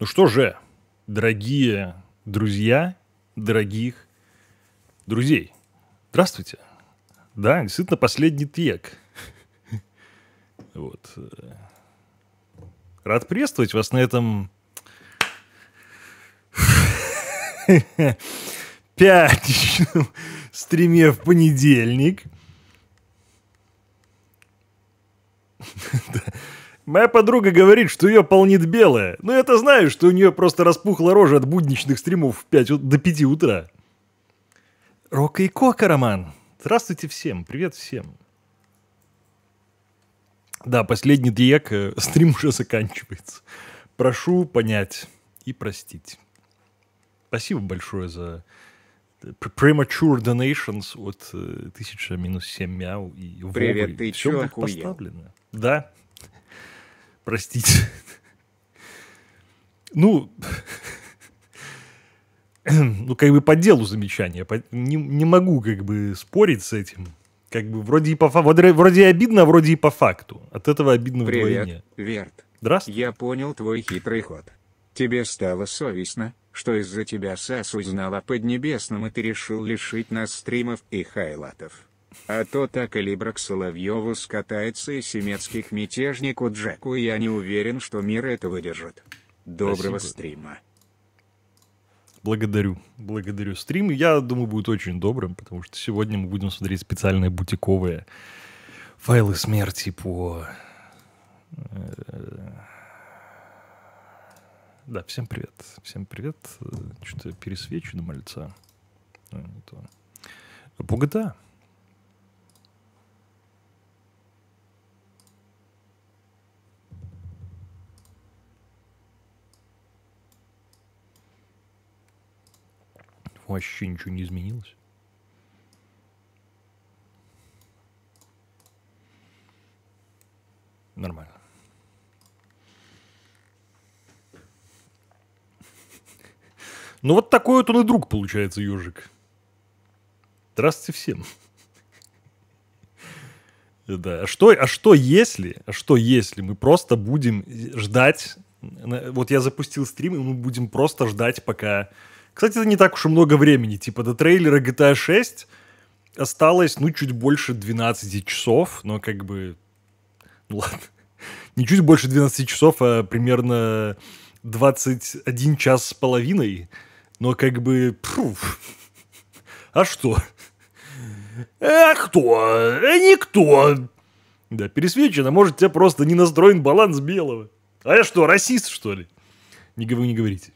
Ну что же, дорогие друзья, дорогих друзей, здравствуйте. Да, действительно, последний трек. Вот. Рад приветствовать вас на этом пятничном стриме в понедельник. Моя подруга говорит, что ее полнит белая. Но ну, я-то знаю, что у нее просто распухла рожа от будничных стримов в 5, до 5 утра. Рока и Кока, Роман. Здравствуйте всем, привет всем. Да, последний диек, э, стрим уже заканчивается. Прошу понять и простить. Спасибо большое за э, Premature Donations от 1000 э, минус 7 мяу. И Привет, и ты чё, так поставлено. Да, Простите. Ну, ну, как бы по делу замечание. не, не могу как бы спорить с этим. Как бы вроде и по факту. Вроде, вроде обидно, а вроде и по факту. От этого обидно Привет, вдвойне. Верт. Здравствуй. Я понял твой хитрый ход. Тебе стало совестно, что из-за тебя САС узнал о Поднебесном, и ты решил лишить нас стримов и хайлатов. А то так и Либра к Соловьеву скатается и семецких мятежнику Джеку, и я не уверен, что мир это выдержит. Доброго Спасибо. стрима. Благодарю. Благодарю. Стрим, я думаю, будет очень добрым, потому что сегодня мы будем смотреть специальные бутиковые файлы смерти по... Э, да, всем привет. Всем привет. Э, что-то пересвечу на лица. По GTA. Вообще ничего не изменилось. Нормально. Ну вот такой вот он и друг получается, ежик. Здравствуйте всем. Да. А что, а что если, а что если мы просто будем ждать, вот я запустил стрим, и мы будем просто ждать, пока кстати, это не так уж и много времени. Типа до трейлера GTA 6 осталось, ну, чуть больше 12 часов, но как бы... Ну ладно. Не чуть больше 12 часов, а примерно 21 час с половиной. Но как бы... Фу. А что? А кто? А никто. Да, пересвечено. А может, у тебя просто не настроен баланс белого. А я что, расист, что ли? Не, вы не говорите.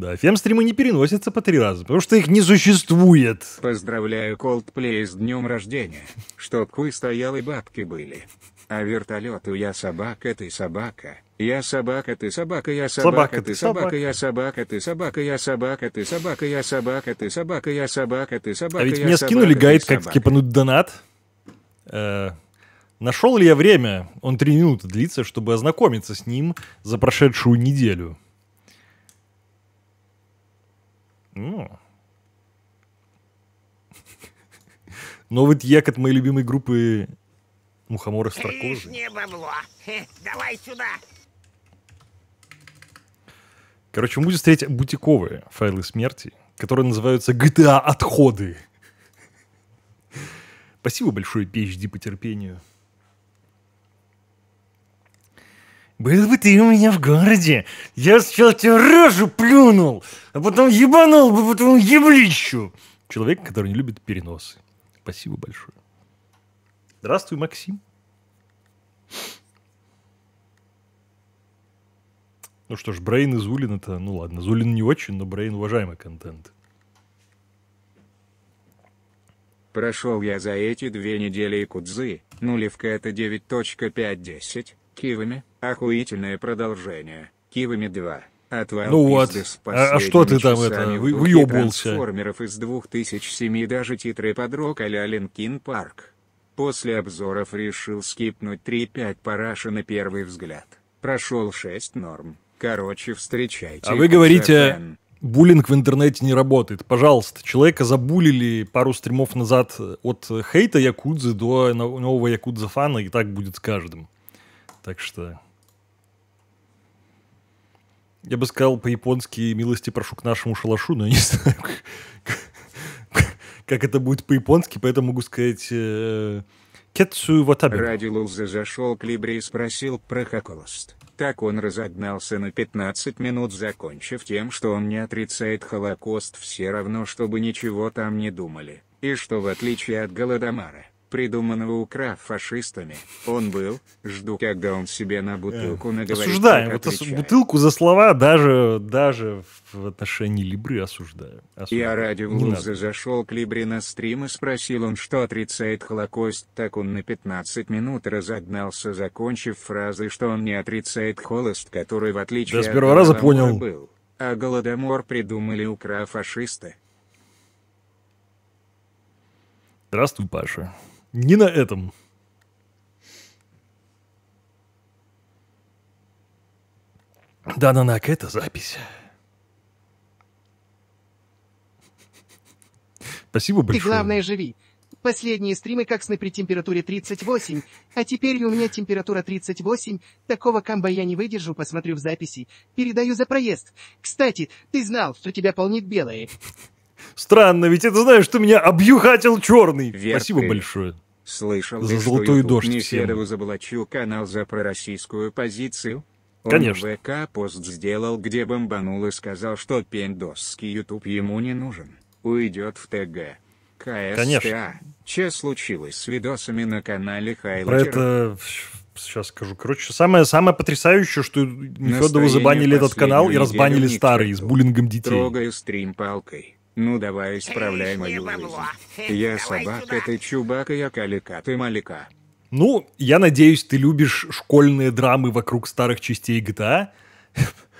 Да, фемстримы не переносятся по три раза, потому что их не существует. Поздравляю Coldplay с днем рождения. Чтоб хуй стоял и бабки были. А вертолету я собака, ты собака. Я собака, ты собака, я собака, ты собака, собака, я собака, ты собака, я собака, ты собака, я собака, ты собака, я собака, ты собака. А ведь мне скинули гайд, как скипануть донат. Э, Нашел ли я время, он три минуты длится, чтобы ознакомиться с ним за прошедшую неделю? Ну. Новый тьек от моей любимой группы Мухоморы Строкожи. Лишнее бабло. Давай сюда. Короче, мы будем встретить бутиковые файлы смерти, которые называются GTA-отходы. А. Спасибо большое PhD по терпению. Был бы ты у меня в городе, я сначала тебе рожу плюнул, а потом ебанул бы, потом ебличу. Человек, который не любит переносы. Спасибо большое. Здравствуй, Максим. Ну что ж, Брейн и Зулин это, ну ладно, Зулин не очень, но Брейн уважаемый контент. Прошел я за эти две недели и кудзы, нулевка это 9.510. Кивами, охуительное продолжение, Кивами 2. Отвал ну вот, а, а что ты там это, вы, выебывался? Трансформеров из 2007 даже титры под рок а-ля Линкин Парк. После обзоров решил скипнуть 3-5 параши на первый взгляд. Прошел 6 норм. Короче, встречайте. А вы говорите, буллинг в интернете не работает. Пожалуйста, человека забулили пару стримов назад от хейта Якудзы до нового Якудза фана, и так будет с каждым. Так что... Я бы сказал по-японски «милости прошу к нашему шалашу», но я не знаю, как, как это будет по-японски, поэтому могу сказать э, «кетсу ватаби». Ради Лузы зашел к Либре и спросил про Хоколост. Так он разогнался на 15 минут, закончив тем, что он не отрицает Холокост все равно, чтобы ничего там не думали, и что в отличие от Голодомара, придуманного укра фашистами. Он был, жду, когда он себе на бутылку э, наговорит. Осуждаем. Вот ос- бутылку за слова даже, даже в отношении Либры осуждаю. осуждаю. Я ради Луза зашел к Либре на стрим и спросил он, что отрицает Холокост. Так он на 15 минут разогнался, закончив фразы, что он не отрицает Холост, который в отличие да, с первого раза понял. был. А Голодомор придумали укра фашисты. Здравствуй, Паша не на этом. Да, на нак, это запись. Спасибо большое. Ты главное живи. Последние стримы как сны при температуре 38, а теперь у меня температура 38, такого камба я не выдержу, посмотрю в записи, передаю за проезд. Кстати, ты знал, что тебя полнит белое. Странно, ведь это знаешь, что меня объюхатил черный. Верк, Спасибо большое. Слышал за золотую дождь Неседову заблочил канал за пророссийскую позицию? Он Конечно. ВК пост сделал, где бомбанул и сказал, что пендосский ютуб ему не нужен. Уйдет в ТГ. КСТА. Конечно. Че случилось с видосами на канале Хайлайтера? Про это сейчас скажу. Короче, самое, самое потрясающее, что Нефедову забанили этот канал и разбанили старый с буллингом детей. Трогаю стрим палкой. Ну давай исправляй мою жизнь. Я собака, ты чубака, я калика, ты малика. Ну, я надеюсь, ты любишь школьные драмы вокруг старых частей а? GTA.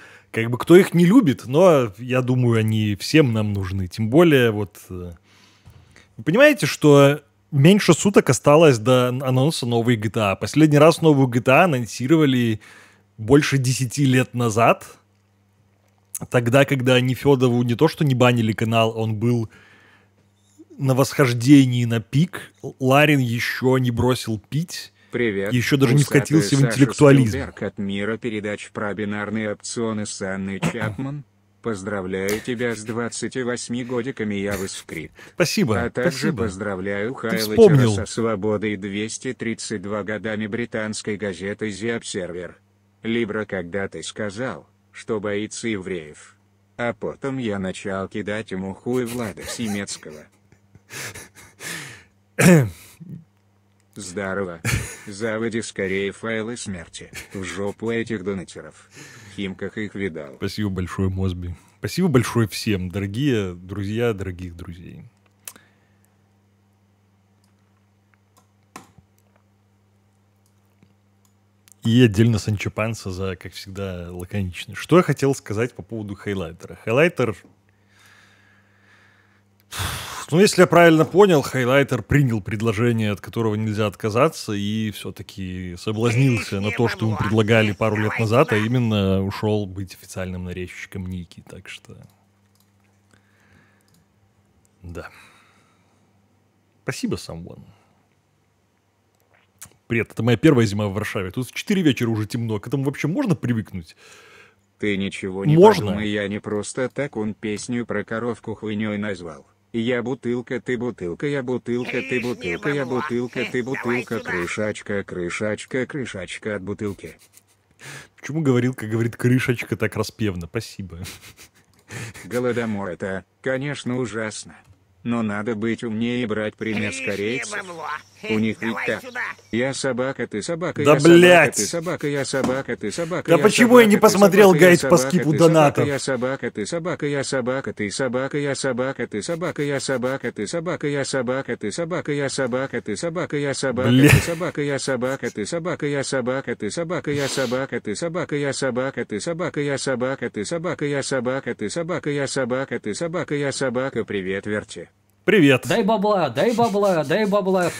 Как бы кто их не любит, но я думаю, они всем нам нужны. Тем более, вот... Э, вы понимаете, что меньше суток осталось до анонса новой GTA. А? Последний раз новую GTA а анонсировали больше 10 лет назад, тогда, когда Федову не то что не банили канал, он был на восхождении на пик, Ларин еще не бросил пить. Привет. Еще даже не вкатился в интеллектуализм. Спилберг от мира передач про бинарные опционы с Анной Чапман. Поздравляю тебя с 28 годиками, я в Искрит. Спасибо, А также спасибо. поздравляю Хайлетера со свободой 232 годами британской газеты The Observer. Либра когда ты сказал, что боится евреев. А потом я начал кидать ему хуй Влада Семецкого. Здорово. Заводи скорее файлы смерти. В жопу этих донатеров. Химках их видал. Спасибо большое, Мозби. Спасибо большое всем, дорогие друзья, дорогих друзей. И отдельно Санчо Панса за, как всегда, лаконичность. Что я хотел сказать по поводу хайлайтера. Хайлайтер... Ну, если я правильно понял, хайлайтер принял предложение, от которого нельзя отказаться, и все-таки соблазнился на то, что ему предлагали пару лет назад, а именно ушел быть официальным нарезчиком Ники. Так что... Да. Спасибо, Самвон. Привет, это моя первая зима в Варшаве. Тут в 4 вечера уже темно. К этому вообще можно привыкнуть? Ты ничего не Можно. подумай, я не просто так он песню про коровку хуйней назвал. Я бутылка, ты бутылка, я бутылка, ты бутылка, я бутылка, ты бутылка, крышачка, крышачка, крышачка от бутылки. Почему говорилка говорит крышечка так распевно? Спасибо. Голодомор это, конечно, ужасно. Но надо быть умнее и брать пример с У них ведь так. Я собака, ты собака, да я блядь. собака, ты собака, я собака, ты собака. Да я почему собака, я не посмотрел собака, гайд по скипу донатов? Я собака, ты собака, я собака, ты собака, я собака, ты собака, я собака, ты собака, я собака, ты собака, я собака, ты собака, я собака, ты собака, я собака, ты собака, я собака, ты собака, я собака, ты собака, я собака, ты собака, я собака, ты собака, я собака, ты собака, я собака, ты собака, я собака, привет, Верти. Привет. Дай бабла, дай бабла, дай бабла.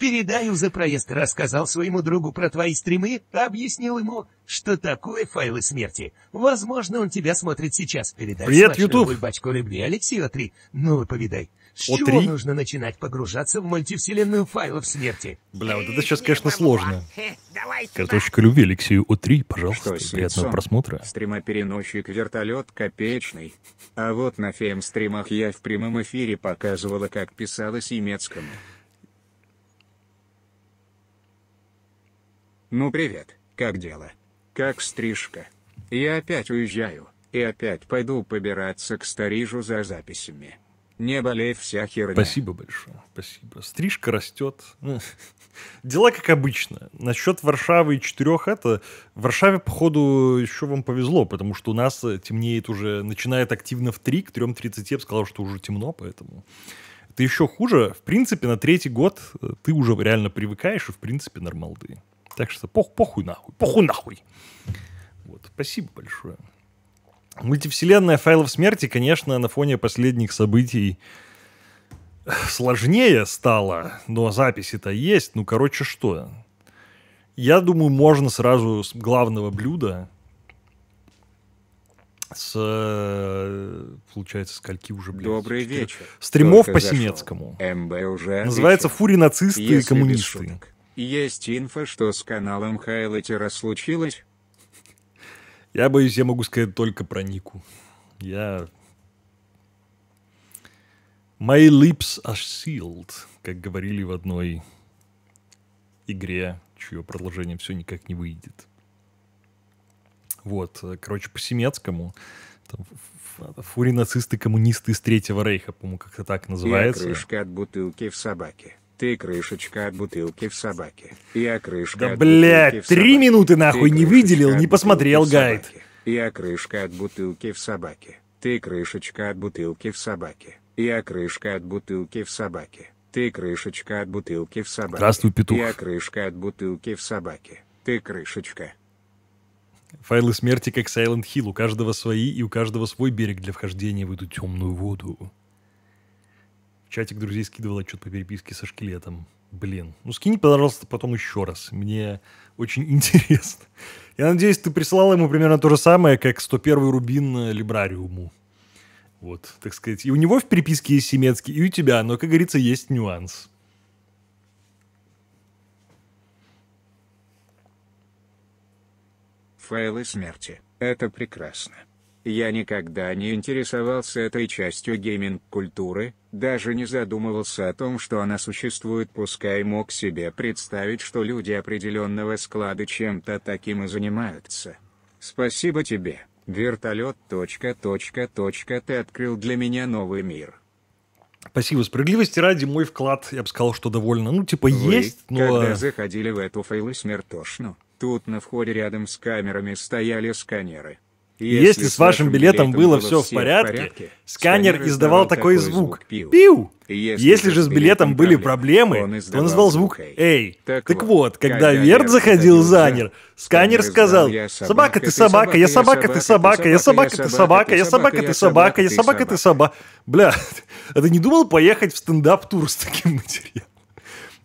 Передаю за проезд, рассказал своему другу про твои стримы, объяснил ему, что такое файлы смерти. Возможно, он тебя смотрит сейчас. Передай Привет, YouTube. Бачку любви Алексею три. Ну, повидай. С О3? чего нужно начинать погружаться в мультивселенную файлов смерти? Бля, вот это сейчас, конечно, сложно. Э, Карточка любви, Алексею О3, пожалуйста. Что, Приятного просмотра. Стримопереносчик вертолет копеечный. А вот на фейм-стримах я в прямом эфире показывала, как писалось немецкому. Ну привет, как дела? Как стрижка? Я опять уезжаю, и опять пойду побираться к старижу за записями. Не болей вся херня. Спасибо большое. Спасибо. Стрижка растет. Ну, дела как обычно. Насчет Варшавы и четырех это... В Варшаве, походу, еще вам повезло, потому что у нас э, темнеет уже, начинает активно в 3, к 3.30 я бы сказал, что уже темно, поэтому... Это еще хуже. В принципе, на третий год э, ты уже реально привыкаешь и, в принципе, нормалды. Так что пох, похуй нахуй. Похуй нахуй. Вот. Спасибо большое. Мультивселенная файлов смерти, конечно, на фоне последних событий сложнее стало, но записи-то есть. Ну, короче, что? Я думаю, можно сразу с главного блюда с, получается, скольки уже, блядь? Добрый 4. вечер. Стримов Только по Семецкому. МБ уже Называется вечер. «Фури нацисты Если и коммунисты». Есть инфа, что с каналом Хайлайтера случилось? Я боюсь, я могу сказать только про Нику. Я... My lips are sealed, как говорили в одной игре, чье продолжение все никак не выйдет. Вот, э, короче, по Семецкому. Фури нацисты, коммунисты из Третьего Рейха, по-моему, как-то так называется. И крышка от бутылки в собаке. Ты крышечка от бутылки в собаке. Я крышка Да, от бля, бутылки в три собаке. минуты нахуй Ты не выделил, не посмотрел гайд. собаке. Я крышка от бутылки в собаке. Ты крышечка от бутылки в собаке. Я крышка от бутылки в собаке. Ты крышечка от бутылки в собаке. Здравствуй, петух. Я крышка от бутылки в собаке. Ты крышечка. Файлы смерти как Silent Hill, у каждого свои и у каждого свой берег для вхождения в эту темную воду чатик друзей скидывал отчет по переписке со шкелетом. Блин, ну скинь, пожалуйста, потом еще раз. Мне очень интересно. Я надеюсь, ты прислал ему примерно то же самое, как 101 рубин Либрариуму. Вот, так сказать. И у него в переписке есть Семецкий, и у тебя, но, как говорится, есть нюанс. Файлы смерти. Это прекрасно. Я никогда не интересовался этой частью гейминг-культуры, даже не задумывался о том, что она существует, пускай мог себе представить, что люди определенного склада чем-то таким и занимаются. Спасибо тебе, вертолет. Точка, точка, точка, ты открыл для меня новый мир. Спасибо. Справедливости ради, мой вклад, я бы сказал, что довольно, ну, типа, Вы, есть, но... когда заходили в эту фейлы смертошну, тут на входе рядом с камерами стояли сканеры. Если, Если с вашим билетом было все в порядке, порядке сканер издавал такой звук «пиу». Если, Если же с билетом были проблемы, то он издавал звук «Эй». Так, так вот, когда Верт заходил за нер, сканер сказал «Собака, ты собака, я собака, ты собака, я собака, ты собака, я собака, ты собака, я собака, ты собака». Бля, а ты не думал поехать в стендап-тур с таким материалом?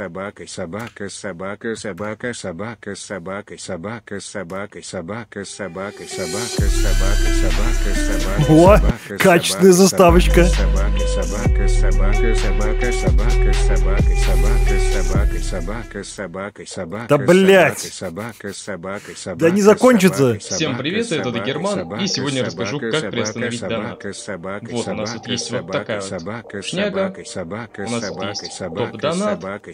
собакой, собака, собака, собака, собака, собака, собака, собака, собака, собака, собака, собака, собака, собака. О, качественная заставочка. Собака, собака, собака, собака, собака, собака, собака, собака, собака, собака, собака. Да блять. Собака, собака, собака. Да не закончится. Всем привет, это Герман, и сегодня расскажу, как приостановить донат. Вот у нас вот есть вот такая вот шняга, у нас есть топ-донат,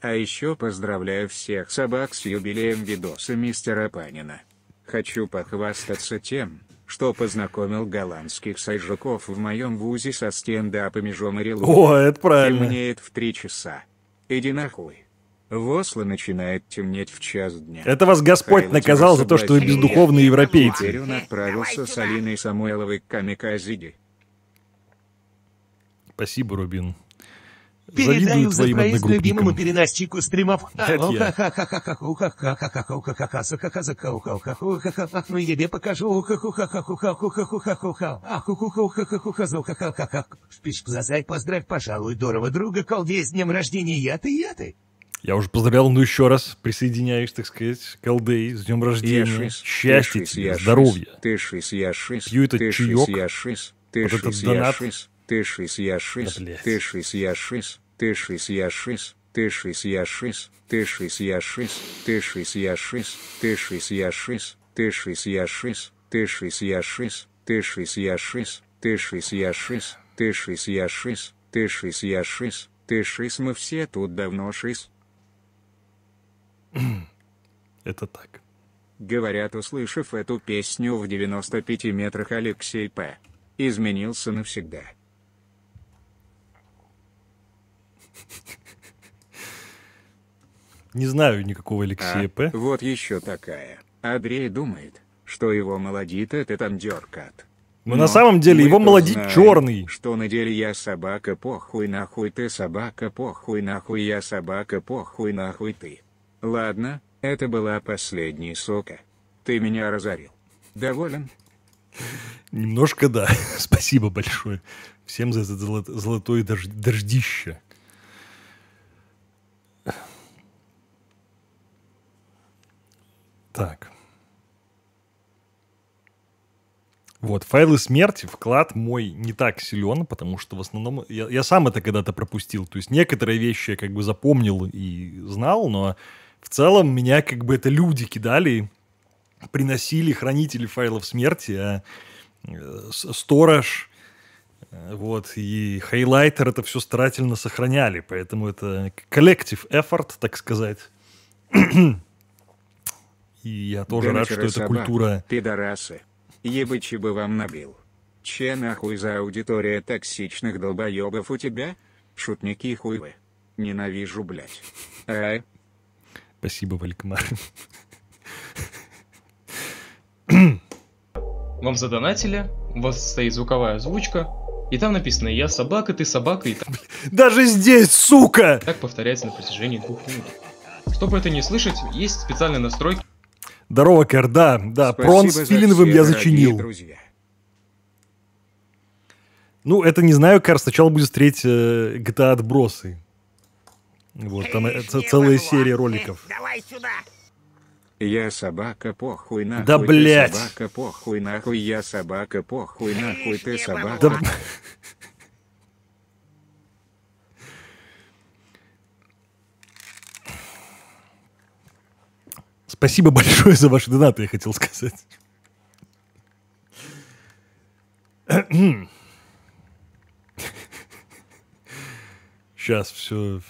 А еще поздравляю всех собак с юбилеем видоса мистера Панина. Хочу похвастаться тем, что познакомил голландских сайжаков в моем вузе со стендапами Жомари О, это правильно. Темнеет в три часа. Иди нахуй. В начинает темнеть в час дня. Это вас Господь Хайлд наказал за то, что вы бездуховные европейцы. Теперь он отправился с Алиной Самойловой к Камиказиде. Спасибо, Рубин. Передаю за проезд любимому переносчику стримов. Ну, я покажу. Спишь, зазай, поздравь, пожалуй, здорово друга, колдей с днем рождения, я ты, я ты. Я уже поздравлял, но ну еще раз присоединяюсь, так сказать, к с днем рождения. Счастья тебе, здоровья. Ты шис, я шис, Пью этот ты чаек, я шис, ты вот Я шис тышис яшис, тышис яшис, тышис яшис, тышис яшис, тышис яшис, тышис яшис, тышис яшис, тышис яшис, тышис яшис, тышис яшис, тышис яшис, тышис яшис, тышис яшис, тышис мы все тут давно шис. Это так. Говорят, услышав эту песню в 95 метрах Алексей П. изменился навсегда. Не знаю никакого Алексея а, П. Вот еще такая. Андрей думает, что его молодит этот андеркат. Но, ну, Но на самом деле его молодит знаем, черный. Что на деле я собака, похуй нахуй ты собака, похуй нахуй я собака, похуй нахуй ты. Ладно, это была последняя сока. Ты меня разорил. Доволен? Немножко да. Спасибо большое. Всем за это золотое дождище. Так. Вот, файлы смерти, вклад мой не так силен, потому что в основном я, я сам это когда-то пропустил. То есть некоторые вещи я как бы запомнил и знал, но в целом меня как бы это люди кидали, приносили хранители файлов смерти, а э, сторож, э, вот, и хайлайтер это все старательно сохраняли, поэтому это коллектив effort, так сказать. И я тоже рад, что эта культура... Пидорасы. Ебычи бы вам набил. Че нахуй за аудитория токсичных долбоебов у тебя? Шутники хуевы. Ненавижу, блядь. А? Спасибо, Валькмар. Вам задонатили, у вас стоит звуковая озвучка, и там написано «Я собака, ты собака» и так... Даже здесь, сука! Так повторяется на протяжении двух минут. Чтобы это не слышать, есть специальные настройки. Здорово, Кэр, да, да, Спасибо прон с филиновым я зачинил. Друзья. Ну, это не знаю, Кэр, сначала будет встретить э, GTA а отбросы. Вот, там это целая серия роликов. Давай сюда. Я собака, похуй нахуй. Да блять. Собака, похуй нахуй. Я собака, похуй нахуй. Ты собака. Да... Спасибо большое за ваши донаты, я хотел сказать. Сейчас все...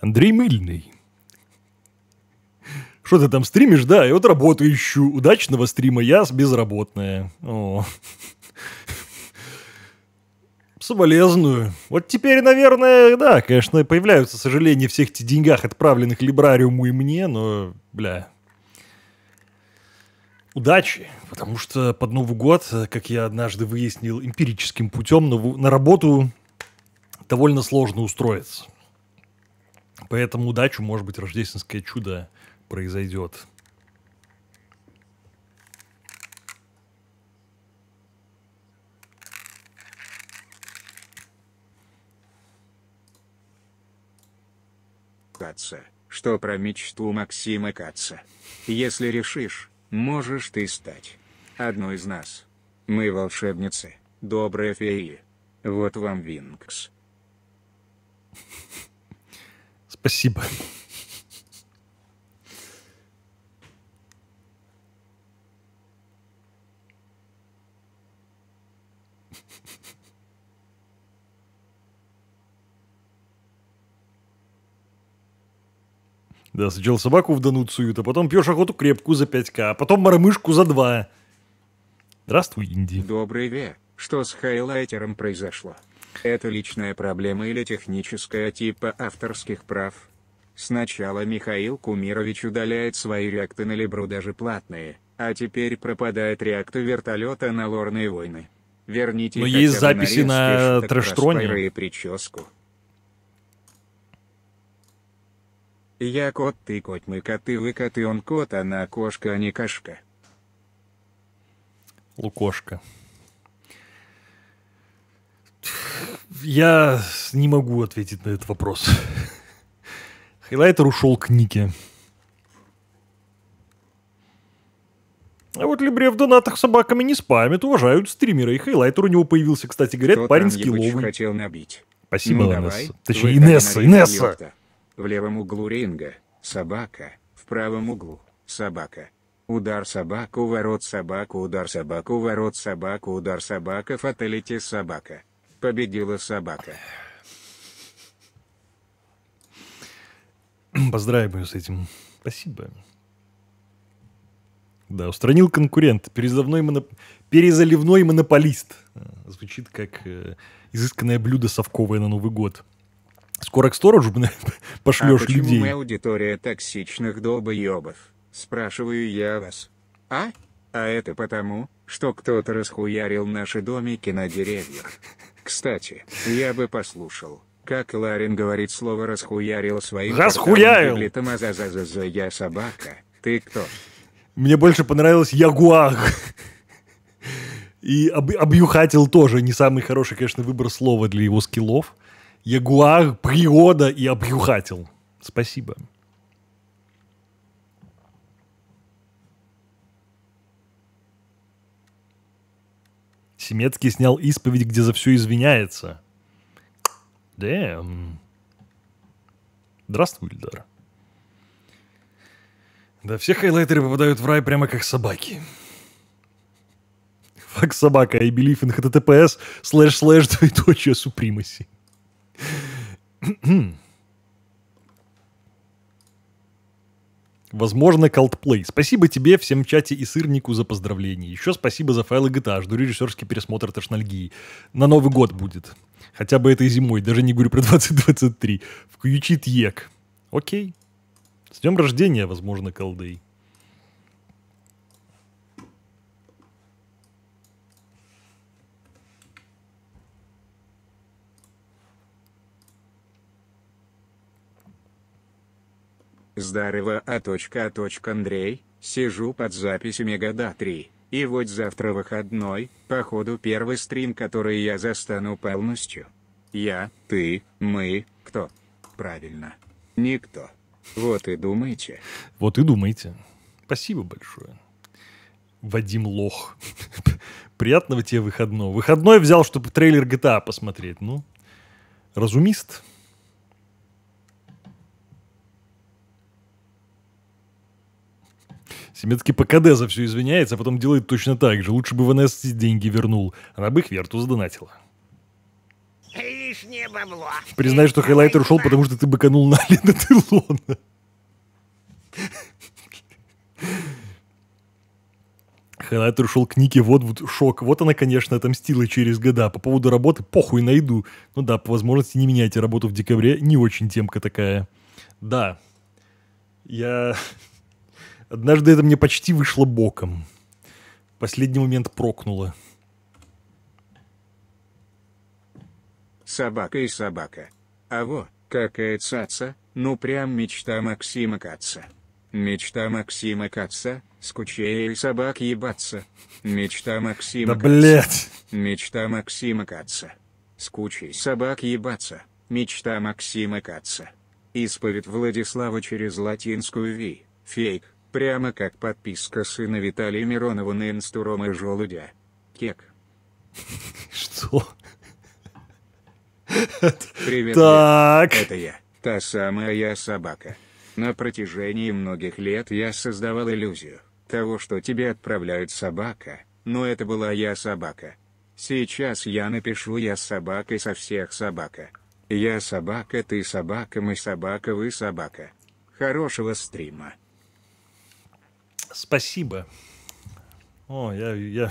Андрей Мыльный. Что ты там стримишь? Да, я вот работу ищу. Удачного стрима, я безработная. О. Соболезную. Вот теперь, наверное, да, конечно, появляются сожаления всех этих деньгах, отправленных Либрариуму и мне, но, бля, удачи, потому что под Новый год, как я однажды выяснил эмпирическим путем, на, на работу довольно сложно устроиться. Поэтому удачу, может быть, рождественское чудо произойдет. Каца. Что про мечту Максима Каца? Если решишь, можешь ты стать одной из нас. Мы волшебницы, добрые феи. Вот вам Винкс. Спасибо. Да, сначала собаку в Дону а потом пьешь охоту крепкую за 5к, а потом мормышку за 2. Здравствуй, Инди. Добрый ве. Что с хайлайтером произошло? Это личная проблема или техническая типа авторских прав? Сначала Михаил Кумирович удаляет свои реакты на Лебру даже платные, а теперь пропадает реакты вертолета на Лорные войны. Верните Но есть записи на, на трэштроне. И прическу. Я кот, ты кот, мы коты, вы коты, он кот, она кошка, а не кошка. Лукошка. Я не могу ответить на этот вопрос. Хайлайтер ушел к Нике. А вот Либре в донатах собаками не спамят, уважают стримера. И хайлайтер у него появился, кстати говоря, Кто парень скилловый. хотел набить? Спасибо, ну, Инесса. Точнее, Инесса, Инесса! В левом углу ринга – собака, в правом углу – собака. Удар собаку, ворот собаку, удар собаку, ворот собаку, удар собака, фаталити собака победила собака. Поздравим ее с этим. Спасибо. Да, устранил конкурент. Перезавной моно... Перезаливной монополист. Э, звучит как э, изысканное блюдо совковое на Новый год. Скоро к сторожу пошлешь а почему людей. почему аудитория токсичных долбоебов? Спрашиваю я вас. А? А это потому, что кто-то расхуярил наши домики на деревьях. Кстати, я бы послушал, как Ларин говорит слово «расхуярил» своим... Расхуярил! Библитом, а я собака, ты кто? Мне больше понравилось «ягуар». И об, объюхатил тоже не самый хороший, конечно, выбор слова для его скиллов. Ягуар, природа и обрюхатил. Спасибо. Семецкий снял исповедь, где за все извиняется. Damn. Здравствуй, Ильдар. Да, все хайлайтеры попадают в рай прямо как собаки. Фак собака, I believe in https слэш slash двоеточие супримаси. Возможно, колдплей. Спасибо тебе, всем в чате и сырнику за поздравления. Еще спасибо за файлы GTA. Жду режиссерский пересмотр Тошнальгии. На Новый год будет. Хотя бы этой зимой, даже не говорю про 2023. Включит ЕК. Окей. С днем рождения, возможно, колдей. Здарова, а точка, а точка, Андрей, сижу под записью Мегада 3, и вот завтра выходной, походу первый стрим, который я застану полностью. Я, ты, мы, кто? Правильно. Никто. Вот и думайте. Вот и думайте. Спасибо большое. Вадим Лох. Приятного тебе выходного. Выходной взял, чтобы трейлер GTA посмотреть. Ну, разумист. Семецкий ПКД за все извиняется, а потом делает точно так же. Лучше бы ВНС деньги вернул. Она бы их верту задонатила. Лишнее бабло. Признай, что хайлайтер ушел, потому что ты быканул на Лена Тилона. Хайлайтер ушел к Нике, вот, вот шок. Вот она, конечно, отомстила через года. По поводу работы похуй найду. Ну да, по возможности не меняйте работу в декабре. Не очень темка такая. Да. Я Однажды это мне почти вышло боком. последний момент прокнуло. Собака и собака. А во, какая цаца, ну прям мечта Максима Каца. Мечта Максима Каца, скучей и собак ебаться. Мечта Максима Да Каца. блять. Мечта Максима Каца. Скучей собак ебаться. Мечта Максима Каца. Исповедь Владислава через латинскую Ви. Фейк. Прямо как подписка сына Виталия Миронова на инсту Рома Желудя. Кек. Что? Привет. Так. Это я. Та самая я собака. На протяжении многих лет я создавал иллюзию того, что тебе отправляют собака, но это была я собака. Сейчас я напишу я собака со всех собака. Я собака, ты собака, мы собака, вы собака. Хорошего стрима. Спасибо. О, я, я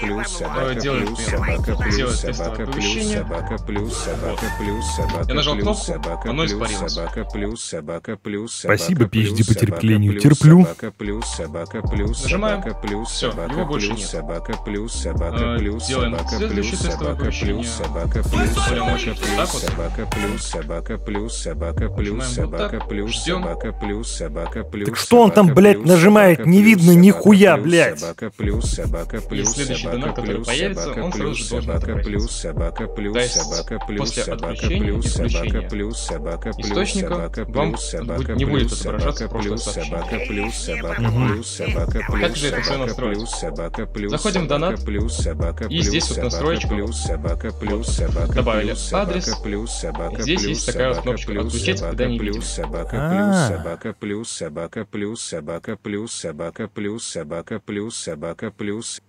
плюс, собака плюс, собака плюс, собака плюс, собака плюс, собака плюс, собака плюс, собака плюс, собака плюс, собака плюс, собака, плюс, собака, плюс, собака, плюс, Собака плюс, собака плюс, собака плюс, собака плюс, собака плюс, собака плюс, собака плюс, собака плюс, собака плюс, собака плюс, собака плюс, собака плюс, собака плюс, собака плюс, собака плюс. собака, плюс, собака, плюс, собака, плюс, собака, плюс, собака, плюс, Собака плюс, собака плюс, собака, собака, плюс, следующий собака, донат, который появится, собака, он сразу же должен собака, плюс собака, плюс То есть собака, плюс после собака, отключения плюс собака, плюс собака, плюс источника собака, вам собака, не будет отображаться просто плюс собака, плюс собака, плюс собака, плюс как же это все настроить? Плюс собака, плюс Заходим в донат, плюс собака, и здесь вот настройка, плюс собака, плюс собака, добавили адрес, плюс собака, здесь есть такая вот кнопочка «Отключить», когда не плюс собака, плюс собака, плюс собака, плюс собака, плюс собака, плюс собака, плюс собака, плюс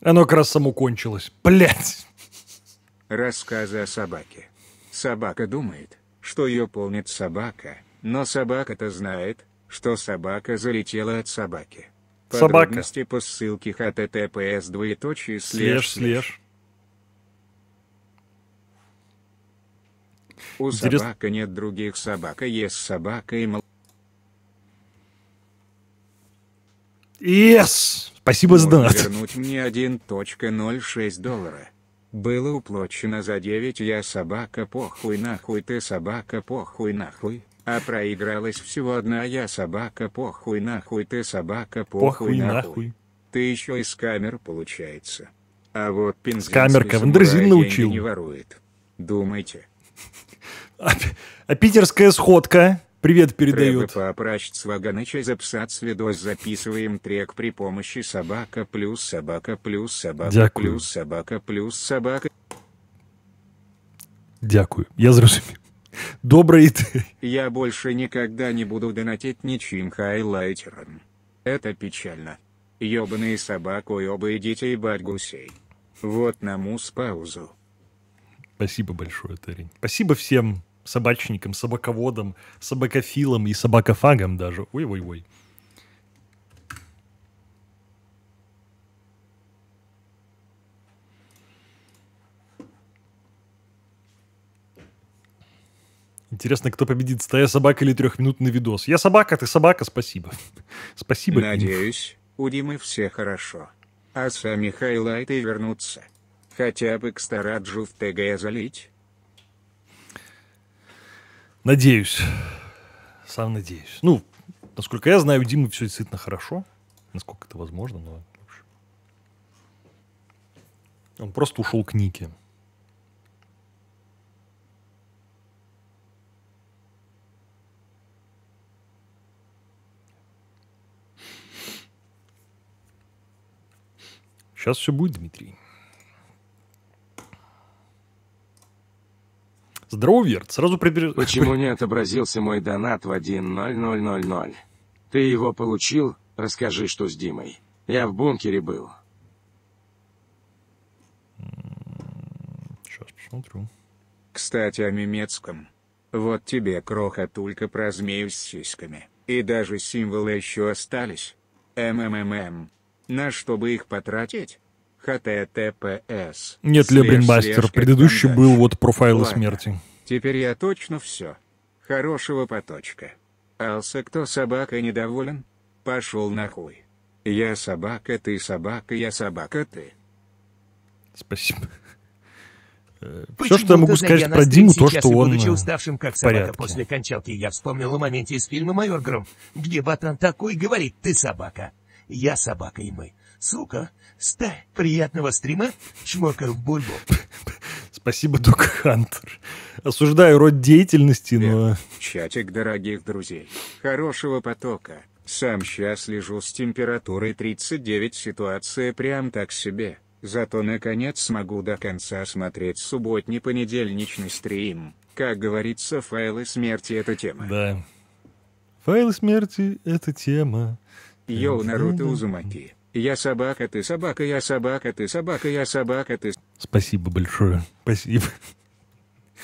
оно как раз само кончилось. Блять. Рассказы о собаке. Собака думает, что ее полнит собака, но собака-то знает, что собака залетела от собаки. Подробности собака. по ссылке https двоеточие слеж слеж. У Интерес... собака нет других собака, есть собака и мол... Yes! Спасибо за донат. вернуть мне 1.06 доллара. Было уплачено за 9, я собака похуй нахуй, ты собака похуй нахуй. А проигралась всего одна я собака похуй нахуй, ты собака похуй, похуй нахуй. нахуй. Ты еще из камер получается. А вот пинзгинский Камерка, Вандерзин научил. не ворует. Думайте. А, а питерская сходка Привет передают. Треба пообращаться ваганыча записать видос. Записываем трек при помощи собака плюс собака плюс собака Дякую. плюс собака плюс собака. Дякую. Я зрозумів. Добрий ти. Я больше никогда не буду донатить ничьим хайлайтером. Это печально. Ёбаные собаку, ёба идите ебать гусей. Вот намус паузу. Спасибо большое, Тарень. Спасибо всем собачником, собаководом, собакофилом и собакофагом даже. Ой-ой-ой. Интересно, кто победит, стая собака или трехминутный видос? Я собака, ты собака, спасибо. спасибо. Надеюсь, у Димы все хорошо. А сами хайлайты вернутся. Хотя бы к Стараджу в ТГ залить. Надеюсь. Сам надеюсь. Ну, насколько я знаю, у Димы все действительно хорошо. Насколько это возможно, но... Он просто ушел к Нике. Сейчас все будет, Дмитрий. Здравоверт, сразу приберет. Почему не отобразился мой донат в 1.0000? Ты его получил? Расскажи, что с Димой. Я в бункере был. Сейчас посмотрю. Кстати, о немецком. Вот тебе кроха только про змею с сиськами. И даже символы еще остались. МММ. На что бы их потратить? HTTPS. Нет, Лебринбастер, предыдущий был вот профайлы смерти. Теперь я точно все. Хорошего поточка. Алса кто собака недоволен? Пошел нахуй. Я собака, ты собака, я собака, ты. Спасибо. Э, все, что я могу сказать про Диму, то, что он будучи уставшим, как в порядке. после кончалки, я вспомнил о моменте из фильма «Майор Гром», где Батан такой говорит «ты собака». Я собака и мы. Сука, Ста, приятного стрима, чмокаю в бульбу. Спасибо, док Хантер. Осуждаю род деятельности, но... Э, чатик дорогих друзей. Хорошего потока. Сам сейчас лежу с температурой 39, ситуация прям так себе. Зато наконец смогу до конца смотреть субботний понедельничный стрим. Как говорится, файлы смерти — это тема. Да. Файлы смерти — это тема. Йоу, Наруто Узумаки. Я собака, ты собака, я собака, ты собака, я собака, ты... Спасибо большое. Спасибо.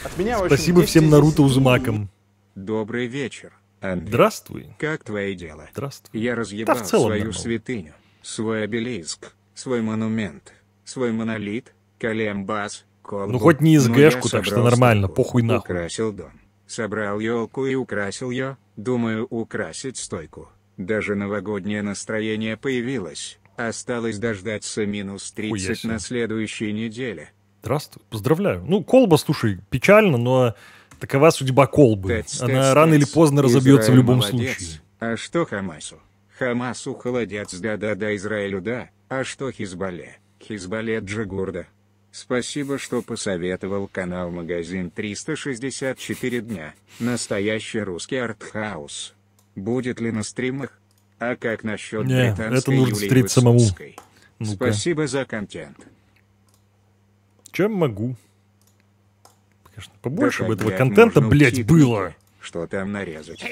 От меня Спасибо всем Наруто Узумакам. Добрый вечер. Андрей. Здравствуй. Как твои дела? Здравствуй. Я разъебал да, целом, свою нормально. святыню, свой обелиск, свой монумент, свой монолит, колембас, колбу. Ну хоть не из ну, гэшку, так что нормально, стойку, похуй нахуй. Украсил дом. Собрал елку и украсил ее, думаю украсить стойку. Даже новогоднее настроение появилось. Осталось дождаться минус 30 на следующей неделе. Здравствуй, поздравляю. Ну, колба, слушай, печально, но такова судьба колбы. Тец, Она тец, рано тец. или поздно разобьется Израиль в любом молодец. случае. А что Хамасу? Хамасу холодец, да-да-да, Израилю да. А что Хизбалле? Хизбалле Джигурда. Спасибо, что посоветовал канал Магазин 364 дня. Настоящий русский артхаус. Будет ли на стримах? А как насчет Не, это нужно Юлии самому. ну Спасибо за контент. Чем могу? Конечно, побольше да бы этого контента, блять, было. Что там нарезать?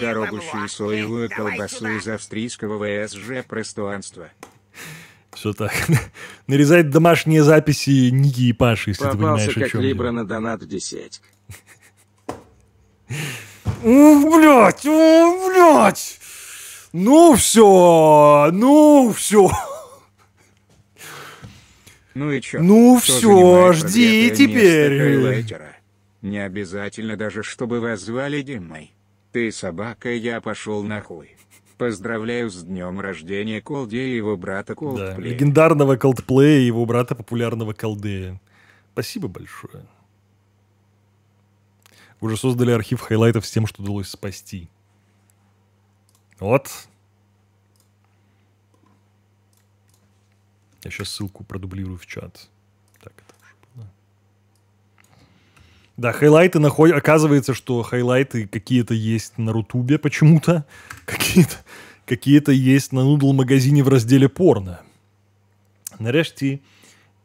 Дорогущую соевую колбасу из австрийского ВСЖ пространства. Все так. Нарезать домашние записи Ники и Паши, если Попался ты понимаешь, как о Либра на донат 10. О, блядь, ну все, ну все. Ну и чё? Ну все, жди теперь. Не обязательно даже, чтобы вас звали Димой. Ты собака, я пошел нахуй. Поздравляю с днем рождения Колде и его брата Колдплея. Да, легендарного Колдплея и его брата популярного Колдея. Спасибо большое. Вы Уже создали архив хайлайтов с тем, что удалось спасти. Вот. Я сейчас ссылку продублирую в чат. Так, это уже было. Да, хайлайты находят... Оказывается, что хайлайты какие-то есть на Рутубе почему-то. Какие-то какие-то есть на нудл-магазине в разделе порно. Нарешті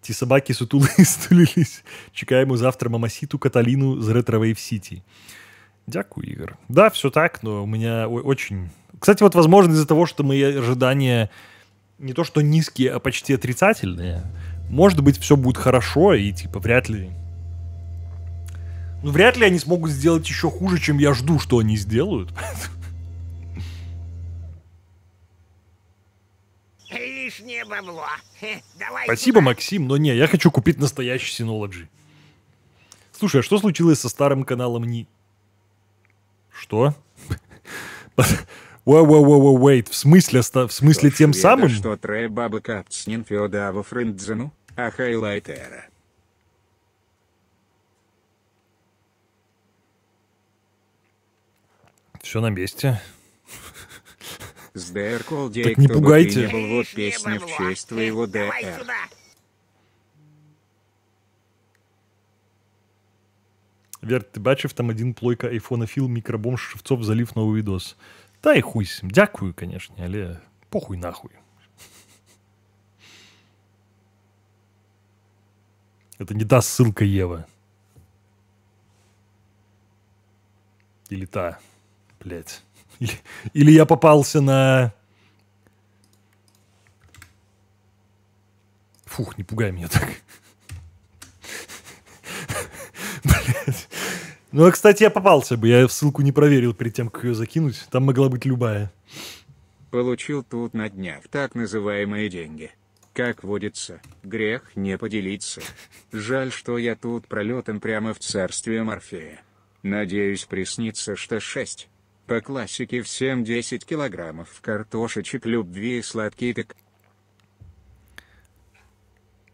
те собаки сутули стулились. Чекаємо завтра мамасіту Каталіну з Ретро в Сити. Дякую, Игорь. Да, все так, но у меня очень кстати, вот, возможно, из-за того, что мои ожидания не то что низкие, а почти отрицательные, может быть, все будет хорошо, и, типа, вряд ли... Ну, вряд ли они смогут сделать еще хуже, чем я жду, что они сделают. Лишнее бабло. Давай Спасибо, сюда. Максим, но не, я хочу купить настоящий Синологи. Слушай, а что случилось со старым каналом Ни? Что? Wait, wait, wait, wait. В смысле, в смысле тем самым? Что трель капцнин феода во а хайлайтера. Все на месте. так не пугайте. Не был, вот песня в честь твоего ДР. Верт Тибачев, там один плойка айфона Фил, микробомж Шевцов, залив новый видос. Та і хуй з цим. Дякую, звісно, але похуй нахуй. Это не та ссылка Ева. Или та, блядь. Или, или я попался на... Фух, не пугай меня так. Ну, а кстати, я попался бы. Я ссылку не проверил перед тем, как ее закинуть. Там могла быть любая. Получил тут на днях так называемые деньги. Как водится, грех не поделиться. Жаль, что я тут пролетом прямо в царстве Морфея. Надеюсь, приснится, что 6. По классике всем 10 килограммов картошечек любви и сладкий так.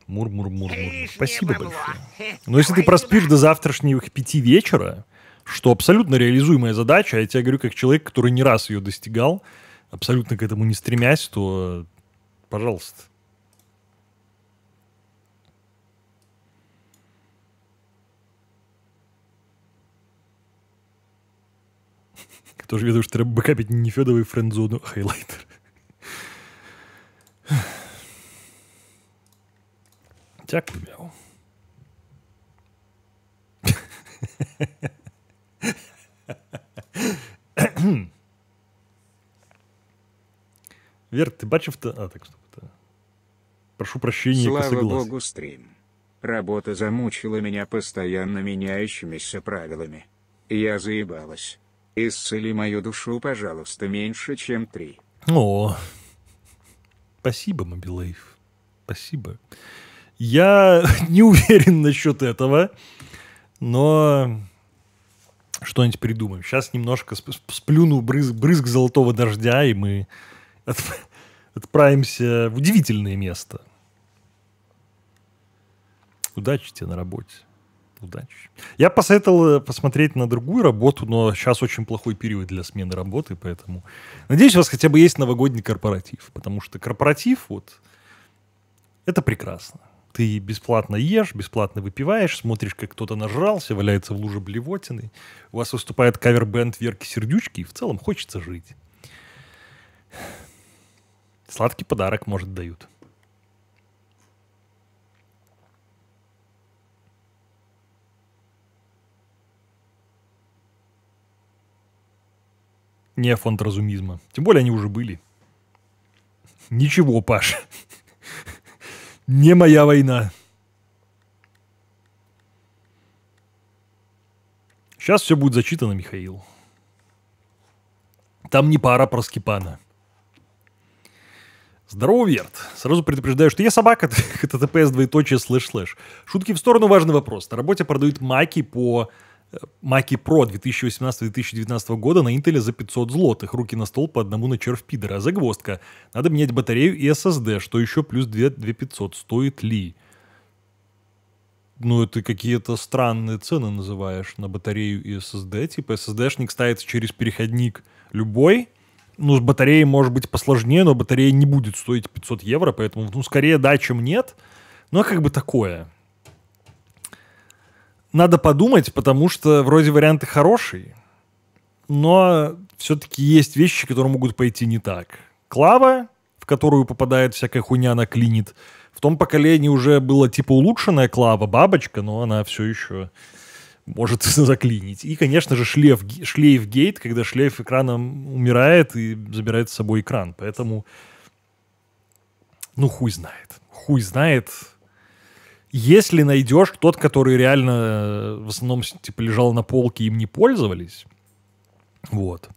Мур-мур-мур. мур. Спасибо бабло. большое. Но если ты проспишь до завтрашних пяти вечера, что абсолютно реализуемая задача, а я тебе говорю, как человек, который не раз ее достигал, абсолютно к этому не стремясь, то, пожалуйста. Кто же веду, что треба бэкапить не Федовый френдзону, а хайлайтер. Tack Miau. Вер, ты бачив та. А, так, стоп. Это... Прошу прощения, Слава богу, стрим. Работа замучила меня постоянно меняющимися правилами. Я заебалась. Исцели мою душу, пожалуйста, меньше, чем три. О, спасибо, Мобилейв. Спасибо. Я не уверен насчет этого, но что-нибудь придумаем. Сейчас немножко сплюну брызг, брызг золотого дождя, и мы от, отправимся в удивительное место. Удачи тебе на работе. Удачи. Я посоветовал э, посмотреть на другую работу, но сейчас очень плохой период для смены работы, поэтому... Надеюсь, у вас хотя бы есть новогодний корпоратив, потому что корпоратив, вот, это прекрасно ты бесплатно ешь, бесплатно выпиваешь, смотришь, как кто-то нажрался, валяется в луже блевотины, у вас выступает кавер-бенд Верки Сердючки, и в целом хочется жить. Сладкий подарок, может, дают. Не фонд разумизма. Тем более они уже были. Ничего, Паш. Не моя война. Сейчас все будет зачитано, Михаил. Там не пара про скипана. Здорово, Верт. Сразу предупреждаю, что я собака, это ТПС двоеточие слэш слэш. Шутки в сторону, важный вопрос. На работе продают маки по Маки Pro 2018-2019 года на Intel за 500 злотых. Руки на стол по одному на червь пидора. Загвоздка. Надо менять батарею и SSD, что еще плюс 2, 2500. Стоит ли? Ну, это какие-то странные цены называешь на батарею и SSD. Типа SSD-шник ставится через переходник любой, ну, с батареей может быть посложнее, но батарея не будет стоить 500 евро, поэтому, ну, скорее да, чем нет. Но ну, а как бы такое. Надо подумать, потому что вроде варианты хорошие, но все-таки есть вещи, которые могут пойти не так. Клава, в которую попадает всякая хуйня, она клинит. В том поколении уже была типа улучшенная Клава, бабочка, но она все еще может заклинить. И, конечно же, шлейф, шлейф гейт, когда шлейф экрана умирает и забирает с собой экран. Поэтому, ну, хуй знает. Хуй знает. Если найдешь тот, который реально э, в основном типа лежал на полке, и им не пользовались, вот.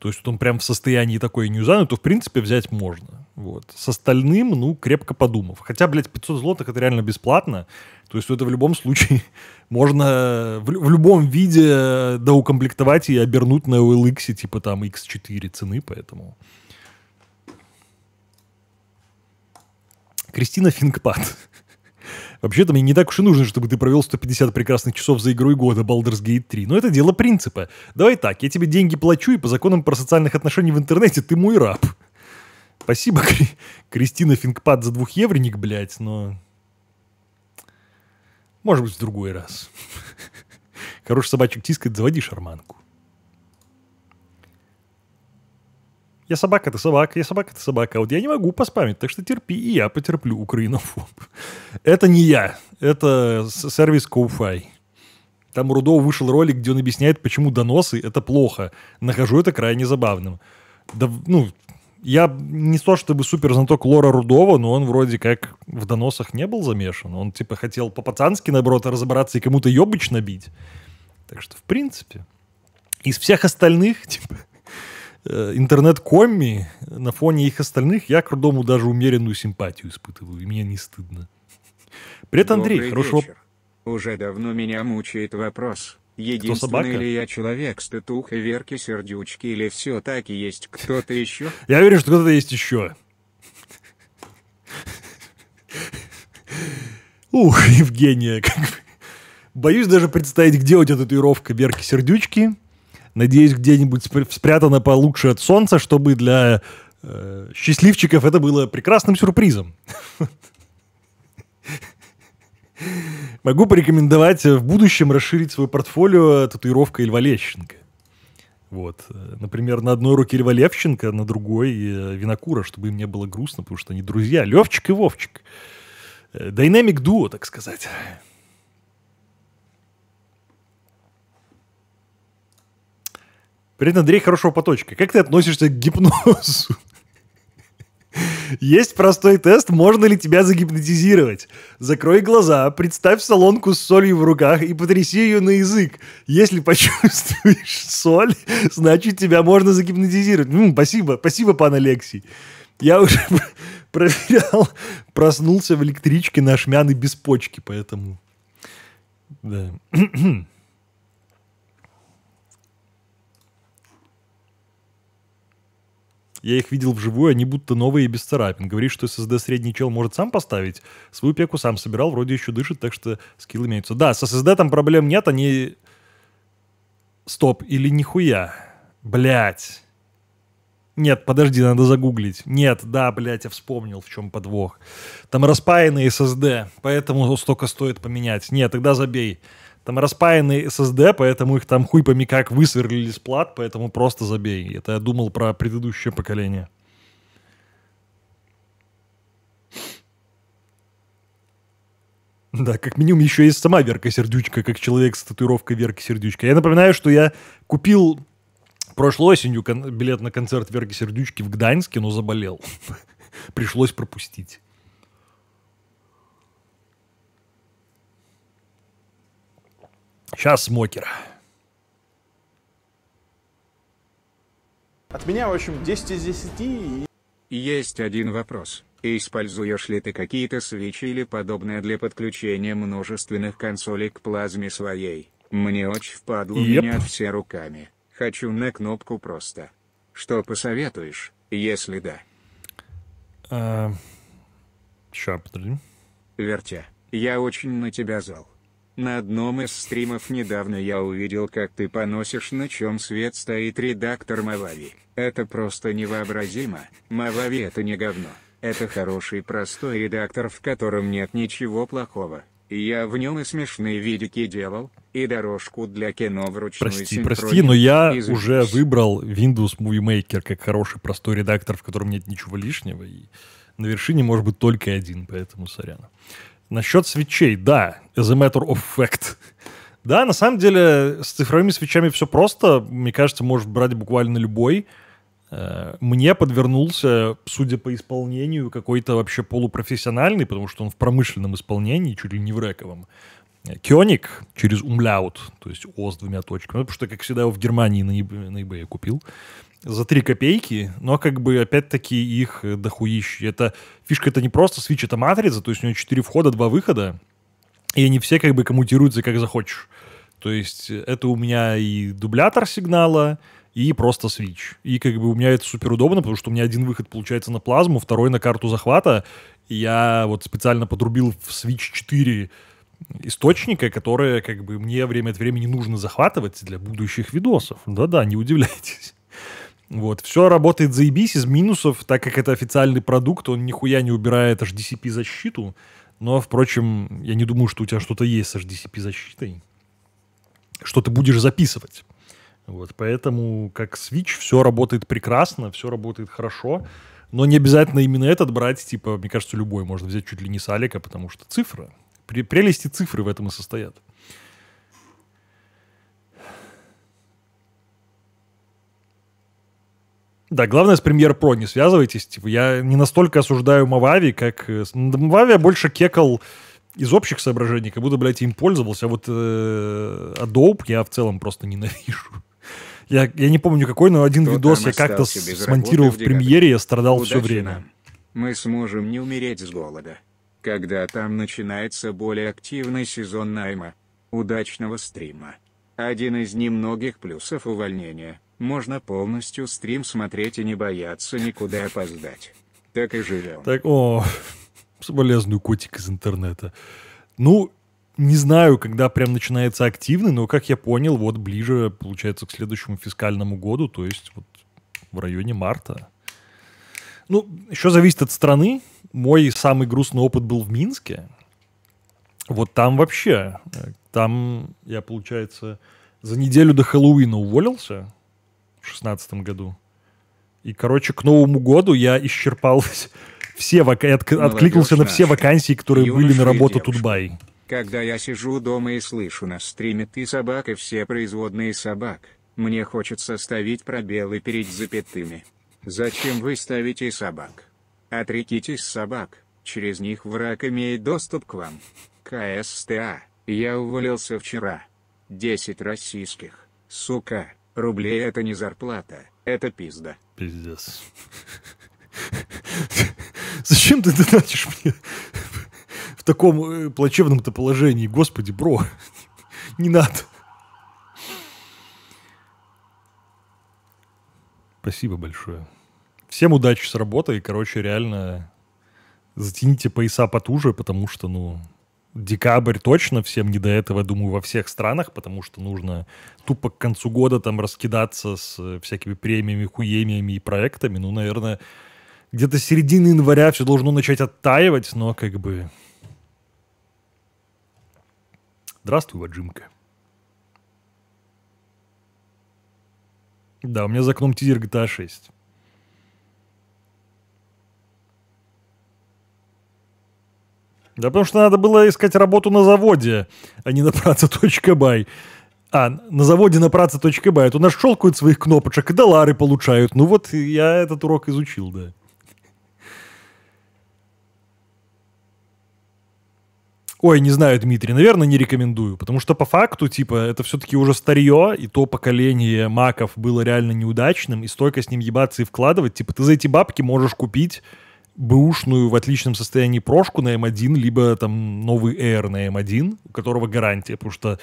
То есть вот он прям в состоянии такой ньюзаны, то в принципе взять можно. Вот. С остальным, ну, крепко подумав. Хотя, блядь, 500 злотых это реально бесплатно. То есть это в любом случае можно э, в, в любом виде э, доукомплектовать и обернуть на OLX типа там X4 цены, поэтому... Кристина Финкпад. Вообще-то мне не так уж и нужно, чтобы ты провел 150 прекрасных часов за игрой года Baldur's Gate 3, но это дело принципа. Давай так, я тебе деньги плачу, и по законам про социальных отношений в интернете ты мой раб. Спасибо, Кри- Кристина Фингпад за двухевреник, блядь, но... Может быть, в другой раз. Хороший собачек тискает, заводи шарманку. Я собака, ты собака, я собака, ты собака. А вот я не могу поспамить, так что терпи, и я потерплю украинофоб. Это не я, это сервис Коуфай. Там у Рудова вышел ролик, где он объясняет, почему доносы — это плохо. Нахожу это крайне забавным. Да, ну, я не то чтобы супер знаток Лора Рудова, но он вроде как в доносах не был замешан. Он типа хотел по-пацански, наоборот, разобраться и кому-то ёбыч набить. Так что, в принципе, из всех остальных, типа, Э, интернет-комми, на фоне их остальных я к Рудому даже умеренную симпатию испытываю, и мне не стыдно. Привет, Андрей, Добрый хорошего... Вечер. Уже давно меня мучает вопрос. Единственный ли я человек с татухой Верки Сердючки или все так и есть кто-то еще? Я верю, что кто-то есть еще. Ух, Евгения, как... Боюсь даже представить, где у тебя татуировка Верки Сердючки. Надеюсь, где-нибудь спрятано получше от солнца, чтобы для э, счастливчиков это было прекрасным сюрпризом. Могу порекомендовать э, в будущем расширить свое портфолио татуировкой Льва Лещенко. Вот. Э, например, на одной руке Льва Левченко, на другой э, Винокура, чтобы им не было грустно, потому что они друзья. Левчик и Вовчик. Динамик дуо, так сказать. Привет, Андрей, хорошего поточка. Как ты относишься к гипнозу? Есть простой тест, можно ли тебя загипнотизировать. Закрой глаза, представь солонку с солью в руках и потряси ее на язык. Если почувствуешь соль, значит тебя можно загипнотизировать. М-м, спасибо, спасибо, пан Алексей. Я уже проверял, проснулся в электричке на шмяны без почки, поэтому... Да. Я их видел вживую, они будто новые и без царапин. Говорит, что SSD средний чел может сам поставить. Свою пеку сам собирал, вроде еще дышит, так что скилл имеются. Да, с SSD там проблем нет, они... Стоп, или нихуя. Блять. Нет, подожди, надо загуглить. Нет, да, блядь, я вспомнил, в чем подвох. Там распаянный SSD, поэтому столько стоит поменять. Нет, тогда забей там распаянный SSD, поэтому их там хуй пойми как высверлили с плат, поэтому просто забей. Это я думал про предыдущее поколение. Да, как минимум еще есть сама Верка Сердючка, как человек с татуировкой Верки Сердючка. Я напоминаю, что я купил прошлой осенью билет на концерт Верки Сердючки в Гданьске, но заболел. Пришлось пропустить. Сейчас смокер. От меня, в общем, 10 из 10. Есть один вопрос. Используешь ли ты какие-то свечи или подобное для подключения множественных консолей к плазме своей? Мне очень впадло yep. менять все руками. Хочу на кнопку просто. Что посоветуешь, если да? А... Э, Ща, подожди. Вертя, я очень на тебя зал. На одном из стримов недавно я увидел, как ты поносишь, на чем свет стоит редактор Мавави. Это просто невообразимо. Мавави это не говно. Это хороший простой редактор, в котором нет ничего плохого. Я в нем и смешные видики делал, и дорожку для кино вручную Прости, прости, но я изучусь. уже выбрал Windows Movie Maker как хороший простой редактор, в котором нет ничего лишнего, и на вершине может быть только один, поэтому сорян. Насчет свечей, да, as a matter of fact. да, на самом деле с цифровыми свечами все просто. Мне кажется, можешь брать буквально любой. Э, мне подвернулся, судя по исполнению, какой-то вообще полупрофессиональный, потому что он в промышленном исполнении, чуть ли не в рековом. Э, Кёник через умляут, то есть О с двумя точками. Ну, потому что, как всегда, его в Германии на, e на eBay купил за 3 копейки, но как бы опять-таки их э, дохуище. Это фишка это не просто Switch, это матрица, то есть у него 4 входа, 2 выхода, и они все как бы коммутируются как захочешь. То есть э, это у меня и дублятор сигнала, и просто Switch. И как бы у меня это супер удобно, потому что у меня один выход получается на плазму, второй на карту захвата. И я вот специально подрубил в Switch 4 источника, которые как бы мне время от времени нужно захватывать для будущих видосов. Да-да, не удивляйтесь. Вот, все работает заебись из минусов, так как это официальный продукт, он нихуя не убирает HDCP защиту. Но, впрочем, я не думаю, что у тебя что-то есть с HDCP защитой, что ты будешь записывать. Вот, поэтому как Switch все работает прекрасно, все работает хорошо. Но не обязательно именно этот брать, типа, мне кажется, любой. Можно взять чуть ли не с Алика, потому что цифра. Прелести цифры в этом и состоят. Да, главное, с Премьер Про не связывайтесь. Типа, я не настолько осуждаю Мавави, как... Э, Мавави больше кекал из общих соображений, как будто, блядь, им пользовался. А вот э, Adobe я в целом просто ненавижу. Я, я не помню какой, но один Кто видос я как-то смонтировал в премьере, я страдал Удачи все время. Мы сможем не умереть с голода. Когда там начинается более активный сезон найма, удачного стрима. Один из немногих плюсов увольнения – можно полностью стрим смотреть и не бояться никуда опоздать. Так и живем. Так, о, соболезную котик из интернета. Ну, не знаю, когда прям начинается активный, но, как я понял, вот ближе, получается, к следующему фискальному году, то есть вот в районе марта. Ну, еще зависит от страны. Мой самый грустный опыт был в Минске. Вот там вообще, э, там я, получается, за неделю до Хэллоуина уволился, 2016 году. И, короче, к Новому году я исчерпал все вак... отк- откликнулся на все вакансии, которые Юноша были на работу Тутбай. Когда я сижу дома и слышу на стриме «Ты собак» и все производные собак, мне хочется ставить пробелы перед запятыми. Зачем вы ставите собак? Отрекитесь собак, через них враг имеет доступ к вам. КСТА, я уволился вчера. 10 российских, сука рублей это не зарплата, это пизда. Пиздец. Зачем ты донатишь мне в таком э, плачевном-то положении? Господи, бро, не надо. Спасибо большое. Всем удачи с работой. Короче, реально затяните пояса потуже, потому что, ну, декабрь точно всем не до этого, думаю, во всех странах, потому что нужно тупо к концу года там раскидаться с э, всякими премиями, хуемиями и проектами. Ну, наверное, где-то середины января все должно начать оттаивать, но как бы... Здравствуй, Ваджимка. Да, у меня за окном тизер GTA 6. Да потому что надо было искать работу на заводе, а не на праца.бай. А, на заводе на праца.бай. А то нашелкают своих кнопочек и доллары получают. Ну вот я этот урок изучил, да. Ой, не знаю, Дмитрий, наверное, не рекомендую, потому что по факту, типа, это все-таки уже старье, и то поколение маков было реально неудачным, и столько с ним ебаться и вкладывать, типа, ты за эти бабки можешь купить бэушную в отличном состоянии прошку на М1, эм либо там новый Air на М1, эм у которого гарантия, потому что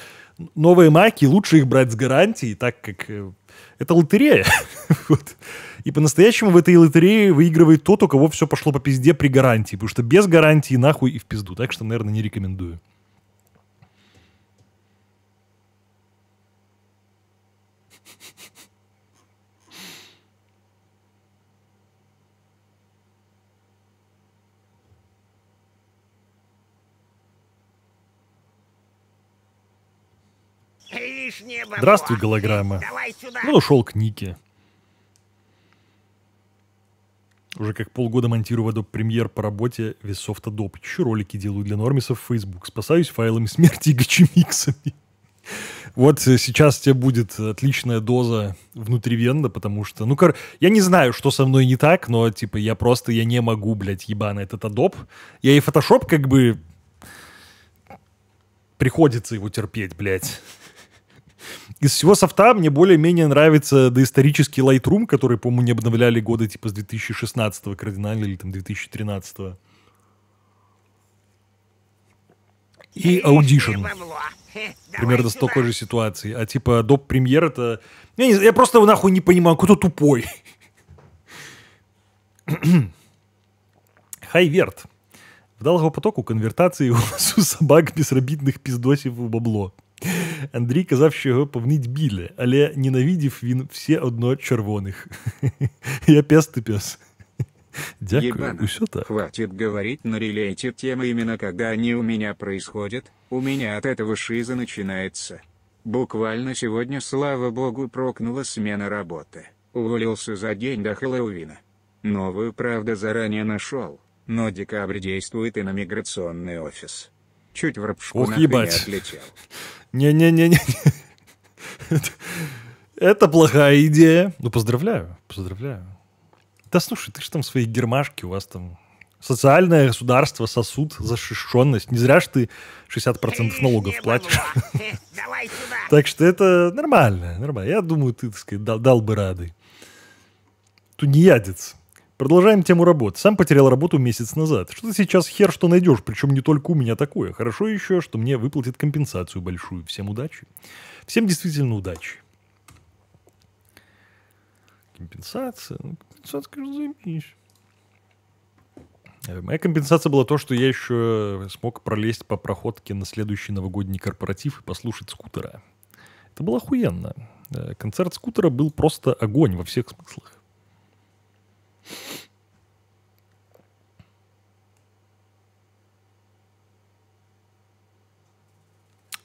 новые маки, лучше их брать с гарантией, так как э, это лотерея. вот. И по-настоящему в этой лотерее выигрывает тот, у кого все пошло по пизде при гарантии, потому что без гарантии нахуй и в пизду. Так что, наверное, не рекомендую. Здравствуй, голограмма. Ну, ушел к Нике. Уже как полгода монтирую до премьер по работе Весофта Доп. Еще ролики делаю для нормисов в Facebook. Спасаюсь файлами смерти и гачемиксами. Вот э, сейчас тебе будет отличная доза внутривенно, потому что, ну, кор... я не знаю, что со мной не так, но, типа, я просто, я не могу, блядь, ебаный этот Adobe. Я и Photoshop, как бы, приходится его терпеть, блядь. Из всего софта мне более-менее нравится доисторический Lightroom, который, по-моему, не обновляли годы типа с 2016 кардинально или там 2013 -го. И Audition. Примерно с такой же ситуации. А типа доп. премьер это... Я, не, я просто нахуй не понимаю, кто тупой. Хайверт. В долгопотоку конвертации у у собак безробитных пиздосив в бабло. Андрій казав, що його повнить біле, але ненавидів він все одно червоних. Я пес ти пес. Дякую, Ебана, так. Хватит говорить на релейте темы именно когда они у меня происходят, у меня от этого шиза начинается. Буквально сегодня, слава богу, прокнула смена работы. Уволился за день до Хэллоуина. Новую, правда, заранее нашел, но декабрь действует и на миграционный офис. Чуть в рыбшку Ох, ебать. отлетел. Не-не-не-не. Это плохая идея. Ну, поздравляю, поздравляю. Да слушай, ты же там свои гермашки, у вас там социальное государство сосуд за шишенность. Не зря ж ты 60% налогов платишь. Э, так что это нормально, нормально. Я думаю, ты, так сказать, дал бы рады. Тунеядец. Продолжаем тему работ. Сам потерял работу месяц назад. Что ты сейчас хер что найдешь, причем не только у меня такое. Хорошо еще, что мне выплатят компенсацию большую. Всем удачи. Всем действительно удачи. Компенсация? Ну, компенсация, конечно, заимеешь. Э, моя компенсация была то, что я еще смог пролезть по проходке на следующий новогодний корпоратив и послушать скутера. Это было охуенно. Э, концерт скутера был просто огонь во всех смыслах.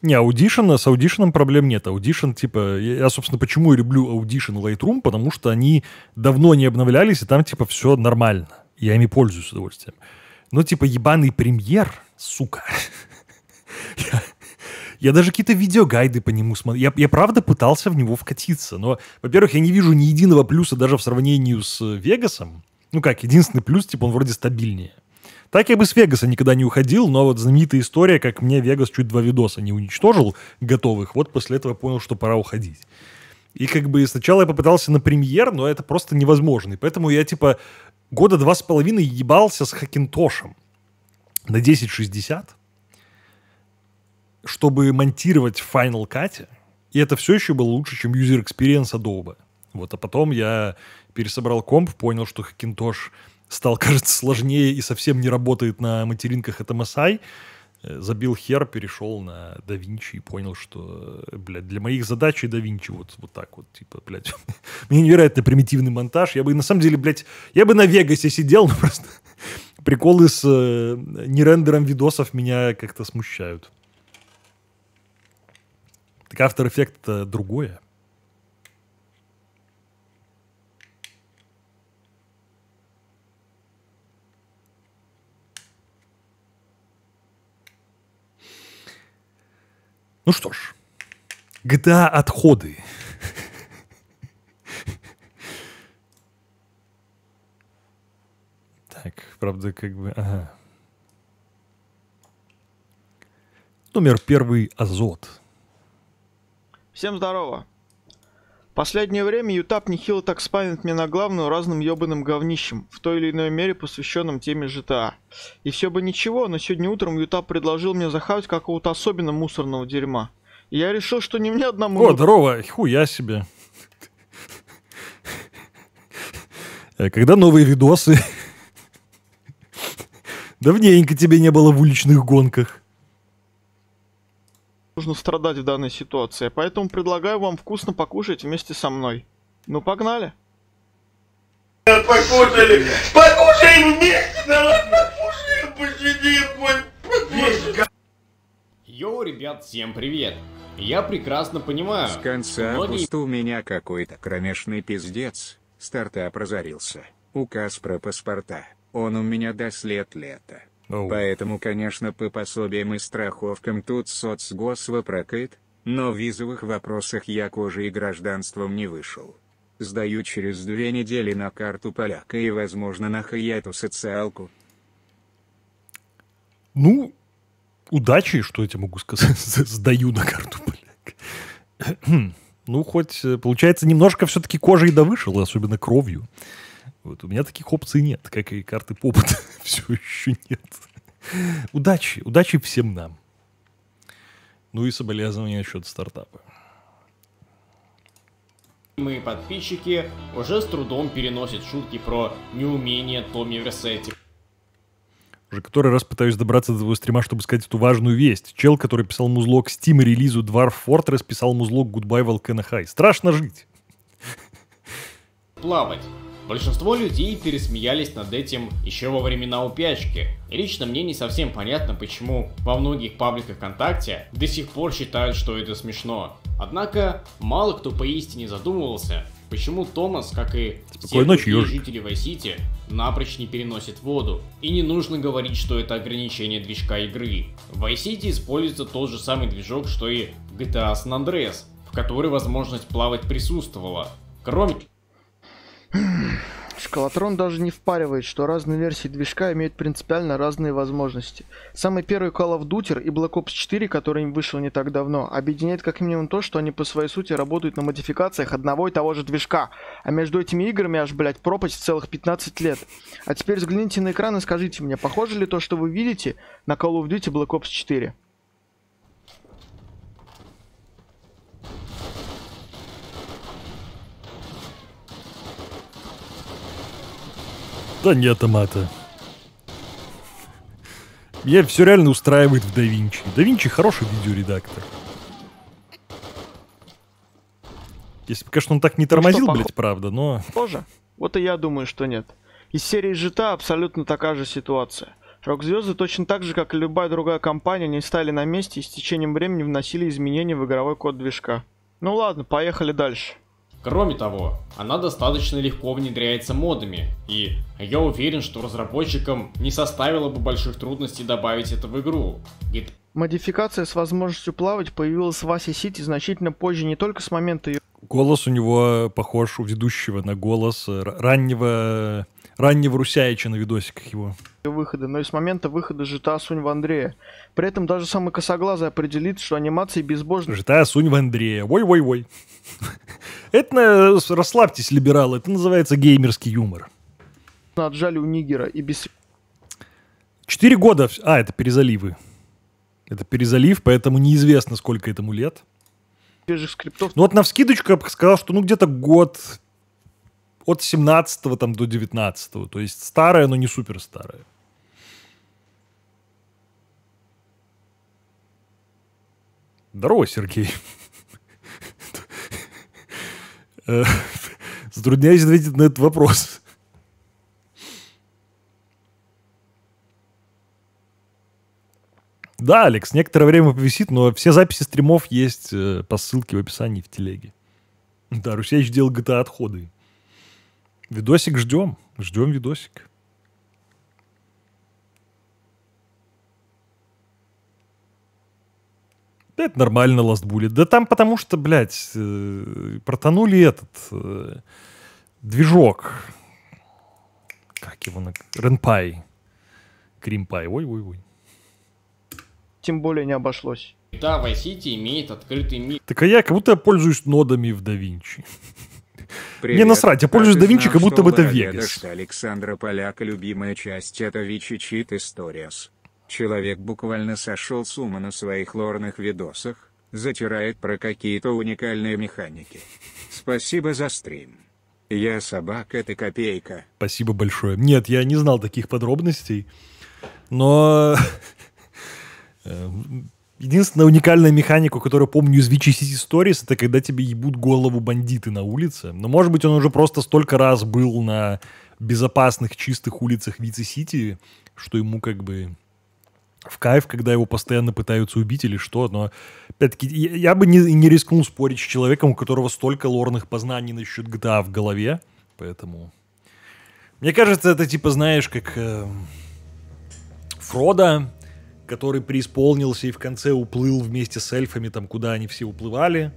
Не, аудишена, с аудишеном проблем нет. Аудишен, типа, я, собственно, почему я люблю аудишен и Lightroom, потому что они давно не обновлялись, и там, типа, все нормально. Я ими пользуюсь с удовольствием. Но, типа, ебаный премьер, сука. я, я даже какие-то видеогайды по нему смотрел. Я, я правда пытался в него вкатиться, но, во-первых, я не вижу ни единого плюса даже в сравнении с Вегасом. Ну как, единственный плюс, типа, он вроде стабильнее. Так я бы с Вегаса никогда не уходил, но вот знаменитая история, как мне Вегас чуть два видоса не уничтожил готовых, вот после этого понял, что пора уходить. И как бы сначала я попытался на премьер, но это просто невозможно. И поэтому я типа года два с половиной ебался с Хакинтошем на 1060 чтобы монтировать в Final Cut, и это все еще было лучше, чем User Experience Adobe. Вот, а потом я пересобрал комп, понял, что Hackintosh стал, кажется, сложнее и совсем не работает на материнках от MSI. Э, забил хер, перешел на DaVinci и понял, что, э, блядь, для моих задач и DaVinci вот, вот так вот, типа, блядь, мне невероятно примитивный монтаж. Я бы, на самом деле, блядь, я бы на Вегасе сидел, но просто приколы с э, нерендером видосов меня как-то смущают. Так After Effects это другое. Ну что ж, GTA отходы. Так, правда, как бы... Ага. Номер первый – азот. Всем здорово. Последнее время Ютап нехило так спамит меня на главную разным ёбаным говнищем, в той или иной мере посвященным теме GTA. И все бы ничего, но сегодня утром Ютап предложил мне захавать какого-то особенно мусорного дерьма. И я решил, что не мне одному... О, здорово, хуя себе. Э, когда новые видосы? Давненько тебе не было в уличных гонках нужно страдать в данной ситуации. Поэтому предлагаю вам вкусно покушать вместе со мной. Ну погнали! Покушали! Покушаем вместе! Давай покушаем, посидим, Йоу, ребят, всем привет! Я прекрасно понимаю. С конца многие... августа у меня какой-то кромешный пиздец. Стартап разорился. Указ про паспорта. Он у меня до след лета. Поэтому, конечно, по пособиям и страховкам тут соцгосва прокат, но в визовых вопросах я кожей и гражданством не вышел. Сдаю через две недели на карту поляка и, возможно, на эту социалку. Ну, удачи, что я тебе могу сказать. Сдаю на карту поляка. ну, хоть, э, получается, немножко все-таки кожей да вышел, особенно кровью. Вот у меня таких опций нет, как и карты попыта все еще нет. удачи, удачи всем нам. Ну и соболезнования насчет стартапа. Мы, подписчики, уже с трудом переносят шутки про неумение Томми Версетти. Уже который раз пытаюсь добраться до твоего стрима, чтобы сказать эту важную весть. Чел, который писал музлог Steam релизу Dwarf Fortress, писал музлог Goodbye Volcano High. Страшно жить. Плавать. Большинство людей пересмеялись над этим еще во времена упячки. И лично мне не совсем понятно, почему во многих пабликах ВКонтакте до сих пор считают, что это смешно. Однако, мало кто поистине задумывался, почему Томас, как и все другие жители вай напрочь не переносит воду. И не нужно говорить, что это ограничение движка игры. В вай используется тот же самый движок, что и GTA San Andreas, в которой возможность плавать присутствовала. Кроме Скалатрон даже не впаривает, что разные версии движка имеют принципиально разные возможности. Самый первый Call of Duty и Black Ops 4, который им вышел не так давно, объединяет как минимум то, что они по своей сути работают на модификациях одного и того же движка. А между этими играми аж, блять пропасть в целых 15 лет. А теперь взгляните на экран и скажите мне, похоже ли то, что вы видите, на Call of Duty Black Ops 4? Да нет, Амата. Я все реально устраивает в Давинчи. Давинчи хороший видеоредактор. Если бы, конечно, он так не тормозил, ну что, правда, но... Тоже. Вот и я думаю, что нет. Из серии GTA абсолютно такая же ситуация. Рок-звезды точно так же, как и любая другая компания, не стали на месте и с течением времени вносили изменения в игровой код движка. Ну ладно, поехали дальше. Кроме того, она достаточно легко внедряется модами, и я уверен, что разработчикам не составило бы больших трудностей добавить это в игру. Ведь... Модификация с возможностью плавать появилась в Аси Сити значительно позже не только с момента ее... Голос у него э, похож у ведущего на голос э, раннего, э, раннего Русяича на видосиках его. Выхода, но и с момента выхода Жита Сунь в Андрея. При этом даже самый косоглазый определит, что анимации безбожны. Жита Сунь в Андрея. Ой-ой-ой. Это, расслабьтесь, либералы, это называется геймерский юмор. Отжали у Нигера и без... Четыре года... А, это перезаливы. Это перезалив, поэтому неизвестно, сколько этому лет. Свежих скриптов. Ну вот на вскидочку я бы сказал, что ну где-то год от 17 там до 19 То есть старое, но не супер старое. Здорово, Сергей. Э, затрудняюсь ответить на этот вопрос. Да, Алекс, некоторое время повисит, но все записи стримов есть э, по ссылке в описании в телеге. Да, Русевич делал GTA а отходы. Видосик ждем. Ждем видосик. Да это нормально, Last Bullet. Да там потому что, блядь, э, протонули этот э, движок. Как его на... Ренпай. Кримпай. Ой-ой-ой. Тем более не обошлось. Да, Vice имеет открытый мир. Так а я как будто пользуюсь нодами в DaVinci. Привет. Мне насрать, я пользуюсь а DaVinci, как будто бы это Вегас. Александра Поляка любимая часть это вичичит Чит Историас. Человек буквально сошел с ума на своих лорных видосах, затирает про какие-то уникальные механики. Спасибо за стрим. Я собака, это копейка. Спасибо большое. Нет, я не знал таких подробностей, но... Э, Единственная уникальная механика, которую помню из VCC Stories, это когда тебе ебут голову бандиты на улице. Но, может быть, он уже просто столько раз был на безопасных, чистых улицах Вице-Сити, что ему как бы в кайф, когда его постоянно пытаются убить или что, но, опять-таки, я, бы не, не рискнул спорить с человеком, у которого столько лорных познаний насчет GTA а в голове, поэтому... Мне кажется, это типа, знаешь, как э, Фрода, который преисполнился и в конце уплыл вместе с эльфами, там, куда они все уплывали.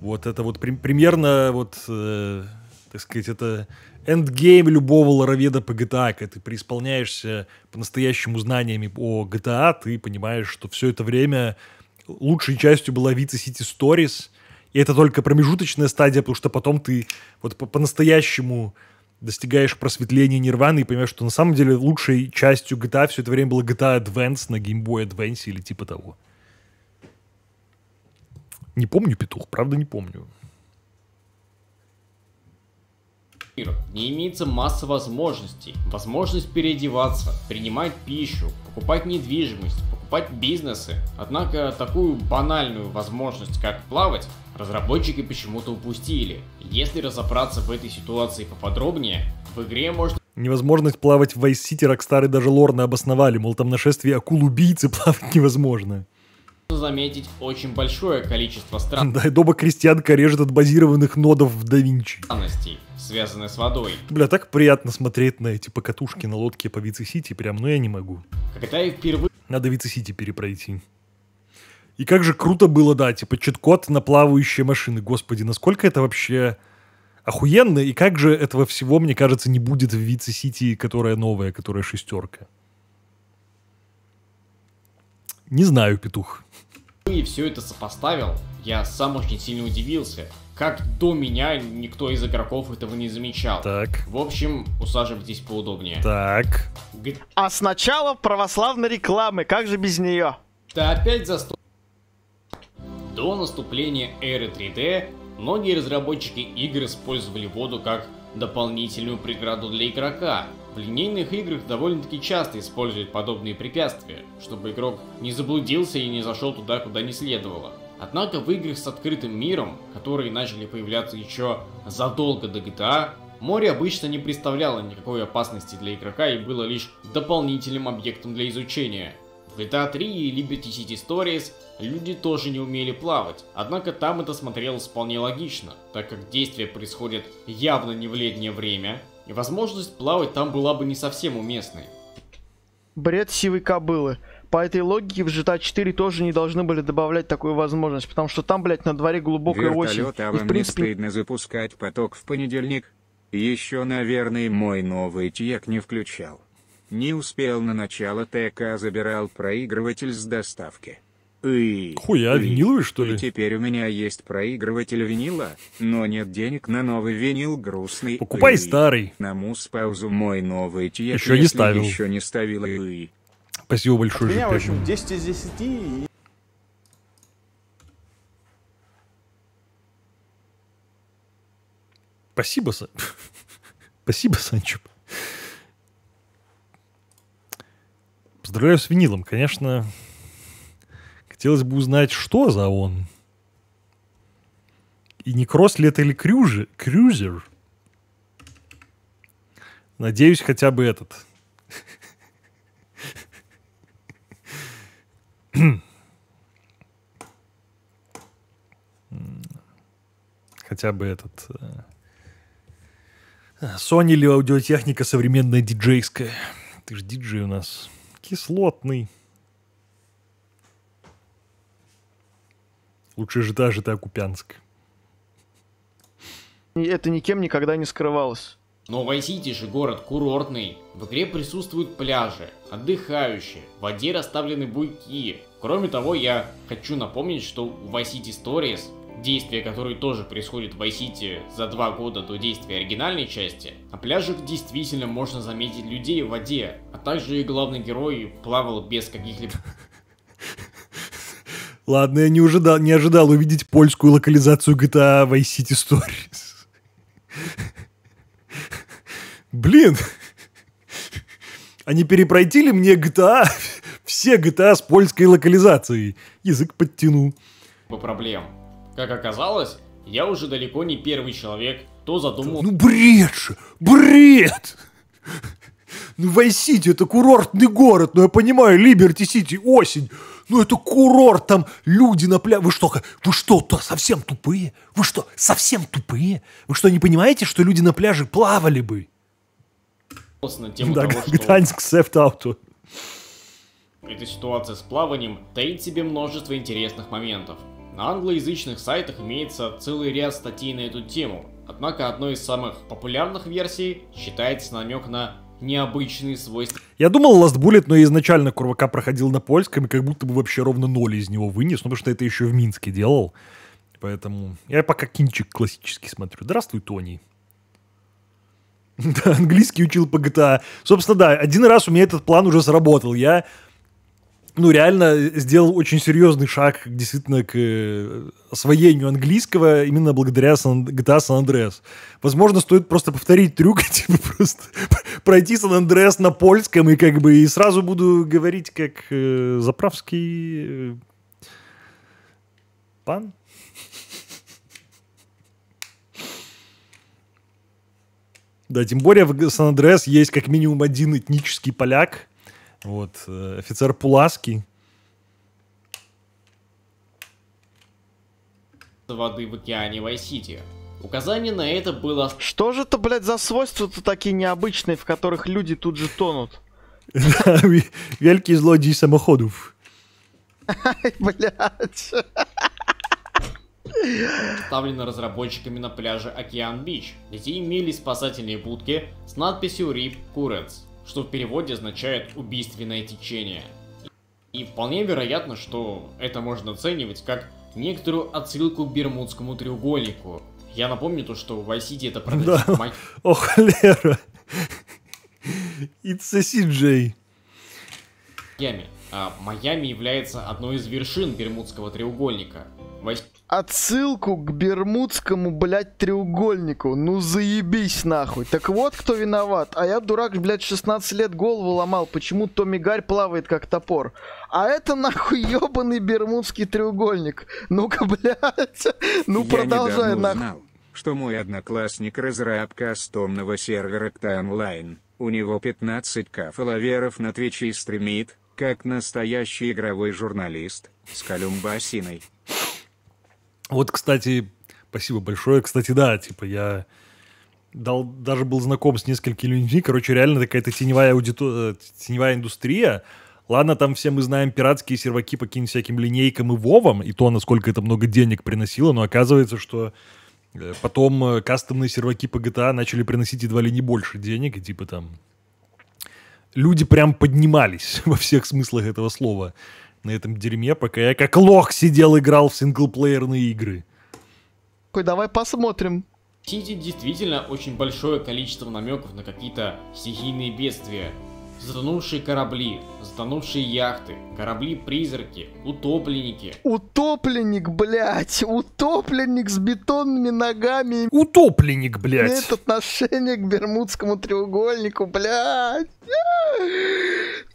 Вот это вот при, примерно вот э, так сказать, это эндгейм любого лороведа по GTA, когда ты преисполняешься по-настоящему знаниями о GTA, ты понимаешь, что все это время лучшей частью была Вице Сити Stories, и это только промежуточная стадия, потому что потом ты вот по-настоящему достигаешь просветления нирваны и понимаешь, что на самом деле лучшей частью GTA все это время было GTA Advance на Game Boy Advance или типа того. Не помню, петух, правда не помню. мир. Не имеется масса возможностей. Возможность переодеваться, принимать пищу, покупать недвижимость, покупать бизнесы. Однако такую банальную возможность, как плавать, разработчики почему-то упустили. Если разобраться в этой ситуации поподробнее, в игре можно Невозможность плавать в Vice City Rockstar и даже Лорны обосновали, мол, там нашествие акул-убийцы плавать невозможно заметить очень большое количество стран. Да, и доба крестьянка режет от базированных нодов в Давинчи связанные с водой. Бля, так приятно смотреть на эти покатушки на лодке по Вице-Сити, прям, но ну, я не могу. Когда я впервые... Надо Вице-Сити перепройти. И как же круто было, да, типа чит-код на плавающие машины. Господи, насколько это вообще охуенно, и как же этого всего, мне кажется, не будет в Вице-Сити, которая новая, которая шестерка. Не знаю, петух. И все это сопоставил, я сам очень сильно удивился как до меня никто из игроков этого не замечал. Так. В общем, усаживайтесь поудобнее. Так. Г... А сначала православной рекламы, как же без нее? Да опять за сто... До наступления эры 3D многие разработчики игр использовали воду как дополнительную преграду для игрока. В линейных играх довольно-таки часто используют подобные препятствия, чтобы игрок не заблудился и не зашел туда, куда не следовало. Однако в играх с открытым миром, которые начали появляться еще задолго до GTA, море обычно не представляло никакой опасности для игрока и было лишь дополнительным объектом для изучения. В GTA 3 и Liberty City Stories люди тоже не умели плавать, однако там это смотрелось вполне логично, так как действие происходит явно не в летнее время, и возможность плавать там была бы не совсем уместной. Бред сивой кобылы по этой логике в GTA 4 тоже не должны были добавлять такую возможность, потому что там, блядь, на дворе глубокая Вертолет, осень. А и, в принципе... стыдно запускать поток в понедельник. Еще, наверное, мой новый ТЕК не включал. Не успел на начало ТК забирал проигрыватель с доставки. И... Хуя, виниловый, что ли? И теперь у меня есть проигрыватель винила, но нет денег на новый винил грустный. Покупай и... старый. На мус паузу мой новый ТЕК. Еще не ставил. Еще не ставил. И... Спасибо большое. От меня, в общем, 10 из 10. Спасибо, Сан... Спасибо, Санчо. Поздравляю с винилом. Конечно, хотелось бы узнать, что за он. И не кросс ли это или крюжи? крюзер? Надеюсь, хотя бы этот. хотя бы этот... Э, э, Sony или аудиотехника современная диджейская? Ты же диджей у нас. Кислотный. Лучше же та же та Купянск. Это никем никогда не скрывалось. Но Вайсити же город курортный. В игре присутствуют пляжи, отдыхающие, в воде расставлены буйки. Кроме того, я хочу напомнить, что у Vice City Stories Действие, которые тоже происходит в Вайсити за два года до действия оригинальной части, на пляжах действительно можно заметить людей в воде, а также и главный герой плавал без каких-либо... Ладно, я не, ожидал, не ожидал увидеть польскую локализацию GTA Vice City Stories. Блин, они перепройтили мне а, GTA, все GTA а с польской локализацией. Язык подтянул. По проблем. Как оказалось, я уже далеко не первый человек, кто задумал... Ну бред же! Бред! Ну Вай-Сити это курортный город, ну я понимаю, Либерти-Сити, осень. Но ну это курорт, там люди на пляже. Вы что, вы что, то совсем тупые? Вы что, совсем тупые? Вы что, не понимаете, что люди на пляже плавали бы? На тему да, того, Гданьск сефт-ауту. Эта ситуация с плаванием таит себе множество интересных моментов. На англоязычных сайтах имеется целый ряд статей на эту тему, однако одной из самых популярных версий считается намек на необычные свойства. Я думал Last Bullet, но изначально Курвака проходил на польском, и как будто бы вообще ровно ноль из него вынес, ну, потому что это еще в Минске делал. Поэтому я пока кинчик классический смотрю. Здравствуй, Тони. Да, английский учил по GTA. Собственно, да, один раз у меня этот план уже сработал. Я ну, реально сделал очень серьезный шаг действительно к э, освоению английского именно благодаря GTA San Andreas. Возможно, стоит просто повторить трюк, типа просто пройти San Andreas на польском и как бы и сразу буду говорить как э, заправский э, пан. Да, тем более в Сан-Андреас есть как минимум один этнический поляк, вот, э, офицер Пулаский. воды в океане вай Указание на это было... Что же это, блядь, за свойства-то такие необычные, в которых люди тут же тонут? Великий злодей самоходов. Блядь. Поставлено разработчиками на пляже Океан Бич, где имели спасательные будки с надписью Рип Куренс что в переводе означает «убийственное течение». И вполне вероятно, что это можно оценивать как некоторую отсылку к Бермудскому треугольнику. Я напомню то, что в Vice это продается... Да. Май... О, It's a CJ. Майами. А Майами является одной из вершин Бермудского треугольника. Vice отсылку к бермудскому, блядь, треугольнику. Ну заебись нахуй. Так вот кто виноват. А я, дурак, блядь, 16 лет голову ломал. Почему Томми Гарь плавает как топор? А это нахуй ебаный бермудский треугольник. Ну-ка, блядь. Ну я продолжай нахуй. Узнал, что мой одноклассник разраб кастомного сервера онлайн. У него 15к фоловеров на Твиче стримит, как настоящий игровой журналист, с колюмбасиной. Вот, кстати, спасибо большое. Кстати, да, типа я дал, даже был знаком с несколькими людьми. Короче, реально такая то теневая аудитория, э, теневая индустрия. Ладно, там все мы знаем пиратские серваки по каким всяким линейкам и вовам, и то, насколько это много денег приносило, но оказывается, что э, потом э, кастомные серваки по GTA а начали приносить едва ли не больше денег, и типа там люди прям поднимались во всех смыслах этого слова на этом дерьме, пока я как лох сидел, играл в синглплеерные игры. Такой, давай посмотрим. В действительно очень большое количество намеков на какие-то стихийные бедствия, Затонувшие корабли, затонувшие яхты, корабли-призраки, утопленники. Утопленник, блядь! Утопленник с бетонными ногами. Утопленник, блядь! Имеет отношение к Бермудскому треугольнику, блядь!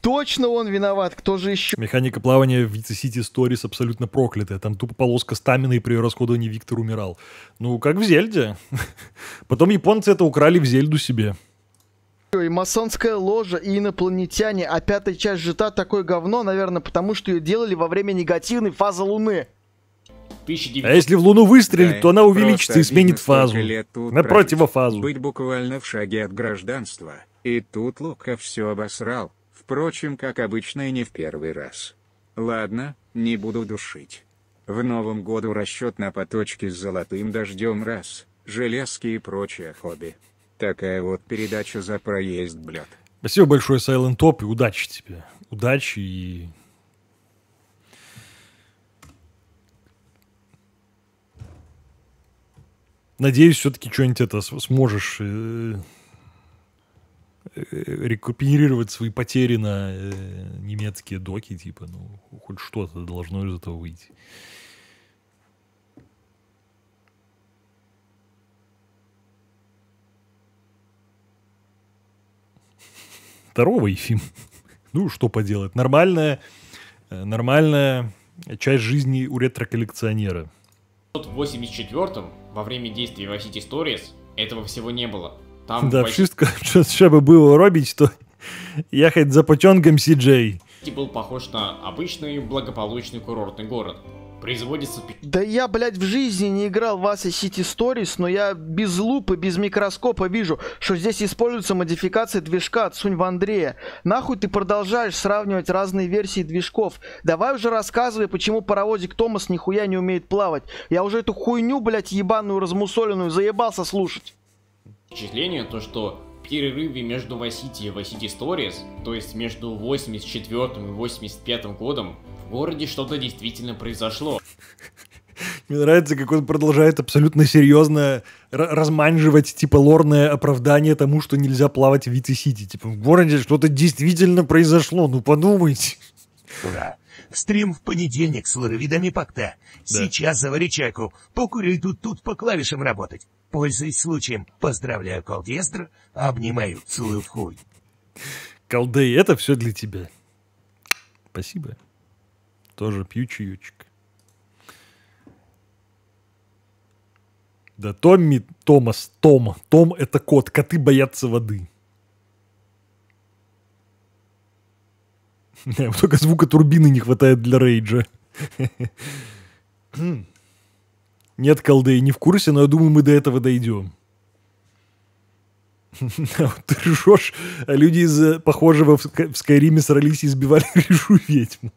Точно он виноват, кто же еще? Механика плавания в Vice City Stories абсолютно проклятая. Там тупо полоска стамины, и при ее расходовании Виктор умирал. Ну, как в Зельде. Потом японцы это украли в Зельду себе. И масонская ложа, и инопланетяне. А пятая часть жита такое говно, наверное, потому что ее делали во время негативной фазы Луны. 1900... А если в Луну выстрелить, да, то она увеличится и сменит фазу. На противофазу. Быть буквально в шаге от гражданства. И тут Лука все обосрал. Впрочем, как обычно, и не в первый раз. Ладно, не буду душить. В новом году расчет на поточки с золотым дождем раз, железки и прочее хобби такая вот передача за проезд, блядь. Спасибо большое, Silent Топ, и удачи тебе. Удачи и... Надеюсь, все-таки что-нибудь это сможешь э, э, рекуперировать свои потери на э, немецкие доки, типа, ну, хоть что-то должно из этого выйти. второго Ефим. Ну, что поделать. Нормальная, э, нормальная часть жизни у ретро-коллекционера. В 84-м, во время действия Vice City Stories, этого всего не было. Там да, почти... wszystko, co trzeba było robić, to за путёнгом CJ. Был похож на обычный благополучный курортный город производится... Да я, блядь, в жизни не играл в Assassin's City Stories, но я без лупы, без микроскопа вижу, что здесь используется модификация движка от Сунь в Андрея. Нахуй ты продолжаешь сравнивать разные версии движков? Давай уже рассказывай, почему паровозик Томас нихуя не умеет плавать. Я уже эту хуйню, блядь, ебаную размусоленную заебался слушать. Впечатление то, что перерыве между Васити и Васити Stories, то есть между 84 и 85 годом, в городе что-то действительно произошло. Мне нравится, как он продолжает абсолютно серьезно разманживать, типа, лорное оправдание тому, что нельзя плавать в Вице-Сити. Типа, в городе что-то действительно произошло, ну подумайте. Ура. Стрим в понедельник с лоровидами пакта. Да. Сейчас заварю чайку, покурю и тут, тут по клавишам работать. Пользуясь случаем, поздравляю колдестра, обнимаю, целую в хуй. Колдей, это все для тебя. Спасибо. Тоже пью чаечек. Да, Томми, Томас, Том. Том — это кот. Коты боятся воды. Только звука турбины не хватает для рейджа. Хм. Нет, колды, не в курсе, но я думаю, мы до этого дойдем. А ты ржешь, а люди из э, похожего в Скайриме срались и избивали режу ведьму.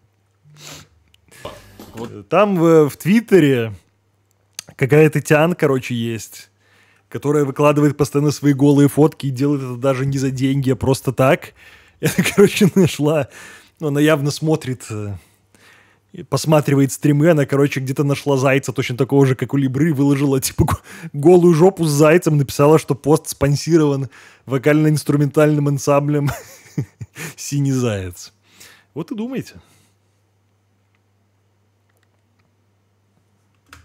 Там э, в, Твиттере какая-то Тян, короче, есть, которая выкладывает постоянно свои голые фотки и делает это даже не за деньги, а просто так. Это, короче, нашла. Ну, она явно смотрит э, посматривает стримы, она, короче, где-то нашла зайца точно такого же, как у Либры, выложила, типа, голую жопу с зайцем, написала, что пост спонсирован вокально-инструментальным ансамблем «Синий заяц». Вот и думайте.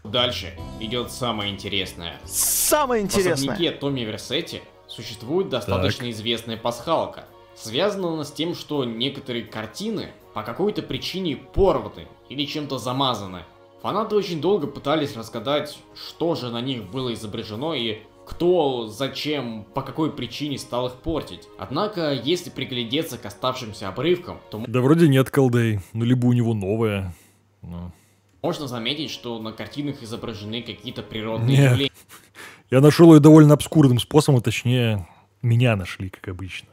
Дальше идет самое интересное. Самое интересное! В особняке Томми Версетти существует достаточно так. известная пасхалка – Связано оно с тем, что некоторые картины по какой-то причине порваны или чем-то замазаны. Фанаты очень долго пытались разгадать, что же на них было изображено и кто, зачем, по какой причине стал их портить. Однако, если приглядеться к оставшимся обрывкам, то... Да вроде нет колдей, ну либо у него новая, но... Можно заметить, что на картинах изображены какие-то природные явления. Я нашел ее довольно обскурным способом, а точнее, меня нашли, как обычно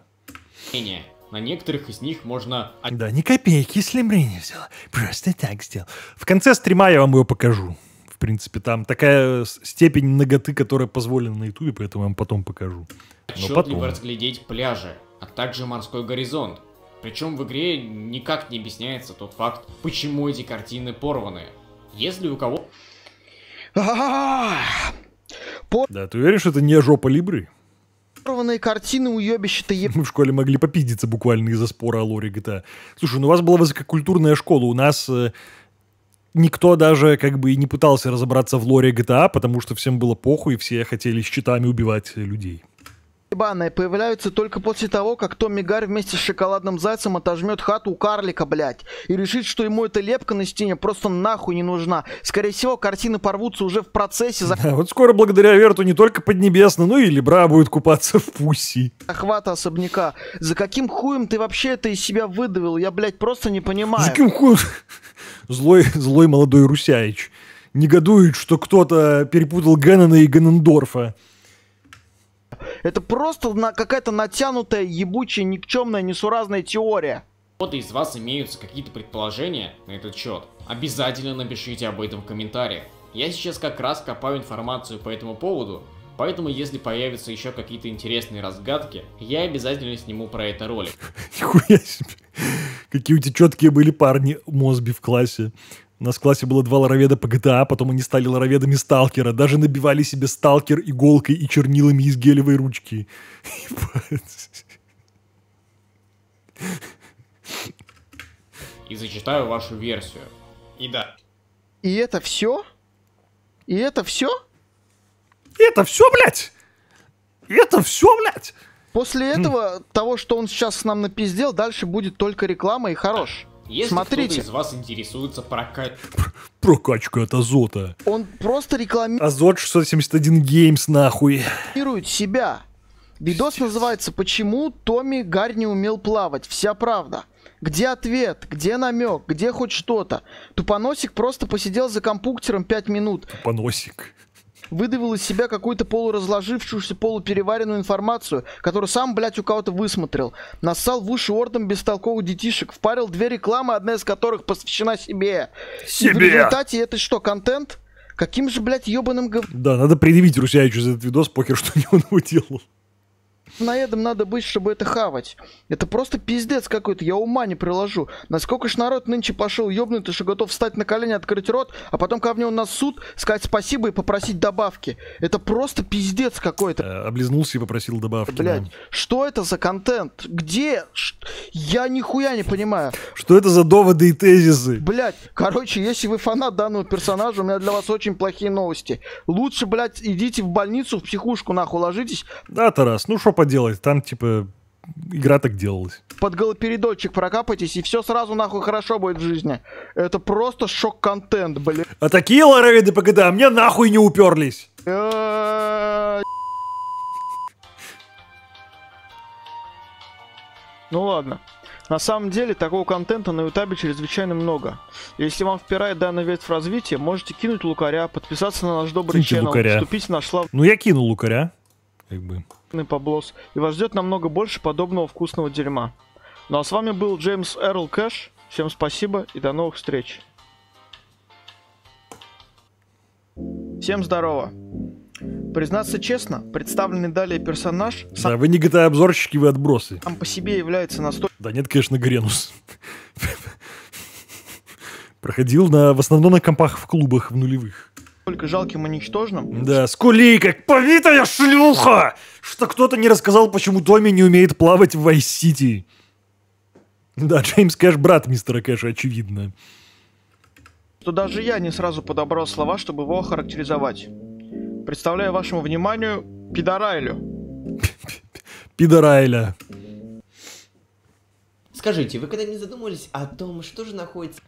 мнение. На некоторых из них можно... Да, ни копейки с Лемрини взял. Просто так сделал. В конце стрима я вам его покажу. В принципе, там такая э, степень ноготы, которая позволена на Ютубе, поэтому я вам потом покажу. Но потом. разглядеть пляжи, а также морской горизонт. Причем в игре никак не объясняется тот факт, почему эти картины порваны. Если у кого... Да, ты веришь, что это не жопа Либры? иллюстрированные картины уебище-то еб... Мы в школе могли попиздиться буквально из-за спора о лоре GTA. Слушай, ну у вас была высококультурная школа, у нас э, никто даже как бы и не пытался разобраться в лоре GTA, а, потому что всем было похуй, и все хотели с читами убивать э, людей ебаная появляются только после того, как Томми Гарри вместе с шоколадным зайцем отожмет хату у карлика, блядь, и решит, что ему эта лепка на стене просто нахуй не нужна. Скорее всего, картины порвутся уже в процессе. За... Вот скоро благодаря Верту не только Поднебесно, но и Лебра будет купаться в пуси. Охвата особняка. За каким хуем ты вообще это из себя выдавил? Я, блядь, просто не понимаю. За каким хуем? Злой, злой молодой Русяич. Негодует, что кто-то перепутал Геннона и Геннендорфа. Это просто на какая-то натянутая, ебучая, никчемная, несуразная теория. Вот то из вас имеются какие-то предположения на этот счет? Обязательно напишите об этом в комментариях. Я сейчас как раз копаю информацию по этому поводу, поэтому если появятся еще какие-то интересные разгадки, я обязательно сниму про это ролик. Нихуя себе. Какие у тебя четкие были парни Мосби в классе. У нас в классе было два лароведа по GTA, а, потом они стали лароведами сталкера. Даже набивали себе сталкер иголкой и чернилами из гелевой ручки. И зачитаю вашу версию. И да. И это все? И это все? И это все, блядь! И это все, блядь! После хм. этого, того, что он сейчас нам напиздел, дальше будет только реклама и хорош. Если Смотрите. из вас интересуется прокачкой... Прокачка от азота. Он просто рекламирует... Азот 671 Games, нахуй. Рекламирует себя. Видос называется «Почему Томми Гарри не умел плавать?» Вся правда. Где ответ? Где намек? Где хоть что-то? Тупоносик просто посидел за компьютером 5 минут. Тупоносик выдавил из себя какую-то полуразложившуюся, полупереваренную информацию, которую сам, блядь, у кого-то высмотрел. Нассал выше ордом бестолковых детишек, впарил две рекламы, одна из которых посвящена себе. Себе! И в результате это что, контент? Каким же, блядь, ебаным гов... Да, надо предъявить Русяевичу за этот видос, покер, что он его делал наедом надо быть, чтобы это хавать. Это просто пиздец какой-то, я ума не приложу. Насколько ж народ нынче пошел ёбнутый, что готов встать на колени, открыть рот, а потом ко мне он на суд, сказать спасибо и попросить добавки. Это просто пиздец какой-то. Э, облизнулся и попросил добавки. Блять, да. что это за контент? Где? Я нихуя не понимаю. Что это за доводы и тезисы? Блять, короче, если вы фанат данного персонажа, у меня для вас очень плохие новости. Лучше, блять, идите в больницу, в психушку нахуй ложитесь. Да, Тарас, ну что по делать, там типа игра так делалась. Под голопередольчик прокапайтесь, и все сразу нахуй хорошо будет в жизни. Это просто шок-контент, блин. А такие лоравиды ПГД, а мне нахуй не уперлись. Э, ну ладно. На самом деле, такого контента на Ютабе чрезвычайно много. Если вам впирает данный в развитие можете кинуть лукаря, подписаться на наш добрый Киньте ченнел, лукаря. вступить в наш слав... Ну я кинул лукаря как бы. Поблос. И вас ждет намного больше подобного вкусного дерьма. Ну а с вами был Джеймс Эрл Кэш. Всем спасибо и до новых встреч. Всем здорово. Признаться честно, представленный далее персонаж... Сам... Да, вы не GTA-обзорщики, вы отбросы. Сам по себе является настолько... Да нет, конечно, Гренус. Проходил на, в основном на компах в клубах в нулевых. Только жалким и ничтожным. Да, скули, как повитая шлюха! Что кто-то не рассказал, почему Томми не умеет плавать в Вайс-Сити. Да, Джеймс Кэш брат мистера Кэша, очевидно. Что даже я не сразу подобрал слова, чтобы его охарактеризовать. Представляю вашему вниманию пидорайлю. Пидорайля. Скажите, вы когда-нибудь задумывались о том, что же находится...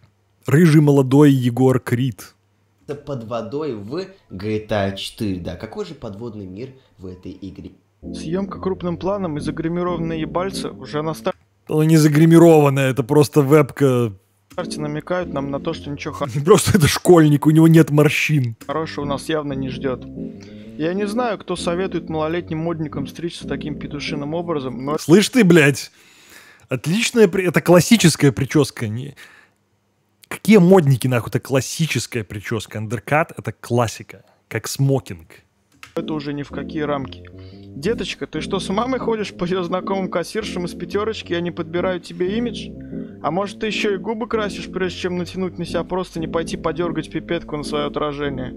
Рыжий молодой Егор Крид находится под водой в GTA 4. А да, какой же подводный мир в этой игре? Съемка крупным планом и загримированные ебальца уже на старте. Она не загримирована, это просто вебка. Старте намекают нам на то, что ничего хорошего. Просто это школьник, у него нет морщин. Хорошего нас явно не ждет. Я не знаю, кто советует малолетним модникам стричься таким петушиным образом, но... Слышь ты, блядь! Отличная, это классическая прическа. Не, Какие модники, нахуй, это классическая прическа. Андеркат — это классика, как смокинг. Это уже ни в какие рамки. Деточка, ты что, с мамой ходишь по ее знакомым кассиршам из пятерочки, я не подбираю тебе имидж? А может, ты еще и губы красишь, прежде чем натянуть на себя просто не пойти подергать пипетку на свое отражение?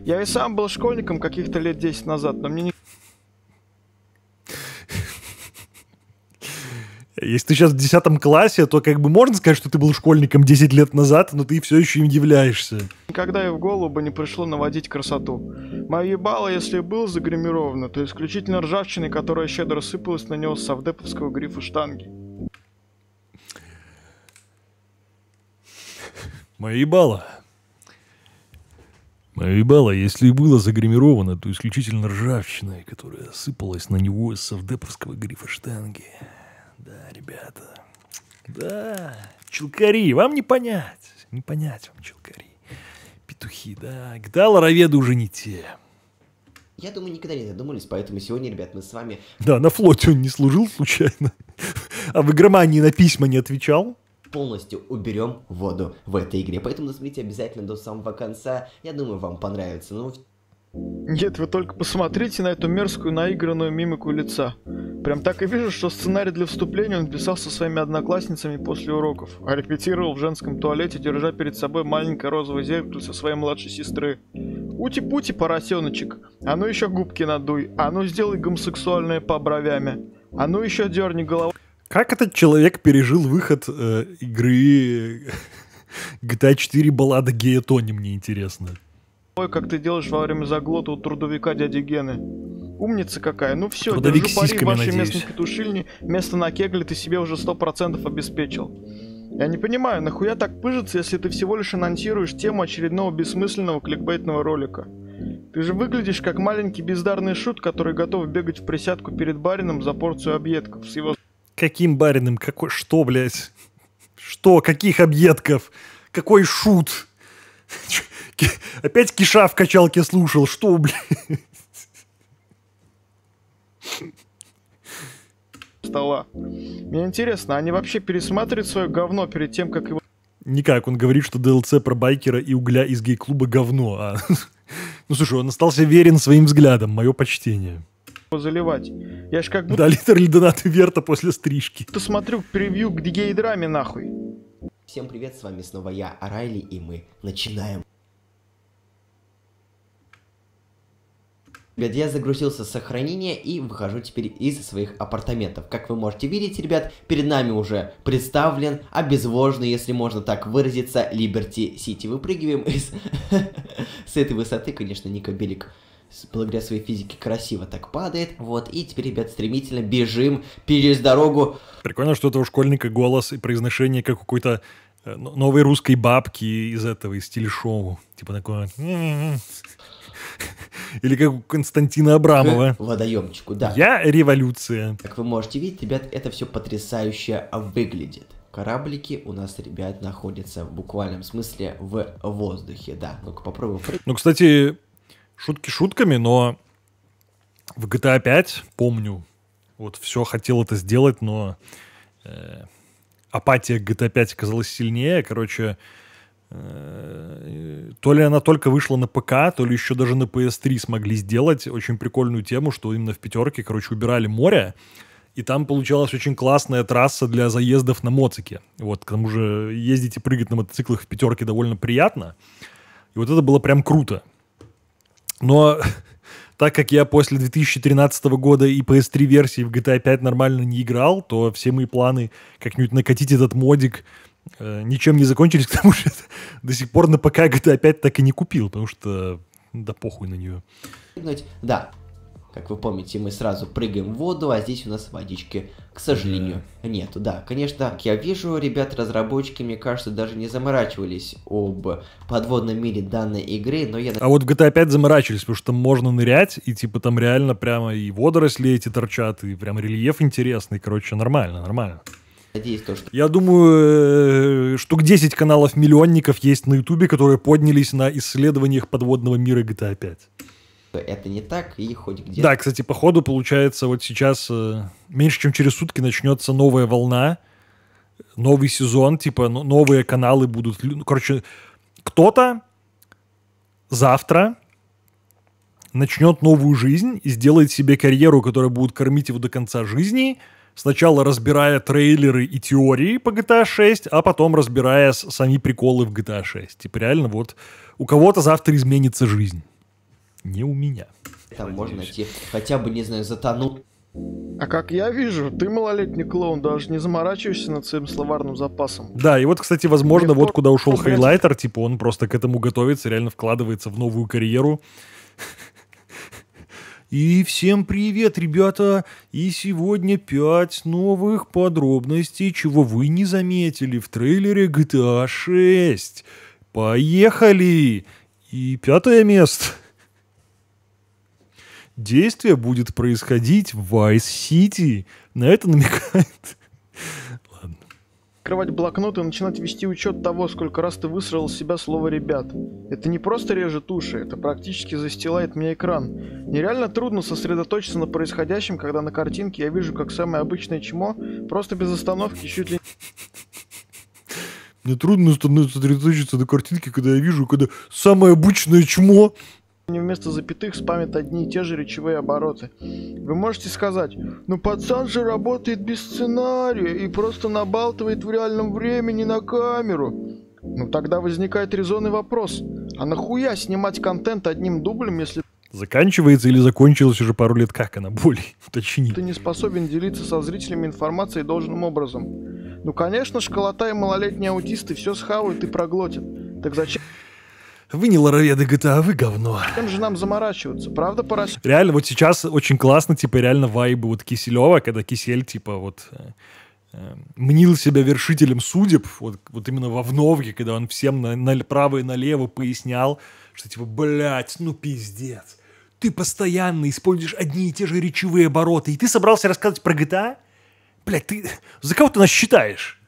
Я и сам был школьником каких-то лет 10 назад, но мне не... Если ты сейчас в 10 классе, то как бы можно сказать, что ты был школьником 10 лет назад, но ты все еще им являешься. Никогда и в голову бы не пришло наводить красоту. Мое ебало, если и было загримировано, то исключительно ржавчиной, которая щедро сыпалась на него с авдеповского грифа штанги. Мое ебало. Мое ебало, если и было загримировано, то исключительно ржавчиной, которая сыпалась на него с авдеповского грифа штанги ребята. Да, челкари, вам не понять. Не понять вам, челкари. Петухи, да. Гдалороведы уже не те. Я думаю, никогда не задумались, поэтому сегодня, ребят, мы с вами... Да, на флоте он не служил случайно. А в игромании на письма не отвечал полностью уберем воду в этой игре. Поэтому досмотрите обязательно до самого конца. Я думаю, вам понравится. Ну, нет, вы только посмотрите на эту мерзкую наигранную мимику лица. Прям так и вижу, что сценарий для вступления он писал со своими одноклассницами после уроков, а репетировал в женском туалете, держа перед собой маленькое розовое зеркало со своей младшей сестры. Ути-пути, поросеночек, а ну еще губки надуй, а ну сделай гомосексуальное по бровями, а ну еще дерни голову. Как этот человек пережил выход э, игры GTA 4 баллада гея Тони, мне интересно. Ой, как ты делаешь во время заглота у трудовика дяди Гены. Умница какая. Ну все, Трудовик держу пари, сиськами, вашей надеюсь. местной петушильни, место на кегле ты себе уже сто процентов обеспечил. Я не понимаю, нахуя так пыжится, если ты всего лишь анонсируешь тему очередного бессмысленного кликбейтного ролика? Ты же выглядишь как маленький бездарный шут, который готов бегать в присядку перед барином за порцию объедков с его... Каким барином? Какой... Что, блядь? Что? Каких объедков? Какой шут? опять киша в качалке слушал. Что, блядь? стола. Мне интересно, они вообще пересматривают свое говно перед тем, как его... Никак, он говорит, что ДЛЦ про байкера и угля из гей-клуба говно, а... Ну, слушай, он остался верен своим взглядам, мое почтение. Заливать. Я ж как будто... Да, литерли донаты Верта после стрижки. То смотрю превью к гей-драме, нахуй. Всем привет, с вами снова я, Арайли, и мы начинаем. Ребят, я загрузился с сохранения и выхожу теперь из своих апартаментов. Как вы можете видеть, ребят, перед нами уже представлен обезвоженный, если можно так выразиться, Liberty City. Выпрыгиваем из... С этой высоты, конечно, Ника Белик благодаря своей физике красиво так падает. Вот, и теперь, ребят, стремительно бежим через дорогу. Прикольно, что это у школьника голос и произношение, как у какой-то э, новой русской бабки из этого, из телешоу. Типа такое... Или как у Константина Абрамова. К водоемчику, да. Я революция. Как вы можете видеть, ребят, это все потрясающе выглядит. Кораблики у нас, ребят, находятся в буквальном смысле в воздухе, да. Ну-ка попробуем. Ну, кстати, шутки шутками, но в GTA 5, помню, вот все хотел это сделать, но э, апатия GTA 5 оказалась сильнее. Короче, Э, то ли она только вышла на ПК, то ли еще даже на PS3 смогли сделать очень прикольную тему, что именно в пятерке, короче, убирали море, и там получалась очень классная трасса для заездов на моцике. Вот, к тому же ездить и прыгать на мотоциклах в пятерке довольно приятно. И вот это было прям круто. Но так как я после 2013 года и PS3 версии в GTA 5 нормально не играл, то все мои планы как-нибудь накатить этот модик Э, ничем не закончились, потому что до сих пор на ПК GTA 5 а так и не купил, потому что ну, да похуй на нее. Да, как вы помните, мы сразу прыгаем в воду, а здесь у нас водички, к сожалению, yeah. нету. Да, конечно, как я вижу, ребят, разработчики, мне кажется, даже не заморачивались об подводном мире данной игры, но я... А вот в GTA 5 а заморачивались, потому что там можно нырять, и типа там реально прямо и водоросли эти торчат, и прям рельеф интересный, короче, нормально, нормально. Надеюсь, то, что... Я думаю, штук э, 10 каналов миллионников есть на Ютубе, которые поднялись на исследованиях подводного мира GTA 5 это не так, и хоть где Да, кстати, походу получается вот сейчас э, меньше, чем через сутки начнется новая волна, новый сезон, типа новые каналы будут. короче, кто-то завтра начнет новую жизнь и сделает себе карьеру, которая будет кормить его до конца жизни – сначала разбирая трейлеры и теории по GTA 6, а потом разбирая сами приколы в GTA 6. Типа реально вот у кого-то завтра изменится жизнь. Не у меня. Там можно идти, хотя бы, не знаю, затонуть а как я вижу, ты малолетний клоун, даже не заморачиваешься над своим словарным запасом. Да, и вот, кстати, возможно, Мне вот куда ушел Хайлайтер, типа он просто к этому готовится, реально вкладывается в новую карьеру. И всем привет, ребята! И сегодня пять новых подробностей, чего вы не заметили в трейлере GTA 6. Поехали! И пятое место. Действие будет происходить в Vice City. На это намекает открывать блокнот и начинать вести учет того, сколько раз ты высрал с себя слово «ребят». Это не просто режет уши, это практически застилает мне экран. Нереально трудно сосредоточиться на происходящем, когда на картинке я вижу, как самое обычное чмо, просто без остановки, чуть ли... Мне трудно становится сосредоточиться на картинке, когда я вижу, когда самое обычное чмо они вместо запятых спамят одни и те же речевые обороты. Вы можете сказать, ну пацан же работает без сценария и просто набалтывает в реальном времени на камеру. Ну тогда возникает резонный вопрос, а нахуя снимать контент одним дублем, если... Заканчивается или закончилась уже пару лет как она, более точнее. Ты не способен делиться со зрителями информацией должным образом. Ну конечно, школота и малолетние аутисты все схавают и проглотят. Так зачем... Вы не лороведы GTA, а, вы говно. Чем же нам заморачиваться, правда, Парасюк? Реально, вот сейчас очень классно, типа, реально вайбы вот Киселева, когда Кисель, типа, вот э, э, мнил себя вершителем судеб, вот, вот именно во вновке, когда он всем на, на, право и налево пояснял, что типа, блядь, ну пиздец, ты постоянно используешь одни и те же речевые обороты, и ты собрался рассказывать про GTA? А? Блядь, ты за кого ты нас считаешь?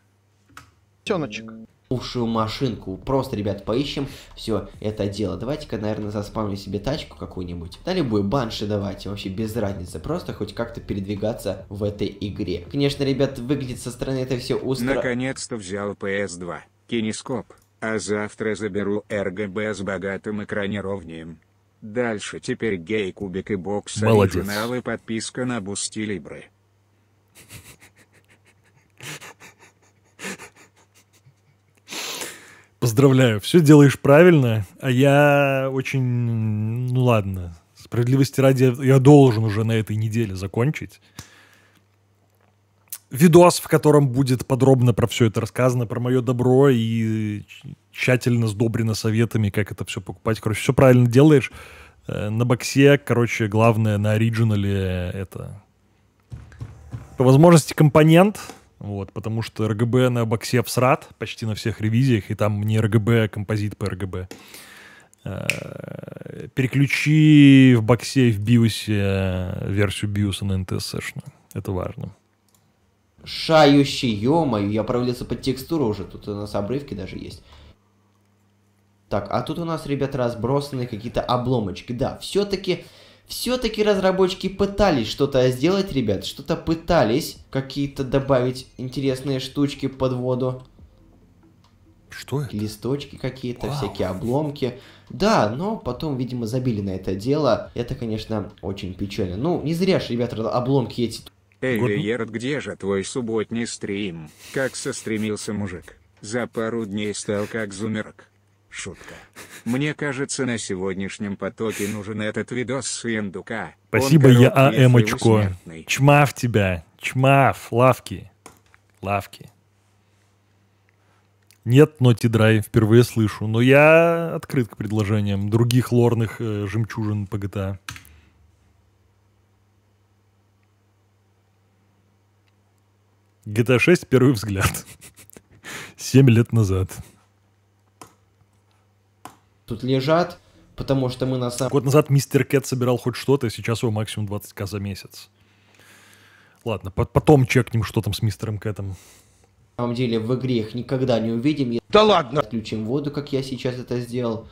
Теночек лучшую машинку. Просто, ребят, поищем все это дело. Давайте-ка, наверное, заспамлю себе тачку какую-нибудь. Да любую банши давайте, вообще без разницы. Просто хоть как-то передвигаться в этой игре. Конечно, ребят, выглядит со стороны это все устро... Наконец-то взял PS2, кинескоп. А завтра заберу РГБ с богатым экранированием. Дальше теперь гей, кубик и бокс, Молодец. оригиналы, подписка на Бусти Либры. поздравляю, все делаешь правильно, а я очень, ну ладно, справедливости ради, я должен уже на этой неделе закончить. Видос, в котором будет подробно про все это рассказано, про мое добро и тщательно сдобрено советами, как это все покупать. Короче, все правильно делаешь. Э, на боксе, короче, главное на оригинале это по возможности компонент, вот, потому что РГБ на боксе всрат почти на всех ревизиях, и там не РГБ, а композит по РГБ. Э, переключи в боксе и в биосе э, версию биоса на NTSS. Это важно. Шающий, ё-моё, я провалился под текстуру уже, тут у нас обрывки даже есть. Так, а тут у нас, ребята, разбросаны какие-то обломочки. Да, все-таки все-таки разработчики пытались что-то сделать, ребят, что-то пытались какие-то добавить интересные штучки под воду. Что это? Листочки какие-то, всякие обломки. Да, но потом, видимо, забили на это дело. Это, конечно, очень печально. Ну, не зря же, ребята, обломки эти... Эй, Леерд, где же твой субботний стрим? Как состремился мужик? За пару дней стал как зумерок. Шутка. Мне кажется, на сегодняшнем потоке нужен этот видос с Яндука. Спасибо, я АМочко. Чмав тебя. Чмав. Лавки. Лавки. Нет, Naughty Drive впервые слышу, но я открыт к предложениям других лорных э, жемчужин по GTA. GTA 6 первый взгляд. Семь лет назад тут лежат, потому что мы на самом... Год назад мистер Кэт собирал хоть что-то, сейчас его максимум 20к за месяц. Ладно, по потом чекнем, что там с мистером Кэтом. На самом деле в игре их никогда не увидим. Да ладно! Отключим воду, как я сейчас это сделал.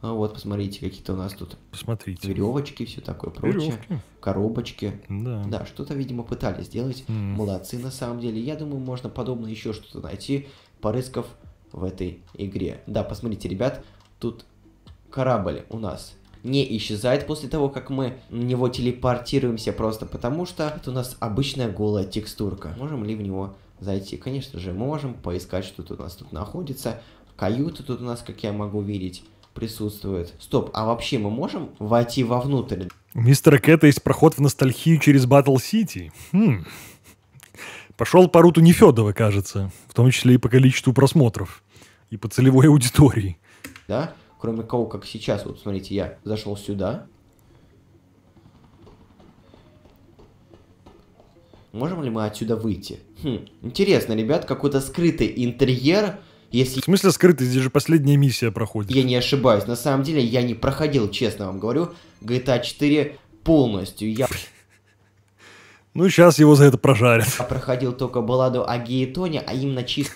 А вот, посмотрите, какие-то у нас тут... Посмотрите. Веревочки, все такое прочее. Веревки. Коробочки. Да. Да, что-то, видимо, пытались сделать. Mm. Молодцы, на самом деле. Я думаю, можно подобно еще что-то найти, порыскав в этой игре. Да, посмотрите, ребят, тут корабль у нас не исчезает после того, как мы на него телепортируемся просто потому, что это у нас обычная голая текстурка. Можем ли в него зайти? Конечно же, можем поискать, что тут у нас тут находится. Каюты тут у нас, как я могу видеть, присутствует. Стоп, а вообще мы можем войти вовнутрь? У мистера Кэта есть проход в ностальгию через Батл Сити. Хм. Пошел по руту Нефедова, кажется, в том числе и по количеству просмотров, и по целевой аудитории. Да? кроме кого, как сейчас. Вот, смотрите, я зашел сюда. Можем ли мы отсюда выйти? Хм, интересно, ребят, какой-то скрытый интерьер... Если... В смысле скрытый? Здесь же последняя миссия проходит. Я не ошибаюсь. На самом деле, я не проходил, честно вам говорю, GTA 4 полностью. Я... Ну, сейчас его за это прожарят. Я проходил только балладу о Гейтоне, а именно чисто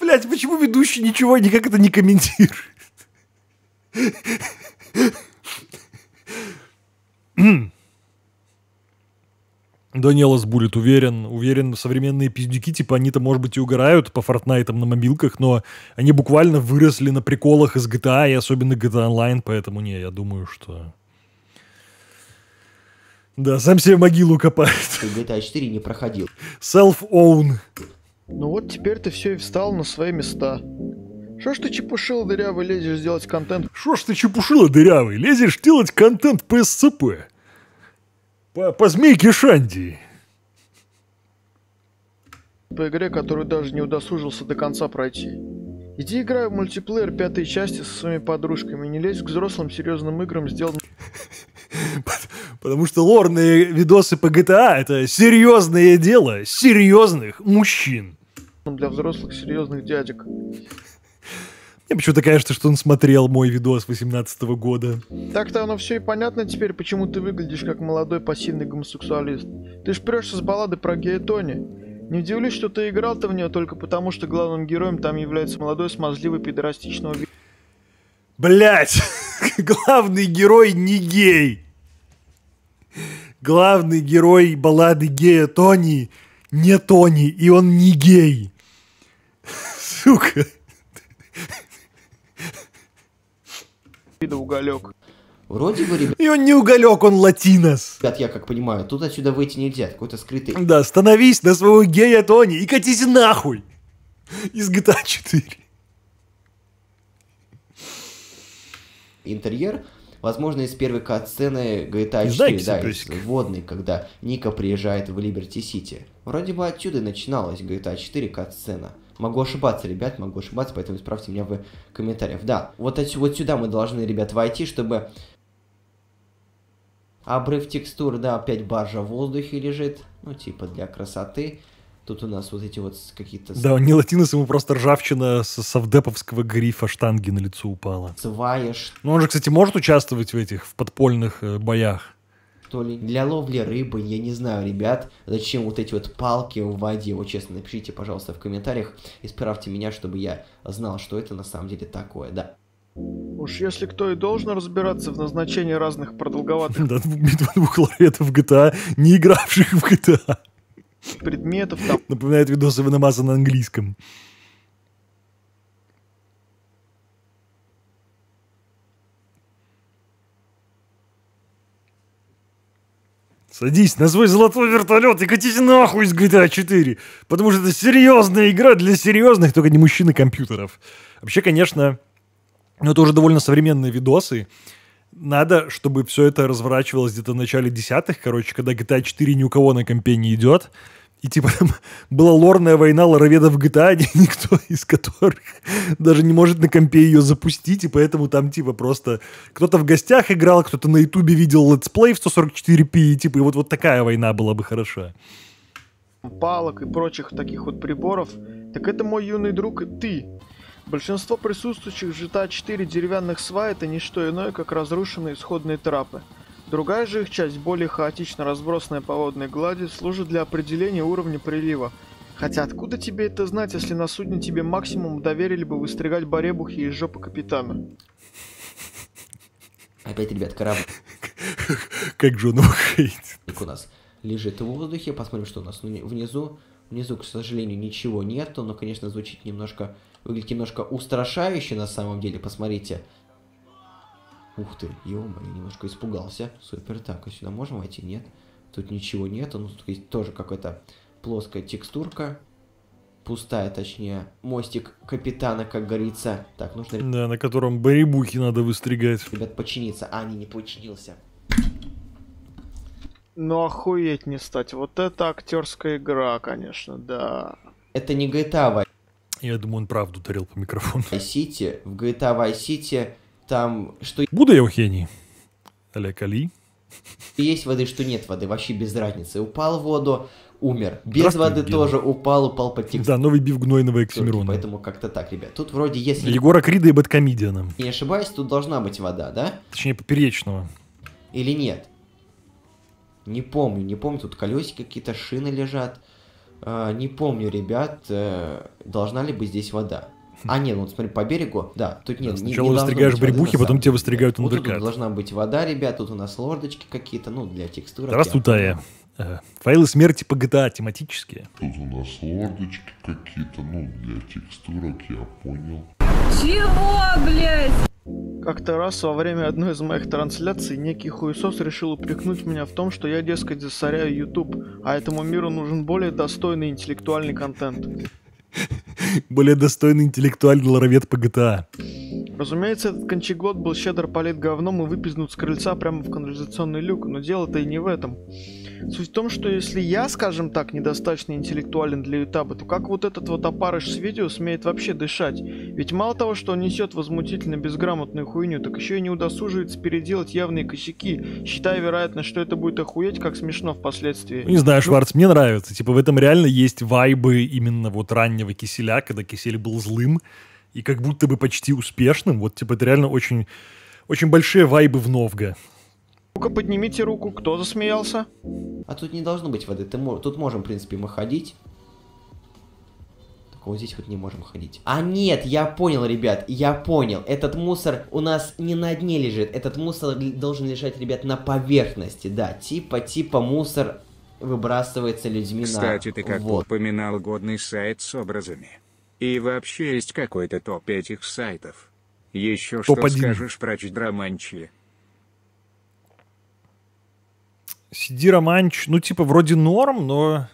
Блять, почему ведущий ничего никак это не комментирует? Даниэлос будет уверен. Уверен, современные пиздюки, типа, они-то, может быть, и угорают по фортнайтам на мобилках, но они буквально выросли на приколах из GTA, а» и особенно GTA а Online, поэтому не, я думаю, что... Да, сам себе могилу копает. GTA 4 не проходил. Self-own. Ну вот теперь ты все и встал на свои места. Что ж ты чепушил дырявый, лезешь делать контент? Что ж ты чепушила дырявый, лезешь делать контент по СЦП? По, по змейке Шанди. По игре, которую даже не удосужился до конца пройти. Иди играй в мультиплеер пятой части со своими подружками, не лезь к взрослым серьезным играм, сделанным... Потому что лорные видосы по GTA а — это серьезное дело серьезных мужчин. Для взрослых серьезных дядек. Мне почему-то кажется, что он смотрел мой видос 18 -го года. Так-то оно все и понятно теперь, почему ты выглядишь как молодой пассивный гомосексуалист. Ты ж прешься с баллады про гея Тони. Не удивлюсь, что ты играл-то в нее только потому, что главным героем там является молодой смазливый педорастичного... Блять! Главный герой не гей! главный герой баллады гея Тони не Тони, и он не гей. Сука. Да уголек. Вроде бы, ребят... И он не уголек, он латинос. Ребят, я как понимаю, тут отсюда выйти нельзя, какой-то скрытый... Да, становись на своего гея Тони и катись нахуй из GTA 4. А Интерьер, Возможно, из первой кат-сцены GTA 4, да, из вводной, когда Ника приезжает в Либерти-Сити. Вроде бы отсюда начиналась GTA 4 кат-сцена. Могу ошибаться, ребят, могу ошибаться, поэтому исправьте меня в комментариях. Да, вот, отсюда, вот сюда мы должны, ребят, войти, чтобы... Обрыв текстур, да, опять баржа в воздухе лежит, ну, типа для красоты. Тут у нас вот эти вот какие-то... Да, он не латинос, ему просто ржавчина с совдеповского грифа штанги на лицо упала. Сваешь. Ну он же, кстати, может участвовать в этих, в подпольных э, боях? То ли для ловли рыбы, я не знаю, ребят, зачем вот эти вот палки в воде, вот честно, напишите, пожалуйста, в комментариях, исправьте меня, чтобы я знал, что это на самом деле такое, да. Уж если кто и должен разбираться в назначении разных продолговатых... Да, битва двух ларетов GTA, а, не игравших в GTA предметов. Там. Напоминает видосы Ванамаса на английском. Садись на свой золотой вертолет и катись нахуй с GTA 4, потому что это серьезная игра для серьезных, только не мужчин и компьютеров. Вообще, конечно, ну, это уже довольно современные видосы, надо, чтобы все это разворачивалось где-то в начале десятых, короче, когда GTA 4 ни у кого на компе не идет. И типа там была лорная война лороведов GTA, никто из которых даже не может на компе ее запустить, и поэтому там типа просто кто-то в гостях играл, кто-то на ютубе видел летсплей в 144p, и типа и вот, вот такая война была бы хороша. Палок и прочих таких вот приборов. Так это мой юный друг ты, Большинство присутствующих в 4 деревянных свай это не что иное, как разрушенные исходные трапы. Другая же их часть, более хаотично разбросанная по водной глади, служит для определения уровня прилива. Хотя откуда тебе это знать, если на судне тебе максимум доверили бы выстригать баребухи из жопы капитана? Опять, ребят, корабль. Как Джон Уэйт. у нас лежит в воздухе, посмотрим, что у нас внизу. Внизу, к сожалению, ничего нету, но, конечно, звучит немножко выглядит немножко устрашающе на самом деле, посмотрите. Ух ты, -мо, я немножко испугался. Супер, так, а сюда можем войти? Нет. Тут ничего нет, ну тут есть тоже какая-то плоская текстурка. Пустая, точнее, мостик капитана, как говорится. Так, нужно... Да, на котором барибухи надо выстригать. Ребят, починиться. А, не, не починился. Ну охуеть не стать. Вот это актерская игра, конечно, да. Это не GTA я думаю, он правду ударил по микрофону. Сити, в GTA а Vice City, там что... Буду я у Хени? Олег Али. Есть воды, что нет воды, вообще без разницы. Упал в воду, умер. Без воды Гена. тоже упал, упал под текст. Да, новый бив гнойного Эксимирона. Поэтому как-то так, ребят. Тут вроде если... Егора Крида и Бэткомедиана. Не ошибаюсь, тут должна быть вода, да? Точнее, поперечного. Или нет? Не помню, не помню. Тут колесики какие-то, шины лежат. А, не помню, ребят, э, должна ли быть здесь вода. Хм. А нет, ну вот смотри, по берегу, да, тут нет. Да, сначала не, не выстригаешь бребухи, потом тебя выстригают вот тут должна быть вода, ребят, тут у нас лордочки какие-то, ну, для текстуры. Здравствуй, э, Файлы смерти по GTA а тематические. Тут у нас лордочки какие-то, ну, для текстурок, я понял. Чего, блядь? Как-то раз во время одной из моих трансляций некий хуесос решил упрекнуть меня в том, что я, дескать, засоряю YouTube, а этому миру нужен более достойный интеллектуальный контент. Более достойный интеллектуальный ларовет по GTA. А. Разумеется, этот кончегод был щедро полит говном и выпизнут с крыльца прямо в канализационный люк, но дело-то и не в этом. Суть в том, что если я, скажем так, недостаточно интеллектуален для Ютаба, то как вот этот вот опарыш с видео смеет вообще дышать? Ведь мало того, что он несет возмутительно безграмотную хуйню, так еще и не удосуживается переделать явные косяки, считая, вероятно, что это будет охуеть, как смешно впоследствии. Ну, не знаю, ну, Шварц, ну... мне нравится. Типа в этом реально есть вайбы именно вот раннего киселя, когда кисель был злым и как будто бы почти успешным. Вот, типа, это реально очень, очень большие вайбы в Новга. Ну-ка, поднимите руку, кто засмеялся? А тут не должно быть воды, Ты, тут можем, в принципе, мы ходить. Только вот здесь вот не можем ходить. А нет, я понял, ребят, я понял. Этот мусор у нас не на дне лежит. Этот мусор должен лежать, ребят, на поверхности, да. Типа-типа мусор выбрасывается людьми Кстати, на... Кстати, ты как вот. упоминал годный сайт с образами. И вообще есть какой-то топ этих сайтов. Еще топ что 1. скажешь про Чдраманчи? Сиди Романч, ну, типа, вроде норм, но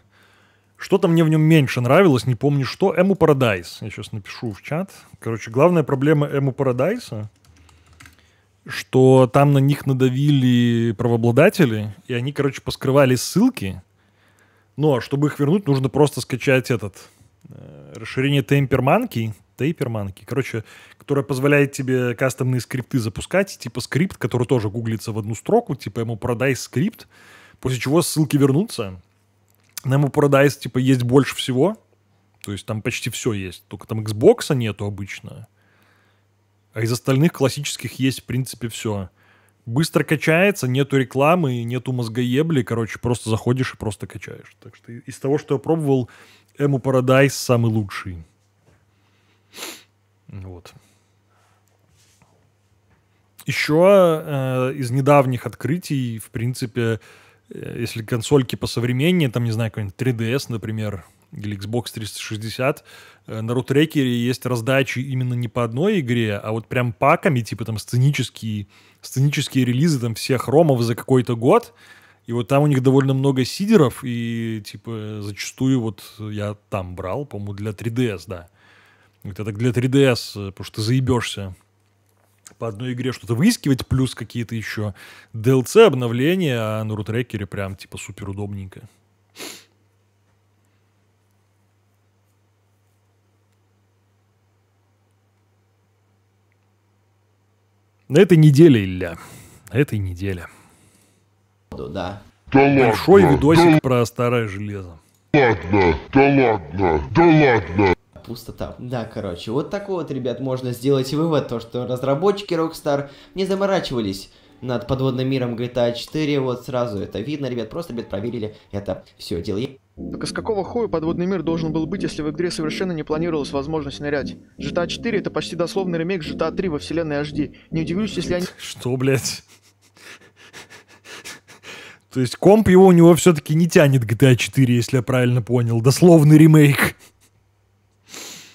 что-то мне в нем меньше нравилось, не помню что. Эму Парадайз. Я сейчас напишу в чат. Короче, главная проблема Эму Парадайса, что там на них надавили правообладатели, и они, короче, поскрывали ссылки. Но ну, а чтобы их вернуть, нужно просто скачать этот э, расширение Temper Monkey. Taper Monkey. Короче, которая позволяет тебе кастомные скрипты запускать, типа скрипт, который тоже гуглится в одну строку, типа ему продай скрипт, после чего ссылки вернутся. На ему продай, типа, есть больше всего, то есть там почти все есть, только там Xbox нету обычно. А из остальных классических есть, в принципе, все. Быстро качается, нету рекламы, нету мозгоебли. Короче, просто заходишь и просто качаешь. Так что из того, что я пробовал, Эму Парадайз самый лучший. Вот. Еще э, из недавних открытий, в принципе, э, если консольки посовременнее, там, не знаю, какой-нибудь 3DS, например, или Xbox 360, э, на рутрекере есть раздачи именно не по одной игре, а вот прям паками, типа там сценические, сценические релизы там всех ромов за какой-то год, и вот там у них довольно много сидеров, и типа зачастую вот я там брал, по-моему, для 3DS, да. Это так для 3DS, э, потому что ты заебешься по одной игре что-то выискивать, плюс какие-то еще DLC, обновления, а на рутрекере прям типа супер удобненько. На этой неделе, Илья. На этой неделе. Да. да Большой ладно, видосик да... про старое железо. Ладно, да ладно, да ладно пустота. Да, короче, вот такой вот, ребят, можно сделать вывод, то, что разработчики Rockstar не заморачивались над подводным миром GTA 4, вот сразу это видно, ребят, просто, ребят, проверили это все дело. Только с какого хуя подводный мир должен был быть, если в игре совершенно не планировалась возможность нырять? GTA 4 это почти дословный ремейк GTA 3 во вселенной HD. Не удивлюсь, если они... Что, блядь? То есть комп его у него все-таки не тянет GTA 4, если я правильно понял. Дословный ремейк.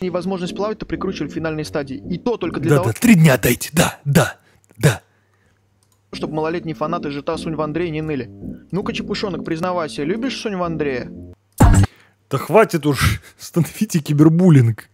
Возможность плавать, то прикручивали финальной стадии. И то только для да, того... Да, три дня дайте, да, да, да. Чтобы малолетние фанаты жита Сунь Вандрея не ныли. Ну-ка, Чепушонок, признавайся, любишь Сунь Вандрея? Да хватит уж, становите кибербуллинг.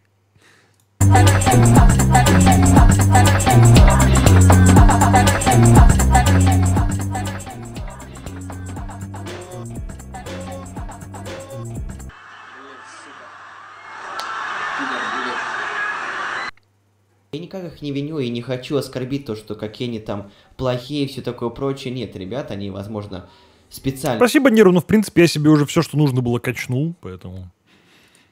Я никак их не виню и не хочу оскорбить то, что какие они там плохие и все такое прочее. Нет, ребят, они, возможно, специально... Спасибо, Неру, но, в принципе, я себе уже все, что нужно было, качнул, поэтому...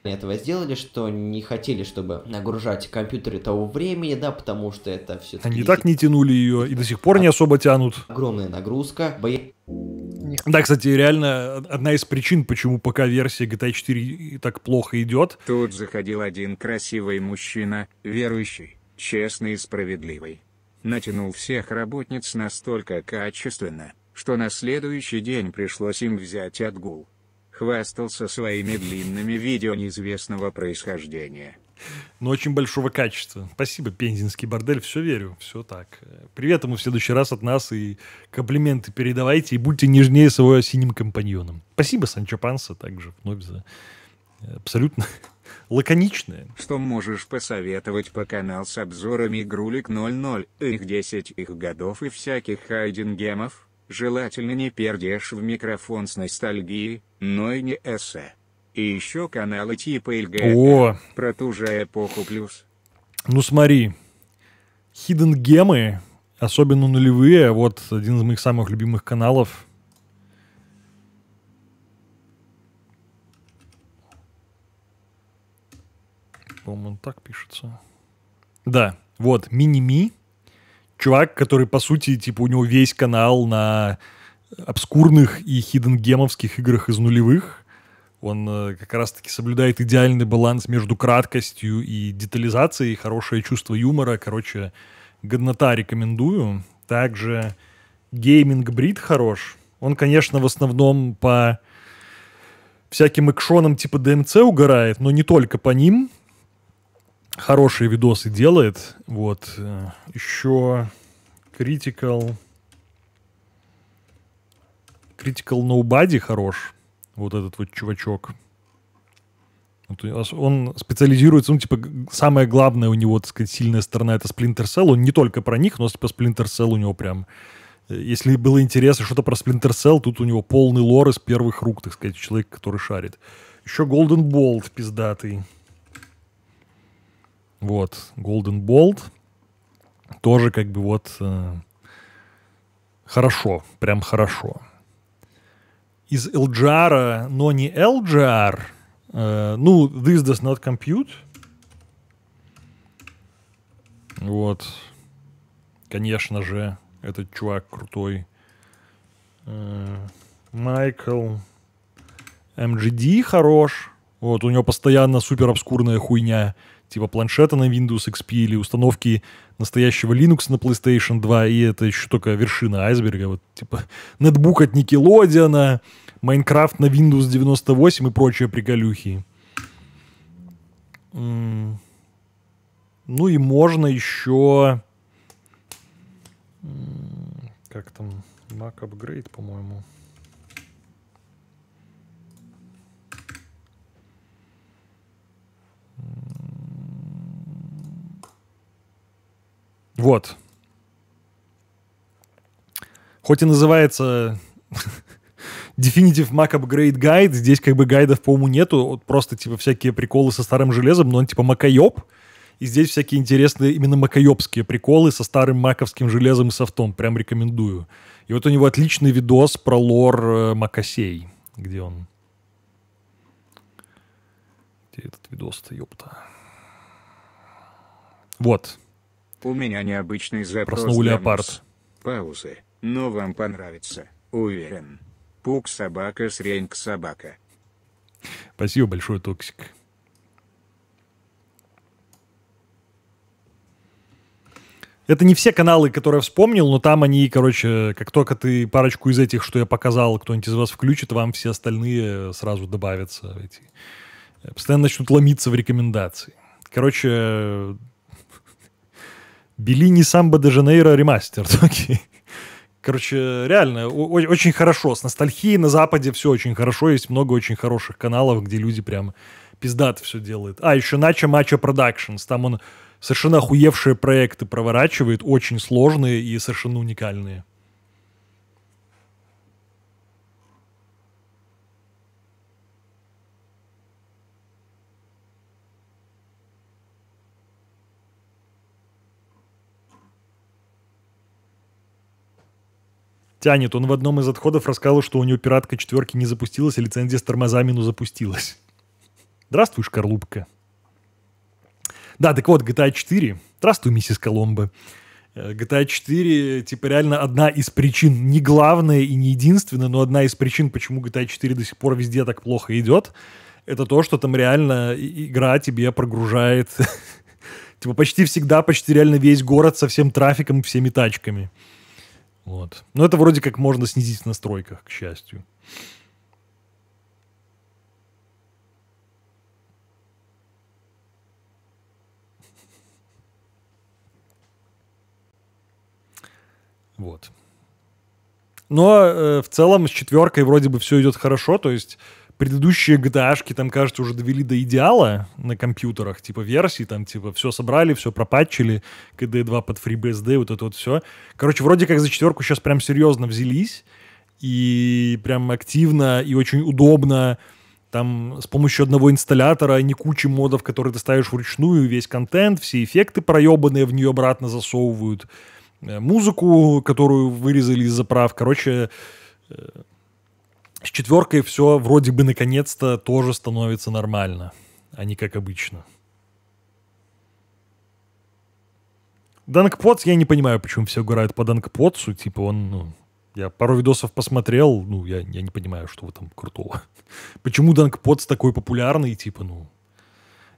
Этого сделали, что не хотели, чтобы нагружать компьютеры того времени, да, потому что это все... Они и так не тянули ее и до сих пор не особо тянут. Огромная нагрузка. Бо... Да, кстати, реально одна из причин, почему пока версия GTA 4 так плохо идет. Тут заходил один красивый мужчина, верующий честный и справедливый. Натянул всех работниц настолько качественно, что на следующий день пришлось им взять отгул. Хвастался своими длинными видео неизвестного происхождения. Но очень большого качества. Спасибо, пензенский бордель, все верю, все так. Привет ему в следующий раз от нас и комплименты передавайте, и будьте нежнее своего синим компаньоном. Спасибо, Санчо Панса, также вновь за э, абсолютно лаконичное. Что можешь посоветовать по канал с обзорами игрулик 00, их 10 их годов и всяких хайдингемов? Желательно не пердешь в микрофон с ностальгией, но и не эссе. И еще каналы типа ЛГ. О! Про ту же эпоху плюс. Ну смотри, Hidden гемы, особенно нулевые, вот один из моих самых любимых каналов, по-моему, он так пишется. Да, вот, Миними, чувак, который, по сути, типа, у него весь канал на обскурных и хиденгемовских играх из нулевых. Он э, как раз-таки соблюдает идеальный баланс между краткостью и детализацией, хорошее чувство юмора. Короче, годнота рекомендую. Также гейминг Брит хорош. Он, конечно, в основном по всяким экшонам типа ДМЦ угорает, но не только по ним хорошие видосы делает. Вот. Э, Еще Critical... Critical Nobody хорош. Вот этот вот чувачок. Вот э, он специализируется, ну, типа, самая главная у него, так сказать, сильная сторона — это Splinter Cell. Он не только про них, но, типа, Splinter Cell у него прям... Э, если было интересно что-то про Splinter Cell, тут у него полный лор из первых рук, так сказать, человек, который шарит. Еще Golden Bolt пиздатый. Вот, Golden Bolt тоже как бы вот э, хорошо, прям хорошо. Из LGR, но не LGR, э, ну, this does not compute. Вот, конечно же, этот чувак крутой. Э, Майкл MGD хорош. Вот, у него постоянно супер обскурная хуйня типа планшета на Windows XP или установки настоящего Linux на PlayStation 2, и это еще только вершина айсберга, вот типа нетбук от Nickelodeon, Minecraft на Windows 98 и прочие приколюхи. Ну и можно еще... Как там? Mac Upgrade, по-моему. Вот. Хоть и называется Definitive Mac Upgrade Guide, здесь как бы гайдов, по-моему, нету, вот просто типа всякие приколы со старым железом, но он типа макаёб, и здесь всякие интересные именно макаёбские приколы со старым маковским железом и софтом, прям рекомендую. И вот у него отличный видос про лор э, Макосей, где он... Где этот видос-то, ёпта? Вот. У меня необычный запрос. Проснул леопард. Паузы. Но вам понравится. Уверен. Пук собака с реньк собака. Спасибо большое, Токсик. Это не все каналы, которые я вспомнил, но там они, короче, как только ты парочку из этих, что я показал, кто-нибудь из вас включит, вам все остальные сразу добавятся. Эти. Э, постоянно начнут ломиться в рекомендации. Короче, Белини Самбо де Жанейро ремастер. Короче, реально, очень хорошо. С ностальгией на Западе все очень хорошо. Есть много очень хороших каналов, где люди прям пиздат все делают. А, еще Нача Мача Продакшнс. Там он совершенно охуевшие проекты проворачивает, очень сложные и совершенно уникальные. тянет. Он в одном из отходов рассказал, что у него пиратка четверки не запустилась, а лицензия с тормозами, ну, запустилась. Здравствуй, шкарлупка. Да, так вот, GTA 4. Здравствуй, миссис Коломбо. Э, GTA 4, типа, реально одна из причин, не главная и не единственная, но одна из причин, почему GTA 4 до сих пор везде так плохо идет, это то, что там реально игра тебе прогружает, типа, почти всегда, почти реально весь город со всем трафиком и всеми тачками. Вот. Но это вроде как можно снизить в настройках, к счастью. Вот. Но э, в целом с четверкой вроде бы все идет хорошо, то есть предыдущие GTA-шки там, кажется, уже довели до идеала на компьютерах, типа версии, там, типа, все собрали, все пропатчили, KD2 под FreeBSD, вот это вот все. Короче, вроде как за четверку сейчас прям серьезно взялись, и прям активно и очень удобно там с помощью одного инсталлятора, а не кучи модов, которые ты ставишь вручную, весь контент, все эффекты проебанные в нее обратно засовывают, э, музыку, которую вырезали из заправ. Короче, э, с четверкой все вроде бы наконец-то тоже становится нормально, а не как обычно. Данкпотс, я не понимаю, почему все угорают по Данкпотсу. Типа он, ну, я пару видосов посмотрел, ну, я, я не понимаю, что вы там крутого. Почему Данкпотс такой популярный, типа, ну...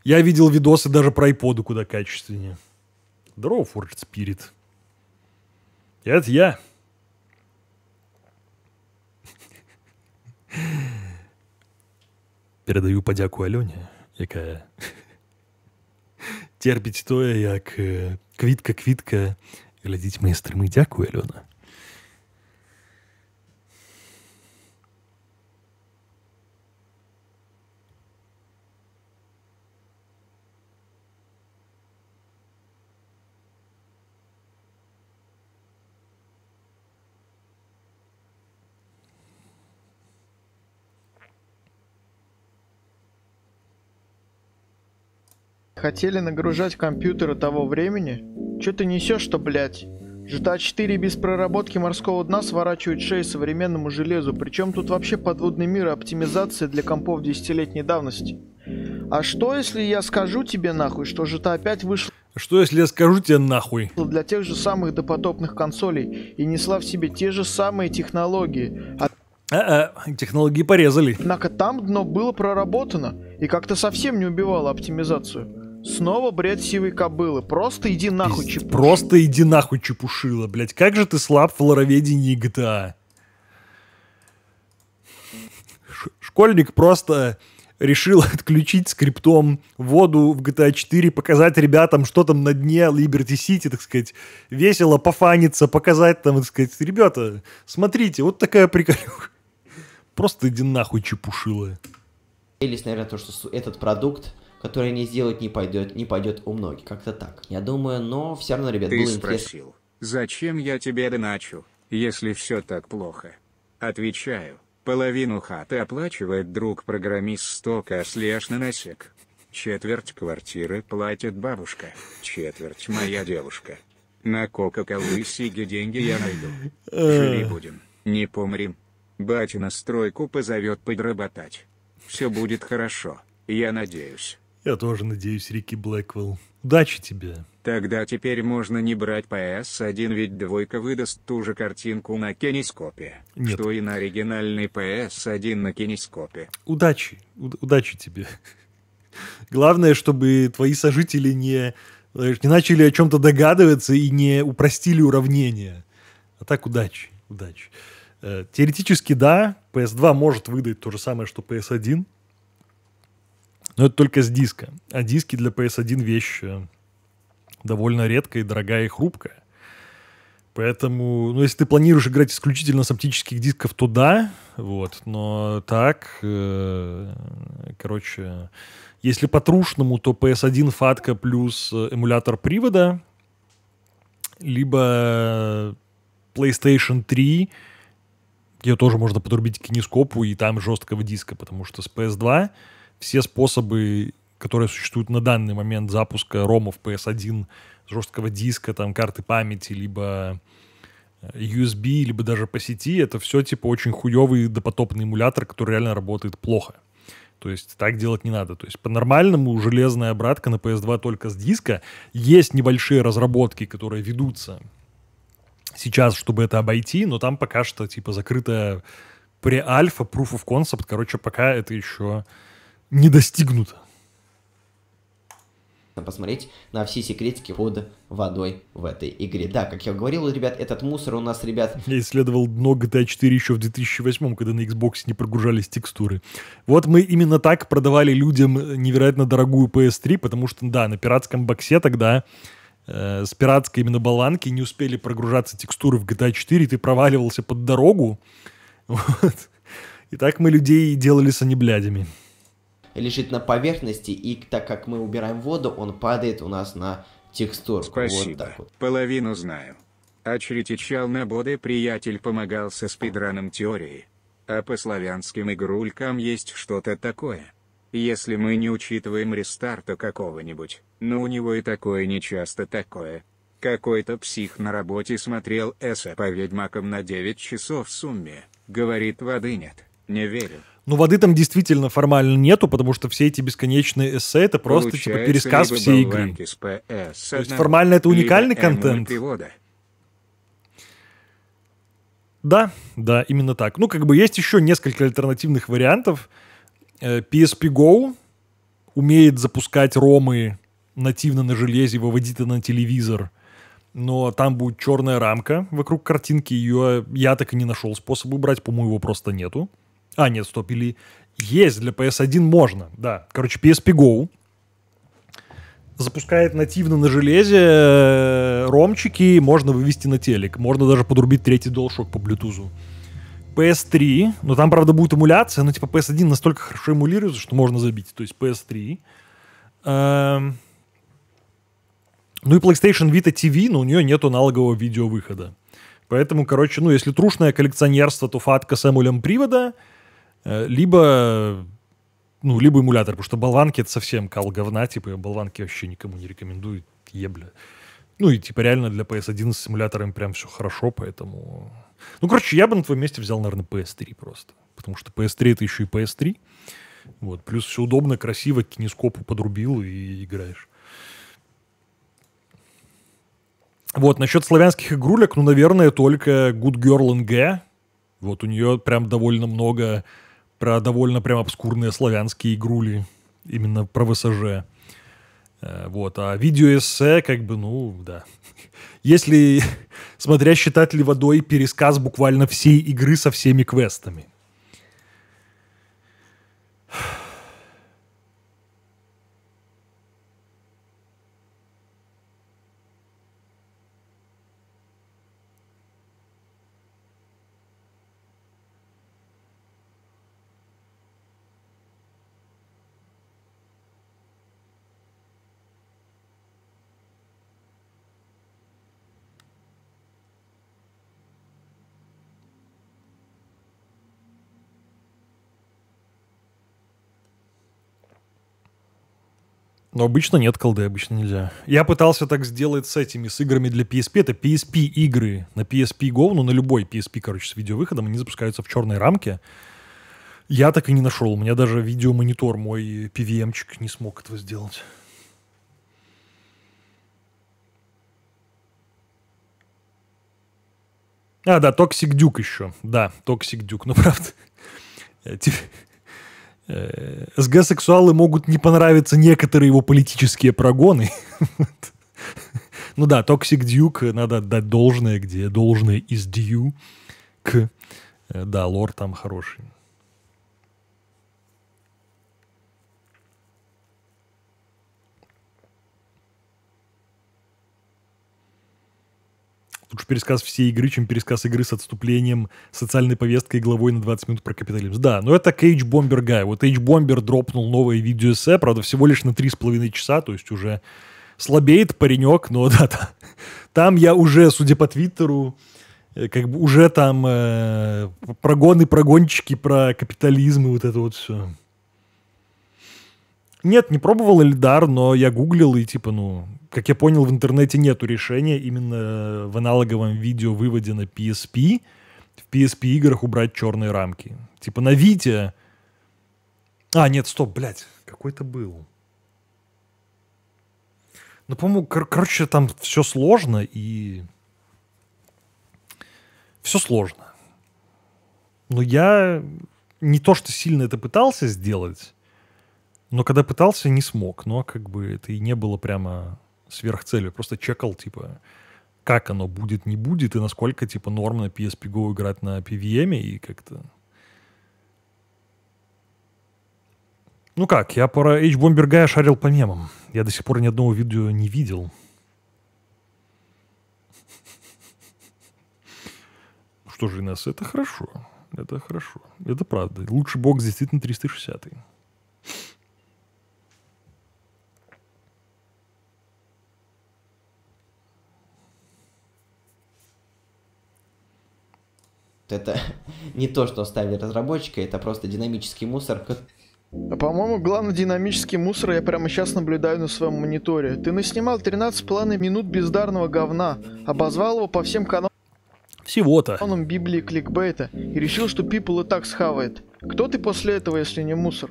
Я видел видосы даже про айподы куда качественнее. Здорово, Forged спирит. Это я. Передаю подяку Алёне, якая терпіть тое, як квітка-квітка глядзіць мае стрымы. Дякую, Алёна. Хотели нагружать компьютеры того времени? Чё ты несешь что блядь? GTA 4 без проработки морского дна сворачивает шею современному железу. Причем тут вообще подводный мир и оптимизация для компов десятилетней давности. А что, если я скажу тебе нахуй, что GTA 5 вышла... Что, если я скажу тебе нахуй? ...для тех же самых допотопных консолей и несла в себе те же самые технологии. А... А-а, технологии порезали. Однако там дно было проработано и как-то совсем не убивало оптимизацию. Снова бред сивой кобылы. Просто иди нахуй чепушила. Просто иди нахуй чепушила, блядь. Как же ты слаб в лороведении GTA. А? Школьник просто решил отключить скриптом воду в GTA 4, а показать ребятам, что там на дне Liberty City, так сказать, весело пофаниться, показать там, так сказать, ребята, смотрите, вот такая приколюха. Просто иди нахуй чепушила. Наверное, то, что этот продукт которое не сделать не пойдет, не пойдет у многих. Как-то так. Я думаю, но все равно, ребят, Ты было спросил, интерес... зачем я тебе доначу, если все так плохо? Отвечаю, половину хаты оплачивает друг программистока слеж на носик. Четверть квартиры платит бабушка, четверть моя девушка. На кока-колу и сиги деньги я найду. Жили будем, не помрим. Батя на стройку позовет подработать. Все будет хорошо, я надеюсь. Я тоже надеюсь, Рики Блэквелл. Удачи тебе. Тогда теперь можно не брать PS1, ведь двойка выдаст ту же картинку на кинескопе, Нет. что и на оригинальной PS1 на кинескопе. Удачи, У- удачи тебе. Главное, чтобы твои сожители не, не начали о чем-то догадываться и не упростили уравнение. А так удачи, удачи. Э, теоретически, да, PS2 может выдать то же самое, что PS1, но это только с диска. А диски для PS1 вещь э, довольно редкая, дорогая и хрупкая. Поэтому, ну, если ты планируешь играть исключительно с оптических дисков, то да, вот, но так, э, короче, если по-трушному, то PS1 фатка плюс э, эмулятор привода, либо PlayStation 3, ее тоже можно подрубить к кинескопу и там жесткого диска, потому что с PS2 все способы, которые существуют на данный момент запуска ромов PS1, жесткого диска, там, карты памяти, либо э, USB, либо даже по сети, это все, типа, очень хуевый допотопный эмулятор, который реально работает плохо. То есть так делать не надо. То есть по-нормальному железная обратка на PS2 только с диска. Есть небольшие разработки, которые ведутся сейчас, чтобы это обойти, но там пока что типа закрытая pre-альфа, proof of concept. Короче, пока это еще не достигнуто. Посмотреть на все секретики под водой в этой игре. Да, как я говорил, ребят, этот мусор у нас, ребят... Я исследовал дно GTA 4 еще в 2008, когда на Xbox не прогружались текстуры. Вот мы именно так продавали людям э, невероятно дорогую PS3, потому что, да, на пиратском боксе тогда э, с пиратской именно баланки не успели прогружаться текстуры в GTA 4, ты проваливался под дорогу. Вот. И так мы людей делали санеблядями. блядями лежит на поверхности, и так как мы убираем воду, он падает у нас на текстуру. Спасибо. Вот так вот. Половину знаю. Очеретичал на боды приятель помогал со спидраном теории. А по славянским игрулькам есть что-то такое. Если мы не учитываем рестарта какого-нибудь, но ну, у него и такое нечасто такое. Какой-то псих на работе смотрел эссе по ведьмакам на 9 часов в сумме, говорит воды нет, не верю. Ну, воды там действительно формально нету, потому что все эти бесконечные эссе — это просто типа пересказ всей игры. То есть формально это уникальный контент. Да, да, именно так. Ну, как бы есть еще несколько альтернативных вариантов. PSP э, Go умеет запускать ромы нативно на железе, выводить это на телевизор. Но там будет черная рамка вокруг картинки. Ее я так и не нашел способа убрать, по-моему, его просто нету. А, нет, стоп, или есть, для PS1 можно, да. Короче, PSP Go запускает нативно на железе э, ромчики, можно вывести на телек. Можно даже подрубить третий DualShock по Bluetooth. PS3, но там, правда, будет эмуляция, но типа PS1 настолько хорошо эмулируется, что можно забить. То есть PS3. Эм... Ну и PlayStation Vita TV, но у нее нет аналогового видеовыхода. Поэтому, короче, ну, если трушное коллекционерство, то фатка с эмулем привода — Э, либо ну, либо эмулятор, потому что болванки это совсем кал говна, типа я болванки вообще никому не рекомендую, ебля. Ну и типа реально для PS1 с эмулятором прям все хорошо, поэтому... Ну, короче, я бы на твоем месте взял, наверное, PS3 просто. Потому что PS3 это еще и PS3. Вот, плюс все удобно, красиво, кинескопу подрубил и играешь. Вот, насчет славянских игрулек, ну, наверное, только Good Girl NG. Вот, у нее прям довольно много про довольно прям обскурные славянские игрули, именно про ВСЖ. Э, вот, а видеоэссе, как бы, ну, да. Если, смотря считать ли водой, пересказ буквально всей игры со всеми квестами. Но обычно нет колды, обычно нельзя. Я пытался так сделать с этими, с играми для PSP. Это PSP-игры на PSP Go, ну на любой PSP, короче, с видеовыходом. Они запускаются в черной рамке. Я так и не нашел. У меня даже видеомонитор мой pvm не смог этого сделать. А, да, Токсик Дюк еще. Да, Токсик Дюк. Ну, правда, Э, СГ-сексуалы могут не понравиться некоторые его политические прогоны. Ну да, Токсик Дьюк, надо отдать должное, где должное из Дью к... Э, да, лор там хороший. Лучше пересказ всей игры, чем пересказ игры с отступлением, социальной повесткой и главой на 20 минут про капитализм. Да, но это Кейдж Бомбер Гай. Вот Кейдж Бомбер дропнул новое видео эссе, правда, всего лишь на 3,5 часа, то есть уже слабеет паренек, но да, да. там я уже, судя по твиттеру, э, как бы уже там э, прогоны, прогончики про капитализм и вот это вот все. Нет, не пробовал Эльдар, но я гуглил, и типа, ну, как я понял, в интернете нету решения именно в аналоговом видео выводе на PSP, в PSP играх убрать черные рамки. Типа на Вите... А, нет, стоп, блядь, какой-то был. Ну, по-моему, кор- короче, там все сложно и... Все сложно. Но я не то, что сильно это пытался сделать, но когда пытался, не смог. Но как бы это и не было прямо сверхцелью. Просто чекал, типа, как оно будет, не будет, и насколько, типа, нормно PSP Go играть на PVM и как-то... Ну как, я про H Bomber Guy шарил по мемам. Я до сих пор ни одного видео не видел. Ну что же, нас это хорошо. Это хорошо. Это правда. Лучший бокс действительно 360. -й. это не то, что оставили разработчика, это просто динамический мусор. А, по-моему, главный динамический мусор я прямо сейчас наблюдаю на своем мониторе. Ты наснимал 13 планы минут бездарного говна, обозвал его по всем каналам всего-то. Он Библии кликбейта и решил, что People и так схавает. Кто ты после этого, если не мусор?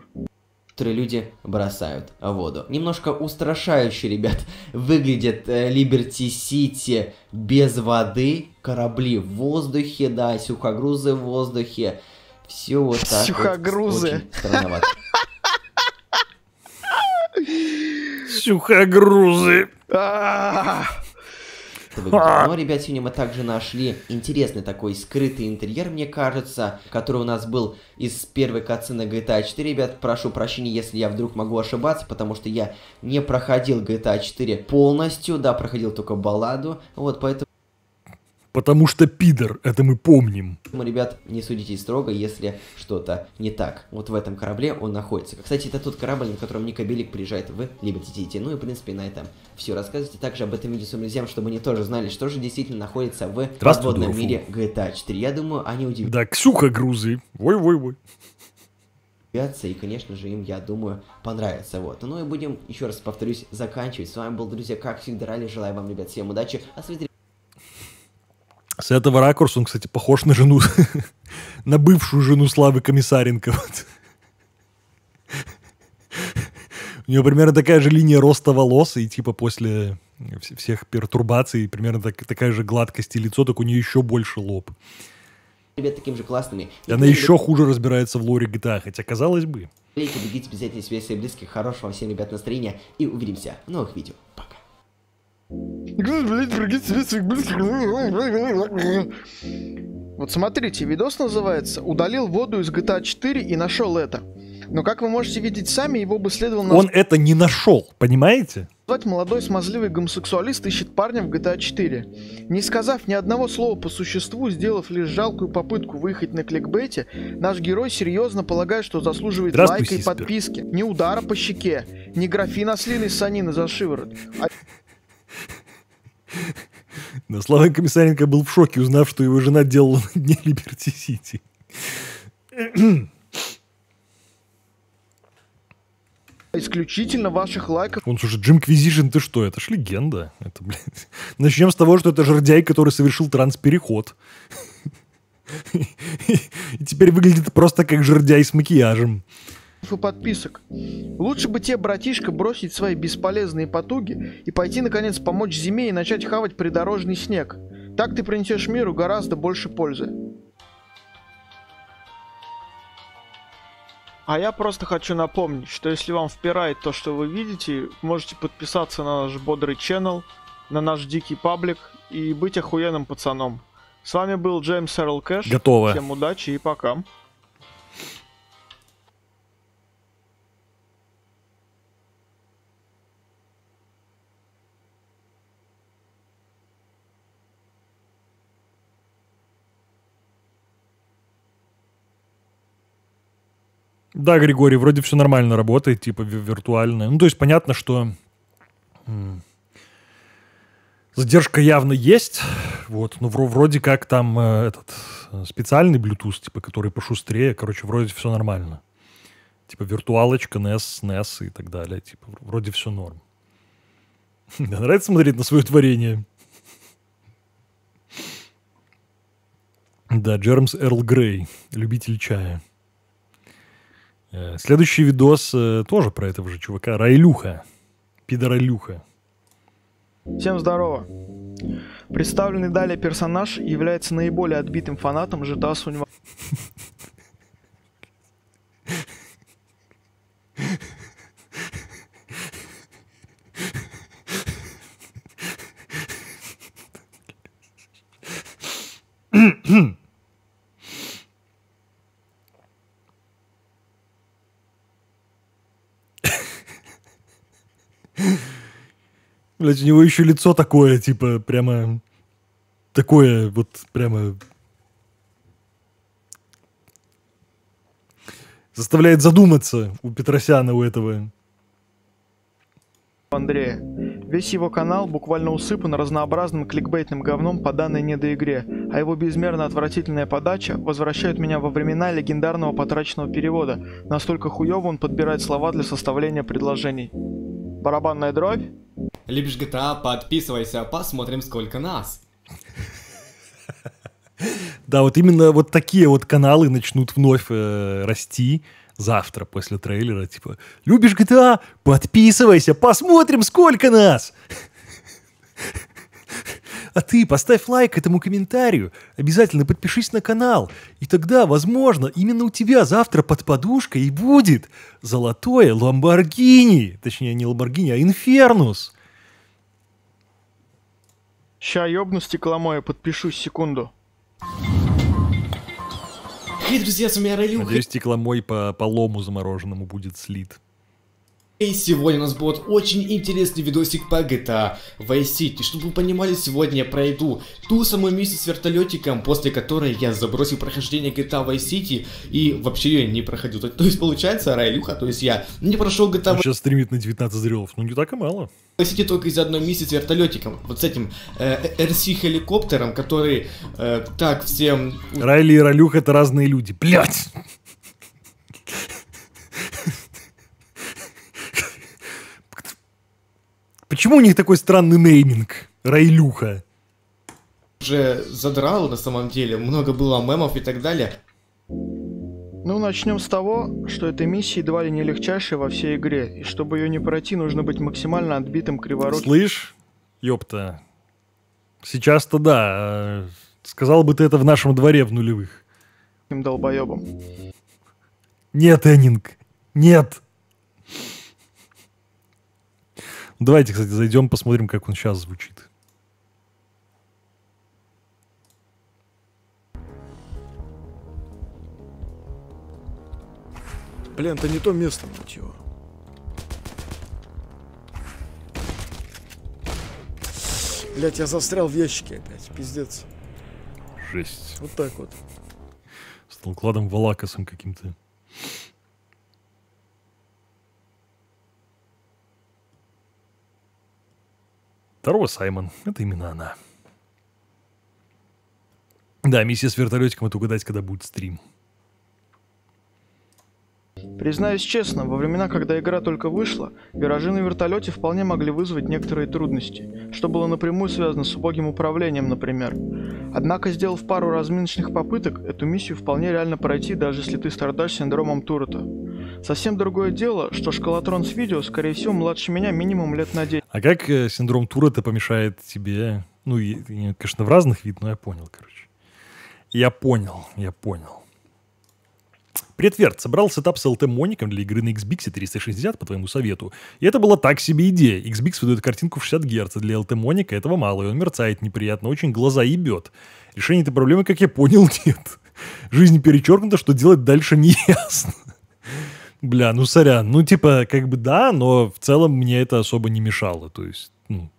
которые люди бросают в воду. Немножко устрашающе, ребят, выглядит Либерти Сити без воды, корабли в воздухе, да, сухогрузы в воздухе. Все вот так Сухогрузы. Вот, странновато. Сухогрузы. А. Но, ребят, сегодня мы также нашли интересный такой скрытый интерьер, мне кажется, который у нас был из первой на GTA 4. Ребят, прошу прощения, если я вдруг могу ошибаться, потому что я не проходил GTA 4 полностью, да, проходил только балладу, вот, поэтому Потому что пидор, это мы помним. Мы, ребят, не судите строго, если что-то не так. Вот в этом корабле он находится. Кстати, это тот корабль, на котором Ника Белик приезжает в Liberty City. Ну и, в принципе, на этом все. Рассказывайте также об этом видео своим друзьям, чтобы они тоже знали, что же действительно находится в подводном мире GTA 4. Я думаю, они удивятся. Да, Ксюха Грузы. Ой-ой-ой удивятся, и, конечно же, им, я думаю, понравится. Вот. Ну и будем, еще раз повторюсь, заканчивать. С вами был, друзья, как всегда, Рали. Желаю вам, ребят, всем удачи. А с с этого ракурса он, кстати, похож на жену, на бывшую жену Славы Комиссаренко. Вот. У нее примерно такая же линия роста волос, и типа после всех пертурбаций примерно так, такая же гладкость и лицо, так у нее еще больше лоб. Ребят таким же классными. И она еще ребят... хуже разбирается в лоре GTA, а, хотя казалось бы. Бегите, бегите, обязательно связи близких, хорошего всем, ребят, настроения, и увидимся в новых видео. Пока. Вот смотрите, видос называется «Удалил воду из GTA 4 а и нашел это». Но как вы можете видеть сами, его бы следовало... Нас... Он это не нашел, понимаете? Молодой смазливый гомосексуалист ищет парня в GTA 4. А не сказав ни одного слова по существу, сделав лишь жалкую попытку выехать на кликбейте, наш герой серьезно полагает, что заслуживает лайка и подписки. Ни удара по щеке, ни графина с линой санины за шиворот. А... Но Славан Комиссаренко был в шоке, узнав, что его жена делала на дне Либерти-Сити. исключительно ваших лайков. Он, слушай, Джим Квизишн, ты что? Это ж легенда. Это, блядь. Начнем с того, что это жердяй, который совершил транспереход. И теперь выглядит просто как жердяй с макияжем и подписок. Лучше бы те, братишка, бросить свои бесполезные потуги и пойти, наконец, помочь зиме и начать хавать придорожный снег. Так ты принесешь миру гораздо больше пользы. А я просто хочу напомнить, что если вам впирает то, что вы видите, можете подписаться на наш бодрый ченнел, на наш дикий паблик и быть охуенным пацаном. С вами был Джеймс Эрл Кэш. Готово. Всем удачи и пока. Да, Григорий, вроде все нормально работает, типа виртуально. Ну, то есть понятно, что задержка явно есть, вот, но вроде как там э, этот э, специальный Bluetooth, типа, который пошустрее, короче, вроде все нормально. Типа виртуалочка, NES, NES и так далее, типа, вроде все норм. Мне нравится смотреть на свое творение. Да, Джермс Эрл Грей, любитель чая. Э, следующий видос э, тоже про этого же чувака. Райлюха. Пидорайлюха. Всем здорово. Представленный далее персонаж является наиболее отбитым фанатом GTA Sunny. Mm-hmm. Блять, у него еще лицо такое, типа, прямо... Такое, вот, прямо... Заставляет задуматься у Петросяна, у этого. Андрея. Весь его канал буквально усыпан разнообразным кликбейтным говном по данной недоигре, а его безмерно отвратительная подача возвращает меня во времена легендарного потраченного перевода. Настолько хуёво он подбирает слова для составления предложений барабанная дробь. Любишь GTA? А, подписывайся, посмотрим, сколько нас. Да, вот именно вот такие вот каналы начнут вновь э, расти завтра после трейлера. Типа, любишь GTA? А? Подписывайся, посмотрим, сколько нас! А ты поставь лайк этому комментарию, обязательно подпишись на канал, и тогда, возможно, именно у тебя завтра под подушкой и будет золотое Ламборгини, точнее не Ламборгини, а Инфернус. Ща ёбну стекломоя, подпишусь, секунду. И, друзья, с вами Раил. Надеюсь, стекломой по, полому замороженному будет слит. И сегодня у нас будет очень интересный видосик по GTA Vice City. Чтобы вы понимали, сегодня я пройду ту самую миссию с вертолетиком, после которой я забросил прохождение GTA Vice City и вообще ее не проходил. То есть получается, Райлюха, то есть я не прошел GTA... Он сейчас стримит на 19 зрелов, ну не так и мало. Vice City только из одной миссии с вертолетиком, вот с этим э, RC-хеликоптером, э, который э, так всем... Райли и Райлюха это разные люди, блять! Почему у них такой странный нейминг? Райлюха. Уже задрало на самом деле, много было мемов и так далее. Ну, начнем с того, что эта миссия едва ли не легчайшая во всей игре, и чтобы ее не пройти, нужно быть максимально отбитым криворуким. Слышь, ёпта, сейчас-то да, а, сказал бы ты это в нашем дворе в нулевых. Долбоебом. Нет, Эннинг, нет. Давайте, кстати, зайдем, посмотрим, как он сейчас звучит. Блин, это не то место, мать его. Блять, я застрял в ящике опять, пиздец. Жесть. Вот так вот. Стал кладом валакасом каким-то. Второго Саймон. Это именно она. Да, миссия с вертолетиком это угадать, когда будет стрим. Признаюсь честно, во времена, когда игра только вышла, виражи на вертолете вполне могли вызвать некоторые трудности, что было напрямую связано с убогим управлением, например. Однако, сделав пару разминочных попыток, эту миссию вполне реально пройти, даже если ты страдаешь синдромом Турета. Совсем другое дело, что шкалатрон с видео, скорее всего, младше меня минимум лет на 10. А как э, синдром Турета помешает тебе? Ну, конечно, в разных видах. но я понял, короче. Я понял, я понял. Привет, Верт. Собрал сетап с LT-моником для игры на Xbox 360 по твоему совету. И это была так себе идея. Xbox выдает картинку в 60 Гц, а для LT-моника этого мало, и он мерцает неприятно, очень глаза ебет. Решения этой проблемы, как я понял, нет. Жизнь перечеркнута, что делать дальше не ясно. Бля, ну сорян. Ну типа, как бы да, но в целом мне это особо не мешало. То есть, ну,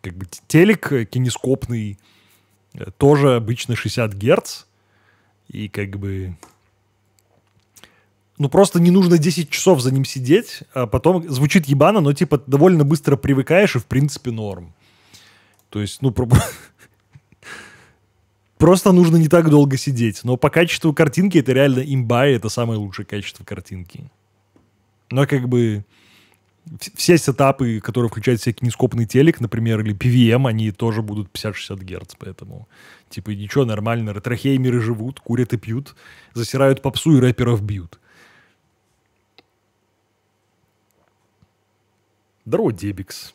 как бы телек э, кинескопный э, тоже обычно 60 Гц. И как бы ну просто не нужно 10 часов за ним сидеть, а потом звучит ебано, но типа довольно быстро привыкаешь и в принципе норм. То есть, ну, про... просто нужно не так долго сидеть. Но по качеству картинки это реально имба, и это самое лучшее качество картинки. Но как бы все сетапы, которые включают себе кинескопный телек, например, или PVM, они тоже будут 50-60 Гц, поэтому, типа, ничего, нормально, ретрохеймеры живут, курят и пьют, засирают попсу и рэперов бьют. Дродебикс.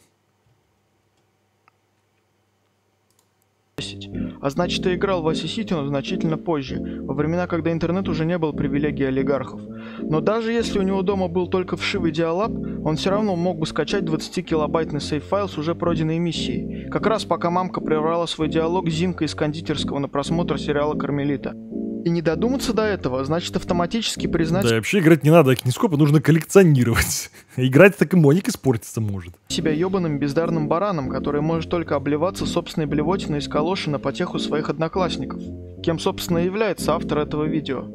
А значит, и играл в Сити Ситину значительно позже, во времена, когда интернет уже не был привилегией олигархов. Но даже если у него дома был только вшивый диалаб, он все равно мог бы скачать 20-килобайтный сейф-файл с уже пройденной миссией, как раз пока мамка прервала свой диалог с Зинкой из кондитерского на просмотр сериала «Кармелита» и не додуматься до этого, а значит автоматически признать... Да, вообще играть не надо, а кинескопы нужно коллекционировать. Играть так и моник испортиться может. Себя ебаным бездарным бараном, который может только обливаться собственной блевотиной из калоши на потеху своих одноклассников. Кем, собственно, является автор этого видео.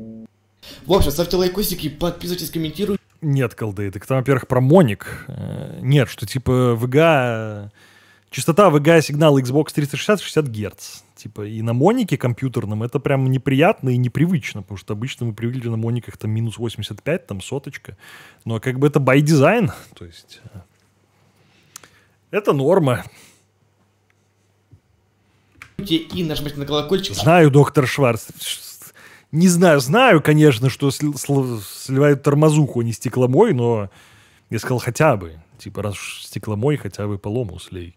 В общем, ставьте лайкосики, подписывайтесь, комментируйте. Нет, колды, так там, во-первых, про моник. Э, нет, что типа ВГА э, частота VGA сигнала Xbox 360 60 Гц. Типа, и на монике компьютерном это прям неприятно и непривычно, потому что обычно мы привыкли на мониках там минус 85, там соточка. Но ну, а как бы это by design, то есть э, это норма. И нажмите на колокольчик. Знаю, доктор Шварц. Не знаю, знаю, конечно, что сливают тормозуху, а не стекломой, но я сказал хотя бы. Типа, раз стекломой, хотя бы полому слей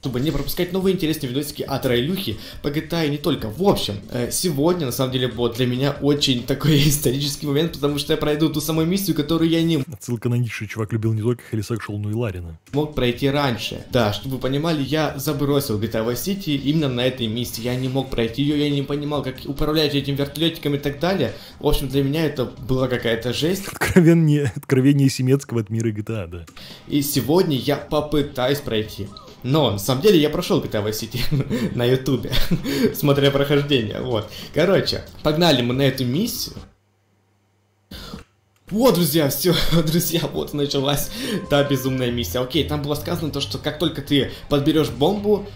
чтобы не пропускать новые интересные видосики от Райлюхи по GTA и не только. В общем, э, сегодня, на самом деле, вот для меня очень такой исторический момент, потому что я пройду ту самую миссию, которую я не... Ссылка на нишу, чувак любил не только Хелисекшл, но и Ларина. Мог пройти раньше. Да, чтобы вы понимали, я забросил GTA Vice City именно на этой миссии. Я не мог пройти ее, я не понимал, как управлять этим вертолетиком и так далее. В общем, для меня это была какая-то жесть. Откровение, откровение Семецкого от мира GTA, да. И сегодня я попытаюсь пройти. Но, на самом деле, я прошел GTA Vice City на ютубе, смотря прохождение, вот. Короче, погнали мы на эту миссию. Вот, друзья, все, друзья, вот началась та безумная миссия. Окей, там было сказано то, что как только ты подберешь бомбу...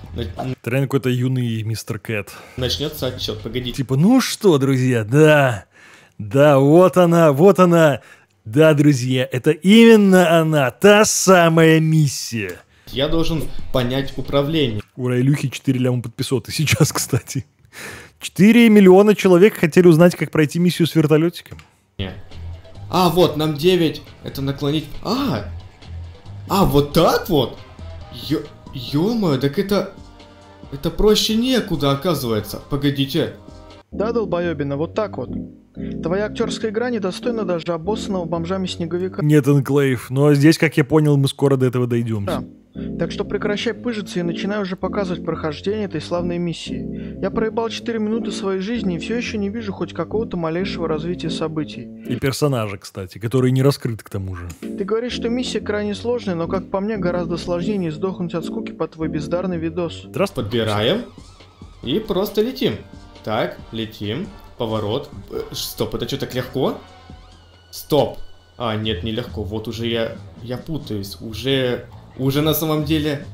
Тренд какой-то юный мистер Кэт. Начнется отчет, погодите. Типа, ну что, друзья, да, да, вот она, вот она. Да, друзья, это именно она, та самая миссия я должен понять управление. У Райлюхи 4 ляма под 500, и сейчас, кстати. 4 миллиона человек хотели узнать, как пройти миссию с вертолетиком. Не. А, вот, нам 9. Это наклонить... А! А, вот так вот? Ё... Ё-моё, так это... Это проще некуда, оказывается. Погодите. Да, долбоёбина, вот так вот. Твоя актерская игра недостойна даже обоссанного бомжами снеговика. Нет, Энклейв, но ну, а здесь, как я понял, мы скоро до этого дойдем. Да. Так что прекращай пыжиться и начинай уже показывать прохождение этой славной миссии. Я проебал 4 минуты своей жизни и все еще не вижу хоть какого-то малейшего развития событий. И персонажа, кстати, который не раскрыт к тому же. Ты говоришь, что миссия крайне сложная, но, как по мне, гораздо сложнее не сдохнуть от скуки по твой бездарный видос. Здравствуй. Подбираем и просто летим. Так, летим. Поворот. Э, стоп, это что, так легко? Стоп. А, нет, не легко. Вот уже я, я путаюсь. Уже уже на самом деле...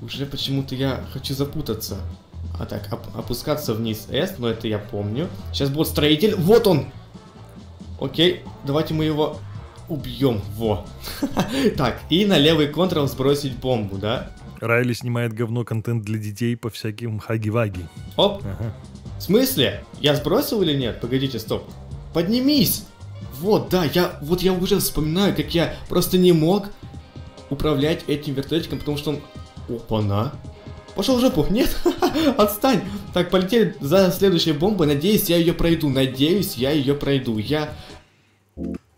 Уже почему-то я хочу запутаться. А так, оп опускаться вниз S, но это я помню. Сейчас будет строитель. Вот он! Окей, давайте мы его убьем. Во. так, и на левый контрол сбросить бомбу, да? Райли снимает говно контент для детей по всяким хаги-ваги. Оп. В смысле? Я сбросил или нет? Погодите, стоп. Поднимись! Вот, да, я, вот я уже вспоминаю, как я просто не мог управлять этим вертолетиком, потому что он... Опа-на! Пошел в жопу! Нет! Отстань! Так, полетели за следующей бомбой. Надеюсь, я ее пройду. Надеюсь, я ее пройду. Я...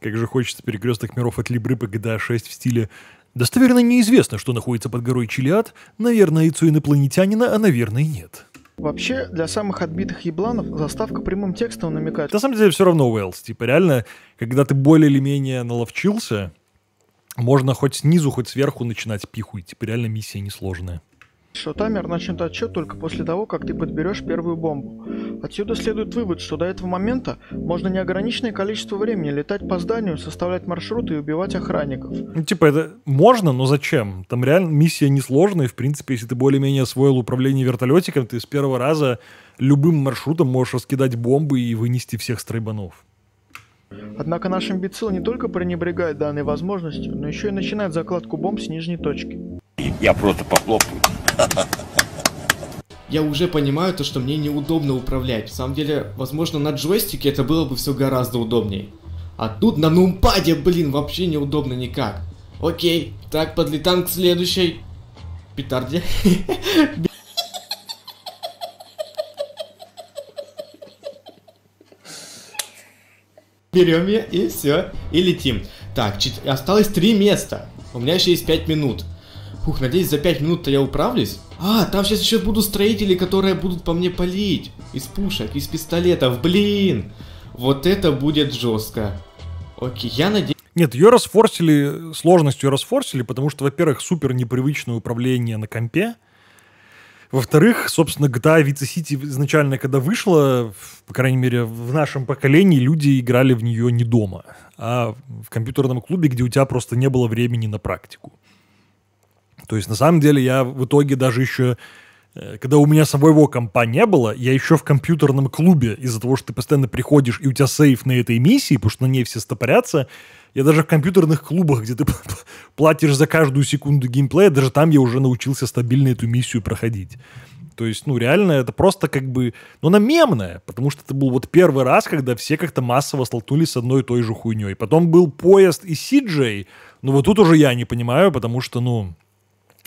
Как же хочется перекресток миров от Либры по GTA 6 в стиле Достоверно неизвестно, что находится под горой Чилиад. Наверное, яйцо инопланетянина, а наверное, нет. Вообще, для самых отбитых ебланов заставка прямым текстом намекает. На самом деле, все равно, Уэллс, типа, реально, когда ты более или менее наловчился, можно хоть снизу, хоть сверху начинать пиху, и типа реально миссия несложная. Что таймер начнет отчет только после того, как ты подберешь первую бомбу. Отсюда следует вывод, что до этого момента можно неограниченное количество времени летать по зданию, составлять маршруты и убивать охранников. Ну, типа, это можно, но зачем? Там реально миссия несложная, и, в принципе, если ты более-менее освоил управление вертолетиком, ты с первого раза любым маршрутом можешь раскидать бомбы и вынести всех стройбанов. Однако наш имбецил не только пренебрегает данной возможностью, но еще и начинает закладку бомб с нижней точки. Я просто похлопаю. Я уже понимаю то, что мне неудобно управлять. В самом деле, возможно, на джойстике это было бы все гораздо удобнее. А тут на нумпаде, блин, вообще неудобно никак. Окей, так, подлетаем к следующей петарде. Берем ее и все. И летим. Так, чет... осталось три места. У меня еще есть пять минут. Фух, надеюсь, за пять минут-то я управлюсь. А, там сейчас еще будут строители, которые будут по мне палить. Из пушек, из пистолетов, блин. Вот это будет жестко. Окей, я надеюсь... Нет, ее расфорсили, сложность ее расфорсили, потому что, во-первых, супер непривычное управление на компе. Во-вторых, собственно, GTA Vice City изначально, когда вышла, по крайней мере, в нашем поколении люди играли в нее не дома, а в компьютерном клубе, где у тебя просто не было времени на практику. То есть, на самом деле, я в итоге даже еще Э, когда у меня своего компа не было, я еще в компьютерном клубе, из-за того, что ты постоянно приходишь, и у тебя сейф на этой миссии, потому что на ней все стопорятся, я даже в компьютерных клубах, где ты платишь за каждую секунду геймплея, даже там я уже научился стабильно эту миссию проходить. То есть, ну, реально, это просто как бы... Ну, она мемная, потому что это был вот первый раз, когда все как-то массово столкнулись с одной и той же хуйней. Потом был поезд и Сиджей, но вот тут уже я не понимаю, потому что, ну,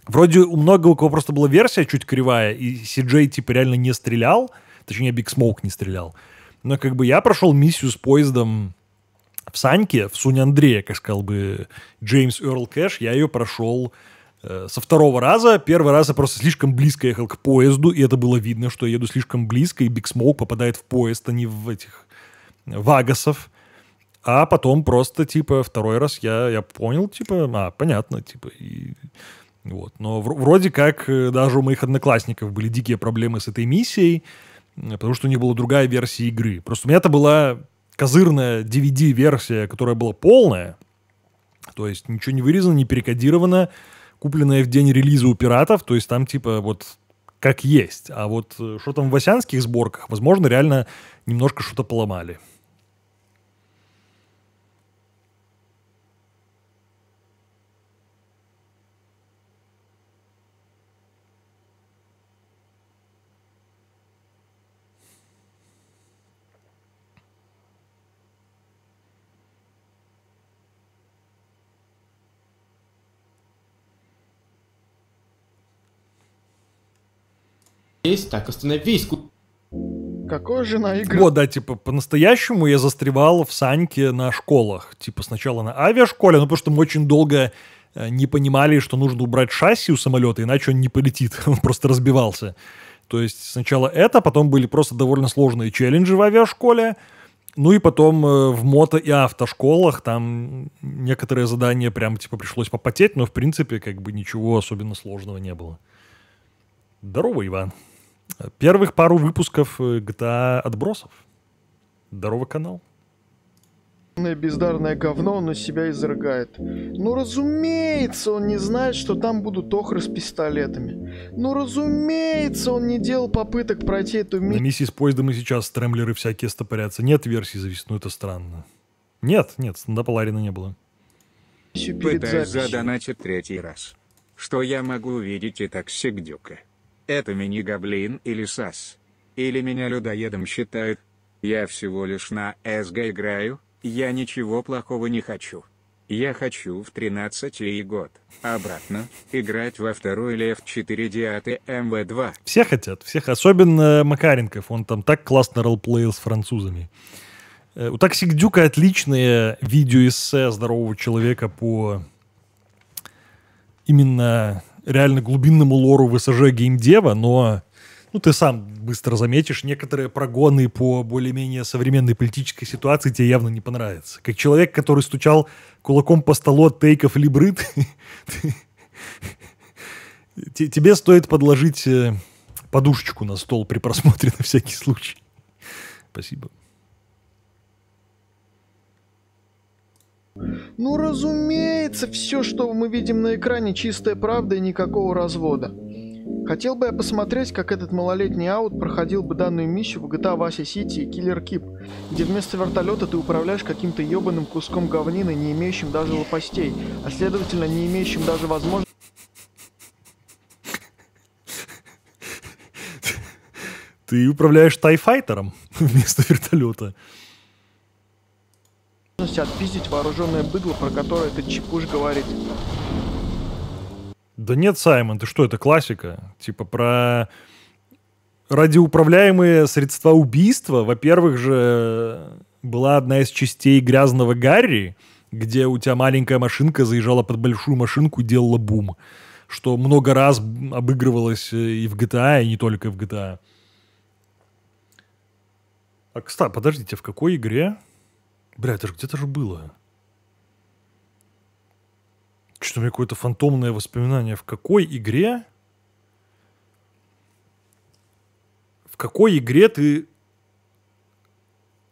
Вроде у многого у кого просто была версия чуть кривая, и CJ типа реально не стрелял, точнее, Биг Смоук не стрелял. Но как бы я прошел миссию с поездом в Саньке, в Суне Андрея, как сказал бы Джеймс Эрл Кэш, я ее прошел э, со второго раза. Первый раз я просто слишком близко ехал к поезду, и это было видно, что я еду слишком близко, и Биг Смоук попадает в поезд, а не в этих э, вагасов. А потом просто, типа, второй раз я, я понял, типа, а, понятно, типа, и вот. Но вроде как э, даже у моих одноклассников были дикие проблемы с этой миссией, э, потому что у них была другая версия игры. Просто у меня это была козырная DVD-версия, которая была полная, то есть ничего не вырезано, не перекодировано, купленная в день релиза у пиратов, то есть там типа вот как есть. А вот э, что там в осянских сборках, возможно, реально немножко что-то поломали. Есть, так, остановись, ку... Какое же на игры? Вот, да, типа, по-настоящему я застревал в Саньке на школах. Типа, сначала на авиашколе, ну, потому что мы очень долго э, не понимали, что нужно убрать шасси у самолета, иначе он не полетит, он просто разбивался. То есть сначала это, потом были просто довольно сложные челленджи в авиашколе, ну и потом э, в мото и автошколах там некоторые задания прям типа пришлось попотеть, но в принципе как бы ничего особенно сложного не было. Здорово, Иван. Первых пару выпусков GTA э, а отбросов. Здорово, канал. Бездарное говно, он на себя изрыгает. Ну, разумеется, он не знает, что там будут охры с пистолетами. Ну, разумеется, он не делал попыток пройти эту миссию. На миссии с поездом и сейчас тремлеры всякие стопорятся. Нет версии завис, ну это странно. Нет, нет, стендапа Ларина не было. Пытаюсь задоначить третий раз. Что я могу увидеть и так сигдюка? Это мини-гоблин или сас? Или меня людоедом считают? Я всего лишь на СГ играю, я ничего плохого не хочу. Я хочу в 13 год обратно играть во второй лев F4 Диаты МВ2. Все хотят, всех, особенно Макаренков, он там так классно ролплеил с французами. Э, у Таксик Дюка отличное из здорового человека по именно реально глубинному лору ВСЖ геймдева, но ну, ты сам быстро заметишь, некоторые прогоны по более-менее современной политической ситуации тебе явно не понравятся. Как человек, который стучал кулаком по столу от тейков Либрид, тебе стоит подложить э, подушечку на стол при просмотре на всякий случай. Спасибо. Ну, разумеется, все, что мы видим на экране, чистая правда и никакого развода. Хотел бы я посмотреть, как этот малолетний аут проходил бы данную миссию в GTA Vice City и Killer Keep, где вместо вертолета ты управляешь каким-то ебаным куском говнины, не имеющим даже лопастей, а следовательно не имеющим даже возможности... Ты управляешь тайфайтером вместо вертолета возможности отпиздить вооруженное быдло, про которое этот чепуш говорит. Да нет, Саймон, ты что, это классика? Типа про радиоуправляемые средства убийства, во-первых же, была одна из частей «Грязного Гарри», где у тебя маленькая машинка заезжала под большую машинку и делала бум, что много раз обыгрывалось э, и в GTA, а, и не только в GTA. А, а кстати, подождите, в какой игре? Бля, это же где-то же было. Что-то у меня какое-то фантомное воспоминание. В какой игре... В какой игре ты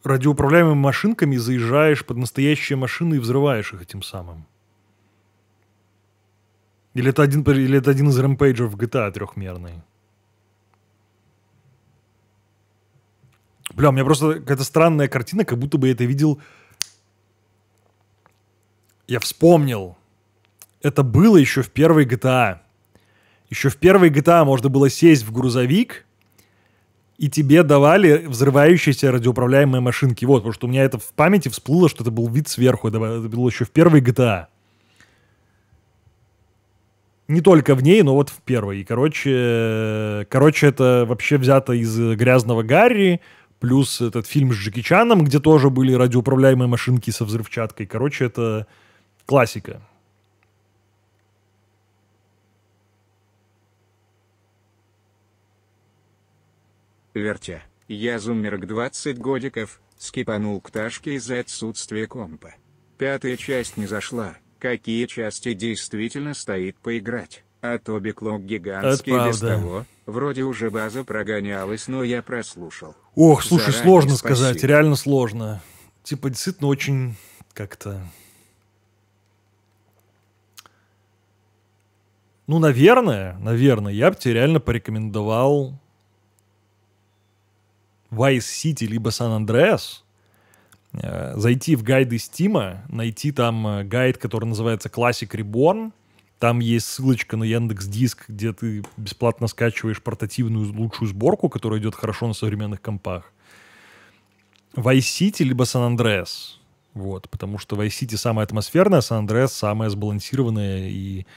радиоуправляемыми машинками заезжаешь под настоящие машины и взрываешь их этим самым? Или это один, или это один из рэмпейджеров GTA трехмерный? Бля, у меня просто какая-то странная картина, как будто бы я это видел... Я вспомнил. Это было еще в первой GTA. А. Еще в первой GTA а можно было сесть в грузовик, и тебе давали взрывающиеся радиоуправляемые машинки. Вот, потому что у меня это в памяти всплыло, что это был вид сверху. Это было еще в первой GTA. А. Не только в ней, но вот в первой. И, короче, э, короче, это вообще взято из э, «Грязного Гарри», Плюс этот фильм с Джеки Чаном, где тоже были радиоуправляемые машинки со взрывчаткой. Короче, это классика. Вертя, я зумер к 20 годиков, скипанул к Ташке из-за отсутствия компа. Пятая часть не зашла, какие части действительно стоит поиграть? А Тоби Клок гигантский без того. Вроде уже база прогонялась, но я прослушал. Ох, слушай, Заранее сложно спасибо. сказать, реально сложно. Типа действительно очень как-то... Ну, наверное, наверное, я бы тебе реально порекомендовал Vice City либо San Andreas. Э, зайти в гайды Стима, найти там э, гайд, который называется Classic Reborn, там есть ссылочка на Яндекс Диск, где ты бесплатно скачиваешь портативную лучшую сборку, которая идет хорошо на современных компах. Vice City либо San Andreas. Вот, потому что Vice City самая атмосферная, San Andreas самая сбалансированная и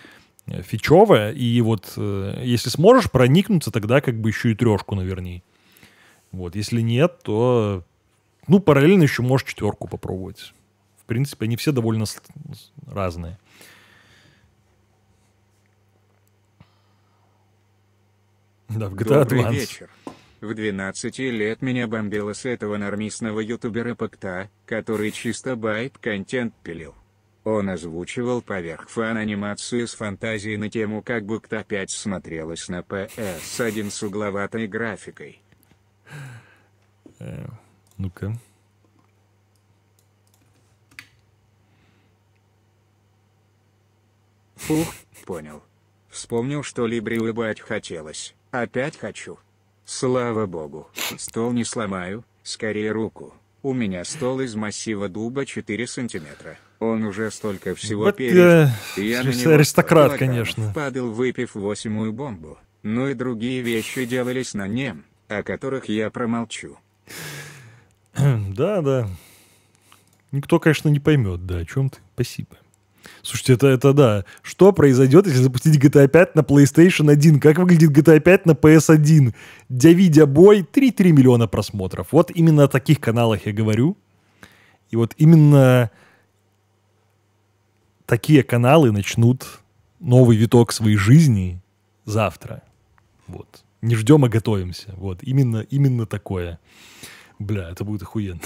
э, фичевая. И вот э, если сможешь проникнуться, тогда как бы еще и трешку наверни. Вот, если нет, то ну, параллельно еще можешь четверку попробовать. В принципе, они все довольно разные. Да, в GTA Добрый Advance. А вечер. В 12 лет меня бомбило с этого нормистного ютубера Пакта, который чисто байт-контент пилил. Он озвучивал поверх фан-анимацию с фантазией на тему как Букта 5 смотрелась на PS1 с угловатой графикой. Э, ну-ка. Фух, понял. Вспомнил, что Либри улыбать хотелось. Опять хочу. Слава богу. Стол не сломаю, скорее руку. У меня стол из массива дуба 4 сантиметра. Он уже столько всего вот, пережил. Э, я аристократ, конечно. Падал, выпив восьмую бомбу. Ну и другие вещи делались на нем, о которых я промолчу. Да, да. Никто, конечно, не поймет, да, о чем ты. Спасибо. Слушайте, это, это да. Что произойдет, если запустить GTA 5 на PlayStation 1? Как выглядит GTA 5 на PS1? Дявидя бой, 3-3 миллиона просмотров. Вот именно о таких каналах я говорю. И вот именно такие каналы начнут новый виток своей жизни завтра. Вот. Не ждем, а готовимся. Вот. Именно, именно такое. Бля, это будет охуенно.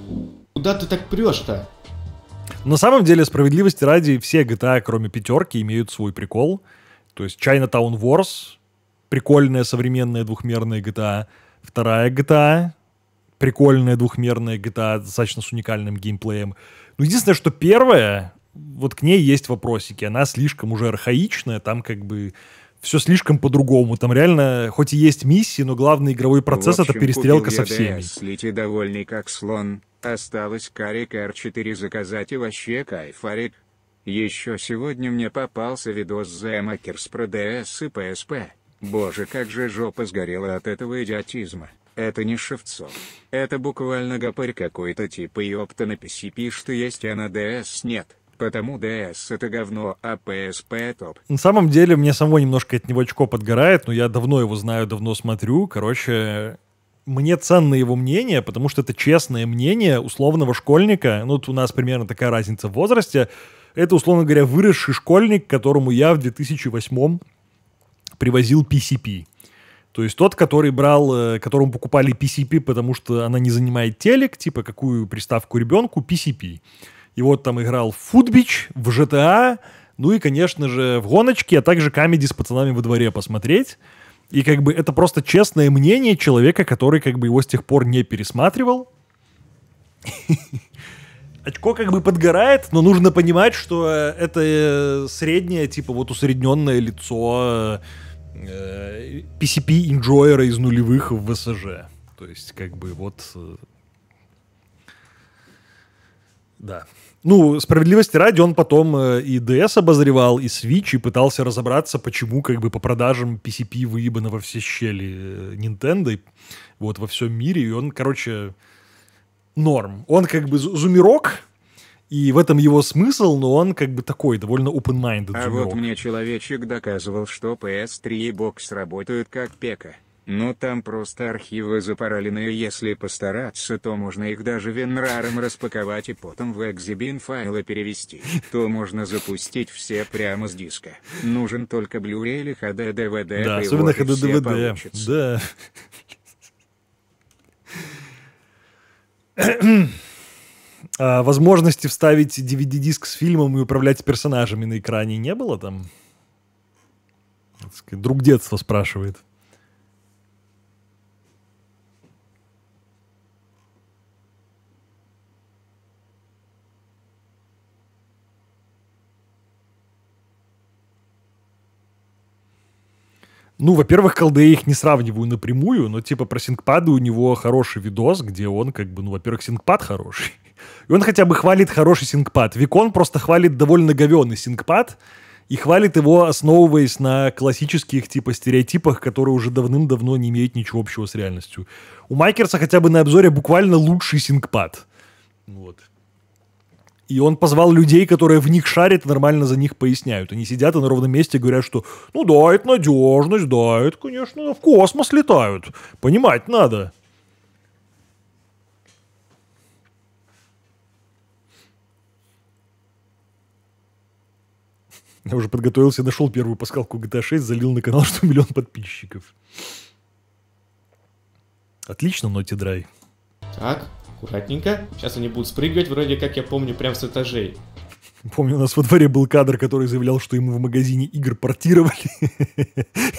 thank you Куда ты так прешь-то? На самом деле, справедливости ради, все GTA, кроме пятерки, имеют свой прикол. То есть Chinatown Wars, прикольная современная двухмерная GTA, вторая GTA, прикольная двухмерная GTA, достаточно с уникальным геймплеем. Но единственное, что первая, вот к ней есть вопросики. Она слишком уже архаичная, там как бы все слишком по-другому. Там реально, хоть и есть миссии, но главный игровой процесс — это перестрелка со всеми. Слети довольный как слон. Осталось карик R4 заказать и вообще кайфарик. Еще сегодня мне попался видос The Makers про DS и PSP. Боже, как же жопа сгорела от этого идиотизма. Это не Шевцов. Это буквально гопарь какой-то типа ёпта на PC пишет, что есть, а на DS нет. Потому ДС это говно, а PSP топ. На самом деле, мне самого немножко от него очко подгорает, но я давно его знаю, давно смотрю. Короче, мне ценно его мнение, потому что это честное мнение условного школьника. Ну, вот у нас примерно такая разница в возрасте. Это, условно говоря, выросший школьник, которому я в 2008 привозил PCP. То есть тот, который брал, э, которому покупали PCP, потому что она не занимает телек, типа какую приставку ребенку, PCP. И вот там играл в Футбич, в GTA, а, ну и, конечно же, в гоночке, а также камеди с пацанами во дворе посмотреть. И как бы это просто честное мнение человека, который как бы его с тех пор не пересматривал. Очко как бы подгорает, но нужно понимать, что э, это э, среднее, типа вот усредненное лицо PCP э, Enjoyer из нулевых в ВСЖ. То есть как бы вот... Да ну, справедливости ради, он потом э, и DS обозревал, и Switch, и пытался разобраться, почему как бы по продажам PCP выебано во все щели э, Nintendo, вот, во всем мире, и он, короче, норм. Он как бы зумерок, и в этом его смысл, но он как бы такой, довольно open-minded. А зумерок. вот мне человечек доказывал, что PS3 и Box работают как пека. Но там просто архивы запараленные, если постараться, то можно их даже винраром распаковать и потом в экзибин файлы перевести. То можно запустить все прямо с диска. Нужен только Blu-ray или HD DVD. Да, особенно HD DVD. Получится. Да. А возможности вставить DVD-диск с фильмом и управлять персонажами на экране не было там? Друг детства спрашивает. Ну, во-первых, колды их не сравниваю напрямую, но типа про синкпады у него хороший видос, где он как бы, ну, во-первых, синкпад хороший. И он хотя бы хвалит хороший синкпад. Викон просто хвалит довольно говеный синкпад и хвалит его, основываясь на классических типа стереотипах, которые уже давным-давно не имеют ничего общего с реальностью. У Майкерса хотя бы на обзоре буквально лучший синкпад. Вот. И он позвал людей, которые в них шарят, и нормально за них поясняют. Они сидят и на ровном месте говорят, что ну да, это надежность, да, это, конечно, в космос летают. Понимать надо. Я уже подготовился, нашел первую паскалку GTA 6, залил на канал, что миллион подписчиков. Отлично, Naughty Драй. Так, Аккуратненько. Сейчас они будут спрыгивать, вроде как я помню, прям с этажей. Помню, у нас во дворе был кадр, который заявлял, что ему в магазине игр портировали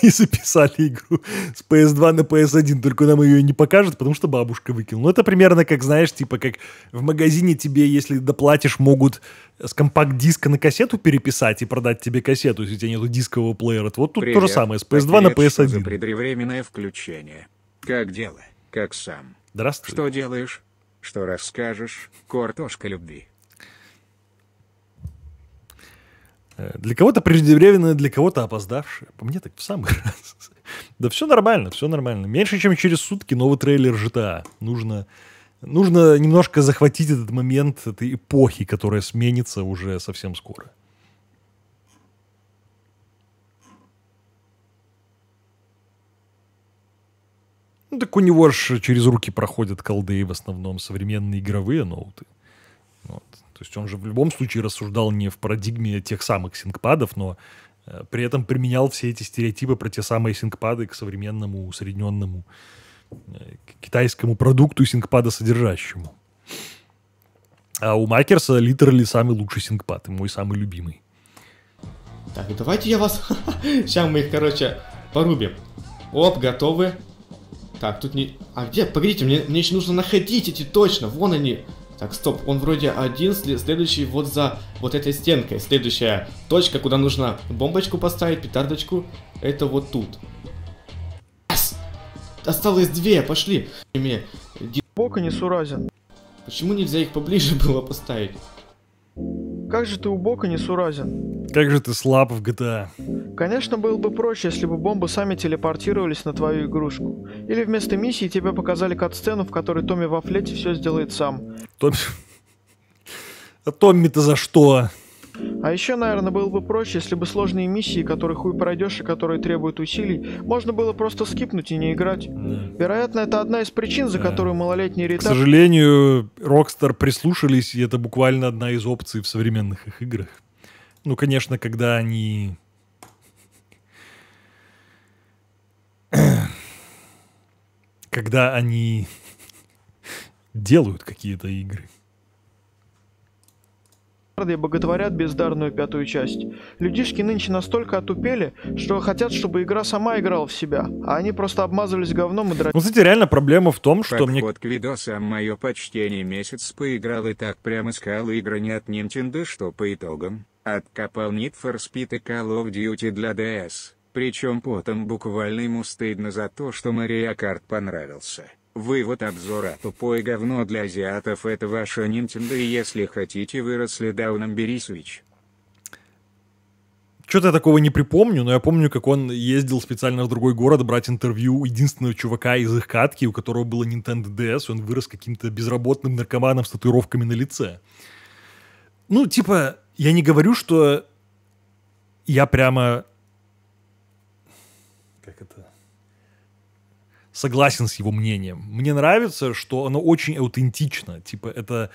и записали игру с PS2 на PS1, только нам ее не покажут, потому что бабушка выкинула. Ну, это примерно как, знаешь, типа как в магазине тебе, если доплатишь, могут с компакт-диска на кассету переписать и продать тебе кассету, если у тебя нету дискового плеера. Вот тут то же самое, с PS2 на PS1. за преждевременное включение. Как дело? Как сам? Здравствуй. Что делаешь? Что расскажешь, картошка любви? Э, для кого-то преждевременно, для кого-то опоздавшее. По мне так в самый раз. Да все нормально, все нормально. Меньше чем через сутки новый трейлер GTA. Нужно, нужно немножко захватить этот момент этой эпохи, которая сменится уже совсем скоро. Ну, так у него же через руки проходят колды в основном современные игровые ноуты. Вот. То есть он же в любом случае рассуждал не в парадигме тех самых синкпадов, но э, при этом применял все эти стереотипы про те самые синкпады к современному, усредненному э, китайскому продукту синкпада содержащему. А у Макерса литерали самый лучший синкпад, мой самый любимый. Так, и давайте я вас... Сейчас мы их, короче, порубим. Оп, готовы. Так, тут не... А где? Погодите, мне, мне еще нужно находить эти точно. Вон они. Так, стоп, он вроде один, следующий вот за вот этой стенкой. Следующая точка, куда нужно бомбочку поставить, петардочку, это вот тут. Yes! Осталось две, пошли. Бока не суразен. Почему нельзя их поближе было поставить? Как же ты убог и несуразен. Как же ты слаб в GTA. А? Конечно, было бы проще, если бы бомбы сами телепортировались на твою игрушку. Или вместо миссии тебе показали кат-сцену, в которой Томми во флете все сделает сам. Томми... А Томми-то за что? А еще, наверное, было бы проще, если бы сложные миссии, которые хуй пройдешь и которые требуют усилий, можно было просто скипнуть и не играть. Да. Вероятно, это одна из причин, за да. которую малолетний ретард... К сожалению, Rockstar прислушались, и это буквально одна из опций в современных их играх. Ну, конечно, когда они... Когда они делают какие-то игры барды боготворят бездарную пятую часть. Людишки нынче настолько отупели, что хотят, чтобы игра сама играла в себя, а они просто обмазались говном и дрались. Ну, кстати, реально проблема в том, что Подход мне... Подход к видосам мое почтение месяц поиграл и так прямо скал игры не от Nintendo, что по итогам откопал Need for Speed и Call of Duty для DS. Причем потом буквально ему стыдно за то, что Мария Карт понравился. Вывод обзора «Тупое говно для азиатов» — это ваша Nintendo, и если хотите выросли дауном, бери Switch. Что-то я такого не припомню, но я помню, как он ездил специально в другой город брать интервью у единственного чувака из их катки, у которого было Nintendo DS, он вырос каким-то безработным наркоманом с татуировками на лице. Ну, типа, я не говорю, что я прямо согласен с его мнением. Мне нравится, что оно очень аутентично. Типа это,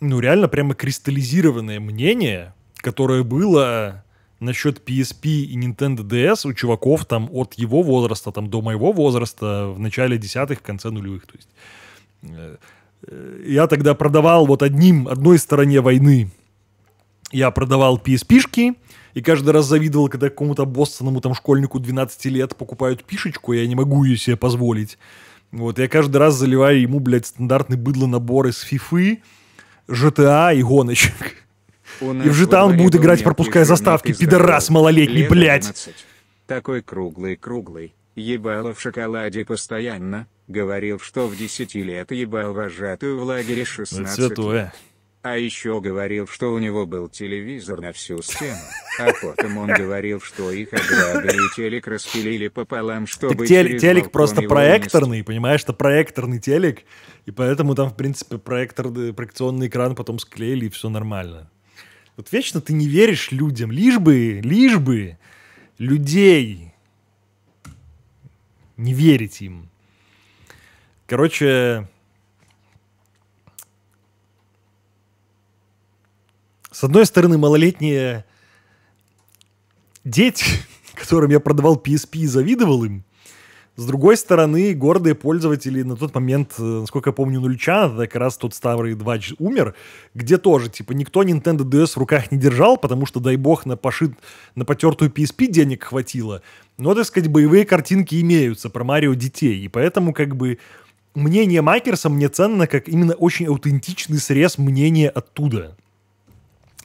ну, реально прямо кристаллизированное мнение, которое было насчет PSP и Nintendo DS у чуваков там от его возраста, там до моего возраста в начале десятых, в конце нулевых. То есть э, э, я тогда продавал вот одним, одной стороне войны я продавал PSP-шки, и каждый раз завидовал, когда какому-то бостоному там школьнику 12 лет покупают пишечку, я не могу ее себе позволить. Вот, я каждый раз заливаю ему, блядь, стандартный быдло набор из фифы, GTA а и гоночек. и в GTA а он будет играть, пропуская заставки, пидорас малолетний, блядь. Такой круглый-круглый, ебало в шоколаде постоянно, говорил, что в 10 лет ебал вожатую в лагере 16. Ну, святое. А еще говорил, что у него был телевизор на всю стену. А потом он говорил, что их ограбили и телек распилили пополам, чтобы... Так телек, телек просто проекторный, нести. понимаешь, это проекторный телек. И поэтому там, в принципе, проектор, э, проекционный экран потом склеили, и все нормально. Вот вечно ты не веришь людям, лишь бы, лишь бы людей не верить им. Короче, С одной стороны, малолетние дети, которым я продавал PSP и завидовал им, с другой стороны, гордые пользователи на тот момент, э, насколько я помню, нульча, это как раз тот старый 2 умер, где тоже, типа, никто Nintendo DS в руках не держал, потому что, дай бог, на, пошит, на потертую PSP денег хватило. Но, так сказать, боевые картинки имеются про Марио детей, и поэтому, как бы, мнение Макерса мне ценно как именно очень аутентичный срез мнения оттуда.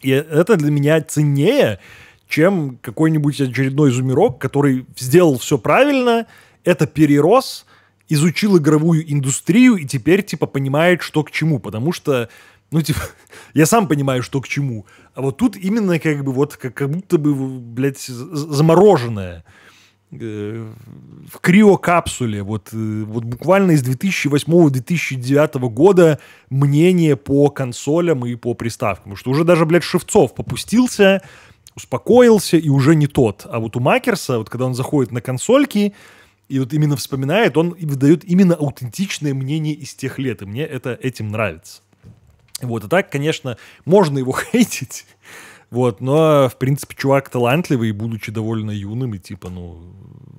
И это для меня ценнее, чем какой-нибудь очередной зумерок, который сделал все правильно, это перерос, изучил игровую индустрию и теперь, типа, понимает, что к чему. Потому что, ну, типа, я сам понимаю, что к чему. А вот тут именно как бы вот как, как будто бы, блядь, замороженное. Э, в криокапсуле, вот, э, вот буквально из 2008-2009 года мнение по консолям и по приставкам. Потому что уже даже, блядь, Шевцов попустился, успокоился и уже не тот. А вот у Макерса, вот когда он заходит на консольки, и вот именно вспоминает, он выдает именно аутентичное мнение из тех лет. И мне это этим нравится. Вот, и так, конечно, можно его хейтить, вот, но, ну, а, в принципе, чувак талантливый, будучи довольно юным, и типа, ну,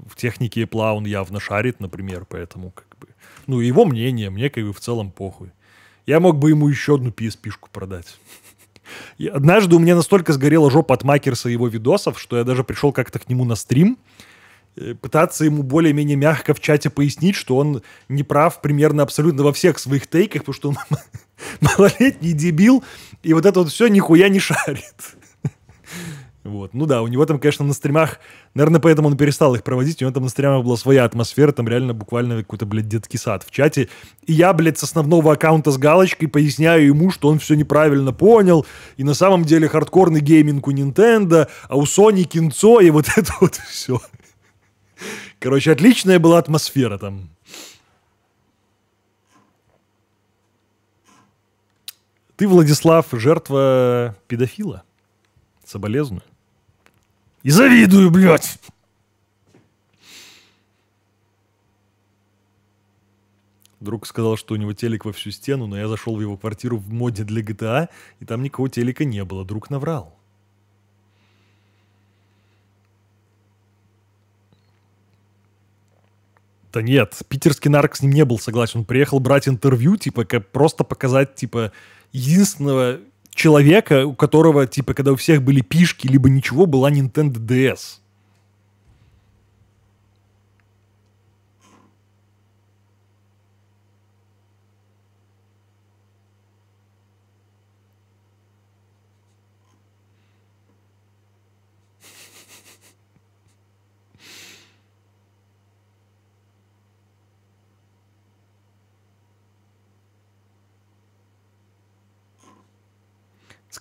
в технике плаун явно шарит, например, поэтому как бы... Ну, его мнение, мне как бы в целом похуй. Я мог бы ему еще одну PSP-шку продать. однажды у меня настолько сгорела жопа от Макерса и его видосов, что я даже пришел как-то к нему на стрим, э, пытаться ему более-менее мягко в чате пояснить, что он не прав примерно абсолютно во всех своих тейках, потому что он малолетний дебил, и вот это вот все нихуя не шарит. Вот. Ну да, у него там, конечно, на стримах, наверное, поэтому он перестал их проводить, у него там на стримах была своя атмосфера, там реально буквально какой-то, блядь, детский сад в чате. И я, блядь, с основного аккаунта с галочкой поясняю ему, что он все неправильно понял, и на самом деле хардкорный гейминг у Nintendo, а у Sony кинцо, и вот это вот все. Короче, отличная была атмосфера там. Ты, Владислав, жертва педофила? Соболезную. И завидую, блядь. Друг сказал, что у него телек во всю стену, но я зашел в его квартиру в моде для GTA, а, и там никого телека не было. Друг наврал. Да нет, питерский нарк с ним не был согласен. Он приехал брать интервью, типа, просто показать, типа, единственного человека, у которого, типа, когда у всех были пишки, либо ничего, была Nintendo DS.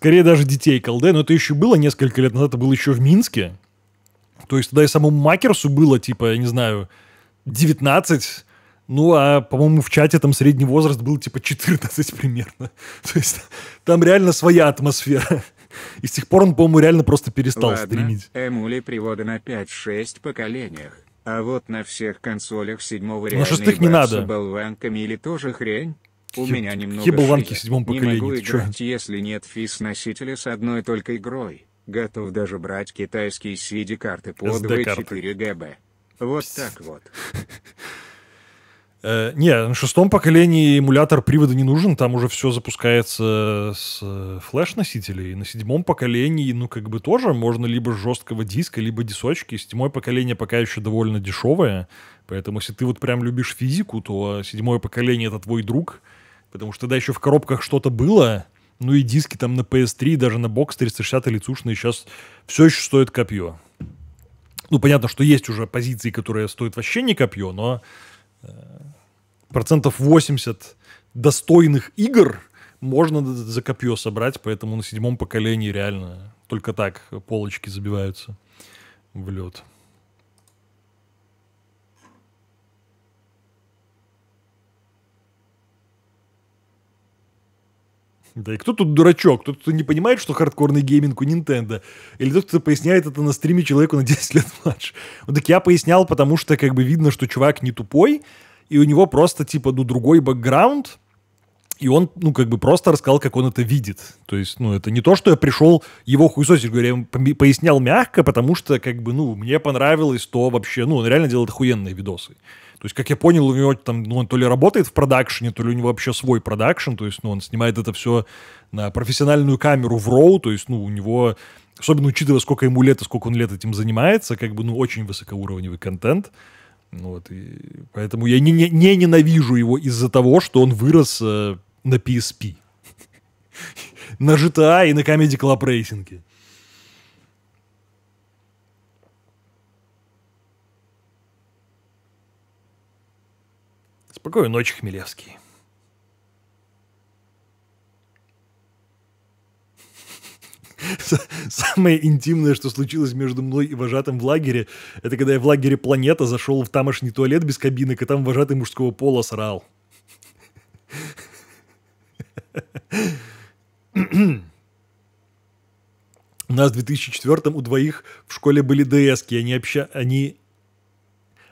скорее даже детей КЛД, но это еще было несколько лет назад, это было еще в Минске. То есть тогда и самому Макерсу было, типа, я не знаю, 19, ну, а, по-моему, в чате там средний возраст был типа 14 примерно. То есть там реально своя атмосфера. И с тех пор он, по-моему, реально просто перестал Ладно, стримить. Эмули привода на 5-6 поколениях. А вот на всех консолях седьмого реально шестых не надо. болванками или тоже хрень? У Еб... меня немного Ебаланки в седьмом поколении, Не могу играть, чё? если нет физ-носителя с одной только игрой. Готов даже брать китайские CD-карты по 2,4 ГБ. Вот так вот. Э, не, на шестом поколении эмулятор привода не нужен, там уже все запускается с флеш-носителей. На седьмом поколении, ну, как бы тоже можно либо жесткого диска, либо дисочки. Седьмое поколение пока еще довольно дешевое, поэтому если ты вот прям любишь физику, то седьмое поколение — это твой друг — Потому что тогда еще в коробках что-то было, ну и диски там на PS3, даже на бокс 360 лицушные сейчас все еще стоят копье. Ну, понятно, что есть уже позиции, которые стоят вообще не копье, но э, процентов 80 достойных игр можно за копье собрать, поэтому на седьмом поколении реально только так полочки забиваются в лед. Да и кто тут дурачок? Тот, кто не понимает, что хардкорный гейминг у Nintendo? Или тот, кто поясняет это на стриме человеку на 10 лет младше? Ну так я пояснял, потому что как бы видно, что чувак не тупой, и у него просто типа ну, другой бэкграунд, и он, ну, как бы просто рассказал, как он это видит. То есть, ну, это не то, что я пришел его хуесосить, говорю, я пояснял мягко, потому что, как бы, ну, мне понравилось то вообще, ну, он реально делает охуенные видосы. То есть, как я понял, у него там, ну, он то ли работает в продакшене, то ли у него вообще свой продакшн, то есть, ну, он снимает это все на профессиональную камеру в роу. то есть, ну, у него, особенно учитывая, сколько ему лет и сколько он лет этим занимается, как бы, ну, очень высокоуровневый контент. Ну, вот, и поэтому я не, не, не ненавижу его из-за того, что он вырос э, на PSP. на GTA и на Comedy Club Racing. Спокойной ночи, Хмелевский. Самое интимное, что случилось между мной и вожатым в лагере, это когда я в лагере «Планета» зашел в тамошний туалет без кабинок, и там вожатый мужского пола срал. У нас в 2004 у двоих в школе были ДСки, они, обща... они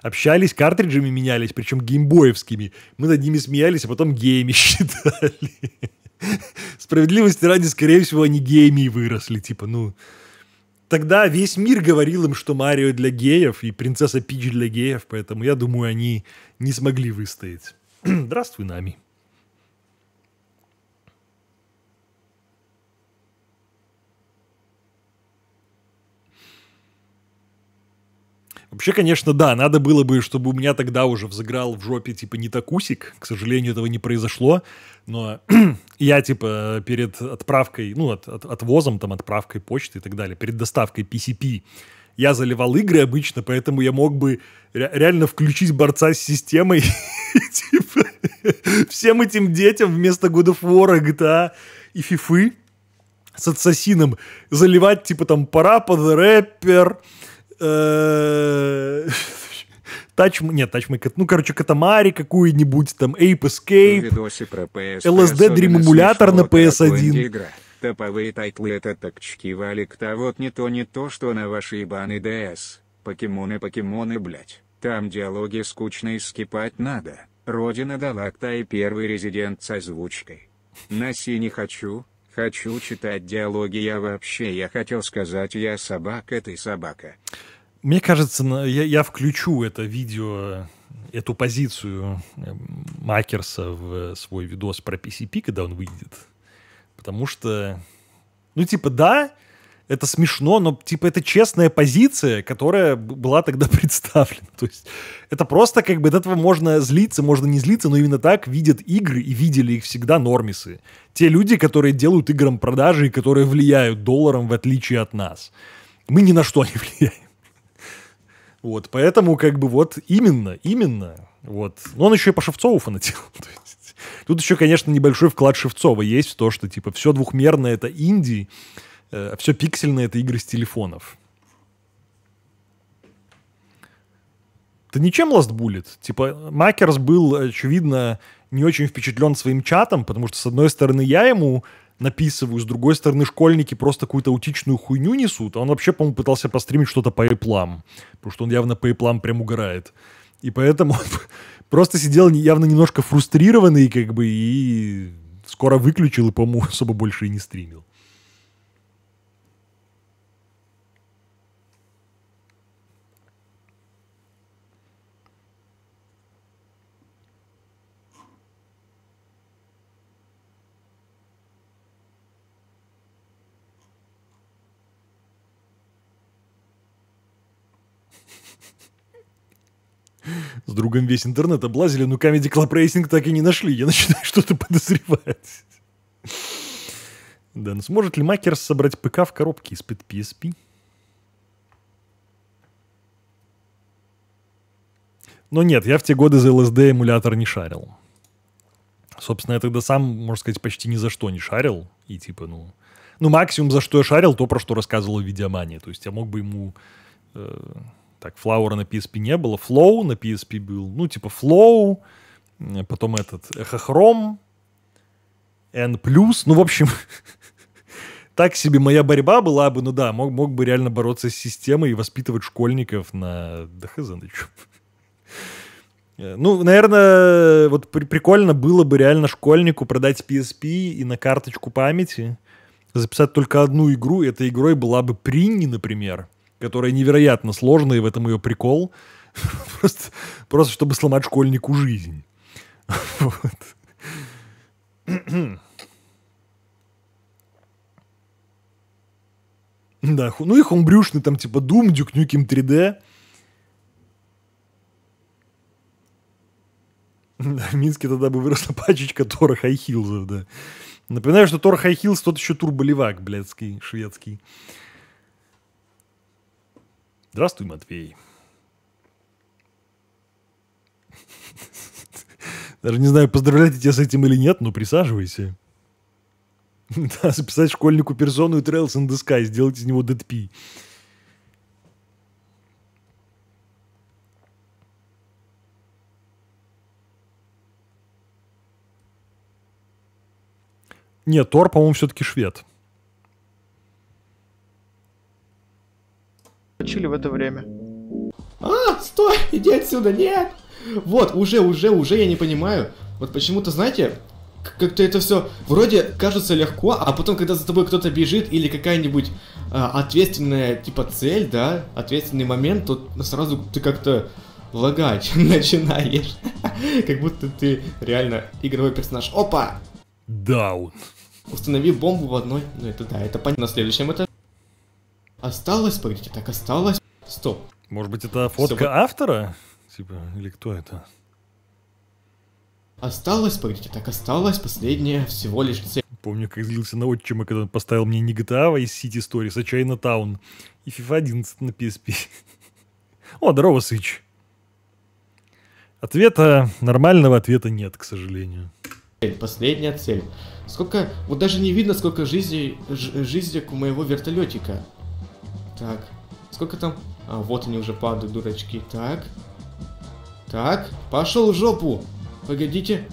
общались, картриджами менялись, причем геймбоевскими. Мы над ними смеялись, а потом геями считали. Справедливости ради, скорее всего, они геями и выросли. Типа, ну... Тогда весь мир говорил им, что Марио для геев и принцесса Пич для геев, поэтому я думаю, они не смогли выстоять. Здравствуй, Нами. Вообще, конечно, да, надо было бы, чтобы у меня тогда уже взыграл в жопе, типа, не такусик. К сожалению, этого не произошло. Но я, типа, перед отправкой, ну, от, от, отвозом, там, отправкой почты и так далее, перед доставкой PCP, я заливал игры обычно, поэтому я мог бы ре- реально включить борца с системой. типа, всем этим детям вместо God of War, GTA и FIFA с ассасином заливать, типа, там, пора под рэпер, Тач, э, нет, Тач Майкет, ну, короче, Катамари какую-нибудь, там, Ape Escape, LSD Dream Emulator на PS1. Топовые тайтлы это так чкивалик, то вот не то не то, что на ваши ебаны ДС. Покемоны, покемоны, блять. Там диалоги скучные скипать надо. Родина дала и первый резидент с озвучкой. Носи не хочу, Хочу читать диалоги, я вообще, я хотел сказать, я собака, ты собака. Мне кажется, я, я включу это видео, эту позицию эм, Макерса в э, свой видос про PCP, когда он выйдет. Потому что, ну типа да, это смешно, но типа это честная позиция, которая была тогда представлена. То есть это просто как бы от этого можно злиться, можно не злиться, но именно так видят игры и видели их всегда нормисы. Те люди, которые делают играм продажи и которые влияют долларом в отличие от нас. Мы ни на что не влияем. Вот, поэтому как бы вот именно, именно, вот. Но он еще и по Шевцову фанатил. Тут еще, конечно, небольшой вклад Шевцова есть в то, что типа все двухмерное это Индии, Э, все пиксельное — это игры с телефонов. Да ничем Last Bullet. Типа, Макерс был, очевидно, не очень впечатлен своим чатом, потому что, с одной стороны, я ему написываю, с другой стороны, школьники просто какую-то утичную хуйню несут, а он вообще, по-моему, пытался постримить что-то по эплам, потому что он явно по эплам прям угорает. И поэтому он просто сидел явно немножко фрустрированный, как бы, и скоро выключил и, по-моему, особо больше и не стримил. С другом весь интернет облазили, но Comedy Club Racing так и не нашли. Я начинаю что-то подозревать. Да, но ну сможет ли Макерс собрать ПК в коробке из-под PSP? Но нет, я в те годы за LSD эмулятор не шарил. Собственно, я тогда сам, можно сказать, почти ни за что не шарил. И типа, ну... Ну, максимум, за что я шарил, то, про что рассказывал рассказывала Видеомания. То есть я мог бы ему э, так, Flower на PSP не было, Flow на PSP был, ну, типа Flow, э, потом этот Эхохром, N+, ну, в общем, так себе моя борьба была бы, ну да, мог, мог бы реально бороться с системой и воспитывать школьников на... Да хз, на чё. Э, ну, наверное, вот при- прикольно было бы реально школьнику продать PSP и на карточку памяти записать только одну игру, и этой игрой была бы Принни, например — которая невероятно сложная, и в этом ее прикол. Просто, просто чтобы сломать школьнику жизнь. Вот. Да, ну и хомбрюшный там типа Doom, Duke Nukem 3D. Да, в Минске тогда бы выросла пачечка Тора Хайхилзов, да. Напоминаю, что Тор Хайхилз тот еще турболевак, блядский, шведский. Здравствуй, Матвей. Даже не знаю, поздравлять я тебя с этим или нет, но присаживайся. Да, записать школьнику персону и Trails in the Sky, сделать из него DTP. Нет, Тор, по-моему, все-таки швед. Почили в это время. А, стой, иди отсюда, нет! Вот, уже, уже, уже я не понимаю. Вот почему-то, знаете, как-то это все вроде кажется легко, а потом, когда за тобой кто-то бежит или какая-нибудь э, ответственная, типа, цель, да, ответственный момент, то сразу ты как-то лагать начинаешь. как будто ты реально игровой персонаж. Опа! Даун. Установи бомбу в одной... Ну это да, это понятно. На следующем этаже. Осталось, погодите, так осталось. Стоп. Может быть, это фотка Всё. автора? Типа, или кто это? Осталось, погодите, так осталось последняя всего лишь цель. Помню, как злился на отчима, когда он поставил мне не GTA Vice City Stories, а China Town и FIFA 11 на PSP. О, здорово, Сыч. Ответа, нормального ответа нет, к сожалению. Последняя цель. Сколько, вот даже не видно, сколько жизней, жизни у моего вертолетика. Так. Сколько там? А, вот они уже падают, дурачки. Так. Так. Пошел в жопу. Погодите.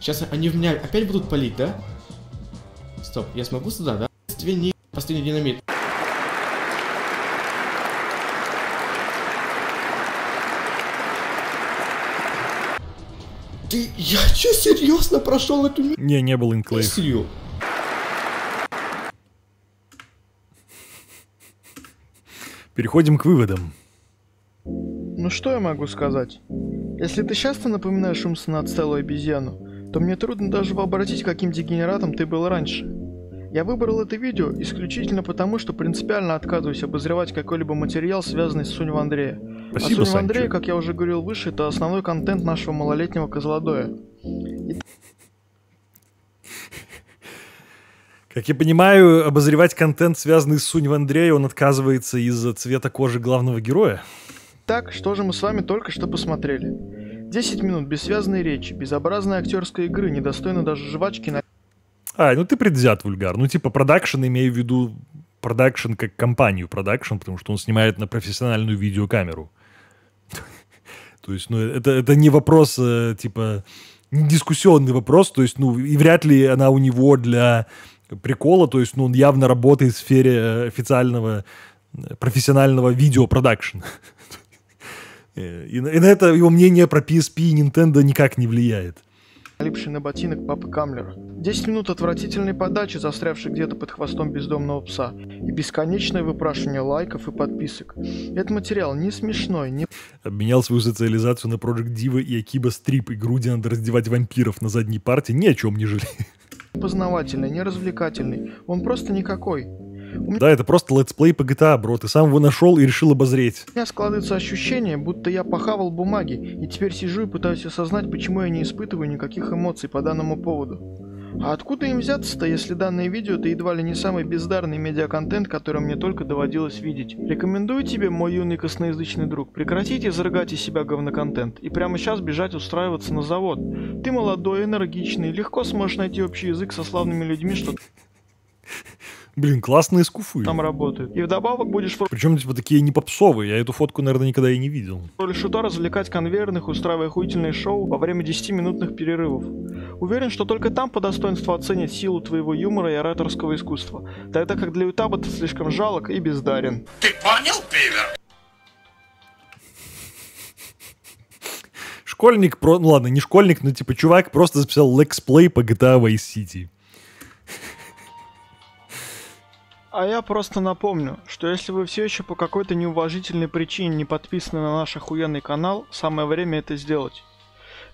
Сейчас они в меня опять будут палить, да? Стоп, я смогу сюда, да? Последний, последний динамит. Ты, я что, серьезно прошел эту... Не, не был инклейв. Миссию? Переходим к выводам. Ну что я могу сказать? Если ты часто напоминаешь умственно целую обезьяну, то мне трудно даже вообразить, каким дегенератом ты был раньше. Я выбрал это видео исключительно потому, что принципиально отказываюсь обозревать какой-либо материал, связанный с Сунь Андрея. А Спасибо, а Сунь Андрея, как я уже говорил выше, это основной контент нашего малолетнего козлодоя. Как я понимаю, обозревать контент, связанный с Сунь в Андрея, он отказывается из-за цвета кожи главного героя. Так, что же мы с вами только что посмотрели? 10 минут бессвязной речи, безобразной актерской игры, недостойно даже жвачки на... А, ну ты предвзят, Вульгар. Ну типа продакшн, имею в виду продакшн как компанию продакшн, потому что он снимает на профессиональную видеокамеру. То есть, ну, это, это не вопрос, э, типа, не дискуссионный вопрос, то есть, ну, и вряд ли она у него для прикола, то есть, ну, он явно работает в сфере э, официального э, профессионального видеопродакшена. Э, и, и на это его мнение про PSP и Nintendo никак не влияет. Липший на ботинок папы Камлера. 10 минут отвратительной подачи, застрявшей где-то под хвостом бездомного пса. И бесконечное выпрашивание лайков и подписок. Этот материал не смешной, не... Обменял свою социализацию на Project Diva и Акиба Стрип, и груди надо раздевать вампиров на задней партии, ни о чем не жалею. познавательный, не развлекательный. Он просто никакой. Меня... Да, это просто летсплей по GTA, а, бро. Ты сам его нашел и решил обозреть. У меня складывается ощущение, будто я похавал бумаги, и теперь сижу и пытаюсь осознать, почему я не испытываю никаких эмоций по данному поводу. А откуда им взяться-то, если данное видео это едва ли не самый бездарный медиаконтент, который мне только доводилось видеть? Рекомендую тебе, мой юный косноязычный друг, прекратить изрыгать из себя говноконтент и прямо сейчас бежать устраиваться на завод. Ты молодой, энергичный, легко сможешь найти общий язык со славными людьми, что... Блин, классные скуфы. Там работают. И вдобавок будешь... Причем, типа, такие не попсовые. Я эту фотку, наверное, никогда и не видел. Роль шута развлекать конвейерных, устраивая охуительные шоу во время 10-минутных перерывов. Уверен, что только там по достоинству оценят силу твоего юмора и ораторского искусства. Да это как для Ютаба ты слишком жалок и бездарен. Ты понял, пивер? Школьник, про... ну ладно, не школьник, но типа чувак просто записал лексплей по GTA Vice City. А я просто напомню, что если вы все еще по какой-то неуважительной причине не подписаны на наш охуенный канал, самое время это сделать.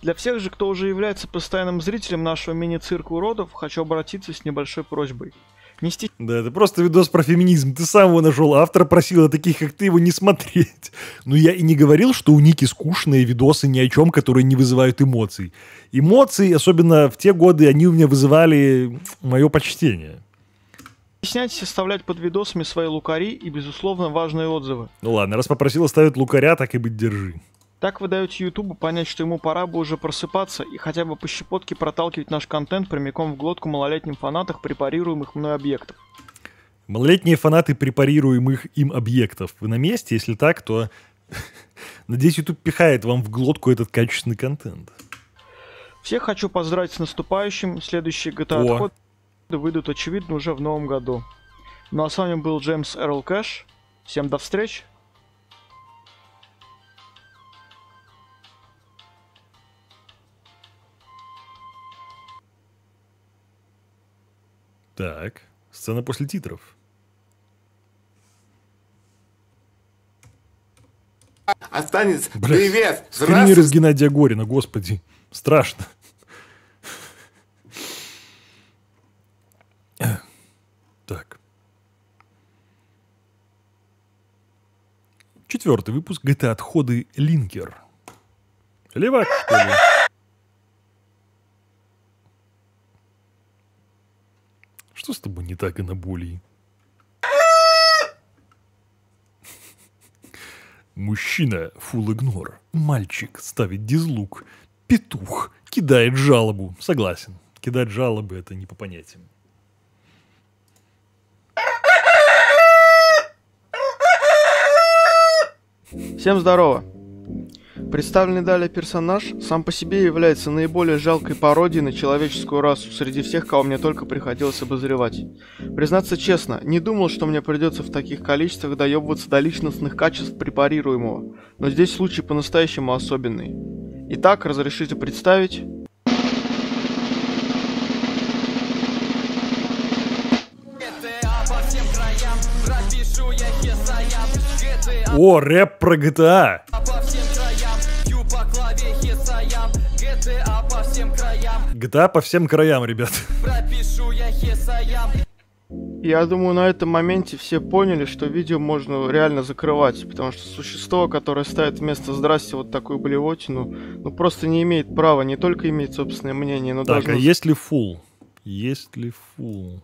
Для всех же, кто уже является постоянным зрителем нашего мини-цирка уродов, хочу обратиться с небольшой просьбой. Не сти... Да, это просто видос про феминизм. Ты сам его нашел, автор просил, а таких, как ты, его не смотреть. Но я и не говорил, что у Ники скучные видосы ни о чем, которые не вызывают эмоций. Эмоции, особенно в те годы, они у меня вызывали мое почтение. Объяснять и составлять под видосами свои лукари и, безусловно, важные отзывы. Ну ладно, раз попросил оставить лукаря, так и быть держи. Так вы даете Ютубу понять, что ему пора бы уже просыпаться и хотя бы по щепотке проталкивать наш контент прямиком в глотку малолетним фанатах препарируемых мной объектов. Малолетние фанаты препарируемых им объектов. Вы на месте? Если так, то... Надеюсь, YouTube пихает вам в глотку этот качественный контент. Всех хочу поздравить с наступающим. Следующий GTA а отход выйдут, очевидно, уже в новом году. Ну а с вами был Джеймс Эрл Кэш. Всем до встречи. Так, сцена после титров. Останется Бля, привет! Скример из Геннадия Горина, господи. Страшно. Так. Четвертый выпуск GTA отходы Линкер. Левак, что ли? Что с тобой не так, анаболии? Мужчина фул игнор. Мальчик ставит дизлук. Петух кидает жалобу. Согласен. Кидать жалобы это не по понятиям. Всем здорово! Представленный далее персонаж сам по себе является наиболее жалкой пародией на человеческую расу среди всех, кого мне только приходилось обозревать. Признаться честно, не думал, что мне придется в таких количествах доебываться до личностных качеств препарируемого, но здесь случай по-настоящему особенный. Итак, разрешите представить... Во, рэп про GTA. GTA а. а по всем краям, ребят. Я думаю, на этом моменте все поняли, что видео можно реально закрывать, потому что существо, которое ставит вместо «здрасте» вот такую блевотину, ну просто не имеет права не только иметь собственное мнение, но так, даже... а есть ли фул? Есть ли фул?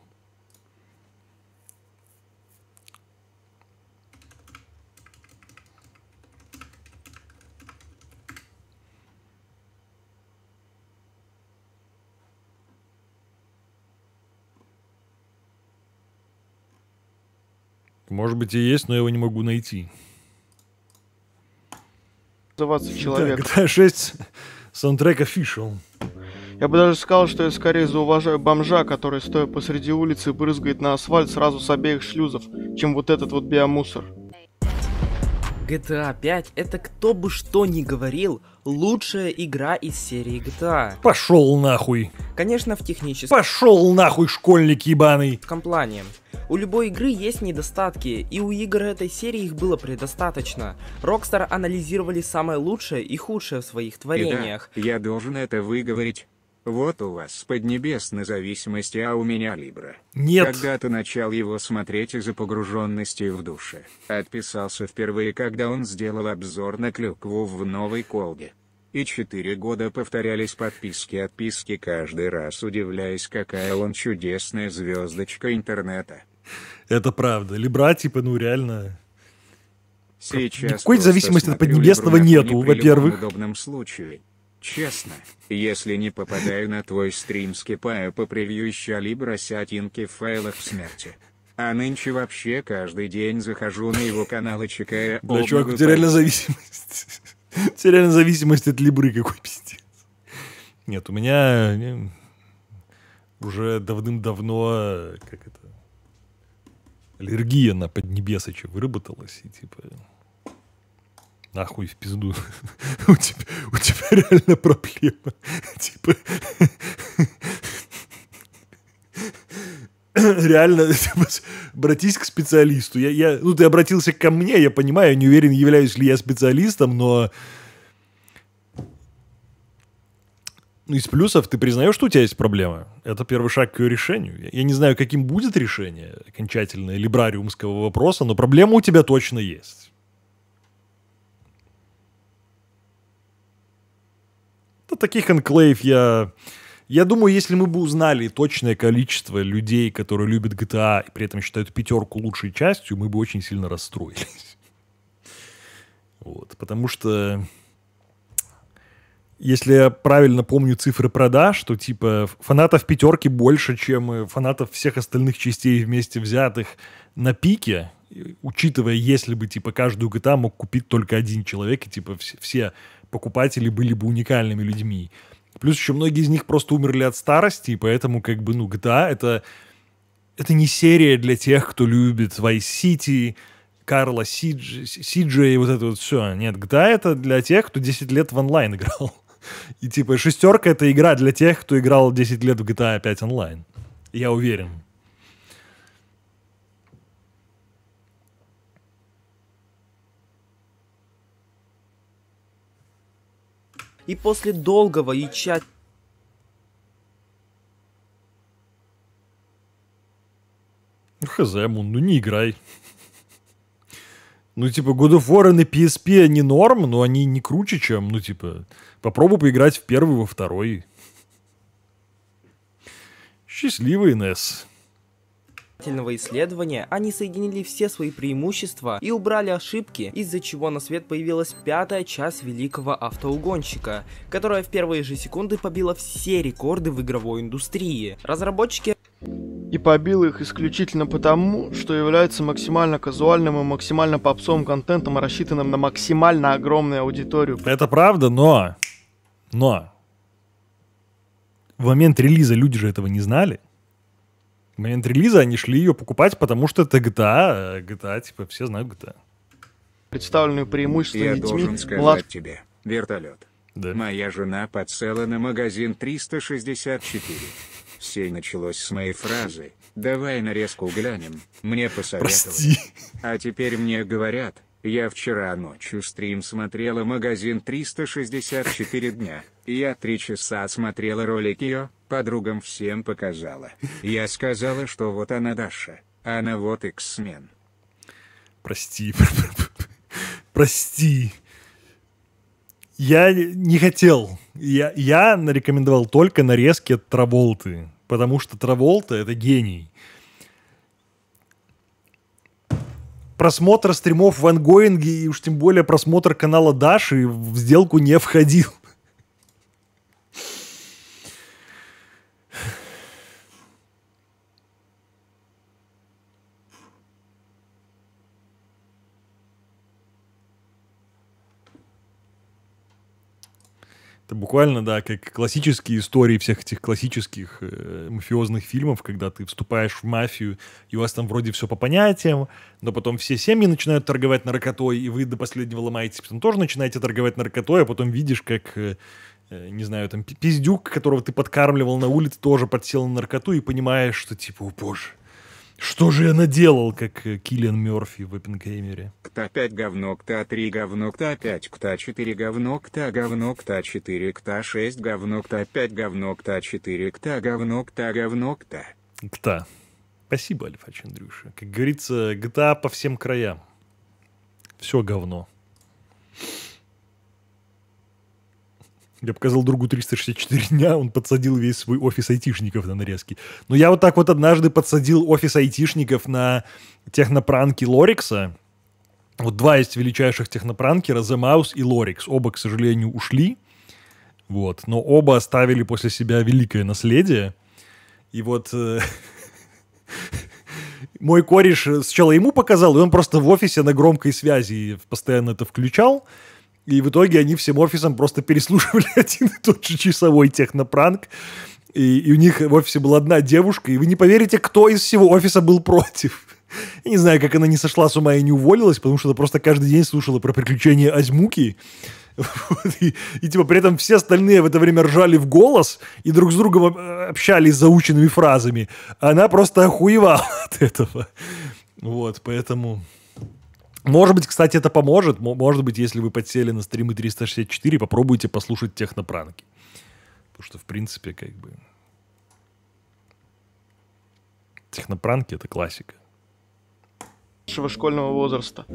Может быть и есть, но я его не могу найти. Называться человек. GTA 6 саундтрек official. Я бы даже сказал, что я скорее зауважаю бомжа, который, стоя посреди улицы, брызгает на асфальт сразу с обеих шлюзов, чем вот этот вот биомусор. GTA 5 это кто бы что ни говорил, лучшая игра из серии GTA. Пошел нахуй. Конечно, в техническом... Пошел нахуй, школьник ебаный. В комплане. У любой игры есть недостатки, и у игр этой серии их было предостаточно. Rockstar анализировали самое лучшее и худшее в своих творениях. И да, я должен это выговорить. Вот у вас поднебесной зависимости, а у меня Либра. Нет. Когда ты начал его смотреть из-за погруженности в душе, отписался впервые, когда он сделал обзор на клюкву в новой колде. И четыре года повторялись подписки-отписки каждый раз, удивляясь, какая он чудесная звездочка интернета. Это правда. Либра, типа, ну реально... Сейчас Никакой зависимости от Поднебесного нету, во-первых. В удобном случае. Честно, если не попадаю на твой стрим, скипаю по превью ища либо сятинки в файлах смерти. А нынче вообще каждый день захожу на его канал и чекаю... Да чувак, у тебя реально зависимость. У реально зависимость от либры какой пиздец. Нет, у меня уже давным-давно, как это, аллергия на поднебесыча выработалась, и типа нахуй в пизду. у, тебя, у тебя реально проблема. типа... реально, обратись к специалисту. Я, я, ну, ты обратился ко мне, я понимаю, не уверен, являюсь ли я специалистом, но... Ну, из плюсов ты признаешь, что у тебя есть проблема. Это первый шаг к ее решению. Я не знаю, каким будет решение окончательное либрариумского вопроса, но проблема у тебя точно есть. ну, таких энклейв я... Я думаю, если мы бы узнали точное количество людей, которые любят GTA и при этом считают пятерку лучшей частью, мы бы очень сильно расстроились. Вот, потому что если я правильно помню цифры продаж, то типа фанатов пятерки больше, чем э, фанатов всех остальных частей вместе взятых на пике, учитывая, если бы типа каждую GTA мог купить только один человек, и типа все, все покупатели были бы уникальными людьми. Плюс еще многие из них просто умерли от старости, и поэтому как бы, ну, GTA — это, это не серия для тех, кто любит Vice City, Карла Сиджи, и вот это вот все. Нет, GTA — это для тех, кто 10 лет в онлайн играл. И типа шестерка — это игра для тех, кто играл 10 лет в GTA 5 онлайн. Я уверен. и после долгого и тщательного Ну, хз, Мун, ну не играй. Ну, типа, God of War на PSP они норм, но они не круче, чем, ну, типа, попробуй поиграть в первый, во второй. Счастливый, Несс исследования они соединили все свои преимущества и убрали ошибки, из-за чего на свет появилась пятая часть великого автоугонщика, которая в первые же секунды побила все рекорды в игровой индустрии. Разработчики и побил их исключительно потому, что является максимально казуальным и максимально попсовым контентом, рассчитанным на максимально огромную аудиторию. Это правда, но... Но... В момент релиза люди же этого не знали момент релиза они шли ее покупать, потому что это GTA, э, GTA, типа, все знают GTA. Представленную преимущество. Я детьми, должен сказать млад... тебе, вертолет. Да. Моя жена подсела на магазин 364. Все началось с моей фразы «Давай нарезку глянем», мне посоветовали. Прости. А теперь мне говорят, я вчера ночью стрим смотрела магазин 364 дня. и Я три часа смотрела ролик ее, Подругам всем показала. Я сказала, что вот она Даша, а она вот X-мен. Прости, прости. Я не хотел. Я, я рекомендовал только нарезки от Траволты, потому что Траволта — это гений. Просмотр стримов в ангоинге и уж тем более просмотр канала Даши в сделку не входил. Это буквально, да, как классические истории всех этих классических э, мафиозных фильмов, когда ты вступаешь в мафию, и у вас там вроде все по понятиям, но потом все семьи начинают торговать наркотой, и вы до последнего ломаетесь, потом тоже начинаете торговать наркотой, а потом видишь, как, э, э не знаю, там пиздюк, которого ты подкармливал на улице, тоже подсел на наркоту, и понимаешь, что типа, о боже, что же я наделал, как э, Киллиан Мерфи в Эппенгеймере? КТА-5 говно, КТА-3 говно, КТА-5, КТА-4 говно, КТА говно, КТА-4, КТА-6 говно, КТА-5 говно, КТА-4, КТА говно, КТА говно, КТА. КТА. Спасибо, Альфач Андрюша. Как говорится, ГТА по всем краям. Все говно. Я показал другу 364 дня, он подсадил весь свой офис айтишников на нарезки. Но я вот так вот однажды подсадил офис айтишников на технопранки Лорикса. Вот два из величайших технопранкера, The Mouse и Лорикс. Оба, к сожалению, ушли. Вот. Но оба оставили после себя великое наследие. И вот э, мой кореш сначала ему показал, и он просто в офисе на громкой связи постоянно это включал. И в итоге они всем офисом просто переслушивали один и тот же часовой технопранк. И, и у них в офисе была одна девушка, и вы не поверите, кто из всего офиса был против. Я не знаю, как она не сошла с ума и не уволилась, потому что она просто каждый день слушала про приключения Азьмуки. Вот, и, и типа при этом все остальные в это время ржали в голос и друг с другом э, общались заученными фразами. Она просто охуевала от этого. Вот, поэтому... Может быть, кстати, это поможет. Может быть, если вы подсели на стримы 364, попробуйте послушать технопранки. Потому что, в принципе, как бы... Технопранки — это классика нашего школьного возраста.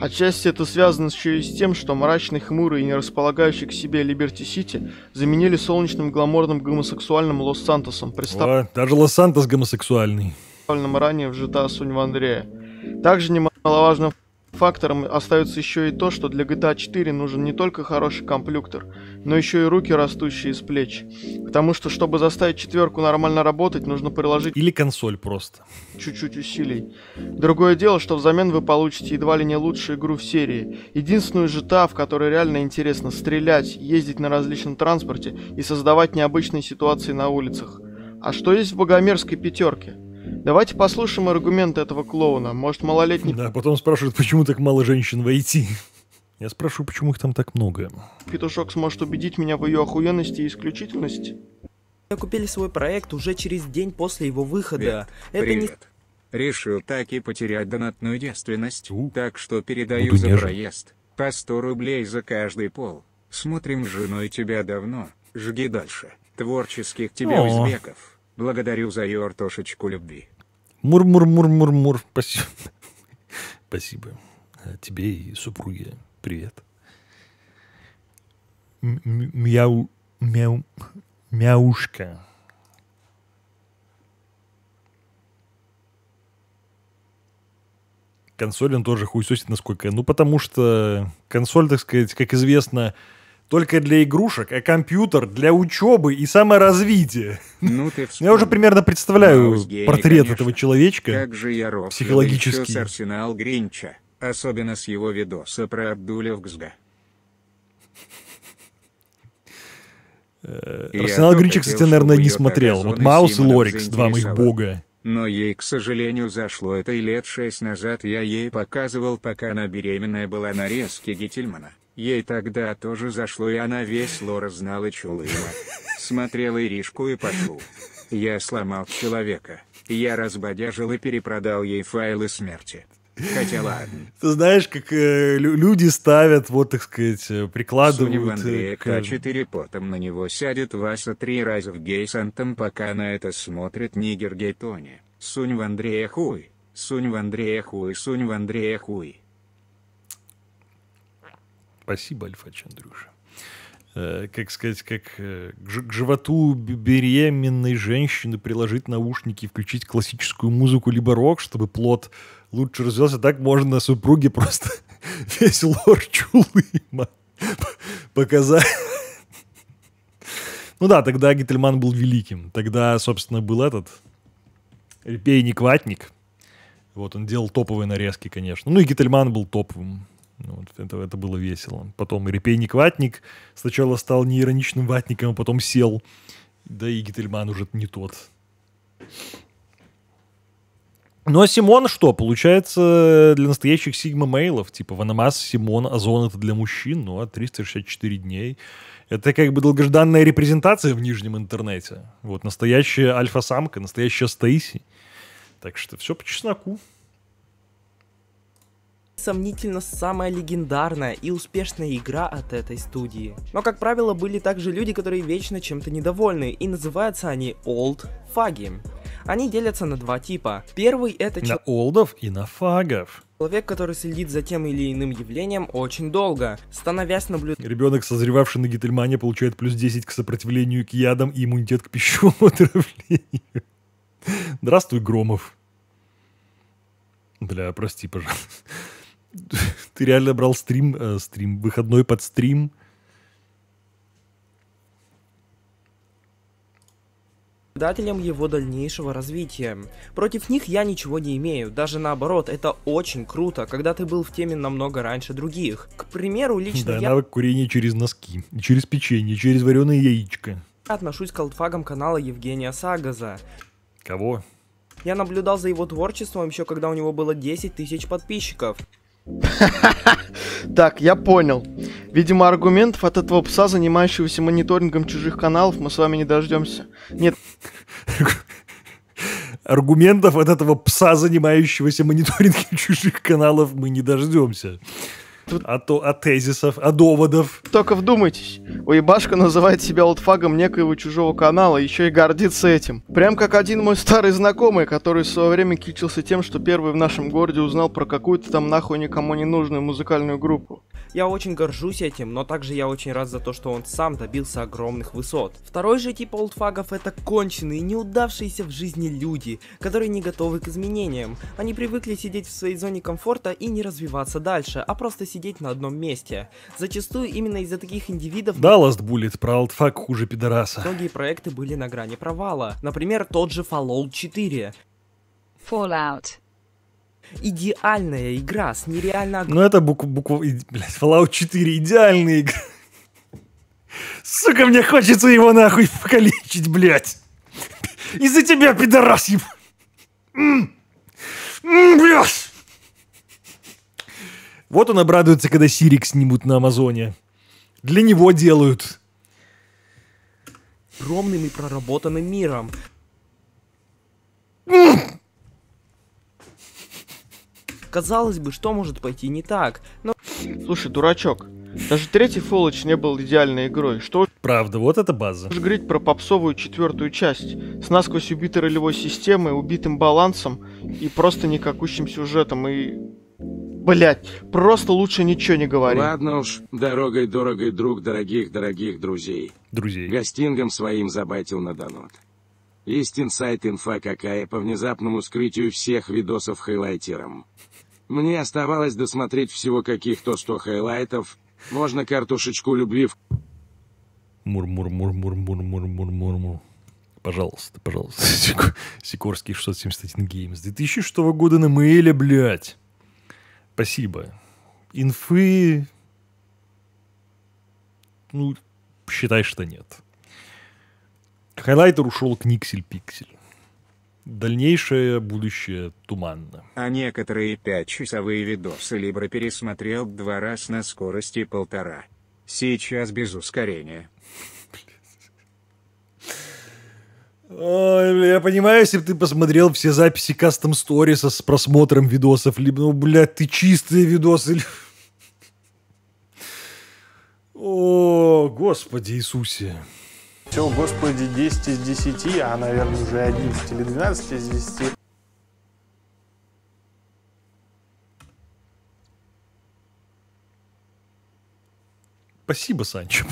Отчасти это связано еще и с тем, что мрачный, хмурый и не располагающий к себе Либерти-Сити заменили солнечным гламурным гомосексуальным Лос-Сантосом. Представ... О, даже Лос-Сантос гомосексуальный. ранее в GTA а Сунь Андрея. Также немаловажно Фактором остается еще и то, что для GTA 4 нужен не только хороший комплюктор, но еще и руки, растущие из плеч. Потому что, чтобы заставить четверку нормально работать, нужно приложить... Или консоль просто. Чуть-чуть усилий. Другое дело, что взамен вы получите едва ли не лучшую игру в серии. Единственную GTA, в которой реально интересно стрелять, ездить на различном транспорте и создавать необычные ситуации на улицах. А что есть в богомерзкой пятерке? Давайте послушаем аргументы этого клоуна. Может, малолетний... Да, потом спрашивают, почему так мало женщин в IT. Я спрашиваю, почему их там так много. Петушок сможет убедить меня в ее охуенности и исключительности. Мы купили свой проект уже через день после его выхода. Привет. Это Привет. не... Решил так и потерять донатную девственность, У. так что передаю Буду за нежен. проезд. По 100 рублей за каждый пол. Смотрим с женой тебя давно. Жги дальше. Творческих тебе О. узбеков. Благодарю за ее артошечку любви. Мур-мур-мур-мур-мур. Спасибо. Спасибо. А тебе и супруге. Привет. Мяу... Мяу... Мяушка. Консоль он тоже хуесосит, насколько... Ну, потому что консоль, так сказать, как известно, только для игрушек, а компьютер для учебы и саморазвития. Ну, ты вспомни. я уже примерно представляю гений, портрет конечно. этого человечка. Как же я ров, психологически. Да арсенал Гринча, особенно с его видоса про Абдулев Гзга. Э, арсенал Гринча, кстати, наверное, не смотрел. Вот Маус и Лорикс, два моих бога. Но ей, к сожалению, зашло это и лет шесть назад я ей показывал, пока она беременная была нарезки Гительмана. Ей тогда тоже зашло, и она весь лора знала Чулыма. Смотрела Иришку и Пашу. Я сломал человека. Я разбодяжил и перепродал ей файлы смерти. Хотя ладно. Ты знаешь, как э, люди ставят, вот так сказать, э, прикладывают... Сунем Андрея э, к... К4 потом на него сядет Вася три раза в гейсантом, пока на это смотрит Нигер Гейтони. Сунь в Андрея хуй. Сунь в Андрея хуй, сунь в Андрея хуй. Спасибо, Альфач Андрюша. Э, как сказать, как э, к животу беременной женщины приложить наушники включить классическую музыку либо рок, чтобы плод лучше развелся. Так можно супруге просто весь лор Чулыма показать. Ну да, тогда Гительман был великим. Тогда, собственно, был этот Репейник Ватник. Вот он делал топовые нарезки, конечно. Ну и Гительман был топовым. Ну, вот, это, это было весело. Потом репейник ватник сначала стал неироничным ватником, а потом сел. Да и Гительман уже не тот. Ну а Симон что? Получается, для настоящих Сигма мейлов, типа Ванамас, Симон, Озон «А это для мужчин, ну а 364 дней. Это как бы долгожданная репрезентация в нижнем интернете. Вот настоящая альфа-самка, настоящая Стейси. Так что все по чесноку сомнительно самая легендарная и успешная игра от этой студии. Но как правило были также люди, которые вечно чем-то недовольны и называются они Old Faggy. Они делятся на два типа. Первый это... На олдов и на фагов. Человек, который следит за тем или иным явлением очень долго, становясь наблюдателем. Ребенок, созревавший на Гительмане, получает плюс 10 к сопротивлению к ядам и иммунитет к пищевому отравлению. Здравствуй, Громов. Бля, прости, пожалуйста. ты реально брал стрим, э, стрим, выходной под стрим. наблюдателем его дальнейшего развития. Против них я ничего не имею, даже наоборот, это очень круто, когда ты был в теме намного раньше других. К примеру, лично да, я... навык курения через носки, через печенье, через вареное яичко. Отношусь к алтфагам канала Евгения Сагаза. Кого? Я наблюдал за его творчеством еще когда у него было 10 тысяч подписчиков. Так, я понял. Видимо, аргументов от этого пса, занимающегося мониторингом чужих каналов, мы с вами не дождемся. Нет. Аргументов от этого пса, занимающегося мониторингом чужих каналов, мы не дождемся. Тут... от то, а тезисов, а доводов. Только вдумайтесь, уебашка называет себя олдфагом некоего чужого канала, еще и гордится этим. Прям как один мой старый знакомый, который в свое время кичился тем, что первый в нашем городе узнал про какую-то там нахуй никому не нужную музыкальную группу. Я очень горжусь этим, но также я очень рад за то, что он сам добился огромных высот. Второй же тип олдфагов это конченые, неудавшиеся в жизни люди, которые не готовы к изменениям. Они привыкли сидеть в своей зоне комфорта и не развиваться дальше, а просто сидеть на одном месте. Зачастую именно из-за таких индивидов... Да, Last Bullet, про алтфак хуже пидораса. Многие проекты были на грани провала. Например, тот же Fallout 4. Fallout идеальная игра с нереально... Ну это букв... букв... Блядь, Fallout 4 идеальная игра. Сука, мне хочется его нахуй покалечить, блядь. Из-за тебя, пидорас, еб... Блядь. Вот он обрадуется, когда Сирик снимут на Амазоне. Для него делают. Огромным и проработанным миром. Казалось бы, что может пойти не так, но... Слушай, дурачок, даже третий Fallout не был идеальной игрой. Что Правда, вот это база. Можешь говорить про попсовую четвертую часть с насквозь убитой ролевой системой, убитым балансом и просто никакущим сюжетом и Блять, просто лучше ничего не говори. Ладно уж, дорогой, дорогой друг, дорогих, дорогих друзей. Друзей. Гостингом своим забайтил на донат. Истин сайт инфа какая по внезапному скрытию всех видосов хайлайтером. Мне оставалось досмотреть всего каких-то 100 хайлайтов. Можно картошечку любви в... Мур-мур-мур-мур-мур-мур-мур-мур-мур. Пожалуйста, пожалуйста. Сикорский 671 геймс 2006 года на мейле, блядь. Спасибо. Инфы... Ну, считай, что нет. Хайлайтер ушел к Никсель-Пиксель. Дальнейшее будущее туманно. А некоторые пятчасовые видосы Либра пересмотрел два раз на скорости полтора. Сейчас без ускорения. Ой, бля, я понимаю, если бы ты посмотрел все записи кастом сториса с просмотром видосов, либо, ну, бля, ты чистые видосы. О, Господи Иисусе. Все, Господи, 10 из 10, а, наверное, уже 11 или 12 из 10. Спасибо, Санчо.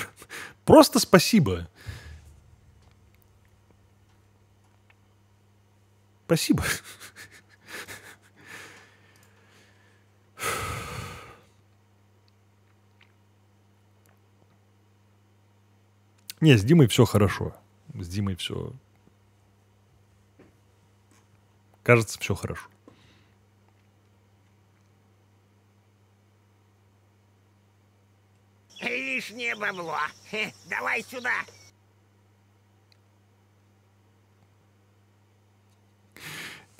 Просто спасибо. Спасибо. Не, с Димой все хорошо. С Димой все... Кажется, все хорошо. Лишнее бабло. Давай сюда.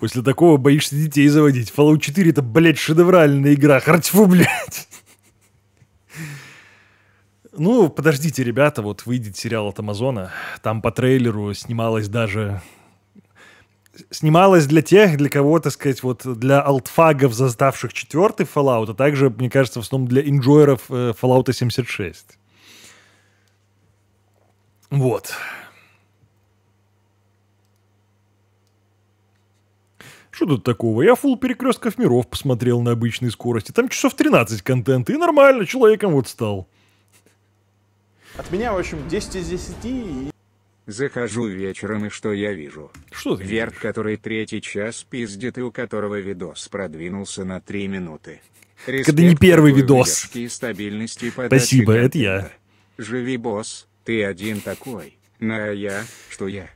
После такого боишься детей заводить. Fallout 4 это, блядь, шедевральная игра. Хартьфу, блядь. Ну, подождите, ребята, вот выйдет сериал от Амазона. Там по трейлеру снималось даже... Снималась для тех, для кого, так сказать, вот для алтфагов, заставших четвертый Fallout, а также, мне кажется, в основном для инжойеров э, Fallout 76. Вот. Что тут такого? Я фул перекрестков миров посмотрел на обычной скорости. Там часов 13 контента, и нормально, человеком вот стал. От меня, в общем, 10 из 10. Захожу вечером, и что я вижу? Что ты Верт, видишь? который третий час пиздит, и у которого видос продвинулся на 3 минуты. Это не первый видос. Стабильности Спасибо, это я. Живи, босс, ты один такой. На я, что я?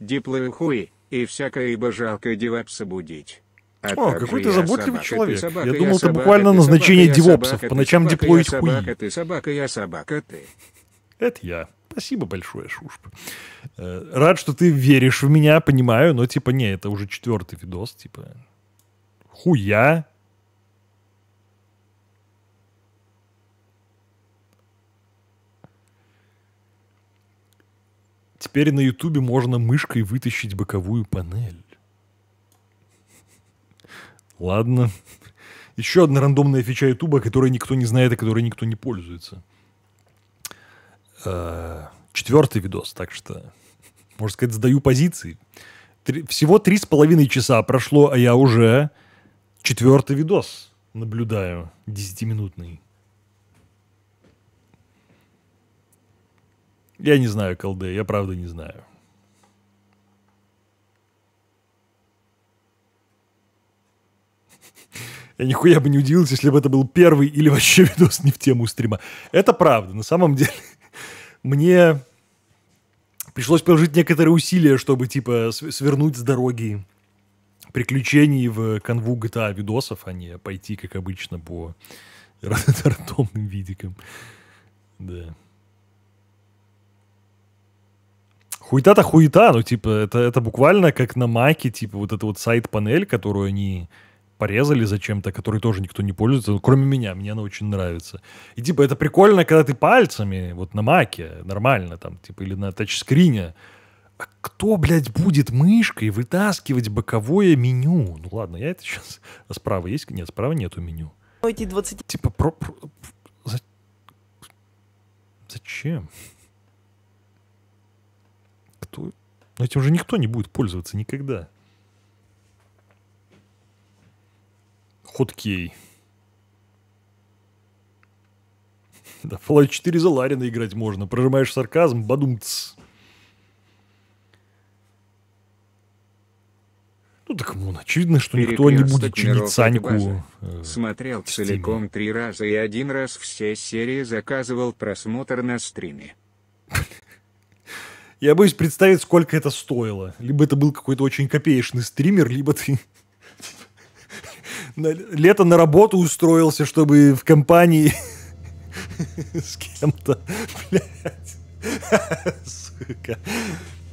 Диплоухуи и всякое ибо жалко девапса будить. А О, какой ты заботливый человек. Ты собака, я думал, я собака, буквально ты назначение девопсов. по ночам собака, деплоить собака, хуи. Ты собака, я собака, ты. Это я. Спасибо большое, Шушп. Э, рад, что ты веришь в меня, понимаю, но типа не, это уже четвертый видос, типа. Хуя, Теперь на Ютубе можно мышкой вытащить боковую панель. Ладно. Еще одна рандомная фича Ютуба, которой никто не знает и которой никто не пользуется. Э, четвертый видос, так что, можно сказать, сдаю позиции. всего три с половиной часа прошло, а я уже четвертый видос наблюдаю, десятиминутный. Я не знаю, КЛД, я правда не знаю. Я нихуя бы не удивился, если бы это был первый или вообще видос не в тему стрима. Это правда, на самом деле. Мне пришлось приложить некоторые усилия, чтобы, типа, свернуть с дороги приключений в канву GTA видосов, а не пойти, как обычно, по рандомным видикам. Да. Хуета-то хуета, ну, типа, это, это буквально как на маке, типа, вот эта вот сайт-панель, которую они порезали зачем-то, который тоже никто не пользуется, ну, кроме меня, мне она очень нравится. И, типа, это прикольно, когда ты пальцами, вот на маке, нормально, там, типа, или на тачскрине, а кто, блядь, будет мышкой вытаскивать боковое меню? Ну ладно, я это сейчас... А справа есть? Нет, справа нету меню. Эти 20... Типа, про... про... За... Зачем? существует. Но этим же никто не будет пользоваться никогда. Хоткей. Да, Fallout 4 за Ларина играть можно. Прожимаешь сарказм, бадумц. Ну так, вон, очевидно, что никто не будет чинить Саньку. Э, Смотрел целиком три раза и один раз все серии заказывал просмотр на стриме. Я боюсь представить, сколько это стоило. Либо это был какой-то очень копеечный стример, либо ты лето на работу устроился, чтобы в компании с кем-то, Сука.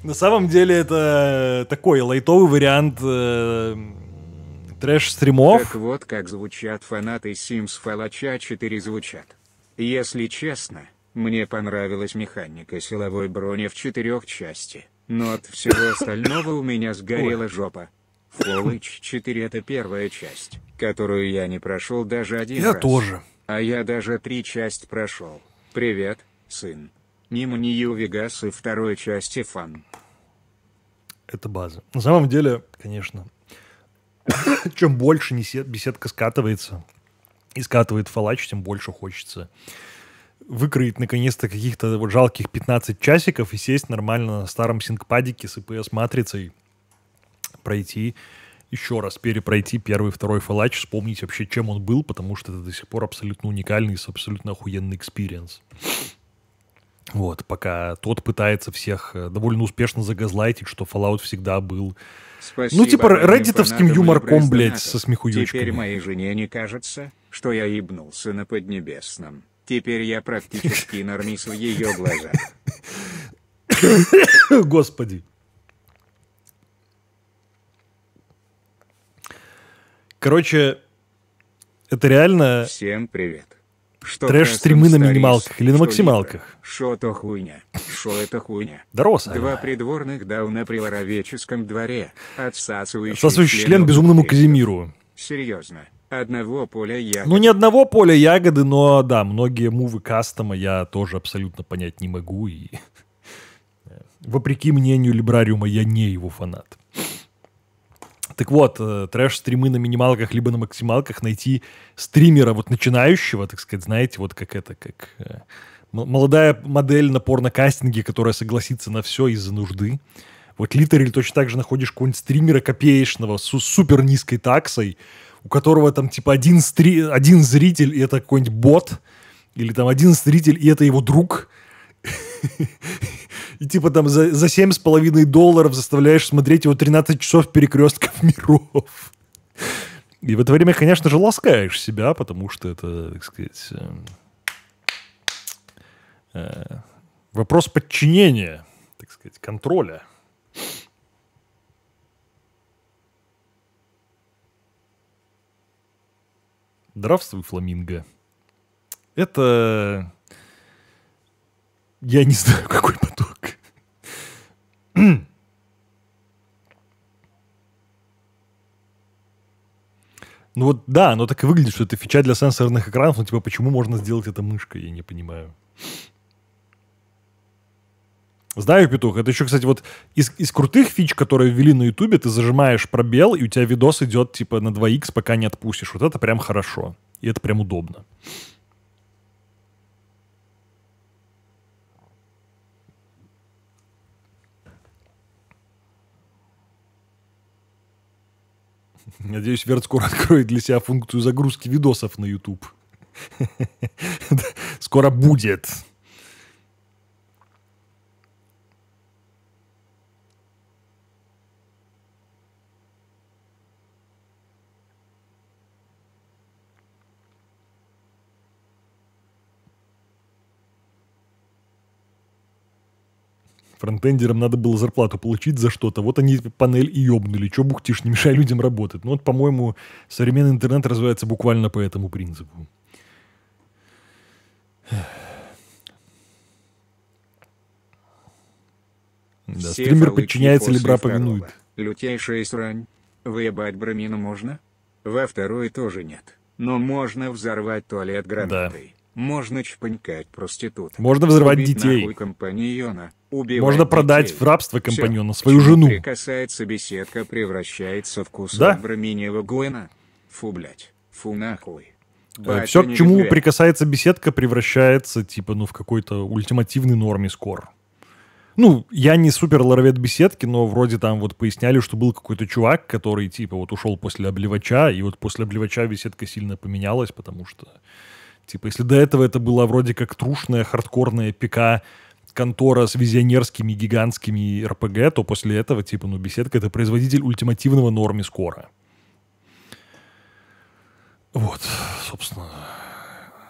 На самом деле это такой лайтовый вариант э, трэш-стримов. Так вот как звучат фанаты Sims Fallout 4 звучат. Если честно, мне понравилась механика силовой брони в четырех части, но от всего остального у меня сгорела жопа. Fallout 4 это первая часть, которую я не прошел даже один я раз. Я тоже. А я даже три часть прошел. Привет, сын. Мимо Нью Вегас и второй части фан. Это база. На самом деле, конечно, чем больше беседка скатывается и скатывает фалач, тем больше хочется выкроить наконец-то каких-то вот жалких 15 часиков и сесть нормально на старом синкпадике с ИПС матрицей пройти еще раз перепройти первый, второй фалач, вспомнить вообще, чем он был, потому что это до сих пор абсолютно уникальный, с абсолютно охуенный экспириенс. Вот, пока тот пытается всех э, довольно успешно загазлайтить, что Fallout всегда был... Ну, Спасибо, ну, типа, реддитовским юморком, блядь, со смехуючками. Теперь моей жене не кажется, что я ебнулся на Поднебесном. Теперь я практически нормис в ее глаза. Господи. Короче, это реально... Всем привет. Что Трэш-стримы на минималках или на максималках. Шо то хуйня, шо это хуйня. Дорос. Два придворных дау на приворовеческом дворе, отсасывающий, отсасывающий член безумному Казимиру. Серьезно, Одного поля ягоды. Ну, не одного поля ягоды, но да, многие мувы кастома я тоже абсолютно понять не могу. И э, вопреки мнению Либрариума, я не его фанат. Так вот, э, трэш-стримы на минималках либо на максималках найти стримера вот начинающего, так сказать, знаете, вот как это, как э, молодая модель на порно кастинге, которая согласится на все из-за нужды. Вот литерель точно так же находишь какого-нибудь стримера копеечного с супер низкой таксой, у которого там типа один, стри... один зритель, и это какой-нибудь бот, или там один зритель, и это его друг. И типа там за, за 7,5 долларов заставляешь смотреть его 13 часов перекрестков миров. И в это время, конечно же, ласкаешь себя, потому что это, так сказать, эм, э, вопрос подчинения, так сказать, контроля. Здравствуй, Фламинго. Это... Я не знаю, какой поток. Ну вот да, оно так и выглядит, что это фича для сенсорных экранов, но типа почему можно сделать это мышкой, я не понимаю. Знаю, петух. Это еще, кстати, вот из, из крутых фич, которые ввели на Ютубе, ты зажимаешь пробел, и у тебя видос идет типа на 2х, пока не отпустишь. Вот это прям хорошо. И это прям удобно. Надеюсь, Верт скоро откроет для себя функцию загрузки видосов на YouTube. Скоро будет. Фронтендерам надо было зарплату получить за что-то. Вот они панель и ёбнули. Чё бухтишь, не мешай людям работать. Ну вот, по-моему, современный интернет развивается буквально по этому принципу. Да, Все стример подчиняется или бра повинует. Лютейшая срань. Выебать брамину можно? Во второй тоже нет. Но можно взорвать туалет гранатой. Да. Можно чпанькать проститут. Можно взрывать Убить детей. компаньона. Убивать Можно продать в рабство компаньона Все, свою жену. Прикасается беседка, превращается в кусок да? браминевого гуэна. Фу, блять. Фу, нахуй. Э, Батя Все, к чему прикасается беседка, превращается, типа, ну, в какой-то ультимативный норме скор. Ну, я не супер лоровед беседки, но вроде там вот поясняли, что был какой-то чувак, который, типа, вот ушел после обливача, и вот после обливача беседка сильно поменялась, потому что Типа, если до этого это была вроде как трушная, хардкорная пика контора с визионерскими гигантскими РПГ, то после этого, типа, ну, беседка — это производитель ультимативного норме скоро. Вот, собственно.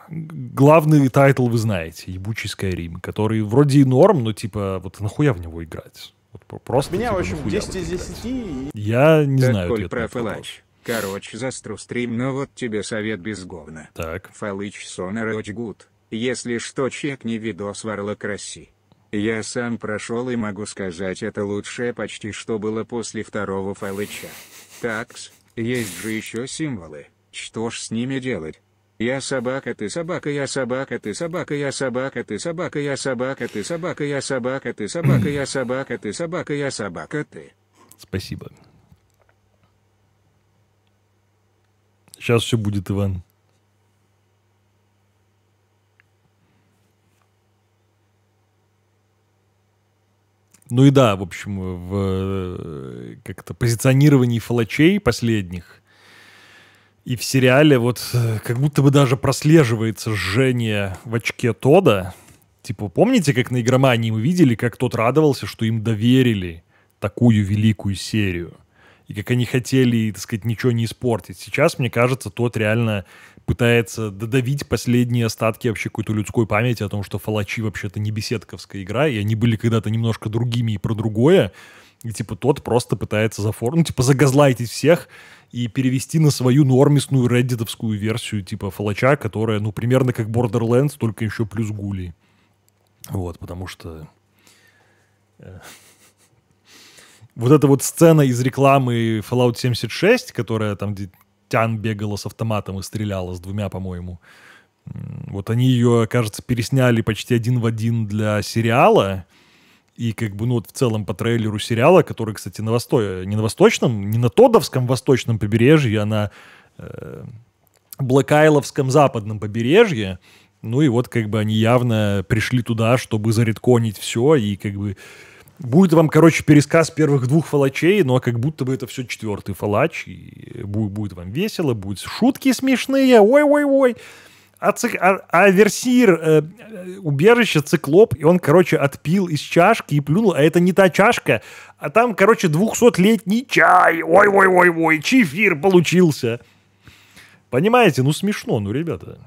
Главный тайтл вы знаете, ебучий Skyrim, который вроде и норм, но, типа, вот нахуя в него играть? Вот просто, Меня, типа, в общем, 10 из 10. Я не знаю ответ на этот вопрос. Короче, застру стрим, но вот тебе совет без говна. Так. Фалыч Сонар гуд. Если что, чекни видос Варлок России. Я сам прошел и могу сказать, это лучшее почти что было после второго фалыча. Такс, есть же еще символы. Что ж с ними делать? Я собака, ты собака, я собака, ты собака, я собака, ты собака, я собака, ты собака, я собака, ты собака, я собака, ты собака, я собака, ты. Спасибо. Сейчас все будет, Иван. Ну и да, в общем, в э, как-то позиционировании фалачей последних и в сериале вот э, как будто бы даже прослеживается жжение в очке Тода. Типа, помните, как на игромании мы видели, как тот радовался, что им доверили такую великую серию? и как они хотели, так сказать, ничего не испортить. Сейчас, мне кажется, тот реально пытается додавить последние остатки вообще какой-то людской памяти о том, что «Фалачи» вообще-то не беседковская игра, и они были когда-то немножко другими и про другое, и, типа, тот просто пытается зафор... ну, типа, загазлайтить всех и перевести на свою нормисную реддитовскую версию, типа, «Фалача», которая, ну, примерно как Borderlands, только еще плюс гули. Вот, потому что... Э, вот эта вот сцена из рекламы Fallout 76, которая там, где Тян бегала с автоматом и стреляла с двумя, по-моему. Вот они ее, кажется, пересняли почти один в один для сериала. И как бы, ну вот в целом по трейлеру сериала, который, кстати, на восто... не на восточном, не на Тодовском восточном побережье, а на э... Блэкайловском западном побережье. Ну и вот как бы они явно пришли туда, чтобы заредконить все и как бы... Будет вам, короче, пересказ первых двух фалачей, но ну, а как будто бы это все четвертый фалач. И будет, будет вам весело, будут шутки смешные. Ой-ой-ой. А, цик, а, а версир, э, э, убежище, циклоп, и он, короче, отпил из чашки и плюнул, а это не та чашка, а там, короче, 200-летний чай, ой-ой-ой-ой, чефир получился. Понимаете, ну смешно, ну, ребята.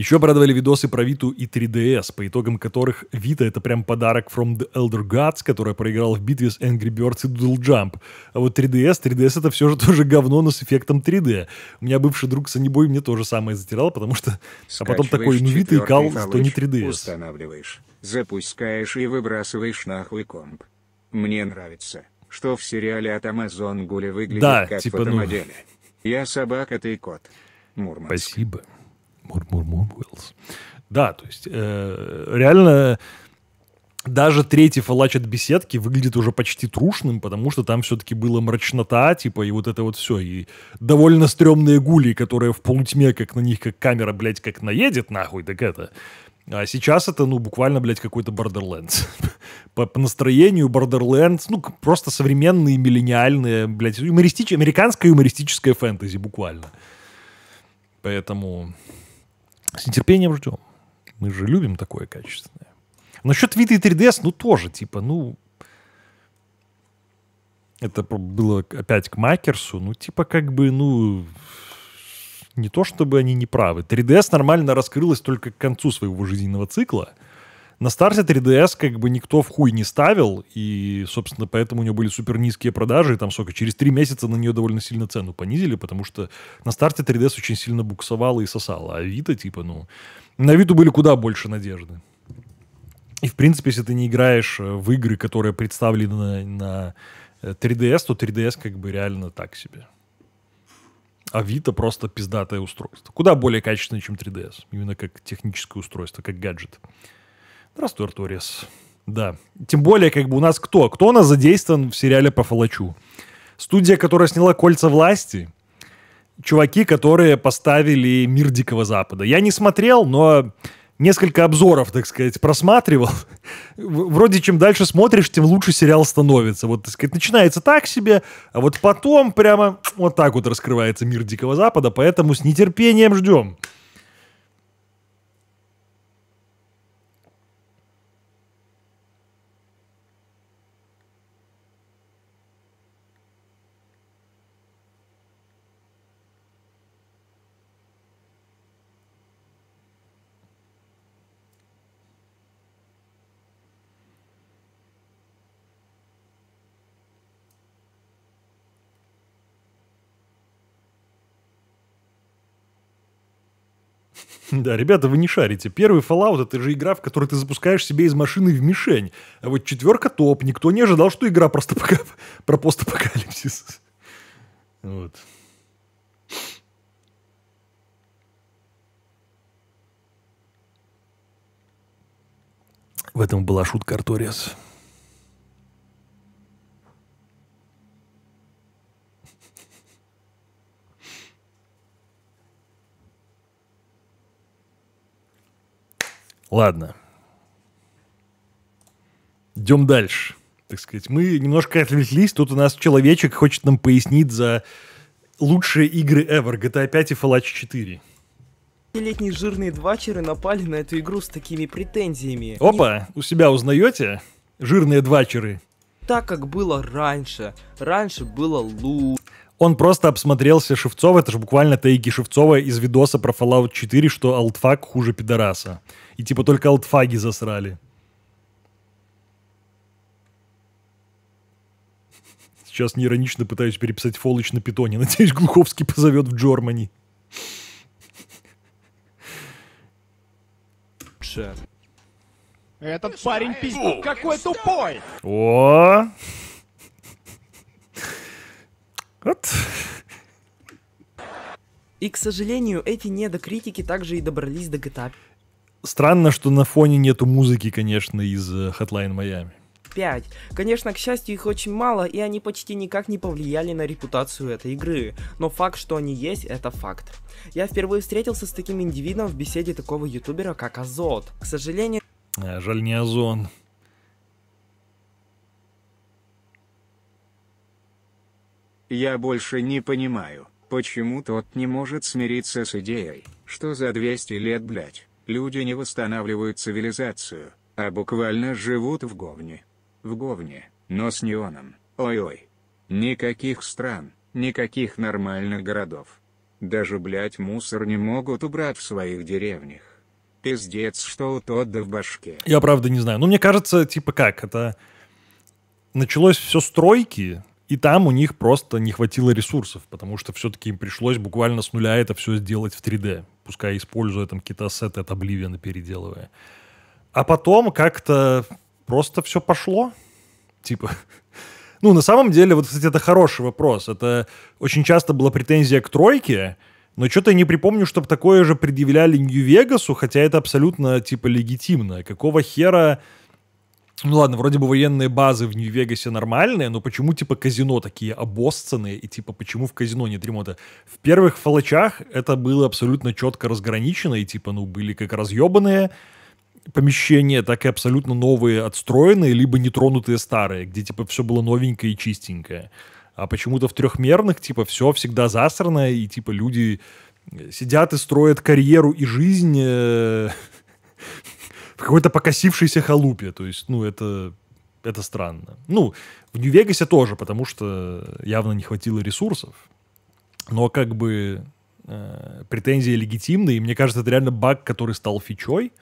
Еще порадовали видосы про Виту и 3DS, по итогам которых Вита это прям подарок From the Elder Gods, которая проиграла в битве с Angry Birds и Doodle Jump. А вот 3DS, 3DS это все же тоже говно, но с эффектом 3D. У меня бывший друг Санибой мне тоже самое затирал, потому что... А потом такой, ну Вита и Кал, что не 3DS. Устанавливаешь, запускаешь и выбрасываешь нахуй комп. Мне нравится, что в сериале от Amazon Гули выглядит да, как типа, ну. фотомодель. Ну... Я собака, ты кот. Мурманск. Спасибо. Мур-мур-мур, Уиллс. Да, то есть э, реально даже третий фалач от беседки выглядит уже почти трушным, потому что там все-таки была мрачнота, типа, и вот это вот все. И довольно стрёмные гули, которые в полутьме, как на них, как камера, блядь, как наедет, нахуй, так это. А сейчас это, ну, буквально, блядь, какой-то Borderlands. по, по настроению Borderlands, ну, просто современные, миллениальные, блядь, юмористич... американская юмористическая фэнтези, буквально. Поэтому с нетерпением ждем. Мы же любим такое качественное. Насчет Vita и 3DS, ну тоже, типа, ну... Это было опять к Макерсу, ну типа как бы, ну... Не то чтобы они не правы. 3DS нормально раскрылась только к концу своего жизненного цикла — на старте 3DS как бы никто в хуй не ставил, и, собственно, поэтому у нее были супер низкие продажи, и там, сколько, через три месяца на нее довольно сильно цену понизили, потому что на старте 3DS очень сильно буксовала и сосала, а Вита, типа, ну... На Виту были куда больше надежды. И, в принципе, если ты не играешь в игры, которые представлены на, на э, 3DS, то 3DS как бы реально так себе. А Vita просто пиздатое устройство. Куда более качественное, чем 3DS. Именно как техническое устройство, как гаджет. Раствор Торрес. Да. Тем более, как бы у нас кто? Кто у нас задействован в сериале по Фалачу? Студия, которая сняла «Кольца власти», чуваки, которые поставили «Мир Дикого Запада». Я не смотрел, но несколько обзоров, так сказать, просматривал. Вроде чем дальше смотришь, тем лучше сериал становится. Вот, так сказать, начинается так себе, а вот потом прямо вот так вот раскрывается «Мир Дикого Запада», поэтому с нетерпением ждем. Да, ребята, вы не шарите. Первый Fallout — это же игра, в которой ты запускаешь себе из машины в мишень. А вот четверка топ. Никто не ожидал, что игра просто пока... про постапокалипсис. Вот. В этом была шутка Арториас. Ладно. Идем дальше. Так сказать, мы немножко отвлеклись. Тут у нас человечек хочет нам пояснить за лучшие игры ever. GTA 5 и Fallout 4. Летние жирные двачеры напали на эту игру с такими претензиями. Опа, И... у себя узнаете? Жирные двачеры. Так, как было раньше. Раньше было лу... Он просто обсмотрелся Шевцова, это же буквально тейки Шевцова из видоса про Fallout 4, что алтфак хуже пидораса. И типа только алтфаги засрали. Сейчас неиронично пытаюсь переписать фолыч на питоне. Надеюсь, Глуховский позовет в Джормани. Этот парень пиздец, какой тупой! О! Вот. И, к сожалению, эти недокритики также и добрались до GTA. Странно, что на фоне нету музыки, конечно, из э, Hotline Miami. 5. Конечно, к счастью, их очень мало, и они почти никак не повлияли на репутацию этой игры, но факт, что они есть, это факт. Я впервые встретился с таким индивидом в беседе такого ютубера, как Азот. К сожалению... Э, жаль не Озон. Я больше не понимаю, почему тот не может смириться с идеей, что за 200 лет, блядь, люди не восстанавливают цивилизацию, а буквально живут в говне. В говне, но с неоном, ой-ой. Никаких стран, никаких нормальных городов. Даже, блядь, мусор не могут убрать в своих деревнях. Пиздец, что у Тодда в башке. Я правда не знаю. Ну, мне кажется, типа как, это... Началось все стройки, и там у них просто не хватило ресурсов, потому что все-таки им пришлось буквально с нуля это все сделать в 3D, пускай используя там какие-то ассеты от Обливиана, переделывая. А потом как-то просто все пошло. Типа, ну, на самом деле, вот, кстати, это хороший вопрос. Это очень часто была претензия к тройке, но что-то я не припомню, чтобы такое же предъявляли Нью-Вегасу, хотя это абсолютно, типа, легитимно. Какого хера ну ладно, вроде бы военные базы в Нью-Вегасе нормальные, но почему типа казино такие обоссанные и типа почему в казино нет ремонта? В первых фалачах это было абсолютно четко разграничено и типа ну были как разъебанные помещения, так и абсолютно новые отстроенные, либо нетронутые старые, где типа все было новенькое и чистенькое. А почему-то в трехмерных типа все всегда засрано и типа люди э, сидят и строят карьеру и жизнь э, в какой-то покосившейся халупе. То есть, ну, это, это странно. Ну, в Нью-Вегасе тоже, потому что явно не хватило ресурсов. Но как бы э, претензии легитимны, и мне кажется, это реально баг, который стал фичой.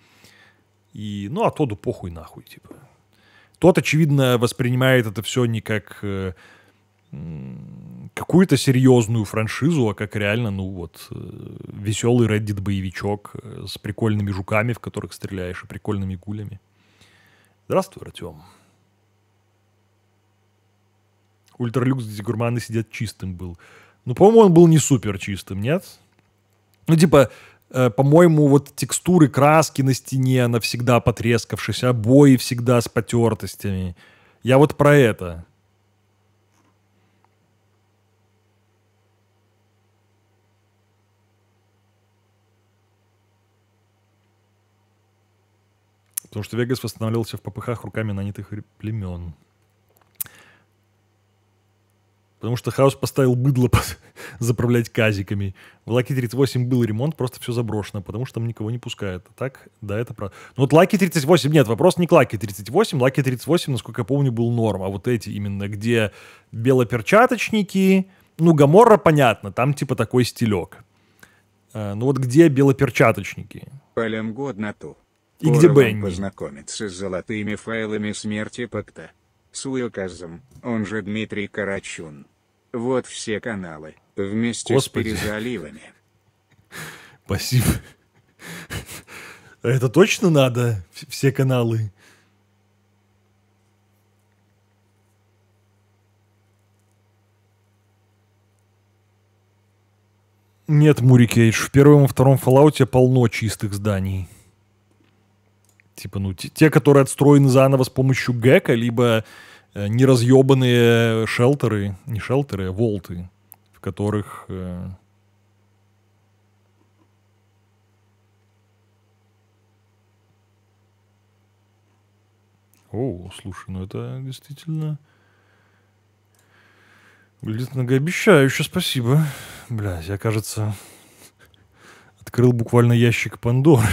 И, ну, а Тоду похуй нахуй, типа. Тот, очевидно, воспринимает это все не как э, какую-то серьезную франшизу, а как реально, ну вот, э, веселый Reddit-боевичок э, с прикольными жуками, в которых стреляешь, и прикольными гулями. Здравствуй, Артем. Ультралюкс, где гурманы сидят чистым был. Ну, по-моему, он был не супер чистым, нет? Ну, типа, э, по-моему, вот текстуры краски на стене, она всегда потрескавшись, обои всегда с потертостями. Я вот про это. Потому что Вегас восстанавливался в попыхах руками нанятых племен. Потому что Хаус поставил быдло под... заправлять казиками. В Лаки 38 был ремонт, просто все заброшено, потому что там никого не пускают. А так, да, это правда. Ну вот Лаки 38, нет, вопрос не к Лаки 38. Лаки 38, насколько я помню, был норм. А вот эти именно, где белоперчаточники, ну, Гамора, понятно, там типа такой стилек. А, ну вот где белоперчаточники? Пэлем год на то. И где Бенни? познакомиться с золотыми файлами смерти Пакта. С указом, он же Дмитрий Карачун. Вот все каналы, вместе Господи. с перезаливами. Спасибо. это точно надо? Все каналы? Нет, Мурикейдж, в первом и втором Fallout полно чистых зданий типа, ну, те, которые отстроены заново с помощью гэка, либо э, неразъебанные шелтеры, не шелтеры, а волты, в которых... Э, О, слушай, ну это действительно... Выглядит многообещающе, спасибо. Блядь, я, кажется, открыл буквально ящик Пандоры.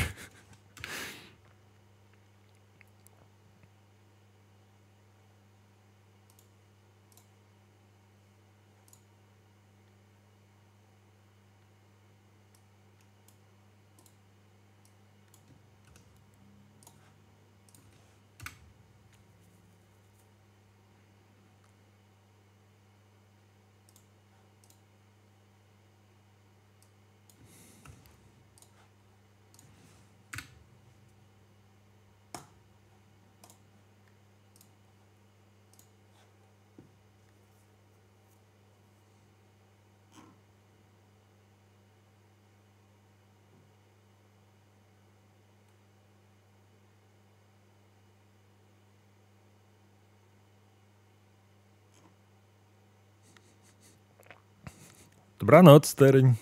Dobranoc, Tereń.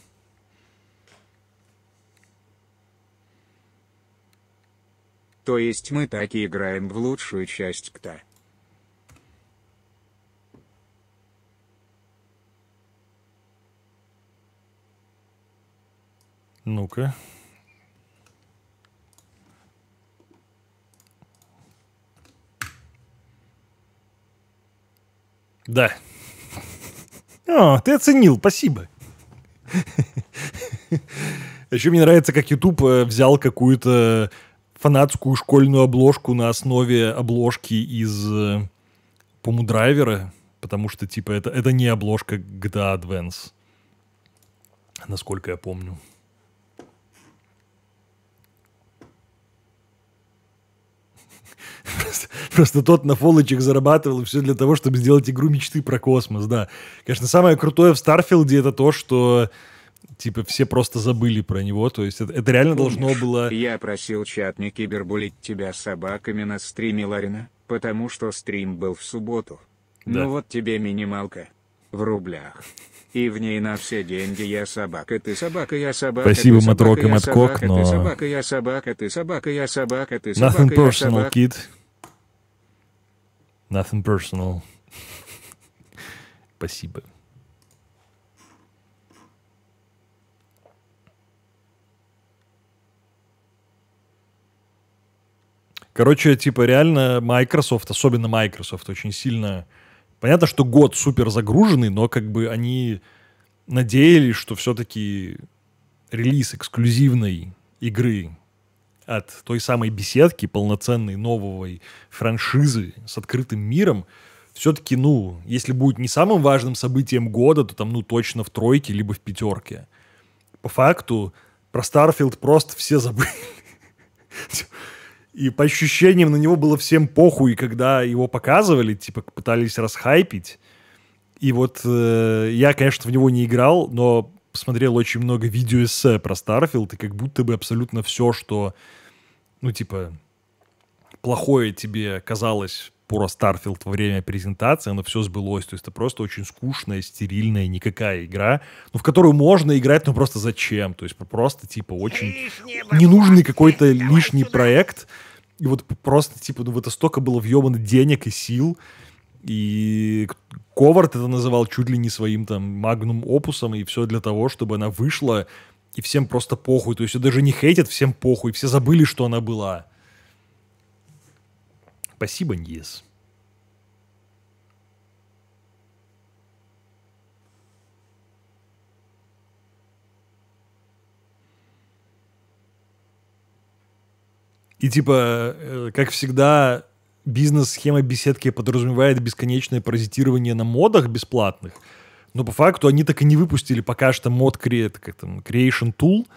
То есть мы так и играем в лучшую часть КТА. Ну-ка. Да. О, ты оценил, спасибо. Еще мне нравится, как YouTube э, взял какую-то фанатскую школьную обложку на основе обложки из, по-моему, э, драйвера, потому что, типа, это, это не обложка GTA Advance, насколько я помню. Просто, просто тот на фолочек зарабатывал все для того, чтобы сделать игру мечты про космос, да. Конечно, самое крутое в Старфилде это то, что типа все просто забыли про него, то есть это, это реально Помнишь, должно было... Я просил чат не кибербулить тебя собаками на стриме Ларина, потому что стрим был в субботу. Да. Ну вот тебе минималка. В рублях. И в ней на все деньги я собака, ты собака, я собака. Спасибо, Матрок и Маткок, но... Ты собака, я собака, ты собака, я собака, ты собака, Nothing я personal, kid. Nothing personal. Спасибо. Короче, типа реально Microsoft, особенно Microsoft, очень сильно... Понятно, что год супер загруженный, но как бы они надеялись, что все-таки релиз эксклюзивной игры от той самой беседки, полноценной новой франшизы с открытым миром, все-таки, ну, если будет не самым важным событием года, то там, ну, точно в тройке, либо в пятерке. По факту про Старфилд просто все забыли. И по ощущениям на него было всем похуй, когда его показывали, типа пытались расхайпить. И вот э, я, конечно, в него не играл, но посмотрел очень много видеоэссе про Старфилд, и как будто бы абсолютно все, что, ну, типа, плохое тебе казалось про Старфилд во время презентации, оно все сбылось. То есть это просто очень скучная, стерильная, никакая игра, ну, в которую можно играть, но ну, просто зачем? То есть просто, типа, очень ненужный какой-то лишний проект. И вот просто, типа, ну, в это столько было въебано денег и сил, и Ковард это называл чуть ли не своим там магнум опусом, и все для того, чтобы она вышла, и всем просто похуй. То есть даже не хейтят, всем похуй, все забыли, что она была. Спасибо, Ньес. И типа, э, как всегда, бизнес-схема беседки подразумевает бесконечное паразитирование на модах бесплатных, но по факту они так и не выпустили пока что мод create, как там, Creation Tool,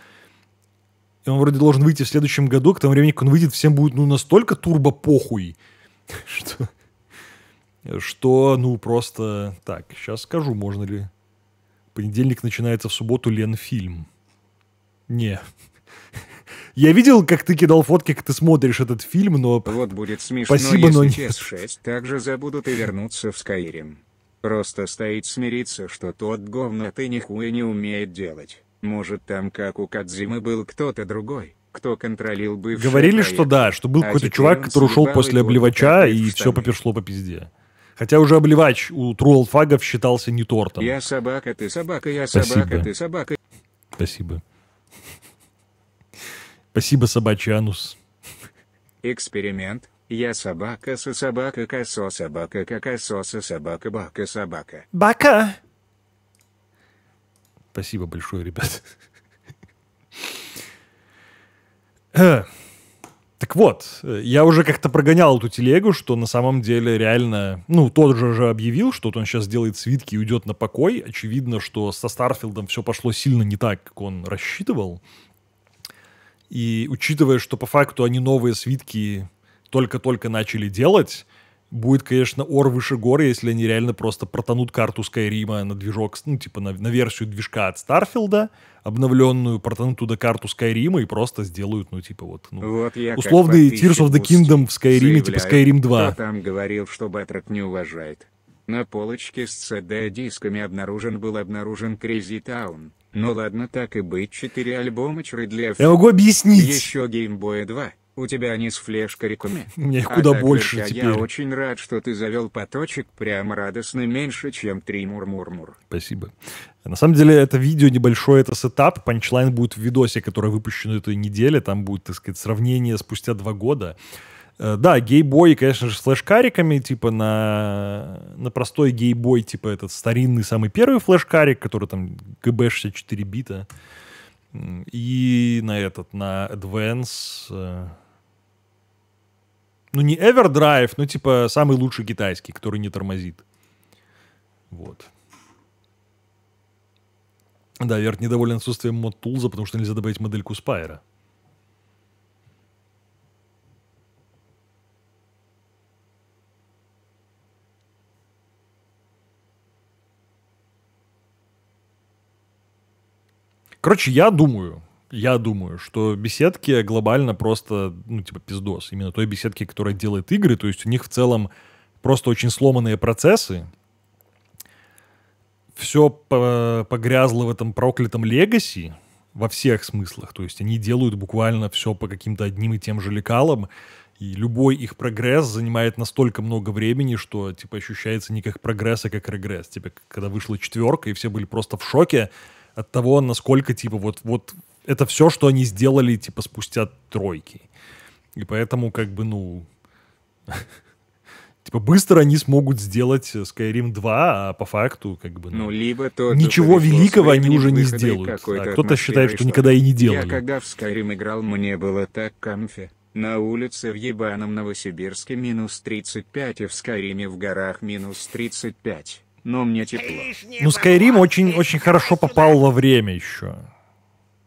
и он вроде должен выйти в следующем году, а к тому времени, как он выйдет, всем будет ну настолько турбо похуй, что, что ну просто так, сейчас скажу, можно ли. Понедельник начинается в субботу Ленфильм. Не, я видел, как ты кидал фотки, как ты смотришь этот фильм, но... Вот будет смешно, Спасибо, если но нет. S6 также забудут и вернутся в Skyrim. Просто стоит смириться, что тот говно ты нихуя не умеет делать. Может там как у Кадзимы был кто-то другой, кто контролил бы. Говорили, проект. что да, что был а какой-то чувак, который ушел после обливача, и все попешло по пизде. Хотя уже обливач у Труэлфагов считался не тортом. Я собака, ты собака, я Спасибо. собака, ты собака. Спасибо. Спасибо, собачий анус. Эксперимент. Я собака со собака косо собака кокососа собака бака собака. Бака! Спасибо большое, ребят. Э, так вот, э, я уже как-то прогонял эту телегу, что на самом деле реально... Ну, тот же же объявил, что вот он сейчас делает свитки и уйдет на покой. Очевидно, что со Старфилдом все пошло сильно не так, как он рассчитывал. И учитывая, что по факту они новые свитки только-только начали делать, будет, конечно, ор выше горы, если они реально просто протанут карту Скайрима на движок, ну, типа на, на версию движка от Старфилда, обновленную, протанут туда карту Скайрима и просто сделают, ну, типа вот, ну, вот я условный Tears of the Kingdom в Скайриме, типа Скайрим 2. Кто там говорил, что Бэтрок не уважает. На полочке с CD-дисками обнаружен был обнаружен Crazy Town. Ну ладно, так и быть, четыре альбома Чредлев. Я могу объяснить. Еще геймбоя 2. У тебя они с флешкариками. Мне их а куда а так, больше Ирка, теперь. Я очень рад, что ты завел поточек прямо радостно меньше, чем три мур-мур-мур. Спасибо. На самом деле, это видео небольшое, это сетап. Панчлайн будет в видосе, который выпущен этой неделе. Там будет, так сказать, сравнение спустя два года. Э, да, гейбой, конечно же, с флешкариками, типа на, на простой гейбой, типа этот старинный самый первый флешкарик, который там ГБ 64 бита. И на этот, на Advance. Э, ну, не Everdrive, но типа самый лучший китайский, который не тормозит. Вот. Да, Верт недоволен отсутствием мод тулза, потому что нельзя добавить модельку Спайра. Короче, я думаю, я думаю, что беседки глобально просто, ну, типа, пиздос. Именно той беседки, которая делает игры. То есть у них в целом просто очень сломанные процессы. Все погрязло в этом проклятом легаси во всех смыслах. То есть они делают буквально все по каким-то одним и тем же лекалам. И любой их прогресс занимает настолько много времени, что, типа, ощущается не как прогресс, а как регресс. Типа, когда вышла четверка, и все были просто в шоке, от того, насколько, типа, вот, вот это все, что они сделали, типа, спустя тройки. И поэтому, как бы, ну... Типа, быстро они смогут сделать Skyrim 2, а по факту, как бы... Ну, ну либо то... Ничего великого они уже не сделают. Да, кто-то считает, что, что никогда и не делали. Я когда в Skyrim играл, мне было так камфи. На улице в ебаном Новосибирске минус 35 и в Скайриме в горах минус 35 но мне тепло. Ну, Skyrim очень-очень хорошо попал во время еще.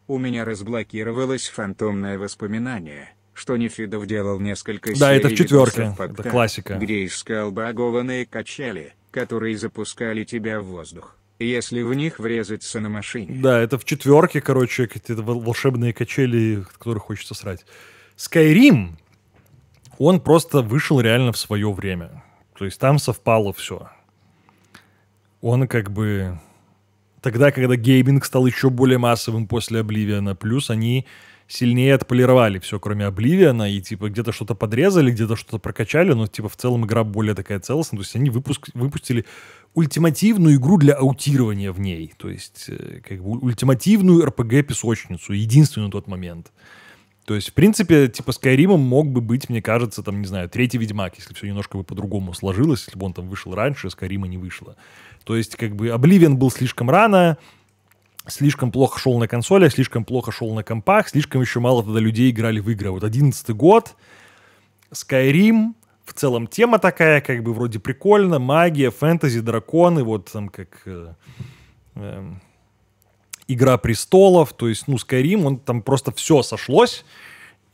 У меня разблокировалось фантомное воспоминание, что Нефидов делал несколько Да, это в четверке, это классика. Где искал багованные качели, которые запускали тебя в воздух если в них врезаться на машине. Да, это в четверке, короче, какие-то волшебные качели, которых хочется срать. Skyrim, он просто вышел реально в свое время. То есть там совпало все он как бы... Тогда, когда гейминг стал еще более массовым после Обливиана, плюс они сильнее отполировали все, кроме Обливиана, и типа где-то что-то подрезали, где-то что-то прокачали, но типа в целом игра более такая целостная. То есть они выпуск... выпустили ультимативную игру для аутирования в ней. То есть э, как бы ультимативную RPG-песочницу, единственную на тот момент. То есть, в принципе, типа Скайримом мог бы быть, мне кажется, там, не знаю, третий Ведьмак, если все немножко бы по-другому сложилось, если бы он там вышел раньше, а Скайрима не вышло. То есть, как бы, обливен был слишком рано, слишком плохо шел на консоли, слишком плохо шел на компах, слишком еще мало тогда людей играли в игры. Вот одиннадцатый год, Skyrim, в целом тема такая, как бы вроде прикольно, магия, фэнтези, драконы, вот там как э, э, Игра престолов, то есть, ну, Skyrim, он там просто все сошлось.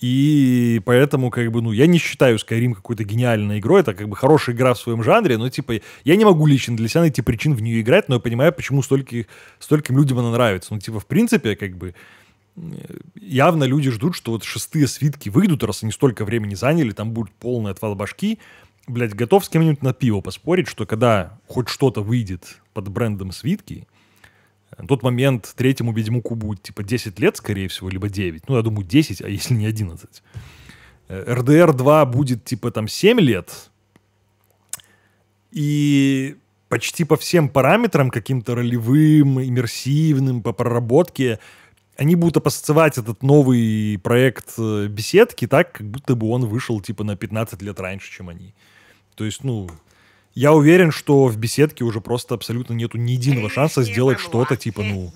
И поэтому, как бы, ну, я не считаю Skyrim какой-то гениальной игрой. Это, как бы, хорошая игра в своем жанре, но, типа, я не могу лично для себя найти причин в нее играть, но я понимаю, почему стольких, стольким людям она нравится. Ну, типа, в принципе, как бы, э, явно люди ждут, что вот шестые свитки выйдут, раз они столько времени заняли, там будет полный отвал башки. Блять, готов с кем-нибудь на пиво поспорить, что когда хоть что-то выйдет под брендом свитки, на тот момент третьему ведьмуку будет типа 10 лет, скорее всего, либо 9. Ну, я думаю, 10, а если не 11. Э, РДР 2 будет типа там 7 лет. И почти по всем параметрам, каким-то ролевым, иммерсивным, по проработке, они будут ассоциировать этот новый проект э, беседки так, как будто бы он вышел типа на 15 лет раньше, чем они. То есть, ну, я уверен, что в беседке уже просто абсолютно нету ни единого шанса сделать что-то типа, э, ну,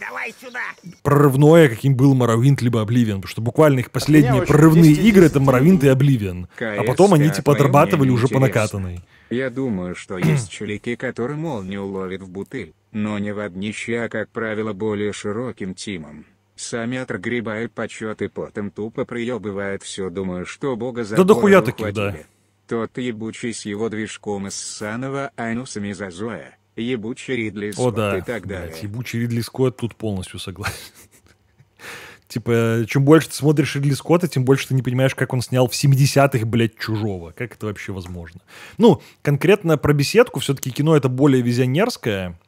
прорывное, каким был Моровинт либо Обливиан. Потому что буквально их а последние прорывные игры — это Моровинт и Обливиан. А потом они типа отрабатывали уже по накатанной. Я думаю, что есть челики, которые молнию ловят в бутыль, но не в однище, а, как правило, более широким тимом. Сами отгребают почет и потом тупо приебывают все, думаю, что бога за Да дохуя таких, да. Тот ебучий с его движком из Санова, анусами Зазоя, ебучий Ридли Скотт О, да, и так далее. Блядь, ебучий Ридли Скотт тут полностью согласен. Типа, чем больше ты смотришь Ридли Скотта, тем больше ты не понимаешь, как он снял в 70-х, блядь, «Чужого». Как это вообще возможно? Ну, конкретно про беседку, все-таки кино это более визионерская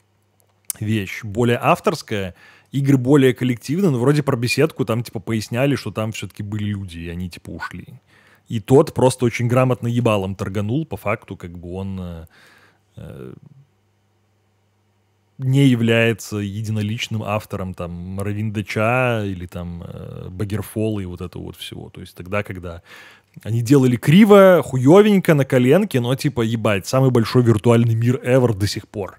вещь, более авторская, игры более коллективные, но вроде про беседку там, типа, поясняли, что там все-таки были люди, и они, типа, ушли. И тот просто очень грамотно ебалом торганул, по факту, как бы он э, э не является единоличным автором там Маравиндача или там э, Багерфола и вот этого вот всего. То есть тогда, когда они делали криво, хуевенько, на коленке, но типа ебать, самый большой виртуальный мир ever до сих пор.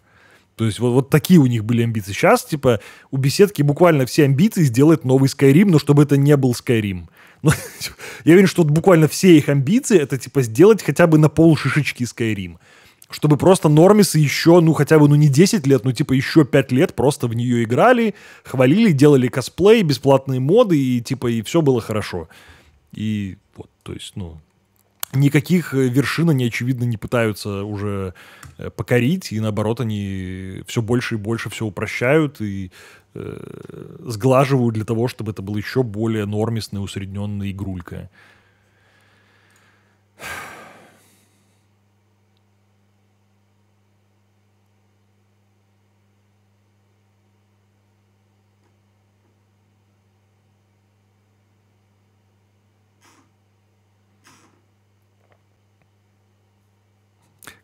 То есть вот, вот такие у них были амбиции. Сейчас, типа, у беседки буквально все амбиции сделать новый Skyrim, но чтобы это не был Skyrim. Ну, я уверен, что вот буквально все их амбиции это типа сделать хотя бы на пол шишечки Skyrim. Чтобы просто нормисы еще, ну хотя бы, ну не 10 лет, ну типа еще 5 лет просто в нее играли, хвалили, делали косплей, бесплатные моды и типа и все было хорошо. И вот, то есть, ну, никаких э, вершин они, очевидно, не пытаются уже э, покорить, и наоборот, они все больше и больше все упрощают, и э, сглаживают для того, чтобы это было еще более нормисная, усредненная игрулька.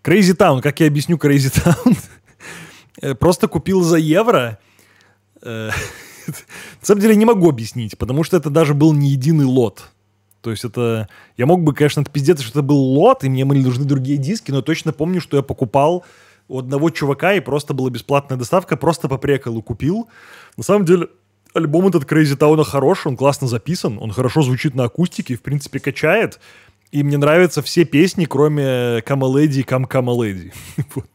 Crazy Town, как я объясню Crazy Town? Э, просто купил за евро, Э, на самом деле не могу объяснить, потому что это даже был не единый лот. То есть это... Я мог бы, конечно, отпиздеться, что это был лот, и мне были нужны другие диски, но точно помню, что я покупал у одного чувака, и просто была бесплатная доставка, просто по приколу купил. На самом деле, альбом этот Crazy Town хорош, он классно записан, он хорошо звучит на акустике, в принципе, качает. И мне нравятся все песни, кроме Кама Lady, и Кам Кама Леди. вот.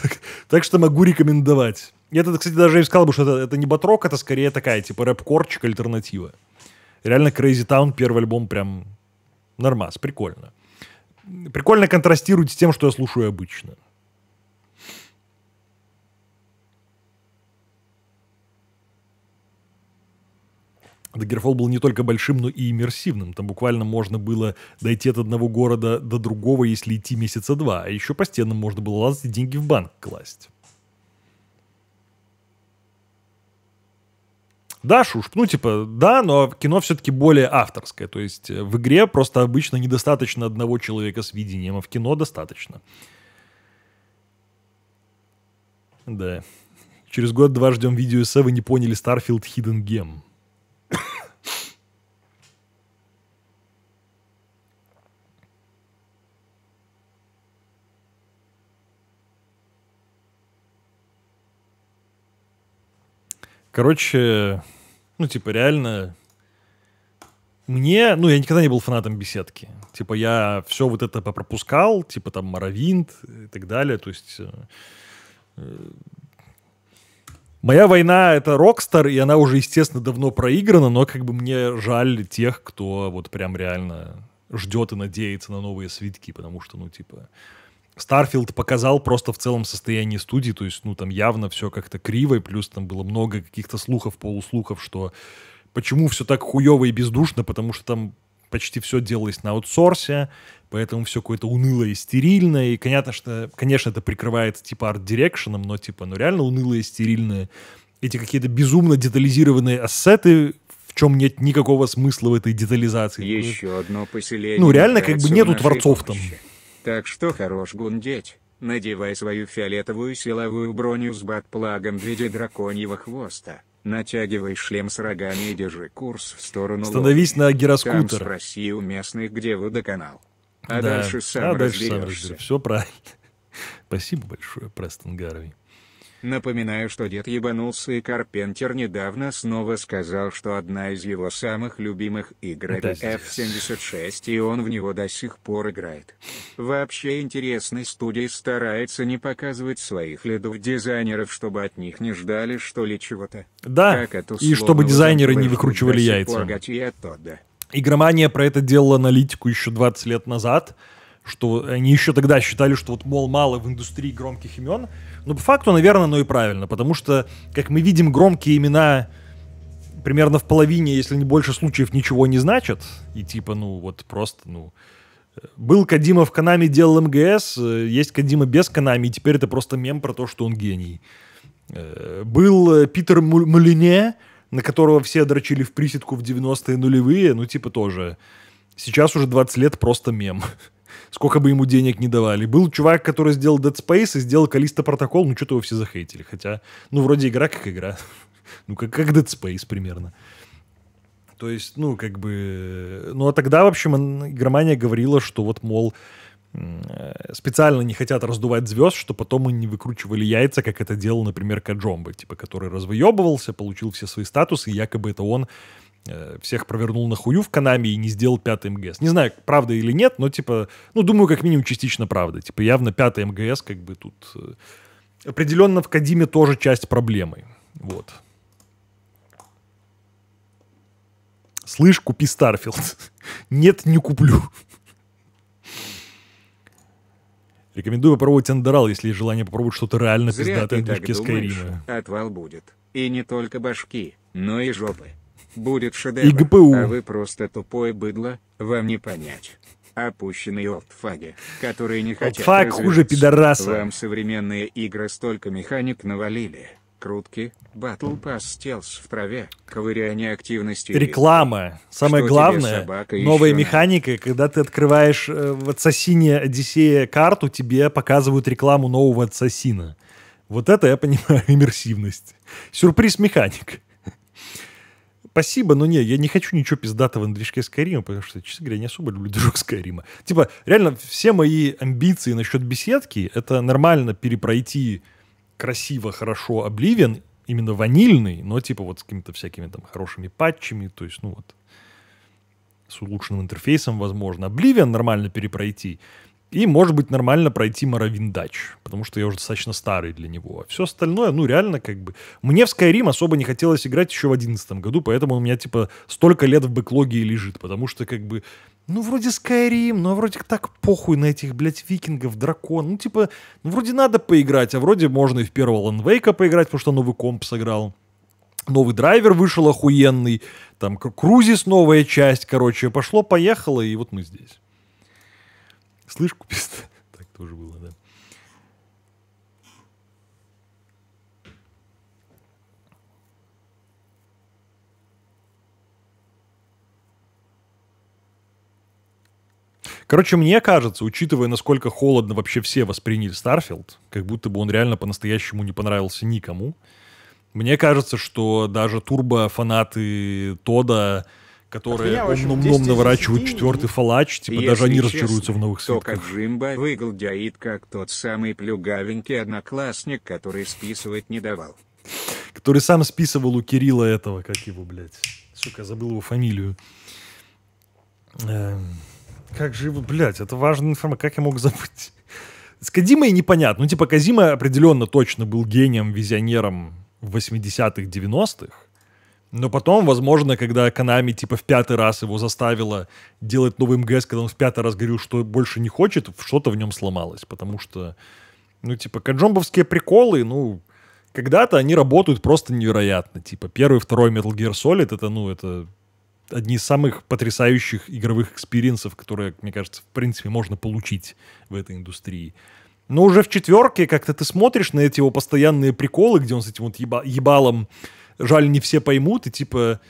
так, так что могу рекомендовать. Я тогда, кстати, даже им сказал бы, что это, это не батрок, это скорее такая, типа, рэп-корчик альтернатива. Реально Crazy Town, первый альбом прям нормас, прикольно. Прикольно контрастирует с тем, что я слушаю обычно. Даггерфолл был не только большим, но и иммерсивным. Там буквально можно было дойти от одного города до другого, если идти месяца два. А еще по стенам можно было лазать и деньги в банк класть. Да, шушп. ну типа, да, но кино все-таки более авторское. То есть э, в игре просто обычно недостаточно одного человека с видением, а в кино достаточно. Да. Через год-два ждем видео эссе, вы не поняли Starfield Hidden Gem. Короче, ну, типа, реально... Мне, ну, я никогда не был фанатом беседки. Типа, я все вот это пропускал, типа, там, Моровинт и так далее. То есть... Э, э, моя война — это Рокстар, и она уже, естественно, давно проиграна, но как бы мне жаль тех, кто вот прям реально ждет и надеется на новые свитки, потому что, ну, типа, Старфилд показал просто в целом состояние студии, то есть, ну, там явно все как-то криво, и плюс там было много каких-то слухов, полуслухов, что почему все так хуево и бездушно, потому что там почти все делалось на аутсорсе, поэтому все какое-то унылое и стерильное, и, понятно, что, конечно, это прикрывает типа арт-дирекшеном, но типа, ну, реально унылое и стерильное. Эти какие-то безумно детализированные ассеты в чем нет никакого смысла в этой детализации. Еще одно поселение. Ну, реально, как бы нету творцов помощи. там. Так что хорош гундеть, надевай свою фиолетовую силовую броню с батплагом в виде драконьего хвоста. Натягивай шлем с рогами и держи курс в сторону Становись лодки. на гироскутер. Там спроси у местных, где водоканал. А да. дальше сам а дальше сам разберешься. Все правильно. Спасибо большое, Престон Гарви. Напоминаю, что дед ебанулся и Карпентер недавно снова сказал, что одна из его самых любимых игр это F-76 и он в него до сих пор играет. Вообще интересной студии старается не показывать своих лидов дизайнеров, чтобы от них не ждали что ли чего-то. Да, и чтобы дизайнеры не выкручивали яйца. Игромания про это делала аналитику еще 20 лет назад что они еще тогда считали, что вот, мол, мало в индустрии громких имен. Но по факту, наверное, но и правильно, потому что, как мы видим, громкие имена примерно в половине, если не больше случаев, ничего не значат. И типа, ну, вот просто, ну... Э, был Кадима в Канаме, делал МГС, э, есть Кадима без Канами, и теперь это просто мем про то, что он гений. Э, был Питер Мулине, на которого все дрочили в приседку в 90-е нулевые, ну, типа, тоже. Сейчас уже 20 лет просто мем. сколько бы ему денег не давали. Был чувак, который сделал Dead Space и сделал Калиста Протокол, ну что-то его все захейтили. Хотя, ну, вроде игра как игра. ну, как, как Dead Space примерно. То есть, ну, как бы... Ну, а тогда, в общем, игромания говорила, что вот, мол, э, специально не хотят раздувать звезд, что потом они не выкручивали яйца, как это делал, например, Каджомбо, типа, который развоебывался, получил все свои статусы, и якобы это он Э, всех провернул на хую в Канаме и не сделал пятый МГС. Не знаю, правда или нет, но типа, ну, думаю, как минимум частично правда. Типа, явно пятый МГС как бы тут... Э, определенно в Кадиме тоже часть проблемы. Вот. Слышь, купи Старфилд. Нет, не куплю. Рекомендую попробовать Эндерал, если есть желание попробовать что-то реально Зря пиздатое в движке Скайрима. Отвал будет. И не только башки, но и жопы будет шедевр. И А вы просто тупое быдло, вам не понять. Опущенные олдфаги, которые не хотят Олдфаг хуже пидораса. Вам современные игры столько механик навалили. Крутки, батл пас стелс в траве, ковыряние активности. Реклама. Самое что главное, новая механика, надо? когда ты открываешь э, в Ассасине Одиссея карту, тебе показывают рекламу нового Ассасина. Вот это я понимаю иммерсивность. Сюрприз механик спасибо, но не, я не хочу ничего пиздатого на движке Скайрима, потому что, честно говоря, я не особо люблю движок Скайрима. Типа, реально, все мои амбиции насчет беседки — это нормально перепройти красиво, хорошо Обливен, именно ванильный, но типа вот с какими-то всякими там хорошими патчами, то есть, ну вот, с улучшенным интерфейсом, возможно. Обливен нормально перепройти — и, может быть, нормально пройти Моровиндач, потому что я уже достаточно старый для него. А все остальное, ну, реально, как бы... Мне в Skyrim особо не хотелось играть еще в 2011 году, поэтому он у меня, типа, столько лет в бэклоге и лежит, потому что, как бы, ну, вроде Skyrim, ну, а вроде так похуй на этих, блядь, викингов, дракон. Ну, типа, ну, вроде надо поиграть, а вроде можно и в первого Ланвейка поиграть, потому что новый комп сыграл. Новый драйвер вышел охуенный, там, Крузис новая часть, короче, пошло-поехало, и вот мы здесь. Слышь, купец, так тоже было, да. Короче, мне кажется, учитывая, насколько холодно вообще все восприняли Старфилд, как будто бы он реально по-настоящему не понравился никому, мне кажется, что даже турбо-фанаты Тода которые умном-ном наворачивает четвертый фалач, типа Если даже они честно, разочаруются в новых свитках. То Каджимба выглядит как тот самый плюгавенький одноклассник, который списывать не давал. Который сам списывал у Кирилла этого, как его, блядь. Сука, забыл его фамилию. Эм, как же его, блядь, это важная информация, как я мог забыть? С Кадимой непонятно. Ну, типа, Казима определенно точно был гением, визионером в 80-х, 90-х. Но потом, возможно, когда Канами типа в пятый раз его заставила делать новый МГС, когда он в пятый раз говорил, что больше не хочет, что-то в нем сломалось. Потому что, ну, типа, каджомбовские приколы, ну, когда-то они работают просто невероятно. Типа, первый, второй Metal Gear Solid, это, ну, это одни из самых потрясающих игровых экспириенсов, которые, мне кажется, в принципе, можно получить в этой индустрии. Но уже в четверке как-то ты смотришь на эти его постоянные приколы, где он с этим вот еба- ебалом жаль, не все поймут, и типа,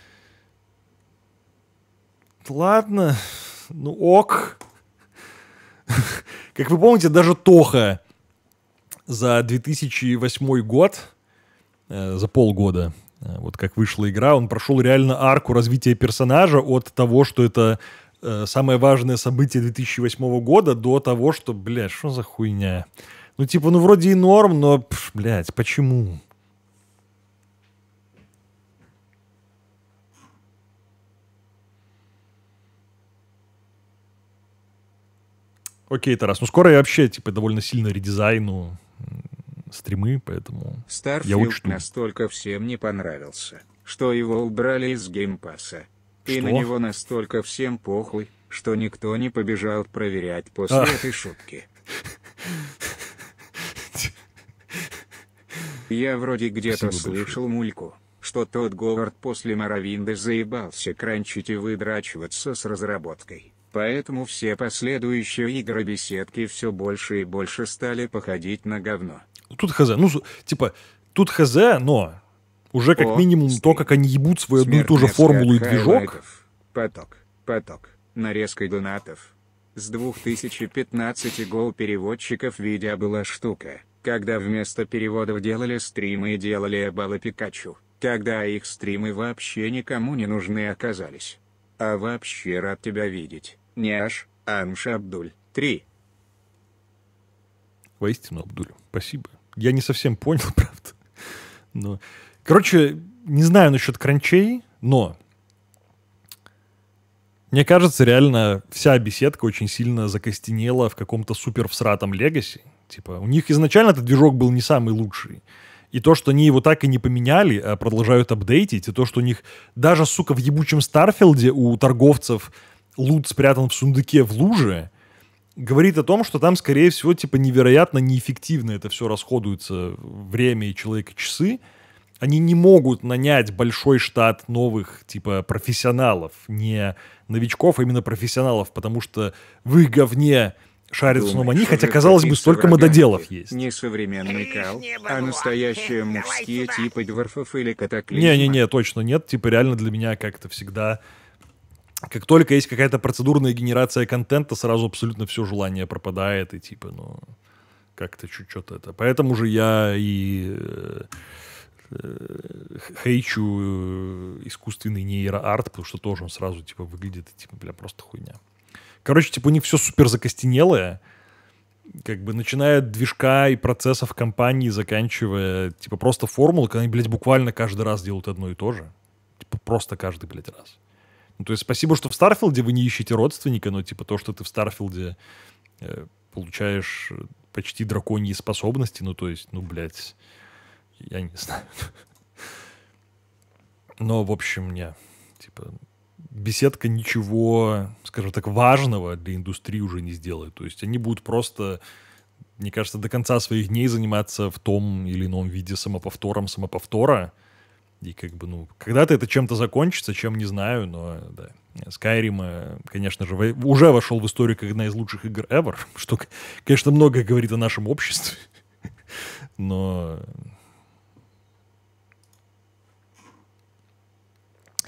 ладно, ну ок. Как вы помните, даже Тоха за 2008 год, э, за полгода, э, вот как вышла игра, он прошел реально арку развития персонажа от того, что это э, самое важное событие 2008 года, до того, что, блядь, что за хуйня? Ну, типа, ну, вроде и норм, но, пш, блядь, почему? Окей, Тарас, ну скоро я вообще, типа, довольно сильно редизайну стримы, поэтому Starfield я учту. настолько всем не понравился, что его убрали из геймпаса. Что? И на него настолько всем похуй, что никто не побежал проверять после а. этой шутки. Я вроде где-то слышал мульку, что тот Говард после Моровинда заебался кранчить и выдрачиваться с разработкой. Поэтому все последующие игры беседки все больше и больше стали походить на говно. Ну, тут хз, ну, типа, тут хз, но уже как О, минимум стиль. то, как они ебут свою одну и ту же формулу и движок. Поток, поток, нарезкой донатов. С 2015 гол переводчиков видео была штука, когда вместо переводов делали стримы и делали баллы Пикачу, когда их стримы вообще никому не нужны оказались. А вообще рад тебя видеть. Няш, Анш Абдуль, три. Воистину, Абдуль, спасибо. Я не совсем понял, правда. Но... Короче, не знаю насчет кранчей, но мне кажется, реально вся беседка очень сильно закостенела в каком-то супер всратом легаси. Типа, у них изначально этот движок был не самый лучший. И то, что они его так и не поменяли, а продолжают апдейтить, и то, что у них даже, сука, в ебучем Старфилде у торговцев лут спрятан в сундуке в луже, говорит о том, что там, скорее всего, типа невероятно неэффективно это все расходуется, время и человека часы. Они не могут нанять большой штат новых, типа, профессионалов, не новичков, а именно профессионалов, потому что в их говне шарят Думаешь, снова они, хотя, казалось бы, столько мододелов есть. Не современный кал, а настоящие мужские типа дворфов или катаклизма. Не-не-не, точно нет. Типа реально для меня как-то всегда как только есть какая-то процедурная генерация контента, сразу абсолютно все желание пропадает, и типа, ну, как-то чуть-чуть это. Поэтому же я и э, э, хейчу э, искусственный нейроарт, потому что тоже он сразу, типа, выглядит, типа, бля, просто хуйня. Короче, типа, у них все супер закостенелое, как бы начиная от движка и процессов компании, заканчивая, типа, просто формулы, когда они, блядь, буквально каждый раз делают одно и то же. Типа, просто каждый, блядь, раз. Ну, то есть спасибо, что в Старфилде вы не ищете родственника, но типа то, что ты в Старфилде э, получаешь э, почти драконьи способности, ну то есть, ну, блядь, я не знаю. Но, в общем, не, типа, беседка ничего, скажем так, важного для индустрии уже не сделает. То есть они будут просто, мне кажется, до конца своих дней заниматься в том или ином виде самоповтором самоповтора, и как бы, ну, когда-то это чем-то закончится, чем не знаю, но да. Skyrim, э, конечно же, уже вошел в историю как одна из лучших игр ever, что, конечно, многое говорит о нашем обществе. Но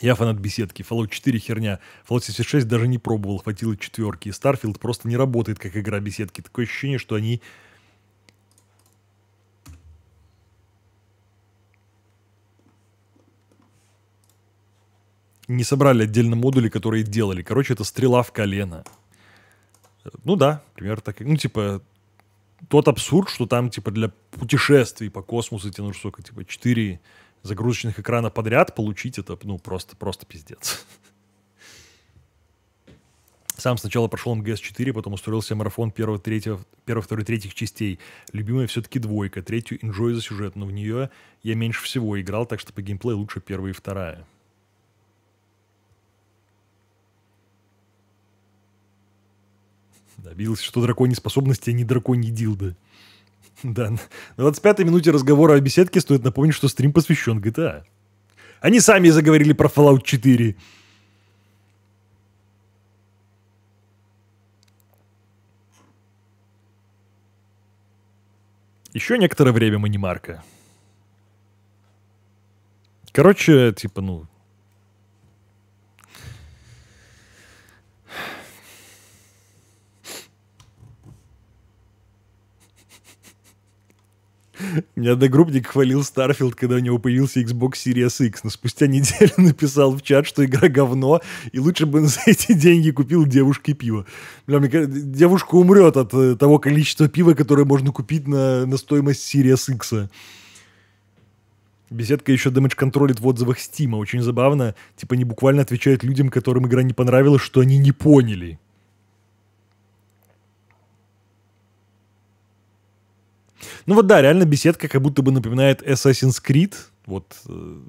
Я фанат беседки. Fallout 4 херня. Fallout 76 даже не пробовал, хватило четверки. Starfield просто не работает как игра беседки. Такое ощущение, что они не собрали отдельно модули, которые делали. Короче, это стрела в колено. Ну да, примерно так. Ну, типа, тот абсурд, что там, типа, для путешествий по космосу тебе нужно сколько, типа, 4 загрузочных экрана подряд получить, это, ну, просто, просто пиздец. Сам сначала прошел МГС-4, потом устроил себе марафон первого, третьего, первого, второй, третьих частей. Любимая все-таки двойка, третью enjoy за сюжет, но в нее я меньше всего играл, так что по геймплею лучше первая и вторая. Добился, что драконьи способности, а не драконьи дилды. Да, на 25-й минуте разговора о беседке стоит напомнить, что стрим посвящен GTA. А. Они сами заговорили про Fallout 4. Еще некоторое время Манимарка. Короче, типа, ну, меня одногруппник хвалил Старфилд, когда у него появился Xbox Series X, но спустя неделю написал в чат, что игра говно, и лучше бы за эти деньги купил девушке пиво. Бля, мне кажется, девушка умрет от э, того количества пива, которое можно купить на, на стоимость Series X. Беседка еще дэмэдж контролит в отзывах Стима. Очень забавно. Типа не буквально отвечает людям, которым игра не понравилась, что они не поняли. Ну вот да, реально беседка как будто бы напоминает Assassin's Creed. Вот э,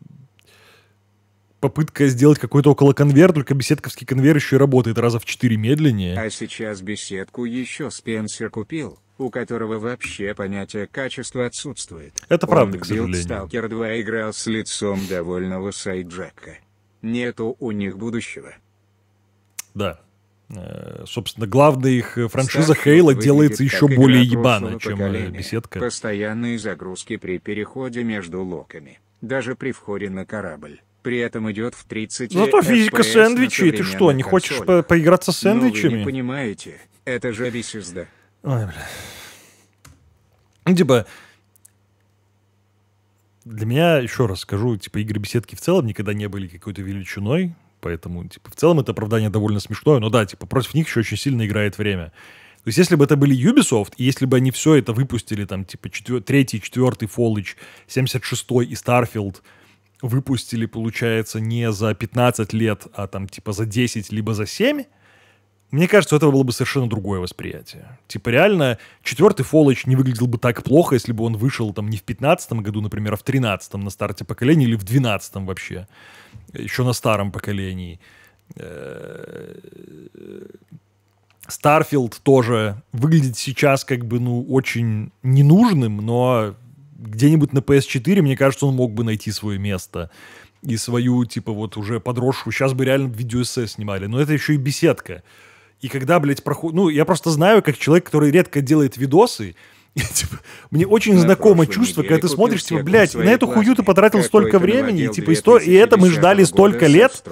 попытка сделать какой-то около конвейер, только беседковский конвейер еще и работает раза в четыре медленнее. А сейчас беседку еще Спенсер купил, у которого вообще понятие качества отсутствует. Это правда, Он к сожалению. Сталкер 2 играл с лицом довольного сайджека. Нету у них будущего. Да. Э, собственно, главная их э, франшиза Старт Хейла делается еще более ебаной, чем поколения. Э, беседка. Постоянные загрузки при переходе между локами, даже при входе на корабль. При этом идет в 30 Зато то физика FPS сэндвичей, ты что, не консолях. хочешь по поиграться с сэндвичами? Ну, вы не понимаете, это же Bethesda. Ой, бля. Типа, для меня, еще раз скажу, типа, игры беседки в целом никогда не были какой-то величиной. Поэтому, типа, в целом это оправдание довольно смешное, но да, типа, против них еще очень сильно играет время. То есть, если бы это были Ubisoft, и если бы они все это выпустили, там, типа, четвер... третий, четвертый Fallich, 76-й и Starfield, выпустили, получается, не за 15 лет, а там, типа, за 10, либо за 7, мне кажется, у этого было бы совершенно другое восприятие. Типа реально, четвертый Fallout не выглядел бы так плохо, если бы он вышел там не в пятнадцатом году, например, а в тринадцатом на старте поколения или в двенадцатом вообще еще на старом поколении. Э, Старфилд тоже выглядит сейчас как бы, ну, очень ненужным, но где-нибудь на PS4, мне кажется, он мог бы найти свое место и свою, типа, вот уже подросшую. Сейчас бы реально видеоэссе снимали. Но это еще и беседка. И когда, блядь, проходит... Ну, я просто знаю, как человек, который редко делает видосы, Типа, мне очень знакомо чувство, когда ты смотришь, типа, блядь, на эту хую ты потратил столько времени, и, типа, и, сто... и это мы ждали столько лет.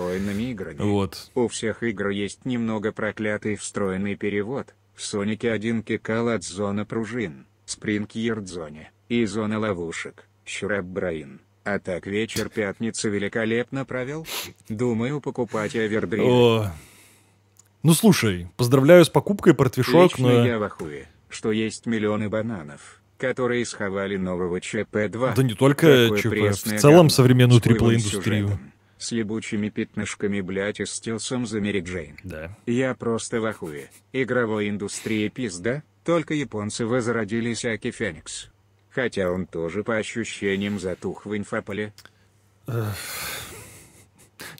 Вот. У всех игр есть немного проклятый встроенный перевод. В Сонике 1 кикал от зона пружин, спринг зоне и зона ловушек, Щураб Браин. А так вечер пятницы великолепно провел. Думаю, покупать овердрив. О... Ну слушай, поздравляю с покупкой портвишок, Лично но... я в ахуе что есть миллионы бананов, которые сховали нового ЧП-2. Да не только ЧП, в целом современную трипл-индустрию. С, с лебучими пятнышками, блять, и стилсом за Мэри Джейн. Да. Я просто в ахуе. Игровой индустрии пизда, только японцы возродились Аки Феникс. Хотя он тоже по ощущениям затух в инфополе.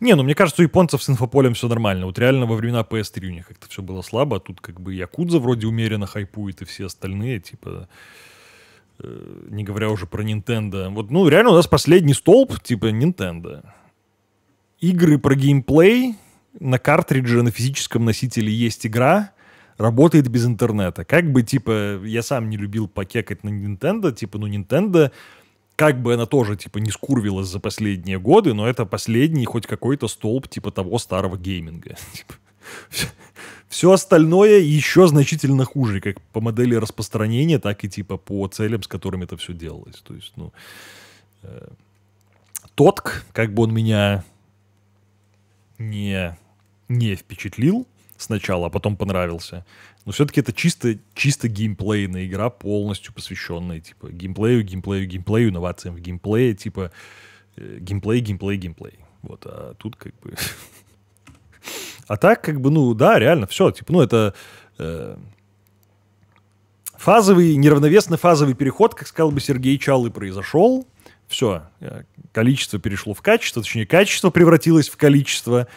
Не, ну мне кажется, у японцев с инфополем все нормально. Вот реально во времена PS3 у них как-то все было слабо, а тут как бы Якудза вроде умеренно хайпует и все остальные, типа э, не говоря уже про Nintendo. Вот, ну, реально у нас последний столб, типа, Nintendo. Игры про геймплей на картридже, на физическом носителе есть игра, работает без интернета. Как бы, типа, я сам не любил покекать на Nintendo, типа, ну, Nintendo как бы она тоже, типа, не скурвилась за последние годы, но это последний хоть какой-то столб, типа, того старого гейминга. Типа, все остальное еще значительно хуже, как по модели распространения, так и, типа, по целям, с которыми это все делалось. То есть, ну... Э, Тотк, как бы он меня не, не впечатлил, сначала, а потом понравился. Но все-таки это чисто, чисто геймплейная игра, полностью посвященная, типа, геймплею, геймплею, геймплею, инновациям в геймплее, типа, э, геймплей, геймплей, геймплей. Вот, а тут как бы... А так, как бы, ну, да, реально, все, типа, ну, это... Э, фазовый, неравновесный фазовый переход, как сказал бы Сергей Чалы, произошел. Все, э, количество перешло в качество, точнее, качество превратилось в количество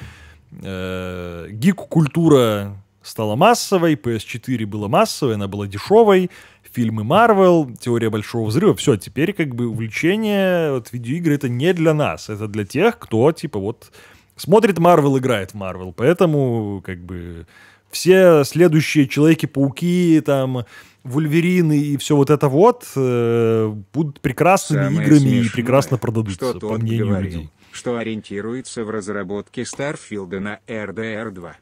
э, гик-культура стала массовой, PS4 была массовой, она была дешевой, фильмы Marvel, теория большого взрыва, все, теперь как бы увлечение, от видеоигр это не для нас, это для тех, кто типа вот смотрит Marvel, играет в Марвел, поэтому как бы все следующие Человеки-пауки, там, Вульверины и все вот это вот э, будут прекрасными Самое играми и прекрасно продадутся, по мнению говорил. людей что ориентируется в разработке Старфилда на RDR2.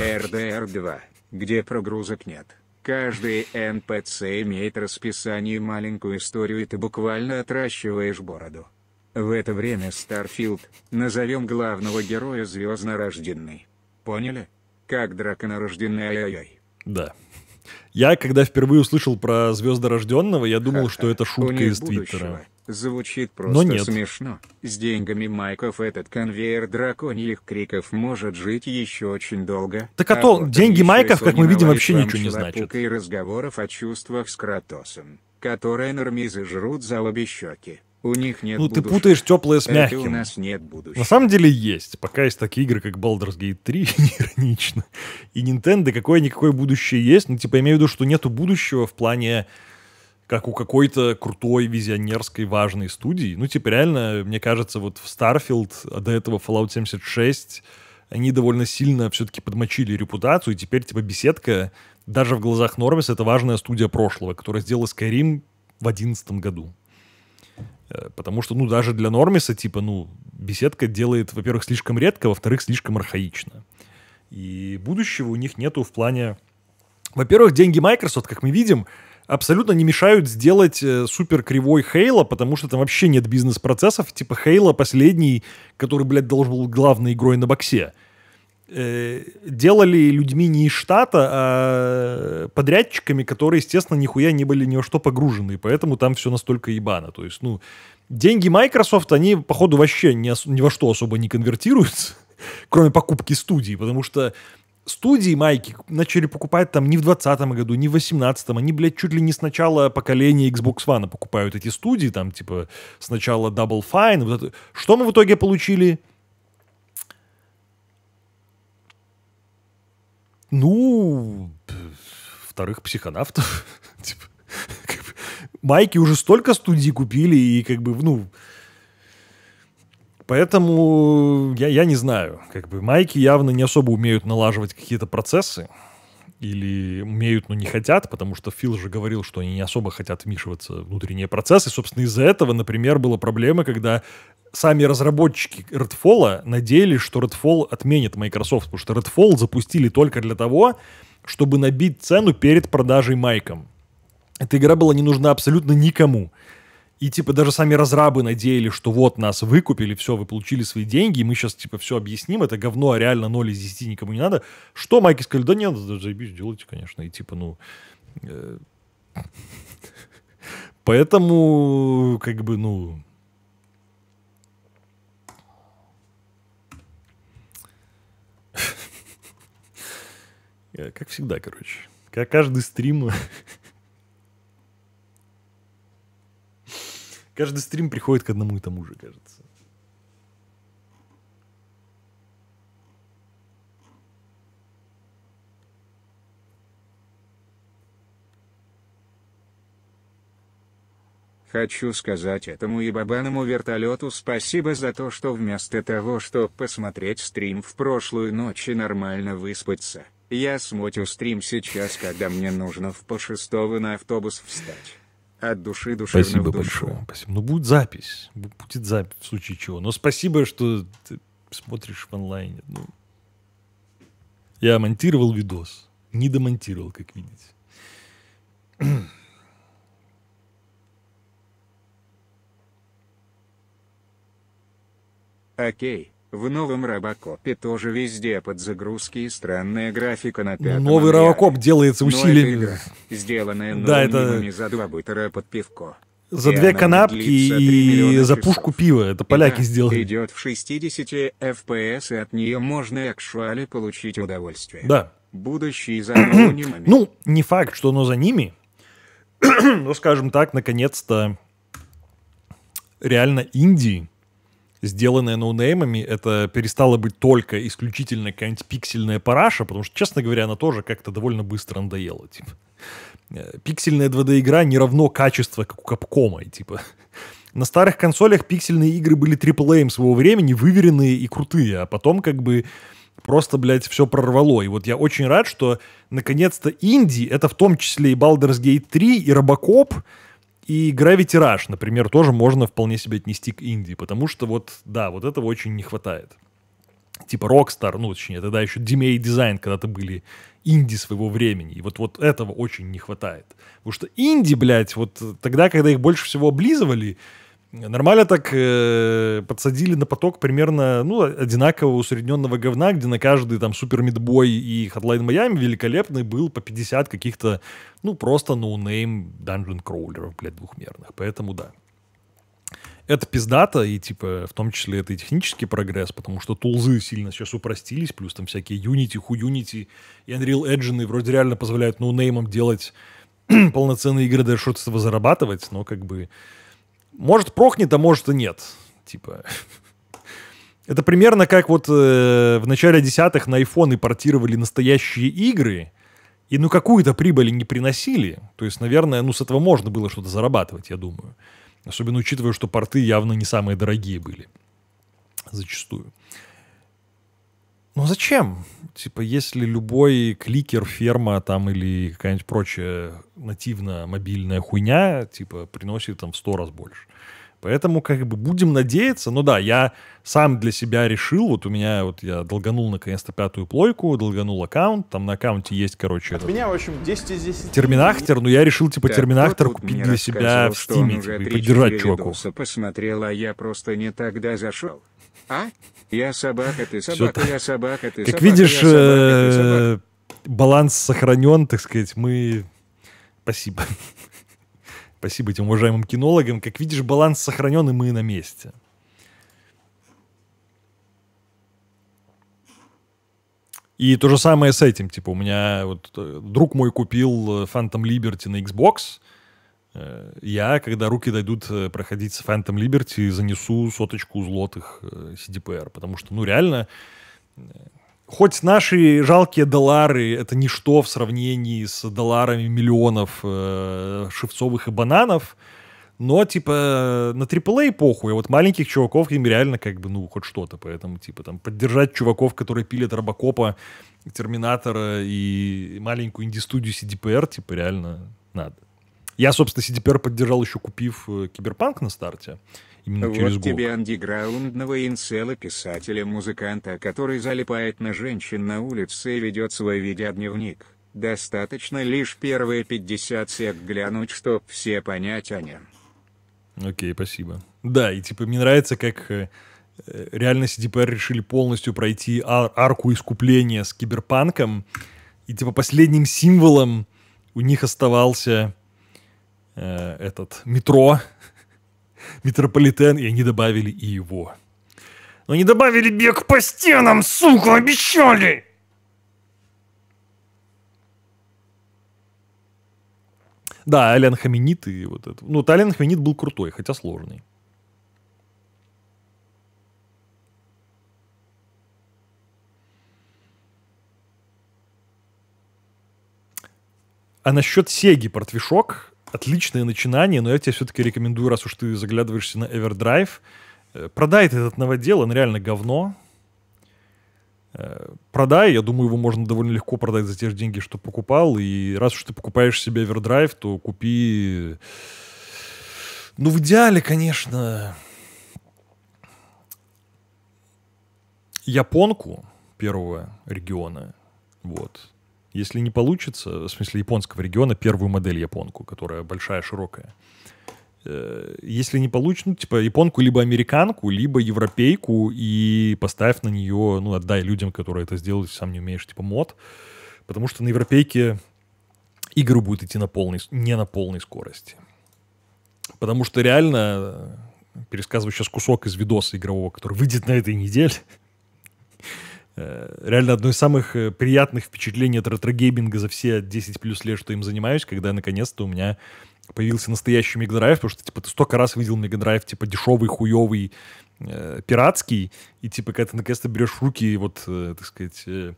RDR2, где прогрузок нет. Каждый NPC имеет расписание и маленькую историю, и ты буквально отращиваешь бороду. В это время Старфилд, назовем главного героя звезднорожденный. Поняли? Как драконорожденный ай ай яй Да. Я, когда впервые услышал про звездорожденного, я думал, Ха-ха. что это шутка из будущего. Твиттера. Звучит просто Но нет. смешно. С деньгами Майков этот конвейер драконьих криков может жить еще очень долго. Так а, а то деньги Майков, как мы видим, вообще ничего не значат. И разговоров о чувствах с Кратосом, которые нормизы жрут за обе щеки. У них нет Ну, будущего. ты путаешь теплое с мягким. Это у нас нет будущего. На самом деле есть. Пока есть такие игры, как Baldur's Gate 3, иронично. И Nintendo какое-никакое будущее есть. Ну, типа, имею в виду, что нету будущего в плане как у какой-то крутой, визионерской, важной студии. Ну, типа, реально, мне кажется, вот в Starfield, а до этого Fallout 76, они довольно сильно все-таки подмочили репутацию, и теперь, типа, беседка даже в глазах Нормиса это важная студия прошлого, которая сделала Skyrim в 2011 году. Э, потому что, ну, даже для Нормиса, типа, ну, беседка делает, во-первых, слишком редко, во-вторых, слишком архаично. И будущего у них нету в плане... Во-первых, деньги Microsoft, как мы видим, абсолютно не мешают сделать э, супер кривой Хейла, потому что там вообще нет бизнес-процессов. Типа Хейла последний, который, блядь, должен был главной игрой на боксе. Э, делали людьми не из штата, а подрядчиками, которые, естественно, нихуя не были ни во что погружены. Поэтому там все настолько ебано. То есть, ну, деньги Microsoft, они, походу, вообще ни, ни во что особо не конвертируются, кроме покупки студии, потому что студии майки начали покупать там не в 2020 году, не в 2018, они, блядь, чуть ли не с начала поколения Xbox One покупают эти студии, там, типа, сначала Double Fine. Вот это. Что мы в итоге получили? Ну, вторых психонавтов. типа, майки уже столько студий купили, и как бы, ну, Поэтому э, я, я не знаю. Как бы майки явно не особо умеют налаживать какие-то процессы. Или умеют, но не хотят, потому что Фил же говорил, что они не особо хотят вмешиваться в внутренние процессы. Собственно, из-за этого, например, была проблема, когда сами разработчики Redfall надеялись, что Redfall отменит Microsoft, потому что Redfall запустили только для того, чтобы набить цену перед продажей майком. Эта игра была не нужна абсолютно никому. И, типа, даже сами разрабы надеялись, что вот нас выкупили, все, вы получили свои деньги, и мы сейчас, типа, все объясним, это говно, а реально 0 из 10 никому не надо. Что Майки сказали? Да нет, да, заебись, делайте, конечно. И, типа, ну... Э, поэтому, как бы, ну... Э, как всегда, короче. Как каждый стрим Каждый стрим приходит к одному и тому же, кажется. Хочу сказать этому ебабаному вертолету спасибо за то, что вместо того, чтобы посмотреть стрим в прошлую ночь и нормально выспаться, я смотрю стрим сейчас, когда мне нужно в по шестого на автобус встать. От души душевно Спасибо большое. Спасибо. Ну, будет запись. Будет запись в случае чего. Но спасибо, что ты смотришь в онлайне. Ну, я монтировал видос. Не домонтировал, как видите. Окей. В новом Робокопе тоже везде подзагрузки и странная графика на пятом Новый амиаре. Робокоп делается ну, а усилиями. игра, сделанная да, это... за два бутера под пивко. За и две канапки и за часов. пушку пива. Это поляки Она сделали. идет в 60 FPS, и от нее можно экшуали получить удовольствие. Да. Будущее за анонимами. ну, не факт, что оно за ними. но, скажем так, наконец-то реально Индии сделанное ноунеймами, это перестало быть только исключительно какая-нибудь пиксельная параша, потому что, честно говоря, она тоже как-то довольно быстро надоела, типа. Э, пиксельная 2D-игра не равно качество, как у Капкома, и типа... На старых консолях пиксельные игры были триплеем своего времени, выверенные и крутые, а потом как бы просто, блядь, все прорвало. И вот я очень рад, что наконец-то инди, это в том числе и Baldur's Gate 3, и Робокоп, и Gravity Rush, например, тоже можно вполне себе отнести к Индии, потому что вот, да, вот этого очень не хватает. Типа Rockstar, ну, точнее, тогда еще DMA Design когда-то были инди своего времени. И вот, вот этого очень не хватает. Потому что инди, блядь, вот тогда, когда их больше всего облизывали, Нормально так э, подсадили на поток примерно, ну, одинакового усредненного говна, где на каждый там Супер Мидбой и Hotline Miami великолепный был по 50 каких-то, ну, просто ноунейм данжен кроулеров, блядь, двухмерных. Поэтому да. Это пиздата, и типа в том числе это и технический прогресс, потому что тулзы сильно сейчас упростились, плюс там всякие Unity, ху unity и Unreal Engine вроде реально позволяют ноунеймам делать полноценные игры, даже что-то зарабатывать, но как бы может, прохнет, а может и нет. Типа. Это примерно как вот э, в начале десятых на iPhone портировали настоящие игры, и ну какую-то прибыль не приносили. То есть, наверное, ну с этого можно было что-то зарабатывать, я думаю. Особенно учитывая, что порты явно не самые дорогие были. Зачастую. Ну а зачем? Типа, если любой кликер, ферма там или какая-нибудь прочая нативно мобильная хуйня, типа, приносит там в сто раз больше. Поэтому как бы будем надеяться. Ну да, я сам для себя решил, вот у меня, вот я долганул наконец-то пятую плойку, долганул аккаунт, там на аккаунте есть, короче, От этот, меня, в общем, 10 из 10. Терминахтер, но ну, я решил, типа, да, Терминахтер купить для себя в Стиме, типа, и поддержать чуваков. Посмотрел, а я просто не тогда зашел. А? Я собака, ты собака, я собака, ты как собака. Как видишь, э, баланс сохранен, так сказать. Мы... Спасибо. Спасибо этим уважаемым кинологам. Как видишь, баланс сохранен, и мы на месте. И то же самое с этим. Типа, у меня вот э, друг мой купил э, Phantom Liberty на Xbox — Э, я, когда руки дойдут э, проходить с Phantom Liberty, занесу соточку злотых э, CDPR, потому что, ну, реально, хоть наши жалкие доллары — это ничто в сравнении с долларами миллионов э, шевцовых и бананов, но, типа, на AAA эпоху а вот маленьких чуваков им реально как бы, ну, хоть что-то, поэтому, типа, там, поддержать чуваков, которые пилят Робокопа, Терминатора и маленькую инди-студию CDPR, типа, реально надо. Я, собственно, CDPR поддержал еще, купив э, Киберпанк на старте. Именно вот через тебе ГОК. андеграундного инсела писателя-музыканта, который залипает на женщин на улице и ведет свой видеодневник. Достаточно лишь первые 50 сек глянуть, чтоб все понять о нем. Окей, спасибо. Да, и типа мне нравится, как э, э, реально CDPR решили полностью пройти ар- арку искупления с киберпанком, и типа последним символом у них оставался Э, этот метро, метрополитен, и они добавили и его. Но не добавили бег по стенам, сука, обещали! Да, Ален Хаминит и вот это. Ну, вот Ален Хаминит был крутой, хотя сложный. А насчет Сеги портвишок, отличное начинание, но я тебе все-таки рекомендую, раз уж ты заглядываешься на Эвердрайв, продай ты этот новодел, он реально говно. Э, продай, я думаю, его можно довольно легко продать за те же деньги, что покупал. И раз уж ты покупаешь себе Эвердрайв, то купи... Э, ну, в идеале, конечно, японку первого региона. Вот. Если не получится, в смысле японского региона, первую модель японку, которая большая, широкая. Э, если не получится, ну, типа, японку либо американку, либо европейку, и поставь на нее, ну, отдай людям, которые это сделают, сам не умеешь, типа, мод. Потому что на европейке игры будут идти на полной, не на полной скорости. Потому что реально, э, пересказываю сейчас кусок из видоса игрового, который выйдет на этой неделе, Э, реально одно из самых э, приятных впечатлений от ретрогейминга за все 10 плюс лет, что им занимаюсь, когда наконец-то у меня появился настоящий Мегадрайв, потому что, типа, ты столько раз видел Мегадрайв, типа, дешевый, хуевый, э, пиратский, и, типа, когда ты наконец-то берешь в руки, вот, э, так сказать, э,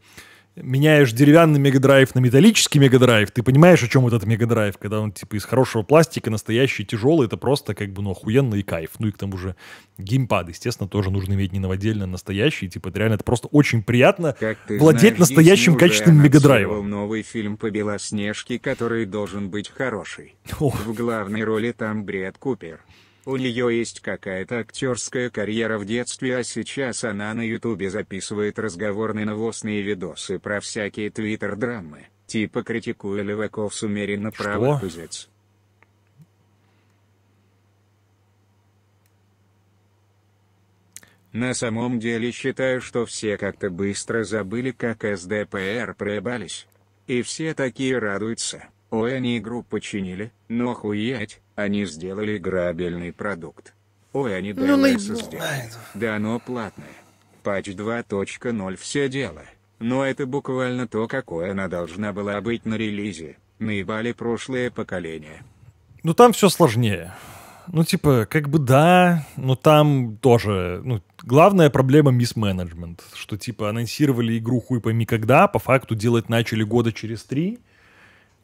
меняешь деревянный мегадрайв на металлический мегадрайв, ты понимаешь, о чем вот этот мегадрайв, когда он типа из хорошего пластика, настоящий, тяжелый, это просто как бы, ну, охуенно и кайф. Ну и к тому же геймпад, естественно, тоже нужно иметь не новодельно, а настоящий, типа это реально, это просто очень приятно как ты владеть знаешь, настоящим качественным мегадрайвом. новый фильм по Белоснежке, который должен быть хороший. О. В главной роли там Бред Купер. У нее есть какая-то актерская карьера в детстве, а сейчас она на ютубе записывает разговорные новостные видосы про всякие твиттер-драмы, типа критикуя леваков с умеренно правых позиций. На самом деле считаю, что все как-то быстро забыли, как СДПР проебались. И все такие радуются. Ой, они игру починили, но ну, хуять, они сделали грабельный продукт. Ой, они ну, DLS ну сделали. Да оно платное. Патч 2.0 все дело. Но это буквально то, какое она должна была быть на релизе. Наебали прошлое поколение. Ну там все сложнее. Ну, типа, как бы да, но там тоже, ну, главная проблема мисс-менеджмент, что, типа, анонсировали игру хуй пойми когда, по факту делать начали года через три,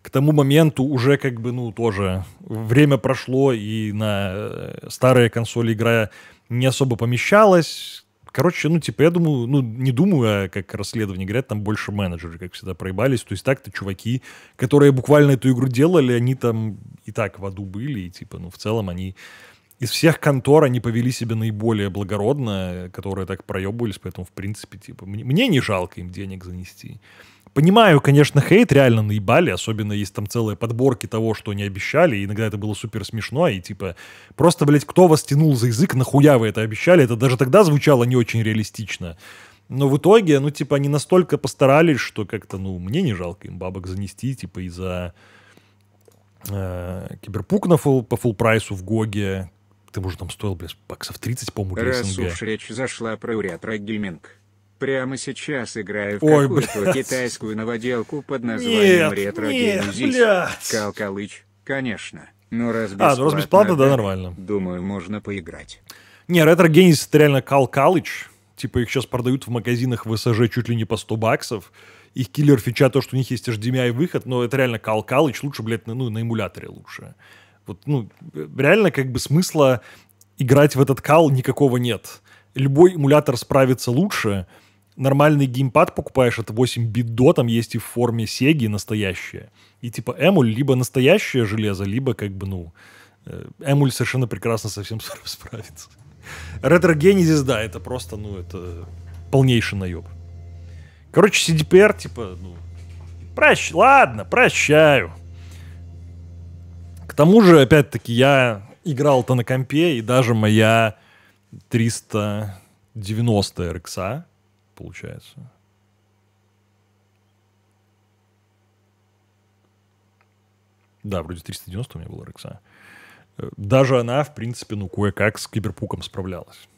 к тому моменту уже как бы, ну, тоже время прошло, и на э, старые консоли игра не особо помещалась. Короче, ну, типа, я думаю, ну, не думаю, а как расследование говорят, там больше менеджеры, как всегда, проебались. То есть так-то чуваки, которые буквально эту игру делали, они там и так в аду были, и типа, ну, в целом они из всех контор они повели себя наиболее благородно, которые так проебывались, поэтому, в принципе, типа, мне, мне не жалко им денег занести. Понимаю, конечно, хейт реально наебали, особенно есть там целые подборки того, что они обещали, и иногда это было супер смешно, и типа просто, блядь, кто вас тянул за язык, нахуя вы это обещали, это даже тогда звучало не очень реалистично. Но в итоге, ну, типа, они настолько постарались, что как-то, ну, мне не жалко им бабок занести, типа, и за э, киберпук на фул, по фул прайсу в Гоге, ты уже там стоил, блядь, баксов 30, по-моему, Раз СНГ. уж речь зашла про ретро-гейминг, Прямо сейчас играю в Ой, какую-то китайскую новоделку под названием ретро Нет, Калкалыч, конечно. Ну, раз бесплатно, а, ну, раз бесплатно, да, нормально. Думаю, можно поиграть. Не, ретро генезис это реально Калкалыч. Типа их сейчас продают в магазинах в С.Ж. чуть ли не по 100 баксов. Их киллер фича то, что у них есть HDMI выход, но это реально Калкалыч лучше, блядь, на, ну, на эмуляторе лучше. Вот, ну, реально как бы смысла играть в этот кал никакого нет. Любой эмулятор справится лучше, нормальный геймпад покупаешь, это 8 бит до, там есть и в форме Сеги настоящие. И типа эмуль либо настоящее железо, либо как бы, ну, э, эмуль совершенно прекрасно со всем справится. Ретро Генезис, да, это просто, ну, это полнейший наеб. Короче, CDPR, типа, ну, прощ... ладно, прощаю. К тому же, опять-таки, я играл-то на компе, и даже моя 390 RX получается. Да, вроде 390 у меня было Рекса. Э, даже она, в принципе, ну, кое-как с киберпуком справлялась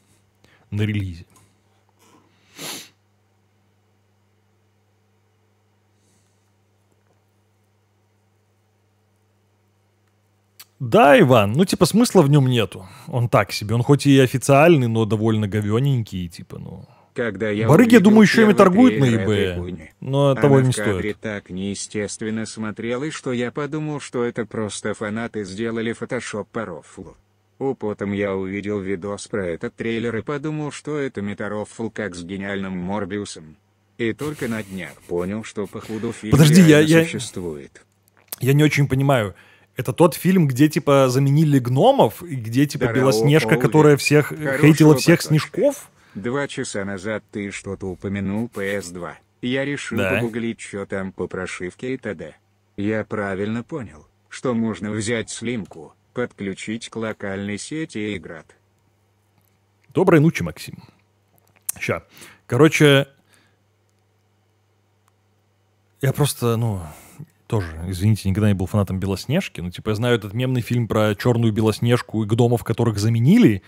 на релизе. Да, Иван, ну типа смысла в нем нету. Он так себе, он хоть и официальный, но довольно говененький, типа, ну, когда я Барыги, думаю, еще ими торгуют на eBay, но Она того не стоит. так неестественно смотрелась, что я подумал, что это просто фанаты сделали фотошоп по рофлу. потом я увидел видос про этот трейлер и подумал, что это метарофл как с гениальным Морбиусом. И только на днях понял, что походу фильм Подожди, я, я... существует. Я не очень понимаю. Это тот фильм, где типа заменили гномов, и где типа Белоснежка, которая всех э, Хорошего хейтила всех поточка. снежков? Два часа назад ты что-то упомянул PS2. Я решил да. погуглить, что там по прошивке и т.д. Я правильно понял, что можно взять слимку, подключить к локальной сети и играть. Доброй ночи, Максим. Ща. Короче, я просто, ну, тоже, извините, никогда не был фанатом Белоснежки, но, типа, я знаю этот мемный фильм про черную Белоснежку и гномов, которых заменили,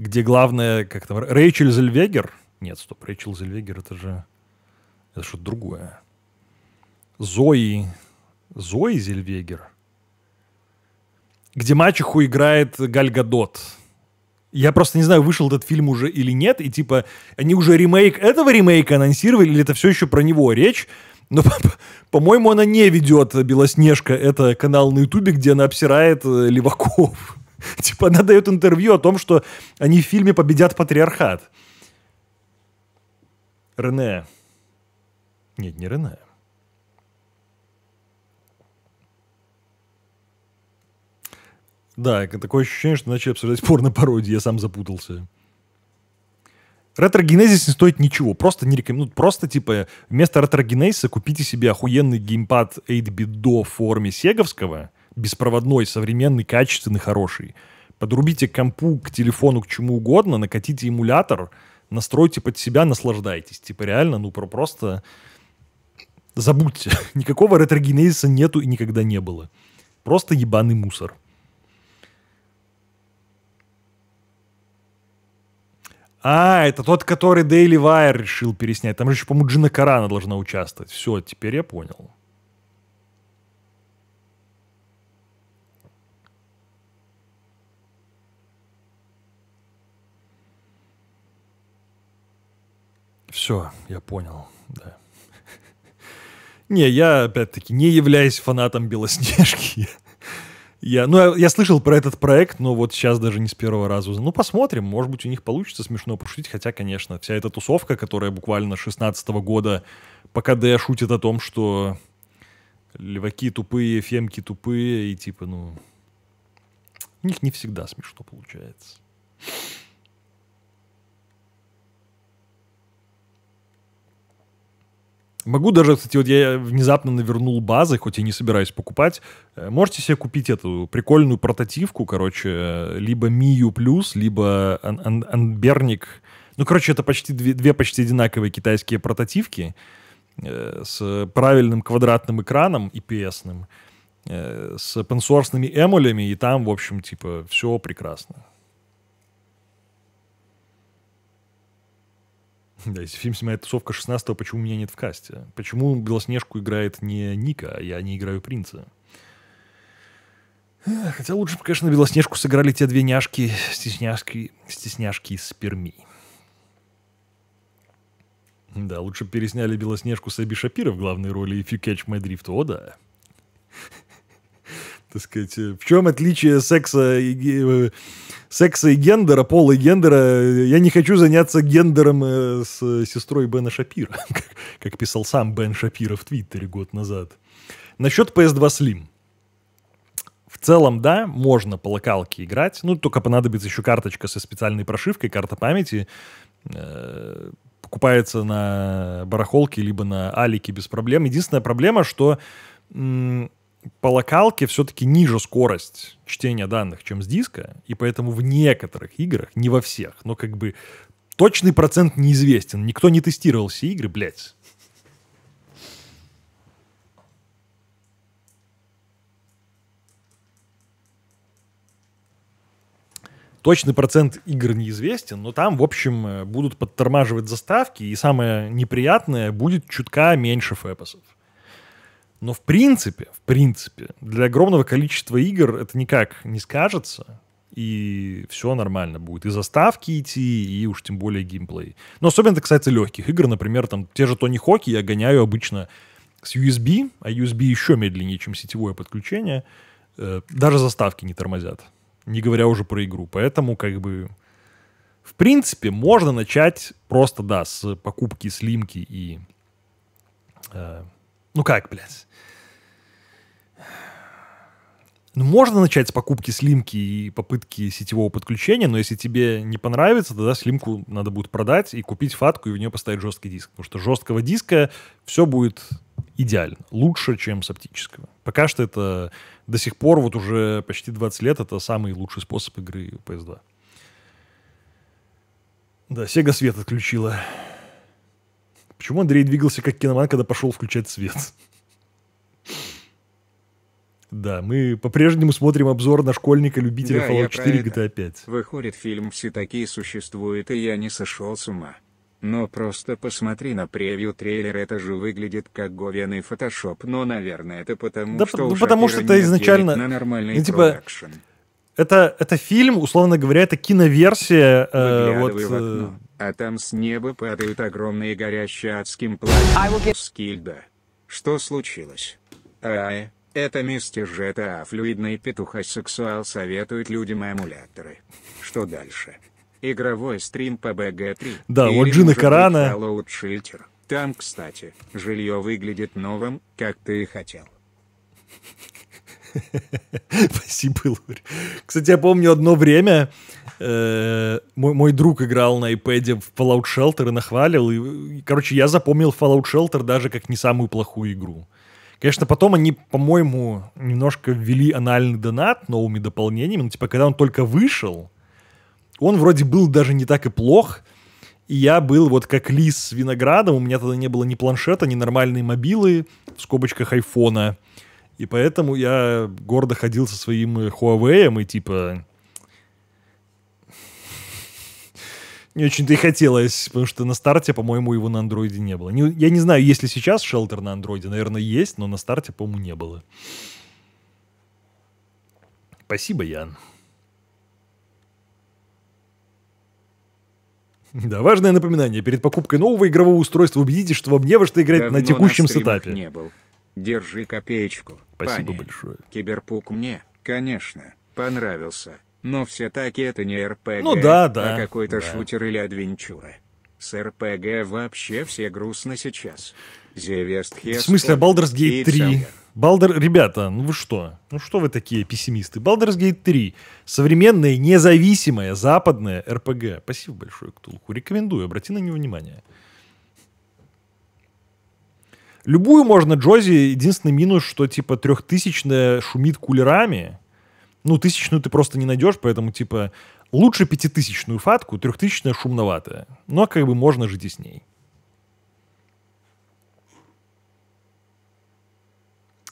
где главное, как там, Рэйчель Зельвегер? Нет, стоп, Рэйчел Зельвегер, это же... Это что-то другое. Зои... Зои Зельвегер? Где мачеху играет Галь Гадот. Я просто не знаю, вышел этот фильм уже или нет, и типа они уже ремейк этого ремейка анонсировали, или это все еще про него речь. Но, по-моему, она не ведет Белоснежка. Это канал на Ютубе, где она обсирает э, Леваков. Типа она дает интервью о том, что они в фильме победят патриархат. Рене. Нет, не Рене. Да, такое ощущение, что начали обсуждать порно-пародии, я сам запутался. Ретрогенезис не стоит ничего, просто не рекомендую. Просто, типа, вместо ретрогенезиса купите себе охуенный геймпад 8-бит до в форме сеговского – беспроводной, современный, качественный, хороший. Подрубите компу, к телефону, к чему угодно, накатите эмулятор, настройте под себя, наслаждайтесь. Типа реально, ну про просто забудьте. Никакого ретрогенезиса нету и никогда не было. Просто ебаный мусор. А, это тот, который Daily Wire решил переснять. Там же еще, по-моему, Джина Карана должна участвовать. Все, теперь я понял. Все, я понял, да. Не, я, опять-таки, не являюсь фанатом Белоснежки. Я, ну, я, слышал про этот проект, но вот сейчас даже не с первого раза Ну, посмотрим, может быть, у них получится смешно пошутить, хотя, конечно, вся эта тусовка, которая буквально 16 -го года по КД шутит о том, что леваки тупые, фемки тупые, и типа, ну, у них не всегда смешно получается. Могу даже, кстати, вот я внезапно навернул базы, хоть и не собираюсь покупать. Э, можете себе купить эту прикольную прототивку, короче, э, либо Мию Плюс, либо Ан Анберник. Ну, короче, это почти две, две почти одинаковые китайские прототивки э, с правильным квадратным экраном IPS-ным, с open эмулями, и там, в общем, типа, все прекрасно. Да, если фильм снимает тусовка 16 почему меня нет в касте? Почему Белоснежку играет не Ника, а я не играю принца? Хотя лучше бы, конечно, Белоснежку сыграли те две няшки, стесняшки, стесняшки из Перми. Да, лучше бы пересняли Белоснежку с Аби Шапира в главной роли If You Catch My Drift. О, да. Так сказать, э, в чем отличие секса и... Э, секса и гендера, пола и гендера. Я не хочу заняться гендером э, с сестрой Бена Шапира, как, как писал сам Бен Шапира в Твиттере год назад. Насчет PS2 Slim. В целом, да, можно по локалке играть. Ну, только понадобится еще карточка со специальной прошивкой, карта памяти. Э, покупается на барахолке, либо на алике без проблем. Единственная проблема, что по локалке все-таки ниже скорость чтения данных, чем с диска, и поэтому в некоторых играх, не во всех, но как бы точный процент неизвестен. Никто не тестировал все игры, блядь. Точный процент игр неизвестен, но там, в общем, э, будут подтормаживать заставки, и самое неприятное будет чутка меньше фэпосов. Но в принципе, в принципе, для огромного количества игр это никак не скажется, и все нормально будет. И заставки идти, и уж тем более геймплей. Но особенно это касается легких игр. Например, там те же Тони Хоки я гоняю обычно с USB, а USB еще медленнее, чем сетевое подключение. Э, даже заставки не тормозят, не говоря уже про игру. Поэтому как бы... В принципе, можно начать просто, да, с покупки слимки и э, ну как, блядь? Ну, можно начать с покупки слимки и попытки сетевого подключения, но если тебе не понравится, тогда слимку надо будет продать и купить фатку и в нее поставить жесткий диск. Потому что жесткого диска все будет идеально, лучше, чем с оптического. Пока что это до сих пор, вот уже почти 20 лет, это самый лучший способ игры PS2. Да, Sega свет отключила. Почему Андрей двигался как киноман, когда пошел включать свет? Да, мы по-прежнему смотрим обзор на школьника-любителя Fallout 4 GTA 5. Выходит, фильм «Все такие существуют», и я не сошел с ума. Но просто посмотри на превью трейлер, это же выглядит как говяный фотошоп, но, наверное, это потому, да, что ну, потому что это изначально на нормальный ну, типа, продакшн это, это фильм, условно говоря, это киноверсия. Э, вот, э, окно, а там с неба падают огромные горящие адским пламенем get... Скильда. Что случилось? Ай, это мистер Жета а флюидный петухосексуал советует людям эмуляторы. Что дальше? Игровой стрим по БГ-3. Да, вот Джина Карана. Там, кстати, жилье выглядит новым, как ты и хотел. Спасибо, Лурь. Кстати, я помню одно время, э, мой, мой друг играл на iPad в Fallout Shelter и нахвалил. И, короче, я запомнил Fallout Shelter даже как не самую плохую игру. Конечно, потом они, по-моему, немножко ввели анальный донат новыми дополнениями. Но типа, когда он только вышел, он вроде был даже не так и плох, и я был вот как лис с виноградом, у меня тогда не было ни планшета, ни нормальной мобилы, в скобочках айфона. И поэтому я гордо ходил со своим э, Huawei и типа... Не очень-то и хотелось, потому что на старте, по-моему, его на андроиде не было. Не, я не знаю, есть ли сейчас шелтер на андроиде. Наверное, есть, но на старте, по-моему, не было. Спасибо, Ян. Да, важное напоминание. Перед покупкой нового игрового устройства убедитесь, что вам не во что играть Давно на текущем на сетапе. Не был. Держи копеечку. Спасибо Пани. большое. Киберпук мне, конечно, понравился. Но все-таки это не РПГ, ну, да, да, а какой-то да. шутер или адвенчура. С РПГ вообще все грустно сейчас. Зевест В смысле, Baldur's Gate 3? Балдер, ребята, ну вы что? Ну что вы такие пессимисты? Baldur's Gate 3. современная независимая западная РПГ. Спасибо большое, Ктулху. Рекомендую, обрати на него внимание. Любую можно Джози, единственный минус, что типа трехтысячная шумит кулерами. Ну, тысячную ты просто не найдешь, поэтому типа лучше пятитысячную фатку, трехтысячная шумноватая. Но ну, а как бы можно жить и с ней.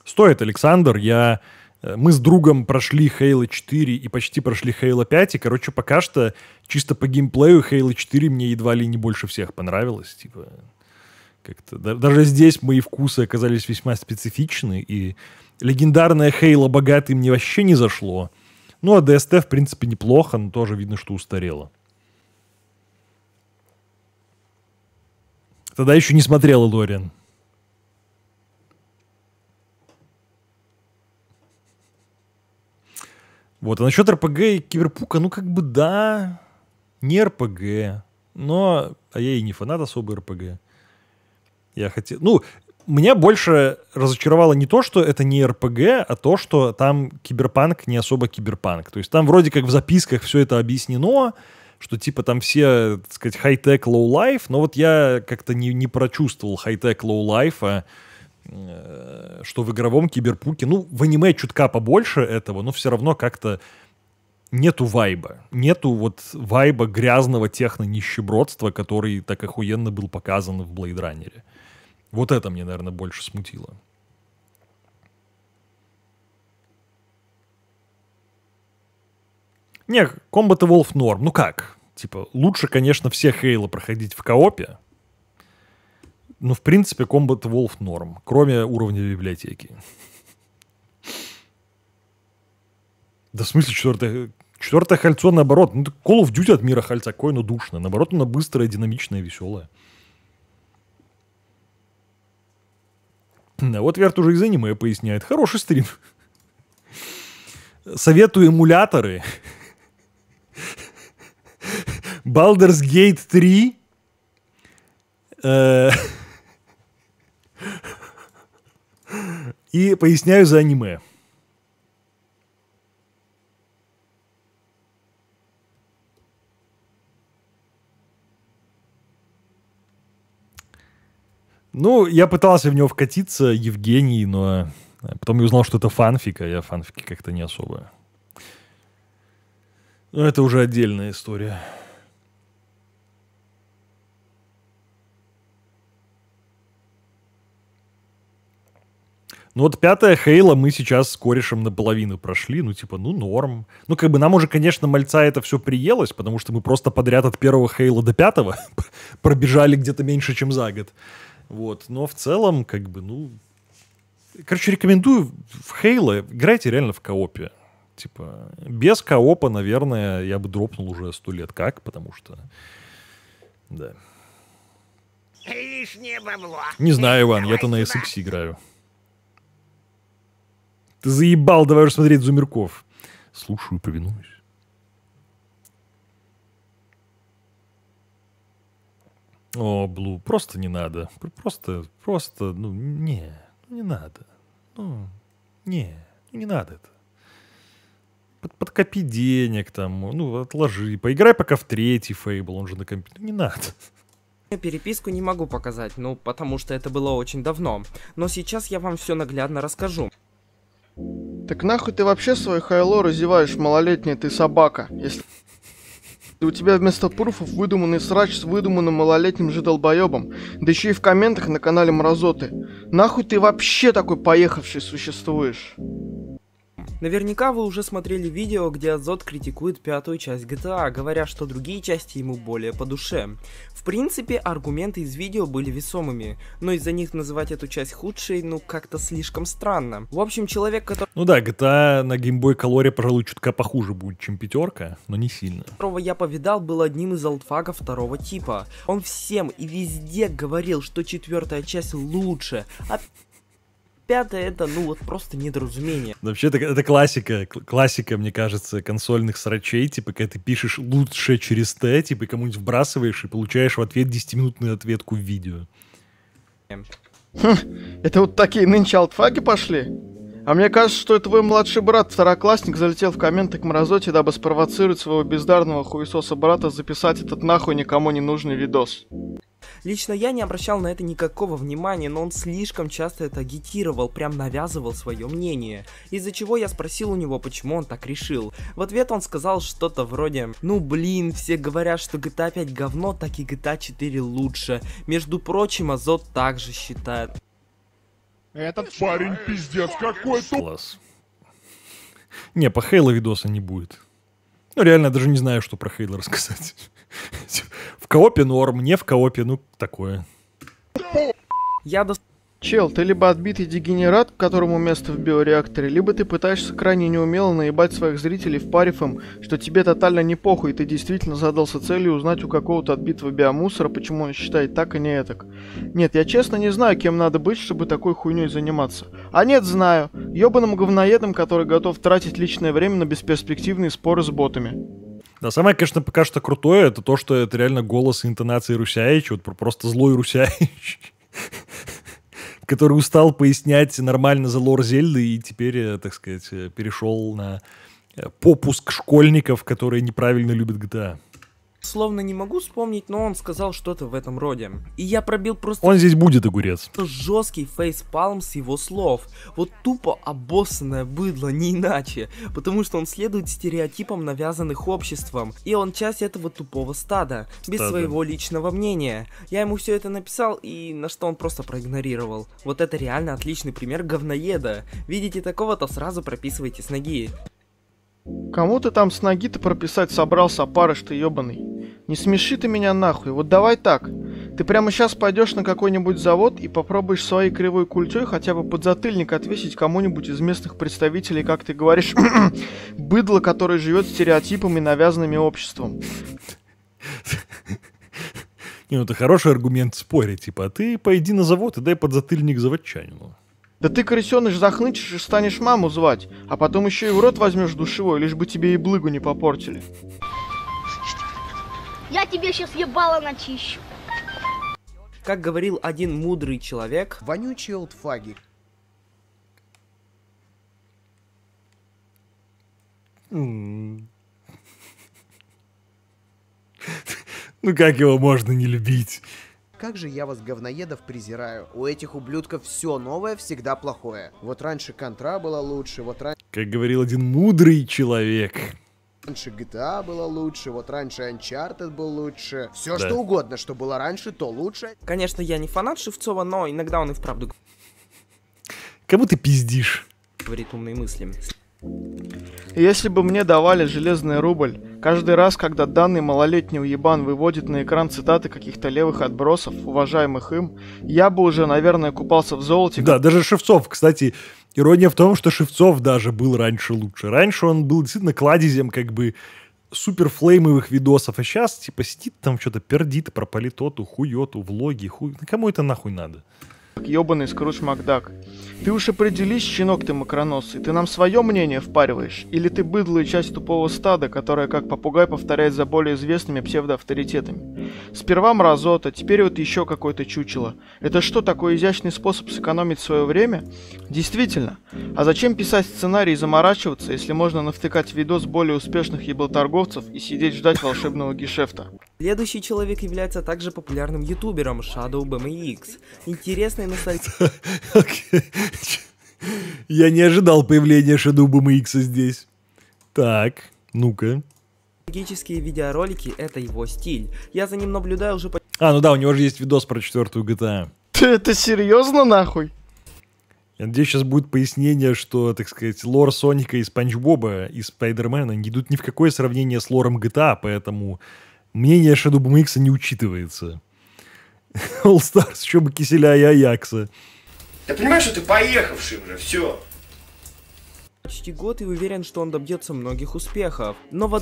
Стоит, Александр, я... Э, мы с другом прошли Halo 4 и почти прошли Halo 5, и, короче, пока что чисто по геймплею Halo 4 мне едва ли не больше всех понравилось, типа... Как-то даже здесь мои вкусы оказались весьма специфичны, и легендарная Хейла Богатый мне вообще не зашло. Ну, а ДСТ в принципе, неплохо, но тоже видно, что устарело. Тогда еще не смотрела Лориан. Вот, а насчет РПГ и Киберпука, ну как бы да, не РПГ, но а я и не фанат особо РПГ. Я хотел... Ну, меня больше разочаровало не то, что это не РПГ, а то, что там киберпанк не особо киберпанк. То есть там вроде как в записках все это объяснено, что типа там все, так сказать, хай-тек, лоу-лайф, но вот я как-то не, не прочувствовал хай-тек, лоу-лайфа, э, что в игровом киберпуке, ну, в аниме чутка побольше этого, но все равно как-то нету вайба, нету вот вайба грязного техно-нищебродства, который так охуенно был показан в Блейдранере. Runner. Вот это мне, наверное, больше смутило. Не, Combat Evolve норм. Ну как? Типа, лучше, конечно, все Хейла проходить в коопе. Но в принципе, Combat Evolve норм. Кроме уровня библиотеки. Да в смысле четвертое... Четвертое кольцо, наоборот, ну, Call of Duty от мира кольца, какое оно душное. Наоборот, оно быстрое, динамичное, веселое. Э, вот Верт уже из аниме поясняет. Хороший стрим. Советую эмуляторы. Baldur's Gate 3. Э, и поясняю за аниме. Ну, я пытался в него вкатиться, Евгений, но э, потом я узнал, что это фанфик, а я фанфики как-то не особо. Но это уже отдельная история. Ну вот пятая Хейла мы сейчас с корешем наполовину прошли, ну типа, ну норм. Ну как бы нам уже, конечно, мальца это все приелось, потому что мы просто подряд от первого Хейла до пятого пробежали где-то меньше, чем за год. Вот. Но в целом, как бы, ну... Короче, рекомендую в Хейла играйте реально в коопе. Типа, без коопа, наверное, я бы дропнул уже сто лет как, потому что... Да. Лишнее бабло. Не знаю, Иван, я-то на SX играю. Ты заебал, давай уже смотреть Зумерков. Слушаю, повинуюсь. О, Блу, просто не надо. Просто, просто, ну, не, ну, не надо. Ну, не, ну, не надо это. Под, подкопи денег там, ну, отложи, поиграй пока в третий фейбл, он же на компьютере. Ну, не надо. Переписку не могу показать, ну, потому что это было очень давно. Но сейчас я вам все наглядно расскажу. Так нахуй ты вообще свой хайло разеваешь, малолетняя ты собака, если... И у тебя вместо пруфов выдуманный срач с выдуманным малолетним же долбоебом, да еще и в комментах на канале Мразоты. Нахуй ты вообще такой поехавший существуешь? Наверняка вы уже смотрели видео, где Азот критикует пятую часть GTA, а, говоря, что другие части ему более по душе. В принципе, аргументы из видео были весомыми, но из-за них называть эту часть худшей, ну, как-то слишком странно. В общем, человек, который... Ну да, GTA а на геймбой колоре, пожалуй, чутка похуже будет, чем пятерка, но не сильно. Которого я повидал, был одним из алтфагов второго типа. Он всем и везде говорил, что четвертая часть лучше, а пятое это, ну вот просто недоразумение. Вообще это, это классика, классика, мне кажется, консольных срачей, типа, когда ты пишешь лучше через Т, типа, кому-нибудь вбрасываешь и получаешь в ответ 10-минутную ответку в видео. Хм, это вот такие нынче алтфаги пошли? А мне кажется, что это твой младший брат, второклассник, залетел в комменты к мразоте, дабы спровоцировать своего бездарного хуесоса брата записать этот нахуй никому не нужный видос. Лично я не обращал на это никакого внимания, но он слишком часто это агитировал, прям навязывал свое мнение, из-за чего я спросил у него, почему он так решил. В ответ он сказал что-то вроде «Ну блин, все говорят, что GTA 5 говно, так и GTA 4 лучше. Между прочим, Азот также считает». Этот парень пиздец какой-то. Не, по Хейла видоса не будет. Ну, реально, даже не знаю, что про Хейла рассказать. В коопе норм, не в коопе, ну, такое. Я до... Чел, ты либо отбитый дегенерат, которому место в биореакторе, либо ты пытаешься крайне неумело наебать своих зрителей в им, что тебе тотально не похуй, и ты действительно задался целью узнать у какого-то отбитого биомусора, почему он считает так и а не этак. Нет, я честно не знаю, кем надо быть, чтобы такой хуйней заниматься. А нет, знаю. Ёбаным говноедом, который готов тратить личное время на бесперспективные споры с ботами. Да, самое, конечно, пока что крутое, это то, что это реально голос и интонации Русяевича, вот просто злой Русяевич который устал пояснять нормально за лор Зельды и теперь, э, так сказать, э, перешел на э, попуск школьников, которые неправильно любят GTA. Словно не могу вспомнить, но он сказал что-то в этом роде. И я пробил просто... Он здесь будет, огурец. Жесткий фейспалм с его слов. Вот тупо обоссанное быдло, не иначе. Потому что он следует стереотипам, навязанных обществом. И он часть этого тупого стада. стада. Без своего личного мнения. Я ему все это написал, и на что он просто проигнорировал. Вот это реально отличный пример говноеда. Видите такого-то, сразу прописывайте с ноги. Кому ты там с ноги-то прописать собрался, опарыш ты ебаный? Не смеши ты меня нахуй, вот давай так. Ты прямо сейчас пойдешь на какой-нибудь завод и попробуешь своей кривой культей хотя бы подзатыльник отвесить кому-нибудь из местных представителей, как ты говоришь, быдло, которое живет стереотипами, навязанными обществом. Не, ну это хороший аргумент спорить, типа, а ты пойди на завод и дай подзатыльник заводчанину. Да ты, крысеныш, захнычешь и станешь маму звать, а потом еще и в рот возьмешь душевой, лишь бы тебе и блыгу не попортили. Я тебе сейчас ебало начищу. Как говорил один мудрый человек... Вонючие олдфаги. Mm. ну как его можно не любить? Как же я вас, говноедов, презираю. У этих ублюдков все новое всегда плохое. Вот раньше контра была лучше, вот раньше... Как говорил один мудрый человек. Раньше GTA а было лучше, вот раньше Uncharted был лучше. Все да. что угодно, что было раньше, то лучше. Конечно, я не фанат Шевцова, но иногда он и вправду... Кому ты пиздишь? Говорит умные мысли если бы мне давали железный рубль, каждый раз, когда данный малолетний уебан выводит на экран цитаты каких-то левых отбросов, уважаемых им, я бы уже, наверное, купался в золоте. Да, даже Шевцов, кстати, ирония в том, что Шевцов даже был раньше лучше. Раньше он был действительно кладезем как бы суперфлеймовых видосов, а сейчас типа сидит там что-то пердит про политоту, хуету, влоги, хуй. кому это нахуй надо? как ебаный скруч Макдак. Ты уж определись, щенок ты и ты нам свое мнение впариваешь? Или ты быдло и часть тупого стада, которая как попугай повторяет за более известными псевдоавторитетами? Сперва мразота, теперь вот еще какое-то чучело. Это что, такой изящный способ сэкономить свое время? Действительно. А зачем писать сценарий и заморачиваться, если можно навтыкать видос более успешных еблоторговцев и сидеть ждать волшебного гешефта? Следующий человек является также популярным ютубером Shadow BMX. Интересный ностальгический... Я не ожидал появления Shadow BMX здесь. Так, ну-ка. Ностальгические видеоролики — это его стиль. Я за ним наблюдаю уже... А, ну да, у него же есть видос про четвертую GTA. А. Ты это серьезно нахуй? Я надеюсь, сейчас будет пояснение, что, так сказать, лор Соника и Спанч Боба и Спайдермена не идут ни в какое сравнение с лором GTA, а, поэтому мнение ShadowBMX не учитывается. All Stars, еще бы Киселя и Аякса. Ты понимаешь, что ты поехавший уже, все. Почти год и уверен, что он добьется многих успехов. Но в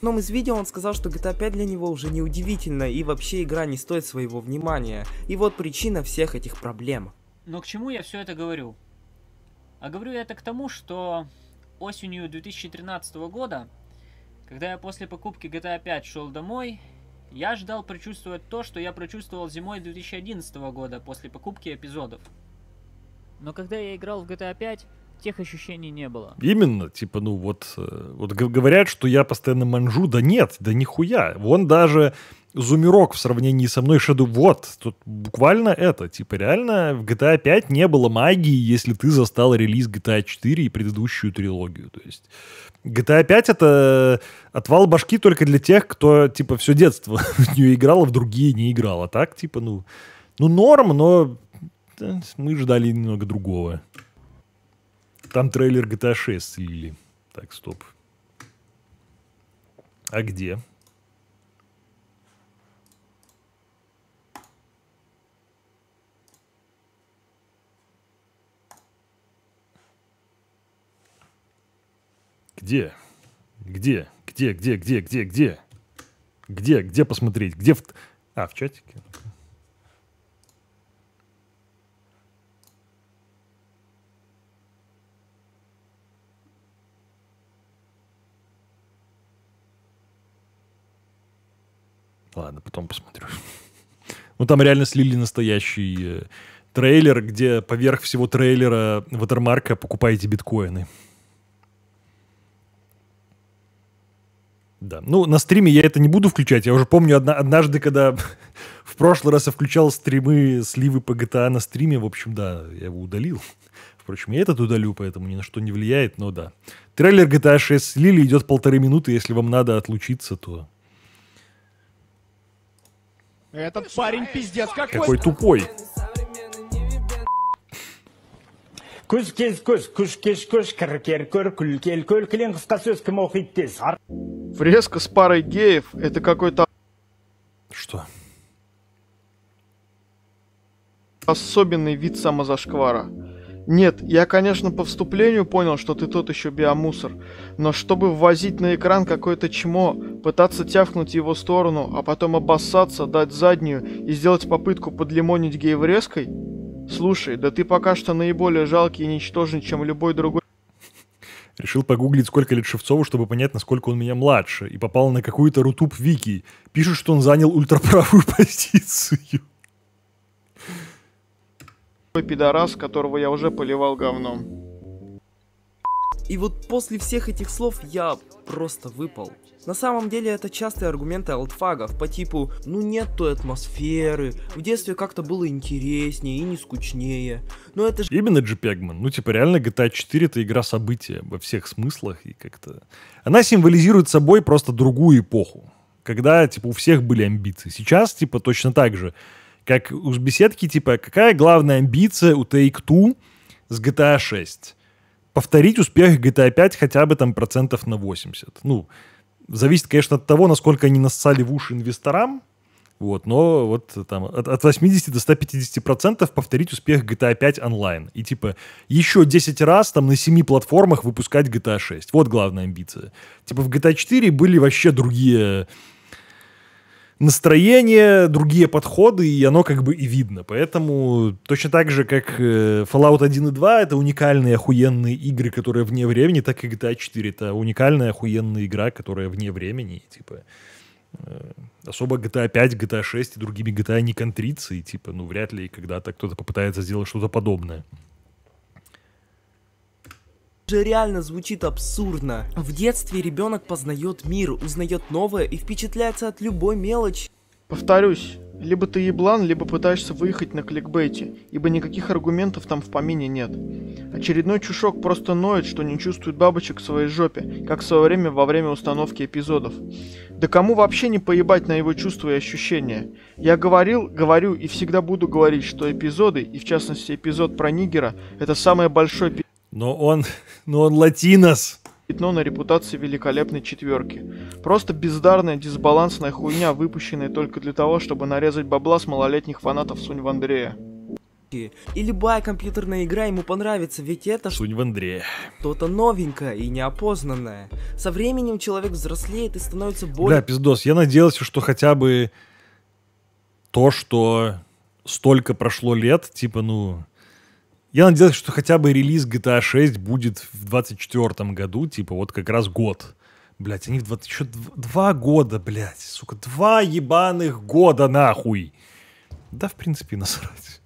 одном из видео он сказал, что GTA 5 для него уже не удивительно и вообще игра не стоит своего внимания. И вот причина всех этих проблем. Но к чему я все это говорю? А говорю я это к тому, что осенью 2013 года когда я после покупки GTA 5 шел домой, я ждал прочувствовать то, что я прочувствовал зимой 2011 года после покупки эпизодов. Но когда я играл в GTA 5, тех ощущений не было. Именно, типа, ну вот, э, вот говорят, что я постоянно манжу, да нет, да нихуя. Вон даже Зумерок в сравнении со мной шеду Вот, тут буквально это. Типа реально в GTA 5 не было магии, если ты застал релиз GTA 4 и предыдущую трилогию. То есть GTA 5 это отвал башки только для тех, кто типа все детство в нее играл, а в другие не играл. А так типа, ну, ну норм, но э, мы ждали немного другого. Там трейлер GTA 6 слили. Так, стоп. А где? Где? Где? Где? Где? Где? Где? Где? Где? Где посмотреть? Где в... А, в чатике. Ладно, потом посмотрю. Ну, там реально слили настоящий э, трейлер, где поверх всего трейлера ватермарка покупаете биткоины. Да. Ну, на стриме я это не буду включать. Я уже помню одна, однажды, когда в прошлый раз я включал стримы, сливы по GTA а на стриме, в общем, да, я его удалил. Впрочем, я этот удалю, поэтому ни на что не влияет, но да. Трейлер GTA 6 а слили, идет полторы минуты. Если вам надо отлучиться, то... Этот парень пиздец какой! Какой тупой! көз кез көз күш кеш көш кір кер көр күл кел көл кілең қысқа сөз кім оқиды тез фреска с парой геев это какой то что особенный вид самозашквара нет, я, конечно, по вступлению понял, что ты тот еще биомусор, но чтобы ввозить на экран какое-то чмо, пытаться тявкнуть его сторону, а потом обоссаться, дать заднюю и сделать попытку подлимонить геев резкой, Слушай, да ты пока что наиболее жалкий и ничтожен, чем любой другой. Решил погуглить, сколько лет Шевцову, чтобы понять, насколько он меня младше, и попал на какую-то рутуб Вики. Пишет, что он занял ультраправую позицию. Пидорас, которого я уже поливал говном. И вот после всех этих слов я просто выпал. На самом деле это частые аргументы алтфагов по типу «ну нет той атмосферы», «в детстве как-то было интереснее и не скучнее». Но это же... Именно JPEGman. Ну типа реально GTA 4 это игра события во всех смыслах и как-то... Она символизирует собой просто другую эпоху, когда типа у всех были амбиции. Сейчас типа точно так же. Как у беседки типа «какая главная амбиция у Take-Two с GTA 6?» повторить успех GTA 5 хотя бы там процентов на 80. Ну, зависит, конечно, от того, насколько они нассали в уши инвесторам, вот, но вот там от, от 80 до 150 процентов повторить успех GTA 5 онлайн. И типа еще 10 раз там на 7 платформах выпускать GTA 6. Вот главная амбиция. Типа в GTA 4 были вообще другие настроение, другие подходы, и оно как бы и видно. Поэтому точно так же, как э, Fallout 1 и 2 — это уникальные охуенные игры, которые вне времени, так и GTA 4 — это уникальная охуенная игра, которая вне времени, типа... Э, особо GTA 5, GTA 6 и другими GTA не контрицы и типа, ну, вряд ли когда-то кто-то попытается сделать что-то подобное же реально звучит абсурдно. В детстве ребенок познает мир, узнает новое и впечатляется от любой мелочи. Повторюсь, либо ты еблан, либо пытаешься выехать на кликбейте, ибо никаких аргументов там в помине нет. Очередной чушок просто ноет, что не чувствует бабочек в своей жопе, как в свое время во время установки эпизодов. Да кому вообще не поебать на его чувства и ощущения? Я говорил, говорю и всегда буду говорить, что эпизоды, и в частности эпизод про Нигера, это самое большое пи***. Но он, но он латинос. Пятно на репутации великолепной четверки. Просто бездарная дисбалансная хуйня, выпущенная только для того, чтобы нарезать бабла с малолетних фанатов Сунь в Андрея. И любая компьютерная игра ему понравится, ведь это Сунь в Андрея. что-то новенькое и неопознанное. Со временем человек взрослеет и становится более... Бля, пиздос, я надеялся, что хотя бы то, что столько прошло лет, типа, ну, я надеялся, что хотя бы релиз GTA 6 будет в 24 году, типа вот как раз год. Блять, они в 20... Еще два года, блять, сука, два ебаных года нахуй. Да, в принципе, насрать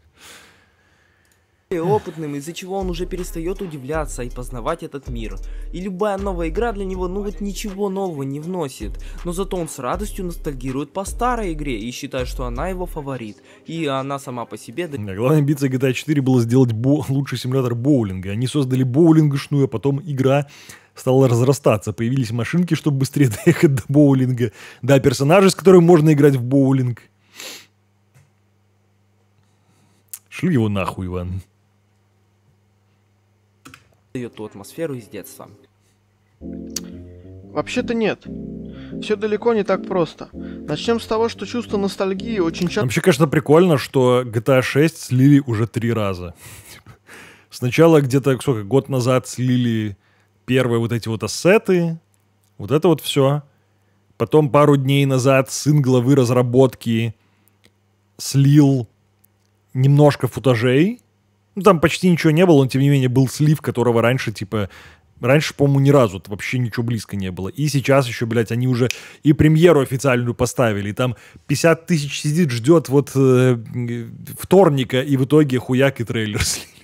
и опытным, из-за чего он уже перестает удивляться и познавать этот мир. И любая новая игра для него ну вот ничего нового не вносит, но зато он с радостью ностальгирует по старой игре и считает, что она его фаворит, и она сама по себе... Да, главная амбиция GTA 4 было сделать бо- лучший симулятор боулинга. Они создали боулингшную, а потом игра стала разрастаться. Появились машинки, чтобы быстрее доехать до боулинга. Да, персонажи, с которыми можно играть в боулинг. Шли его нахуй, Иван дает ту атмосферу из детства. Вообще-то нет. Все далеко не так просто. Начнем с того, что чувство ностальгии очень часто... Вообще, конечно, прикольно, что GTA 6 слили уже три раза. Сначала где-то, сколько, год назад слили первые вот эти вот ассеты, вот это вот все. Потом пару дней назад сын главы разработки слил немножко футажей, ну, там почти ничего не было, но тем не менее был слив, которого раньше, типа, Раньше, по-моему, ни разу вообще ничего близко не было. И сейчас еще, блядь, они уже и премьеру официальную поставили. И там 50 тысяч сидит, ждет вот э, э, вторника, и в итоге хуяк и трейлер слили.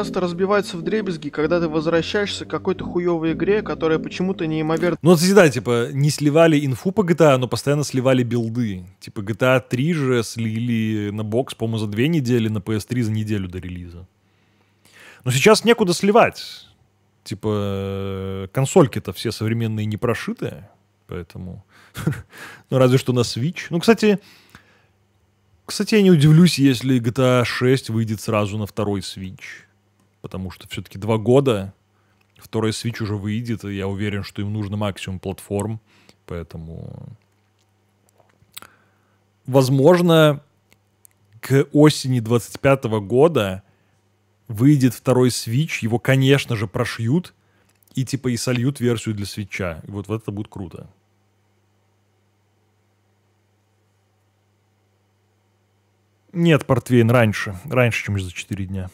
Просто разбивается в дребезги, когда ты возвращаешься к какой-то хуевой игре, которая почему-то неимоверно... Ну, вот всегда, типа, не сливали инфу по GTA, но постоянно сливали билды. Типа, GTA 3 же слили на бокс, по-моему, за две недели, на PS3 за неделю до релиза. Но сейчас некуда сливать. Типа, консольки-то все современные не прошитые, поэтому... Ну, разве что на Switch. Ну, кстати, кстати, я не удивлюсь, если GTA 6 выйдет сразу на второй Switch потому что все-таки два года, второй Switch уже выйдет, и я уверен, что им нужно максимум платформ, поэтому... Возможно, к осени 25 года выйдет второй Switch, его, конечно же, прошьют, и типа и сольют версию для свеча. И вот, вот это будет круто. Нет, портвейн раньше. Раньше, чем за 4 дня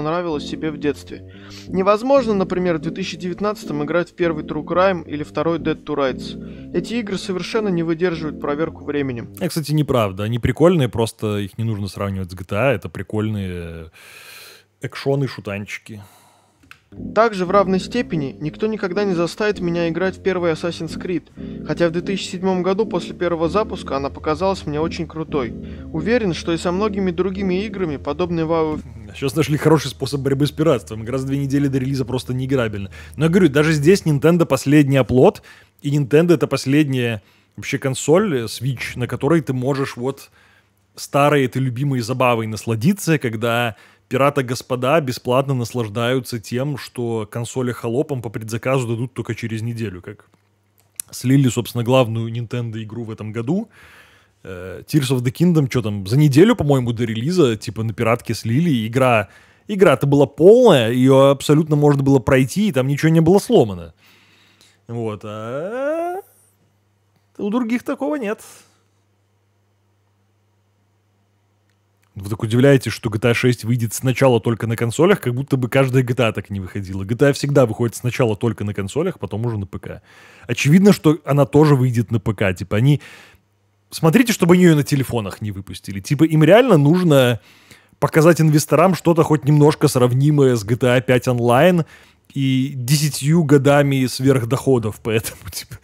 нравилось себе в детстве. Невозможно, например, в 2019 играть в первый True Crime или второй Dead to Rights. Эти игры совершенно не выдерживают проверку временем. Я, кстати, неправда. Они прикольные, просто их не нужно сравнивать с GTA. Это прикольные э, экшоны-шутанчики. Также в равной степени никто никогда не заставит меня играть в первый Assassin's Creed, хотя в 2007 году после первого запуска она показалась мне очень крутой. Уверен, что и со многими другими играми подобный вау неиграбельно. Сейчас нашли хороший способ борьбы с пиратством. Игра за две недели до релиза просто неиграбельна. Но я говорю, даже здесь Nintendo последний оплот, и Nintendo это последняя вообще консоль, э, Switch, на которой ты можешь вот старые ты любимые забавы насладиться, когда пирата-господа бесплатно наслаждаются тем, что консоли холопам по предзаказу дадут только через неделю, как слили, собственно, главную Nintendo игру в этом году — Э, Tears of the Kingdom, что там, за неделю, по-моему, до релиза, типа, на пиратке слили, игра... Игра-то была полная, ее абсолютно можно было пройти, и там ничего не было сломано. Вот, а у других такого нет. Вы так удивляетесь, что GTA 6 выйдет сначала только на консолях, как будто бы каждая GTA так не выходила. GTA всегда выходит сначала только на консолях, потом уже на ПК. Очевидно, что она тоже выйдет на ПК. Типа они смотрите, чтобы они ее на телефонах не выпустили. Типа им реально нужно показать инвесторам что-то хоть немножко сравнимое с GTA 5 онлайн и десятью годами сверхдоходов, поэтому типа,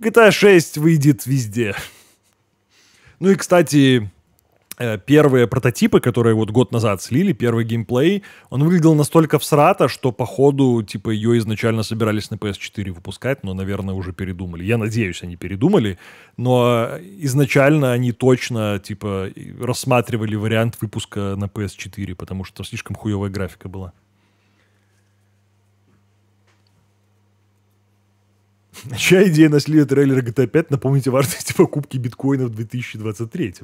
GTA 6 выйдет везде. Ну и, кстати, Э, первые прототипы, которые вот год назад слили, первый геймплей, он выглядел настолько всрато, что походу типа, ее изначально собирались на PS4 выпускать, но, наверное, уже передумали. Я надеюсь, они передумали, но изначально они точно, типа, рассматривали вариант выпуска на PS4, потому что слишком хуевая графика была. Чья идея на сливе трейлера GTA 5 напомните важность покупки биткоина в 2023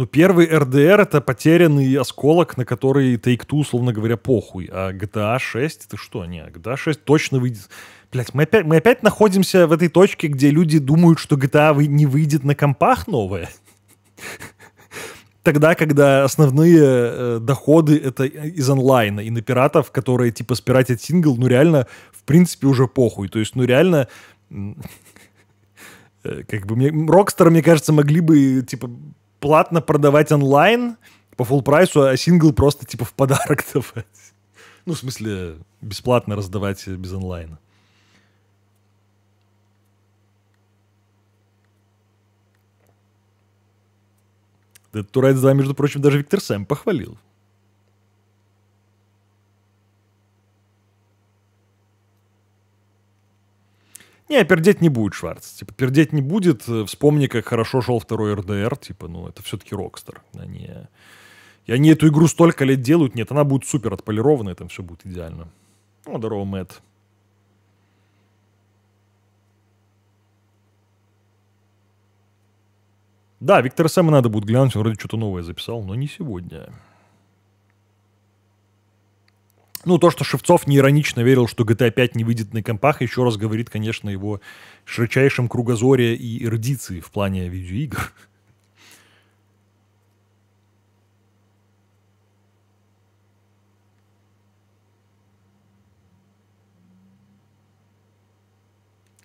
Ну, первый РДР это потерянный осколок, на который Take-Two, условно говоря, похуй. А GTA 6 — это что? Не, GTA 6 точно выйдет... Блять, мы опять, мы опять находимся в этой точке, где люди думают, что GTA вы, не выйдет на компах новое. Тогда, когда основные э, доходы это из онлайна и на пиратов, которые типа спиратят сингл, ну реально, в принципе, уже похуй. То есть, ну реально, э, как бы мне, Rockstar, мне кажется, могли бы типа платно продавать онлайн по full прайсу, а сингл просто типа в подарок давать. Ну, в смысле, бесплатно раздавать без онлайна. Этот турайт 2, между прочим, даже Виктор Сэм похвалил. Не, пердеть не будет Шварц. Типа, пердеть не будет. Э, вспомни, как хорошо шел второй РДР. Типа, ну, это все-таки Рокстер. Они... А И они эту игру столько лет делают. Нет, она будет супер отполированная, там все будет идеально. Ну, здорово, Мэтт. Да, Виктора Сэма надо будет глянуть, он вроде что-то новое записал, но не сегодня. Ну, то, что Шевцов неиронично верил, что GTA 5 а не выйдет на компах, еще раз говорит, конечно, его широчайшем кругозоре и эрудиции в плане видеоигр.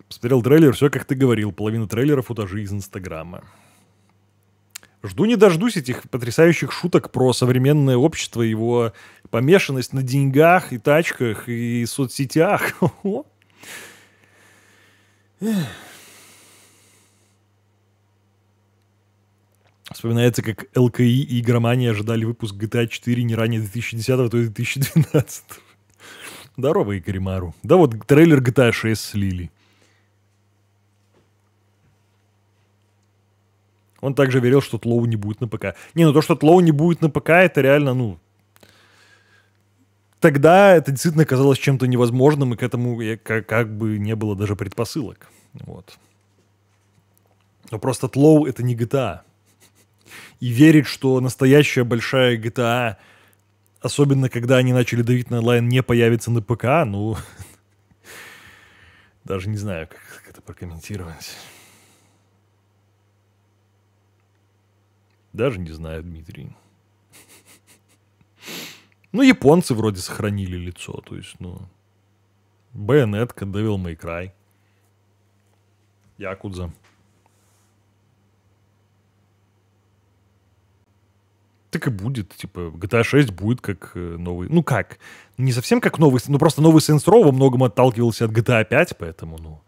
Посмотрел трейлер, все как ты говорил, половина трейлеров утажи из Инстаграма. Жду не дождусь этих потрясающих шуток про современное общество, его помешанность на деньгах и тачках и соцсетях. Вспоминается, как ЛКИ и Игромания ожидали выпуск GTA 4 не ранее 2010, го то и 2012. Здорово, Игорь Мару. Да вот трейлер GTA 6 слили. Он также верил, что Тлоу не будет на ПК. Не, ну то, что Тлоу не будет на ПК, это реально, ну... Тогда это действительно казалось чем-то невозможным, и к этому как, как бы не было даже предпосылок. Вот. Но просто Тлоу — это не GTA. А. И верить, что настоящая большая GTA, а, особенно когда они начали давить на онлайн, не появится на ПК, ну... Даже не знаю, как это прокомментировать. Даже не знаю, Дмитрий. Ну, японцы вроде сохранили лицо, то есть, ну... Байонетка, Devil May Cry. Якудза. Так и будет, типа, GTA 6 будет как э, новый... Ну как? Не совсем как новый, ну просто новый Saints Row во многом отталкивался от GTA 5, поэтому, ну...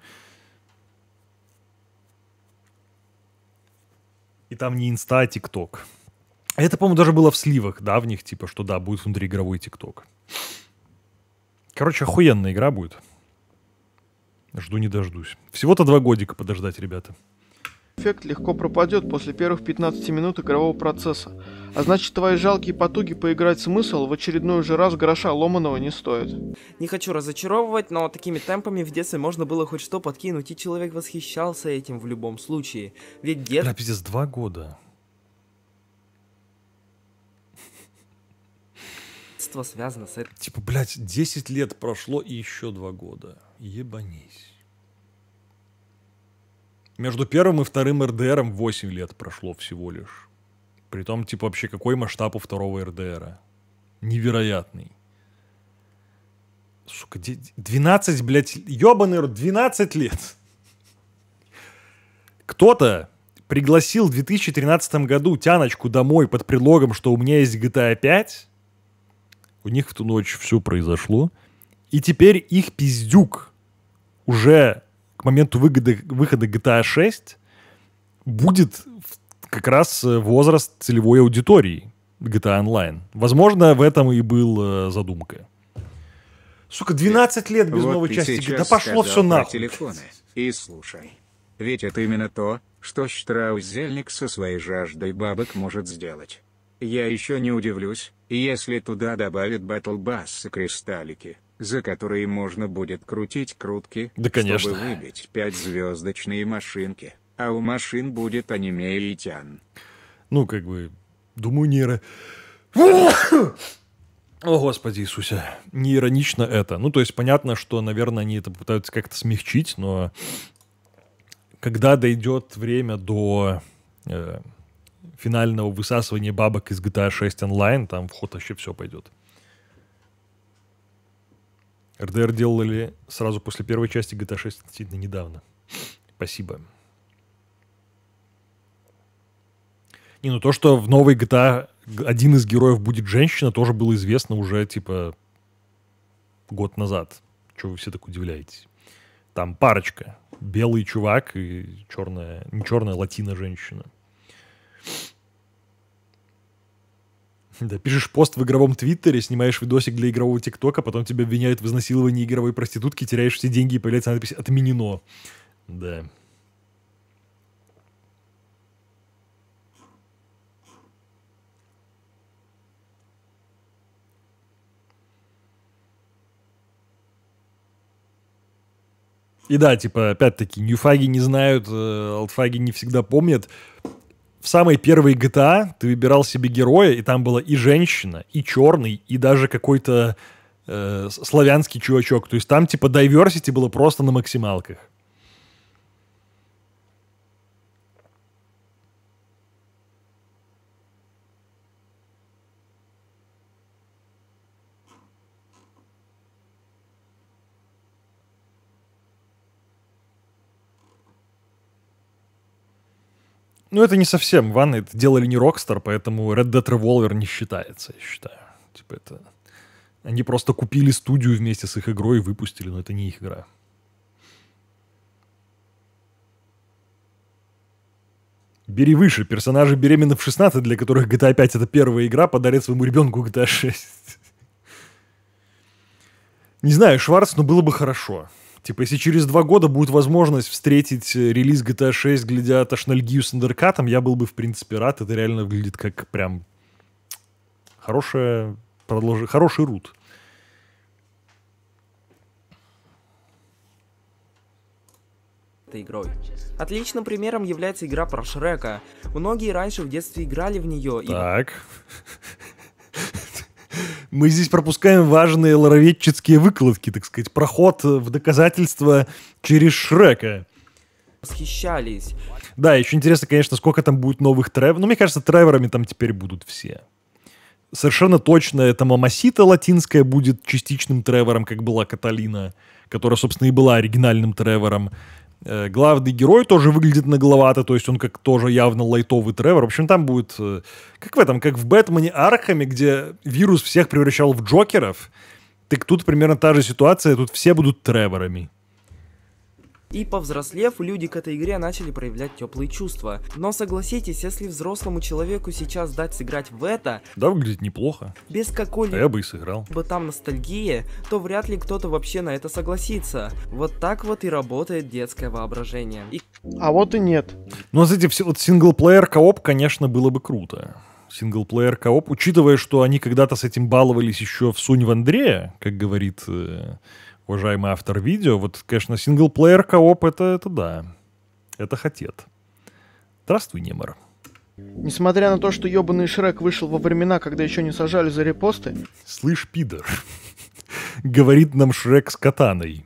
И там не инста, а тикток. Это, по-моему, даже было в сливах давних, типа, что да, будет внутриигровой тикток. Короче, охуенная игра будет. Жду не дождусь. Всего-то два годика подождать, ребята эффект легко пропадет после первых 15 минут игрового процесса, а значит твои жалкие потуги поиграть смысл в очередной же раз гроша ломаного не стоит. Не хочу разочаровывать, но такими темпами в детстве можно было хоть что подкинуть, и человек восхищался этим в любом случае. Ведь дед... Бля, пиздец, два года. Детство связано с этим. Типа, блядь, 10 лет прошло и еще два года. Ебанись. Между первым и вторым РДРом 8 лет прошло всего лишь. Притом, типа, вообще какой масштаб у второго РДРа? Невероятный. Сука, 12, блядь, ёбаный рот, 12 лет. Кто-то пригласил в 2013 году Тяночку домой под предлогом, что у меня есть GTA 5. У них в ту ночь все произошло. И теперь их пиздюк уже к моменту выгоды, выхода GTA 6 будет как раз э, возраст целевой аудитории GTA Online. Возможно, в этом и была э, задумка. Сука, 12 лет без вот новой части. Да пошло все нахуй. Телефоны. И слушай. Ведь это именно то, что Штраузельник со своей жаждой бабок может сделать. Я еще не удивлюсь, если туда добавят Battle Bass и кристаллики за которые можно будет крутить крутки, да, конечно. чтобы выбить пять звездочные машинки, а у машин будет аниме и тян. Ну, как бы, думаю, нейро... О, Господи Иисусе, не иронично это. Ну, то есть понятно, что, наверное, они это пытаются как-то смягчить, но когда дойдет время до э, финального высасывания бабок из GTA 6 онлайн, там вход вообще все пойдет. РДР делали сразу после первой части GTA 6 относительно недавно. Спасибо. Не, ну то, что в новой GTA один из героев будет женщина, тоже было известно уже, типа, год назад. Чего вы все так удивляетесь? Там парочка. Белый чувак и черная, не черная, латина-женщина. Да, пишешь пост в игровом твиттере, снимаешь видосик для игрового тиктока, потом тебя обвиняют в изнасиловании игровой проститутки, теряешь все деньги и появляется надпись «Отменено». Да. И да, типа, опять-таки, ньюфаги не знают, э, алтфаги не всегда помнят в самой первой GTA а ты выбирал себе героя, и там была и женщина, и черный, и даже какой-то э, славянский чувачок. То есть там типа diversity было просто на максималках. Ну, это не совсем ванна, это делали не Rockstar, поэтому Red Dead Revolver не считается, я считаю. Типа это... Они просто купили студию вместе с их игрой и выпустили, но это не их игра. Бери выше. Персонажи беременны в 16, для которых GTA 5 это первая игра, подарит своему ребенку GTA 6. Не знаю, Шварц, но было бы хорошо. Типа, если через два года будет возможность встретить э, релиз GTA 6, глядя Ташнальгию с Андеркатом, я был бы, в принципе, рад. Это реально выглядит как прям хорошая, продолж... хороший рут. этой игрой. Отличным примером является игра про Шрека. Многие раньше в детстве играли в нее. Так. И мы здесь пропускаем важные лороведческие выкладки, так сказать, проход в доказательство через Шрека. Восхищались. Да, еще интересно, конечно, сколько там будет новых тревов. Ну, мне кажется, треворами там теперь будут все. Совершенно точно эта Мамасита латинская будет частичным тревором, как была Каталина, которая, собственно, и была оригинальным тревором. Э, главный герой тоже выглядит нагловато, то есть он как тоже явно лайтовый Тревор. В общем, там будет, э, как в этом, как в Бэтмене Архаме, где вирус всех превращал в Джокеров. Так тут примерно та же ситуация, тут все будут Треворами. И повзрослев, люди к этой игре начали проявлять теплые чувства. Но согласитесь, если взрослому человеку сейчас дать сыграть в это... Да, выглядит неплохо. Без какой-либо... А я бы и сыграл. ...бы там ностальгии, то вряд ли кто-то вообще на это согласится. Вот так вот и работает детское воображение. И... А вот и нет. Ну, а знаете, все, вот синглплеер кооп, конечно, было бы круто синглплеер кооп, учитывая, что они когда-то с этим баловались еще в Сунь в Андрея, как говорит э, уважаемый автор видео, вот, конечно, синглплеер кооп это, это да. Это хотят. Здравствуй, Немор. Несмотря на то, что ебаный Шрек вышел во времена, когда еще не сажали за репосты... Слышь, пидор, говорит нам Шрек с катаной.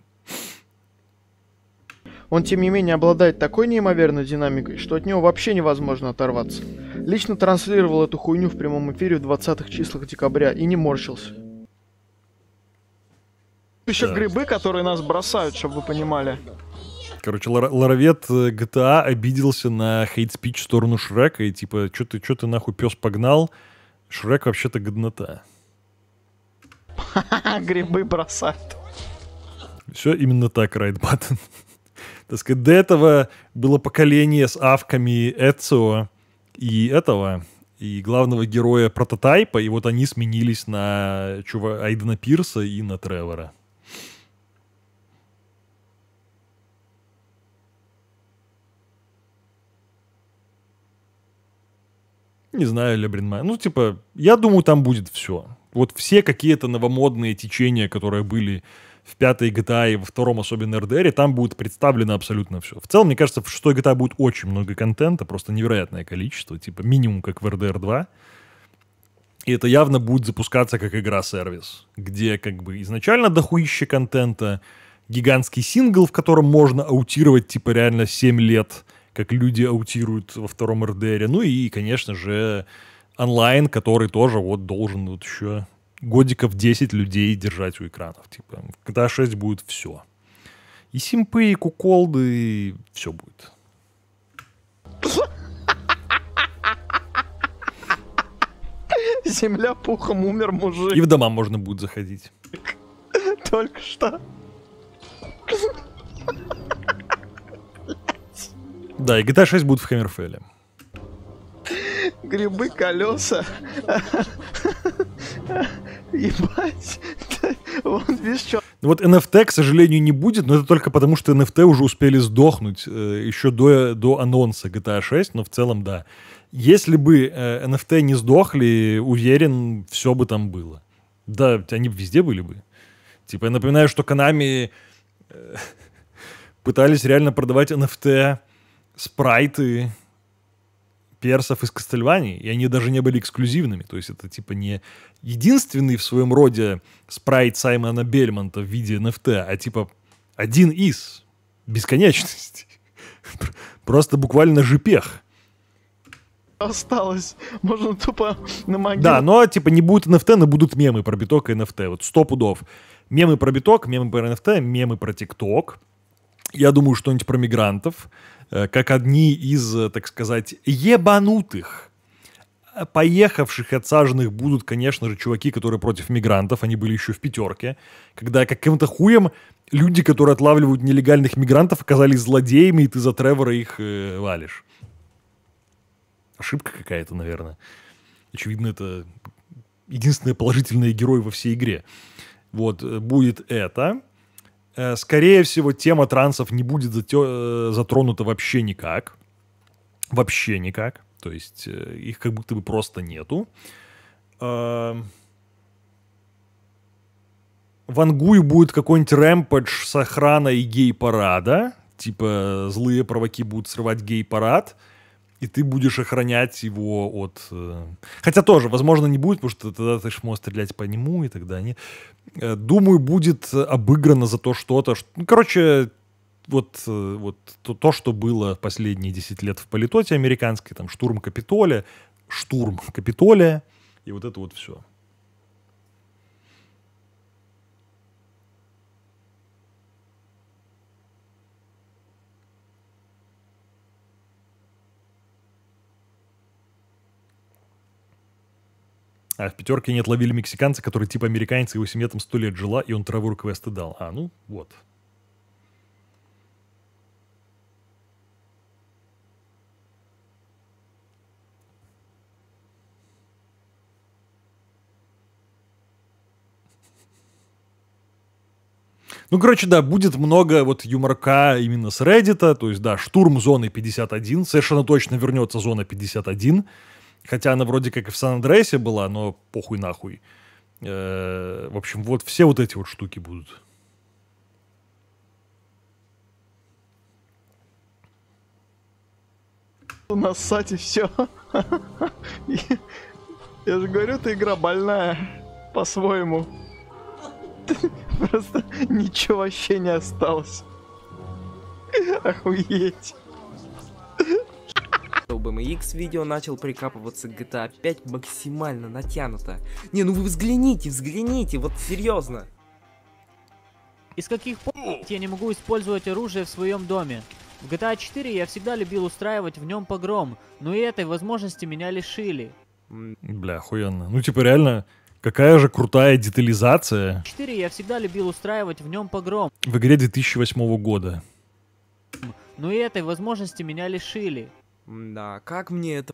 Он, тем не менее, обладает такой неимоверной динамикой, что от него вообще невозможно оторваться. Лично транслировал эту хуйню в прямом эфире в 20-х числах декабря и не морщился еще да. грибы, которые нас бросают, чтобы вы понимали. Короче, Ларовет э, GTA а обиделся на хейт-спич в сторону Шрека и типа, что ты, что ты нахуй пес погнал? Шрек вообще-то годнота. Грибы бросают. Все именно так, Райт Баттон. Так сказать, до этого было поколение с авками Эцио и этого, и главного героя прототайпа, и вот они сменились на чува Айдена Пирса и на Тревора. Не знаю, Лебринмай. Ну, типа, я думаю, там будет все. Вот все какие-то новомодные течения, которые были в пятой GTA а и во втором, особенно RDR, там будет представлено абсолютно все. В целом, мне кажется, в шестой GTA а будет очень много контента, просто невероятное количество, типа минимум как в RDR 2. И это явно будет запускаться как игра-сервис, где как бы изначально дохуище контента, гигантский сингл, в котором можно аутировать типа реально 7 лет — как люди аутируют во втором РДРе. Ну и, конечно же, онлайн, который тоже вот должен вот еще годиков 10 людей держать у экранов. Типа, когда 6 будет все. И симпы, и куколды, и все будет. Земля пухом умер мужик. И в дома можно будет заходить. Только что. Да, и GTA 6 будет в Хаммерфелле. Грибы, колеса. Ебать. вот без чего. Ну вот NFT, к сожалению, не будет, но это только потому, что NFT уже успели сдохнуть э, еще до, до анонса GTA 6, но в целом да. Если бы э, NFT не сдохли, уверен, все бы там было. Да, они везде были бы. Типа, я напоминаю, что Канами э, пытались реально продавать NFT спрайты персов из Кастельвании, и они даже не были эксклюзивными. То есть это типа не единственный в своем роде спрайт Саймона Бельмонта в виде NFT, а типа один из бесконечности. Просто буквально жипех. Осталось. Можно тупо на могилу. Да, но типа не будет NFT, но будут мемы про биток и NFT. Вот сто пудов. Мемы про биток, мемы про NFT, мемы про ТикТок. Я думаю, что-нибудь про мигрантов. Э, как одни из, э, так сказать, ебанутых э, поехавших и отсаженных будут, конечно же, чуваки, которые против мигрантов, они были еще в пятерке, когда каким-то хуем люди, которые отлавливают нелегальных мигрантов, оказались злодеями, и ты за Тревора их э, валишь. Ошибка какая-то, наверное. Очевидно, это единственные положительные герои во всей игре. Вот, будет это. Э, скорее всего, тема трансов не будет э, затронута вообще никак. Вообще никак. То есть э, их как будто бы просто нету. Эм. В Ангую будет какой-нибудь рэмпедж с охраной гей-парада. Типа злые провоки будут срывать гей-парад. Э, и ты будешь охранять его от... Э, хотя тоже, возможно, не будет, потому что тогда ты сможешь стрелять по нему, и тогда они... Э, думаю, будет обыграно за то что-то... Ну, короче, вот, э, вот то, то, что было последние 10 лет в политоте американской, там штурм Капитолия, штурм Капитолия, и вот это вот все. А в пятерке нет ловили мексиканца, который типа американец, его семья там сто лет жила, и он траву квесты дал. А, ну вот. Ну, короче, да, будет много вот юморка именно с Reddit, то есть, да, штурм зоны 51, совершенно точно вернется зона 51, Хотя она вроде как и в Сан-Андреасе была, но похуй нахуй. Э, в общем, вот все вот эти вот штуки будут. Нассать и все. Я же говорю, эта игра больная. По-своему. Просто ничего вообще не осталось. Охуеть чтобы MX видео начал прикапываться к GTA 5 максимально натянуто. Не, ну вы взгляните, взгляните, вот серьезно. Из каких пор я не могу использовать оружие в своем доме? В GTA 4 я всегда любил устраивать в нем погром, но и этой возможности меня лишили. Бля, охуенно. Ну типа реально, Какая же крутая детализация. 4 я всегда любил устраивать в нем погром. В игре 2008 года. Но и этой возможности меня лишили. Да, как мне это...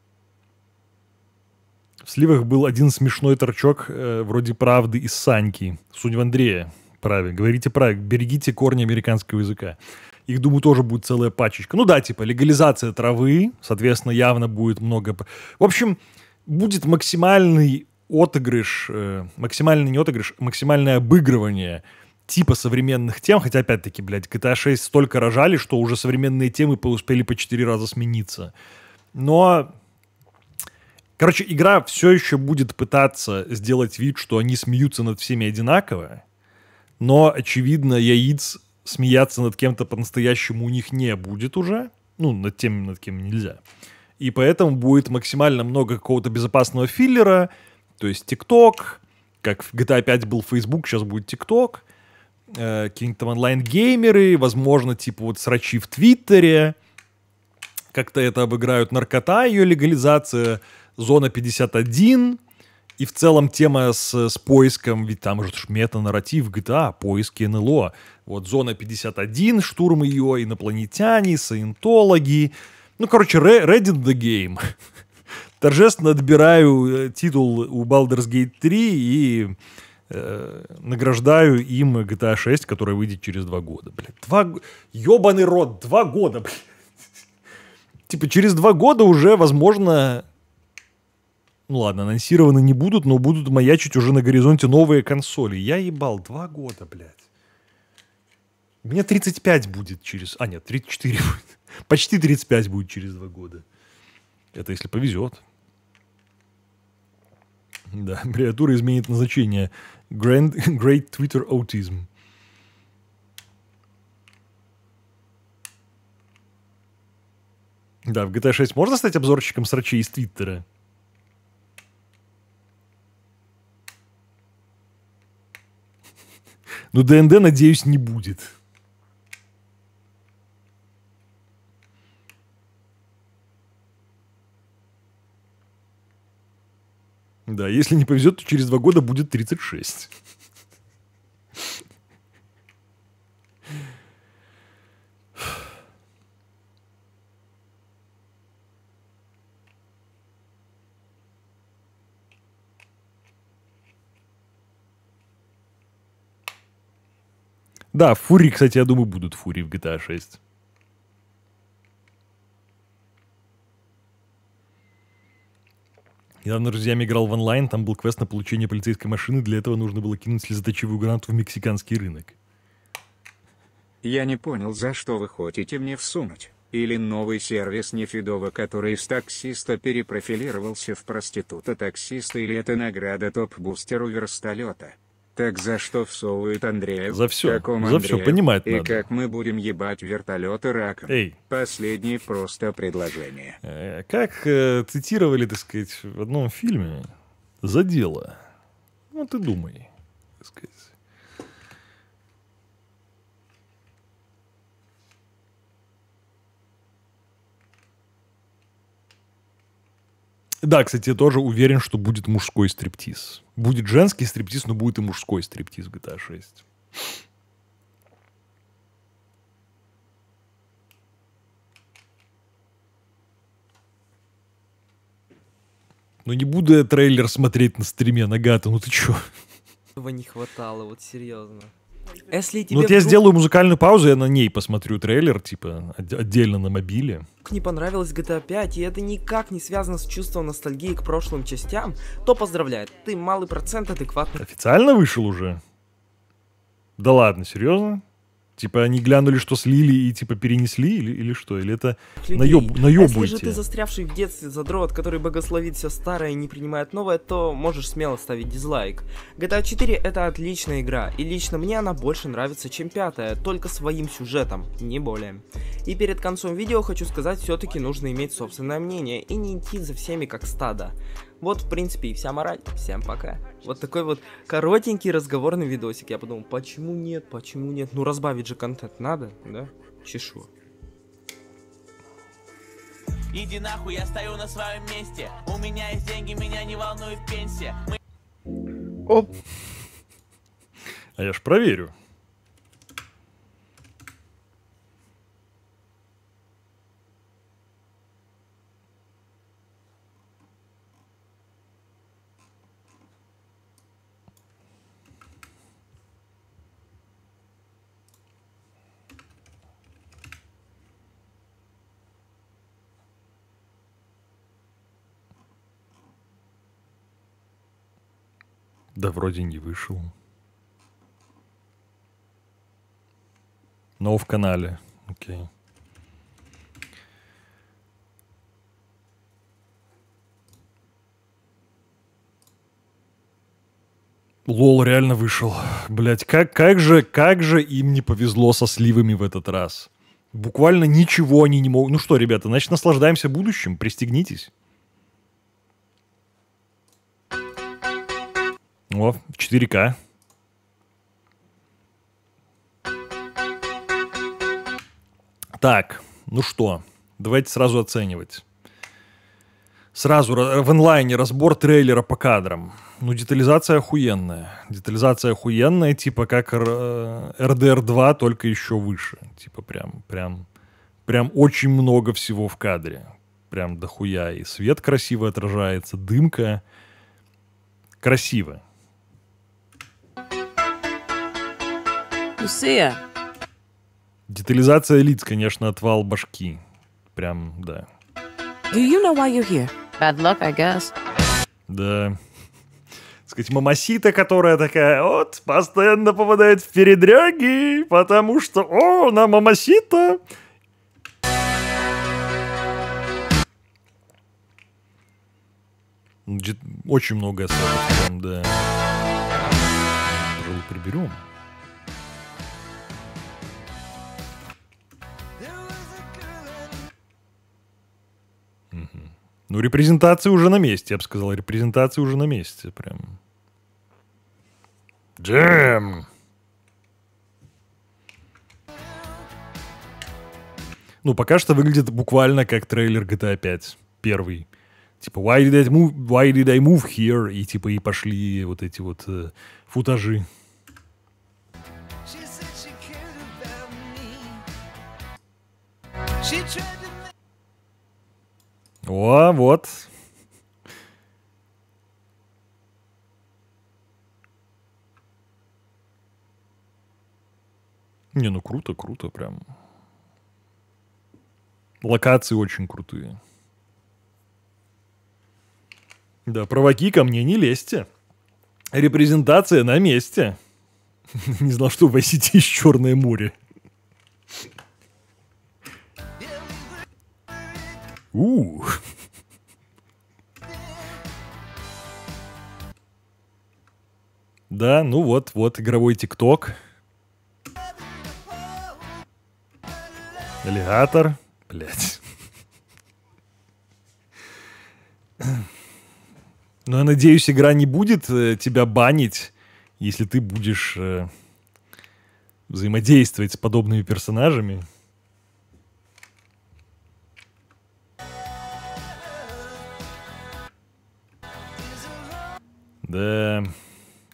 В сливах был один смешной торчок э, вроде «Правды» из Саньки. Сунь в Андрея. Правильно. Говорите правильно. Берегите корни американского языка. Их, думаю, тоже будет целая пачечка. Ну да, типа легализация травы, соответственно, явно будет много... В общем, будет максимальный отыгрыш, э, максимальный не отыгрыш, максимальное обыгрывание типа современных тем, хотя, опять-таки, блядь, GTA 6 столько рожали, что уже современные темы успели по четыре раза смениться. Но Короче, игра все еще будет пытаться сделать вид, что они смеются над всеми одинаково, но, очевидно, яиц смеяться над кем-то по-настоящему у них не будет уже. Ну, над тем, над кем нельзя. И поэтому будет максимально много какого-то безопасного филлера, то есть ТикТок, как в GTA 5 был Facebook, сейчас будет ТикТок, Э, какие-то там онлайн-геймеры, возможно, типа вот срачи в Твиттере, как-то это обыграют наркота, ее легализация, зона 51, и в целом тема с, с поиском, ведь там же мета-нарратив GTA, а, поиски НЛО. Вот зона 51, штурм ее, инопланетяне, саентологи. Ну, короче, Reddit the Game. Торжественно отбираю э, титул у Baldur's Gate 3 и Э, награждаю им GTA 6, которая выйдет через два года. Блядь, два... Ёбаный рот, два года, блядь. Типа через два года уже, возможно... Ну ладно, анонсированы не будут, но будут маячить уже на горизонте новые консоли. Я ебал, два года, блядь. Мне 35 будет через... А, нет, 34 будет. Почти 35 будет через два года. Это если повезет. Да, аббревиатура изменит назначение Grand, great Twitter Autism. Да, в GTA 6 можно стать обзорщиком срачей из Твиттера? Ну, ДНД, надеюсь, не будет. Да, если не повезет, то через два года будет 36. Да, фури, кстати, я думаю, будут фури в GTA 6. Недавно с друзьями играл в онлайн, там был квест на получение полицейской машины, для этого нужно было кинуть слезоточивую гранату в мексиканский рынок. Я не понял, за что вы хотите мне всунуть. Или новый сервис Нефидова, который из таксиста перепрофилировался в проститута-таксиста, или это награда топ-бустеру верстолета. Так за что всовывает Андреев? За все. Каком за Андреев? все, понимать И надо. как мы будем ебать вертолеты раком? Эй. Последнее просто предложение. Э, как э, цитировали, так сказать, в одном фильме, за дело. Ну ты думай, так сказать. Да, кстати, я тоже уверен, что будет мужской стриптиз. Будет женский стриптиз, но будет и мужской стриптиз в GTA 6. Ну не буду я трейлер смотреть на стриме, Нагата, ну ты чё? Этого не хватало, вот серьезно. Если тебе ну, вот вдруг... я сделаю музыкальную паузу, я на ней посмотрю трейлер, типа, отдельно на мобиле. Не понравилось GTA 5, и это никак не связано с чувством ностальгии к прошлым частям, то поздравляю, ты малый процент адекватный. Официально вышел уже? Да ладно, серьезно? Типа они глянули, что слили и типа перенесли или, или что? Или это наеб, наебуйте? А если же ты застрявший в детстве задрот, который богословит все старое и не принимает новое, то можешь смело ставить дизлайк. GTA 4 это отличная игра, и лично мне она больше нравится, чем пятая, только своим сюжетом, не более. И перед концом видео хочу сказать, все-таки нужно иметь собственное мнение и не идти за всеми как стадо. Вот, в принципе, и вся мораль. Всем пока. Вот такой вот коротенький разговорный видосик. Я подумал, почему нет, почему нет? Ну, разбавить же контент надо, да? Чешу. Иди нахуй, я стою на своем месте. У меня есть деньги, меня не волнует пенсия. Мы... Оп. А я ж проверю. Да вроде не вышел. Но в канале. Окей. Лол реально вышел. Блять, как, как, же, как же им не повезло со сливами в этот раз. Буквально ничего они не могут. Ну что, ребята, значит, наслаждаемся будущим, пристегнитесь. О, 4К. Так, ну что, давайте сразу оценивать. Сразу э, в онлайне разбор трейлера по кадрам. Ну, детализация охуенная. Детализация охуенная, типа как RDR 2, э, только еще выше. Типа прям, прям, прям очень много всего в кадре. Прям дохуя. И свет красиво отражается, дымка. Красиво. Люция. Детализация лиц, конечно, отвал башки. Прям, да. Do you know why you're here? Bad luck, I guess. Да. Сказать, мамасита, которая такая, вот, постоянно попадает в передряги, потому что, о, она мамасита. Очень много особых, да. Приберем. Ну, репрезентация уже на месте, я бы сказал. Репрезентация уже на месте, прям. Джем! Ну, пока что выглядит буквально как трейлер GTA 5. Первый. Типа, why did I move, why did I move here? И типа, и пошли вот эти вот э, футажи. She о, вот. Не, ну круто, круто прям. Локации очень крутые. Да, провоки ко мне не лезьте. Репрезентация на месте. Не знал, что в осетии есть Черное море. У. Да, ну вот, вот игровой ТикТок. Аллигатор. Блять. Ну я надеюсь, игра не будет э, тебя банить, если ты будешь э, взаимодействовать с подобными персонажами. Да.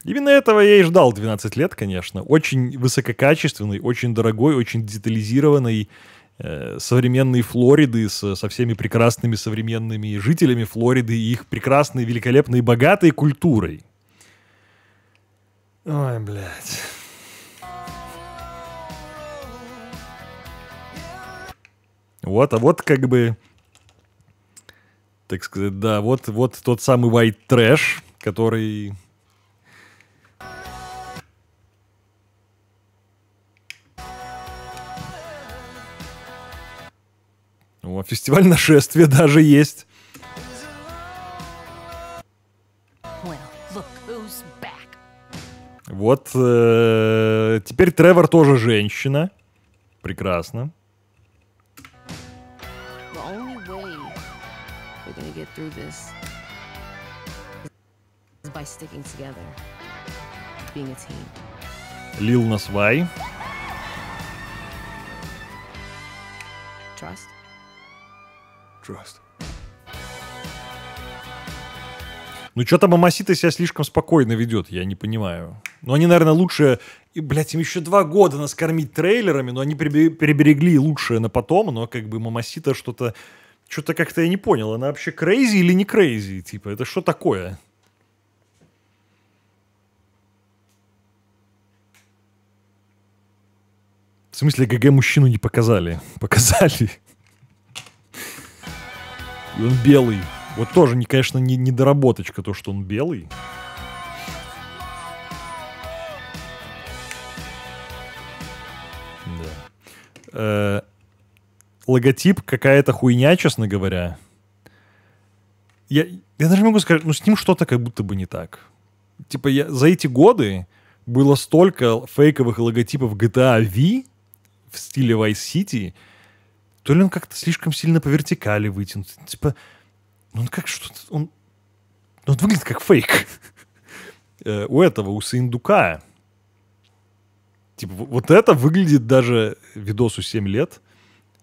Именно этого я и ждал 12 лет, конечно. Очень высококачественный, очень дорогой, очень детализированный э, современной Флориды со, со всеми прекрасными современными жителями Флориды и их прекрасной, великолепной, богатой культурой. Ой, блядь. Вот, а вот как бы, так сказать, да, вот, вот тот самый white trash, который... О, фестиваль нашествия даже есть. Вот э, теперь Тревор тоже женщина. Прекрасно. The by sticking together, being a team. Lil Nas Y. Trust. Trust. Ну, что там Мамасита себя слишком спокойно ведет, я не понимаю. Ну, они, наверное, лучше... И, блядь, им еще два года нас кормить трейлерами, но они переберегли лучшее на потом, но как бы Мамасита что-то... Что-то как-то я не понял, она вообще крейзи или не крейзи? Типа, это что такое? В смысле, ГГ мужчину не показали. Показали. И он белый. Вот тоже, не, конечно, не недоработочка то, что он белый. Да. Э -э логотип какая-то хуйня, честно говоря. Я, я даже могу сказать, ну с ним что-то как будто бы не так. Типа я, за эти годы было столько фейковых логотипов GTA V, в стиле Vice City, то ли он как-то слишком сильно по вертикали вытянут. Типа, ну он как что-то... Он, ну он выглядит как фейк. Э, у этого, у Саиндука. Типа, вот это выглядит даже видосу 7 лет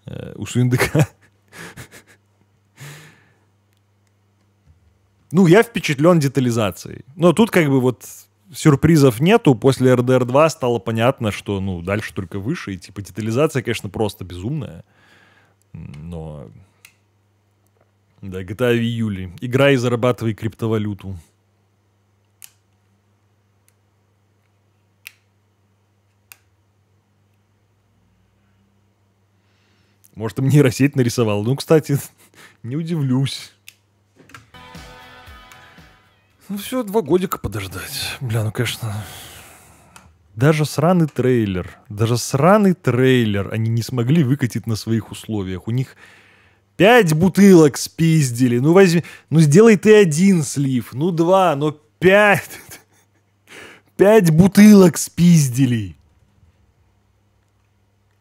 э, у Суиндыка. Ну, я впечатлен детализацией. Но тут как бы вот сюрпризов нету. После RDR 2 стало понятно, что, ну, дальше только выше. И, типа, детализация, конечно, просто безумная. Но... Да, GTA а в июле. Играй и зарабатывай криптовалюту. Может, им нейросеть нарисовал. Ну, кстати, не удивлюсь. Ну все, два годика подождать. Бля, ну конечно. Даже сраный трейлер, даже сраный трейлер они не смогли выкатить на своих условиях. У них пять бутылок спиздили. Ну возьми, ну сделай ты один слив, ну два, но ну, пять. Пять бутылок спиздили.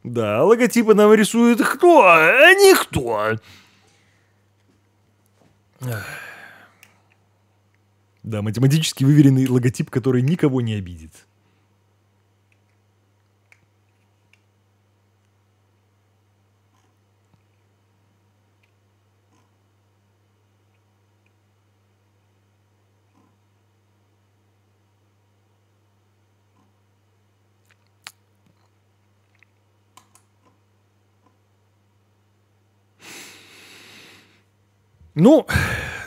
Да, логотипы нам рисует кто? А никто. Ах. Да, математически выверенный логотип, который никого не обидит. Ну,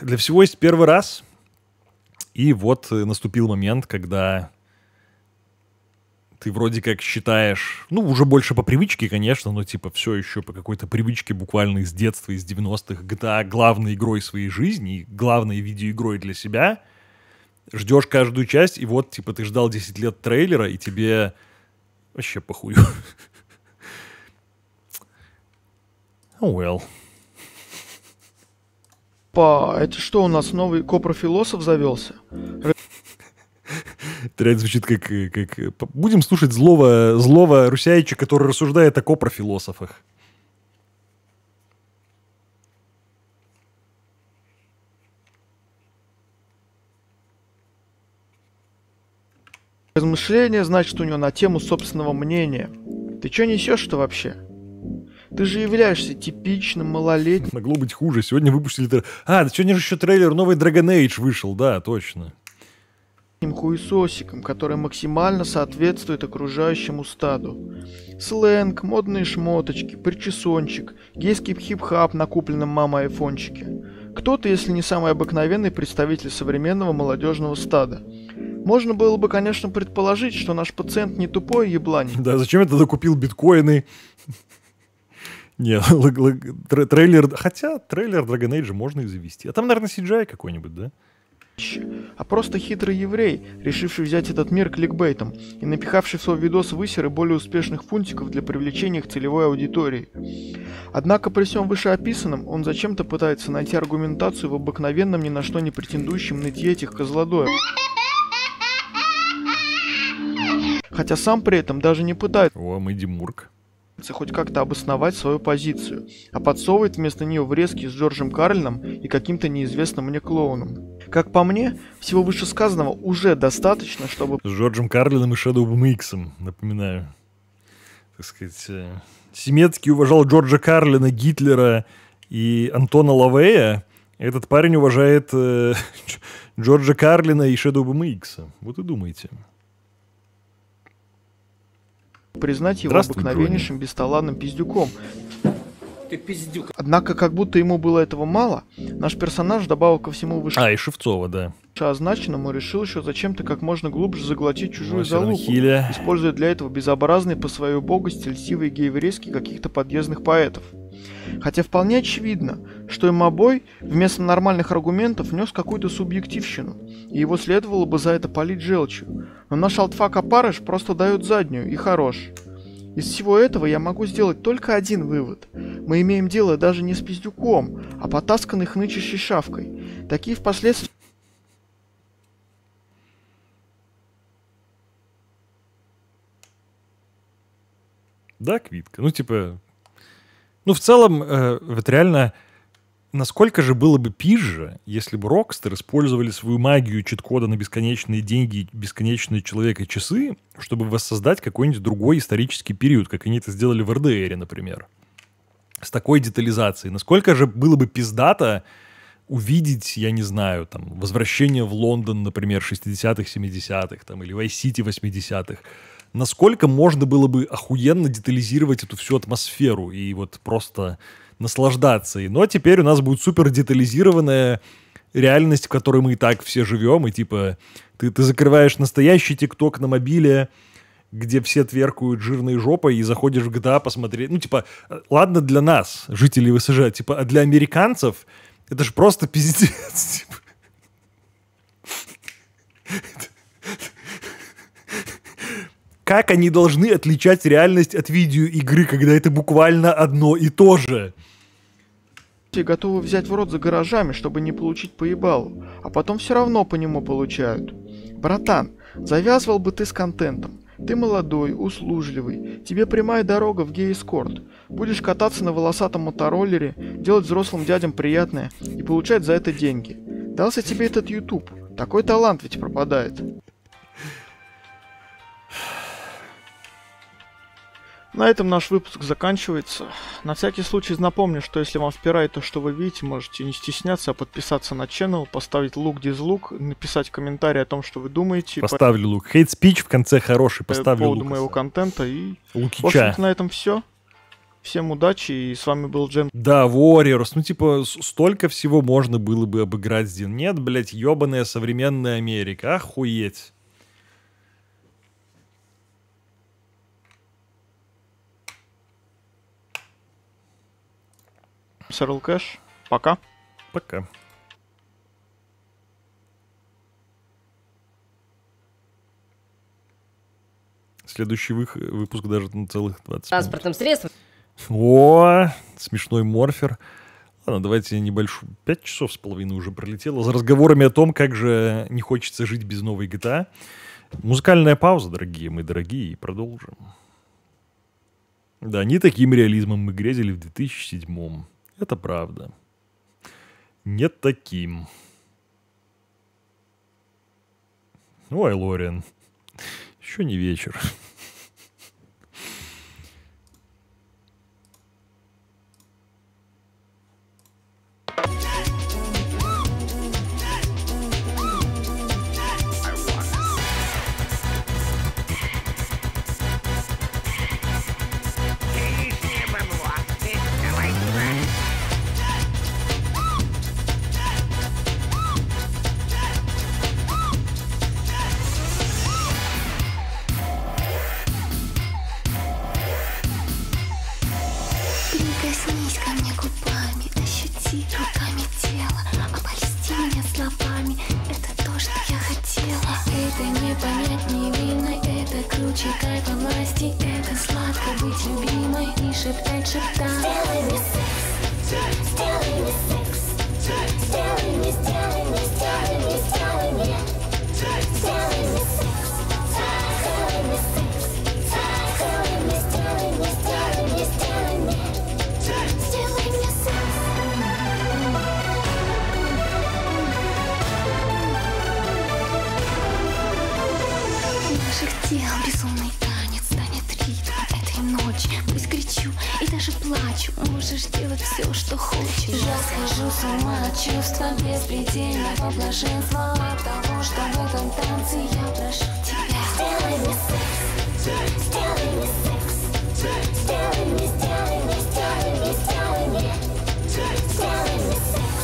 для всего есть первый раз. И вот э, наступил момент, когда ты вроде как считаешь, ну, уже больше по привычке, конечно, но типа все еще по какой-то привычке буквально из детства, из 90-х GTA главной игрой своей жизни, главной видеоигрой для себя. Ждешь каждую часть, и вот, типа, ты ждал 10 лет трейлера, и тебе вообще похую. Oh well. Опа, это что у нас новый копрофилософ завелся? Это реально звучит как, как... Будем слушать злого, злого русяича, который рассуждает о копрофилософах. Размышление, значит, у него на тему собственного мнения. Ты что несешь-то вообще? Ты же являешься типичным малолетним. Могло быть хуже. Сегодня выпустили трейлер. А, сегодня же еще трейлер новый Dragon Age вышел, да, точно. Хуесосиком, который максимально соответствует окружающему стаду. Сленг, модные шмоточки, причесончик, гейский хип-хап на купленном мама айфончике. Кто-то, если не самый обыкновенный представитель современного молодежного стада. Можно было бы, конечно, предположить, что наш пациент не тупой еблань. Да, зачем я тогда купил биткоины, не, трейлер... Хотя трейлер Dragon Age можно и завести. А там, наверное, CGI какой-нибудь, да? а просто хитрый еврей, решивший взять этот мир кликбейтом и напихавший в свой видос высеры более успешных фунтиков для привлечения их целевой аудитории. Однако при всем вышеописанном он зачем-то пытается найти аргументацию в обыкновенном ни на что не претендующем нытье этих козлодоев. Хотя сам при этом даже не пытается... О, а мы Димурк хоть как-то обосновать свою позицию, а подсовывает вместо нее врезки с Джорджем Карлином и каким-то неизвестным мне клоуном. Как по мне, всего вышесказанного уже достаточно, чтобы... С Джорджем Карлином и Шэдоубом Иксом, напоминаю. Так сказать, э, Семецкий уважал Джорджа Карлина, Гитлера и Антона Лавея. Этот парень уважает э, Джорджа Карлина и Шэдоуба Икса. Вот и думайте признать его обыкновеннейшим бесталанным пиздюком. Ты пиздюк. Однако, как будто ему было этого мало, наш персонаж добавил ко всему выше... А, и Шевцова, да. Означенному решил еще зачем-то как можно глубже заглотить чужую Мастер залупу, используя для этого безобразные по своей богости льстивые гейверески каких-то подъездных поэтов. Хотя вполне очевидно, что им обой вместо нормальных аргументов внес какую-то субъективщину, и его следовало бы за это полить желчью. Но наш алтфак Апарыш просто дает заднюю и хорош. Из всего этого я могу сделать только один вывод. Мы имеем дело даже не с пиздюком, а потасканной хнычащей шавкой. Такие впоследствии... Да, квитка. Ну, типа... Ну, в целом, э, вот реально насколько же было бы пизже, если бы Рокстер использовали свою магию чит-кода на бесконечные деньги, бесконечные человека часы, чтобы воссоздать какой-нибудь другой исторический период, как они это сделали в РДР, например. С такой детализацией. Насколько же было бы пиздато увидеть, я не знаю, там, возвращение в Лондон, например, 60-х, 70-х, там, или в Айсити 80-х. Насколько можно было бы охуенно детализировать эту всю атмосферу и вот просто наслаждаться. и Но теперь у нас будет супер детализированная реальность, в которой мы и так все живем, и типа ты, ты закрываешь настоящий ТикТок на мобиле, где все тверкают жирной жопой и заходишь в GTA а посмотреть. Ну, типа, э, ладно для нас, жителей ВСЖ, типа, а для американцев это же просто пиздец. типа Как они должны отличать реальность от видеоигры, когда это буквально одно и то же? готовы взять в рот за гаражами, чтобы не получить поебалу, а потом все равно по нему получают. Братан, завязывал бы ты с контентом. Ты молодой, услужливый, тебе прямая дорога в гей-эскорт. Будешь кататься на волосатом мотороллере, делать взрослым дядям приятное и получать за это деньги. Дался тебе этот YouTube. Такой талант ведь пропадает. На этом наш выпуск заканчивается. На всякий случай напомню, что если вам впирает то, что вы видите, можете не стесняться, а подписаться на канал, поставить лук дизлук, написать комментарий о том, что вы думаете. Поставлю лук. Хейт спич в конце хороший, поставлю по лук. моего контента и... Лукича. В общем на этом все. Всем удачи, и с вами был Джем. Да, Warriors, ну типа столько всего можно было бы обыграть, Дин. Нет, блядь, ебаная современная Америка, охуеть. Сэрл Кэш. Пока. Пока. Следующий вых... выпуск даже на целых 20 Транспортным минут. средством. О, смешной морфер. Ладно, давайте небольшую... Пять часов с половиной уже пролетело за разговорами о том, как же не хочется жить без новой GTA. А. Музыкальная пауза, дорогие мы, дорогие, и продолжим. Да, не таким реализмом мы грезили в 2007 -м. Это правда. Не таким. Ой, Лорен, еще не вечер. Это не понять невинной Это круче кайфа власти Это сладко быть любимой И шептать шепта Сделай мне секс Сделай мне секс Сделай мне, сделай мне, сделай мне, сделай мне Сделай мне секс Тело безумный танец станет ритм этой ночи Пусть кричу и даже плачу Можешь делать все, что хочешь Я схожу с ума от чувства беспредельного блаженства От того, что в этом танце я прошу тебя Сделай мне секс, сделай мне секс Сделай мне, сделай мне, сделай мне, сделай мне Сделай мне секс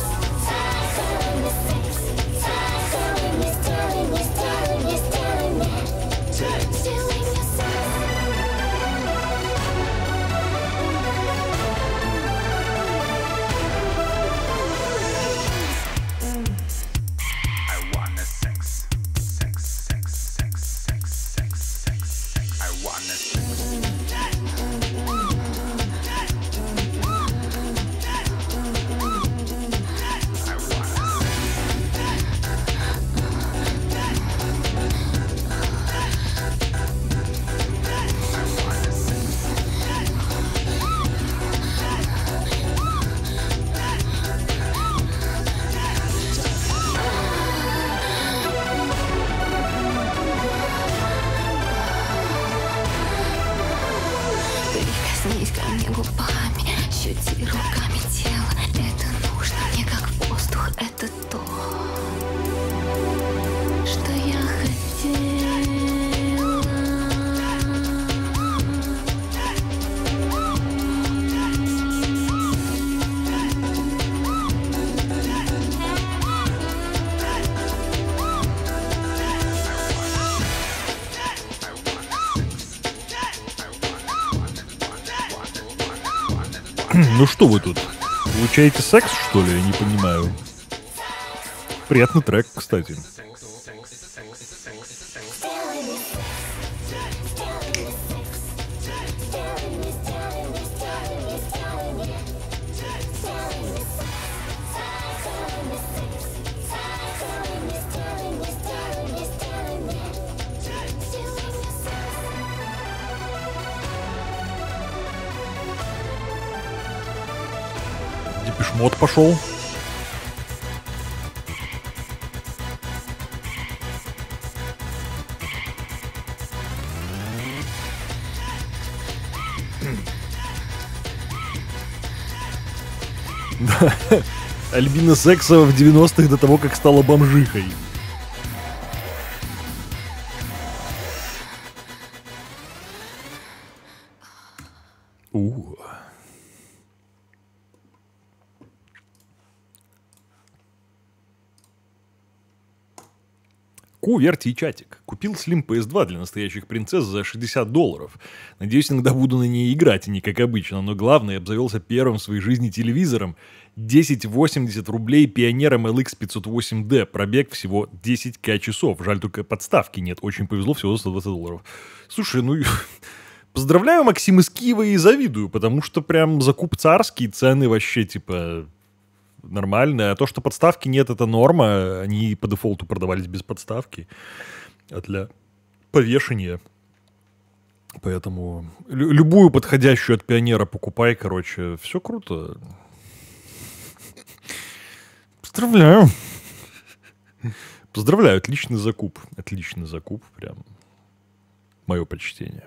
ну что вы тут? Получаете секс, что ли? Я не понимаю. Приятный трек, кстати. пошел. Альбина Сексова в 90-х до того, как стала бомжихой. Ку, Верти и Чатик. Купил Slim PS2 для настоящих принцесс за 60 долларов. Надеюсь, иногда буду на ней играть, не как обычно. Но главное, обзавелся первым в своей жизни телевизором. 1080 рублей пионером LX 508D. Пробег всего 10к часов. Жаль, только подставки нет. Очень повезло, всего 120 долларов. Слушай, ну... Поздравляю, Максим из Киева, и завидую, потому что прям закуп царский, цены вообще, типа, нормальная, А то, что подставки нет, это норма. Они по дефолту продавались без подставки. А для повешения. Поэтому любую подходящую от пионера покупай, короче, все круто. Поздравляю. Поздравляю, отличный закуп. Отличный закуп, прям. Мое почтение.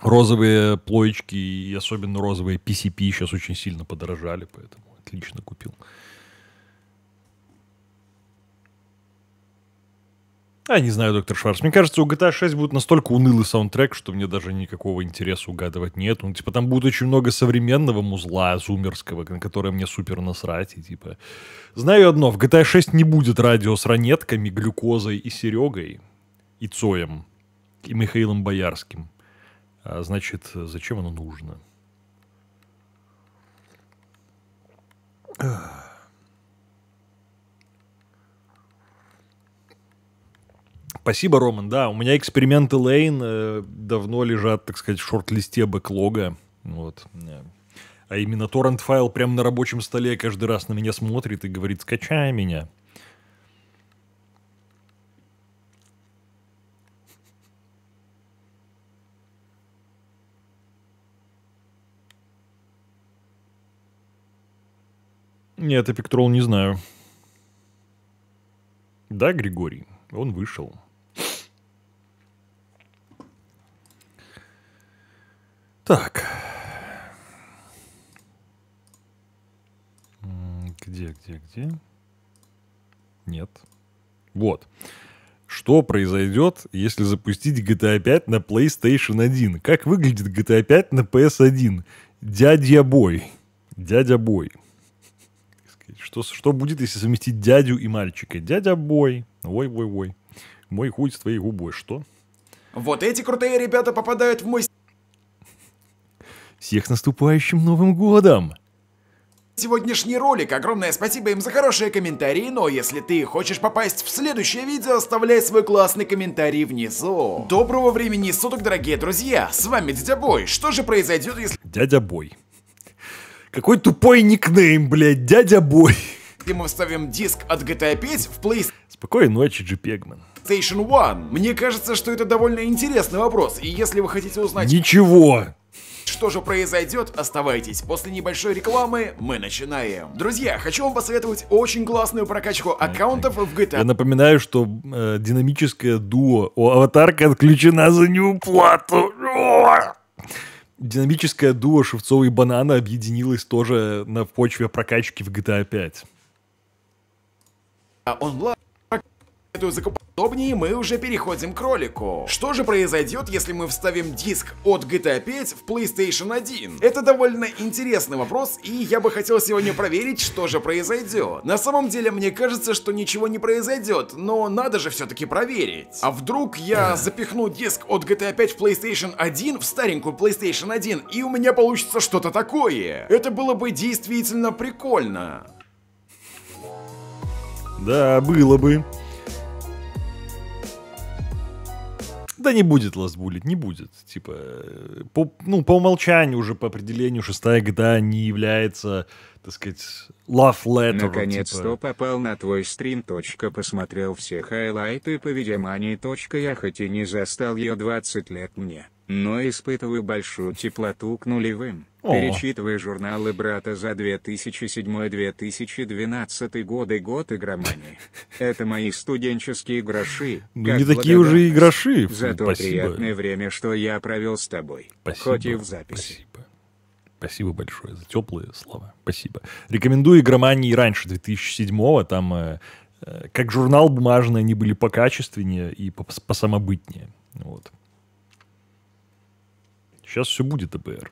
Розовые плоечки и особенно розовые PCP сейчас очень сильно подорожали, поэтому отлично купил. А, не знаю, доктор Шварц. Мне кажется, у GTA 6 будет настолько унылый саундтрек, что мне даже никакого интереса угадывать нет. Ну, типа, там будет очень много современного музла зумерского, на которое мне супер насрать. И, типа, знаю одно, в GTA 6 не будет радио с ранетками, глюкозой и Серегой, и Цоем, и Михаилом Боярским. А, значит, зачем оно нужно? Спасибо, Роман. Да, у меня эксперименты Лейн э, давно лежат, так сказать, в шорт-листе бэклога. Вот. А именно торрент-файл прямо на рабочем столе каждый раз на меня смотрит и говорит, скачай меня. Нет, Эпиктрол не знаю. Да, Григорий, он вышел. Так. Где, где, где? Нет. Вот. Что произойдет, если запустить GTA 5 на PlayStation 1? Как выглядит GTA 5 на PS1? Дядя бой. Дядя бой. Что, что будет, если совместить дядю и мальчика? Дядя бой. Ой-ой-ой. Мой хуй с твоей губой. Что? Вот эти крутые ребята попадают в мой... Всех наступающим Новым Годом! сегодняшний ролик. Огромное спасибо им за хорошие комментарии, но если ты хочешь попасть в следующее видео, оставляй свой классный комментарий внизу. Доброго времени суток, дорогие друзья! С вами Дядя Бой. Что же произойдет, если... Дядя Бой. Какой тупой никнейм, блядь, дядя Бой. Где мы вставим диск от GTA 5 в Play... Спокойной ночи, Джипегман. Station One. Мне кажется, что это довольно интересный вопрос, и если вы хотите узнать... Ничего! Что же произойдет, оставайтесь. После небольшой рекламы мы начинаем. Друзья, хочу вам посоветовать очень классную прокачку аккаунтов в GTA. Я напоминаю, что э, динамическое дуо у аватарка отключена за неуплату динамическое дуо Шевцова и Банана объединилось тоже на почве прокачки в GTA 5. А онлайн эту закупать удобнее, мы уже переходим к ролику. Что же произойдет, если мы вставим диск от GTA 5 в PlayStation 1? Это довольно интересный вопрос, и я бы хотел сегодня проверить, что же произойдет. На самом деле, мне кажется, что ничего не произойдет, но надо же все-таки проверить. А вдруг я запихну диск от GTA 5 в PlayStation 1 в старенькую PlayStation 1, и у меня получится что-то такое? Это было бы действительно прикольно. Да, было бы. Да не будет Last Bullet, не будет. Типа, э, по, ну, по умолчанию уже, по определению, шестая игра не является, так сказать, love letter. Типа. Наконец-то типа. попал на твой стрим. Точка, посмотрел все хайлайты по видеомании. Точка, я хоть и не застал ее 20 лет мне, но испытываю большую теплоту к нулевым. О. Перечитывая журналы брата за 2007-2012 годы год игромании. Это мои студенческие гроши. Ну, не такие уже и гроши. Зато Спасибо. приятное время, что я провел с тобой. Спасибо. Хоть и в записи. Спасибо. Спасибо большое за теплые слова. Спасибо. Рекомендую игромании раньше 2007-го. Там э, э, как журнал бумажный они были покачественнее и посамобытнее. Вот. Сейчас все будет АБР.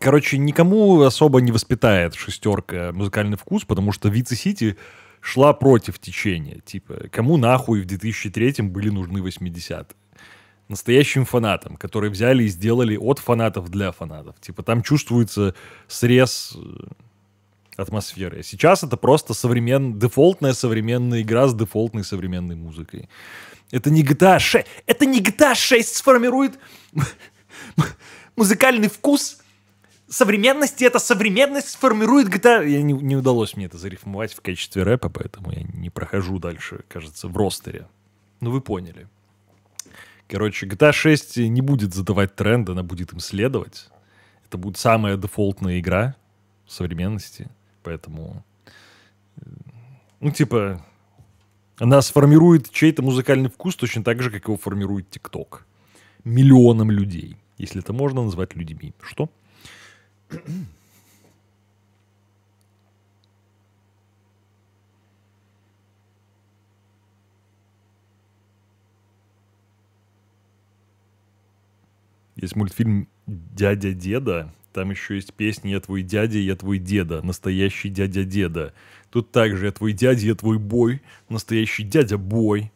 Короче, никому особо не воспитает шестерка музыкальный вкус, потому что Вице-Сити шла против течения. Типа, кому нахуй в 2003 были нужны 80-е? Настоящим фанатам, которые взяли и сделали от фанатов для фанатов. Типа, там чувствуется срез э, атмосферы. Сейчас это просто современ... дефолтная современная игра с дефолтной современной музыкой. Это не GTA 6. Это не GTA 6 сформирует музыкальный вкус современности, это современность формирует GTA. Я не, не удалось мне это зарифмовать в качестве рэпа, поэтому я не прохожу дальше, кажется, в ростере. Ну вы поняли. Короче, GTA 6 не будет задавать тренд, она будет им следовать. Это будет самая дефолтная игра в современности, поэтому... Э, ну, типа, она сформирует чей-то музыкальный вкус точно так же, как его формирует ТикТок. Миллионам людей, если это можно назвать людьми. Что? Есть мультфильм «Дядя Деда». Там еще есть песни «Я твой дядя, я твой деда», «Настоящий дядя деда». Тут также «Я твой дядя, я твой бой», «Настоящий дядя бой».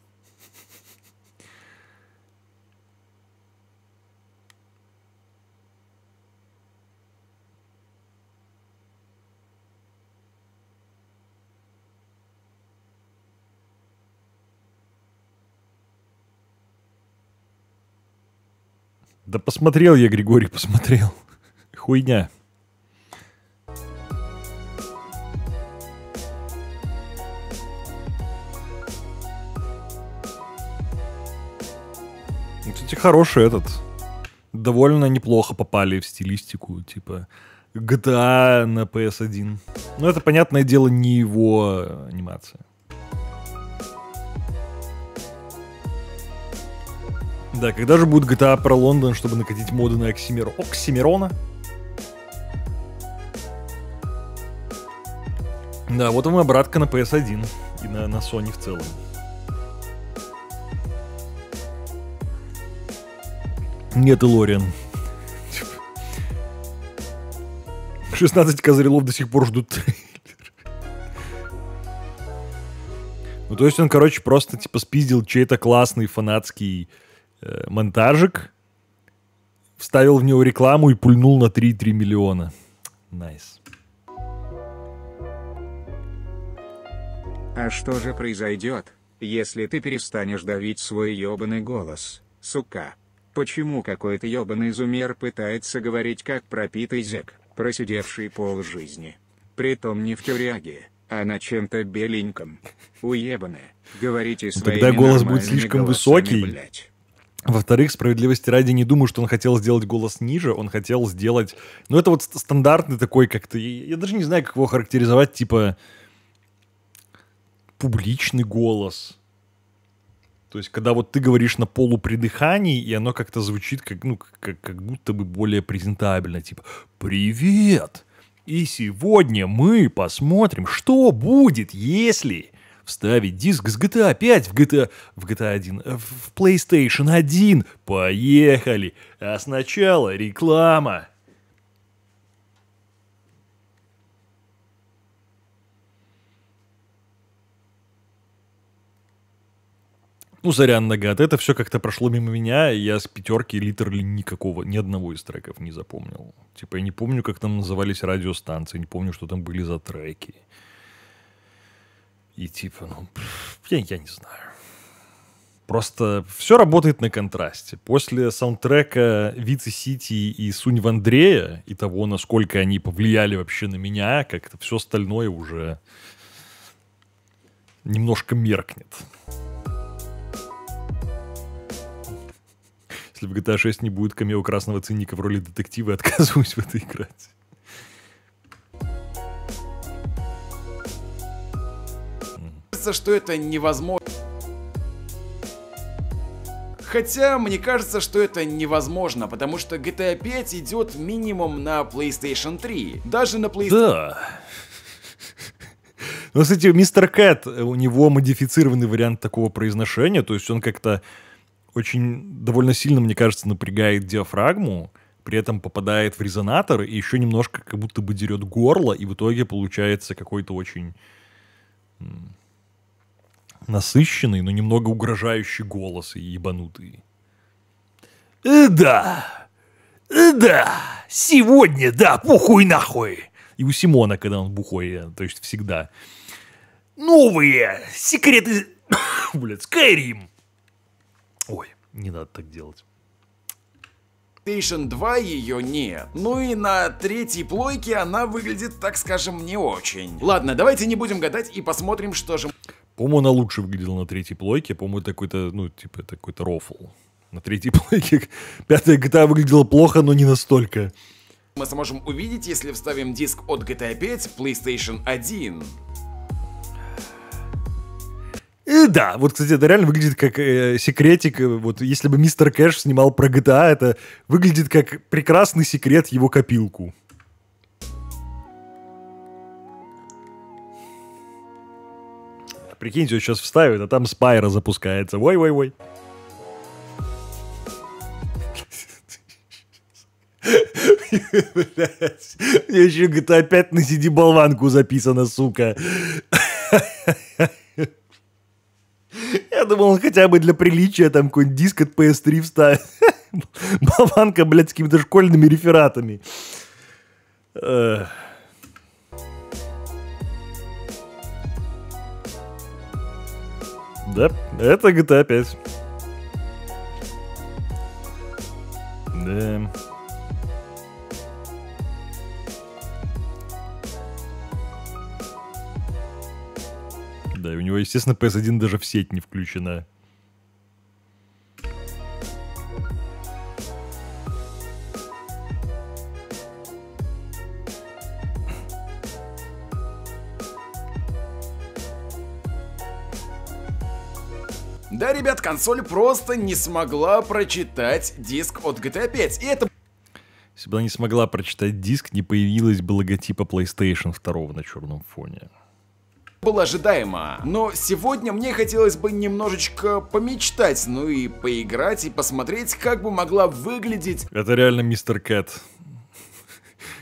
Да посмотрел я, Григорий, посмотрел. Хуйня. Ну, кстати, хороший этот. Довольно неплохо попали в стилистику, типа GTA на PS1. Но ну, это, понятное дело, не его анимация. Да, когда же будет GTA про Лондон, чтобы накатить моды на Оксимир... Оксимирона? Да, вот и моя братка на PS1 и на, на Sony в целом. Нет, Лориан. 16 козырелов до сих пор ждут Ну, то есть он, короче, просто, типа, спиздил чей-то классный фанатский Э, монтажик, вставил в него рекламу и пульнул на 3,3 миллиона. Найс. А что же произойдет, если ты перестанешь давить свой ебаный голос, сука? Почему какой-то ебаный изумер пытается говорить как пропитый зек просидевший пол жизни? Притом не в тюряге, а на чем-то беленьком. Уебаны, говорите ну своими Тогда голос будет слишком высокий. Блядь. Во-вторых, справедливости ради не думаю, что он хотел сделать голос ниже, он хотел сделать... Ну, это вот стандартный такой как-то... Я даже не знаю, как его характеризовать, типа... Публичный голос. То есть, когда вот ты говоришь на полупридыхании, и оно как-то звучит, как, ну, как, как будто бы более презентабельно, типа «Привет!» И сегодня мы посмотрим, что будет, если вставить диск с GTA 5 в GTA, в GTA 1, э, в PlayStation 1. Поехали! А сначала реклама. Ну, сорян, Нагат, это все как-то прошло мимо меня, и я с пятерки литерли никакого, ни одного из треков не запомнил. Типа, я не помню, как там назывались радиостанции, не помню, что там были за треки. И типа, ну, я, я не знаю. Просто все работает на контрасте. После саундтрека Вице Сити и Сунь в Андрея и того, насколько они повлияли вообще на меня, как-то все остальное уже немножко меркнет. Если в GTA 6 не будет камео красного циника в роли детектива, отказываюсь в это играть. кажется, что это невозможно. Хотя, мне кажется, что это невозможно, потому что GTA 5 идет минимум на PlayStation 3. Даже на PlayStation... Да. Ну, кстати, мистер Кэт, у него модифицированный вариант такого произношения, то есть он как-то очень довольно сильно, мне кажется, напрягает диафрагму, при этом попадает в резонатор и еще немножко как будто бы дерет горло, и в итоге получается какой-то очень насыщенный, но немного угрожающий голос и ебанутый. «Э, да, э, да, сегодня, да, похуй нахуй!» И у Симона, когда он бухой, э, то есть всегда. «Новые секреты...» Блядь, Скайрим! Ой, не надо так делать. PlayStation 2 ее не. Ну и на третьей плойке она выглядит, так скажем, не очень. Ладно, давайте не будем гадать и посмотрим, что же... По-моему, она лучше выглядела на третьей плойке. По-моему, это какой-то, ну, типа, это какой-то рофл. На третьей плойке пятая GTA выглядела плохо, но не настолько. Мы сможем увидеть, если вставим диск от GTA 5 PlayStation 1. И да, вот, кстати, это реально выглядит как э, секретик. Вот если бы мистер Кэш снимал про GTA, это выглядит как прекрасный секрет его копилку. прикиньте, сейчас вставит, а там Спайра запускается. Ой-ой-ой. Блять, мне еще GTA 5 на CD-болванку записано, сука. Я думал, он хотя бы для приличия там какой-нибудь диск от PS3 вставит. Болванка, блядь, с какими-то школьными рефератами. Эх. Да, это GTA 5. Да. Да, и у него, естественно, PS1 даже в сеть не включена. Да, ребят, консоль просто не смогла прочитать диск от GTA 5. И это... Если бы она не смогла прочитать диск, не появилась бы логотипа PlayStation 2 на черном фоне было ожидаемо. Но сегодня мне хотелось бы немножечко помечтать, ну и поиграть, и посмотреть, как бы могла выглядеть... Это реально мистер Кэт.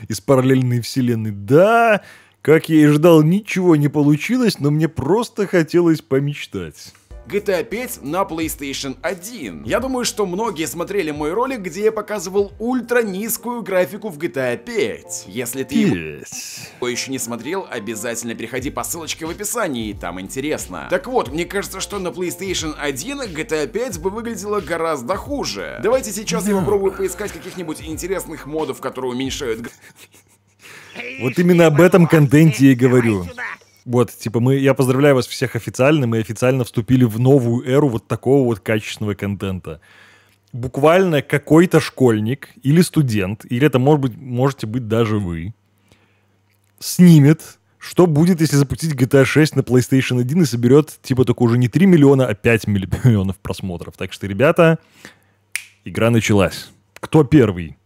Из параллельной вселенной. Да, как я и ждал, ничего не получилось, но мне просто хотелось помечтать. GTA 5 на PlayStation 1. Я думаю, что многие смотрели мой ролик, где я показывал ультра низкую графику в GTA 5. Если ты его еще не смотрел, обязательно переходи по ссылочке в описании, там интересно. Так вот, мне кажется, что на PlayStation 1 GTA 5 бы выглядело гораздо хуже. Давайте сейчас я попробую поискать каких-нибудь интересных модов, которые уменьшают... Вот именно об этом контенте я и говорю. Вот, типа, мы, я поздравляю вас всех официально, мы официально вступили в новую эру вот такого вот качественного контента. Буквально какой-то школьник или студент, или это, может быть, можете быть даже вы, снимет, что будет, если запустить GTA 6 на PlayStation 1 и соберет, типа, только уже не 3 миллиона, а 5 миллионов просмотров. Так что, ребята, игра началась. Кто первый?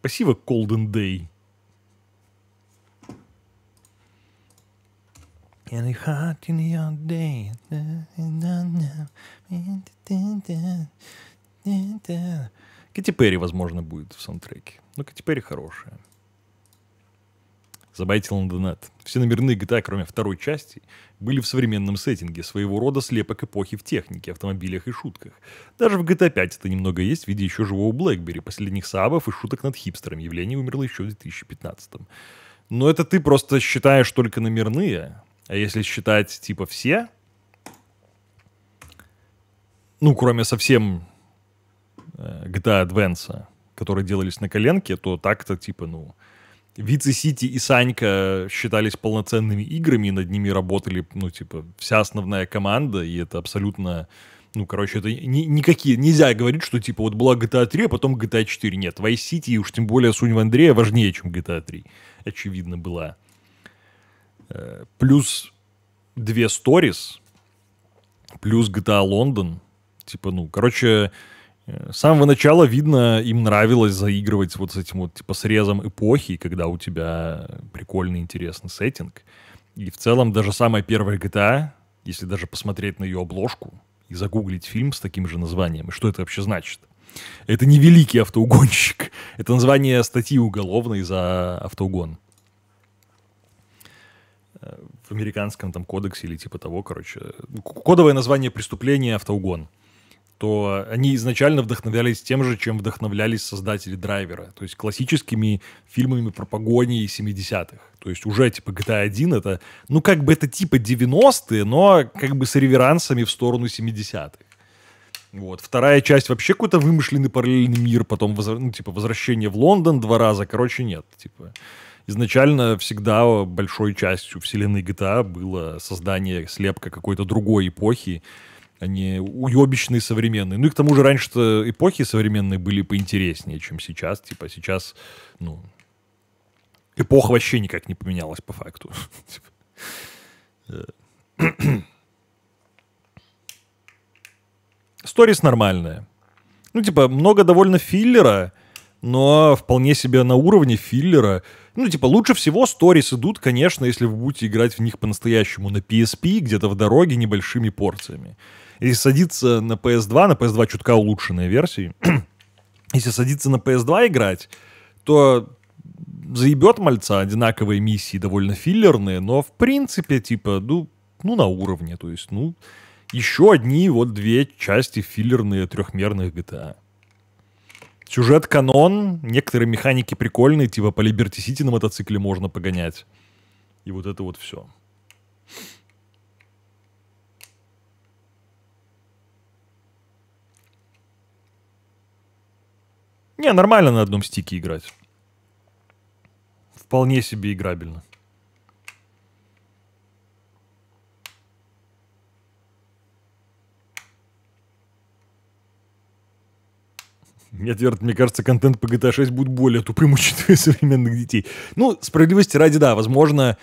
Спасибо, Golden Day. And it's hot in your day. Кэти Перри, возможно, будет в саундтреке. Но Кэти Перри хорошая. Забайтил на донат. Все номерные GTA, а, кроме второй части, были в современном сеттинге, своего рода слепок эпохи в технике, автомобилях и шутках. Даже в GTA 5 а это немного есть в виде еще живого Блэкбери, последних сабов и шуток над хипстером. Явление умерло еще в 2015 но это ты просто считаешь только номерные, а если считать, типа, все, ну, кроме совсем GTA э, Advance, которые делались на коленке, то так-то, типа, ну, Вице Сити и Санька считались полноценными играми, над ними работали, ну, типа, вся основная команда, и это абсолютно, ну, короче, это ни, никакие, нельзя говорить, что, типа, вот была GTA 3, а потом GTA 4. Нет, Vice City, и уж тем более Сунь в Андрея, важнее, чем GTA 3. Очевидно, была. Э, плюс две сторис, плюс GTA а Лондон. Типа, ну, короче, э, с самого начала видно, им нравилось заигрывать вот с этим вот, типа, срезом эпохи, когда у тебя прикольный, интересный сеттинг. И в целом даже самая первая GTA, а, если даже посмотреть на ее обложку и загуглить фильм с таким же названием, и что это вообще значит? Это не великий автоугонщик. Это название статьи уголовной за автоугон в американском там кодексе или типа того, короче, кодовое название преступления автоугон, то они изначально вдохновлялись тем же, чем вдохновлялись создатели драйвера, то есть классическими фильмами про погони 70-х. То есть уже типа GTA 1 это, ну как бы это типа 90-е, но как бы с реверансами в сторону 70-х. Вот. Вторая часть вообще какой-то вымышленный параллельный мир, потом, ну, типа, возвращение в Лондон два раза, короче, нет, типа изначально всегда большой частью вселенной GTA было создание слепка какой-то другой эпохи, а не уебищные современные. Ну и к тому же раньше-то эпохи современные были поинтереснее, чем сейчас. Типа сейчас, ну, эпоха вообще никак не поменялась по факту. Типа. Э. Сторис нормальная. Ну, типа, много довольно филлера — но вполне себе на уровне филлера. Ну, типа, лучше всего сторис идут, конечно, если вы будете играть в них по-настоящему на PSP, где-то в дороге небольшими порциями. Если садиться на PS2, на PS2 чутка улучшенная версия, если садиться на PS2 играть, то заебет мальца одинаковые миссии, довольно филлерные, но в принципе, типа, ну, ну на уровне, то есть, ну, еще одни вот две части филлерные трехмерных GTA. Сюжет канон, некоторые механики прикольные, типа по Либерти Сити на мотоцикле можно погонять. И вот это вот все. Не, нормально на одном стике играть. Вполне себе играбельно. Нет, верно, мне кажется, контент по GTA 6 будет более тупым, учитывая современных детей. Ну, справедливости ради, да, возможно,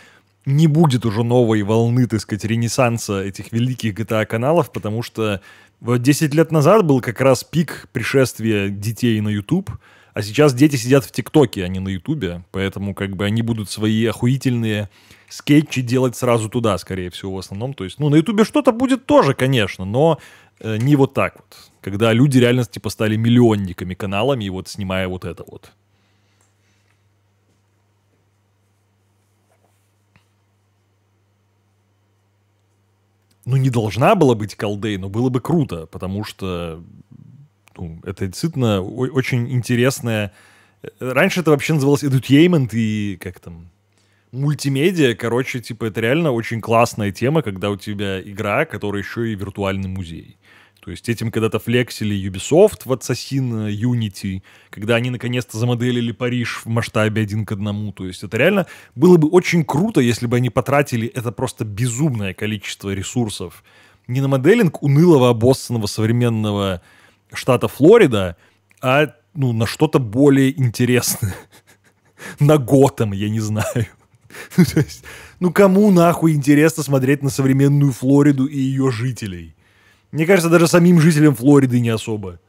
не будет уже новой волны, так сказать, ренессанса этих великих GTA-каналов, потому что вот 10 лет назад был как раз пик пришествия детей на YouTube — а сейчас дети сидят в ТикТоке, а не на Ютубе, поэтому как бы они будут свои охуительные скетчи делать сразу туда, скорее всего, в основном. То есть, ну, на Ютубе что-то будет тоже, конечно, но э, не вот так вот. Когда люди реально, типа, стали миллионниками каналами, и вот снимая вот это вот. Ну, не должна была быть колдей, но было бы круто, потому что ну, это действительно очень интересное. Э, раньше это вообще называлось edutainment и как там мультимедиа, короче, типа это реально очень классная тема, когда у тебя игра, которая еще и виртуальный музей. То есть этим когда-то флексили Ubisoft в Assassin Unity, когда они наконец-то замоделили Париж в масштабе один к одному. То есть это реально было бы очень круто, если бы они потратили это просто безумное количество ресурсов не на моделинг унылого, обоссанного современного штата Флорида, а ну, на что-то более интересное. на Готэм, я не знаю. Ну, ну, кому нахуй интересно смотреть на современную Флориду и ее жителей? Мне кажется, даже самим жителям Флориды не особо.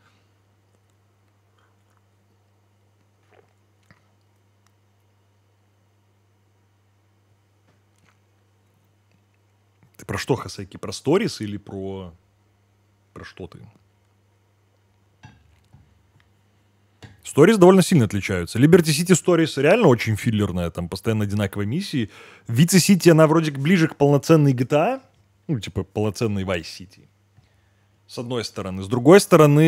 Ты про что, Хасеки? Про сторис или про... Про что ты? Сторис довольно сильно отличаются. Liberty City Stories реально очень филлерная, там постоянно одинаковые миссии. Vice City, она вроде ближе к полноценной GTA, ну, типа полноценной Vice City. С одной стороны. С другой стороны,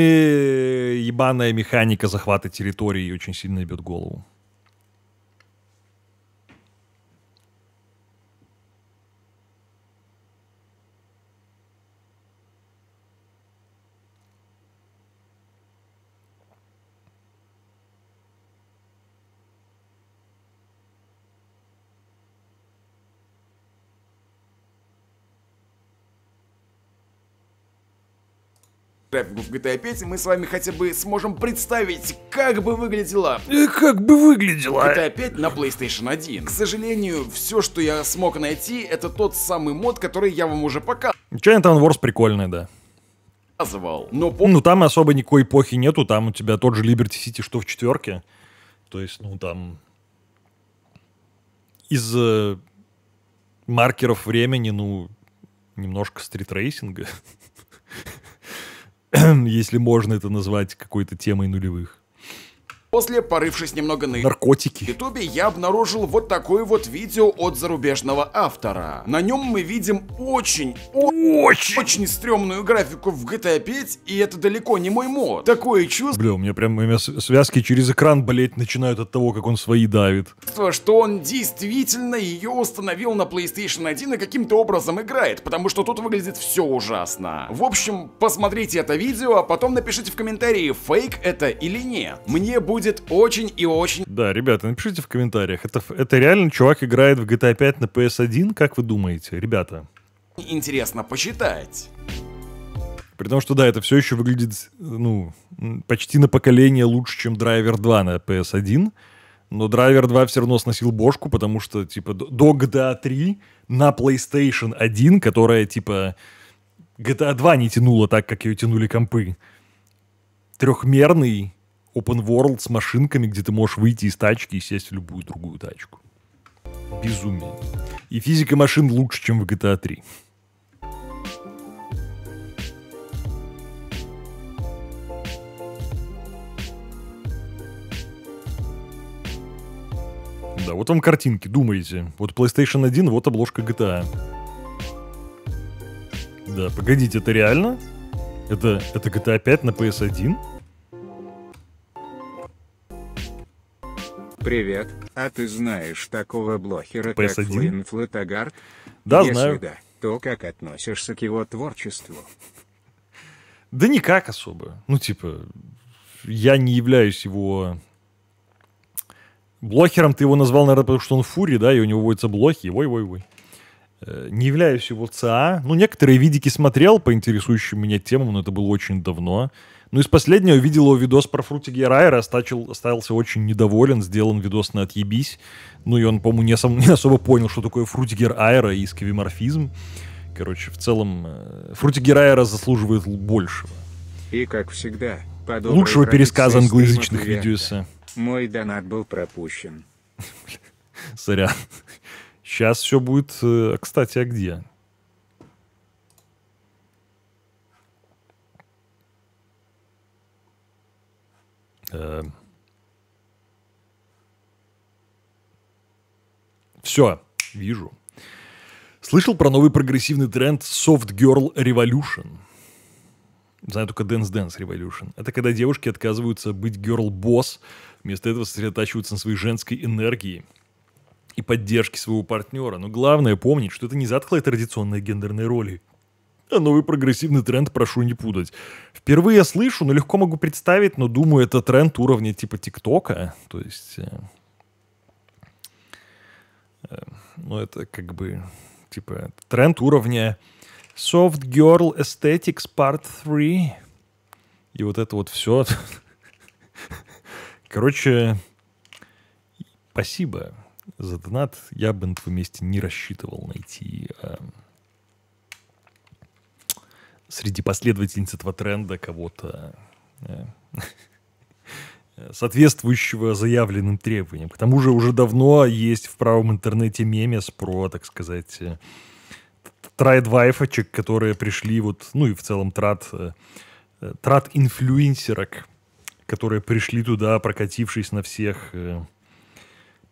ебаная механика захвата территории очень сильно бьет голову. трафику в GTA 5, мы с вами хотя бы сможем представить, как бы выглядела... И как бы выглядела... GTA 5 на PlayStation 1. К сожалению, все, что я смог найти, это тот самый мод, который я вам уже показывал. Чайнтаун ворс прикольный, да показывал. Но пом... Ну, там особо никакой эпохи нету, там у тебя тот же Liberty City, что в четверке. То есть, ну, там из э, маркеров времени, ну, немножко стритрейсинга. если можно это назвать какой-то темой нулевых. После, порывшись немного на наркотики, ютубе я обнаружил вот такое вот видео от зарубежного автора. На нем мы видим очень, очень, очень стрёмную графику в GTA 5, и это далеко не мой мод. Такое чувство... Бля, у меня прям у меня связки через экран, блять, начинают от того, как он свои давит. Что он действительно ее установил на PlayStation 1 и каким-то образом играет, потому что тут выглядит все ужасно. В общем, посмотрите это видео, а потом напишите в комментарии, фейк это или нет. Мне будет будет очень и очень... Да, ребята, напишите в комментариях, это, это реально чувак играет в GTA 5 на PS1, как вы думаете, ребята? Интересно почитать. При том, что да, это все еще выглядит, ну, почти на поколение лучше, чем Driver 2 на PS1. Но Driver 2 все равно сносил бошку, потому что, типа, до GTA 3 на PlayStation 1, которая, типа, GTA 2 а не тянула так, как ее тянули компы, трехмерный open world с машинками, где ты можешь выйти из тачки и сесть в любую другую тачку. Безумие. И физика машин лучше, чем в GTA 3. Да, вот вам картинки, думаете. Вот PlayStation 1, вот обложка GTA. Да, погодите, это реально? Это, это GTA 5 на PS1? Привет, а ты знаешь такого блогера, как PS1? Флин Флатагар? Да, Если знаю. да, то как относишься к его творчеству? Да никак особо. Ну, типа, я не являюсь его... Блохером ты его назвал, наверное, потому что он фури, да, и у него водятся блохи, вой-вой-вой. Э, не являюсь его ЦА. Ну, некоторые видики смотрел по интересующим меня темам, но это было очень давно. Ну, из последнего видел его видос про Фрути Герайра, остачил, остался очень недоволен, сделан видос на «Отъебись». Ну, и он, по-моему, не, сам, не особо понял, что такое Фрутигер Айра и скевиморфизм. Короче, в целом, э, Фрутигер Айра заслуживает большего. И, как всегда, по Лучшего пересказа англоязычных видео. Мой донат был пропущен. Сорян. Сейчас все будет... Э, а кстати, а где? Все, вижу. Слышал про новый прогрессивный тренд Soft Girl Revolution. Знаю только Dance Dance Revolution. Это когда девушки отказываются быть girl boss, вместо этого сосредотачиваются на своей женской энергии и поддержке своего партнера. Но главное помнить, что это не затхлые традиционные гендерные роли, а новый прогрессивный тренд прошу не путать. Впервые я слышу, но легко могу представить, но думаю, это тренд уровня типа ТикТока. То есть... Э, э, ну, это как бы... Типа тренд уровня Soft Girl Aesthetics Part 3. И вот это вот все. Короче, спасибо за донат. Я бы на твоем месте не рассчитывал найти... Э, среди последовательниц этого тренда кого-то э, соответствующего заявленным требованиям. К тому же уже давно есть в правом интернете мемес про, так сказать, э, трайдвайфочек, которые пришли вот, ну и в целом трат, э, трат инфлюенсерок, которые пришли туда, прокатившись на всех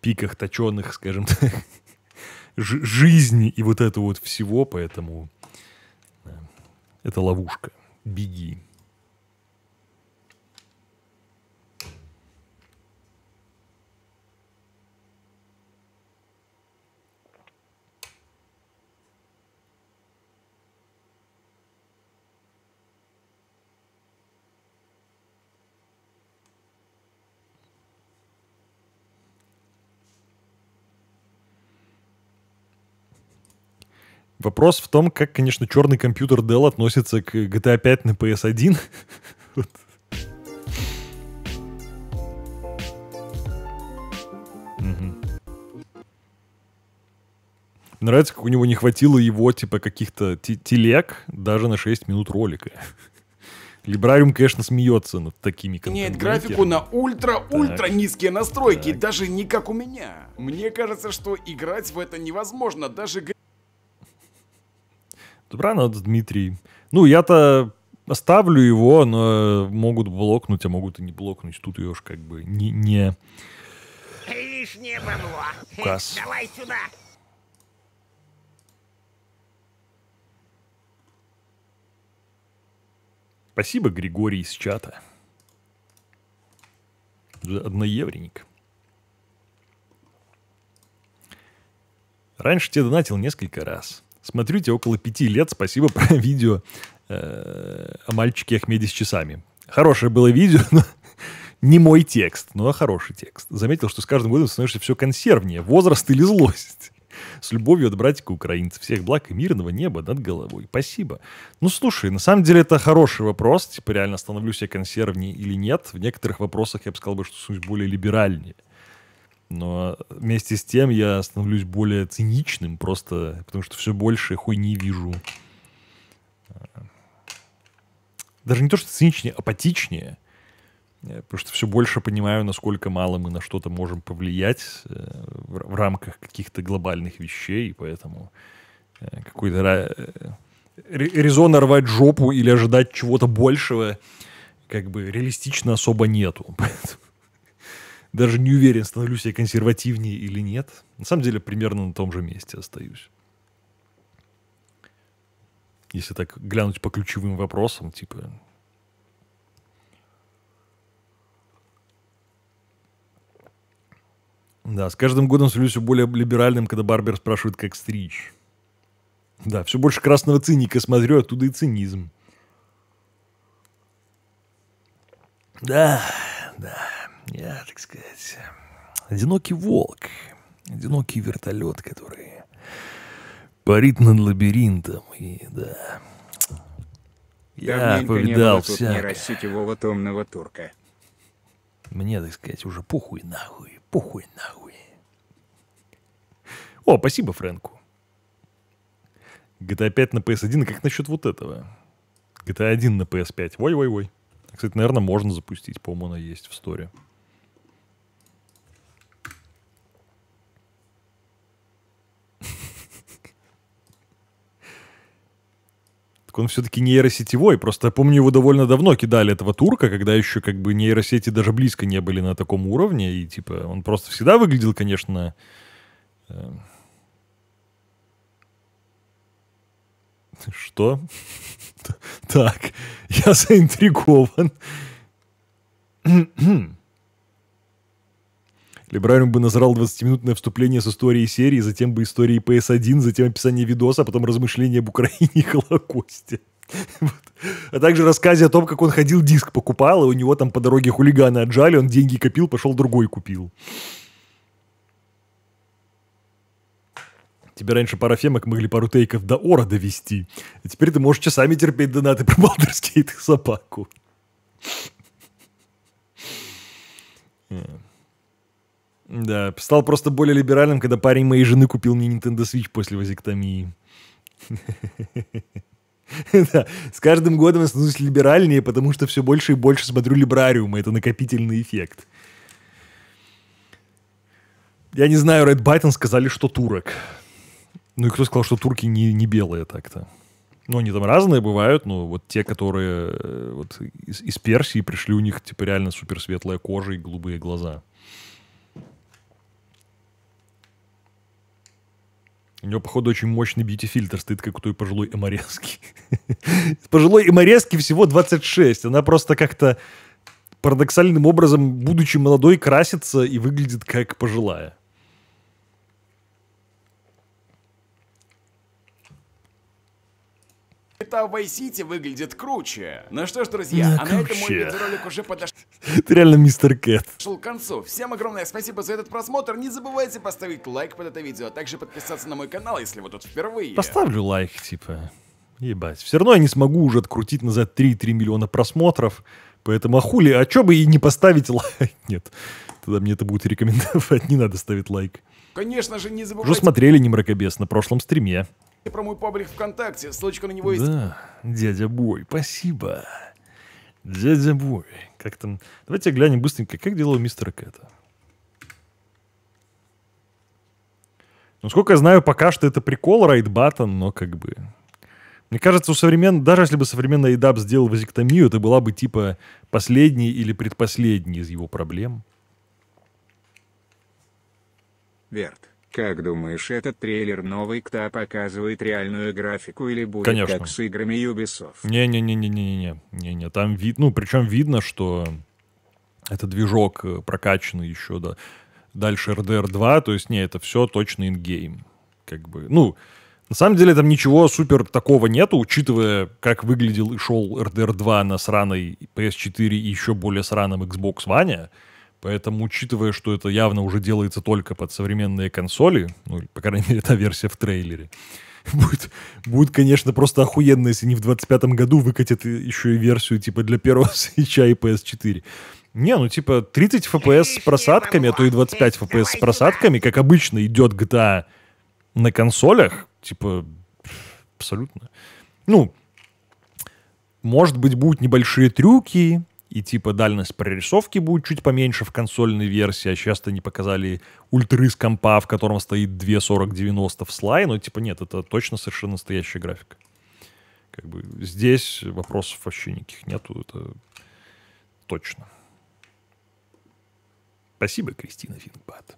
пиках точенных, скажем так, жизни и вот этого вот всего, поэтому это ловушка. Беги. Вопрос в том, как, конечно, черный компьютер Dell относится к GTA 5 на PS1. Нравится, как у него не хватило его, типа, каких-то телег даже на 6 минут ролика. Либрариум, конечно, смеется над такими Нет, графику на ультра-ультра низкие настройки, так. даже не как у меня. Мне кажется, что играть в это невозможно, даже Добранов Дмитрий. Ну, я-то оставлю его, но могут блокнуть, а могут и не блокнуть. Тут ее уж как бы не... не... Лишнее бабло. Указ. Давай сюда. Спасибо, Григорий из чата. За Раньше тебе донатил несколько раз. Смотрю тебе около пяти лет. Спасибо про видео э, о мальчике Ахмеде с часами. Хорошее было видео, но не мой текст, но хороший текст. Заметил, что с каждым годом становишься все консервнее. Возраст или злость. С любовью от братика украинца. Всех благ и мирного неба над головой. Спасибо. Ну, слушай, на самом деле это хороший вопрос. Типа, реально становлюсь я консервнее или нет. В некоторых вопросах я бы сказал, что суть более либеральнее но вместе с тем я становлюсь более циничным просто, потому что все больше хуй не вижу. А, даже не то, что циничнее, апатичнее. Э, потому что все больше понимаю, насколько мало мы на что-то можем повлиять э, в рамках каких-то глобальных вещей, поэтому э, какой-то резона рвать жопу или ожидать чего-то большего как бы реалистично особо нету. Поэтому даже не уверен, становлюсь я консервативнее или нет. На самом деле примерно на том же месте остаюсь. Если так глянуть по ключевым вопросам, типа... Да, с каждым годом становлюсь все более либеральным, когда Барбер спрашивает, как стричь. Да, все больше красного циника смотрю, оттуда и цинизм. Да, да я, так сказать, одинокий волк, одинокий вертолет, который парит над лабиринтом, и да. Я повидал не всякое. Не рассетевого томного турка. Мне, так сказать, уже похуй нахуй, похуй нахуй. О, спасибо Фрэнку. GTA 5 а на PS1, как насчет вот этого? GTA 1 а на PS5, ой-ой-ой. Кстати, наверное, можно запустить, по-моему, она есть в сторе. Так он все-таки нейросетевой. Просто я помню, его довольно давно кидали, этого турка, когда еще как бы нейросети даже близко не были на таком уровне. И типа он просто всегда выглядел, конечно... Э, что? Так, я заинтригован. Либрариум бы назрал 20-минутное вступление с историей серии, затем бы истории PS1, затем описание видоса, а потом размышления об Украине и Холокосте. Вот. А также рассказе о том, как он ходил диск покупал, и у него там по дороге хулиганы отжали, он деньги копил, пошел другой купил. Тебе раньше пара фемок могли пару тейков до ора довести, а теперь ты можешь часами терпеть донаты про Baldur's Gate и собаку. Да, стал просто более либеральным, когда парень моей жены купил мне Nintendo Switch после вазектомии. Да, с каждым годом я становлюсь либеральнее, потому что все больше и больше смотрю либрариум, это накопительный эффект. Я не знаю, Ред Байтон сказали, что турок. Ну и кто сказал, что турки не, не белые так-то? Ну, они там разные бывают, но вот те, которые э, вот из, из Персии пришли, у них типа реально суперсветлая кожа и голубые глаза. У него, походу, очень мощный бьюти-фильтр стоит, как у той пожилой эморески. пожилой эморески всего 26. Она просто как-то парадоксальным образом, будучи молодой, красится и выглядит как пожилая. GTA Vice выглядит круче. Ну что ж, друзья, ну, а на этом мой видеоролик уже подошел. Ты реально мистер Кэт. Шел к концу. Всем огромное спасибо за этот просмотр. Не забывайте поставить лайк под это видео, а также подписаться на мой канал, если вы тут впервые. Поставлю лайк, типа. Ебать. Все равно я не смогу уже открутить назад 3-3 миллиона просмотров. Поэтому, а хули, а чё бы и не поставить лайк? Нет, тогда мне это будет рекомендовать. Не надо ставить лайк. Конечно же, не забывайте... Уже смотрели не мракобес на прошлом стриме. И про мой паблик ВКонтакте, ссылочка на него есть. Да, дядя Бой, спасибо. Дядя Бой, как там... Давайте глянем быстренько, как дела у мистера Кэта. Ну, сколько я знаю, пока что это прикол, райт батон, но как бы... Мне кажется, у современ... даже если бы современный Эйдап сделал вазектомию, это была бы типа последней или предпоследней из его проблем. Верт, как думаешь, этот трейлер новый КТА показывает реальную графику или будет Конечно. как с играми Ubisoft? Не-не-не-не-не-не. Не-не, там вид... Ну, причем видно, что это движок э, прокачанный еще, до Дальше RDR 2, то есть, не, это все точно ингейм. Как бы, ну, на самом деле там ничего супер такого нету, учитывая, как выглядел и шел RDR 2 на сраной PS4 и еще более сраном Xbox One. Поэтому, учитывая, что это явно уже делается только под современные консоли, ну, по крайней мере, эта версия в трейлере, будет, будет, конечно, просто охуенно, если не в 25-м году выкатят еще и версию, типа, для первого свеча и PS4. Не, ну типа 30 FPS с просадками, а то и 25 FPS с просадками, как обычно идет GTA а на консолях, типа, абсолютно. Ну, может быть, будут небольшие трюки, и типа дальность прорисовки будет чуть поменьше в консольной версии, а сейчас-то не показали ультры с компа, в котором стоит 24090 в слай, но типа нет, это точно совершенно настоящая графика. Как бы здесь вопросов вообще никаких нету, это точно. Спасибо, Кристина Финбат.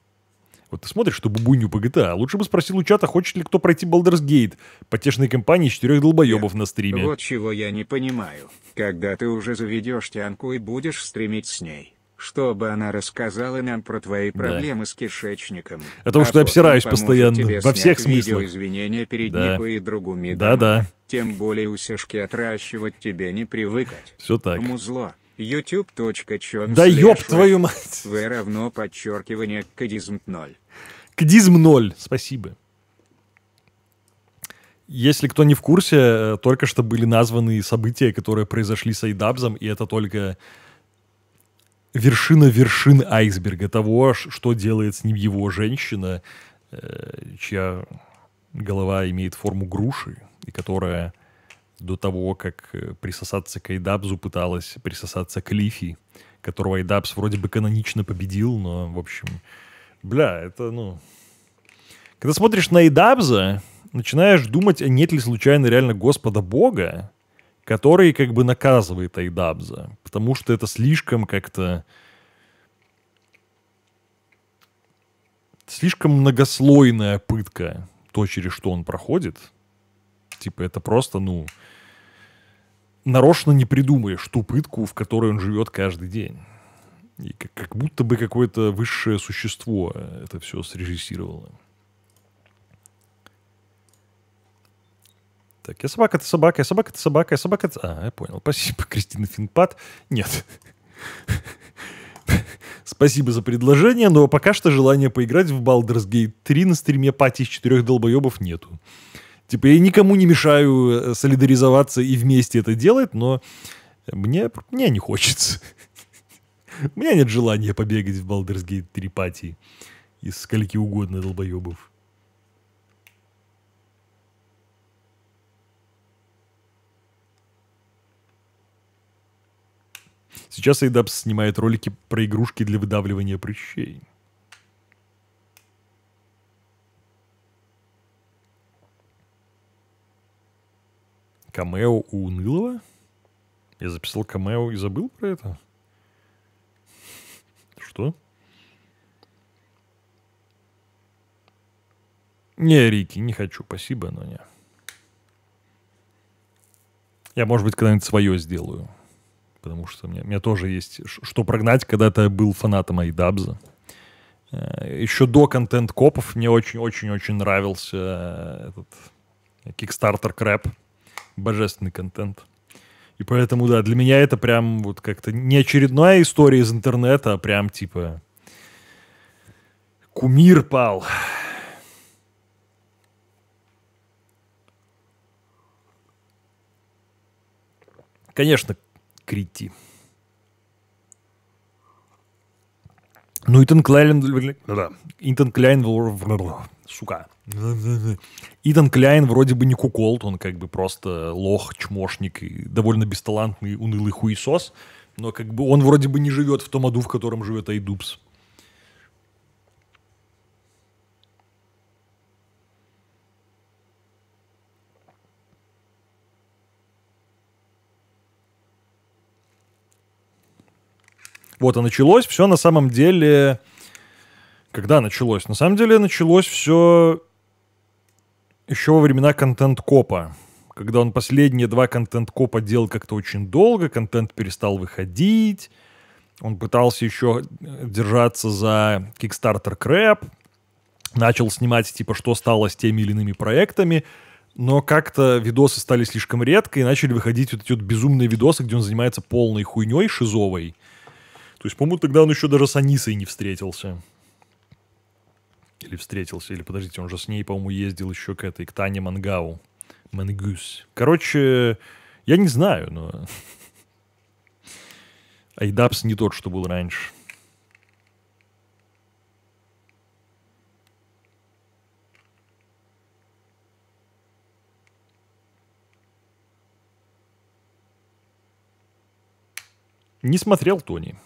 Вот ты смотришь, чтобы бубунью по GTA. Лучше бы спросил у чата, хочет ли кто пройти Baldur's Gate. Потешной компании четырех долбоебов на стриме. Вот чего я не понимаю. Когда ты уже заведешь Тянку и будешь стримить с ней, чтобы она рассказала нам про твои проблемы да. с кишечником. О том, а что я а обсираюсь постоянно, во всех смыслах. извинения перед да. Никой и другу Да-да. Тем более у Сешки отращивать тебе не привыкать. Все так. Музло youtube.com Да ёб твою мать! В равно подчеркивание кадизм 0. Кадизм 0, спасибо. Если кто не в курсе, э, только что были названы события, которые произошли с Айдабзом, и это только вершина вершин айсберга того, что делает с ним его женщина, э, чья голова имеет форму груши, и которая до того, как э, присосаться к Эйдабзу пыталась присосаться к Лифи, которого Эйдабс вроде бы канонично победил, но, в общем, бля, это, ну... Когда смотришь на Эйдабза, начинаешь думать, а нет ли случайно реально Господа Бога, который как бы наказывает Айдабза, потому что это слишком как-то... Слишком многослойная пытка, то, через что он проходит — Типа это просто, ну, нарочно не придумаешь ту пытку, в которой он живет каждый день. И как, как будто бы какое-то высшее существо это все срежиссировало. Так, я собака, это собака, я собака, это собака, я собака, ты... А, я понял. Спасибо, Кристина Финпад. Нет. Спасибо за предложение, но пока что желания поиграть в Baldur's Gate 3 на стриме пати из четырех долбоебов нету. Типа я никому не мешаю э, солидаризоваться и вместе это делать, но мне, мне не хочется. У меня нет желания побегать в Baldur's Gate 3 пати из скольки угодно долбоебов. Сейчас Айдапс снимает ролики про игрушки для выдавливания прыщей. Камео у Унылова? Я записал камео и забыл про это? Что? Не, Рики, не хочу, спасибо, но не. Я, может быть, когда-нибудь свое сделаю. Потому что мне, у меня тоже есть что прогнать, когда-то был фанатом Айдабза. Э, Еще до контент-копов мне очень-очень-очень нравился э, этот э, Kickstarter крэп божественный контент. И поэтому, да, для меня это прям вот как-то не очередная история из интернета, а прям типа кумир пал. Конечно, Крити. Ну, Итан Кляйн... Да. Итан Кляйн... Сука. Идан Кляйн вроде бы не куколт, он как бы просто лох, чмошник, и довольно бесталантный, унылый хуесос, но как бы он вроде бы не живет в том аду, в котором живет Айдупс. Вот, а началось все на самом деле... Когда началось? На самом деле началось все еще во времена контент-копа, когда он последние два контент-копа делал как-то очень долго, контент перестал выходить, он пытался еще держаться за Kickstarter Crap, начал снимать, типа, что стало с теми или иными проектами, но как-то видосы стали слишком редко, и начали выходить вот эти вот безумные видосы, где он занимается полной хуйней шизовой. То есть, по-моему, тогда он еще даже с Анисой не встретился. Или встретился, или подождите, он же с ней, по-моему, ездил еще к этой, к Тане Мангау. Мангус. Короче, я не знаю, но... Айдапс не тот, что был раньше. Не смотрел Тони.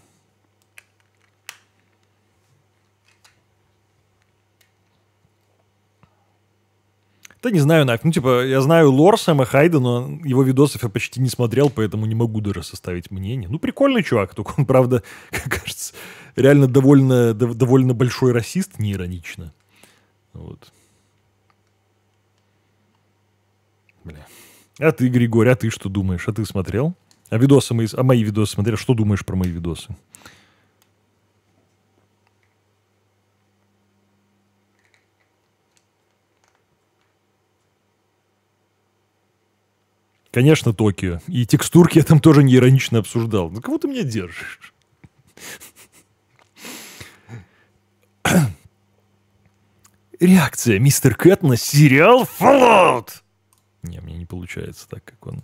Да не знаю нафиг. Ну, типа, я знаю лор Сэма Хайда, но его видосов я почти не смотрел, поэтому не могу даже составить мнение. Ну, прикольный чувак, только он, правда, как кажется, реально довольно, дов, довольно большой расист, неиронично. Вот. Бля. А ты, Григорий, а ты что думаешь? А ты смотрел? А видосы мои, а мои видосы смотрел? Что думаешь про мои видосы? Конечно, Токио. И текстурки я там тоже не иронично обсуждал. Ну, кого ты меня держишь? Реакция мистер Кэт на сериал Fallout. Не, мне не получается так, как он.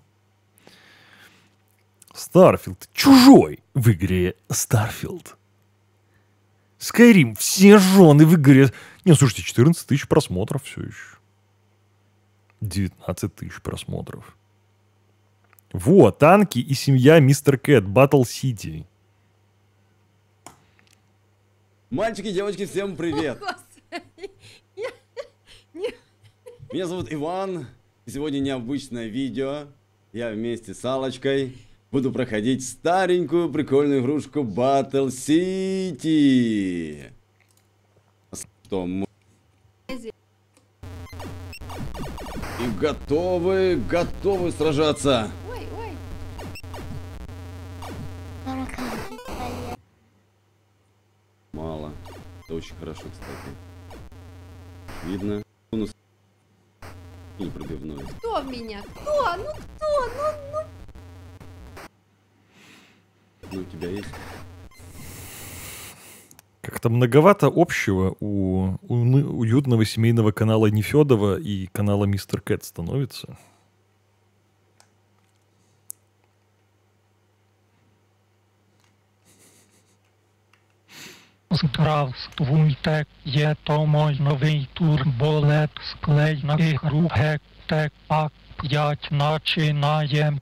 Старфилд чужой в игре Старфилд. Скайрим, все жены в игре. Не, ну, слушайте, 14 тысяч просмотров все еще. 19 тысяч просмотров. Во, танки и семья Мистер Кэт, Батл Сити. Мальчики, девочки, всем привет! О, Меня зовут Иван. Сегодня необычное видео. Я вместе с Алочкой буду проходить старенькую прикольную игрушку Battle City. Что мы... И готовы, готовы сражаться. Это очень хорошо, кстати. Видно. Бонус. Или пробивной. Кто в меня? Кто? Ну кто? Ну, ну. Ну, у тебя есть? Как-то многовато общего у, у уютного семейного канала Нефедова и канала Мистер Кэт становится. Здравствуйте, є то мой новий турболет з клейної групи ТЕК-5 начинаєм.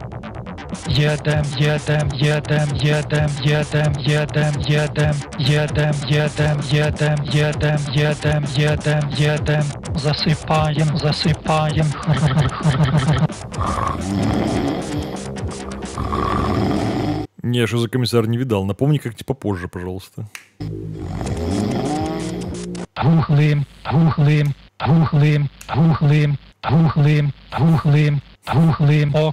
Thank you. Едем, едем, едем, едем, едем, едем, едем, едем, едем, едем, едем, едем, едем, едем. Засыпаем, засыпаем. Не, что за комиссар не видал. Напомни как-нибудь попозже, пожалуйста. Рухлым, рухлым, рухлым, рухлым, рухлым, рухлым, рухлым, о,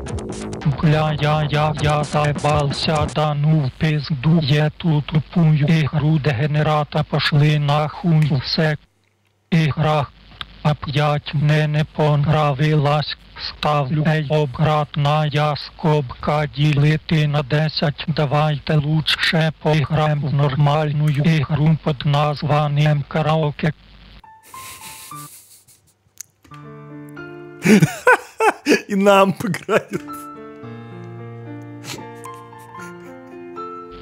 гля я, я, я заебался, да ну в пизду, є тут тупую игру дегенерата, пошли нахуй все. а п'ять мене не понравилась. Ставлю ей обратна я скобка ділити на 10. Давайте лучше поіграємо в нормальну ігру під названням караоке. И нам пограют.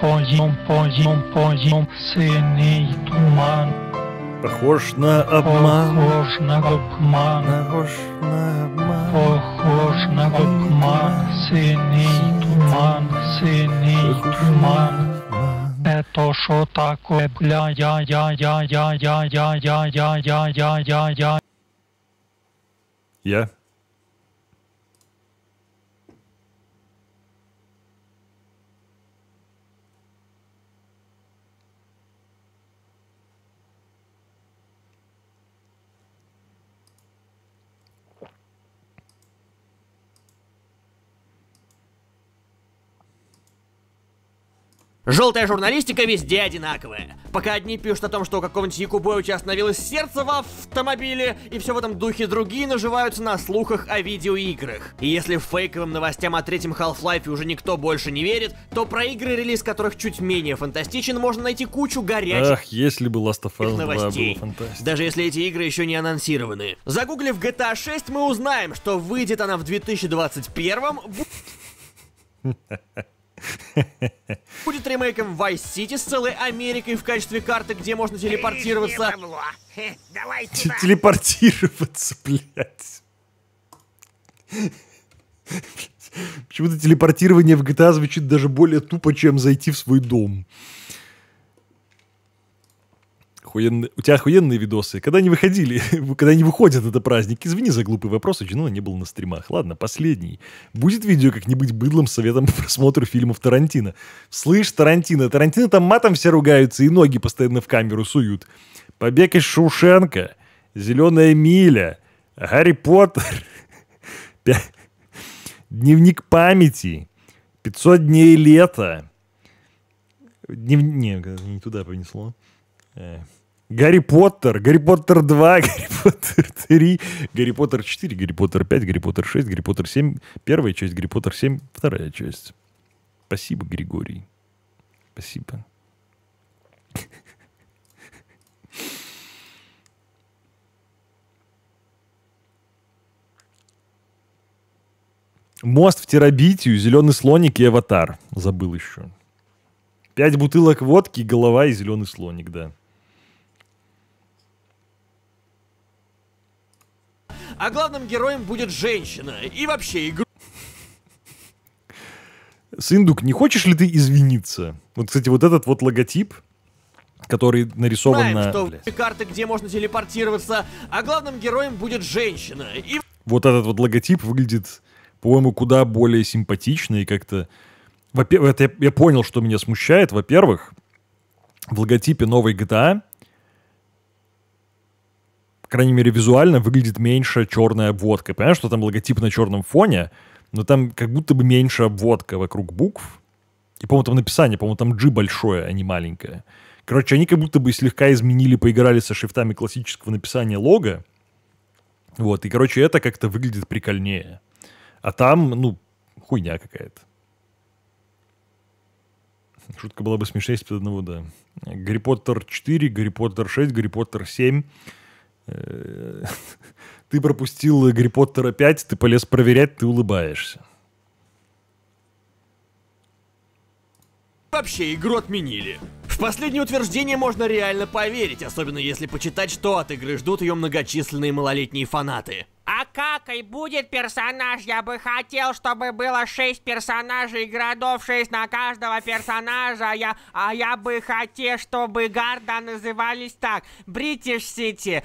Подиум, подиум, подиум, синий туман. Похож на обман. Похож на обман. Похож на обман. Похож на обман. Синий туман, синий туман. Это что такое, бля, я, я, я, я, я, я, я, я, я, я, я, я. Я. Желтая журналистика везде одинаковая. Пока одни пишут о том, что у какого-нибудь Якубовича остановилось сердце в автомобиле, и все в этом духе другие наживаются на слухах о видеоиграх. И если фейковым новостям о третьем Half-Life уже никто больше не верит, то про игры, релиз которых чуть менее фантастичен, можно найти кучу горячих Ах, если бы Last of Us новостей. Даже если эти игры еще не анонсированы. Загуглив GTA 6, мы узнаем, что выйдет она в 2021 в... Будет ремейком Vice City с целой Америкой в качестве карты, где можно телепортироваться. Телепортироваться, блядь. Почему-то телепортирование в GTA звучит даже более тупо, чем зайти в свой дом охуенные, у тебя охуенные видосы. Когда они выходили, когда они выходят, это праздник. Извини за глупый вопрос, Джинона не было на стримах. Ладно, последний. Будет видео как-нибудь быдлом с советом по просмотру фильмов Тарантино. Слышь, Тарантино, Тарантино там матом все ругаются и ноги постоянно в камеру суют. Побег из Шушенко, Зеленая миля, Гарри Поттер, Дневник памяти, 500 дней лета, Днев... Не, не туда понесло. Э, Гарри Поттер, Гарри Поттер 2, Гарри Поттер 3, Гарри Поттер 4, Гарри Поттер 5, Гарри Поттер 6, Гарри Поттер 7, первая часть, Гарри Поттер 7, вторая часть. Спасибо, Григорий. Спасибо. Мост в терабитию, зеленый слоник и аватар. Забыл еще. Пять бутылок водки, голова и зеленый слоник, да. а главным героем будет женщина. И вообще игру... Синдук, не хочешь ли ты извиниться? Вот, кстати, вот этот вот логотип, который нарисован Знаем, на... что Блядь. карты, где можно телепортироваться, а главным героем будет женщина. И... Вот этот вот логотип выглядит, по-моему, куда более симпатично и как-то... Во-первых, я, я понял, что меня смущает. Во-первых, в логотипе новой GTA по крайней мере, визуально выглядит меньше черная обводка. Понимаешь, что там логотип на черном фоне, но там как будто бы меньше обводка вокруг букв. И, по-моему, там написание, по-моему, там G большое, а не маленькое. Короче, они как будто бы слегка изменили, поиграли со шрифтами классического написания лога. Вот, и, короче, это как-то выглядит прикольнее. А там, ну, хуйня какая-то. Шутка была бы смешнее, если бы одного, да. Гарри Поттер 4, Гарри Поттер 6, Гарри Поттер 7, Ты пропустил Гарри Поттера 5, ты полез проверять, ты улыбаешься. Вообще игру отменили. В последнее утверждение можно реально поверить, особенно если почитать, что от игры ждут ее многочисленные малолетние фанаты. А как и будет персонаж? Я бы хотел, чтобы было 6 персонажей и городов 6 на каждого персонажа. Я, а я бы хотел, чтобы города назывались так. Бритиш Сити.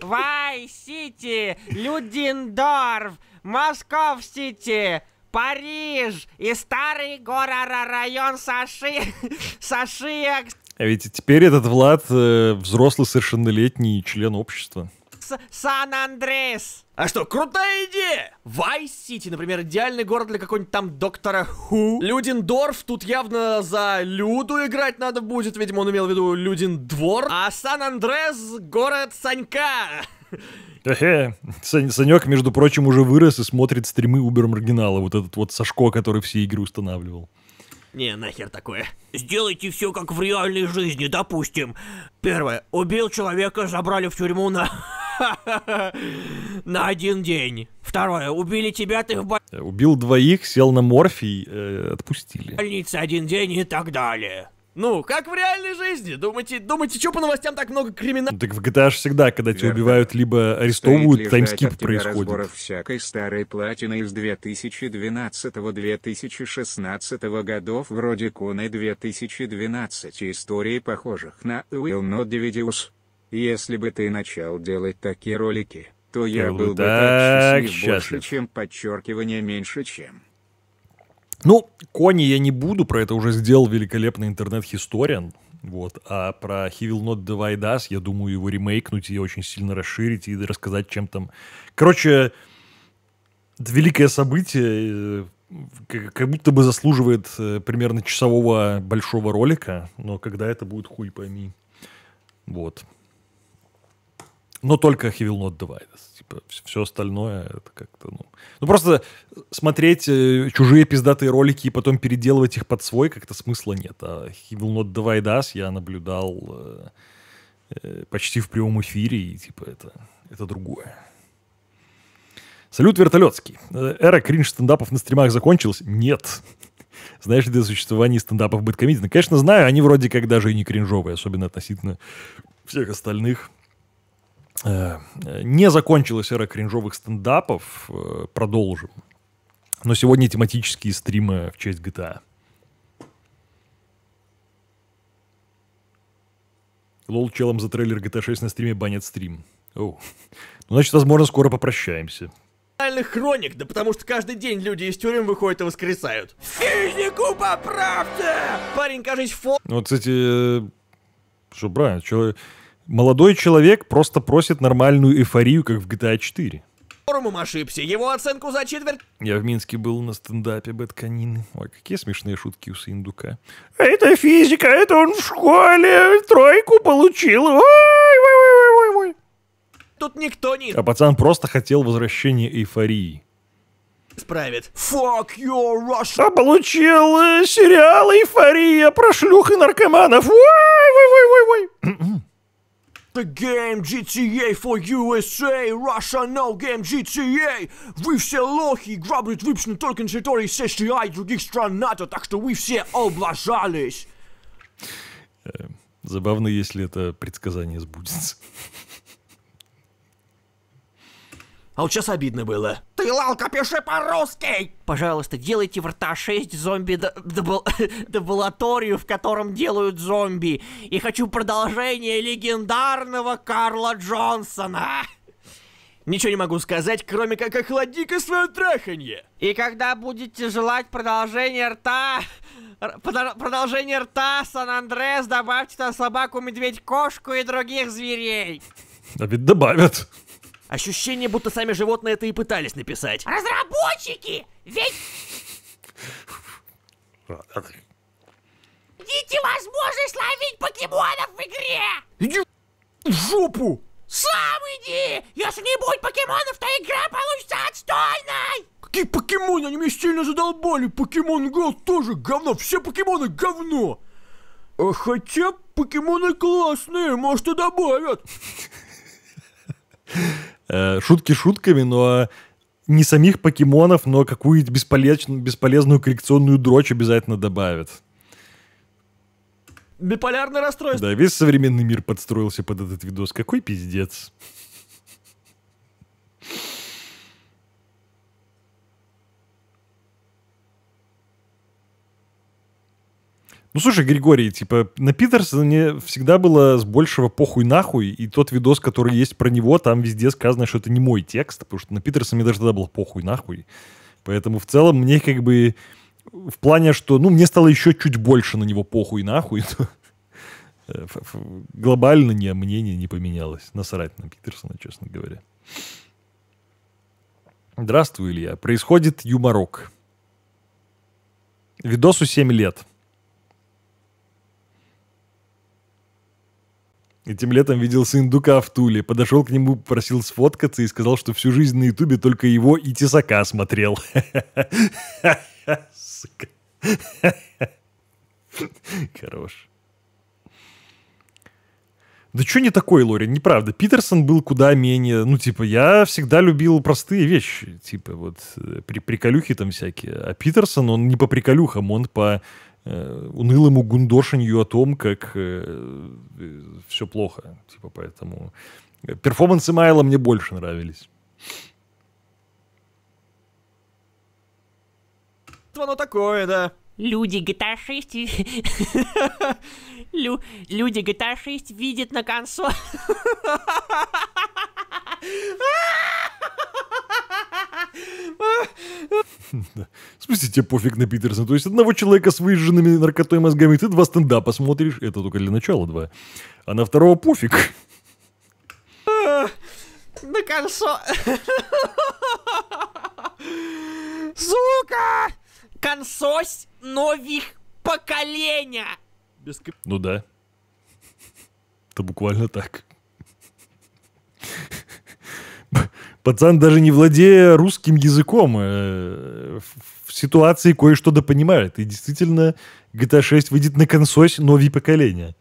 Вай Сити. Людиндорф. Москов Сити. Париж и старый горорайон Саши... Сашиек. А ведь теперь этот Влад э, взрослый совершеннолетний член общества. Сан-Андрес. А что, крутая идея! Вайс-Сити, например, идеальный город для какой-нибудь там доктора Ху. Людендорф, тут явно за Люду играть надо будет, видимо, он имел в виду Людендвор. А Сан-Андрес — город Санька. Санек, между прочим, уже вырос и смотрит стримы Убер Маргинала, вот этот вот Сашко, который все игры устанавливал. Не, нахер такое. Сделайте все как в реальной жизни, допустим. Первое. Убил человека, забрали в тюрьму на... на один день. Второе. Убили тебя, ты в больнице. Убил двоих, сел на морфий, э, отпустили. В больнице один день и так далее. Ну, как в реальной жизни. Думаете, думаете, что по новостям так много криминала? Так в GTA всегда, когда тебя убивают, либо арестовывают, таймскип происходит. всякой старой платины из 2012-2016 годов вроде куны 2012 и истории похожих на Will Not Videos. Если бы ты начал делать такие ролики, то я, был, бы так счастлив, счастлив больше, чем подчеркивание меньше, чем. Ну, кони я не буду, про это уже сделал великолепный интернет-хисториан. Вот. А про He Will Not Divide Us, я думаю, его ремейкнуть и очень сильно расширить и рассказать, чем там... Короче, это великое событие, э, как будто бы заслуживает э, примерно часового большого ролика, но когда это будет, хуй пойми. Вот. Но только He Will Not Divide Us типа, все остальное это как-то, ну... Ну, просто смотреть э, чужие пиздатые ролики и потом переделывать их под свой как-то смысла нет. А He Will Not Divide Us я наблюдал э, э, почти в прямом эфире, и, типа, это, это другое. Салют, Вертолетский. Эра кринж стендапов на стримах закончилась? Нет. Знаешь ли ты о существовании стендапов быткомедии? Ну, конечно, знаю, они вроде как даже и не кринжовые, особенно относительно всех остальных. Э, не закончилась эра кринжовых стендапов, э, продолжим. Но сегодня тематические стримы в честь GTA. А. Лол челом за трейлер GTA 6 а на стриме банят стрим. Оу. Ну, значит, возможно, скоро попрощаемся. Хроник, да потому что каждый день люди из тюрем выходят и воскресают. Физику поправьте! Парень, кажись, фо... Ну, вот, кстати, э, что правильно, человек... Молодой человек просто просит нормальную эйфорию, как в GTA 4. Форумом ошибся, его оценку за четверть... Я в Минске был на стендапе Бэтканины. Ой, какие смешные шутки у Сындука. Это физика, это он в школе тройку получил. Ой, ой, ой, ой, ой. Тут никто не... А пацан просто хотел возвращения эйфории. Справит. Fuck your Russia. А получил э, сериал «Эйфория» про шлюх и наркоманов. Ой, ой, ой, ой, ой. The game GTA for USA, Russia no game GTA. Вы все лохи, граблют выпущены только на территории США и других стран НАТО, так что вы все облажались. Э, забавно, если это предсказание сбудется. А вот сейчас обидно было. Ты, Лалка, пиши по-русски! Пожалуйста, делайте в рта 6 зомби деболаторию, в котором делают зомби. И хочу продолжение легендарного Карла Джонсона. Ничего не могу сказать, кроме как охлади-ка свое траханье. И когда будете желать продолжения рта... Продолжение рта Сан-Андрес, добавьте там собаку, медведь, кошку и других зверей. А ведь добавят. Ощущение, будто сами животные это и пытались написать. Разработчики! Ведь... Дите возможность ловить покемонов в игре! Иди в жопу! Сам иди! Если не будет покемонов, то игра получится отстойной! Какие покемоны? Они меня сильно задолбали! Покемон Гол тоже говно! Все покемоны говно! А хотя покемоны классные, может и добавят. Э, шутки шутками, но не самих покемонов, но какую-то бесполезную, бесполезную коррекционную дрочь обязательно добавят. Биполярное расстройство. Да, весь современный мир подстроился под этот видос. Какой пиздец. Ну, слушай, Григорий, типа, на Питерсоне всегда было с большего похуй нахуй, и тот видос, который есть про него, там везде сказано, что это не мой текст, потому что на Питерсоне мне даже тогда было похуй нахуй. Поэтому в целом мне как бы в плане, что, ну, мне стало еще чуть больше на него похуй нахуй. Э, глобально не, мнение не поменялось. Насрать на Питерсона, честно говоря. Здравствуй, Илья. Происходит юморок. Видосу 7 лет. Этим летом видел сын Дука в Туле. Подошел к нему, попросил сфоткаться и сказал, что всю жизнь на Ютубе только его и Тесака смотрел. Сука. Хорош. Да что не такой, Лорин, неправда. Питерсон был куда менее... Ну, типа, я всегда любил простые вещи. Типа, вот, э, при приколюхи там всякие. А Питерсон, он не по приколюхам, он по Э, унылому гундошенью о том, как э, все плохо. Типа, поэтому э, перформансы Майла мне больше нравились. Оно такое, да. Люди GTA 6 Лю... Люди GTA 6 видят на консоль. В пофиг на Питерсона? То есть одного человека с выжженными наркотой мозгами ты два стендапа посмотришь, это только для начала два, а на второго пофиг. На консо... Сука! Консось нових поколения! Ну да. Это буквально так пацан, даже не владея русским языком, э, в ситуации кое-что да понимает. И действительно, GTA 6 выйдет на консось нови поколения.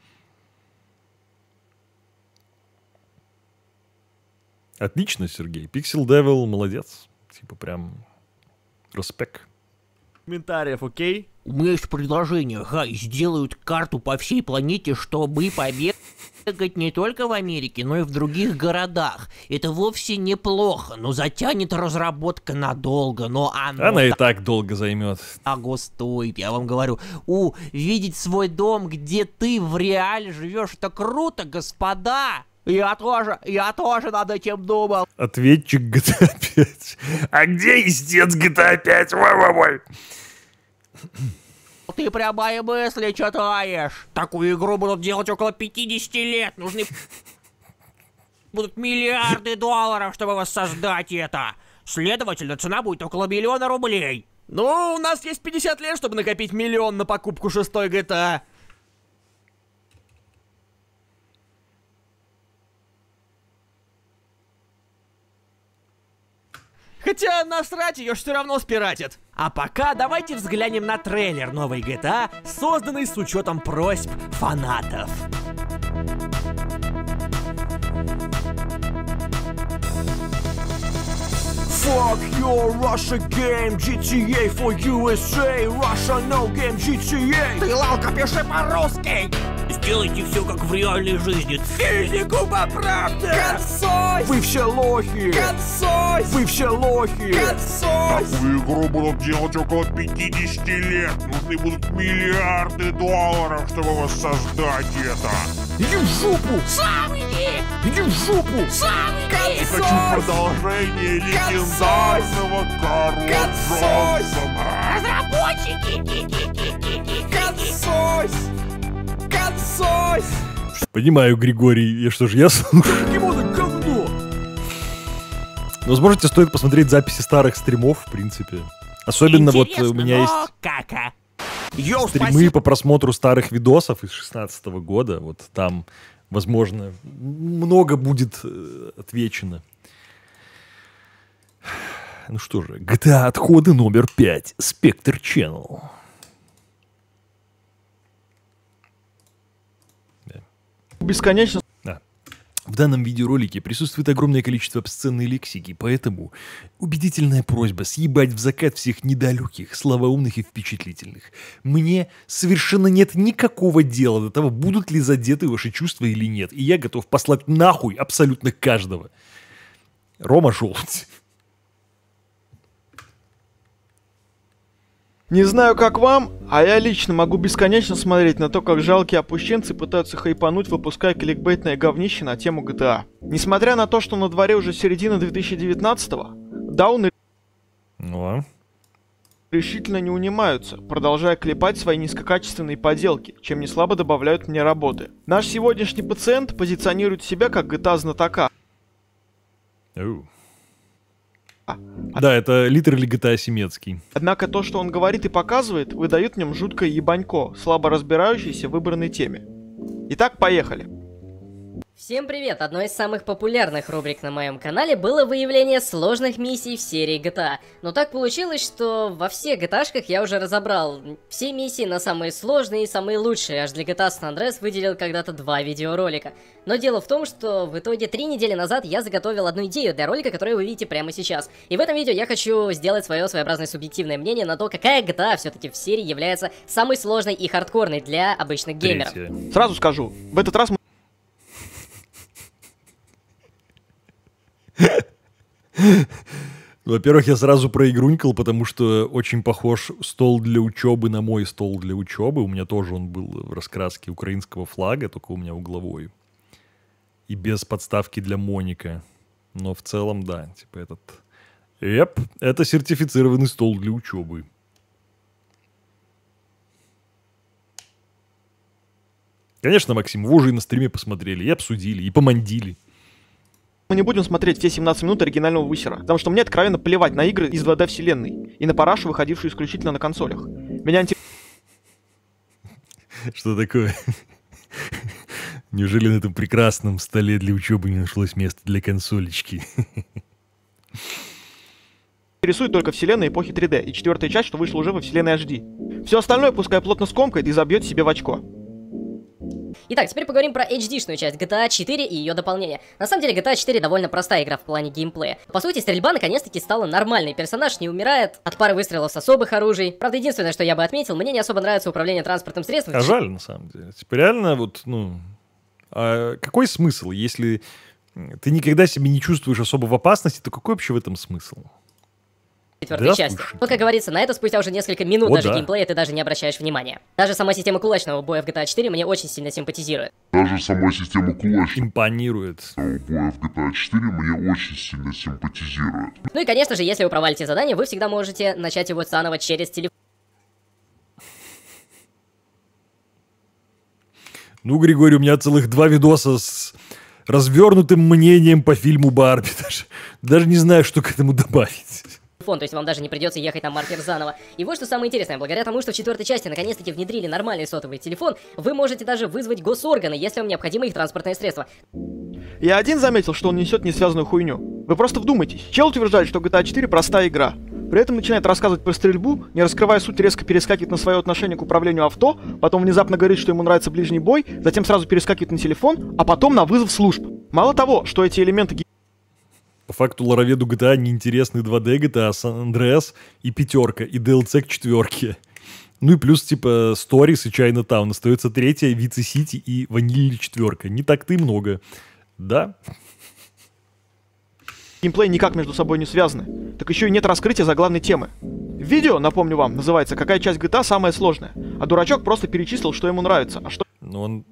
Отлично, Сергей. Пиксел Девил молодец. Типа прям респект. Комментариев, окей? У меня есть предложение. Хай, сделают карту по всей планете, чтобы побед бегать не только в Америке, но и в других городах. Это вовсе неплохо, но затянет разработка надолго, но оно... Она и так долго займет. Того а, стоит, я вам говорю. Увидеть свой дом, где ты в реале живешь, это круто, господа! Я тоже, я тоже над этим думал. Ответчик GTA 5. А, а где истец GTA 5? Ой-ой-ой. Ты прям мои мысли читаешь. Такую игру будут делать около 50 лет. Нужны будут миллиарды долларов, чтобы воссоздать это. Следовательно, цена будет около миллиона рублей. Ну, у нас есть 50 лет, чтобы накопить миллион на покупку шестой GTA. Хотя насрать ее все равно спиратят. А пока давайте взглянем на трейлер новой GTA, созданный с учетом просьб фанатов. Fuck your Russia game, GTA for USA, Russia no game, GTA. Ты лалка, пиши по-русски! Сделайте все как в реальной жизни. Физику поправьте! Концой! Вы все лохи! Концой! Вы все лохи! Концой! Такую игру будут делать около 50 лет. Нужны будут миллиарды долларов, чтобы воссоздать это. Иди в жопу! Сам иди! Иди в жопу! Сам иди! Я хочу продолжение легендарного Карла Джонсона! Разработчики! Концой! консось! Понимаю, Григорий, я что же, я слушаю. Покемоны говно! Ну, но сможете, стоит посмотреть записи старых стримов, в принципе. Особенно Интересно, вот у меня есть... Кака. Йоу, стримы спасибо. по просмотру старых видосов из 16 года. Вот там, возможно, много будет э, отвечено. Ну что же, GTA а отходы номер 5, Spectre Channel. бесконечно... Да. В данном видеоролике присутствует огромное количество обсценной лексики, поэтому убедительная просьба съебать в закат всех недалеких, словоумных и впечатлительных. Мне совершенно нет никакого дела до того, будут ли задеты ваши чувства или нет, и я готов послать нахуй абсолютно каждого. Рома Желудь. Не знаю, как вам, а я лично могу бесконечно смотреть на то, как жалкие опущенцы пытаются хайпануть, выпуская кликбейтное говнище на тему GTA. А. Несмотря на то, что на дворе уже середина 2019-го, дауны ну, а? решительно не унимаются, продолжая клепать свои низкокачественные поделки, чем не слабо добавляют мне работы. Наш сегодняшний пациент позиционирует себя как GTA-знатока. А Ooh. А, а да, это литерали GTA а Семецкий. Однако то, что он говорит и показывает, выдают в нем жуткое ебанько, слабо разбирающееся в выбранной теме. Итак, поехали. Всем привет! Одно из самых популярных рубрик на моем канале было выявление сложных миссий в серии GTA. Но так получилось, что во всех gta я уже разобрал все миссии на самые сложные и самые лучшие, аж для GTA San Andreas выделил когда-то два видеоролика. Но дело в том, что в итоге три недели назад я заготовил одну идею для ролика, который вы видите прямо сейчас. И в этом видео я хочу сделать свое своеобразное субъективное мнение на то, какая GTA все-таки в серии является самой сложной и хардкорной для обычных геймеров. Третья. Сразу скажу, в этот раз мы Во-первых, я сразу проигрунькал, потому что очень похож стол для учебы на мой стол для учебы. У меня тоже он был в раскраске украинского флага, только у меня угловой. И без подставки для Моника. Но в целом, да, типа этот... Эп, это сертифицированный стол для учебы. Конечно, Максим, вы уже и на стриме посмотрели, и обсудили, и помандили. Мы не будем смотреть все 17 минут оригинального высера, потому что мне откровенно плевать на игры из 2D вселенной и на парашу, выходившую исключительно на консолях. Меня интересует... Что такое? Неужели на этом прекрасном столе для учебы не нашлось места для консолечки? Интересует только вселенная эпохи 3D и четвертая часть, что вышла уже во вселенной HD. Все остальное пускай плотно скомкает и забьет себе в очко. Итак, теперь поговорим про HD-шную часть GTA 4 и ее дополнение. На самом деле, GTA 4 довольно простая игра в плане геймплея. По сути, стрельба наконец-таки стала нормальной, персонаж не умирает от пары выстрелов с особых оружий. Правда, единственное, что я бы отметил, мне не особо нравится управление транспортным средством. А жаль, на самом деле. Теперь реально вот, ну... А какой смысл, если ты никогда себя не чувствуешь особо в опасности, то какой вообще в этом смысл? четвертой да, части. Слушай. как говорится, на это спустя уже несколько минут О, даже да. геймплея ты даже не обращаешь внимания. Даже сама система кулачного боя в GTA 4 мне очень сильно симпатизирует. Даже сама система кулачного импонирует. боя в GTA 4 мне очень сильно симпатизирует. Ну и, конечно же, если вы провалите задание, вы всегда можете начать его заново через телефон. Ну, Григорий, у меня целых два видоса с развернутым мнением по фильму Барби. Даже, даже не знаю, что к этому добавить фон, то есть вам даже не придется ехать на маркер заново. И вот что самое интересное, благодаря тому, что в четвертой части наконец-таки внедрили нормальный сотовый телефон, вы можете даже вызвать госорганы, если вам необходимо их транспортное средство. Я один заметил, что он несет несвязанную хуйню. Вы просто вдумайтесь, чел утверждает, что GTA 4 простая игра. При этом начинает рассказывать про стрельбу, не раскрывая суть, резко перескакивает на свое отношение к управлению авто, потом внезапно говорит, что ему нравится ближний бой, затем сразу перескакивает на телефон, а потом на вызов служб. Мало того, что эти элементы по факту Лароведу GTA неинтересны 2D GTA, San Andreas и пятерка, и DLC к четверке. Ну и плюс, типа, Stories и Chinatown. Остается третья, Вице Сити и Ваниль четверка. Не так-то много. Да. Геймплей никак между собой не связаны. Так еще и нет раскрытия заглавной темы. Видео, напомню вам, называется «Какая часть GTA самая сложная?», а дурачок просто перечислил, что ему нравится, а что... Ну, он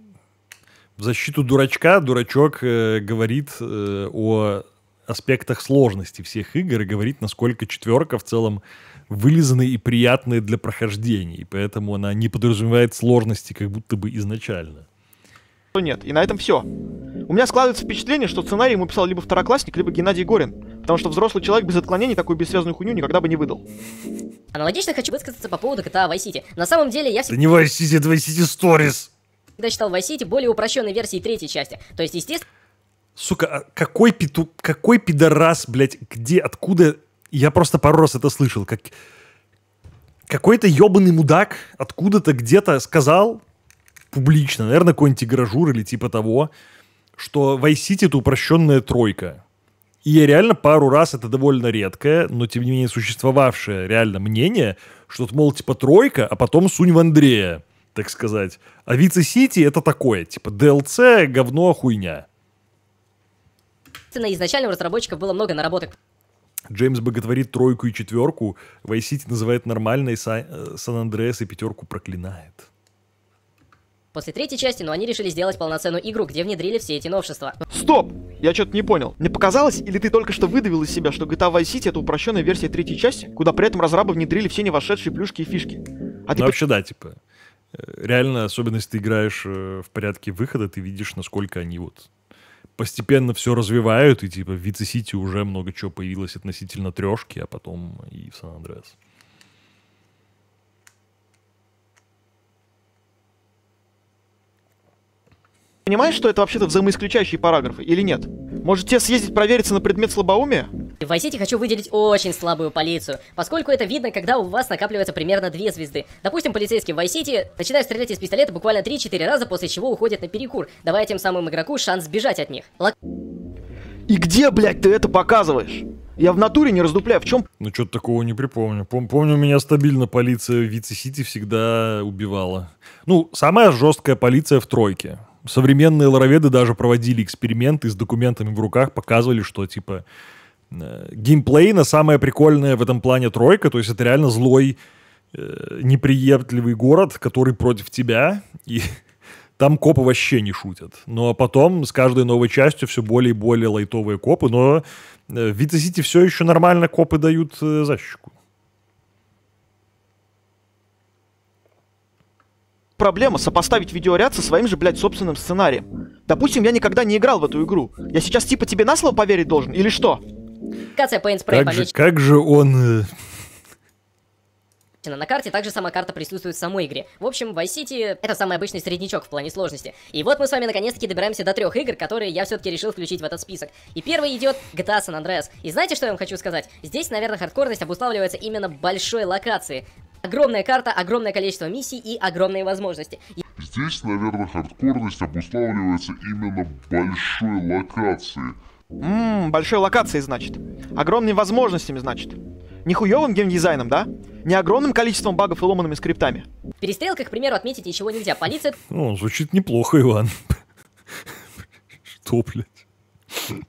в защиту дурачка, дурачок э, говорит э, о аспектах сложности всех игр и говорит, насколько четверка в целом вылизанная и приятная для прохождения. И поэтому она не подразумевает сложности как будто бы изначально. Ну нет, и на этом все. У меня складывается впечатление, что сценарий ему писал либо второклассник, либо Геннадий Горин. Потому что взрослый человек без отклонений такую бессвязную хуйню никогда бы не выдал. Аналогично хочу высказаться по поводу GTA Vice City. На самом деле я... Это не Vice City, это Vice City Stories! всегда считал Vice City более упрощенной версией третьей части. То есть, естественно... Сука, а какой пету... Какой пидорас, блядь, где, откуда... Я просто пару раз это слышал, как... Какой-то ебаный мудак откуда-то где-то сказал публично, наверное, какой-нибудь игражур или типа того, что Vice City — это упрощенная тройка. И я реально пару раз это довольно редкое, но тем не менее существовавшее реально мнение, что это, мол, типа тройка, а потом сунь в Андрея, так сказать. А Вице Сити это такое, типа DLC, говно, хуйня. Естественно, изначально у разработчиков было много наработок. Джеймс боготворит тройку и четверку, Vice называет нормальной, э, Сан-Андреас и пятерку проклинает. После третьей части, но ну, они решили сделать полноценную игру, где внедрили все эти новшества. Стоп! Я что-то не понял. Мне показалось, или ты только что выдавил из себя, что GTA Vice City это упрощенная версия третьей части, куда при этом разрабы внедрили все не вошедшие плюшки и фишки. А ты... Ну, вообще, да, типа. Э, реально, особенно если ты играешь э, в порядке выхода, ты видишь, насколько они вот постепенно все развивают, и типа в Вице-Сити уже много чего появилось относительно трешки, а потом и в Сан-Андреас. Понимаешь, что это вообще-то взаимоисключающие параграфы или нет? Может тебе съездить провериться на предмет слабоумия? В Вайсити хочу выделить очень слабую полицию, поскольку это видно, когда у вас накапливается примерно две звезды. Допустим, полицейский в Вайсити начинает стрелять из пистолета буквально 3-4 раза, после чего уходит на перекур, давая тем самым игроку шанс сбежать от них. Лак... И где, блядь, ты это показываешь? Я в натуре не раздупляю, в чем... Ну, что-то такого не припомню. Пом помню, меня стабильно полиция в Вице-Сити всегда убивала. Ну, самая жесткая полиция в тройке современные лароведы даже проводили эксперименты с документами в руках, показывали, что, типа, э, геймплейно самое прикольное в этом плане тройка, то есть это реально злой, э, неприятливый город, который против тебя, и там копы вообще не шутят. Но ну, а потом с каждой новой частью все более и более лайтовые копы, но э, в Вита все еще нормально копы дают э, защику. проблема сопоставить видеоряд со своим же, блядь, собственным сценарием? Допустим, я никогда не играл в эту игру. Я сейчас типа тебе на слово поверить должен или что? как же, как же он... Э, на карте также сама карта присутствует в самой игре. В общем, Vice City это самый обычный среднячок в плане сложности. И вот мы с вами наконец-таки добираемся до трех игр, которые я все-таки решил включить в этот список. И первый идет GTA San Andreas. И знаете, что я вам хочу сказать? Здесь, наверное, хардкорность обуславливается именно большой локацией. Огромная карта, огромное количество миссий и огромные возможности. Здесь, наверное, хардкорность обуславливается именно большой локацией. Ммм, большой локацией, значит. Огромными возможностями, значит. Не хуёвым геймдизайном, да? Не огромным количеством багов и ломанными скриптами. В перестрелках, к примеру, отметить ничего нельзя. Полиция... Ну, звучит неплохо, Иван. Что, блядь?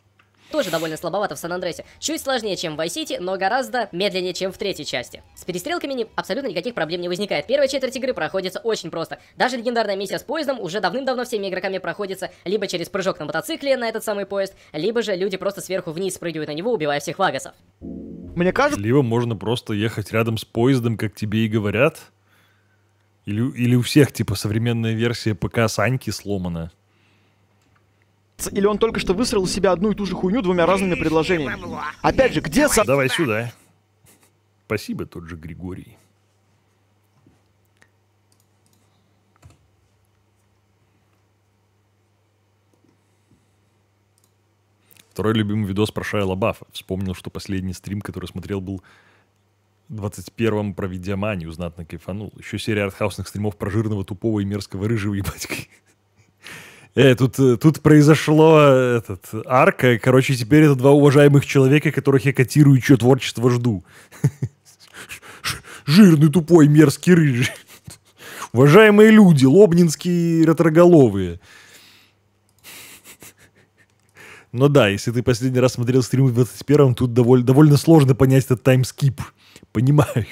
тоже довольно слабовато в сан андресе Чуть сложнее, чем в Vice City, но гораздо медленнее, чем в третьей части. С перестрелками не, абсолютно никаких проблем не возникает. Первая четверть игры проходится очень просто. Даже легендарная миссия с поездом уже давным-давно всеми игроками проходится либо через прыжок на мотоцикле на этот самый поезд, либо же люди просто сверху вниз спрыгивают на него, убивая всех вагасов. Мне кажется... Либо можно просто ехать рядом с поездом, как тебе и говорят. Или, или у всех, типа, современная версия ПК Саньки сломана прятаться, или он только что высрал из себя одну и ту же хуйню двумя разными предложениями. Опять же, где со... Давай сюда. Спасибо, тот же Григорий. Второй любимый видос про Шайла Баффа. Вспомнил, что последний стрим, который смотрел, был 21-м про видеоманию знатно кайфанул. Еще серия артхаусных стримов про жирного, тупого и мерзкого рыжего ебать. Эй, тут, э, тут произошло э, этот, арка. Короче, теперь это два уважаемых человека, которых я котирую, чье творчество жду. Жирный, тупой, мерзкий, рыжий. Уважаемые люди, лобнинские ретроголовые. Но да, если ты последний раз смотрел стрим в 21-м, тут довольно, довольно сложно понять этот таймскип. Понимаю.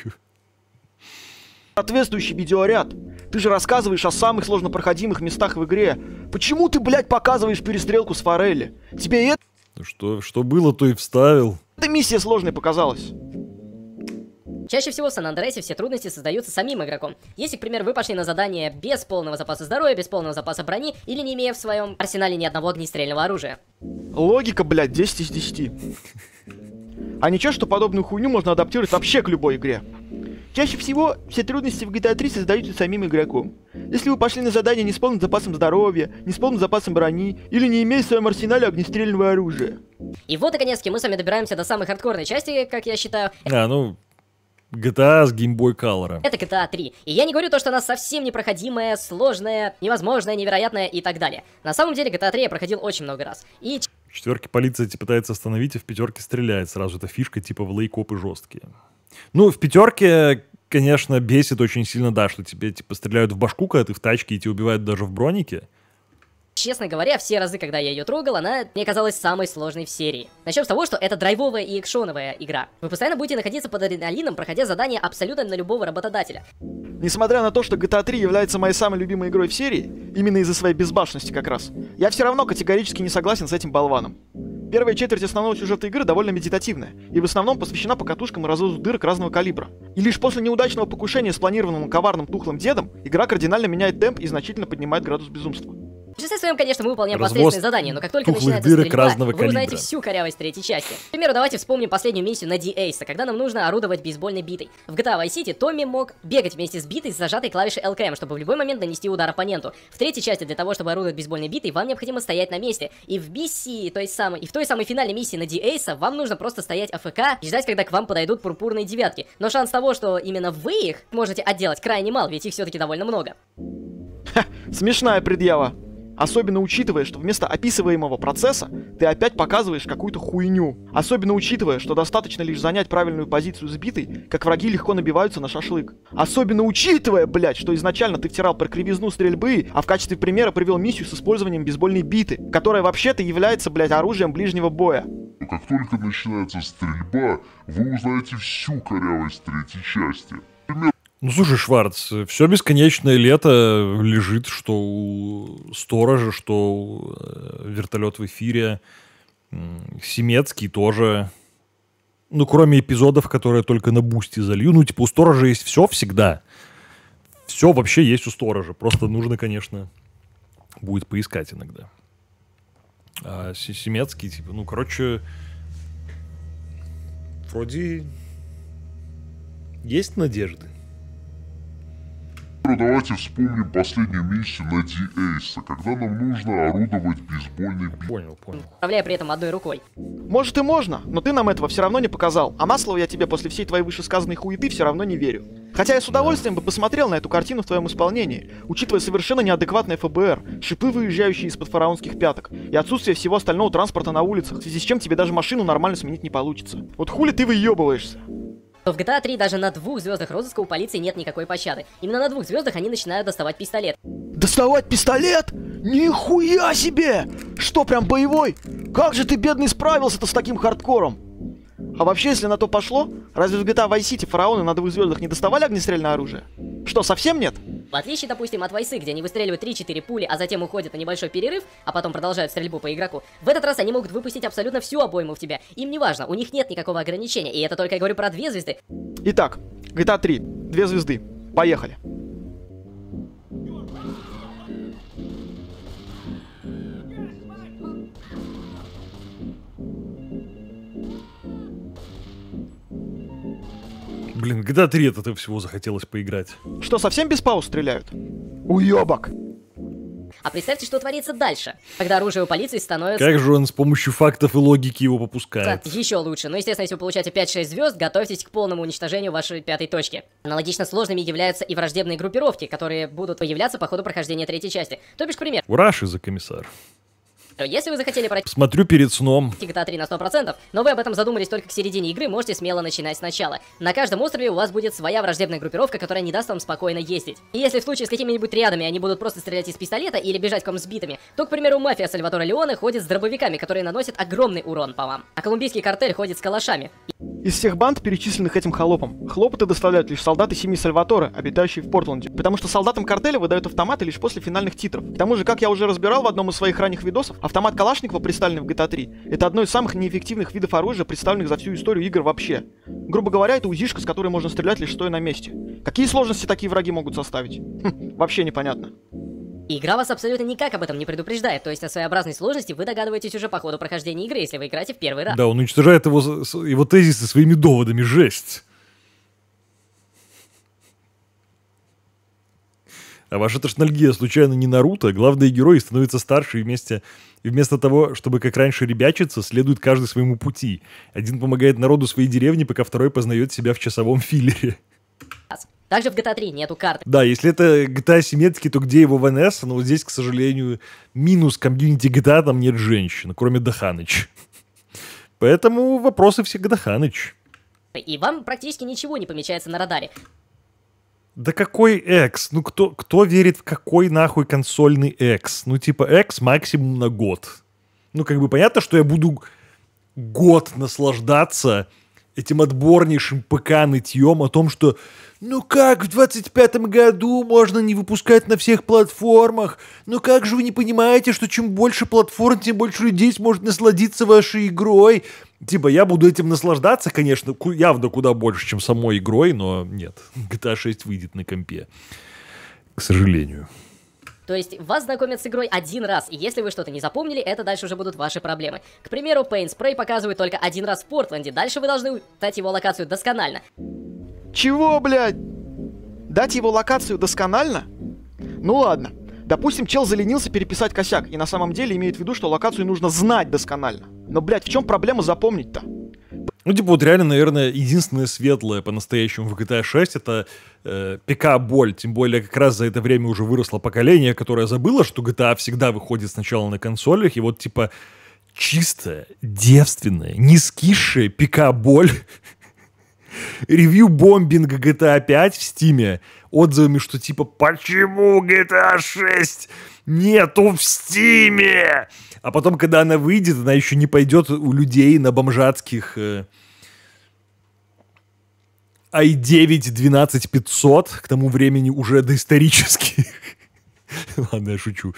Соответствующий видеоряд. Ты же рассказываешь о самых сложнопроходимых местах в игре. Почему ты, блядь, показываешь перестрелку с Форелли? Тебе это... Ну что, что было, то и вставил. Эта миссия сложной показалась. Чаще всего в Сан-Андреасе все трудности создаются самим игроком. Если, к примеру, вы пошли на задание без полного запаса здоровья, без полного запаса брони или не имея в своем арсенале ни одного огнестрельного оружия. Логика, блядь, 10 из 10. А ничего, что подобную хуйню можно адаптировать вообще к любой игре. Чаще всего все трудности в GTA 3 создаются самим игроком. Если вы пошли на задание не с полным запасом здоровья, не с полным запасом брони или не имея в своем арсенале огнестрельного оружия. И вот, наконец-таки, мы с вами добираемся до самой хардкорной части, как я считаю. А, ну, GTA с Геймбой Boy Это GTA 3. И я не говорю то, что она совсем непроходимая, сложная, невозможная, невероятная и так далее. На самом деле GTA 3 я проходил очень много раз. И в четверке полиция типа, пытается остановить, а в пятерке стреляет сразу. Это фишка типа в лейкопы жесткие. Ну, в пятерке, конечно, бесит очень сильно, да, что тебе типа стреляют в башку, когда ты в тачке, и тебя убивают даже в бронике. Честно говоря, все разы, когда я ее трогал, она мне казалась самой сложной в серии. Начнем с того, что это драйвовая и экшоновая игра. Вы постоянно будете находиться под адреналином, проходя задания абсолютно на любого работодателя. Несмотря на то, что GTA 3 является моей самой любимой игрой в серии, именно из-за своей безбашенности как раз, я все равно категорически не согласен с этим болваном. Первая четверть основного сюжета игры довольно медитативная, и в основном посвящена покатушкам и развозу дырок разного калибра. И лишь после неудачного покушения спланированным коварным тухлым дедом, игра кардинально меняет темп и значительно поднимает градус безумства. В своем, конечно, мы выполняем Развоз посредственные задания, но как только начинается стрельба, разного вы калибра. узнаете всю корявость третьей части. К примеру, давайте вспомним последнюю миссию на Ди ace когда нам нужно орудовать бейсбольной битой. В GTA а Vice City Томми мог бегать вместе с битой с зажатой клавишей LKM, чтобы в любой момент нанести удар оппоненту. В третьей части для того, чтобы орудовать бейсбольной битой, вам необходимо стоять на месте. И в миссии, то есть самой, и в той самой финальной миссии на Ди ace вам нужно просто стоять АФК и ждать, когда к вам подойдут пурпурные девятки. Но шанс того, что именно вы их можете отделать крайне мал, ведь их все-таки довольно много. Ха, смешная предъява. Особенно учитывая, что вместо описываемого процесса ты опять показываешь какую-то хуйню. Особенно учитывая, что достаточно лишь занять правильную позицию сбитой, как враги легко набиваются на шашлык. Особенно учитывая, блядь, что изначально ты втирал про кривизну стрельбы, а в качестве примера привел миссию с использованием бейсбольной биты, которая вообще-то является, блядь, оружием ближнего боя. Ну, как только начинается стрельба, вы узнаете всю корявость третьей части. Ну, слушай, Шварц, все бесконечное лето лежит, что у сторожа, что у э, вертолет в эфире. Семецкий тоже. Ну, кроме эпизодов, которые только на бусте залью. Ну, типа, у сторожа есть все всегда. Все вообще есть у сторожа. Просто нужно, конечно, будет поискать иногда. А Семецкий, типа, ну, короче, вроде есть надежды. Ну, давайте вспомним последнюю миссию на Ди-Эйса, когда нам нужно орудовать бейсбольной би... Понял, понял. Управляя при этом одной рукой. Может и можно, но ты нам этого все равно не показал, а Маслову я тебе после всей твоей вышесказанной хуеты все равно не верю. Хотя я с удовольствием бы посмотрел на эту картину в твоем исполнении, учитывая совершенно неадекватное ФБР, шипы, выезжающие из-под фараонских пяток, и отсутствие всего остального транспорта на улицах, в связи с чем тебе даже машину нормально сменить не получится. Вот хули ты выебываешься? В GTA 3 даже на двух звездах розыска у полиции нет никакой пощады. Именно на двух звездах они начинают доставать пистолет. Доставать пистолет? Нихуя себе! Что, прям боевой? Как же ты, бедный, справился-то с таким хардкором? А вообще, если на то пошло, разве в GTA Vice City фараоны на двух звездах не доставали огнестрельное оружие? Что, совсем нет? В отличие, допустим, от Вайсы, где они выстреливают 3-4 пули, а затем уходят на небольшой перерыв, а потом продолжают стрельбу по игроку, в этот раз они могут выпустить абсолютно всю обойму в тебя. Им не важно, у них нет никакого ограничения, и это только я говорю про две звезды. Итак, GTA 3, две звезды. Поехали. Блин, когда три это ты всего захотелось поиграть. Что, совсем без пауз стреляют? Уебок! А представьте, что творится дальше, когда оружие у полиции становится... Как же он с помощью фактов и логики его попускает? Да, еще лучше. Но, ну, естественно, если вы получаете 5-6 звезд, готовьтесь к полному уничтожению вашей пятой точки. Аналогично сложными являются и враждебные группировки, которые будут появляться по ходу прохождения третьей части. То бишь, к примеру... Ураши за комиссар что э, если вы захотели пройти... Смотрю перед сном. GTA 3 а на 100%, но вы об этом задумались только к середине игры, можете смело начинать сначала. На каждом острове у вас будет своя враждебная группировка, которая не даст вам спокойно ездить. И если в случае с какими-нибудь рядами они будут просто стрелять из пистолета или бежать к вам с битами, то, к примеру, мафия Сальватора Леона ходит с дробовиками, которые наносят огромный урон по вам. А колумбийский картель ходит с калашами. Из всех банд, перечисленных этим холопом, хлопоты доставляют лишь солдаты семьи Сальватора, обитающие в Портленде, потому что солдатам картеля выдают автоматы лишь после финальных титров. К тому же, как я уже разбирал в одном из своих ранних видосов, Автомат Калашникова, представленный в GTA 3, это одно из самых неэффективных видов оружия, представленных за всю историю игр вообще. Грубо говоря, это УЗИшка, с которой можно стрелять лишь стоя на месте. Какие сложности такие враги могут составить? Хм, вообще непонятно. игра вас абсолютно никак об этом не предупреждает, то есть о своеобразной сложности вы догадываетесь уже по ходу прохождения игры, если вы играете в первый раз. Да, он уничтожает его, его тезисы своими доводами, жесть. А ваша тошнальгия случайно не Наруто? Главные герои становятся старше и вместе и вместо того, чтобы как раньше ребячиться, следует каждый своему пути. Один помогает народу своей деревни, пока второй познает себя в часовом филере. Также в GTA 3 а нету карты. Да, если это GTA а симметрики, то где его ВНС? НС? Но вот здесь, к сожалению, минус комьюнити GTA, а, там нет женщин, кроме Даханыч. Поэтому вопросы все к Даханыч. И вам практически ничего не помечается на радаре. Да какой X? Ну кто, кто верит в какой нахуй консольный X? Ну типа X максимум на год. Ну как бы понятно, что я буду год наслаждаться этим отборнейшим ПК-нытьем о том, что ну как в 25-м году можно не выпускать на всех платформах? Ну как же вы не понимаете, что чем больше платформ, тем больше людей сможет насладиться вашей игрой? Типа, я буду этим наслаждаться, конечно, явно куда больше, чем самой игрой, но нет, GTA 6 выйдет на компе. К сожалению. То есть вас знакомят с игрой один раз, и если вы что-то не запомнили, это дальше уже будут ваши проблемы. К примеру, Paint Spray показывают только один раз в Портленде, дальше вы должны утать его локацию досконально. Чего, блядь? Дать его локацию досконально? Ну ладно. Допустим, чел заленился переписать косяк, и на самом деле имеет в виду, что локацию нужно знать досконально. Но, блядь, в чем проблема запомнить-то? Ну, типа, вот реально, наверное, единственное светлое по-настоящему в GTA 6 это э, ПК-боль. Тем более, как раз за это время уже выросло поколение, которое забыло, что GTA всегда выходит сначала на консолях, и вот, типа, чистая, девственная, не скисшая пика-боль ревью-бомбинг GTA 5 в Стиме отзывами, что типа «Почему GTA 6 нету в Стиме?» А потом, когда она выйдет, она еще не пойдет у людей на бомжатских э, i9 12500, к тому времени уже доисторических. Ладно, я шучу.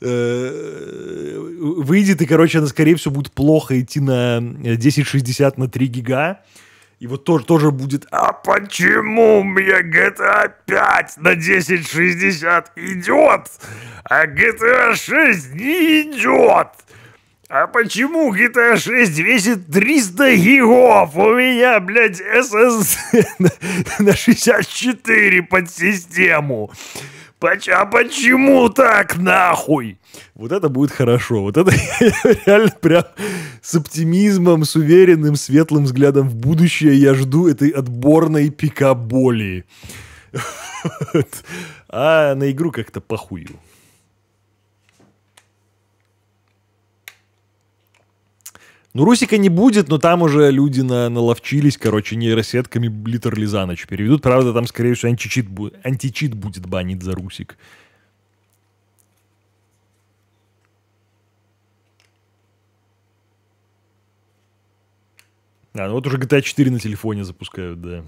Э, выйдет, и, короче, она, скорее всего, будет плохо идти на 1060 на 3 гига и вот тоже, тоже будет, а почему мне GTA 5 на 1060 идет, а GTA 6 не идет? А почему GTA 6 весит 300 гигов? У меня, блядь, SSD на 64 под систему а почему так нахуй? Вот это будет хорошо. Вот это реально прям с оптимизмом, с уверенным, светлым взглядом в будущее я жду этой отборной пикаболи. А на игру как-то похую. Ну, Русика не будет, но там уже люди на, наловчились, короче, нейросетками литерли за ночь переведут. Правда, там, скорее всего, античит, античит будет банить за Русик. А, ну вот уже GTA 4 на телефоне запускают, да.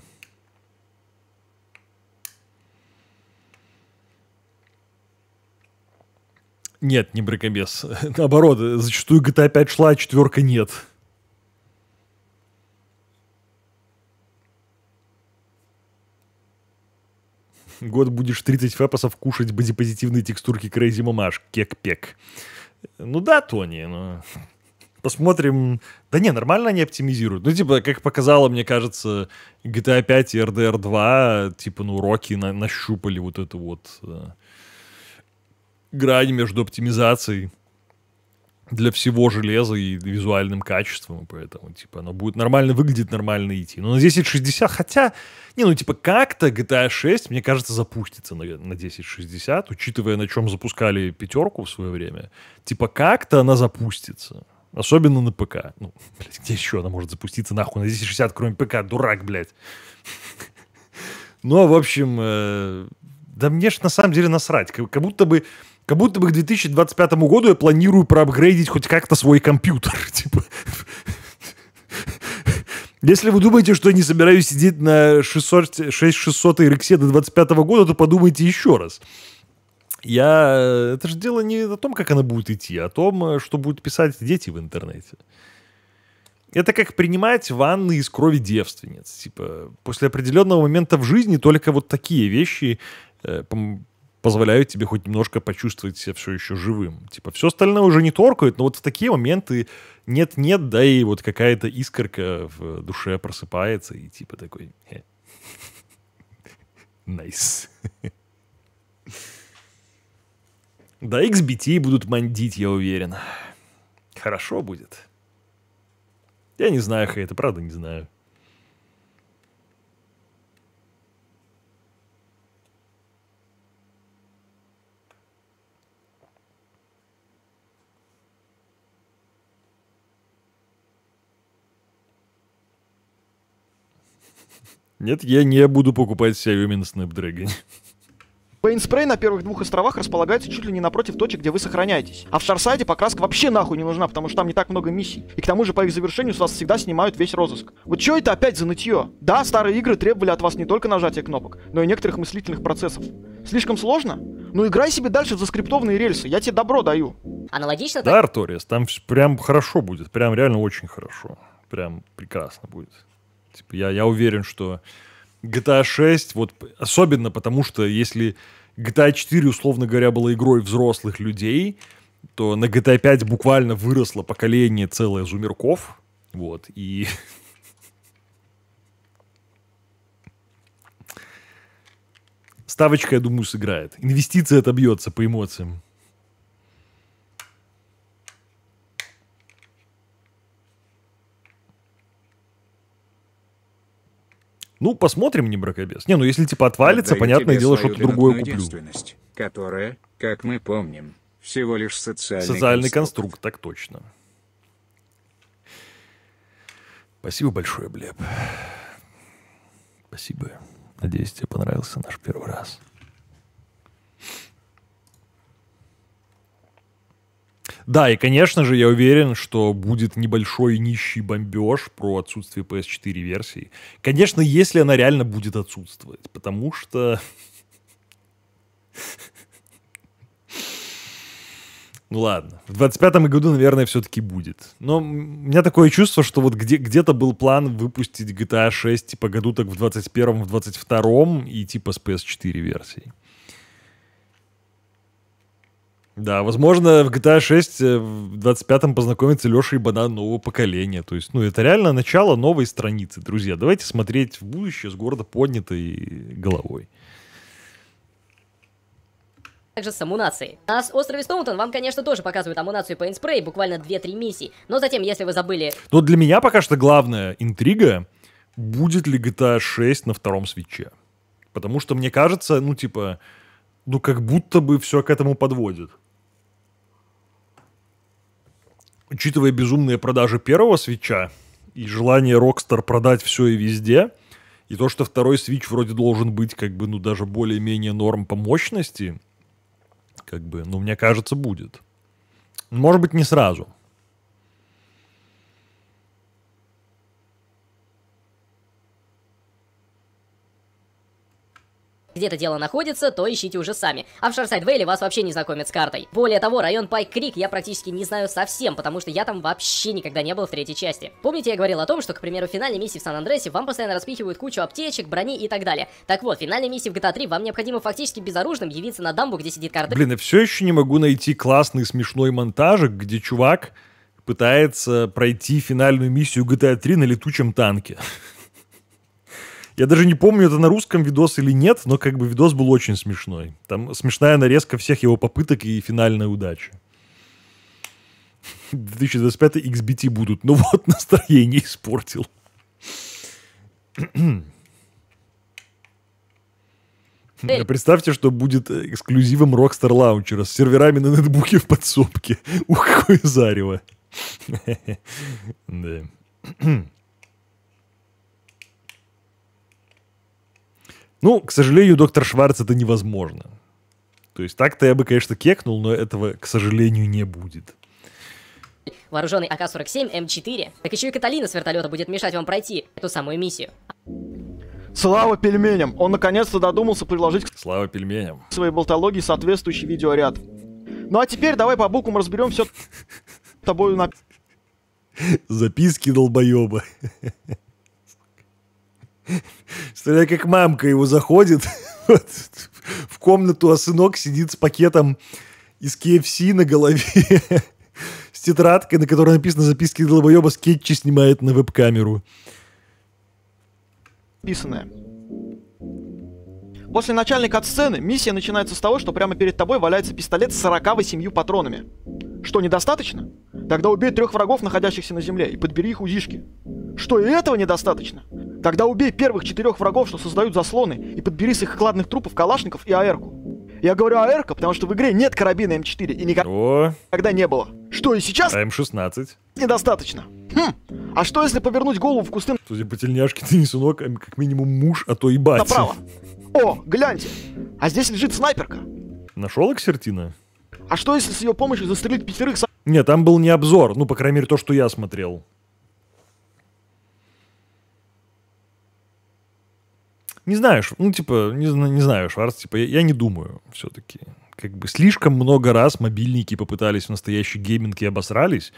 Нет, не бракобес. Наоборот, зачастую GTA 5 шла, а четверка нет. Год будешь 30 фэпосов кушать бодипозитивные текстурки Крейзи Мамаш. Кек-пек. Ну да, Тони, но... Ну. Посмотрим. Да не, нормально они оптимизируют. Ну, типа, как показало, мне кажется, GTA 5 и RDR 2, типа, ну, уроки на нащупали вот эту вот э, грань между оптимизацией для всего железа и визуальным качеством, поэтому, типа, оно будет нормально выглядеть, нормально идти. Но на 1060, хотя, не, ну, типа, как-то GTA 6, мне кажется, запустится на, на 1060, учитывая, на чем запускали пятерку в свое время, типа, как-то она запустится. Особенно на ПК. Ну, блядь, где еще она может запуститься нахуй на 1060, кроме ПК? Дурак, блядь. Ну, а в общем, э, да мне ж на самом деле насрать. Как будто бы как будто бы к 2025 году я планирую проапгрейдить хоть как-то свой компьютер. Типа. Если вы думаете, что я не собираюсь сидеть на 600, 6600 RX до 25 года, то подумайте еще раз. Я... Э, это же дело не о том, как она будет идти, а о том, э, что будут писать дети в интернете. Это как принимать ванны из крови девственниц. Типа, после определенного момента в жизни только вот такие вещи э, позволяют тебе хоть немножко почувствовать себя все еще живым. Типа, все остальное уже не торкает, но вот в такие моменты нет-нет, да, и вот какая-то искорка в душе просыпается, и типа такой... Найс. Nice. Да, XBT будут мандить, я уверен. Хорошо будет. Я не знаю, Хэй, это правда не знаю. Нет, я не буду покупать Xiaomi на Snapdragon. Бейнспрей на первых двух островах располагается чуть ли не напротив точек, где вы сохраняетесь. А в Шарсайде покраска вообще нахуй не нужна, потому что там не так много миссий. И к тому же по их завершению с вас всегда снимают весь розыск. Вот что это опять за нытье? Да, старые игры требовали от вас не только нажатия кнопок, но и некоторых мыслительных процессов. Слишком сложно? Ну играй себе дальше в заскриптованные рельсы, я тебе добро даю. Аналогично? Да, Арторис, там прям хорошо будет, прям реально очень хорошо. Прям прекрасно будет. Типа, я, я уверен, что GTA 6, вот особенно потому, что если GTA 4, условно говоря, была игрой взрослых людей, то на GTA 5 буквально выросло поколение целое зумерков. Вот, и... Ставочка, я думаю, сыграет. Инвестиция отобьется по эмоциям. Ну, посмотрим, не бракобес. Не, ну если типа отвалится, Отдаю понятное дело, что-то другое куплю. Которая, как мы помним, всего лишь социальный, социальный конструкт. конструкт, так точно. Спасибо большое, Блеб. Спасибо. Надеюсь, тебе понравился наш первый раз. Да, и, конечно же, я уверен, что будет небольшой нищий бомбеж про отсутствие PS4 версии. Конечно, если она реально будет отсутствовать, потому что... Ну ладно. В 25-м году, наверное, все-таки будет. Но у меня такое чувство, что вот где- где-то был план выпустить GTA 6 типа году так в 21-м, в 22-м и типа с PS4 версией. Да, возможно, в GTA 6 э, в 25-м познакомится Леша и Банан нового поколения. То есть, ну, это реально начало новой страницы, друзья. Давайте смотреть в будущее с города поднятой головой. Также с амунацией. На острове Стоунтон вам, конечно, тоже показывают амунацию по инспрей, буквально 2-3 миссии. Но затем, если вы забыли... Но для меня пока что главная интрига, будет ли GTA 6 на втором свече. Потому что мне кажется, ну, типа, ну, как будто бы все к этому подводит учитывая безумные продажи первого свеча и желание Rockstar продать все и везде, и то, что второй свич вроде должен быть как бы, ну, даже более-менее норм по мощности, как бы, ну, мне кажется, будет. Может быть, не сразу. где это дело находится, то ищите уже сами. А в Шарсайд Вейле вас вообще не знакомят с картой. Более того, район Пайк Крик я практически не знаю совсем, потому что я там вообще никогда не был в третьей части. Помните, я говорил о том, что, к примеру, в финальной миссии в Сан-Андресе вам постоянно распихивают кучу аптечек, брони и так далее. Так вот, в финальной миссии в GTA 3 а вам необходимо фактически безоружным явиться на дамбу, где сидит карта. Блин, я все еще не могу найти классный смешной монтажик, где чувак пытается пройти финальную миссию GTA 3 а на летучем танке. Я даже не помню, это на русском видос или нет, но как бы видос был очень смешной. Там смешная нарезка всех его попыток и финальная удача. 2025 XBT будут. Ну вот, настроение испортил. Э, представьте, что будет э, эксклюзивом Rockstar Launcher с серверами на нетбуке в подсобке. Ух, какое зарево. Да. Ну, к сожалению, доктор Шварц это невозможно. То есть так-то я бы, конечно, кекнул, но этого, к сожалению, не будет. Вооруженный АК-47 М4. Так еще и Каталина с вертолета будет мешать вам пройти эту самую миссию. Слава пельменям! Он наконец-то додумался предложить Слава пельменям. своей болтологии соответствующий видеоряд. Ну а теперь давай по буквам разберем все тобою на... Записки долбоеба. Что как мамка его заходит вот, в комнату, а сынок сидит с пакетом из KFC на голове, с тетрадкой, на которой написано записки долбоеба, скетчи снимает на веб-камеру. Писанное. После начальной кат-сцены миссия начинается с того, что прямо перед тобой валяется пистолет с 48 патронами. Что, недостаточно? Тогда убей трех врагов, находящихся на земле, и подбери их узишки. Что, и этого недостаточно? Тогда убей первых четырех врагов, что создают заслоны, и подбери с их окладных трупов калашников и аэрку. Я говорю аэрка, потому что в игре нет карабина М4 и никогда О. не было. Что и сейчас? А М16? Недостаточно. Хм, а что если повернуть голову в кусты? Судя по тельняшке, ты не сынок, а как минимум муж, а то и батя. Направо. О, гляньте, а здесь лежит снайперка. Нашел Эксертина? А что если с ее помощью застрелить пятерых? Со... Не, там был не обзор, ну, по крайней мере, то, что я смотрел. Не знаешь, ну, типа, не, не знаю, Шварц, типа, я, я не думаю все-таки. Как бы слишком много раз мобильники попытались в настоящий гейминг и обосрались.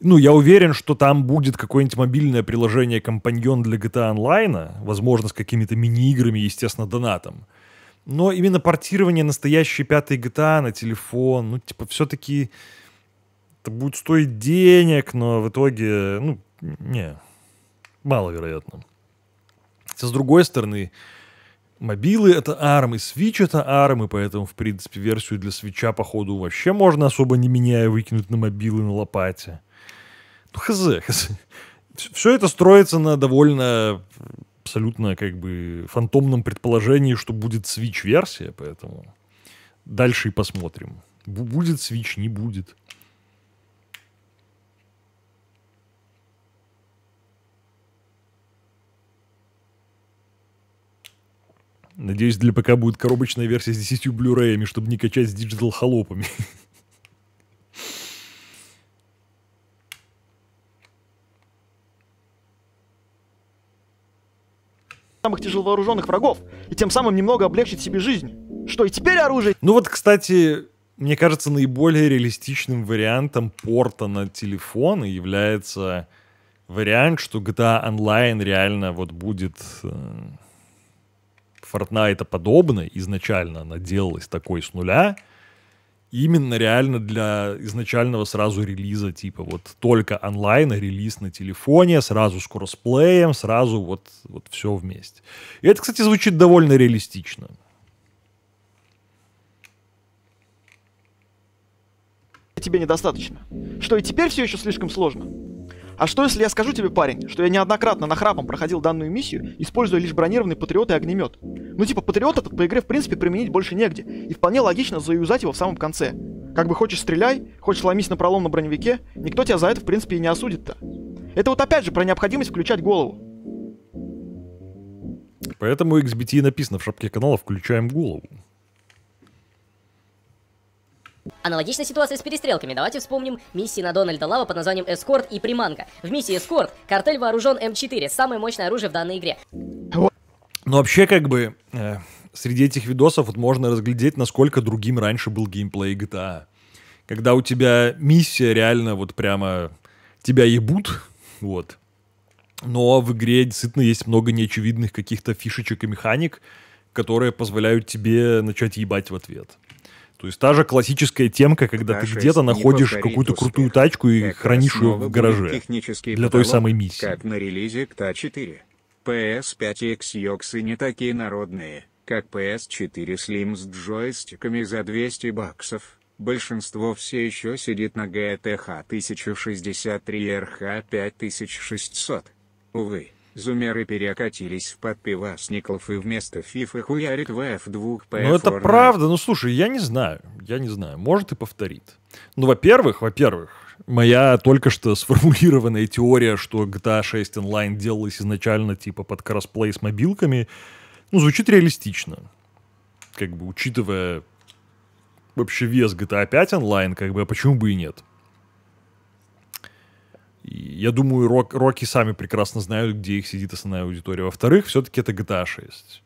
Ну, я уверен, что там будет какое-нибудь мобильное приложение «Компаньон» для GTA Online, возможно, с какими-то мини-играми, естественно, донатом. Но именно портирование настоящей пятой GTA на телефон, ну, типа, все-таки это будет стоить денег, но в итоге, ну, не, маловероятно. Хотя, с другой стороны, мобилы — это армы, и Switch — это армы, поэтому, в принципе, версию для Switch, походу, вообще можно особо не меняя выкинуть на мобилы на лопате. Ну, хз, хз. Все это строится на довольно абсолютно как бы фантомном предположении, что будет Switch-версия, поэтому дальше и посмотрим. Будет Switch, не будет. Надеюсь, для ПК будет коробочная версия с 10 блюреями, чтобы не качать с диджитал-холопами. самых тяжеловооруженных врагов и тем самым немного облегчить себе жизнь. Что и теперь оружие? Ну вот, кстати, мне кажется, наиболее реалистичным вариантом порта на телефон является вариант, что GTA Online реально вот будет э, Fortnite подобной изначально она делалась такой с нуля, именно реально для изначального сразу релиза, типа вот только онлайн, а релиз на телефоне, сразу с кроссплеем, сразу вот, вот все вместе. И это, кстати, звучит довольно реалистично. Тебе недостаточно. Что и теперь все еще слишком сложно. А что, если я скажу тебе, парень, что я неоднократно на храпом проходил данную миссию, используя лишь бронированный патриот и огнемет? Ну типа патриот этот по игре в принципе применить больше негде, и вполне логично заюзать его в самом конце. Как бы хочешь стреляй, хочешь ломись на пролом на броневике, никто тебя за это в принципе и не осудит-то. Это вот опять же про необходимость включать голову. Поэтому XBT написано в шапке канала «Включаем голову». Аналогичная ситуация с перестрелками. Давайте вспомним миссии на Дональда Лава под названием «Эскорт» и «Приманка». В миссии «Эскорт» картель вооружен М4, самое мощное оружие в данной игре. Ну вообще как бы э, среди этих видосов вот можно разглядеть, насколько другим раньше был геймплей GTA. А. Когда у тебя миссия реально вот прямо тебя ебут, вот. Но в игре действительно есть много неочевидных каких-то фишечек и механик, которые позволяют тебе начать ебать в ответ. То есть та же классическая темка, когда ты где-то находишь какую-то крутую тачку и как хранишь ее в гараже для потолок, той самой миссии. Как на релизе КТА 4. PS5 и Xbox не такие народные, как PS4 Slim с джойстиками за 200 баксов. Большинство все еще сидит на GTH 1063 и RH 5600. Увы. Зумеры перекатились в подпивасников и вместо фифы хуярит в 2 п Ну это правда, ну слушай, я не знаю, я не знаю, может и повторит. Ну, во-первых, во-первых, моя только что сформулированная теория, что GTA 6 онлайн делалась изначально типа под кроссплей с мобилками, ну, звучит реалистично. Как бы учитывая вообще вес GTA 5 онлайн, как бы, а почему бы и нет? Я думаю, рок, роки сами прекрасно знают, где их сидит основная аудитория. Во-вторых, все-таки это GTA 6.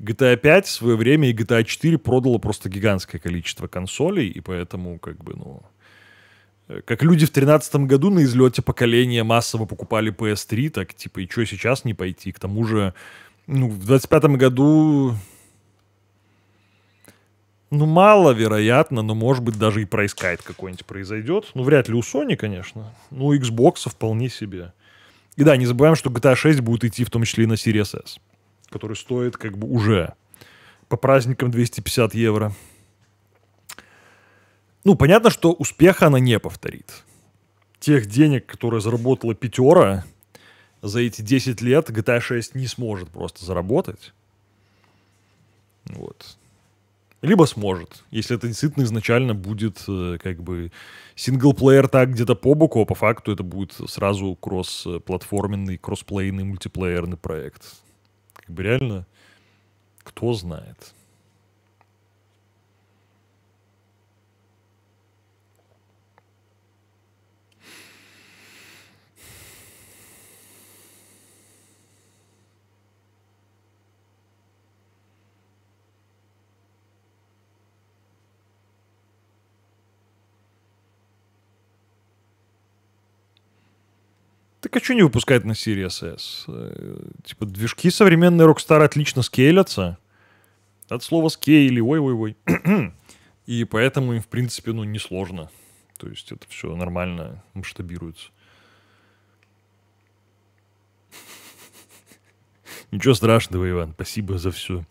GTA 5 в свое время и GTA 4 продало просто гигантское количество консолей, и поэтому, как бы, ну... Э, как люди в 2013 году на излете поколения массово покупали PS3, так, типа, и что сейчас не пойти? К тому же, ну, в 2025 году ну, маловероятно, но, может быть, даже и проискать какой-нибудь произойдет. Ну, вряд ли у Sony, конечно. Ну, у Xbox вполне себе. И да, не забываем, что GTA 6 будет идти в том числе и на Series S, который стоит как бы уже по праздникам 250 евро. Ну, понятно, что успеха она не повторит. Тех денег, которые заработала пятера, за эти 10 лет GTA 6 не сможет просто заработать. Вот. Либо сможет, если это действительно изначально будет э, как бы синглплеер так где-то по боку, а по факту это будет сразу кросс-платформенный, кроссплейный, мультиплеерный проект. Как бы реально, кто знает. Так а что не выпускать на Series S? Э, типа движки современные Rockstar отлично скейлятся. От слова скейли, ой-ой-ой. И поэтому им, в принципе, ну, несложно. То есть это все нормально масштабируется. Ничего страшного, Иван. Спасибо за все.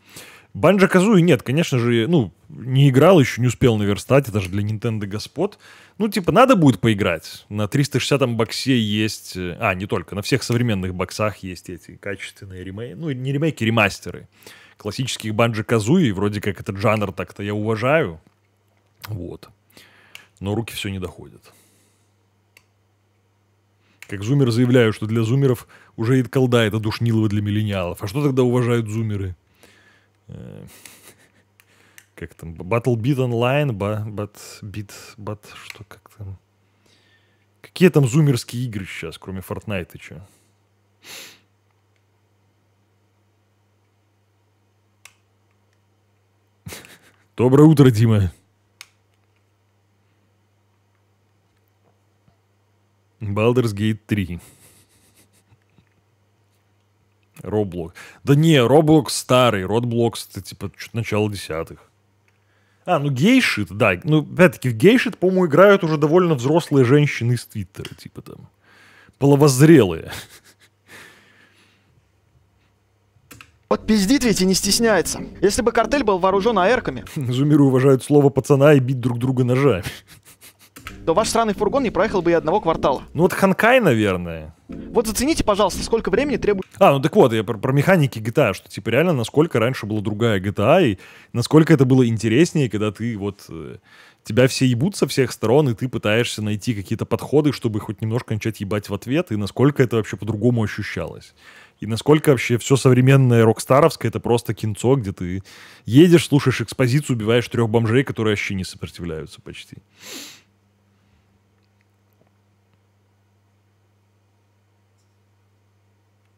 Банджа Казуи нет, конечно же, ну, не играл еще, не успел наверстать, это же для Nintendo господ. Ну, типа, надо будет поиграть. На 360-м боксе есть... Э, а, не только, на всех современных боксах есть эти качественные ремейки. Ну, не ремейки, ремастеры. Классических Банджа Казуи, вроде как этот жанр так-то я уважаю. Вот. Но руки все не доходят. Как зумер заявляю, что для зумеров уже и колда это душнилово для миллениалов. А что тогда уважают зумеры? Э, как там, Battle Beat Online, Bat, Beat, Bat, что, как там, какие там зумерские игры сейчас, кроме Fortnite и что? Доброе утро, Дима. Baldur's Gate 3. Роблок. Да не, Роблок старый, Роблокс это типа чуть начало десятых. А, ну гейшит, да. Ну, опять-таки, в гейшит, по-моему, играют уже довольно взрослые женщины из Твиттера, типа там. Половозрелые. Вот пиздит ведь и не стесняется. Если бы картель был вооружен аэрками... Зумиры уважают слово пацана и бить друг друга ножами то ваш сраный фургон не проехал бы и одного квартала. Ну вот Ханкай, наверное. Вот зацените, пожалуйста, сколько времени требует... А, ну так вот, я про, про механики GTA, что типа реально насколько раньше была другая GTA, и насколько это было интереснее, когда ты вот... Э, тебя все ебут со всех сторон, и ты пытаешься найти какие-то подходы, чтобы хоть немножко начать ебать в ответ, и насколько это вообще по-другому ощущалось. И насколько вообще все современное рокстаровское это просто кинцо, где ты едешь, слушаешь экспозицию, убиваешь трех бомжей, которые вообще не сопротивляются почти.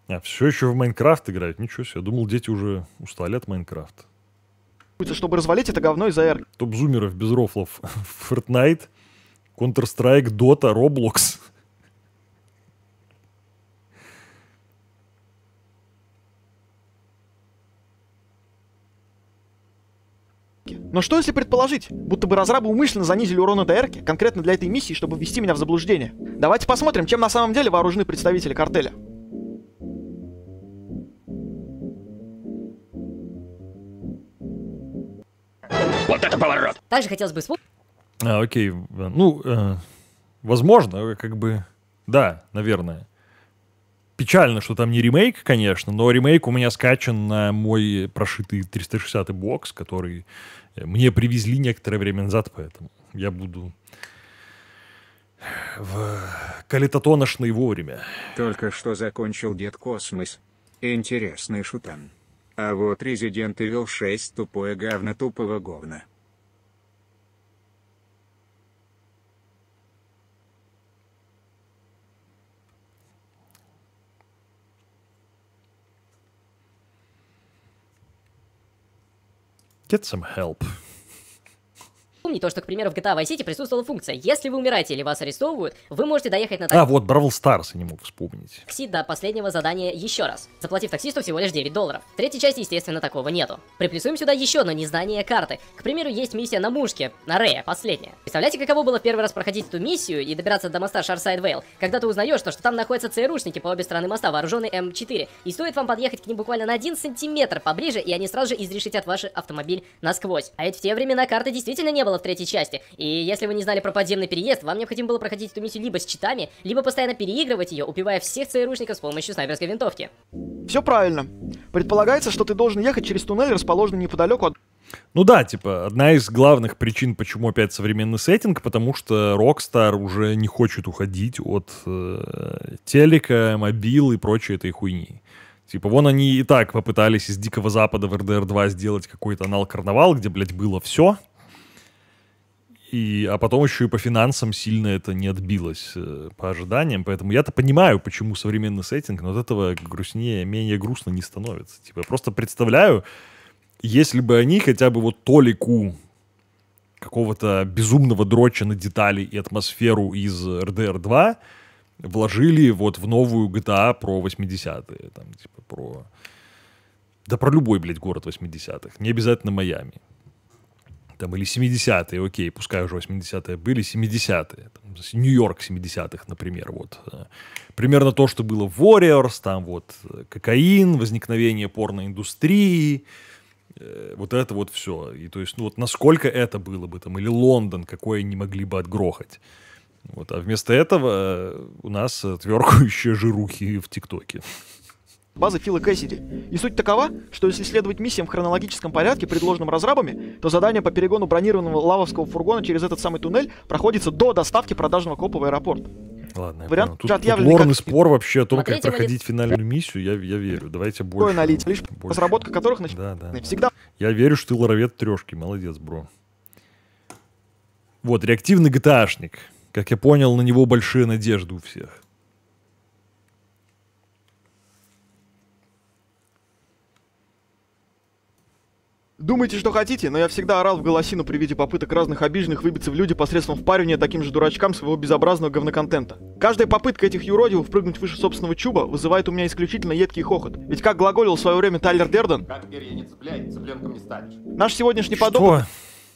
А, все еще в Майнкрафт играют? Ничего себе. Я думал, дети уже устали от Майнкрафта. Чтобы развалить это говно из AR. Топ-зумеров без рофлов. Fortnite, Counter-Strike, Dota, Roblox. Но что если предположить, будто бы разрабы умышленно занизили урон АДР конкретно для этой миссии, чтобы ввести меня в заблуждение? Давайте посмотрим, чем на самом деле вооружены представители картеля. Вот это поворот! Также хотелось бы... А, окей. Э, ну, э, возможно, как бы... Да, наверное. Печально, что там не ремейк, конечно, но ремейк у меня скачан на мой прошитый 360-й бокс, который э, мне привезли некоторое время назад, поэтому я буду в калитотоношной вовремя. Только что закончил Дед Космос. Интересный шутан. А вот Resident Evil 6 тупое говно тупого говна. Get some help. Помни то, что, к примеру, в GTA Vice City присутствовала функция. Если вы умираете или вас арестовывают, вы можете доехать на а, такси. А, вот Бравл Старс я не мог вспомнить. Такси до последнего задания еще раз, заплатив таксисту всего лишь 9 долларов. В третьей части, естественно, такого нету. Приплюсуем сюда еще одно незнание карты. К примеру, есть миссия на мушке, на Рея, последняя. Представляете, каково было в первый раз проходить эту миссию и добираться до моста Шарсайд Вейл, когда ты узнаешь, то, что там находятся ЦРУшники по обе стороны моста, вооруженные М4, и стоит вам подъехать к ним буквально на один сантиметр поближе, и они сразу же изрешить от ваш автомобиль насквозь. А ведь в те времена карты действительно не было было в третьей части. И если вы не знали про подземный переезд, вам необходимо было проходить эту миссию либо с читами, либо постоянно переигрывать ее, убивая всех ЦРУшников с помощью снайперской винтовки. Все правильно. Предполагается, что ты должен ехать через туннель, расположенный неподалеку от ну да, типа, одна из главных причин, почему опять современный сеттинг, потому что Rockstar уже не хочет уходить от э, телека, мобил и прочей этой хуйни. Типа, вон они и так попытались из Дикого Запада в RDR 2 сделать какой-то анал-карнавал, где, блядь, было все — и, а потом еще и по финансам сильно это не отбилось э, по ожиданиям. Поэтому я-то понимаю, почему современный сеттинг, но от этого грустнее, менее грустно не становится. Типа, я просто представляю, если бы они хотя бы вот толику какого-то безумного дроча на детали и атмосферу из RDR 2 вложили вот в новую GTA а про 80-е, там, типа, про... Да про любой, блядь, город 80-х, не обязательно Майами там, или 70-е, окей, пускай уже 80-е были, 70-е, Нью-Йорк 70-х, например, вот. Э, примерно то, что было в Warriors, там вот э, кокаин, возникновение порноиндустрии, э, вот это вот все. И то есть, ну вот насколько это было бы там, или Лондон, какое не могли бы отгрохать. Вот, а вместо этого э, у нас тверкающие жирухи в ТикТоке базы Фила Кэссиди. И суть такова, что если следовать миссиям в хронологическом порядке, предложенным разрабами, то задание по перегону бронированного лавовского фургона через этот самый туннель проходится до доставки продажного копа в аэропорт. Ладно, Вариант тут, тут как... спор вообще о том, как проходить молит... финальную миссию, я, я верю. Давайте больше. налить, лишь больше. разработка которых нач... да, да, всегда... Да. Я верю, что ты лоровед трешки, молодец, бро. Вот, реактивный ГТАшник. Как я понял, на него большие надежды у всех. Думаете, что хотите, но я всегда орал в голосину при виде попыток разных обиженных выбиться в люди посредством впаривания таким же дурачкам своего безобразного говноконтента. Каждая попытка этих юродивых прыгнуть выше собственного чуба вызывает у меня исключительно едкий хохот. Ведь как глаголил в свое время Тайлер Дерден... Как перья не цыпленком не станешь. Наш сегодняшний подобный...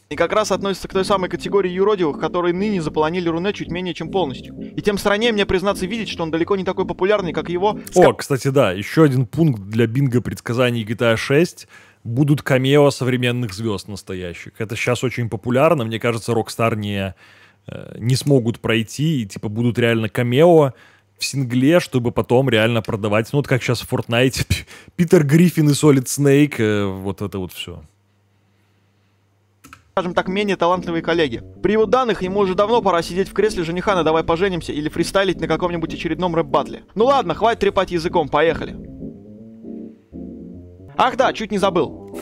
И как раз относится к той самой категории юродивых, которые ныне заполонили Рунет чуть менее чем полностью. И тем страннее мне признаться видеть, что он далеко не такой популярный, как его... О, кстати, да, еще один пункт для бинго предсказаний GTA 6 — будут камео современных звезд настоящих. Это сейчас очень популярно. Мне кажется, Rockstar не, э, не смогут пройти, и типа будут реально камео в сингле, чтобы потом реально продавать. Ну, вот как сейчас в Fortnite, Питер Гриффин и Солид Снейк, э, вот это вот все скажем так, менее талантливые коллеги. При его данных ему уже давно пора сидеть в кресле жениха на «Давай поженимся» или фристайлить на каком-нибудь очередном рэп-батле. Ну ладно, хватит трепать языком, поехали. Ах да, чуть не забыл.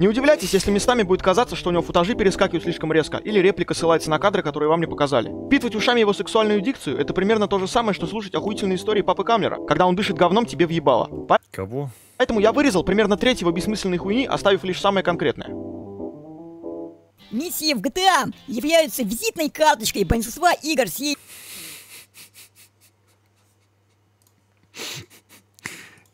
Не удивляйтесь, если местами будет казаться, что у него футажи перескакивают слишком резко, или реплика ссылается на кадры, которые вам не показали. Питывать ушами его сексуальную дикцию — это примерно то же самое, что слушать охуительные истории Папы Камлера, когда он дышит говном тебе в ебало. По... Кого? Поэтому я вырезал примерно треть его бессмысленной хуйни, оставив лишь самое конкретное. Миссии в GTA а. являются визитной карточкой большинства игр с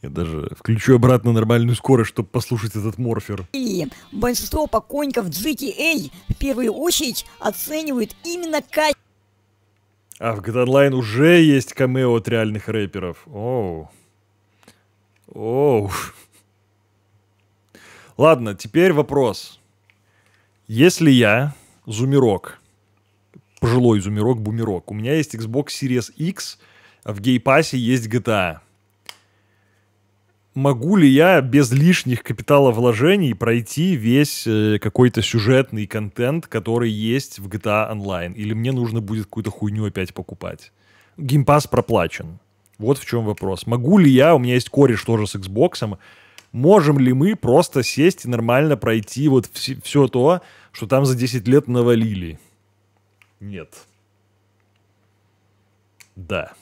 Я даже включу обратно нормальную скорость, чтобы послушать этот морфер. И большинство покойников GTA в первую очередь оценивают именно качество. А в GTA Online уже есть камео от реальных рэперов. Оу. Оу. Ладно, теперь вопрос. Если я зумерок, пожилой зумерок, бумерок, у меня есть Xbox Series X, а в гейпасе есть GTA – могу ли я без лишних капиталовложений пройти весь э, какой-то сюжетный контент, который есть в GTA Online? Или мне нужно будет какую-то хуйню опять покупать? Геймпас проплачен. Вот в чем вопрос. Могу ли я, у меня есть кореш тоже с Xbox, можем ли мы просто сесть и нормально пройти вот все, все то, что там за 10 лет навалили? Нет. Да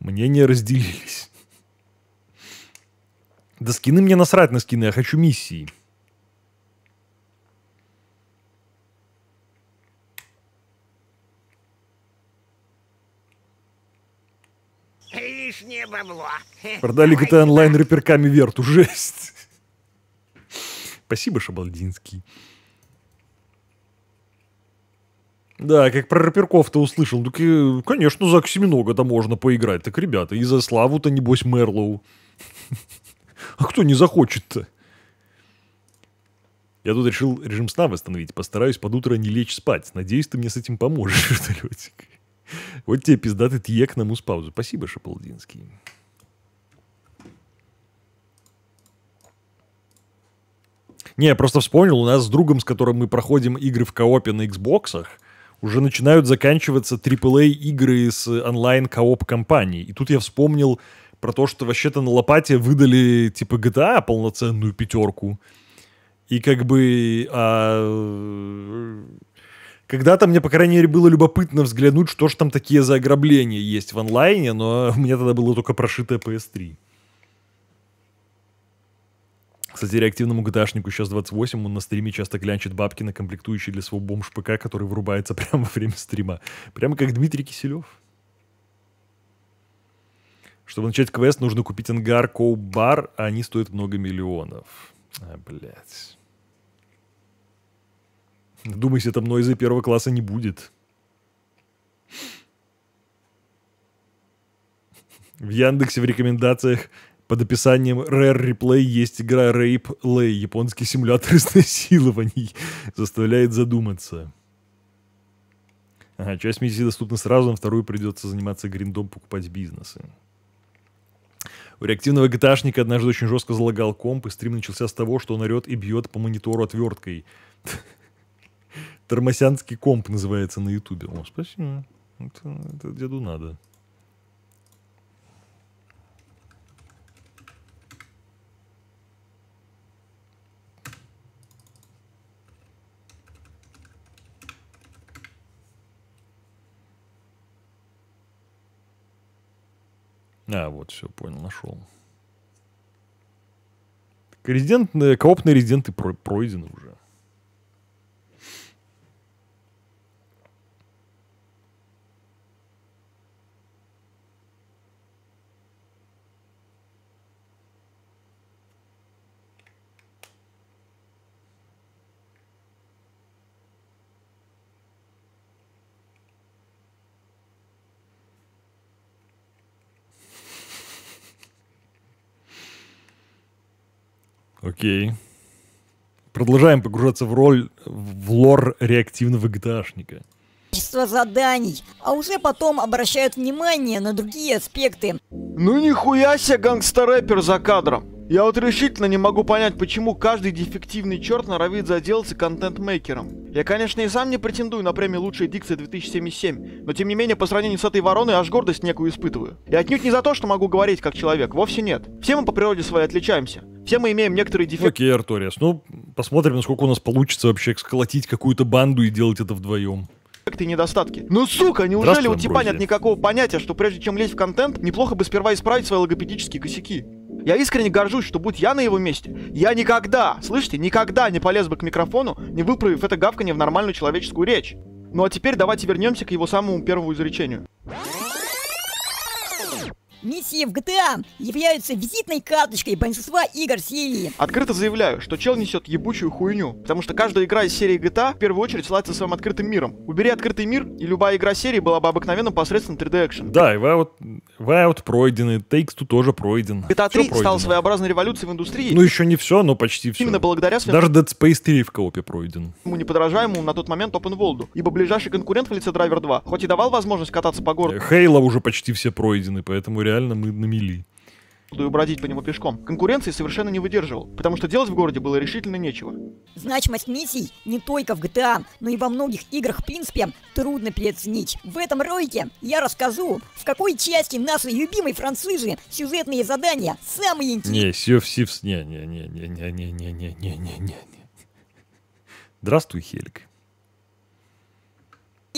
мнения разделились. Да скины мне насрать на скины, я хочу миссии. лишнее бабло. Продали GTA Online реперками верту, жесть. Спасибо, Шабалдинский. Да, как про рэперков-то услышал, так, и, конечно, за Оксиминога-то можно поиграть. Так, ребята, и за Славу-то, небось, Мерлоу. А кто не захочет-то? Я тут решил режим сна восстановить. Постараюсь под утро не лечь спать. Надеюсь, ты мне с этим поможешь, вертолетик. Вот тебе пиздатый тьек на муспаузу. Спасибо, Шаполдинский. Не, я просто вспомнил, у нас с другом, с которым мы проходим игры в коопе на Xboxах, уже начинают заканчиваться AAA игры с онлайн кооп компанией. И тут я вспомнил, про то, что вообще-то на лопате выдали типа GTA полноценную пятерку. И как бы... А... Когда-то мне, по крайней мере, было любопытно взглянуть, что же там такие за ограбления есть в онлайне, но у меня тогда было только прошитое PS3. Кстати, реактивному ГТАшнику сейчас 28, он на стриме часто клянчит бабки на комплектующие для своего бомж ПК, который врубается прямо во время стрима. Прямо как Дмитрий Киселев. Чтобы начать квест, нужно купить ангар Коубар, а они стоят много миллионов. А, блядь. Думайте, там нойза первого класса не будет. В Яндексе в рекомендациях под описанием Rare Replay есть игра Rape Lay, японский симулятор изнасилований. Заставляет задуматься. Ага, часть миссии доступна сразу, а вторую придется заниматься гриндом, покупать бизнесы. У реактивного гиташника однажды очень жестко залагал комп, и стрим начался с того, что он орет и бьет по монитору отверткой. Тормосянский комп называется на ютубе. О, спасибо. Это, это деду надо. А, вот, все, понял, нашел. Резидент, э, коопные резиденты пройдены уже. Окей. Продолжаем погружаться в роль, в лор реактивного gta Количество заданий, а уже потом обращают внимание на другие аспекты. Ну нихуя себе гангстер-рэпер за кадром. Я вот решительно не могу понять, почему каждый дефективный черт норовит заделаться контент-мейкером. Я, конечно, и сам не претендую на премию «Лучшая дикция 2077», но тем не менее, по сравнению с этой вороной, аж гордость некую испытываю. И отнюдь не за то, что могу говорить как человек, вовсе нет. Все мы по природе своей отличаемся. Все мы имеем некоторые дефекты. Окей, Арториас, ну посмотрим, насколько у нас получится вообще сколотить какую-то банду и делать это вдвоем дефекты и недостатки. Ну, сука, неужели у типа нет никакого понятия, что прежде чем лезть в контент, неплохо бы сперва исправить свои логопедические косяки? Я искренне горжусь, что будь я на его месте, я никогда, слышите, никогда не полез бы к микрофону, не выправив это гавканье в нормальную человеческую речь. Ну а теперь давайте вернемся к его самому первому изречению. Миссии в GTA а являются визитной карточкой большинства игр серии. Открыто заявляю, что чел несет ебучую хуйню, потому что каждая игра из серии GTA а в первую очередь славится своим открытым миром. Убери открытый мир, и любая игра серии была бы обыкновенным посредством 3D экшен. Да, и Wild, Wild пройден, и Takes Two тоже пройден. GTA 3 а стал своеобразной революцией в индустрии. Ну еще не все, но почти все. Именно благодаря своему... Даже Dead Space 3 в коопе пройден. Ему неподражаемому на тот момент Open World, ибо ближайший конкурент в лице Driver 2, хоть и давал возможность кататься по городу. Хейла э, уже почти все пройдены, поэтому реально мы на мели и бродить по нему пешком, конкуренции совершенно не выдерживал, потому что делать в городе было решительно нечего. Значимость миссий не только в GTA, но и во многих играх, в принципе, трудно переоценить. В этом ролике я расскажу, в какой части нашей любимой францизы сюжетные задания самые интересные. Не, все в сивс, не-не-не-не-не-не-не-не-не-не. Здравствуй, Хельг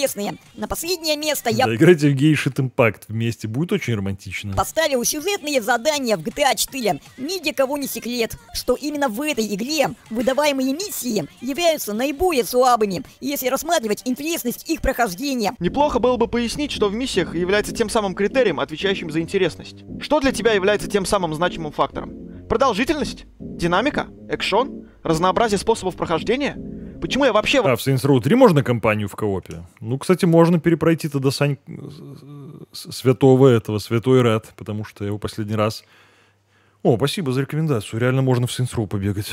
тесные. На последнее место я... Заиграйте в Гейшит Импакт вместе, будет очень романтично. Поставил сюжетные задания в GTA 4. Ни для кого не секрет, что именно в этой игре выдаваемые миссии являются наиболее слабыми, если рассматривать интересность их прохождения. Неплохо было бы пояснить, что в миссиях является тем самым критерием, отвечающим за интересность. Что для тебя является тем самым значимым фактором? Продолжительность, динамика, экшон, разнообразие способов прохождения. Почему я вообще... А, в Saints Row 3 можно компанию в коопе? Ну, кстати, можно перепройти тогда Сань... Э, святого этого, Святой Рад, потому что я его последний раз... О, спасибо за рекомендацию. Реально можно в Saints Row побегать.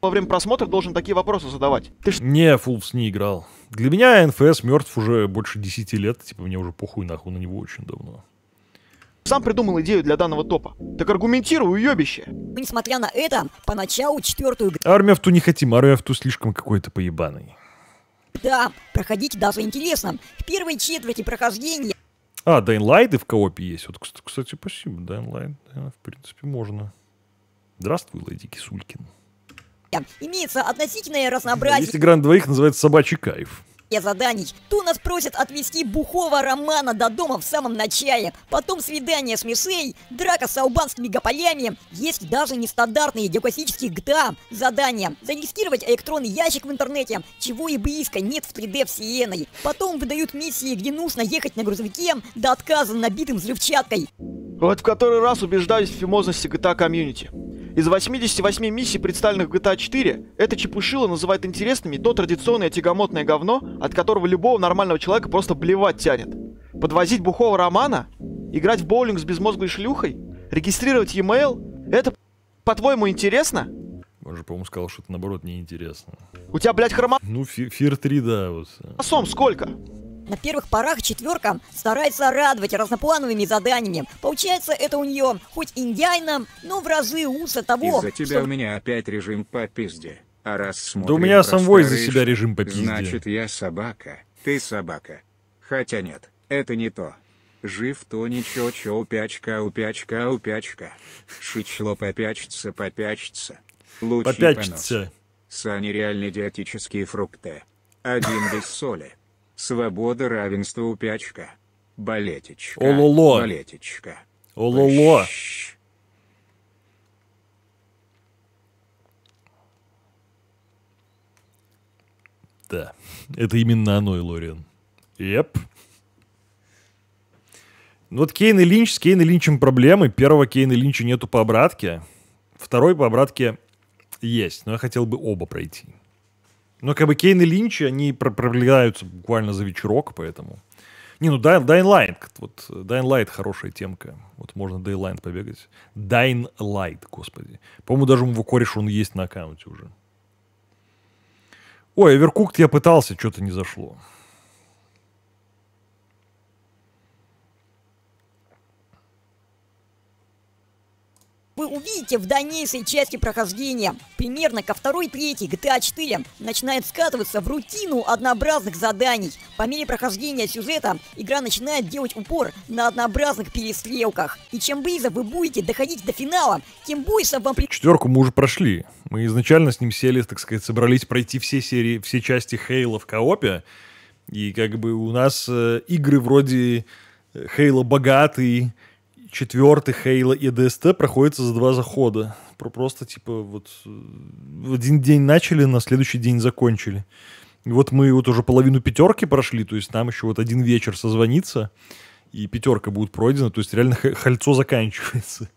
Во время просмотра должен такие вопросы задавать. Ты Не, Фулс не играл. Для меня НФС мертв уже больше десяти лет. Типа, мне уже похуй нахуй на него очень давно. Сам придумал идею для данного топа. Так аргументирую, уебище. Несмотря на это, поначалу четвертую... в ту не хотим, армия в ту слишком какой-то поебаный. Да, проходить даже интересно. В первой четверти прохождения... А, Дайнлайды в коопе есть. Вот, кстати, спасибо, Дайнлайд. Да, в принципе, можно. Здравствуй, Леди Кисулькин. Имеется относительное разнообразие... Есть игра на двоих, называется «Собачий кайф» и заданий. То нас просят отвезти бухого Романа до дома в самом начале, потом свидание с Мишей, драка с албанскими гополями. Есть даже нестандартные для классических GTA задания. Зарегистрировать электронный ящик в интернете, чего и близко нет в 3D вселенной. Потом выдают миссии, где нужно ехать на грузовике до отказа набитым взрывчаткой. Вот в который раз убеждаюсь в фимозности GTA комьюнити. Из 88 миссий, представленных в GTA 4, это чепушило называют интересными то традиционное тягомотное говно, от которого любого нормального человека просто блевать тянет. Подвозить бухого романа? Играть в боулинг с безмозглой шлюхой? Регистрировать e-mail? Это, по-твоему, интересно? Он же, по-моему, сказал, что это, наоборот, неинтересно. У тебя, блядь, хрома... Ну, фир 3, да. Вот. А сом сколько? На первых порах четверка старается радовать разноплановыми заданиями. Получается это у нее хоть индиайно, но в разы уса того... Из-за тебя что... у меня опять режим по пизде. А раз смотрим Да у меня самой за себя режим по Значит, я собака. Ты собака. Хотя нет, это не то. Жив то ничего, чё упячка, упячка, упячка. Шичло попячется, попячется. Лучи попячется. Понос. Сани реально диетические фрукты. Один без соли. Свобода, равенство, упячка. Балетечка. Ололо. Балетечка. Ололо. Щ Да, это именно оно, Илориан. Еп. Ну вот Кейн и Линч, с Кейн и Линчем проблемы. Первого Кейна и Линча нету по обратке. Второй по обратке есть, но я хотел бы оба пройти. Но как бы Кейн и Линч, они проявляются буквально за вечерок, поэтому... Не, ну Дайн Dying вот э, Дайн Light хорошая темка. Вот можно Дайн Light побегать. Дайн Light, господи. По-моему, даже у его кореша он есть на аккаунте уже. Ой, оверкукт я пытался, что-то не зашло. вы увидите в дальнейшей части прохождения. Примерно ко второй третьей GTA 4 начинает скатываться в рутину однообразных заданий. По мере прохождения сюжета игра начинает делать упор на однообразных перестрелках. И чем ближе вы будете доходить до финала, тем больше вам... Четверку мы уже прошли. Мы изначально с ним сели, так сказать, собрались пройти все серии, все части Хейла в коопе. И как бы у нас э, игры вроде Хейла э, богатые четвертый Хейла и ДСТ проходится за два захода. Просто типа вот э, один день начали, на следующий день закончили. И вот мы вот уже половину пятерки прошли, то есть нам еще вот один вечер созвониться, и пятерка будет пройдена, то есть реально хальцо заканчивается.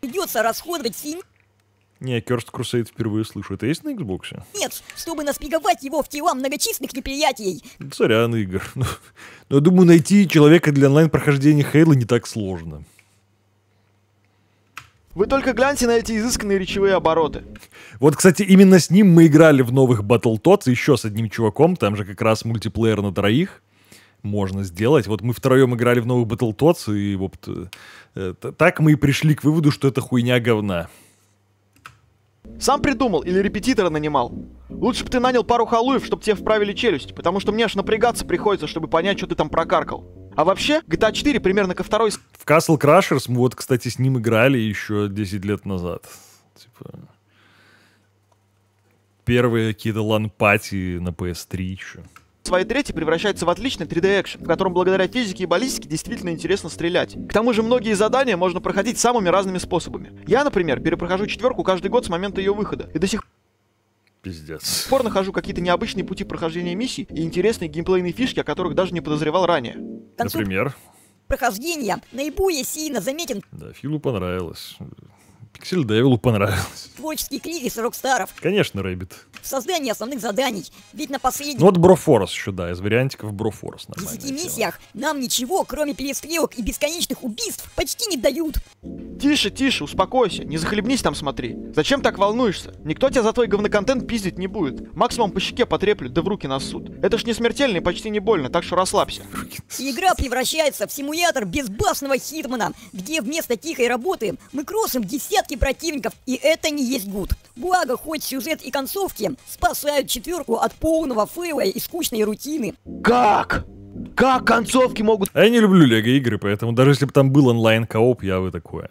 Придется расходовать синь. Не, Керст Крусейд впервые слышу. Это есть на Xbox? Нет, чтобы наспеговать его в тела многочисленных неприятий. Сорян, Игорь. Но, но ну, ну, я думаю, найти человека для онлайн-прохождения Хейла не так сложно. Вы только гляньте на эти изысканные речевые обороты. Вот, кстати, именно с ним мы играли в новых Battletoads, еще с одним чуваком, там же как раз мультиплеер на троих можно сделать. Вот мы втроем играли в новых Battletoads, и вот э, э так мы и пришли к выводу, что это хуйня говна. Сам придумал или репетитора нанимал? Лучше бы ты нанял пару халуев, чтобы тебе вправили челюсть, потому что мне аж напрягаться приходится, чтобы понять, что ты там прокаркал. А вообще, GTA 4 примерно ко второй... В Castle Crashers мы вот, кстати, с ним играли еще 10 лет назад. Типа... Первые какие-то лан-пати на PS3 еще Свои трети превращается в отличный 3D-экшен, в котором благодаря физике и баллистике действительно интересно стрелять. К тому же многие задания можно проходить самыми разными способами. Я, например, перепрохожу четверку каждый год с момента ее выхода, и до сих Пиздец. С пор нахожу какие-то необычные пути прохождения миссий и интересные геймплейные фишки, о которых даже не подозревал ранее. Например? Прохождение наиболее сильно заметен. Да, Филу понравилось. Пиксель Девилу понравилось. Творческие кризис рокстаров. Конечно, Рэббит. Создание основных заданий. Ведь на последнем... Ну вот Брофорос еще, да, из вариантиков Брофорос. В десяти миссиях нам ничего, кроме перестрелок и бесконечных убийств, почти не дают. Тише, тише, успокойся, не захлебнись там смотри. Зачем так волнуешься? Никто тебя за твой говноконтент пиздить не будет. Максимум по щеке потреплют, да в руки нас суд. Это ж не смертельно и почти не больно, так что расслабься. игра превращается в симулятор безбасного хитмана, где вместо тихой работы мы кросим десятки десятки противников, и это не есть гуд. Благо, хоть сюжет и концовки спасают четверку от полного фейла и скучной рутины. Как? Как концовки могут... А я не люблю лего-игры, поэтому даже если бы там был онлайн-кооп, я бы такое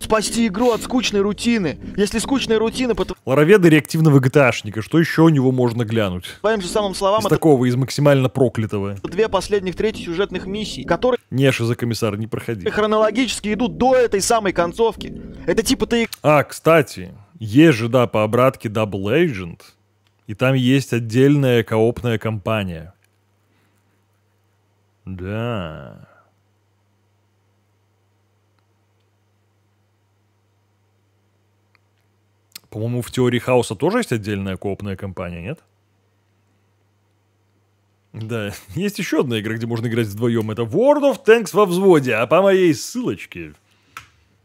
спасти игру от скучной рутины. Если скучная рутина... Потом... Лароведа реактивного ГТАшника. Что еще у него можно глянуть? По же самым словам... Из это... такого, из максимально проклятого. Две последних трети сюжетных миссий, которые... Не, за комиссар, не проходи. Хронологически идут до этой самой концовки. Это типа ты... А, кстати, есть же, да, по обратке Double Agent. И там есть отдельная коопная компания. Да. По-моему, в теории хаоса тоже есть отдельная коопная компания, нет? Да, есть еще одна игра, где можно играть вдвоем. Это World of Tanks во взводе, а по моей ссылочке...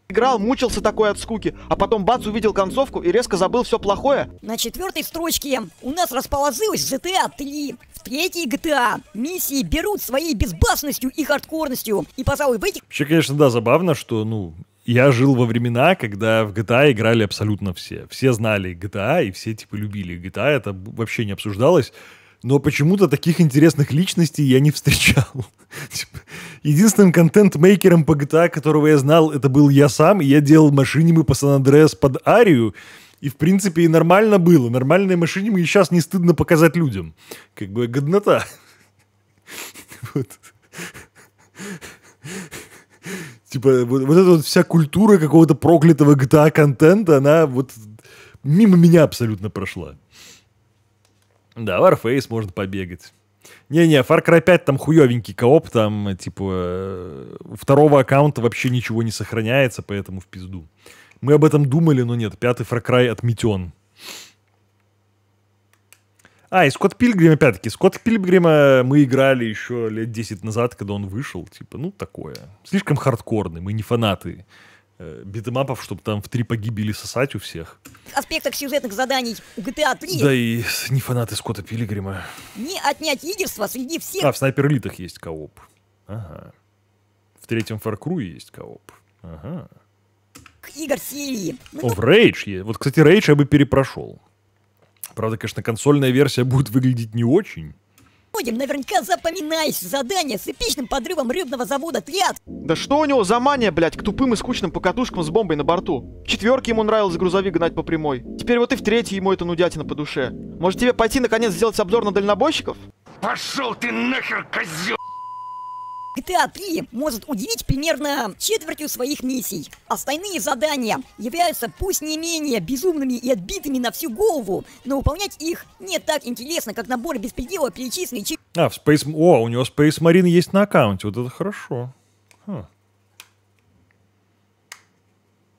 Играл, мучился такой от скуки, а потом бац увидел концовку и резко забыл все плохое. На четвертой строчке у нас расположилась GTA 3. В третьей GTA миссии берут своей безбасностью и хардкорностью. И, пожалуй, в этих... Вообще, конечно, да, забавно, что, ну, я жил во времена, когда в GTA играли абсолютно все. Все знали GTA и все типа любили GTA, это вообще не обсуждалось. Но почему-то таких интересных личностей я не встречал. Типа, единственным контент-мейкером по GTA, которого я знал, это был я сам. И я делал мы по Сан-Андреас под Арию. И, в принципе, и нормально было. Нормальные машинимы мы сейчас не стыдно показать людям. Как бы годнота. Вот. Типа, вот, вот эта вот вся культура какого-то проклятого GTA-контента, а она вот мимо меня абсолютно прошла. Да, Warface можно побегать. Не-не, Far Cry 5 там хуевенький кооп, там, типа, э, второго аккаунта вообще ничего не сохраняется, поэтому в пизду. Мы об этом думали, но нет, пятый Far Cry отметен. А, и Скотт Пильгрим, опять-таки, Скотт Пильгрима мы играли еще лет 10 назад, когда он вышел. Типа, ну, такое. Слишком хардкорный, мы не фанаты э, битэмапов, чтобы там в три погибели сосать у всех. Аспектах сюжетных заданий у GTA 3. Да и не фанаты Скотта Пилигрима. Не отнять лидерство среди всех. А, в Снайпер Элитах есть кооп. Ага. В третьем Far есть кооп. Ага. К Игр серии. Ну, О, в Рейдж есть. Вот, кстати, Рейдж я бы перепрошел. Правда, конечно, консольная версия будет выглядеть не очень. Будем наверняка запоминаешь задание с эпичным подрывом рыбного завода Триад. Да что у него за мания, блядь, к тупым и скучным покатушкам с бомбой на борту? В четверке ему нравилось грузовик гнать по прямой. Теперь вот и в третьей ему это нудятина по душе. Может тебе пойти наконец сделать обзор на дальнобойщиков? Пошел ты нахер, козел! GTA 3 а может удивить примерно четвертью своих миссий. Остальные задания являются пусть не менее безумными и отбитыми на всю голову, но выполнять их не так интересно, как набор беспредела перечисленных. через... А, в Space... О, у него Space Marine есть на аккаунте, вот это хорошо. Ха.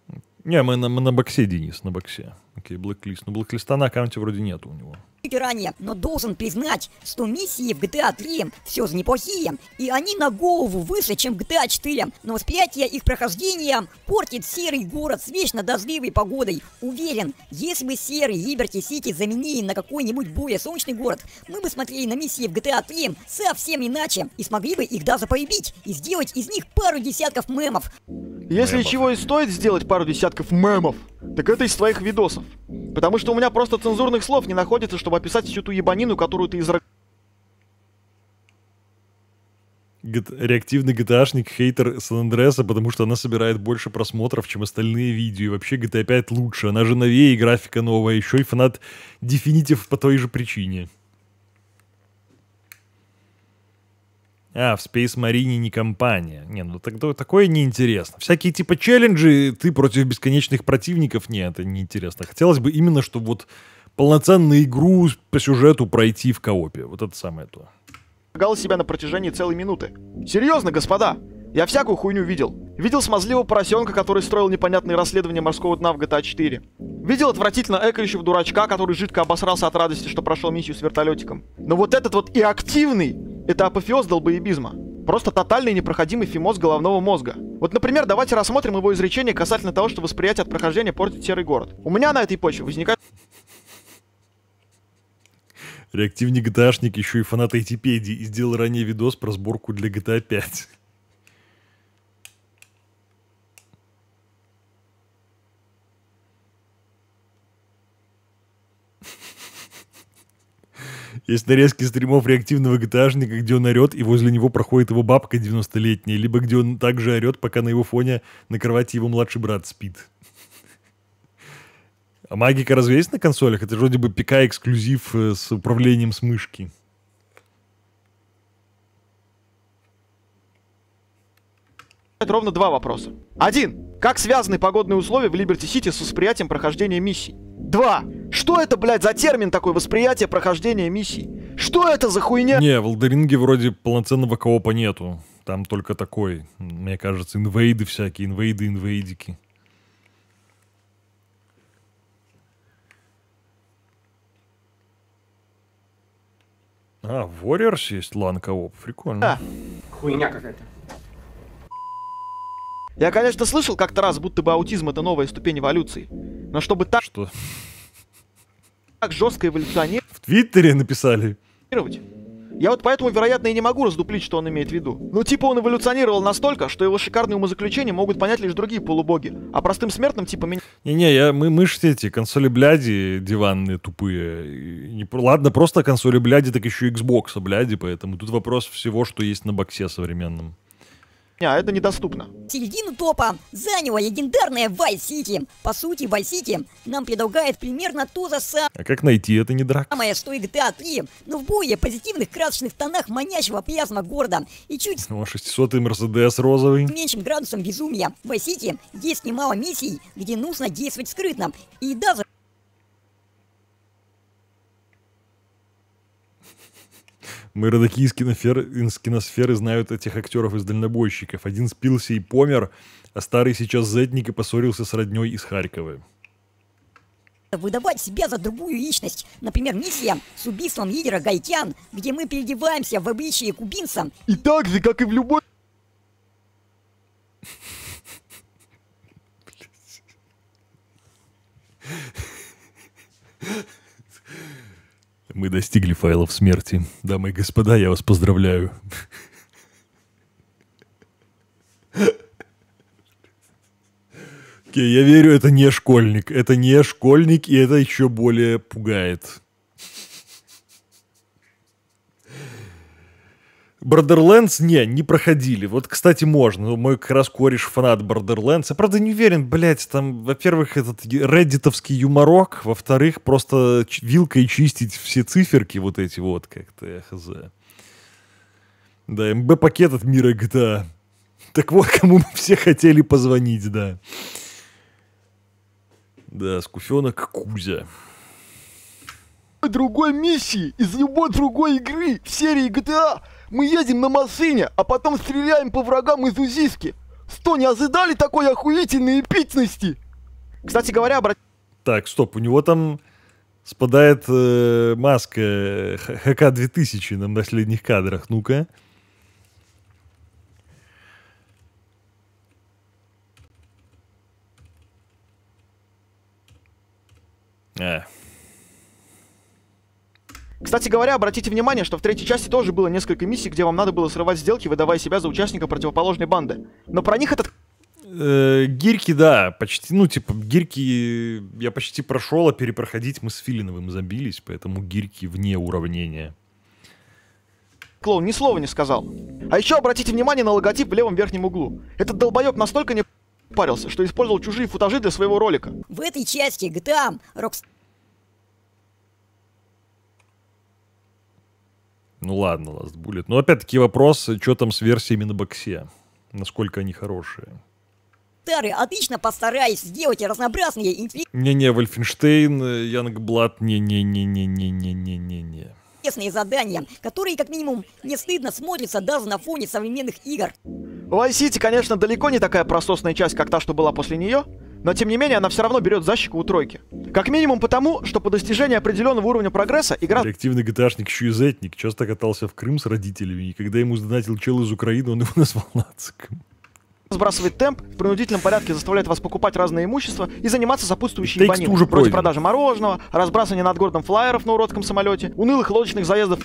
Хм. Не, мы на, мы на боксе, Денис, на боксе. Окей, блэклист. Но блэклиста на аккаунте вроде нет у него ранее, но должен признать, что миссии в GTA 3 все же неплохие, и они на голову выше, чем в GTA 4, а но восприятие их прохождения портит серый город с вечно дождливой погодой. Уверен, если бы серый Liberty Сити заменили на какой-нибудь более солнечный город, мы бы смотрели на миссии в GTA 3 а совсем иначе, и смогли бы их даже поебить и сделать из них пару десятков мемов. Если мемов. чего и стоит сделать пару десятков мемов, так это из твоих видосов. Потому что у меня просто цензурных слов не находится, чтобы описать всю ту ебанину, которую ты израк... реактивный GTA-шник, хейтер Сан-Андреаса, потому что она собирает больше просмотров, чем остальные видео. И вообще GTA 5 лучше. Она же новее, и графика новая. Еще и фанат Definitive по той же причине. а, в Space Marine не компания. Не, ну тогда такое неинтересно. Всякие типа челленджи, ты против бесконечных противников, не, это неинтересно. Хотелось бы именно, чтобы вот полноценную игру по сюжету пройти в коопе. Вот это самое то. себя на протяжении целой минуты. Серьезно, господа, я всякую хуйню видел. Видел смазливого поросенка, который строил непонятные расследования морского дна в GTA 4. А видел отвратительно экающего дурачка, который жидко обосрался от радости, что прошел миссию с вертолетиком. Но вот этот вот и активный, это апофеоз долбоебизма. Просто тотальный непроходимый фимоз головного мозга. Вот, например, давайте рассмотрим его изречение касательно того, что восприятие от прохождения портит серый город. У меня на этой почве возникает... Реактивник ГТАшник еще и фанат Айтипедии и сделал ранее видос про сборку для GTA 5. Есть нарезки стримов реактивного ГТАшника, где он орет, и возле него проходит его бабка 90-летняя, либо где он также орет, пока на его фоне на кровати его младший брат спит. А магика разве есть на консолях? Это вроде бы ПК-эксклюзив э, с управлением с мышки. Ровно два вопроса. Один. Как связаны погодные условия в Либерти-Сити с восприятием прохождения миссий? Два. Что это, блядь, за термин такой восприятие прохождения миссий? Что это за хуйня? Не, в Элдеринге вроде полноценного коопа нету. Там только такой, мне кажется, инвейды всякие, инвейды, инвейдики. А, в Warriors есть лан кооп, прикольно. Да. Хуйня какая-то. Я, конечно, слышал как-то раз, будто бы аутизм — это новая ступень эволюции. Но чтобы так... Что? Так жестко эволюционировать... В Твиттере написали. Я вот поэтому, вероятно, и не могу раздуплить, что он имеет в виду. Ну, типа он эволюционировал настолько, что его шикарные умозаключения могут понять лишь другие полубоги, а простым смертным типа меня... Не-не, я, мы, мы ж эти консоли-бляди диванные тупые. не, ладно, просто консоли-бляди, так еще и Xbox-бляди, поэтому тут вопрос всего, что есть на боксе современном. А, это недоступно. Середина топа заняла легендарная Вайсити. По сути, Вайсити нам предлагает примерно то же самое. А как найти это не драк? Самое, что и GTA 3, а но в более позитивных красочных тонах манящего плазма города. И чуть... О, 600 Мерседес розовый. С меньшим градусом безумия. В вай есть немало миссий, где нужно действовать скрытно. И даже... Мы родаки из, кинофер... из киносферы знают этих актеров из дальнобойщиков. Один спился и помер, а старый сейчас зетник и поссорился с родней из Харькова. Выдавать себя за другую личность, например, миссия с убийством лидера Гайтян, где мы переодеваемся в обычаи кубинцам. И так же, как и в любой... Блять. Мы достигли файлов смерти. Дамы и господа, я вас поздравляю. Окей, я верю, это не школьник. Это не школьник, и это еще более пугает. Borderlands, не, не проходили. Вот, кстати, можно. Мой как раз кореш фанат Borderlands. Я, правда, не уверен, блядь, там, во-первых, этот реддитовский юморок, во-вторых, просто вилкой чистить все циферки вот эти вот как-то, я хз. Да, МБ-пакет от мира GTA. А. Так вот, кому мы все хотели позвонить, да. Да, скуфенок Кузя другой миссии из любой другой игры в серии GTA мы едем на машине, а потом стреляем по врагам из УЗИСки. Что, не ожидали такой охуительной эпичности? Кстати говоря, брат. Так, стоп, у него там спадает э, маска э, ХК-2000 на последних кадрах. Ну-ка. А. Кстати говоря, обратите внимание, что в третьей части тоже было несколько миссий, где вам надо было срывать сделки, выдавая себя за участника противоположной банды. Но про них этот Э, гирьки, да, почти, ну, типа, гирьки я почти прошел, а перепроходить мы с Филиновым забились, поэтому гирьки вне уравнения. Клоун ни слова не сказал. А еще обратите внимание на логотип в левом верхнем углу. Этот долбоеб настолько не парился, что использовал чужие футажи для своего ролика. В этой части GTA Rockstar Ну ладно, Last Bullet. Но опять-таки вопрос, что там с версиями на боксе? Насколько они хорошие? Тары, отлично постараюсь сделать разнообразные инфи... Не-не, Вольфенштейн, э, Янгблат, не-не-не-не-не-не-не-не. Интересные задания, которые, как минимум, не стыдно смотрятся даже на фоне современных игр. Vice City, конечно, далеко не такая прососная часть, как та, что была после нее, но тем не менее она все равно берет за у тройки. Как минимум потому, что по достижении определенного уровня прогресса игра... Реактивный ГТАшник еще и зетник, часто катался в Крым с родителями, и когда ему сдонатил чел из Украины, он его назвал нациком сбрасывает темп, в принудительном порядке заставляет вас покупать разное имущество и заниматься сопутствующей ебаниной. Уже против продажи мороженого, разбрасывание над городом флайеров на уродском самолете, унылых лодочных заездов.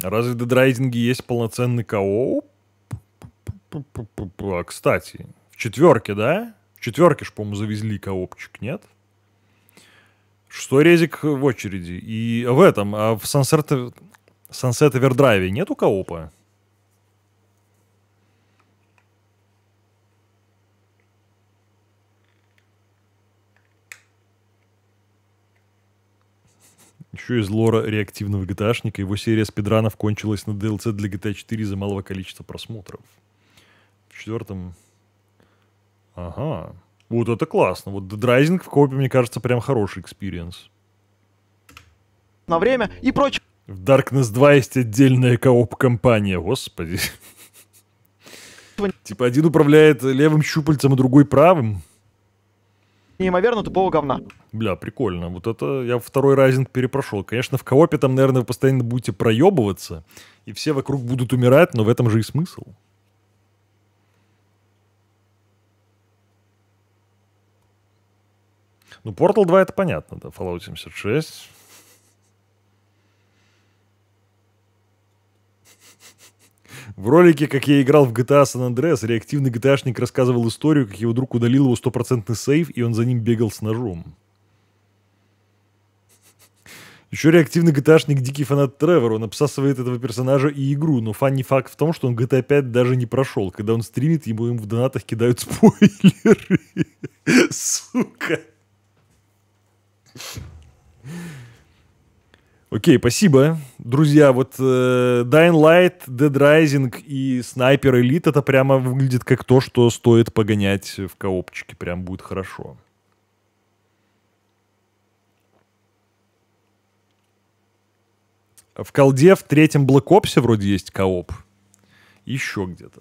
Разве в дедрайтинге есть полноценный А Кстати, в четверке, да? Четверки, ж, по-моему, завезли коопчик, нет? Шестой резик в очереди. И в этом, а в Sunset, Sunset Overdrive нету коопа? Еще из лора реактивного ГТАшника его серия спидранов кончилась на DLC для GTA 4 а за малого количества просмотров. В четвертом Ага. Вот это классно. Вот дедрайзинг в копе мне кажется, прям хороший экспириенс. На время и прочее. В Darkness 2 есть отдельная кооп-компания, господи. Типа один управляет левым щупальцем, а другой правым. Неимоверно тупого говна. Бля, прикольно. Вот это я второй райзинг перепрошел. Конечно, в коопе там, наверное, вы постоянно будете проебываться, и все вокруг будут умирать, но в этом же и смысл. Ну, Portal 2 это понятно, да, Fallout 76. В ролике, как я играл в GTA San Andreas, реактивный GTA-шник рассказывал историю, как его друг удалил его стопроцентный сейф, и он за ним бегал с ножом. Еще реактивный GTA-шник дикий фанат Тревор, он обсасывает этого персонажа и игру, но фанни факт в том, что он GTA 5 даже не прошел. Когда он стримит, ему им в донатах кидают спойлеры. Сука. Окей, спасибо. Друзья, вот э, Dying Light, Dead Rising и Sniper Elite это прямо выглядит как то, что стоит погонять в коопчике. Прям будет хорошо. А в колде в третьем Black Ops вроде есть кооп. Еще где-то.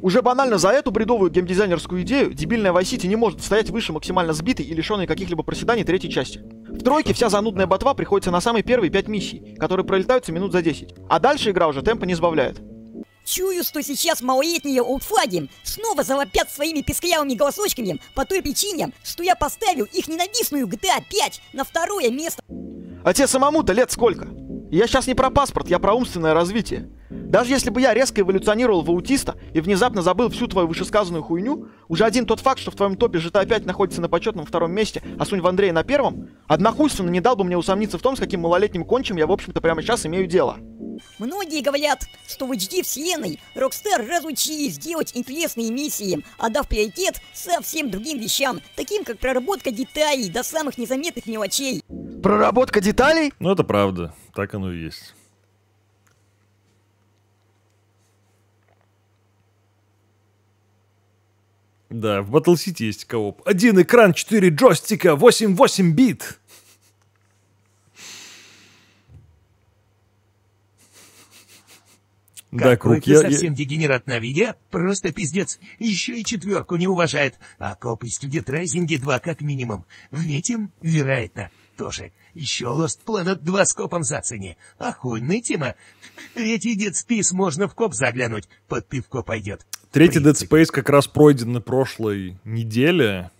Уже банально за эту бредовую геймдизайнерскую идею дебильная Vice City не может стоять выше максимально сбитой и лишенной каких-либо проседаний третьей части. В тройке вся занудная ботва приходится на самые первые пять миссий, которые пролетаются минут за 10. А дальше игра уже темпа не сбавляет. Чую, что сейчас малолетние олдфаги снова завопят своими песклявыми голосочками по той причине, что я поставил их ненавистную GTA 5 на второе место. А тебе самому-то лет сколько? Я сейчас не про паспорт, я про умственное развитие. Даже если бы я резко эволюционировал в аутиста и внезапно забыл всю твою вышесказанную хуйню, уже один тот факт, что в твоем топе GTA опять находится на почетном втором месте, а Сунь в Андрея на первом, однохуйственно не дал бы мне усомниться в том, с каким малолетним кончим я, в общем-то, прямо сейчас имею дело. Многие говорят, что в HD-вселенной Rockstar разучились делать интересные миссии, отдав приоритет совсем другим вещам, таким как проработка деталей до самых незаметных мелочей. Проработка деталей? Ну это правда, так оно и есть. Да, в Battle City есть кооп. Один экран, четыре джойстика, 8-8 бит. Да, Какой круг, я, совсем я... дегенерат на виде? Просто пиздец. Еще и четверку не уважает. А коп из Dead Rising 2 как минимум. В этим, вероятно, тоже. Еще Lost Planet 2 с копом за цене. Охуенная тема. Третий Dead Space можно в коп заглянуть. Под пивко пойдет. Третий Dead Space как раз пройден на прошлой неделе.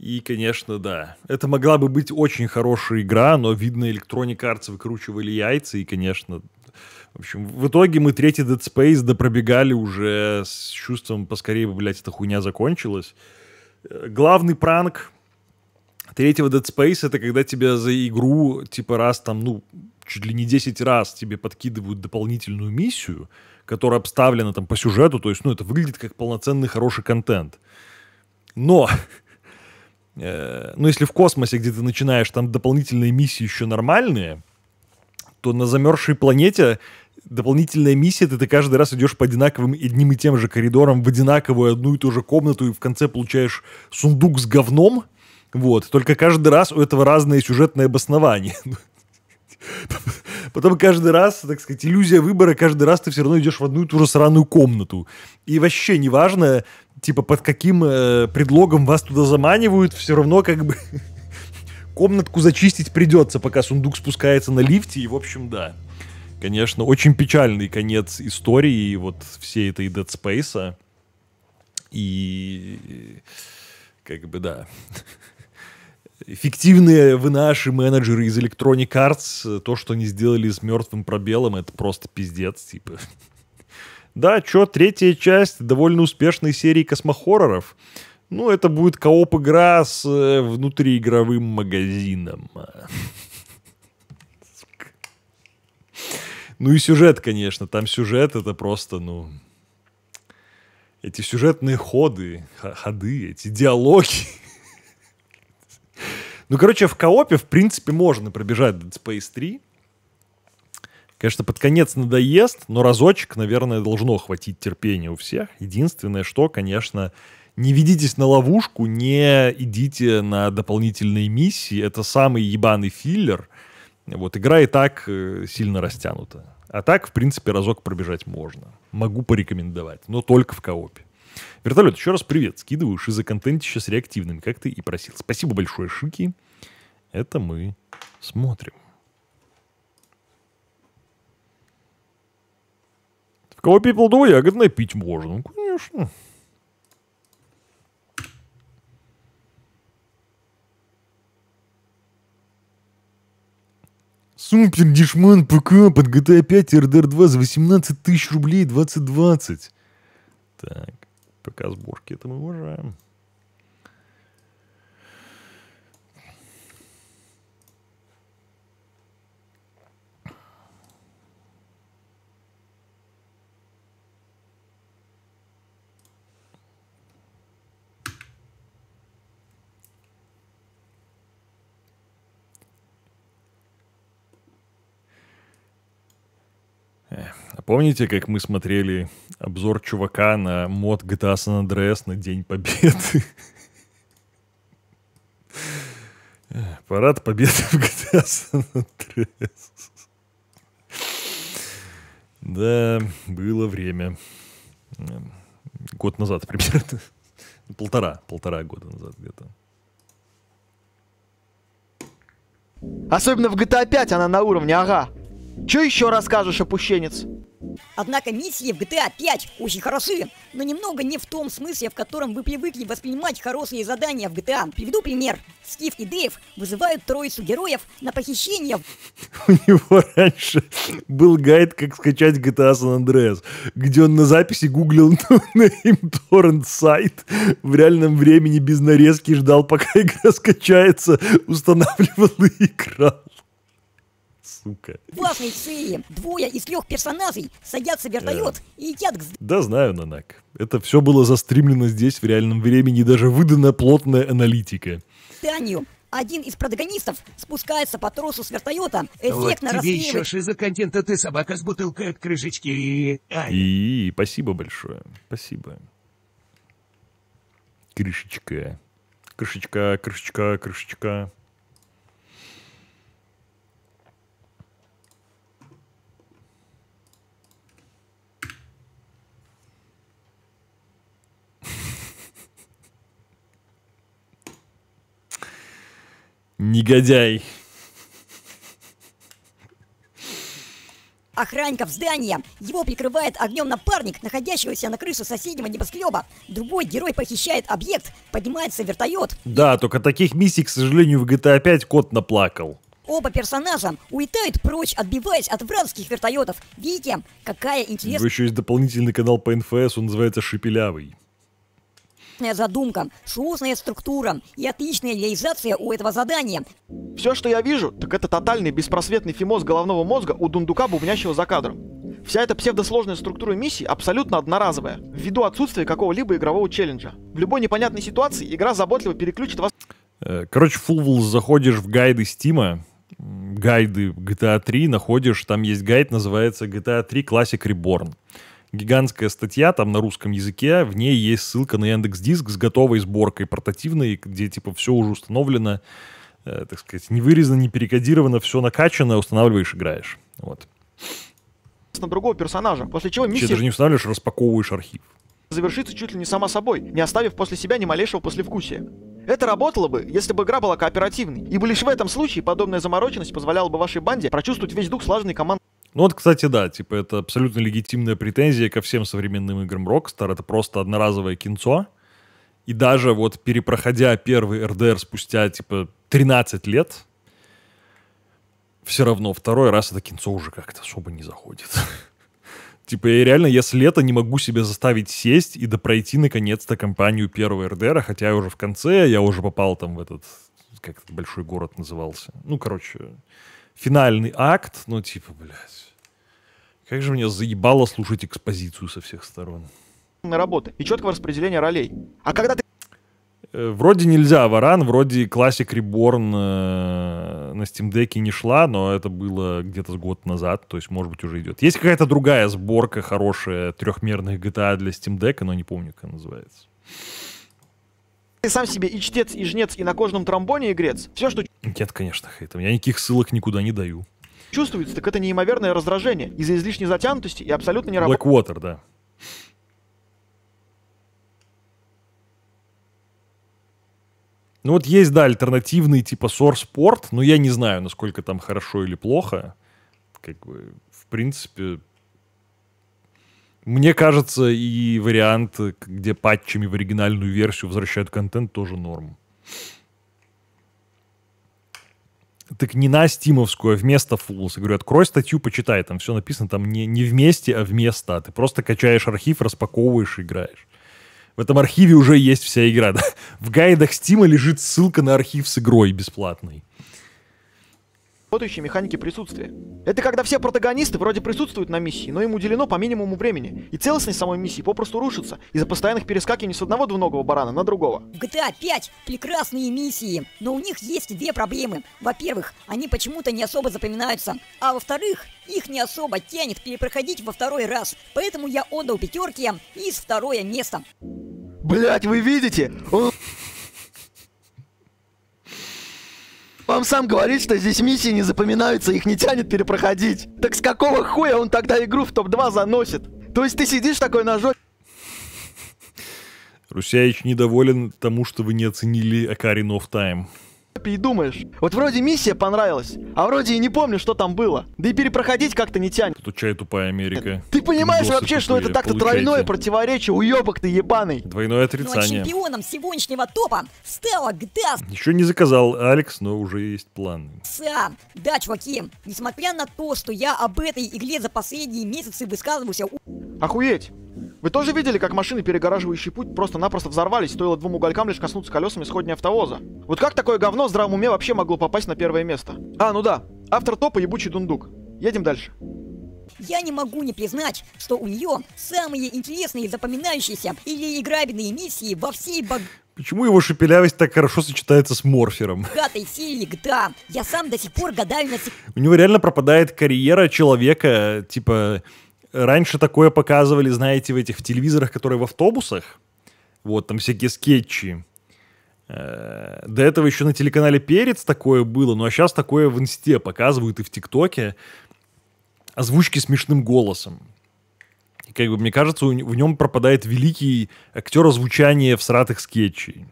И, конечно, да. Это могла бы быть очень хорошая игра, но, видно, Electronic Arts выкручивали яйца, и, конечно... В общем, в итоге мы третий Dead Space допробегали уже с чувством поскорее бы, блядь, эта хуйня закончилась. Э, главный пранк третьего Dead Space — это когда тебя за игру, типа, раз там, ну, чуть ли не 10 раз тебе подкидывают дополнительную миссию — которая обставлена там по сюжету, то есть, ну, это выглядит как полноценный хороший контент. Но, э, ну, если в космосе, где ты начинаешь, там дополнительные миссии еще нормальные, то на замерзшей планете дополнительная миссия, ты, ты каждый раз идешь по одинаковым одним и тем же коридорам в одинаковую одну и ту же комнату и в конце получаешь сундук с говном, вот, только каждый раз у этого разное сюжетное обоснование. Ну, Потом каждый раз, так сказать, иллюзия выбора, каждый раз ты все равно идешь в одну и ту же сраную комнату. И вообще неважно, типа, под каким э, предлогом вас туда заманивают, все равно как бы комнатку зачистить придется, пока сундук спускается на лифте, и, в общем, да. Конечно, очень печальный конец истории вот всей этой Dead Space. И как бы да. фиктивные вы наши менеджеры из Electronic Arts, то, что они сделали с мертвым пробелом, это просто пиздец, типа. Да, чё, третья часть довольно успешной серии космохорроров. Ну, это будет кооп-игра с э, внутриигровым магазином. Ну и сюжет, конечно. Там сюжет это просто, ну... Эти сюжетные ходы, ходы, эти диалоги. Ну, короче, в коопе, в принципе, можно пробежать Dead Space 3. Конечно, под конец надоест, но разочек, наверное, должно хватить терпения у всех. Единственное, что, конечно, не ведитесь на ловушку, не идите на дополнительные миссии. Это самый ебаный филлер. Вот игра и так э, сильно растянута. А так, в принципе, разок пробежать можно. Могу порекомендовать, но только в коопе. Вертолет, еще раз привет. Скидываю шиза контентище сейчас реактивными, как ты и просил. Спасибо большое, Шики. Это мы смотрим. В кого пипл два ягод пить можно? Ну, конечно. Супер дешман ПК под GTA 5 RDR 2 за 18 тысяч рублей 2020. Так. ПК-сборки, это мы уважаем. помните, как мы смотрели обзор чувака на мод GTA San Andreas на День Победы? Парад Победы в GTA San Andreas. Да, было время. Год назад примерно. Полтора, полтора года назад где-то. Особенно в GTA 5 она на уровне, ага. Че еще расскажешь, опущенец? Однако миссии в GTA 5 очень хороши, но немного не в том смысле, в котором вы привыкли воспринимать хорошие задания в GTA. Приведу пример. Скиф и Дэйв вызывают троицу героев на похищение. У него раньше был гайд, как скачать GTA San Andreas, где он на записи гуглил name torrent сайт, в реальном времени без нарезки ждал, пока игра скачается, устанавливал и играл сука. В вашей двое из трех персонажей садятся в вертолет и летят к... Да знаю, Нанак. Это все было застримлено здесь в реальном времени и даже выдана плотная аналитика. Таню, один из протагонистов спускается по тросу с вертолета, эффектно вот тебе еще шиза контента, ты собака с бутылкой от крышечки и... И, спасибо большое, спасибо. Крышечка, крышечка, крышечка, крышечка. Негодяй. в здании Его прикрывает огнем напарник, находящегося на крышу соседнего небоскреба. Другой герой похищает объект, поднимается вертолет. Да, только таких миссий, к сожалению, в GTA 5 кот наплакал. Оба персонажа улетают прочь, отбиваясь от вражеских вертолетов. Видите, какая интересная... У Еще есть дополнительный канал по НФС, он называется «Шепелявый» абстрактная задумка, сложная структура и отличная реализация у этого задания. Все, что я вижу, так это тотальный беспросветный фимоз головного мозга у дундука, бубнящего за кадром. Вся эта псевдосложная структура миссии абсолютно одноразовая, ввиду отсутствия какого-либо игрового челленджа. В любой непонятной ситуации игра заботливо переключит вас... Э, короче, фулл заходишь в гайды Стима, гайды GTA 3 а находишь, там есть гайд, называется GTA 3 а Classic Reborn гигантская статья там на русском языке, в ней есть ссылка на Яндекс Диск с готовой сборкой портативной, где типа все уже установлено, э, так сказать, не вырезано, не перекодировано, все накачано, устанавливаешь, играешь. Вот. На другого персонажа, после чего миссия... Ты же не устанавливаешь, распаковываешь архив. Завершится чуть ли не сама собой, не оставив после себя ни малейшего послевкусия. Это работало бы, если бы игра была кооперативной, ибо лишь в этом случае подобная замороченность позволяла бы вашей банде прочувствовать весь дух слаженной команды. Ну вот, кстати, да, типа это абсолютно легитимная претензия ко всем современным играм Rockstar. Это просто одноразовое кинцо. И даже вот перепроходя первый RDR спустя, типа, 13 лет, все равно второй раз это кинцо уже как-то особо не заходит. Типа, я реально, если лета не могу себе заставить сесть и допройти наконец-то компанию первого РДР, хотя я уже в конце, я уже попал там в этот, как этот большой город назывался. Ну, короче, финальный акт, ну, типа, блядь. Как же меня заебало слушать экспозицию со всех сторон. На работы и четкого распределения ролей. А когда ты э, Вроде нельзя а Варан, вроде классик Reborn э, на Steam Deck не шла, но это было где-то год назад, то есть, может быть, уже идет. Есть какая-то другая сборка хорошая трехмерных GTA для Steam Deck, но не помню, как она называется. Ты сам себе и чтец, и жнец, и на кожном тромбоне игрец. Все, что... Нет, конечно, хейтом. Я никаких ссылок никуда не даю чувствуется, так это неимоверное раздражение из-за излишней затянутости и абсолютно не работает. Blackwater, да. Ну вот есть, да, альтернативный типа Sourceport, но я не знаю, насколько там хорошо или плохо. Как бы, в принципе, мне кажется, и вариант, где патчами в оригинальную версию возвращают контент, тоже норм так не на стимовскую, а вместо Fools. Я говорю, открой статью, почитай, там все написано, там не, не вместе, а вместо. А ты просто качаешь архив, распаковываешь играешь. В этом архиве уже есть вся игра. Да? В гайдах Стима лежит ссылка на архив с игрой бесплатной работающей механики присутствия. Это когда все протагонисты вроде присутствуют на миссии, но им уделено по минимуму времени, и целостность самой миссии попросту рушится из-за постоянных перескакиваний с одного двуногого барана на другого. В GTA 5 а прекрасные миссии, но у них есть две проблемы. Во-первых, они почему-то не особо запоминаются, а во-вторых, их не особо тянет перепроходить во второй раз, поэтому я отдал пятерки из второе место. Блять, вы видите? Он Вам сам говорит, что здесь миссии не запоминаются, их не тянет перепроходить. Так с какого хуя он тогда игру в топ-2 заносит? То есть ты сидишь такой на жопе... Русяич недоволен тому, что вы не оценили Ocarina of Time и думаешь. Вот вроде миссия понравилась, а вроде и не помню, что там было. Да и перепроходить как-то не тянет. Тут чай тупая Америка. Ты понимаешь Индосы вообще, тупые, что это так-то тройное противоречие, уебок ты ебаный. Двойное отрицание. Ну, а чемпионом сегодняшнего топа стала ГДАС. Еще не заказал Алекс, но уже есть план. Сам. Да, чуваки, несмотря на то, что я об этой игре за последние месяцы высказывался... Охуеть! Вы тоже видели, как машины, перегораживающие путь, просто-напросто взорвались, стоило двум уголькам лишь коснуться колесами сходни автовоза? Вот как такое говно в здравом уме вообще могло попасть на первое место? А, ну да. Автор топа ебучий дундук. Едем дальше. Я не могу не признать, что у нее самые интересные, запоминающиеся или играбельные миссии во всей бог... Почему его шепелявость так хорошо сочетается с морфером? Гатой серии да. Я сам до сих пор гадаю на... У него реально пропадает карьера человека, типа... Раньше такое показывали, знаете, в этих в телевизорах, которые в автобусах. Вот, там всякие скетчи. Э, до этого еще на телеканале «Перец» такое было, ну а сейчас такое в инсте показывают и в ТикТоке. Озвучки смешным голосом. И как бы, мне кажется, в нем пропадает великий актер озвучания в сратых скетчей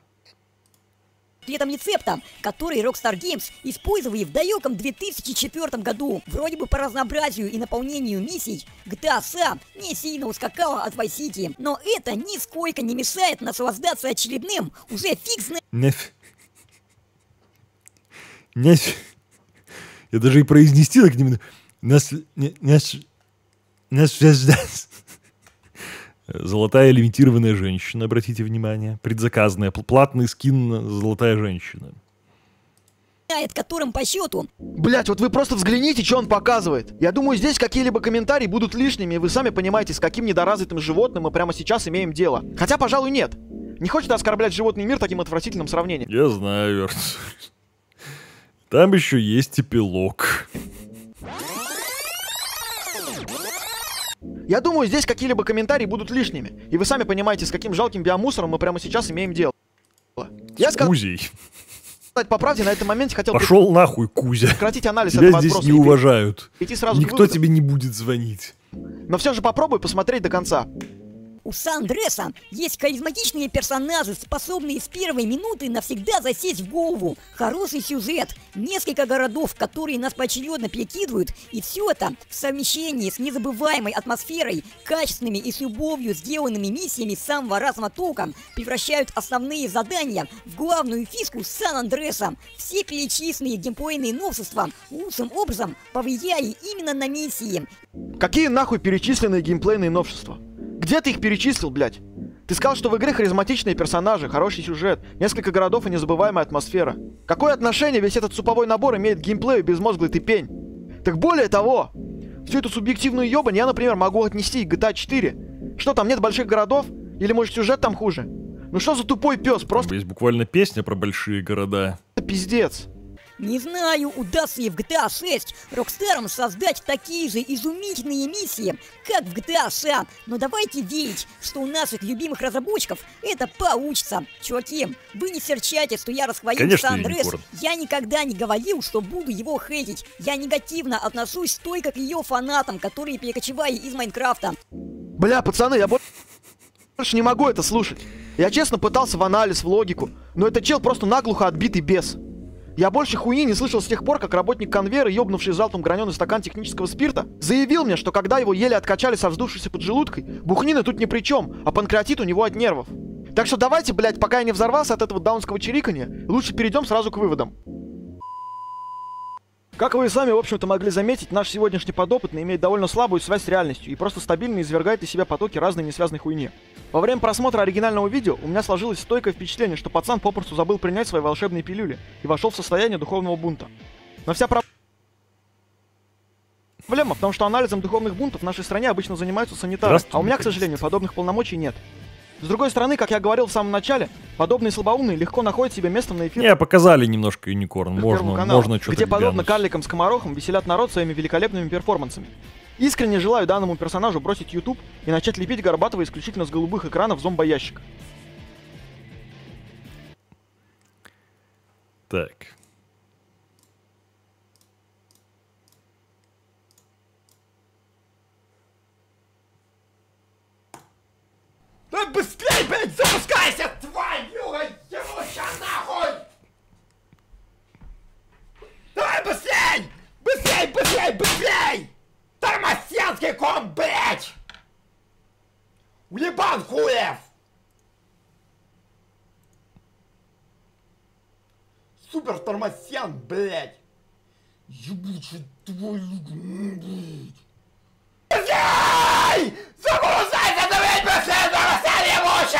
при рецептом, который Rockstar Games использовали в далеком 2004 году. Вроде бы по разнообразию и наполнению миссий GTA сам не сильно ускакала от Vice City, но это нисколько не мешает наслаждаться очередным, уже фиксным... Неф. Неф. Я даже и произнести так не буду. Нас... Нас... Нас... Нас... Золотая лимитированная женщина, обратите внимание. Предзаказная, платный скин «Золотая женщина». Которым по счету. Блять, вот вы просто взгляните, что он показывает. Я думаю, здесь какие-либо комментарии будут лишними, и вы сами понимаете, с каким недоразвитым животным мы прямо сейчас имеем дело. Хотя, пожалуй, нет. Не хочется оскорблять животный мир таким отвратительным сравнением. Я знаю, Там еще есть эпилог. пилок. Я думаю, здесь какие-либо комментарии будут лишними. И вы сами понимаете, с каким жалким биомусором мы прямо сейчас имеем дело. Я сказал... Кузей. По правде, на этом моменте хотел... Пошел бы... нахуй, Кузя. Прекратить анализ Тебя этого здесь не уважают. Идти сразу Никто тебе не будет звонить. Но все же попробуй посмотреть до конца. У Сан-Дреса есть харизматичные персонажи, способные с первой минуты навсегда засесть в голову. Хороший сюжет, несколько городов, которые нас поочередно перекидывают, и все это в совмещении с незабываемой атмосферой, качественными и с любовью сделанными миссиями самого разного толка превращают основные задания в главную фишку Сан-Андреса. Все перечисленные геймплейные новшества лучшим образом повлияли именно на миссии. Какие нахуй перечисленные геймплейные новшества? Где ты их перечислил, блядь? Ты сказал, что в игре харизматичные персонажи, хороший сюжет, несколько городов и незабываемая атмосфера. Какое отношение весь этот суповой набор имеет к геймплею безмозглый ты пень? Так более того, всю эту субъективную ебань я, например, могу отнести и GTA 4. Что, там нет больших городов? Или, может, сюжет там хуже? Ну что за тупой пес, просто... Есть буквально песня про большие города. Это пиздец. Не знаю, удастся ли в GTA 6 Рокстерам создать такие же изумительные миссии, как в GTA США, но давайте верить, что у наших любимых разработчиков это получится. Чуваки, вы не серчайте, что я расхвалил сан Я никогда не говорил, что буду его хейтить. Я негативно отношусь только к ее фанатам, которые перекочевали из Майнкрафта. Бля, пацаны, я больше не могу это слушать. Я честно пытался в анализ, в логику, но этот чел просто наглухо отбитый бес. Я больше хуйни не слышал с тех пор, как работник конвейера, ёбнувший залпом граненый стакан технического спирта, заявил мне, что когда его еле откачали со вздувшейся поджелудкой, бухнина тут ни при чем, а панкреатит у него от нервов. Так что давайте, блядь, пока я не взорвался от этого даунского чириканья, лучше перейдем сразу к выводам. Как вы и сами, в общем-то, могли заметить, наш сегодняшний подопытный имеет довольно слабую связь с реальностью и просто стабильно извергает из себя потоки разной несвязанной хуйни. Во время просмотра оригинального видео у меня сложилось стойкое впечатление, что пацан попросту забыл принять свои волшебные пилюли и вошел в состояние духовного бунта. Но вся проблема проблема, том, что анализом духовных бунтов в нашей стране обычно занимаются санитары, а у меня, к сожалению, подобных полномочий нет. С другой стороны, как я говорил в самом начале, подобные слабоумные легко находят себе место на эфире. Не, показали немножко Юникорн, можно, можно что-то Где, глянуть. подобно карликам с комарохом, веселят народ своими великолепными перформансами. Искренне желаю данному персонажу бросить YouTube и начать лепить Горбатого исключительно с голубых экранов зомбоящика. Так. Да ну быстрей, блядь, запускайся, твою, его нахуй! Давай быстрей! Быстрей, быстрей, быстрей! Тормосенский ком, блядь! Уебан хуев! Супер тормосян, блядь! Ебучий твою, блядь! Быстрей! Szavazz ezen a beszélve a szerje most!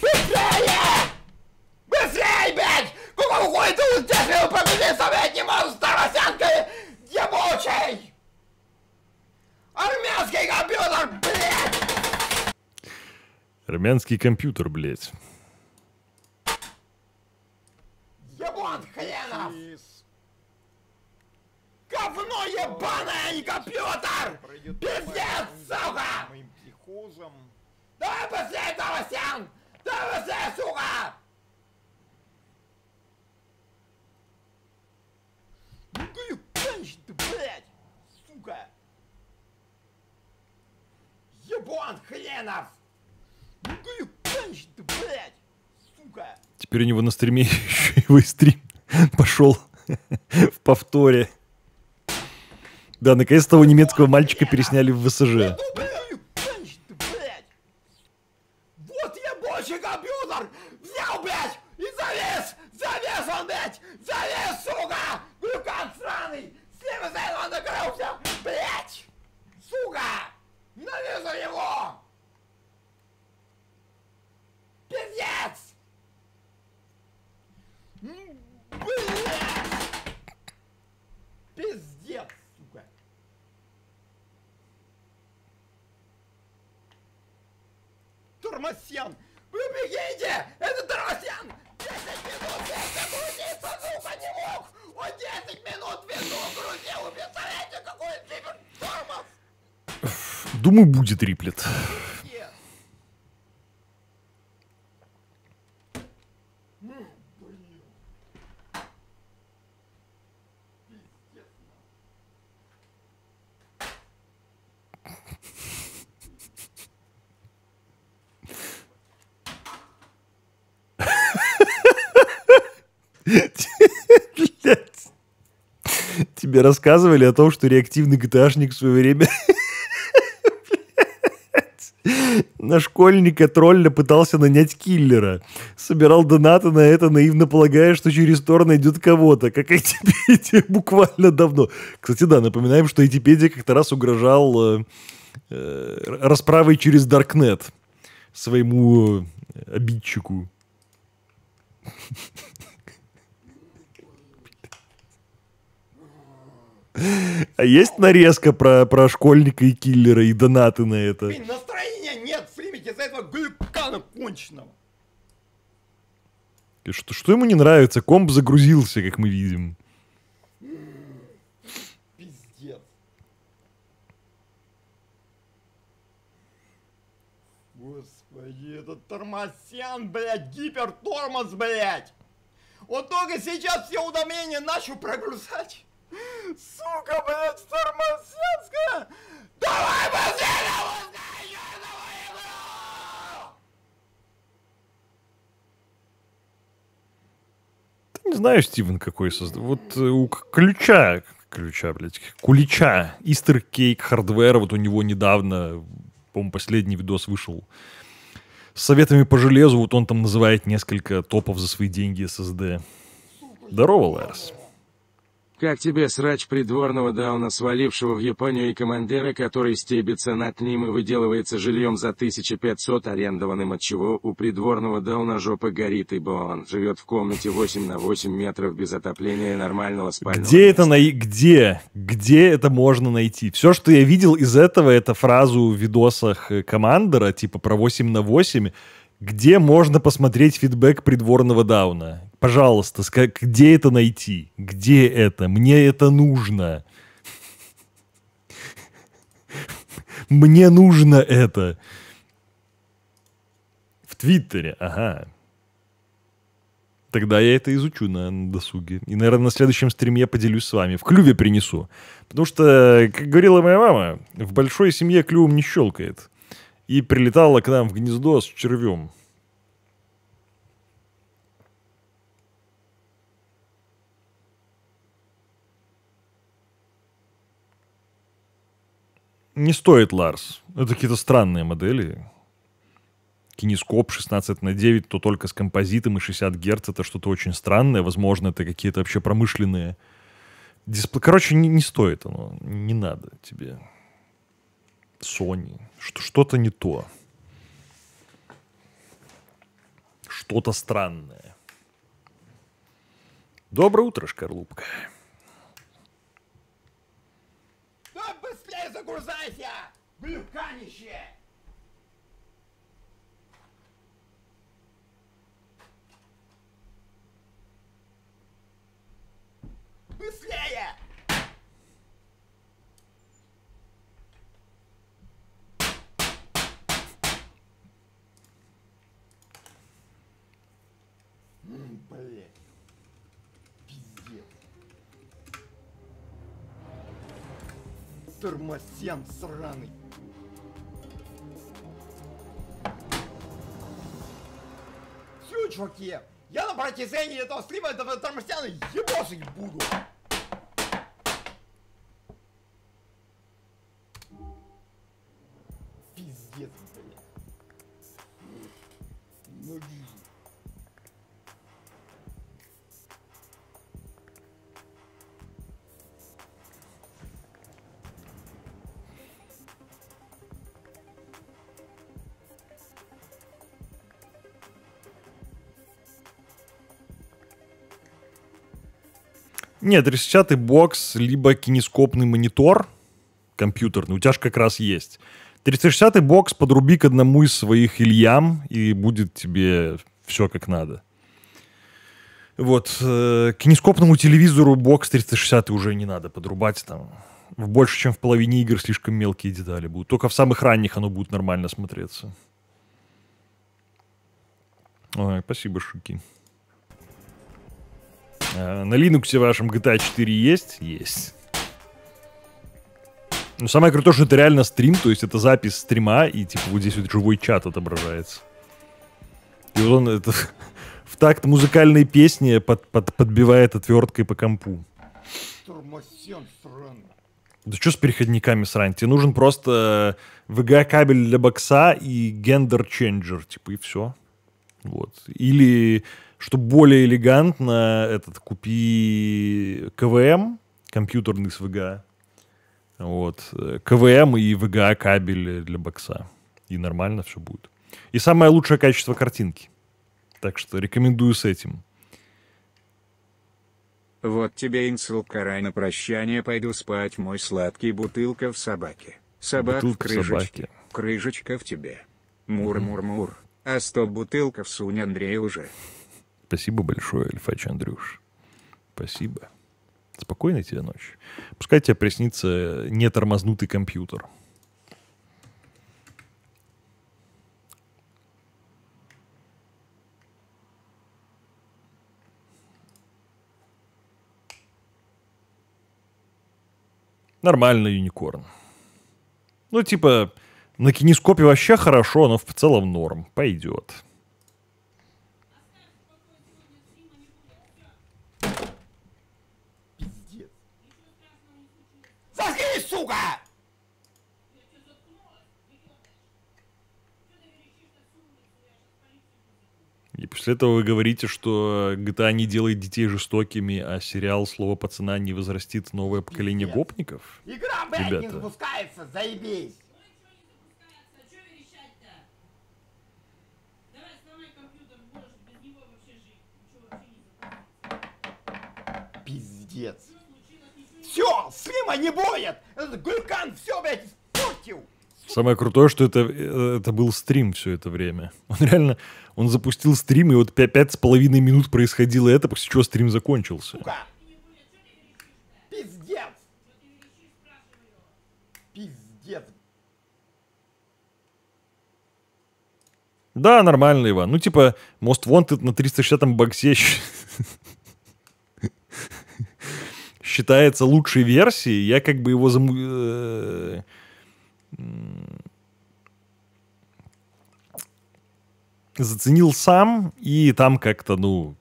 Beszélje! Beszélj meg! Какого хуя ты успешно победил советнего старосянка ебучей? Армянский компьютер, блядь! Армянский компьютер, блядь. Ебан хренов! Говно ебаное, не компьютер! Пиздец, сука! Моим психозом. Давай после этого, Сян! Давай после, сука! Ну ты ты, блядь! Сука! Ебан хренов! Ну ты ты, блядь! Сука! Теперь у него на стриме еще и стрим пошел в повторе. Да, наконец то того немецкого мальчика пересняли в ВСЖ. Ну вот я больше компьютер! Взял, блядь! И завис! Завис он, блядь! Завис, сука! Глюкан ну, сраный! С ним из накрылся! Блядь! Сука! Навезу его! Тармасян! Вы бегите! Это Тармасян! 10 минут веса грузи, сука, не мог! О, 10 минут веса грузи! представляете, какой Тимир Тормоз! Думаю, будет риплет. Тебе рассказывали о том, что реактивный ГТАшник в свое время на школьника тролля пытался нанять киллера. Собирал донаты на это, наивно полагая, что через Тор найдет кого-то, как Айтипедия буквально давно. Кстати, да, напоминаем, что Айтипедия как-то раз угрожал э, э, расправой через Даркнет своему э, обидчику. А есть нарезка про, про школьника и киллера и донаты на это? Блин, настроения нет, снимите за этого глюкана конченого. Что, что ему не нравится? Комп загрузился, как мы видим. Пиздец. Господи, этот тормозян, блядь, гипертормоз, блядь. Вот только сейчас все уведомления начал прогрузать. Сука, блядь, тормозянская! Давай, базилику, знай, черного игру! Не знаю, Стивен, какой создал. Вот э, у ключа, ключа, блядь, кулича, Истер Кейк, Хардвер, вот у него недавно, по-моему, последний видос вышел с советами по железу, вот он там называет несколько топов за свои деньги SSD. Здорово, Ларс. Как тебе срач придворного дауна, свалившего в Японию и командира, который стебится над ним и выделывается жильем за 1500 арендованным, от чего у придворного дауна жопа горит, ибо он живет в комнате 8 на 8 метров без отопления и нормального спального Где места. это на... Где? Где это можно найти? Все, что я видел из этого, это фразу в видосах э, командора, типа про 8 на 8, где можно посмотреть фидбэк придворного дауна? Пожалуйста, как, где это найти? Где это? Мне это нужно. Мне нужно это. В Твиттере, ага. Тогда я это изучу на, на досуге. И, наверное, на следующем стриме я поделюсь с вами. В клюве принесу. Потому что, как говорила моя мама, в большой семье клювом не щелкает и прилетала к нам в гнездо с червем. Не стоит, Ларс. Это какие-то странные модели. Кинескоп 16 на 9, то только с композитом и 60 Гц, это что-то очень странное. Возможно, это какие-то вообще промышленные дисплеи. Короче, не, не стоит оно. Не надо тебе. Sony что что-то не то. Что-то странное. Доброе утро, Шкарлупка. Да быстрее загрузайся, блюканище! Быстрее! Блять. Пиздец. Тормосян сраный. Все, чуваки, я на протяжении этого стрима этого тормосяна ебошить буду. Нет, решетчатый бокс, либо кинескопный монитор компьютерный, у тебя же как раз есть. 360 бокс подруби к одному из своих Ильям, и будет тебе все как надо. Вот, э, кинескопному телевизору бокс 360 уже не надо подрубать там. В больше, чем в половине игр слишком мелкие детали будут. Только в самых ранних оно будет нормально смотреться. Ой, спасибо, Шуки. Э, на Linux вашем GTA 4 есть? Есть. Ну, самое крутое, что это реально стрим, то есть это запись стрима, и типа вот здесь вот живой чат отображается. И вот он это в такт музыкальной песни под, под, подбивает отверткой по компу. да что с переходниками срань? Тебе нужен просто э, VGA-кабель для бокса и гендер-ченджер, типа, и все. Вот. Или что более элегантно этот купи КВМ, компьютерный с ВГА. Вот. КВМ и ВГА кабель для бокса. И нормально все будет. И самое лучшее качество картинки. Так что рекомендую с этим. Вот тебе инсул карай на прощание, пойду спать, мой сладкий бутылка в собаке. Собак бутылка в крыжечке. Собаки. Крыжечка в тебе. Мур-мур-мур. А сто бутылков сунь Андрей уже. Спасибо большое, Ильфач Андрюш. Спасибо. Спокойной тебе ночи. Пускай тебе приснится нетормознутый компьютер. Нормально юникорн. Ну, типа, на кинескопе вообще хорошо, но в целом норм. Пойдет. И типа, после этого вы говорите, что GTA а не делает детей жестокими, а сериал «Слово пацана» не возрастит новое поколение Нет. гопников? Игра, блядь, Ребята. не запускается, заебись! Пиздец. Все, Слима не будет! Глюкан все, блядь, испортил! Самое крутое, что это, э, это был стрим все это время. Он реально, он запустил стрим, и вот пять, с половиной минут происходило это, после чего стрим закончился. Сука. Пиздец! Пиздец. Да, нормально, Иван. Ну, типа, Most Wanted на 360-м боксе считается лучшей версией. Я как бы его заму э, заценил сам, и там как-то, ну,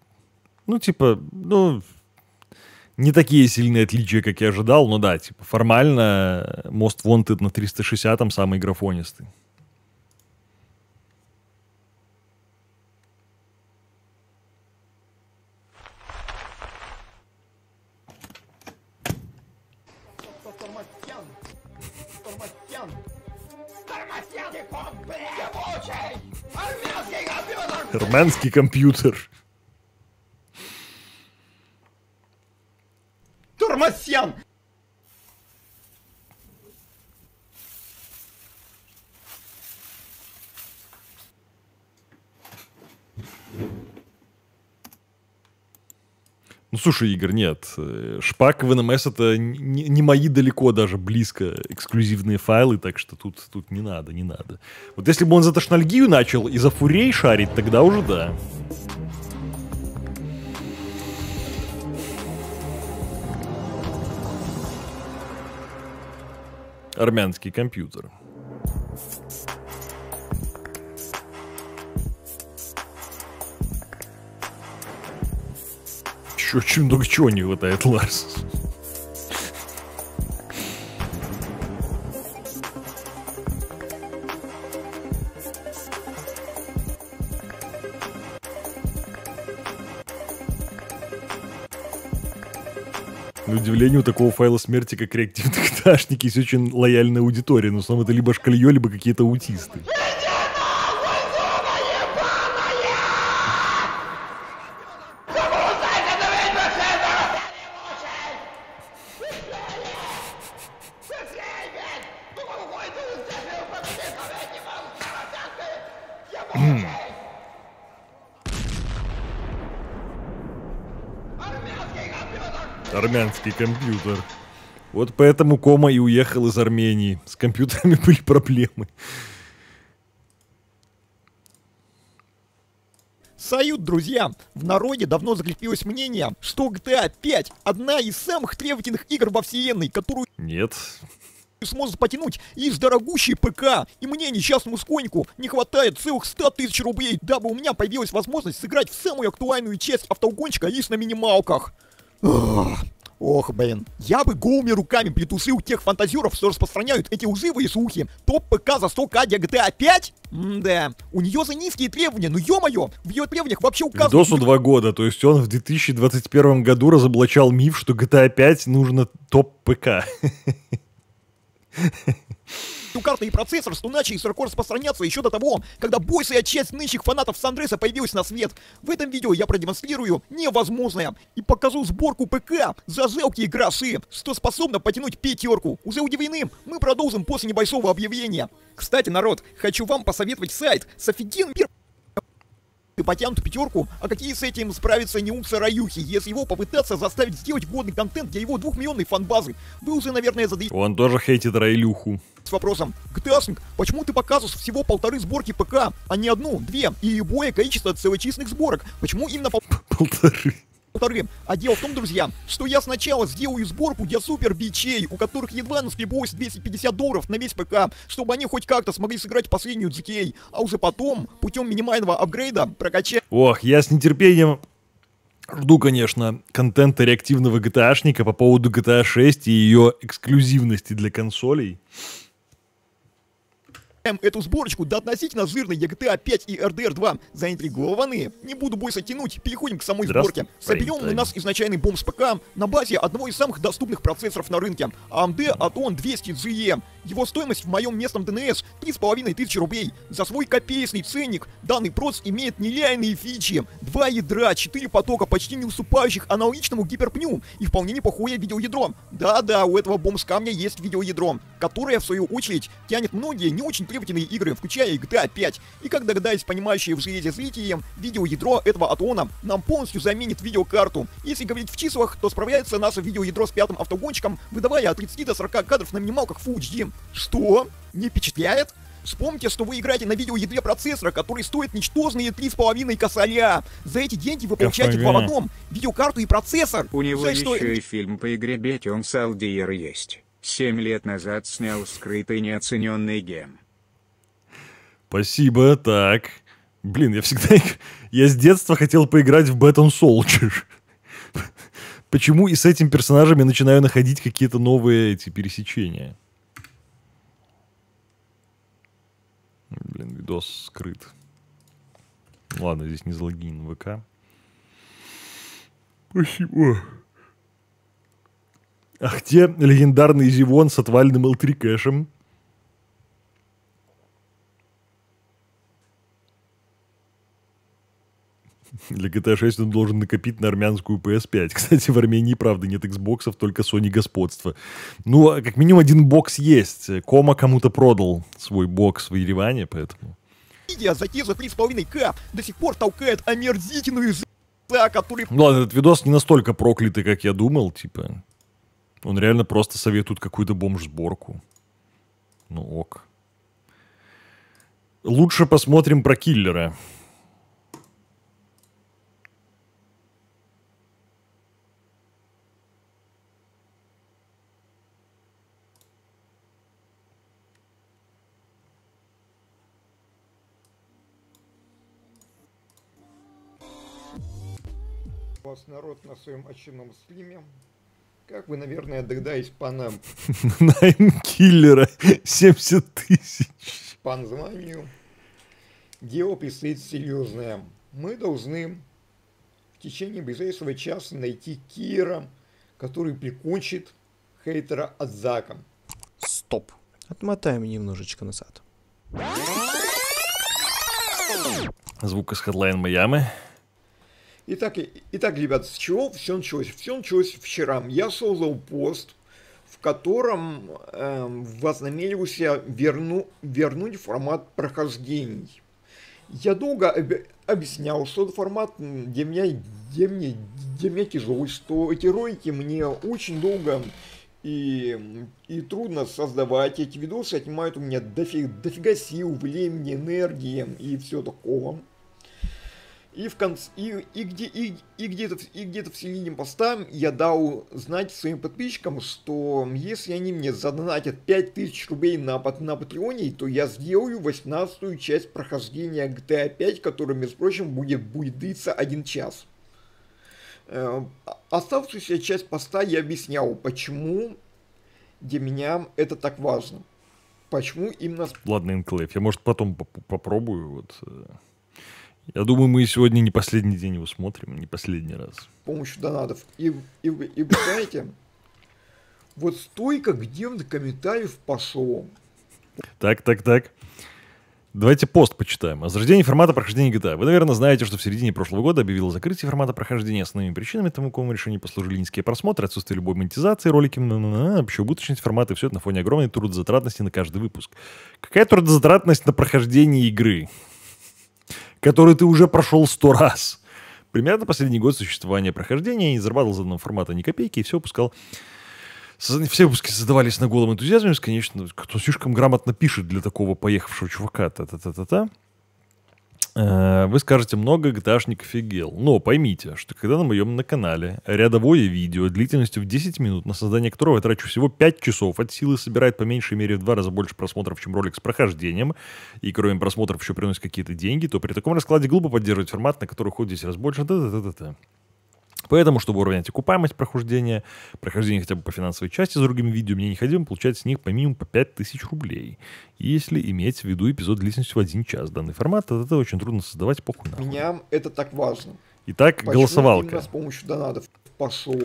ну, типа, ну, не такие сильные отличия, как я ожидал, но да, типа, формально э, Most Wanted на 360 самый графонистый. Германский компьютер. Слушай, Игорь, нет. Э, шпак в NMS эм это не, не мои далеко даже близко эксклюзивные файлы, так что тут, тут не надо, не надо. Вот если бы он за тошнальгию начал и за фурей шарить, тогда уже да. Армянский компьютер. еще очень много чего не хватает, Ларс. На удивление, у такого файла смерти, как реактивные каташники, есть очень лояльная аудитория. Но в основном это либо шкалье, либо какие-то аутисты. армянский компьютер. Вот поэтому Кома и уехал из Армении. С компьютерами были проблемы. Салют, друзья! В народе давно закрепилось мнение, что GTA 5 одна из самых требовательных игр во вселенной, которую... Нет. Сможет потянуть лишь дорогущий ПК, и мне, несчастному сконьку не хватает целых 100 тысяч рублей, дабы у меня появилась возможность сыграть в самую актуальную часть автоугончика лишь на минималках. Ох, блин. Я бы голыми руками притушил тех фантазеров, что распространяют эти лживые слухи. Топ ПК за 100 к для GTA 5? М-да. У нее за низкие требования, ну ё-моё, в ее требованиях вообще указано... Видосу ну, два года, то есть он в 2021 году разоблачал миф, что GTA 5 а нужно топ ПК. Тукартный процессор что начали и широко распространяться еще до того, когда большая часть нынешних фанатов Сандреса появилась на свет. В этом видео я продемонстрирую невозможное и покажу сборку ПК за жалкие гроши, что способно потянуть пятерку. Уже удивлены? Мы продолжим после небольшого объявления. Кстати, народ, хочу вам посоветовать сайт с офигенным и потянут пятерку, а какие с этим справится не умца Раюхи, если его попытаться заставить сделать годный контент для его двухмиллионной фанбазы? Вы уже, наверное, задаете... Он тоже хейтит Райлюху с вопросом «Гтасинг, почему ты показываешь всего полторы сборки ПК, а не одну, две и любое количество целочисленных сборок? Почему именно пол... полторы?» полторы. А дело в том, друзья, что я сначала сделаю сборку для супер бичей, у которых едва наскреблось 250 долларов на весь ПК, чтобы они хоть как-то смогли сыграть последнюю GK, а уже потом, путем минимального апгрейда, прокачать... Ох, я с нетерпением Жду, конечно, контента реактивного GTA-шника по поводу GTA 6 и ее эксклюзивности для консолей. М эту сборочку до относительно жирной GTA 5 и RDR 2. Заинтригованы? Не буду больше тянуть, переходим к самой сборке. Соберем у нас изначальный бомб с ПК на базе одного из самых доступных процессоров на рынке. AMD Aton 200 GE. Его стоимость в моем местном ДНС тысячи рублей. За свой копеечный ценник данный проц имеет нереальные фичи. Два ядра, четыре потока, почти не уступающих аналогичному гиперпню и вполне неплохое видеоядро. Да-да, у этого бомб с камня есть видеоядро, которое в свою очередь тянет многие не очень требовательные игры, включая GTA 5. И как догадались понимающие в железе зрители, видеоядро этого атона нам полностью заменит видеокарту. Если говорить в числах, то справляется наше видеоядро с пятым автогонщиком, выдавая от 30 до 40 кадров на минималках Full HD. Что? Не впечатляет? Вспомните, что вы играете на видеоядре процессора, который стоит ничтозные 3,5 косаря. За эти деньги вы получаете два в одном. Видеокарту и процессор. У него Жаль, еще что... и фильм по игре Бетион Салдиер есть. Семь лет назад снял скрытый неоцененный гем. Спасибо, так. Блин, я всегда... Я с детства хотел поиграть в Baton Soldier. Почему и с этим персонажем я начинаю находить какие-то новые эти пересечения? Блин, видос скрыт. Ладно, здесь не залогинен ВК. Спасибо. А где легендарный Зивон с отвальным L3 кэшем? Для GTA 6 он должен накопить на армянскую PS5. Кстати, в Армении, правда, нет Xbox, только Sony господство. Ну, а как минимум один бокс есть. Кома кому-то продал свой бокс в Ереване, поэтому... Видео за те же 3,5к до сих пор толкает омерзительную за, который... Ну ладно, этот видос не настолько проклятый, как я думал, типа. Он реально просто советует какую-то бомж-сборку. Ну ок. Лучше посмотрим про киллера. нас народ на своем очередном стриме. Как вы, наверное, догадались по нам. Наймкиллера 70 тысяч. По названию. Дело предстоит серьезное. Мы должны в течение ближайшего часа найти Кира, который прикончит хейтера от Зака. Стоп. Отмотаем немножечко назад. Звук из Headline Майами. Итак, итак, ребят, с чего все началось? Все началось вчера. Я создал пост, в котором э, эм, вознамерился верну, вернуть формат прохождений. Я долго об, объяснял, что этот формат для меня, для меня, для меня тяжелый, что эти ролики мне очень долго и, и трудно создавать. Эти видосы отнимают у меня дофиг, дофига сил, времени, энергии и все такого. И, в конце, и, и, где, и, и, где-то, и где-то в середине поста я дал знать своим подписчикам, что если они мне задонатят 5000 рублей на, на Патреоне, то я сделаю 18 часть прохождения GTA 5, которая, между прочим, будет, будет длиться 1 час. Э, оставшуюся часть поста я объяснял, почему для меня это так важно. Почему именно... Ладно, Инклейв, я, может, потом попробую вот... Э, я думаю, мы сегодня не последний день его смотрим, не последний раз. С помощью донатов. И, и, и вы знаете, вот стойка где в комментариев пошло. Так, так, так. Давайте пост почитаем. О формата прохождения GTA. А. Вы, наверное, знаете, что в середине прошлого года объявил закрытие формата прохождения. Основными причинами тому, кому решение послужили низкие просмотры, отсутствие любой монетизации, ролики, убыточность формата, и все это на фоне огромной трудозатратности на каждый выпуск. Какая трудозатратность на прохождение игры? который ты уже прошел сто раз. Примерно последний год существования прохождения не зарабатывал за одного формата ни копейки, и все пускал все выпуски задавались на голом энтузиазме, конечно, кто слишком грамотно пишет для такого поехавшего чувака, та-та-та-та-та. Э, вы скажете, много gta офигел. Но поймите, что когда на моем на канале рядовое видео длительностью в 10 минут, на создание которого я трачу всего 5 часов, от силы собирает по меньшей мере в 2 раза больше просмотров, чем ролик с прохождением, и кроме просмотров еще приносит какие-то деньги, то при таком раскладе глупо поддерживать формат, на который ходит здесь раз больше. Та -та -та -та. Поэтому, чтобы уравнять окупаемость прохождения, прохождение хотя бы по финансовой части с другими видео, мне необходимо получать с них по минимум по 5000 рублей. Если иметь в виду эпизод длительностью в один час. Данный формат от этого очень трудно создавать, похуй нахуй. Меня это так важно. Итак, Почему голосовалка. с помощью донатов пошел.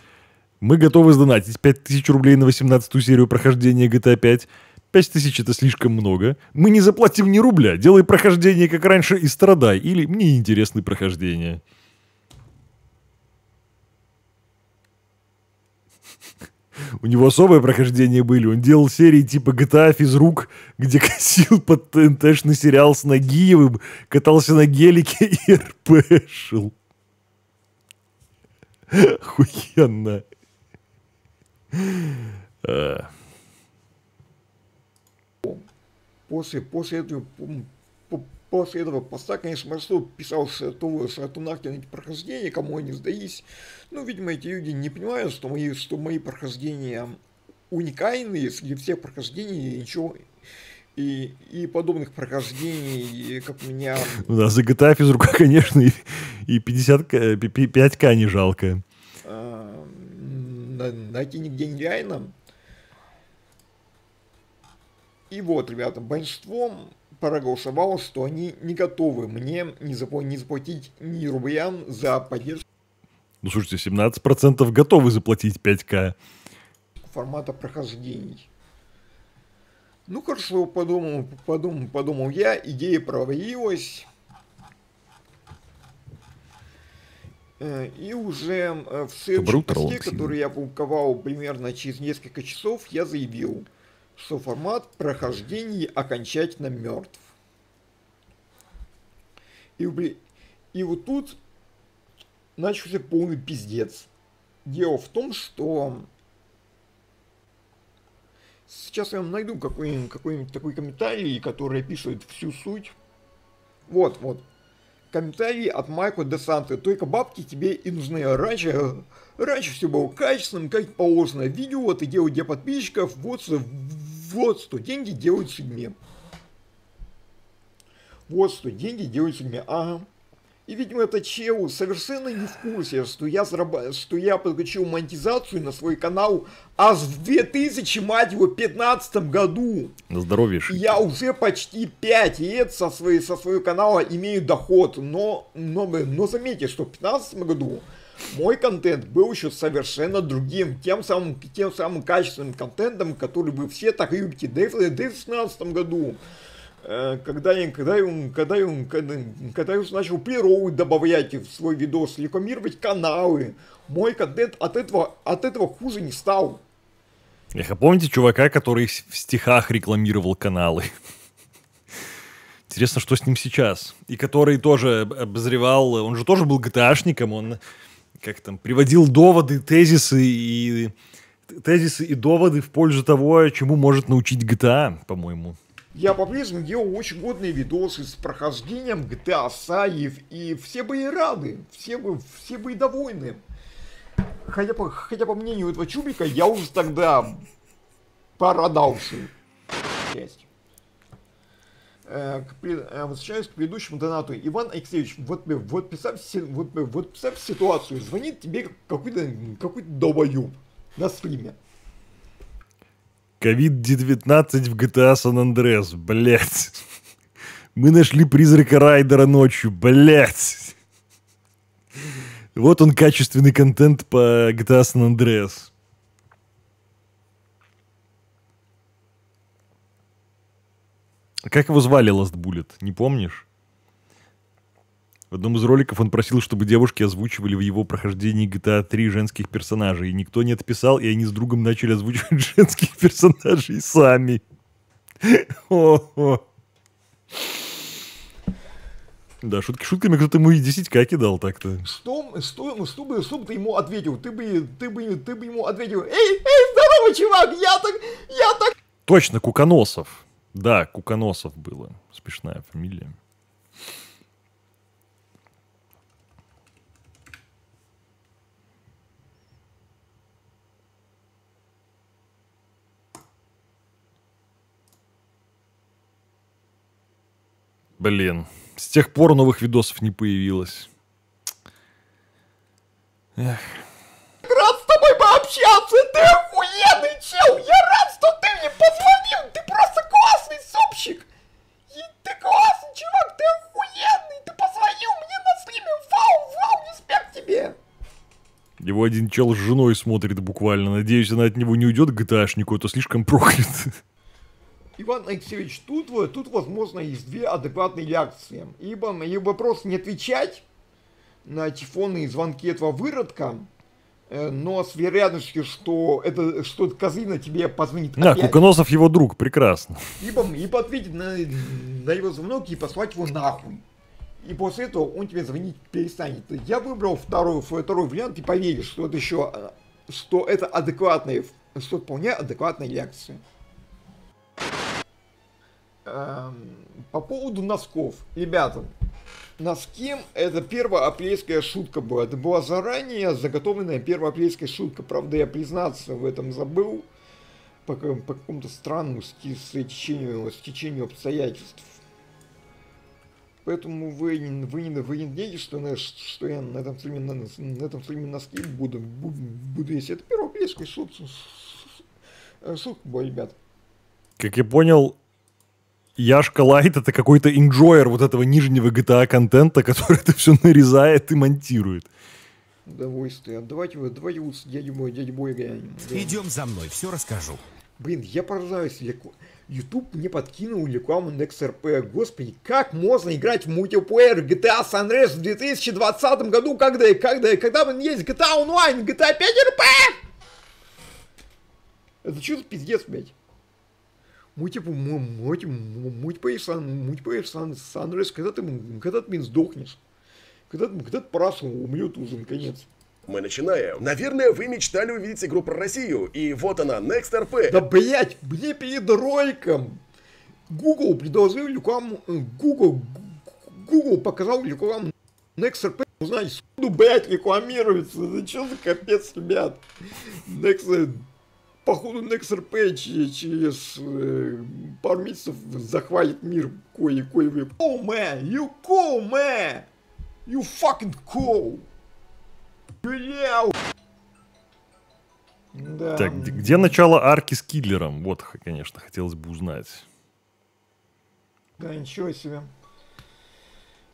Мы готовы сдонатить 5000 рублей на 18 серию прохождения GTA 5. 5000 это слишком много. Мы не заплатим ни рубля. Делай прохождение как раньше и страдай. Или мне интересны прохождения. у него особое прохождение были. Он делал серии типа GTA а» физрук, где косил под шный сериал с Нагиевым, катался на гелике и РПшил. Охуенно. А. После, после этого после этого поста, конечно, Марсо писал Сарту, Сарту Нартин эти прохождения, кому они сдались. Ну, видимо, эти люди не понимают, что мои, что мои прохождения уникальные среди всех прохождений, и ничего и, и подобных прохождений, и как меня... Ну да, за GTA физрука, конечно, и, и 50, 5К не жалко. А, найти нигде нереально. И вот, ребята, большинством проголосовал, что они не готовы мне не, заплатить ни рубля за поддержку. Ну слушайте, 17% готовы заплатить 5К. Формата прохождений. Ну хорошо, подумал, подумал, подумал я, идея провалилась. Э, и уже э, в следующем Доброе утро, посте, который я публиковал примерно через несколько часов, я заявил – что формат прохождения окончательно мертв. И, и вот тут начался полный пиздец. Дело в том, что сейчас я вам найду какой-нибудь какой такой комментарий, который описывает всю суть. Вот, вот. Комментарий от Майкла Де Санты. Только бабки тебе и нужны. Раньше, раньше все было качественным, как положено. Видео ты делал для подписчиков, вот вот что деньги делают в седьме. Вот что деньги делают в седьме. Ага. И, видимо, это чел совершенно не в курсе, что я, зараб... что я подключил монетизацию на свой канал аж в 2000, мать его, 15 году. На здоровье. Я уже почти 5 лет со, своей, со своего канала имею доход, но, но, но заметьте, что в 2015 году мой контент был еще совершенно другим, тем самым, тем самым качественным контентом, который вы все так любите. Дэйв, Дэйв в 16 году, э, когда я, когда я, когда я, когда, когда я начал приролы добавлять в свой видос, рекламировать каналы, мой контент от этого, от этого хуже не стал. Эх, а помните чувака, который в стихах рекламировал каналы? Интересно, что с ним сейчас. И который тоже обозревал, он же тоже был ГТАшником, он как там, приводил доводы, тезисы и тезисы и доводы в пользу того, чему может научить GTA, а, по-моему. Я по-прежнему делал очень годные видосы с прохождением GTA а Саев, и все были рады, все бы, все бы довольны. Хотя по, хотя по мнению этого чубика, я уже тогда порадался. Часть. Э, к, возвращаюсь э, к предыдущему донату. Иван Алексеевич, вот, вот, представь, вот, вот представь ситуацию. Звонит тебе какой-то какой долбоеб на стриме. Ковид-19 в GTA San Andreas, блядь. Мы нашли призрака Райдера ночью, блядь. Вот он, качественный контент по GTA San Andreas. Как его звали Last Bullet? Не помнишь? В одном из роликов он просил, чтобы девушки озвучивали в его прохождении GTA 3 женских персонажей. И никто не отписал, и они с другом начали озвучивать женских персонажей сами. О-о. Да, шутки шутками, кто-то ему и 10 к кидал так-то. Что, что, что, бы, что бы ты ему ответил? Ты бы, ты бы, ты бы ему ответил, эй, эй, здорово, чувак, я так, я так... Точно, Куконосов. Да, Куконосов было. Смешная фамилия. Блин, с тех пор новых видосов не появилось. Эх пообщался, ты охуенный чел, я рад, что ты мне позвонил, ты просто классный супчик. И ты классный, чувак, ты охуенный, ты позвонил мне на стриме, вау, вау, респект тебе. Его один чел с женой смотрит буквально, надеюсь, она от него не уйдет ГТАшнику, а то слишком проклят. Иван Алексеевич, тут, тут возможно есть две адекватные реакции. Ибо на ее вопрос не отвечать на телефонные звонки этого выродка, Э, но с вероятностью, что это что Казина тебе позвонит. Да, Куканосов его друг, прекрасно. И либо ответить на, на его звонок и послать его нахуй. И после этого он тебе звонить перестанет. Я выбрал второй, второй вариант и поверишь, что это еще, э, что это адекватная, что вполне адекватная реакция. Эм, по поводу носков. Ребята, на с кем это апрельская шутка была. Это была заранее заготовленная первая апрельская шутка. Правда, я признаться в этом забыл по, по какому-то странному стечению, стечению обстоятельств. Поэтому вы, вы, вы не надеетесь, что, на, что я на этом фильме, на, на этом фильме носки буду, буду, буду есть. Это апрельская шутка, шутка была, ребят. Как я понял, Яшка Лайт это какой-то инжойер вот этого нижнего GTA а контента, который это все нарезает и монтирует. Давай, Удовольствие. Давайте вы, давайте вот с дядей мой, дядей мой глянем. Идем за мной, все расскажу. Блин, я поражаюсь. YouTube мне подкинул рекламу NextRP. Господи, как можно играть в мультиплеер GTA San Andreas в 2020 году, когда, когда, когда есть GTA Online, GTA 5 RP? Это что за пиздец, блядь? Мы Мой типу, мы мой, персан, мой персан, Санрес, когда ты, когда ты, сдохнешь? Когда, ты когда ты прасу умрет уже, наконец? Мы начинаем. Наверное, вы мечтали увидеть игру про Россию, и вот она, Next RP. Да, блять, мне перед роликом Google предложил рекламу, э, Google, Google показал рекламу Next RP знаете, ну блять рекламируется. Это что за капец, ребят? Next э, походу NextRP через э, пару месяцев захватит мир кое кое О, oh, man, you cool, man! You fucking cool! Yeah. Да. Так, где начало арки с киллером? Вот, конечно, хотелось бы узнать. Да, ничего себе.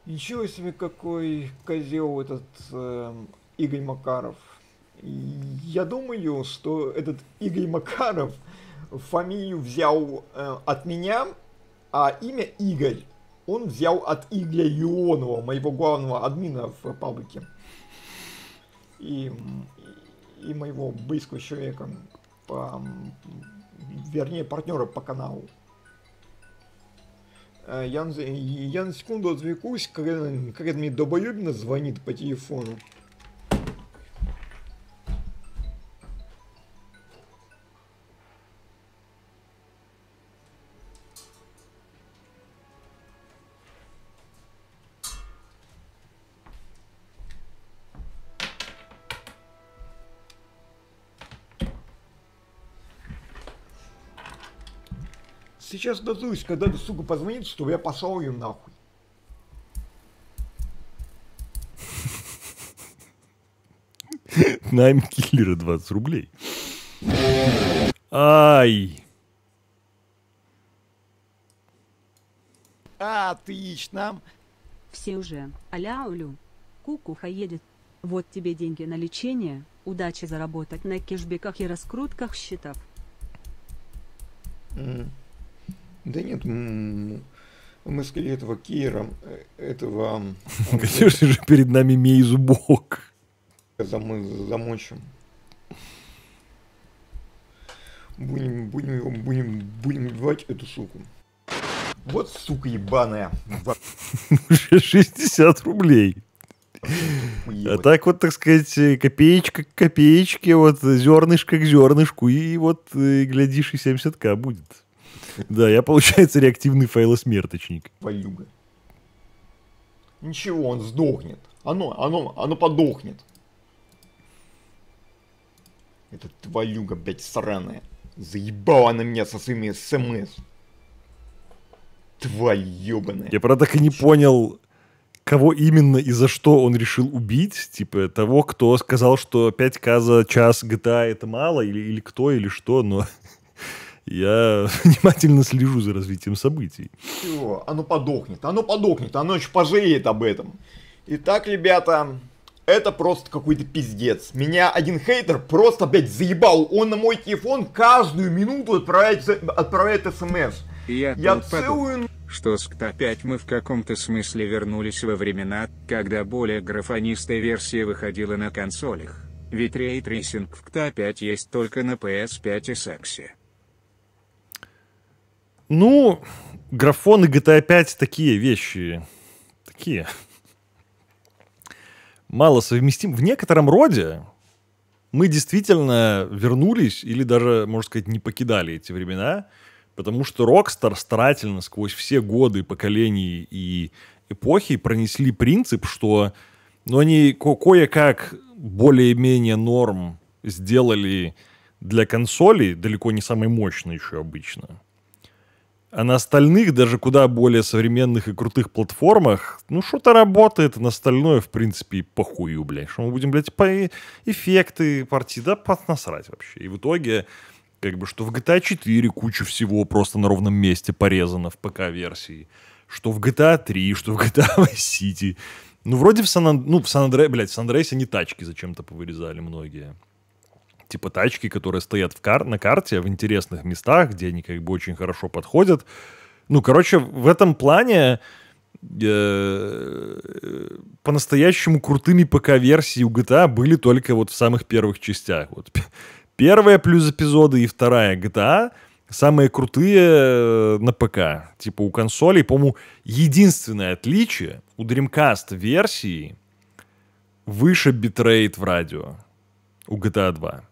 Ничего себе, какой козел этот э, Игорь Макаров. Я думаю, что этот Игорь Макаров фамилию взял э, от меня, а имя Игорь он взял от Игоря Ионова, моего главного админа в паблике. И, и моего близкого человека, по, вернее, партнера по каналу. Э, я, я на секунду отвлекусь, когда, когда мне Доболюбина звонит по телефону. сейчас дождусь, когда эта сука позвонит, чтобы я послал ее нахуй. Найм киллера 20 рублей. Ай! Отлично! Все уже. Аляулю. Кукуха едет. Вот тебе деньги на лечение. Удачи заработать на кешбеках и раскрутках счетов. Mm. Да нет, мы скорее этого Кейра, э, этого... Конечно же, перед нами Мейзубок. Мы замочим. Будем, будем его, будем, будем убивать эту суку. Вот сука ебаная. Уже 60 рублей. А так вот, так сказать, э, копеечка к копеечке, вот зернышко к зернышку, и вот, глядишь, и 70к будет. Да, я, получается, реактивный файлосмерточник. Полюга. Ничего, он сдохнет. Оно, оно, оно подохнет. Это твоюга, блядь, сраная. Заебала на меня со своими смс. Эм Тварь ебаная. Я, правда, так и не Чё? понял, кого именно и за что он решил убить. Типа того, кто сказал, что 5к за час GTA это мало, или, или кто, или что, но я внимательно слежу за развитием событий. Все, оно подохнет, оно подохнет, оно еще пожалеет об этом. Итак, ребята, это просто какой-то пиздец. Меня один хейтер просто, блядь, заебал. Он на мой телефон каждую минуту отправляет, отправляет смс. Я, я целую... Что с КТ-5 мы в каком-то смысле вернулись во времена, когда более графонистая версия выходила на консолях. Ведь рейтрейсинг в КТ-5 есть только на PS5 и Сексе. Ну, графон и GTA 5 а такие вещи. Такие. Мало совместим. В некотором роде мы действительно вернулись или даже, можно сказать, не покидали эти времена, потому что Rockstar старательно сквозь все годы, поколений и эпохи пронесли принцип, что но ну, они ко- кое-как более-менее норм сделали для консолей, далеко не самой мощной еще обычно. А на остальных, даже куда более современных и крутых платформах, ну, что-то работает, а на остальное, в принципе, похую, блядь. Что мы будем, блядь, по эффекты партии, да, насрать вообще. И в итоге, как бы, что в GTA 4 куча всего просто на ровном месте порезано в ПК-версии, что в GTA 3, что в GTA Vice City. Ну, вроде в Сан... Ну, в Сан Андре... блядь, в Сан Андресе не тачки зачем-то повырезали многие типа тачки, которые стоят в кар на карте в интересных местах, где они как бы очень хорошо подходят. Ну, короче, в этом плане э, по-настоящему крутыми ПК-версии у GTA были только вот в самых первых частях. Вот первая плюс эпизоды и вторая GTA самые крутые э, на ПК. Типа у консолей, по-моему, единственное отличие у Dreamcast версии выше битрейт в радио у GTA 2.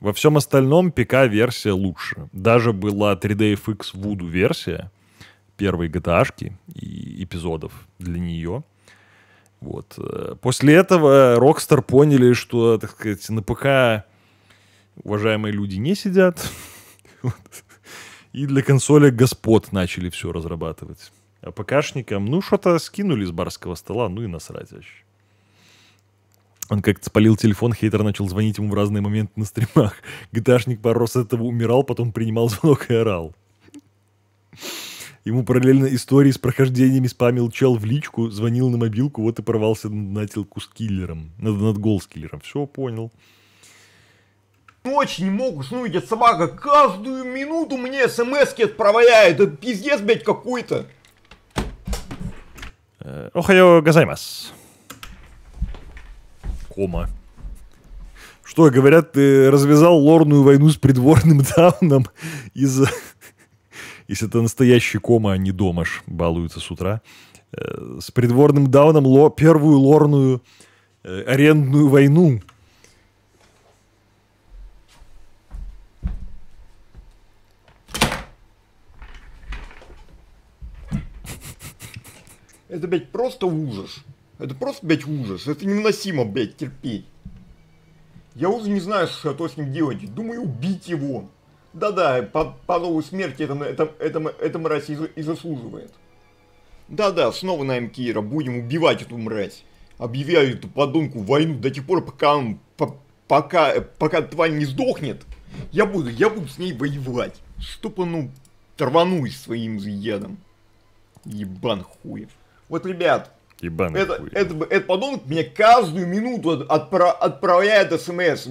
Во всем остальном ПК-версия лучше. Даже была 3DFX Voodoo версия первой gta и эпизодов для нее. Вот. Э, после этого Rockstar поняли, что, так сказать, на ПК уважаемые люди не сидят. И для консоли господ начали все разрабатывать. А ПКшникам, ну, что-то скинули с барского стола, ну и насрать вообще. Он как-то спалил телефон, хейтер начал звонить ему в разные моменты на стримах. ГТАшник пару раз этого умирал, потом принимал звонок и орал. Ему параллельно истории с прохождениями спамил чел в личку, звонил на мобилку, вот и порвался на телку с киллером. Над, над гол с киллером. Все, понял. Ночь ну, не могу уснуть, я собака каждую минуту мне смс-ки отправляет. Это пиздец, блядь, какой-то. Э, Охайо газаймас кома. Что, говорят, ты развязал лорную войну с придворным Дауном из... Если это настоящий кома, а не домаш, балуются с утра. Э, с придворным Дауном ло... первую лорную э, арендную войну. Это, блядь, просто ужас. Это просто, блядь, ужас. Это невыносимо, блядь, терпеть. Я уже не знаю, что с ним делать. Думаю, убить его. Да-да, по, по новой смерти это, это, это, это мразь и, и заслуживает. Да-да, снова на Кира, будем убивать эту мразь. Объявляю эту подонку войну до тех пор, пока он, по, пока, пока тварь не сдохнет. Я буду, я буду с ней воевать. Чтоб он, ну, траванусь своим ядом. Ебан хуев. Вот, ребят, Ебаный это, хуй. Это, это подонок мне каждую минуту отпра- отправляет смс.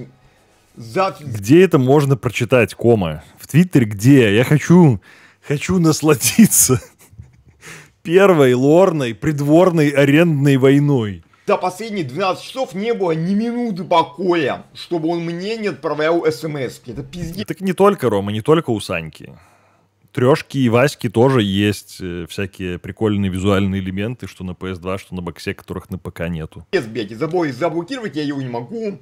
За... Где это можно прочитать, кома? В Твиттере где? Я хочу, хочу насладиться первой лорной придворной арендной войной. За последние 12 часов не было ни минуты покоя, чтобы он мне не отправлял смс. Это пиздец. Так не только, Рома, не только у Саньки трешки и Васьки тоже есть э, всякие прикольные визуальные элементы, что на PS2, что на боксе, которых на ПК нету. Бейте, забой, заблокировать я его не могу.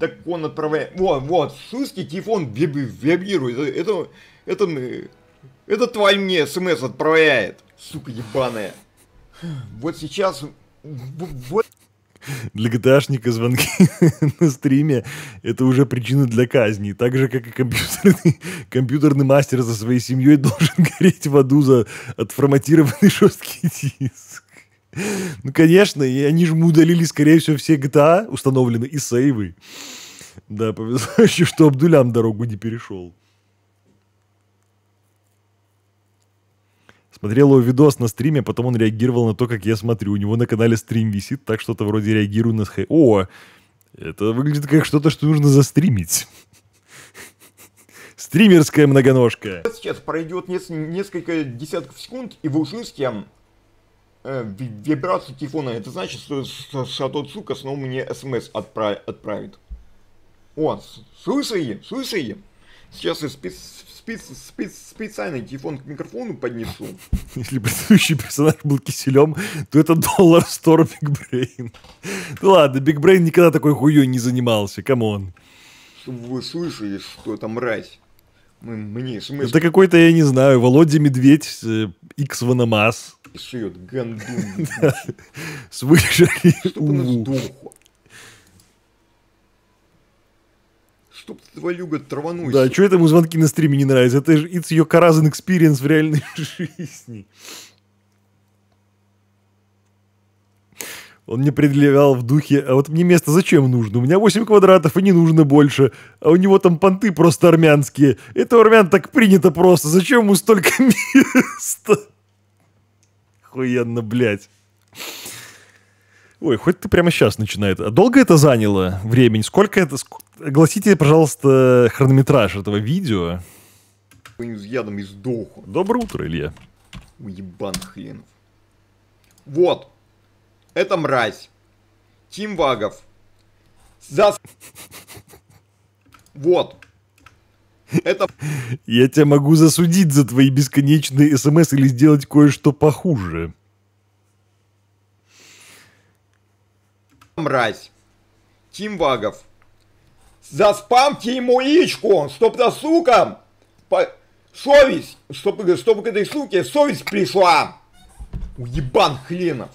Так он отправляет... Вот, вот, суски телефон вибрирует. Это, это, это, это тварь мне смс эм отправляет, сука ебаная. Вот сейчас... Вот для гташника звонки на стриме — это уже причина для казни. Так же, как и компьютерный, компьютерный мастер со своей семьей должен гореть в аду за отформатированный жесткий диск. Ну, конечно, и они же удалили, скорее всего, все GTA а, установлены и сейвы. Да, повезло еще, что Абдулям дорогу не перешел. смотрел его видос на стриме, а потом он реагировал на то, как я смотрю. У него на канале стрим висит, так что-то вроде реагирую на схей. О, это выглядит как что-то, что нужно застримить. Стримерская многоножка. Сейчас пройдет несколько десятков секунд, и вы услышите э, вибрацию телефона. Это значит, что, что тот сука снова мне смс отправит. О, слышали? Слышали? Сейчас из спис спец, спец, специальный телефон к микрофону поднесу. Если предыдущий персонаж был киселем, то это доллар стор брейн. Ну ладно, брейн никогда такой хуёй не занимался, камон. Чтобы вы слышали, что это мразь. мне смысл. Это какой-то, я не знаю, Володя Медведь, э, Икс X Ванамас. Шьет гандун. Слышали? Чтобы нас духу. чтоб ты, валюга, травануйся. Да, что это ему звонки на стриме не нравятся? Это же It's your Karazan experience в реальной жизни. Он мне предъявлял в духе, а вот мне место зачем нужно? У меня 8 квадратов и не нужно больше. А у него там понты просто армянские. Это у армян так принято просто. Зачем ему столько места? Охуенно, блядь. Ой, хоть ты прямо сейчас начинает. А долго это заняло времени? Сколько это... Ск... Огласите, пожалуйста, хронометраж этого видео. Я ядом издоху. Доброе утро, Илья. Уебан хренов. Вот. Это мразь. Тим Вагов. За... Вот. Это... Я тебя могу засудить за твои бесконечные смс или сделать кое-что похуже. Мразь. Тим Вагов заспамьте ему яичко, чтоб за суком по... совесть, чтобы, чтобы к этой суке совесть пришла. Уебан хлена.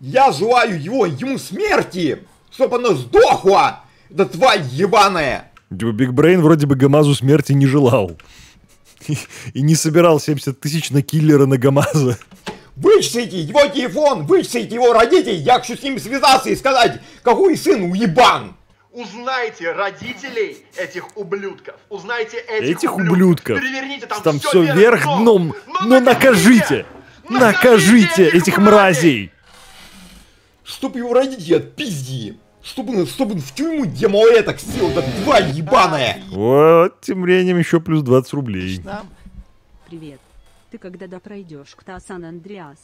Я желаю его, ему смерти, чтоб она сдохла, да тварь ебаная. Типа Биг Брейн вроде бы Гамазу смерти не желал. И не собирал 70 тысяч на киллера на Гамаза. Вычтите его телефон, вычтите его родителей, я хочу с ними связаться и сказать, какой сын уебан. Узнайте родителей этих ублюдков. Узнайте этих, этих ублюдков. ублюдков. Переверните там, там все, все вверх дном, но, но ну, ну, накажите, накажите, накажите этих мразей. Чтоб его родители отпизди. Чтобы, чтобы в тюрьму демоэток сел, да два ебаная. Вот, тем временем еще плюс 20 рублей. Привет. Ты когда допройдешь? Кто Асан Андреас.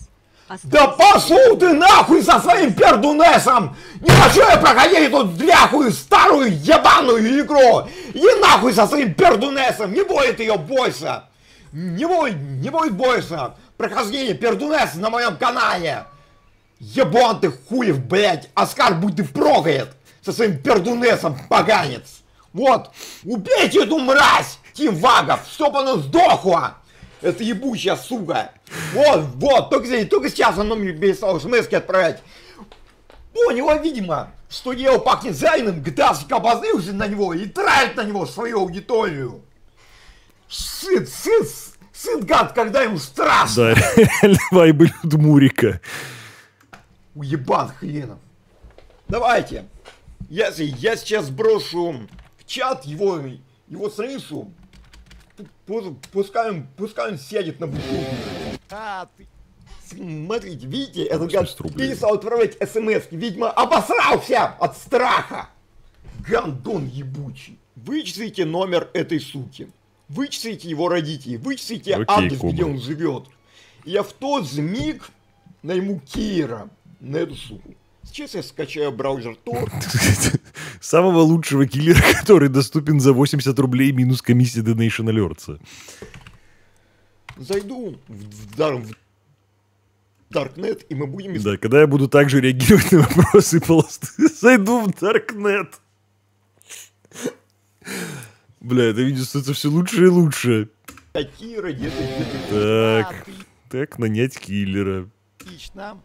Осталось... Да пошел ты нахуй со своим пердунесом! Не хочу я проходить эту дряхую старую ебаную игру! И нахуй со своим пердунесом! Не будет ее больше! Не будет, не будет больше прохождения пердунеса на моем канале! Ебан ты хуев, блядь! Оскар, будь ты прогает Со своим пердунесом, поганец! Вот! Убейте эту мразь! Тим Вагов, чтоб она сдохла! Это ебучая сука! Вот, вот, только, только сейчас оно мне без смысла отправлять. него, видимо, что Нео пахнет зайным, Гдасик обозлился на него и тратит на него свою аудиторию. Шит, шит, шит, гад, когда ему страшно. Да, реально, вайбы Мурика. Уебан хренов. Давайте, если я сейчас брошу в чат его, его страницу, пускай, пускай он сядет на бутылку. А, ты... Смотрите, видите, этот гад перестал отправлять смс -ки. Видимо, обосрался от страха. Гандон ебучий. Вычислите номер этой суки. Вычислите его родителей. Вычислите Окей, адрес, кума. где он живет. Я в тот же миг найму Кира на эту суку. Сейчас я скачаю браузер Tor. Самого лучшего киллера, который доступен за 80 рублей минус комиссии Donation Alerts зайду в, дар, в Darknet и мы будем... Да, когда я буду также реагировать на вопросы полосты, зайду в Darknet. Бля, это видео становится все лучше и лучше. Такие родители. Так, так, нанять киллера. Отлично.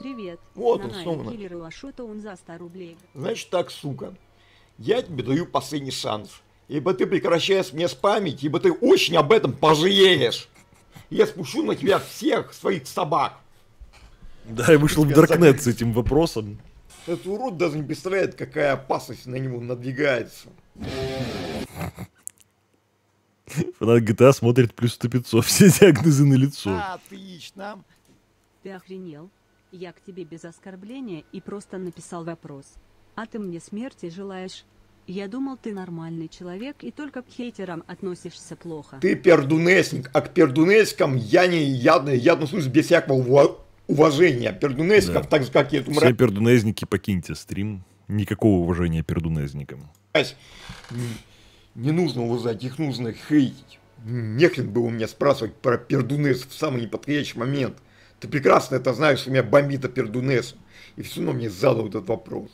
Привет. Вот он снова. Киллеру Ашота он за 100 рублей. Значит так, сука. Я тебе даю последний шанс ибо ты прекращаешь мне спамить, ибо ты очень об этом пожалеешь. Я спущу на тебя всех своих собак. Да, я вышел в Даркнет с этим вопросом. Этот урод даже не представляет, какая опасность на него надвигается. Фанат GTA смотрит плюс 100 500, все диагнозы на лицо. Отлично. Ты охренел? Я к тебе без оскорбления и просто написал вопрос. А ты мне смерти желаешь? Я думал, ты нормальный человек и только к хейтерам относишься плохо. Ты пердунесник, а к пердунескам я не ядный, я отношусь без всякого уважения. Пердунесков, да. так же как и эту мразь. Все пердунезники покиньте стрим. Никакого уважения пердунезникам. Не нужно уважать, их нужно хейтить. Нехрен было меня спрашивать про пердунес в самый неподходящий момент. Ты прекрасно это знаешь, у меня бомбита пердунес. И все равно мне задал этот вопрос.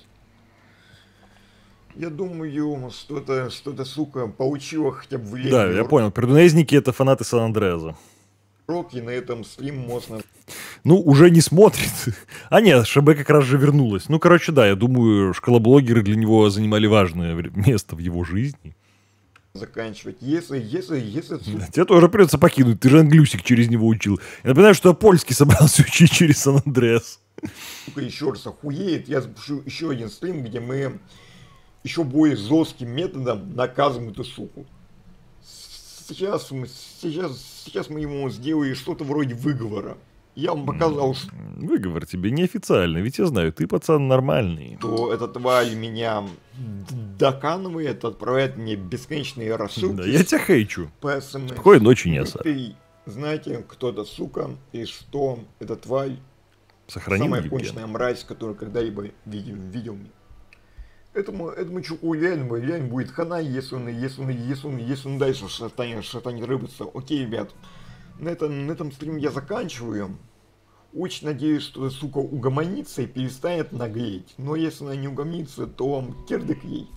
Я думаю, что-то, что-то, сука, получило хотя бы влияние. Да, я понял. Пердунезники — это фанаты Сан-Андреаса. Роки на этом стрим можно... Ну, уже не смотрит. А нет, ШБ как раз же вернулась. Ну, короче, да, я думаю, школоблогеры для него занимали важное место в его жизни. Заканчивать. Если, если, если... Да, тебе тоже придется покинуть, ты же англюсик через него учил. Я напоминаю, что я польский собрался учить через Сан-Андреас. Сука, еще раз охуеет. Я запущу еще один стрим, где мы еще более жестким методом наказываем эту суку. Сейчас, сейчас, сейчас мы ему сделали что-то вроде выговора. Я вам показал, что... Выговор тебе неофициальный, ведь я знаю, ты пацан нормальный. То эта тварь меня доканывает, отправляет мне бесконечные рассылки. Да, я тебя хейчу. По СМС. Эм, Спокойной ночи, Неса. Ты знаете, кто это, сука, и что эта тварь... Сохранил Самая конченная мразь, которую когда-либо видел, видел мне. Этому, этому чуку реально, реально будет хана, если он, если он, если он, если он дальше шатанет, шатанет рыбаться. Окей, ребят, на этом, на этом стриме я заканчиваю. Очень надеюсь, что сука угомонится и перестанет нагреть. Но если она не угомонится, то вам кердык ей.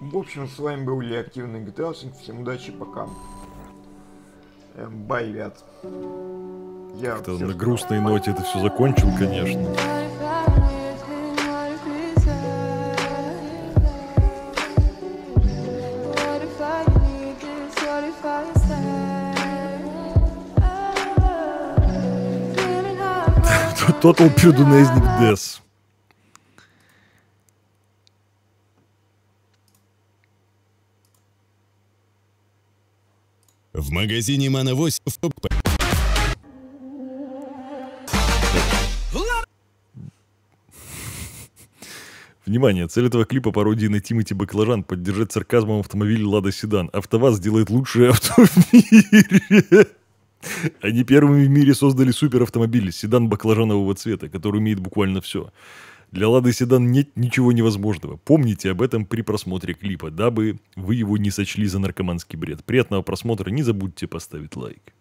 В общем, с вами был Реактивный GTA. Всем удачи, пока. Эм, бай, ребят. Я на грустной ноте это все закончил, конечно. Total Puduneznik Death. В магазине Мана 8 в ПП. Внимание, цель этого клипа пародии на Тимати Баклажан поддержать сарказмом автомобиль Лада Седан. АвтоВАЗ сделает лучшее авто в мире. Они первыми в мире создали суперавтомобиль, седан баклажанового цвета, который умеет буквально все. Для Лады седан нет ничего невозможного. Помните об этом при просмотре клипа, дабы вы его не сочли за наркоманский бред. Приятного просмотра, не забудьте поставить лайк.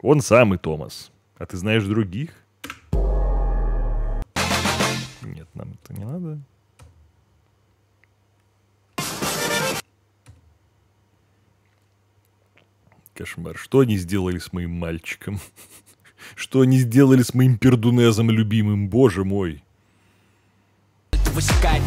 Он самый Томас. А ты знаешь других? Нет, нам это не надо. Кошмар. Что они сделали с моим мальчиком? Что они сделали с моим пердунезом любимым? Боже мой. Высекает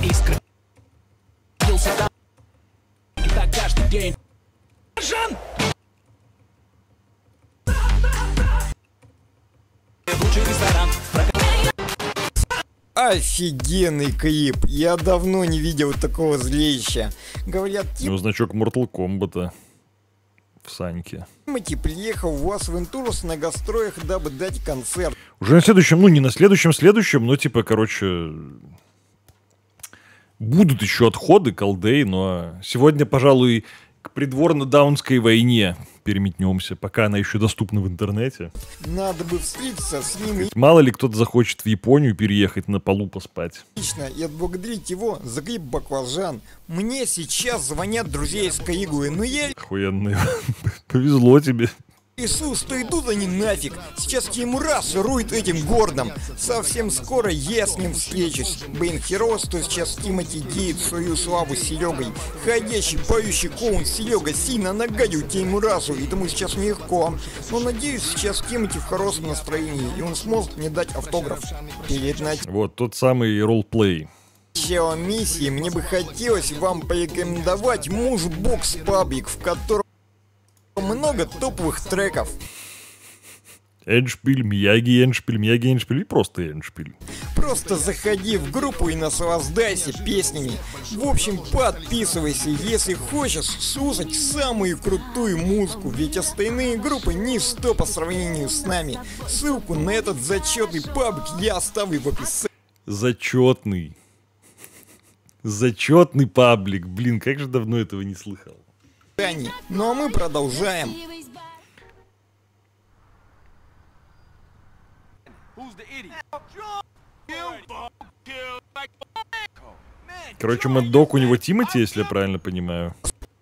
Офигенный клип. Я давно не видел такого зрелища. Говорят, тип... Ну, значок Mortal Kombat в Саньке. Мати приехал в Лас-Вентурус на гастроях, дабы дать концерт. Уже на следующем, ну не на следующем, следующем, но типа, короче, будут еще отходы колдей, но сегодня, пожалуй, к придворно-даунской войне переметнемся, пока она еще доступна в интернете. Надо бы встретиться с ними. Мало ли кто-то захочет в Японию переехать на полу поспать. Лично и отблагодарить его за гриб баклажан. Мне сейчас звонят друзья из Каигуи, но я... Охуенно, Повезло тебе. Иисус, что идут они нафиг. Сейчас Кимура ему этим городом. Совсем скоро я с ним встречусь. Бен Херос, то сейчас Тимати деет свою славу с Серегой. Ходящий, поющий клоун Серега сильно нагадил Кимуразу. и думаю сейчас нелегко. Но надеюсь, сейчас Тимати в хорошем настроении, и он сможет мне дать автограф. Перед нач... Вот тот самый ролплей. Еще миссии мне бы хотелось вам порекомендовать муж бокс паблик, в котором много топовых треков. Эншпиль, Мияги, Эншпиль, Мияги, Эншпиль и просто Эншпиль. Просто заходи в группу и наслаждайся песнями. В общем, подписывайся, если хочешь слушать самую крутую музыку, ведь остальные группы сто по сравнению с нами. Ссылку на этот зачетный паблик я оставлю в описании. Зачетный. Зачетный паблик. Блин, как же давно этого не слыхал. Они. Ну а мы продолжаем. Короче, Мэддок у него Тимати, если я правильно понимаю.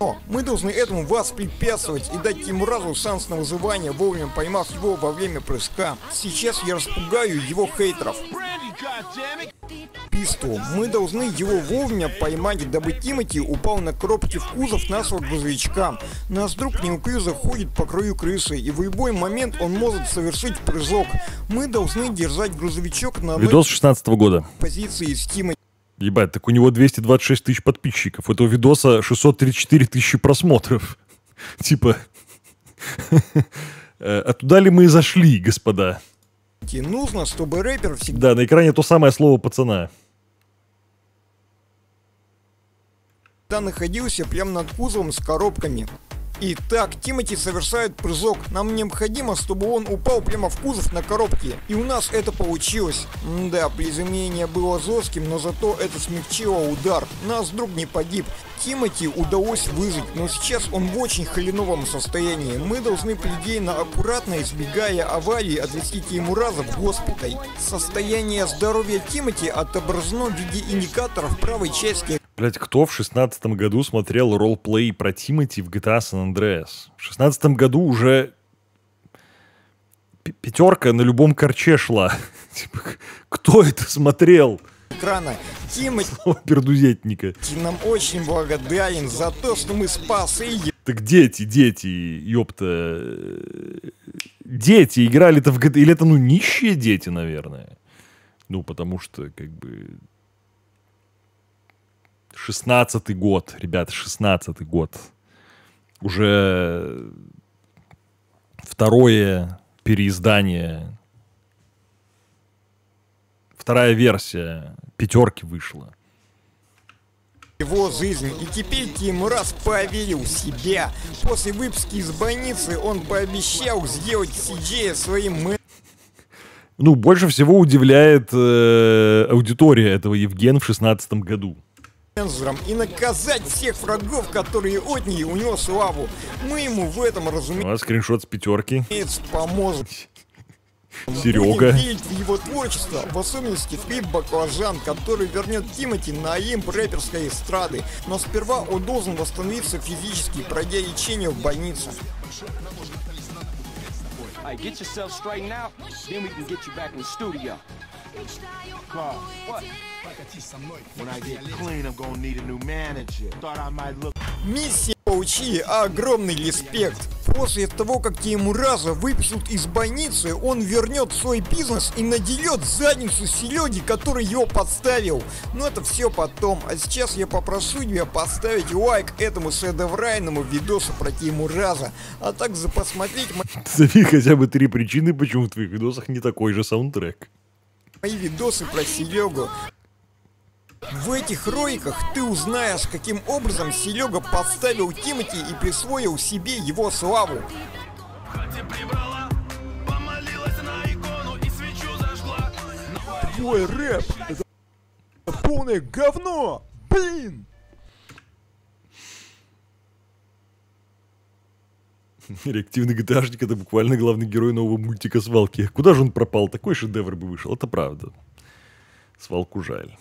Но мы должны этому воспрепятствовать и дать ему разу шанс на выживание, вовремя поймав его во время прыжка. Сейчас я распугаю его хейтеров. Пистол. Мы должны его вовремя поймать, дабы Тимати упал на кропки в кузов нашего грузовичка. Наш друг неуклюже ходит по краю крыши, и в любой момент он может совершить прыжок. Мы должны держать грузовичок на... Видос 16 -го года. Позиции с Тимати. Ебать, так у него 226 тысяч подписчиков. У этого видоса 634 тысячи просмотров. Типа... Э, Оттуда ли мы и зашли, господа? Нужно, чтобы рэпер всегда... Да, на экране то самое слово пацана. Да находился прямо над кузовом с коробками. Итак, Тимати совершает прыжок. Нам необходимо, чтобы он упал прямо в кузов на коробке. И у нас это получилось. да, приземление было жестким, но зато это смягчило удар. Нас друг не погиб. Тимати удалось выжить, но сейчас он в очень хреновом состоянии. Мы должны предельно аккуратно, избегая аварии, отвезти Тимураза в госпиталь. Состояние здоровья Тимати отображено в виде индикаторов правой части Блять, кто в шестнадцатом году смотрел ролл ролплей про Тимати в GTA San Andreas? В шестнадцатом году уже пятерка на любом корче шла. Типа, кто это смотрел? Экрана Тимати... Пердузетника. Нам очень благодарен за то, что мы спасли... Так дети, дети, ёпта. Дети играли-то в GTA... Или это, ну, нищие дети, наверное. Ну, потому что, как бы, 16 год, ребят, 16 год. Уже второе переиздание, вторая версия пятерки вышла. Его жизнь, и теперь Тим раз поверил себя. После выпуска из больницы он пообещал сделать Сиджея своим мы. Ну, больше всего удивляет э, аудитория этого Евген в шестнадцатом году цензором и наказать всех врагов, которые отняли у него славу. Мы ему в этом, разумеется... А скриншот с пятерки. ...поможем. Серега. Будем в его творчество, в особенности Филипп Баклажан, который вернет Тимати на имп рэперской эстрады. Но сперва он должен восстановиться физически, пройдя лечение в больницу. Right, get Миссия Паучи, огромный респект. После того, как Теймураза выпишут из больницы, он вернет свой бизнес и наделет задницу Сереги, который его подставил. Но это все потом. А сейчас я попрошу тебя поставить лайк этому шедевральному видосу про Теймураза. А так также посмотреть... Зови хотя бы три причины, почему в твоих видосах не такой же саундтрек. Мои видосы про Серегу. В этих роликах ты узнаешь, каким образом Серега подставил Тимати и присвоил себе его славу. Твой рэп это полное говно! Блин! Реактивный гитарщик это буквально главный герой нового мультика «Свалки». Куда же он пропал? Такой шедевр бы вышел, это правда. Свалку жаль.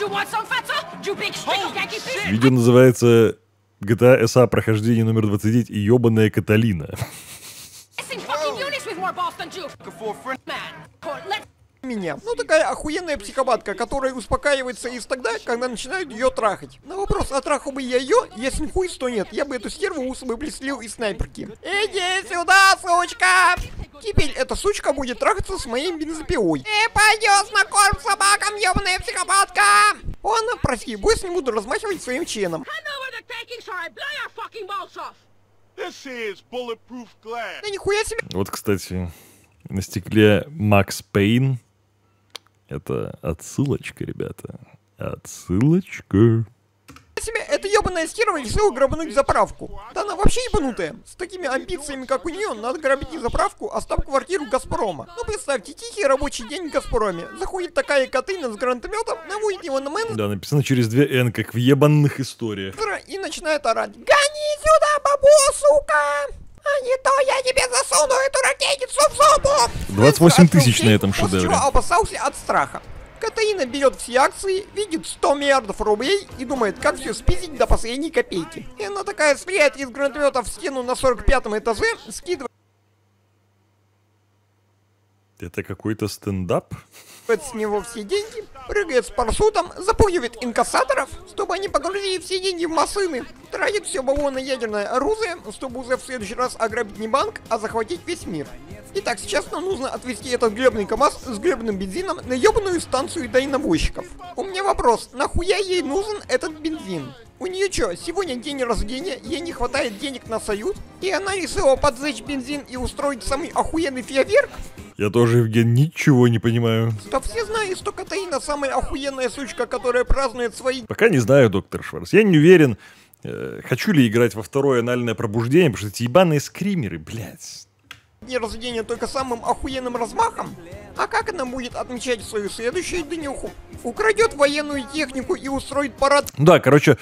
Видео называется GTA SA а а. прохождение номер 20 и ебаная Каталина меня. Ну, такая охуенная психопатка, которая успокаивается из тогда, когда начинают ее трахать. На вопрос, а траху бы я ее, если хуй, что нет, я бы эту стерву усу бы прислил из снайперки. Иди сюда, сучка! Теперь эта сучка будет трахаться с моим бензопилой. И пойдешь на корм собакам, ёбаная психопатка! Он, прости, будет не буду размахивать своим членом. Да нихуя себе! Вот, кстати, на стекле Макс Пейн это отсылочка, ребята. Отсылочка. Себе, это ебаная стерва решила грабануть заправку. Да она вообще ебанутая. С такими амбициями, как у нее, надо грабить не заправку, а штаб-квартиру Газпрома. Ну представьте, тихий рабочий день в Газпроме. Заходит такая котына с гранатометом, наводит его на менеджера. Да, написано через две Н, как в ебаных историях. И начинает орать. Гони сюда, бабу, сука! А не то я тебе засуну эту ракетницу в зубу! 28 тысяч на этом шедевре. После а обоссался от страха. Катаина берет все акции, видит 100 миллиардов рублей и думает, как все спиздить до последней копейки. И она такая стреляет из гранатомета в стену на 45 этаже, скидывает... Это какой-то стендап? с него все деньги прыгает с парашютом, запугивает инкассаторов, чтобы они погрузили все деньги в машины, тратит все бавоны ядерное оружие, чтобы уже в следующий раз ограбить не банк, а захватить весь мир. Итак, сейчас нам нужно отвезти этот гребный КАМАЗ с гребным бензином на ебаную станцию дальнобойщиков. У меня вопрос, нахуя ей нужен этот бензин? У нее что, сегодня день рождения, ей не хватает денег на союз, и она решила подзечь бензин и устроить самый охуенный фейерверк? Я тоже, Евген, ничего не понимаю. Да все знают, что Катаина самая охуенная сучка, которая празднует свои... Пока не знаю, доктор Шварц. Я не уверен, э, хочу ли играть во второе анальное пробуждение, потому что эти ебаные скримеры, блядь дни рождения только самым охуенным размахом? А как она будет отмечать свою следующую днюху? Украдет военную технику и устроит парад. Да, короче,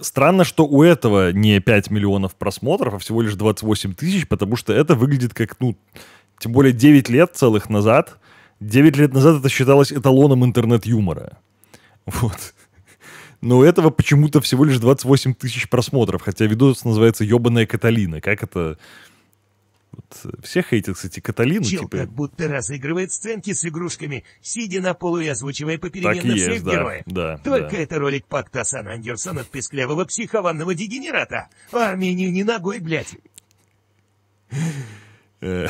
странно, что у этого не 5 миллионов просмотров, а всего лишь 28 тысяч, потому что это выглядит как, ну, тем более 9 лет целых назад. 9 лет назад это считалось эталоном интернет-юмора. Вот. Но у этого почему-то всего лишь 28 тысяч просмотров, хотя видос называется «Ебаная Каталина». Как это... Вот э, все хейтят, кстати, Каталину. Чел типа... как будто разыгрывает сценки с игрушками, сидя на полу и озвучивая попеременно так всех есть, героев. Да, да, Только да. это ролик пакта Сан Андерсон от песклявого психованного дегенерата. Армению не ногой, блядь. Э.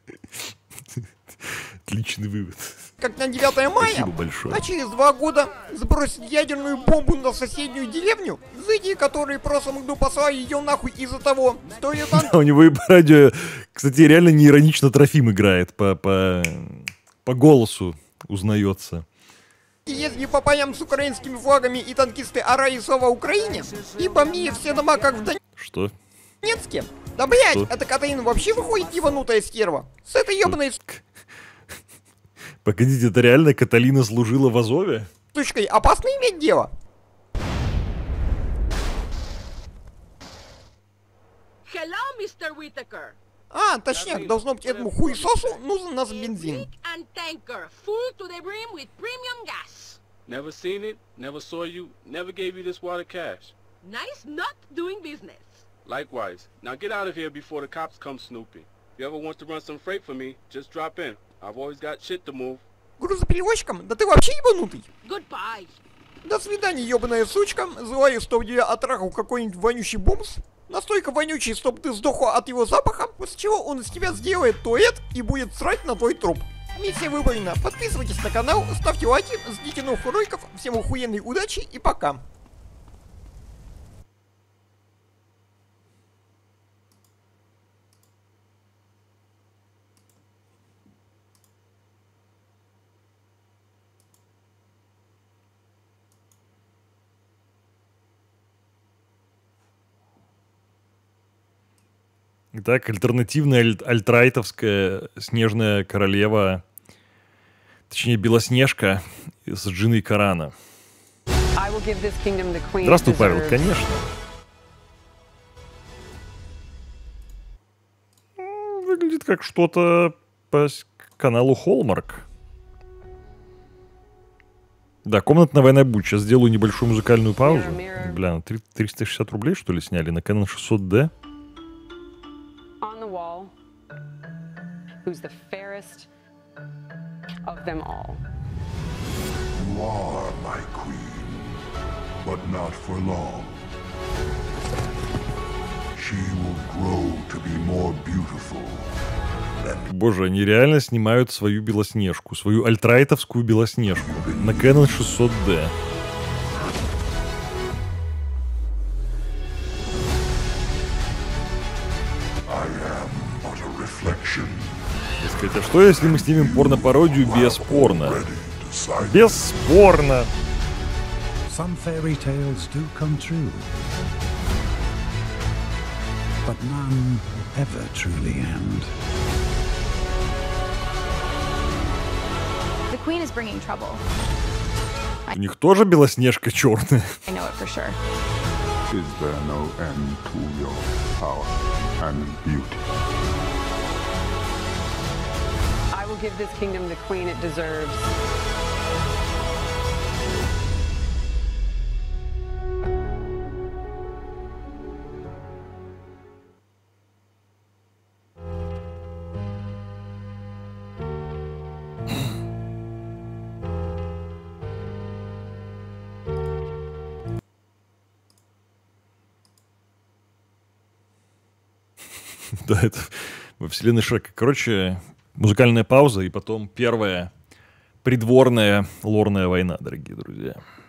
Отличный вывод как на 9 мая, Спасибо большое. а через два года сбросить ядерную бомбу на соседнюю деревню, зыги, которые просто могли году ее нахуй из-за того, что ее там... Да, у него и по радио, кстати, реально не иронично Трофим играет по, по, по голосу узнается. И если по полям с украинскими флагами и танкисты орали слова Украине, и бомбили все дома, как в Донецке. Что? Донецке. Да блять, это катаин вообще выходит ебанутая стерва. С этой ебаной... Что? Погодите, это реально Каталина служила в Азове? Слушай, опасно иметь дело. Hello, мистер Уитакер. А, точняк, должно быть этому хуесосу нужен нас бензин. Never seen it, never saw you, never gave you this water cash. Nice not doing business. Likewise. Now get out of here before the cops come snooping. If you ever want to run some freight for me, just drop in. I've always got shit to move. Грузоперевозчиком? Да ты вообще ебанутый! Goodbye! До свидания, ебаная сучка! Злая, что я отрахал какой-нибудь вонючий бумс. Настолько вонючий, чтобы ты сдохла от его запаха, после чего он из тебя сделает туалет и будет срать на твой труп. Миссия выполнена. Подписывайтесь на канал, ставьте лайки, ждите новых роликов. Всем охуенной удачи и пока. Итак, альтернативная аль- альтрайтовская снежная королева, точнее, Белоснежка с Джиной Корана. Здравствуй, Павел, конечно. Выглядит как что-то по каналу Холмарк. Да, комнатная война будет. Сейчас сделаю небольшую музыкальную паузу. Бля, 360 ну рублей, что ли, сняли на Canon 600D? wall, who's the fairest of them all. You are my queen, but not for long. She will grow to be more beautiful. Боже, они реально снимают свою Белоснежку, свою альтрайтовскую Белоснежку на Canon 600D. а что если мы снимем порно-пародию без порно? Бесспорно! Some fairy tales do come true. But none ever truly end. The queen is bringing trouble. У них тоже белоснежка черная. I know it for sure. Is there no end to your power and beauty? give this kingdom the queen it deserves. Да, это во вселенной Шрека. Короче, Музыкальная пауза и потом первая придворная лорная война, дорогие друзья.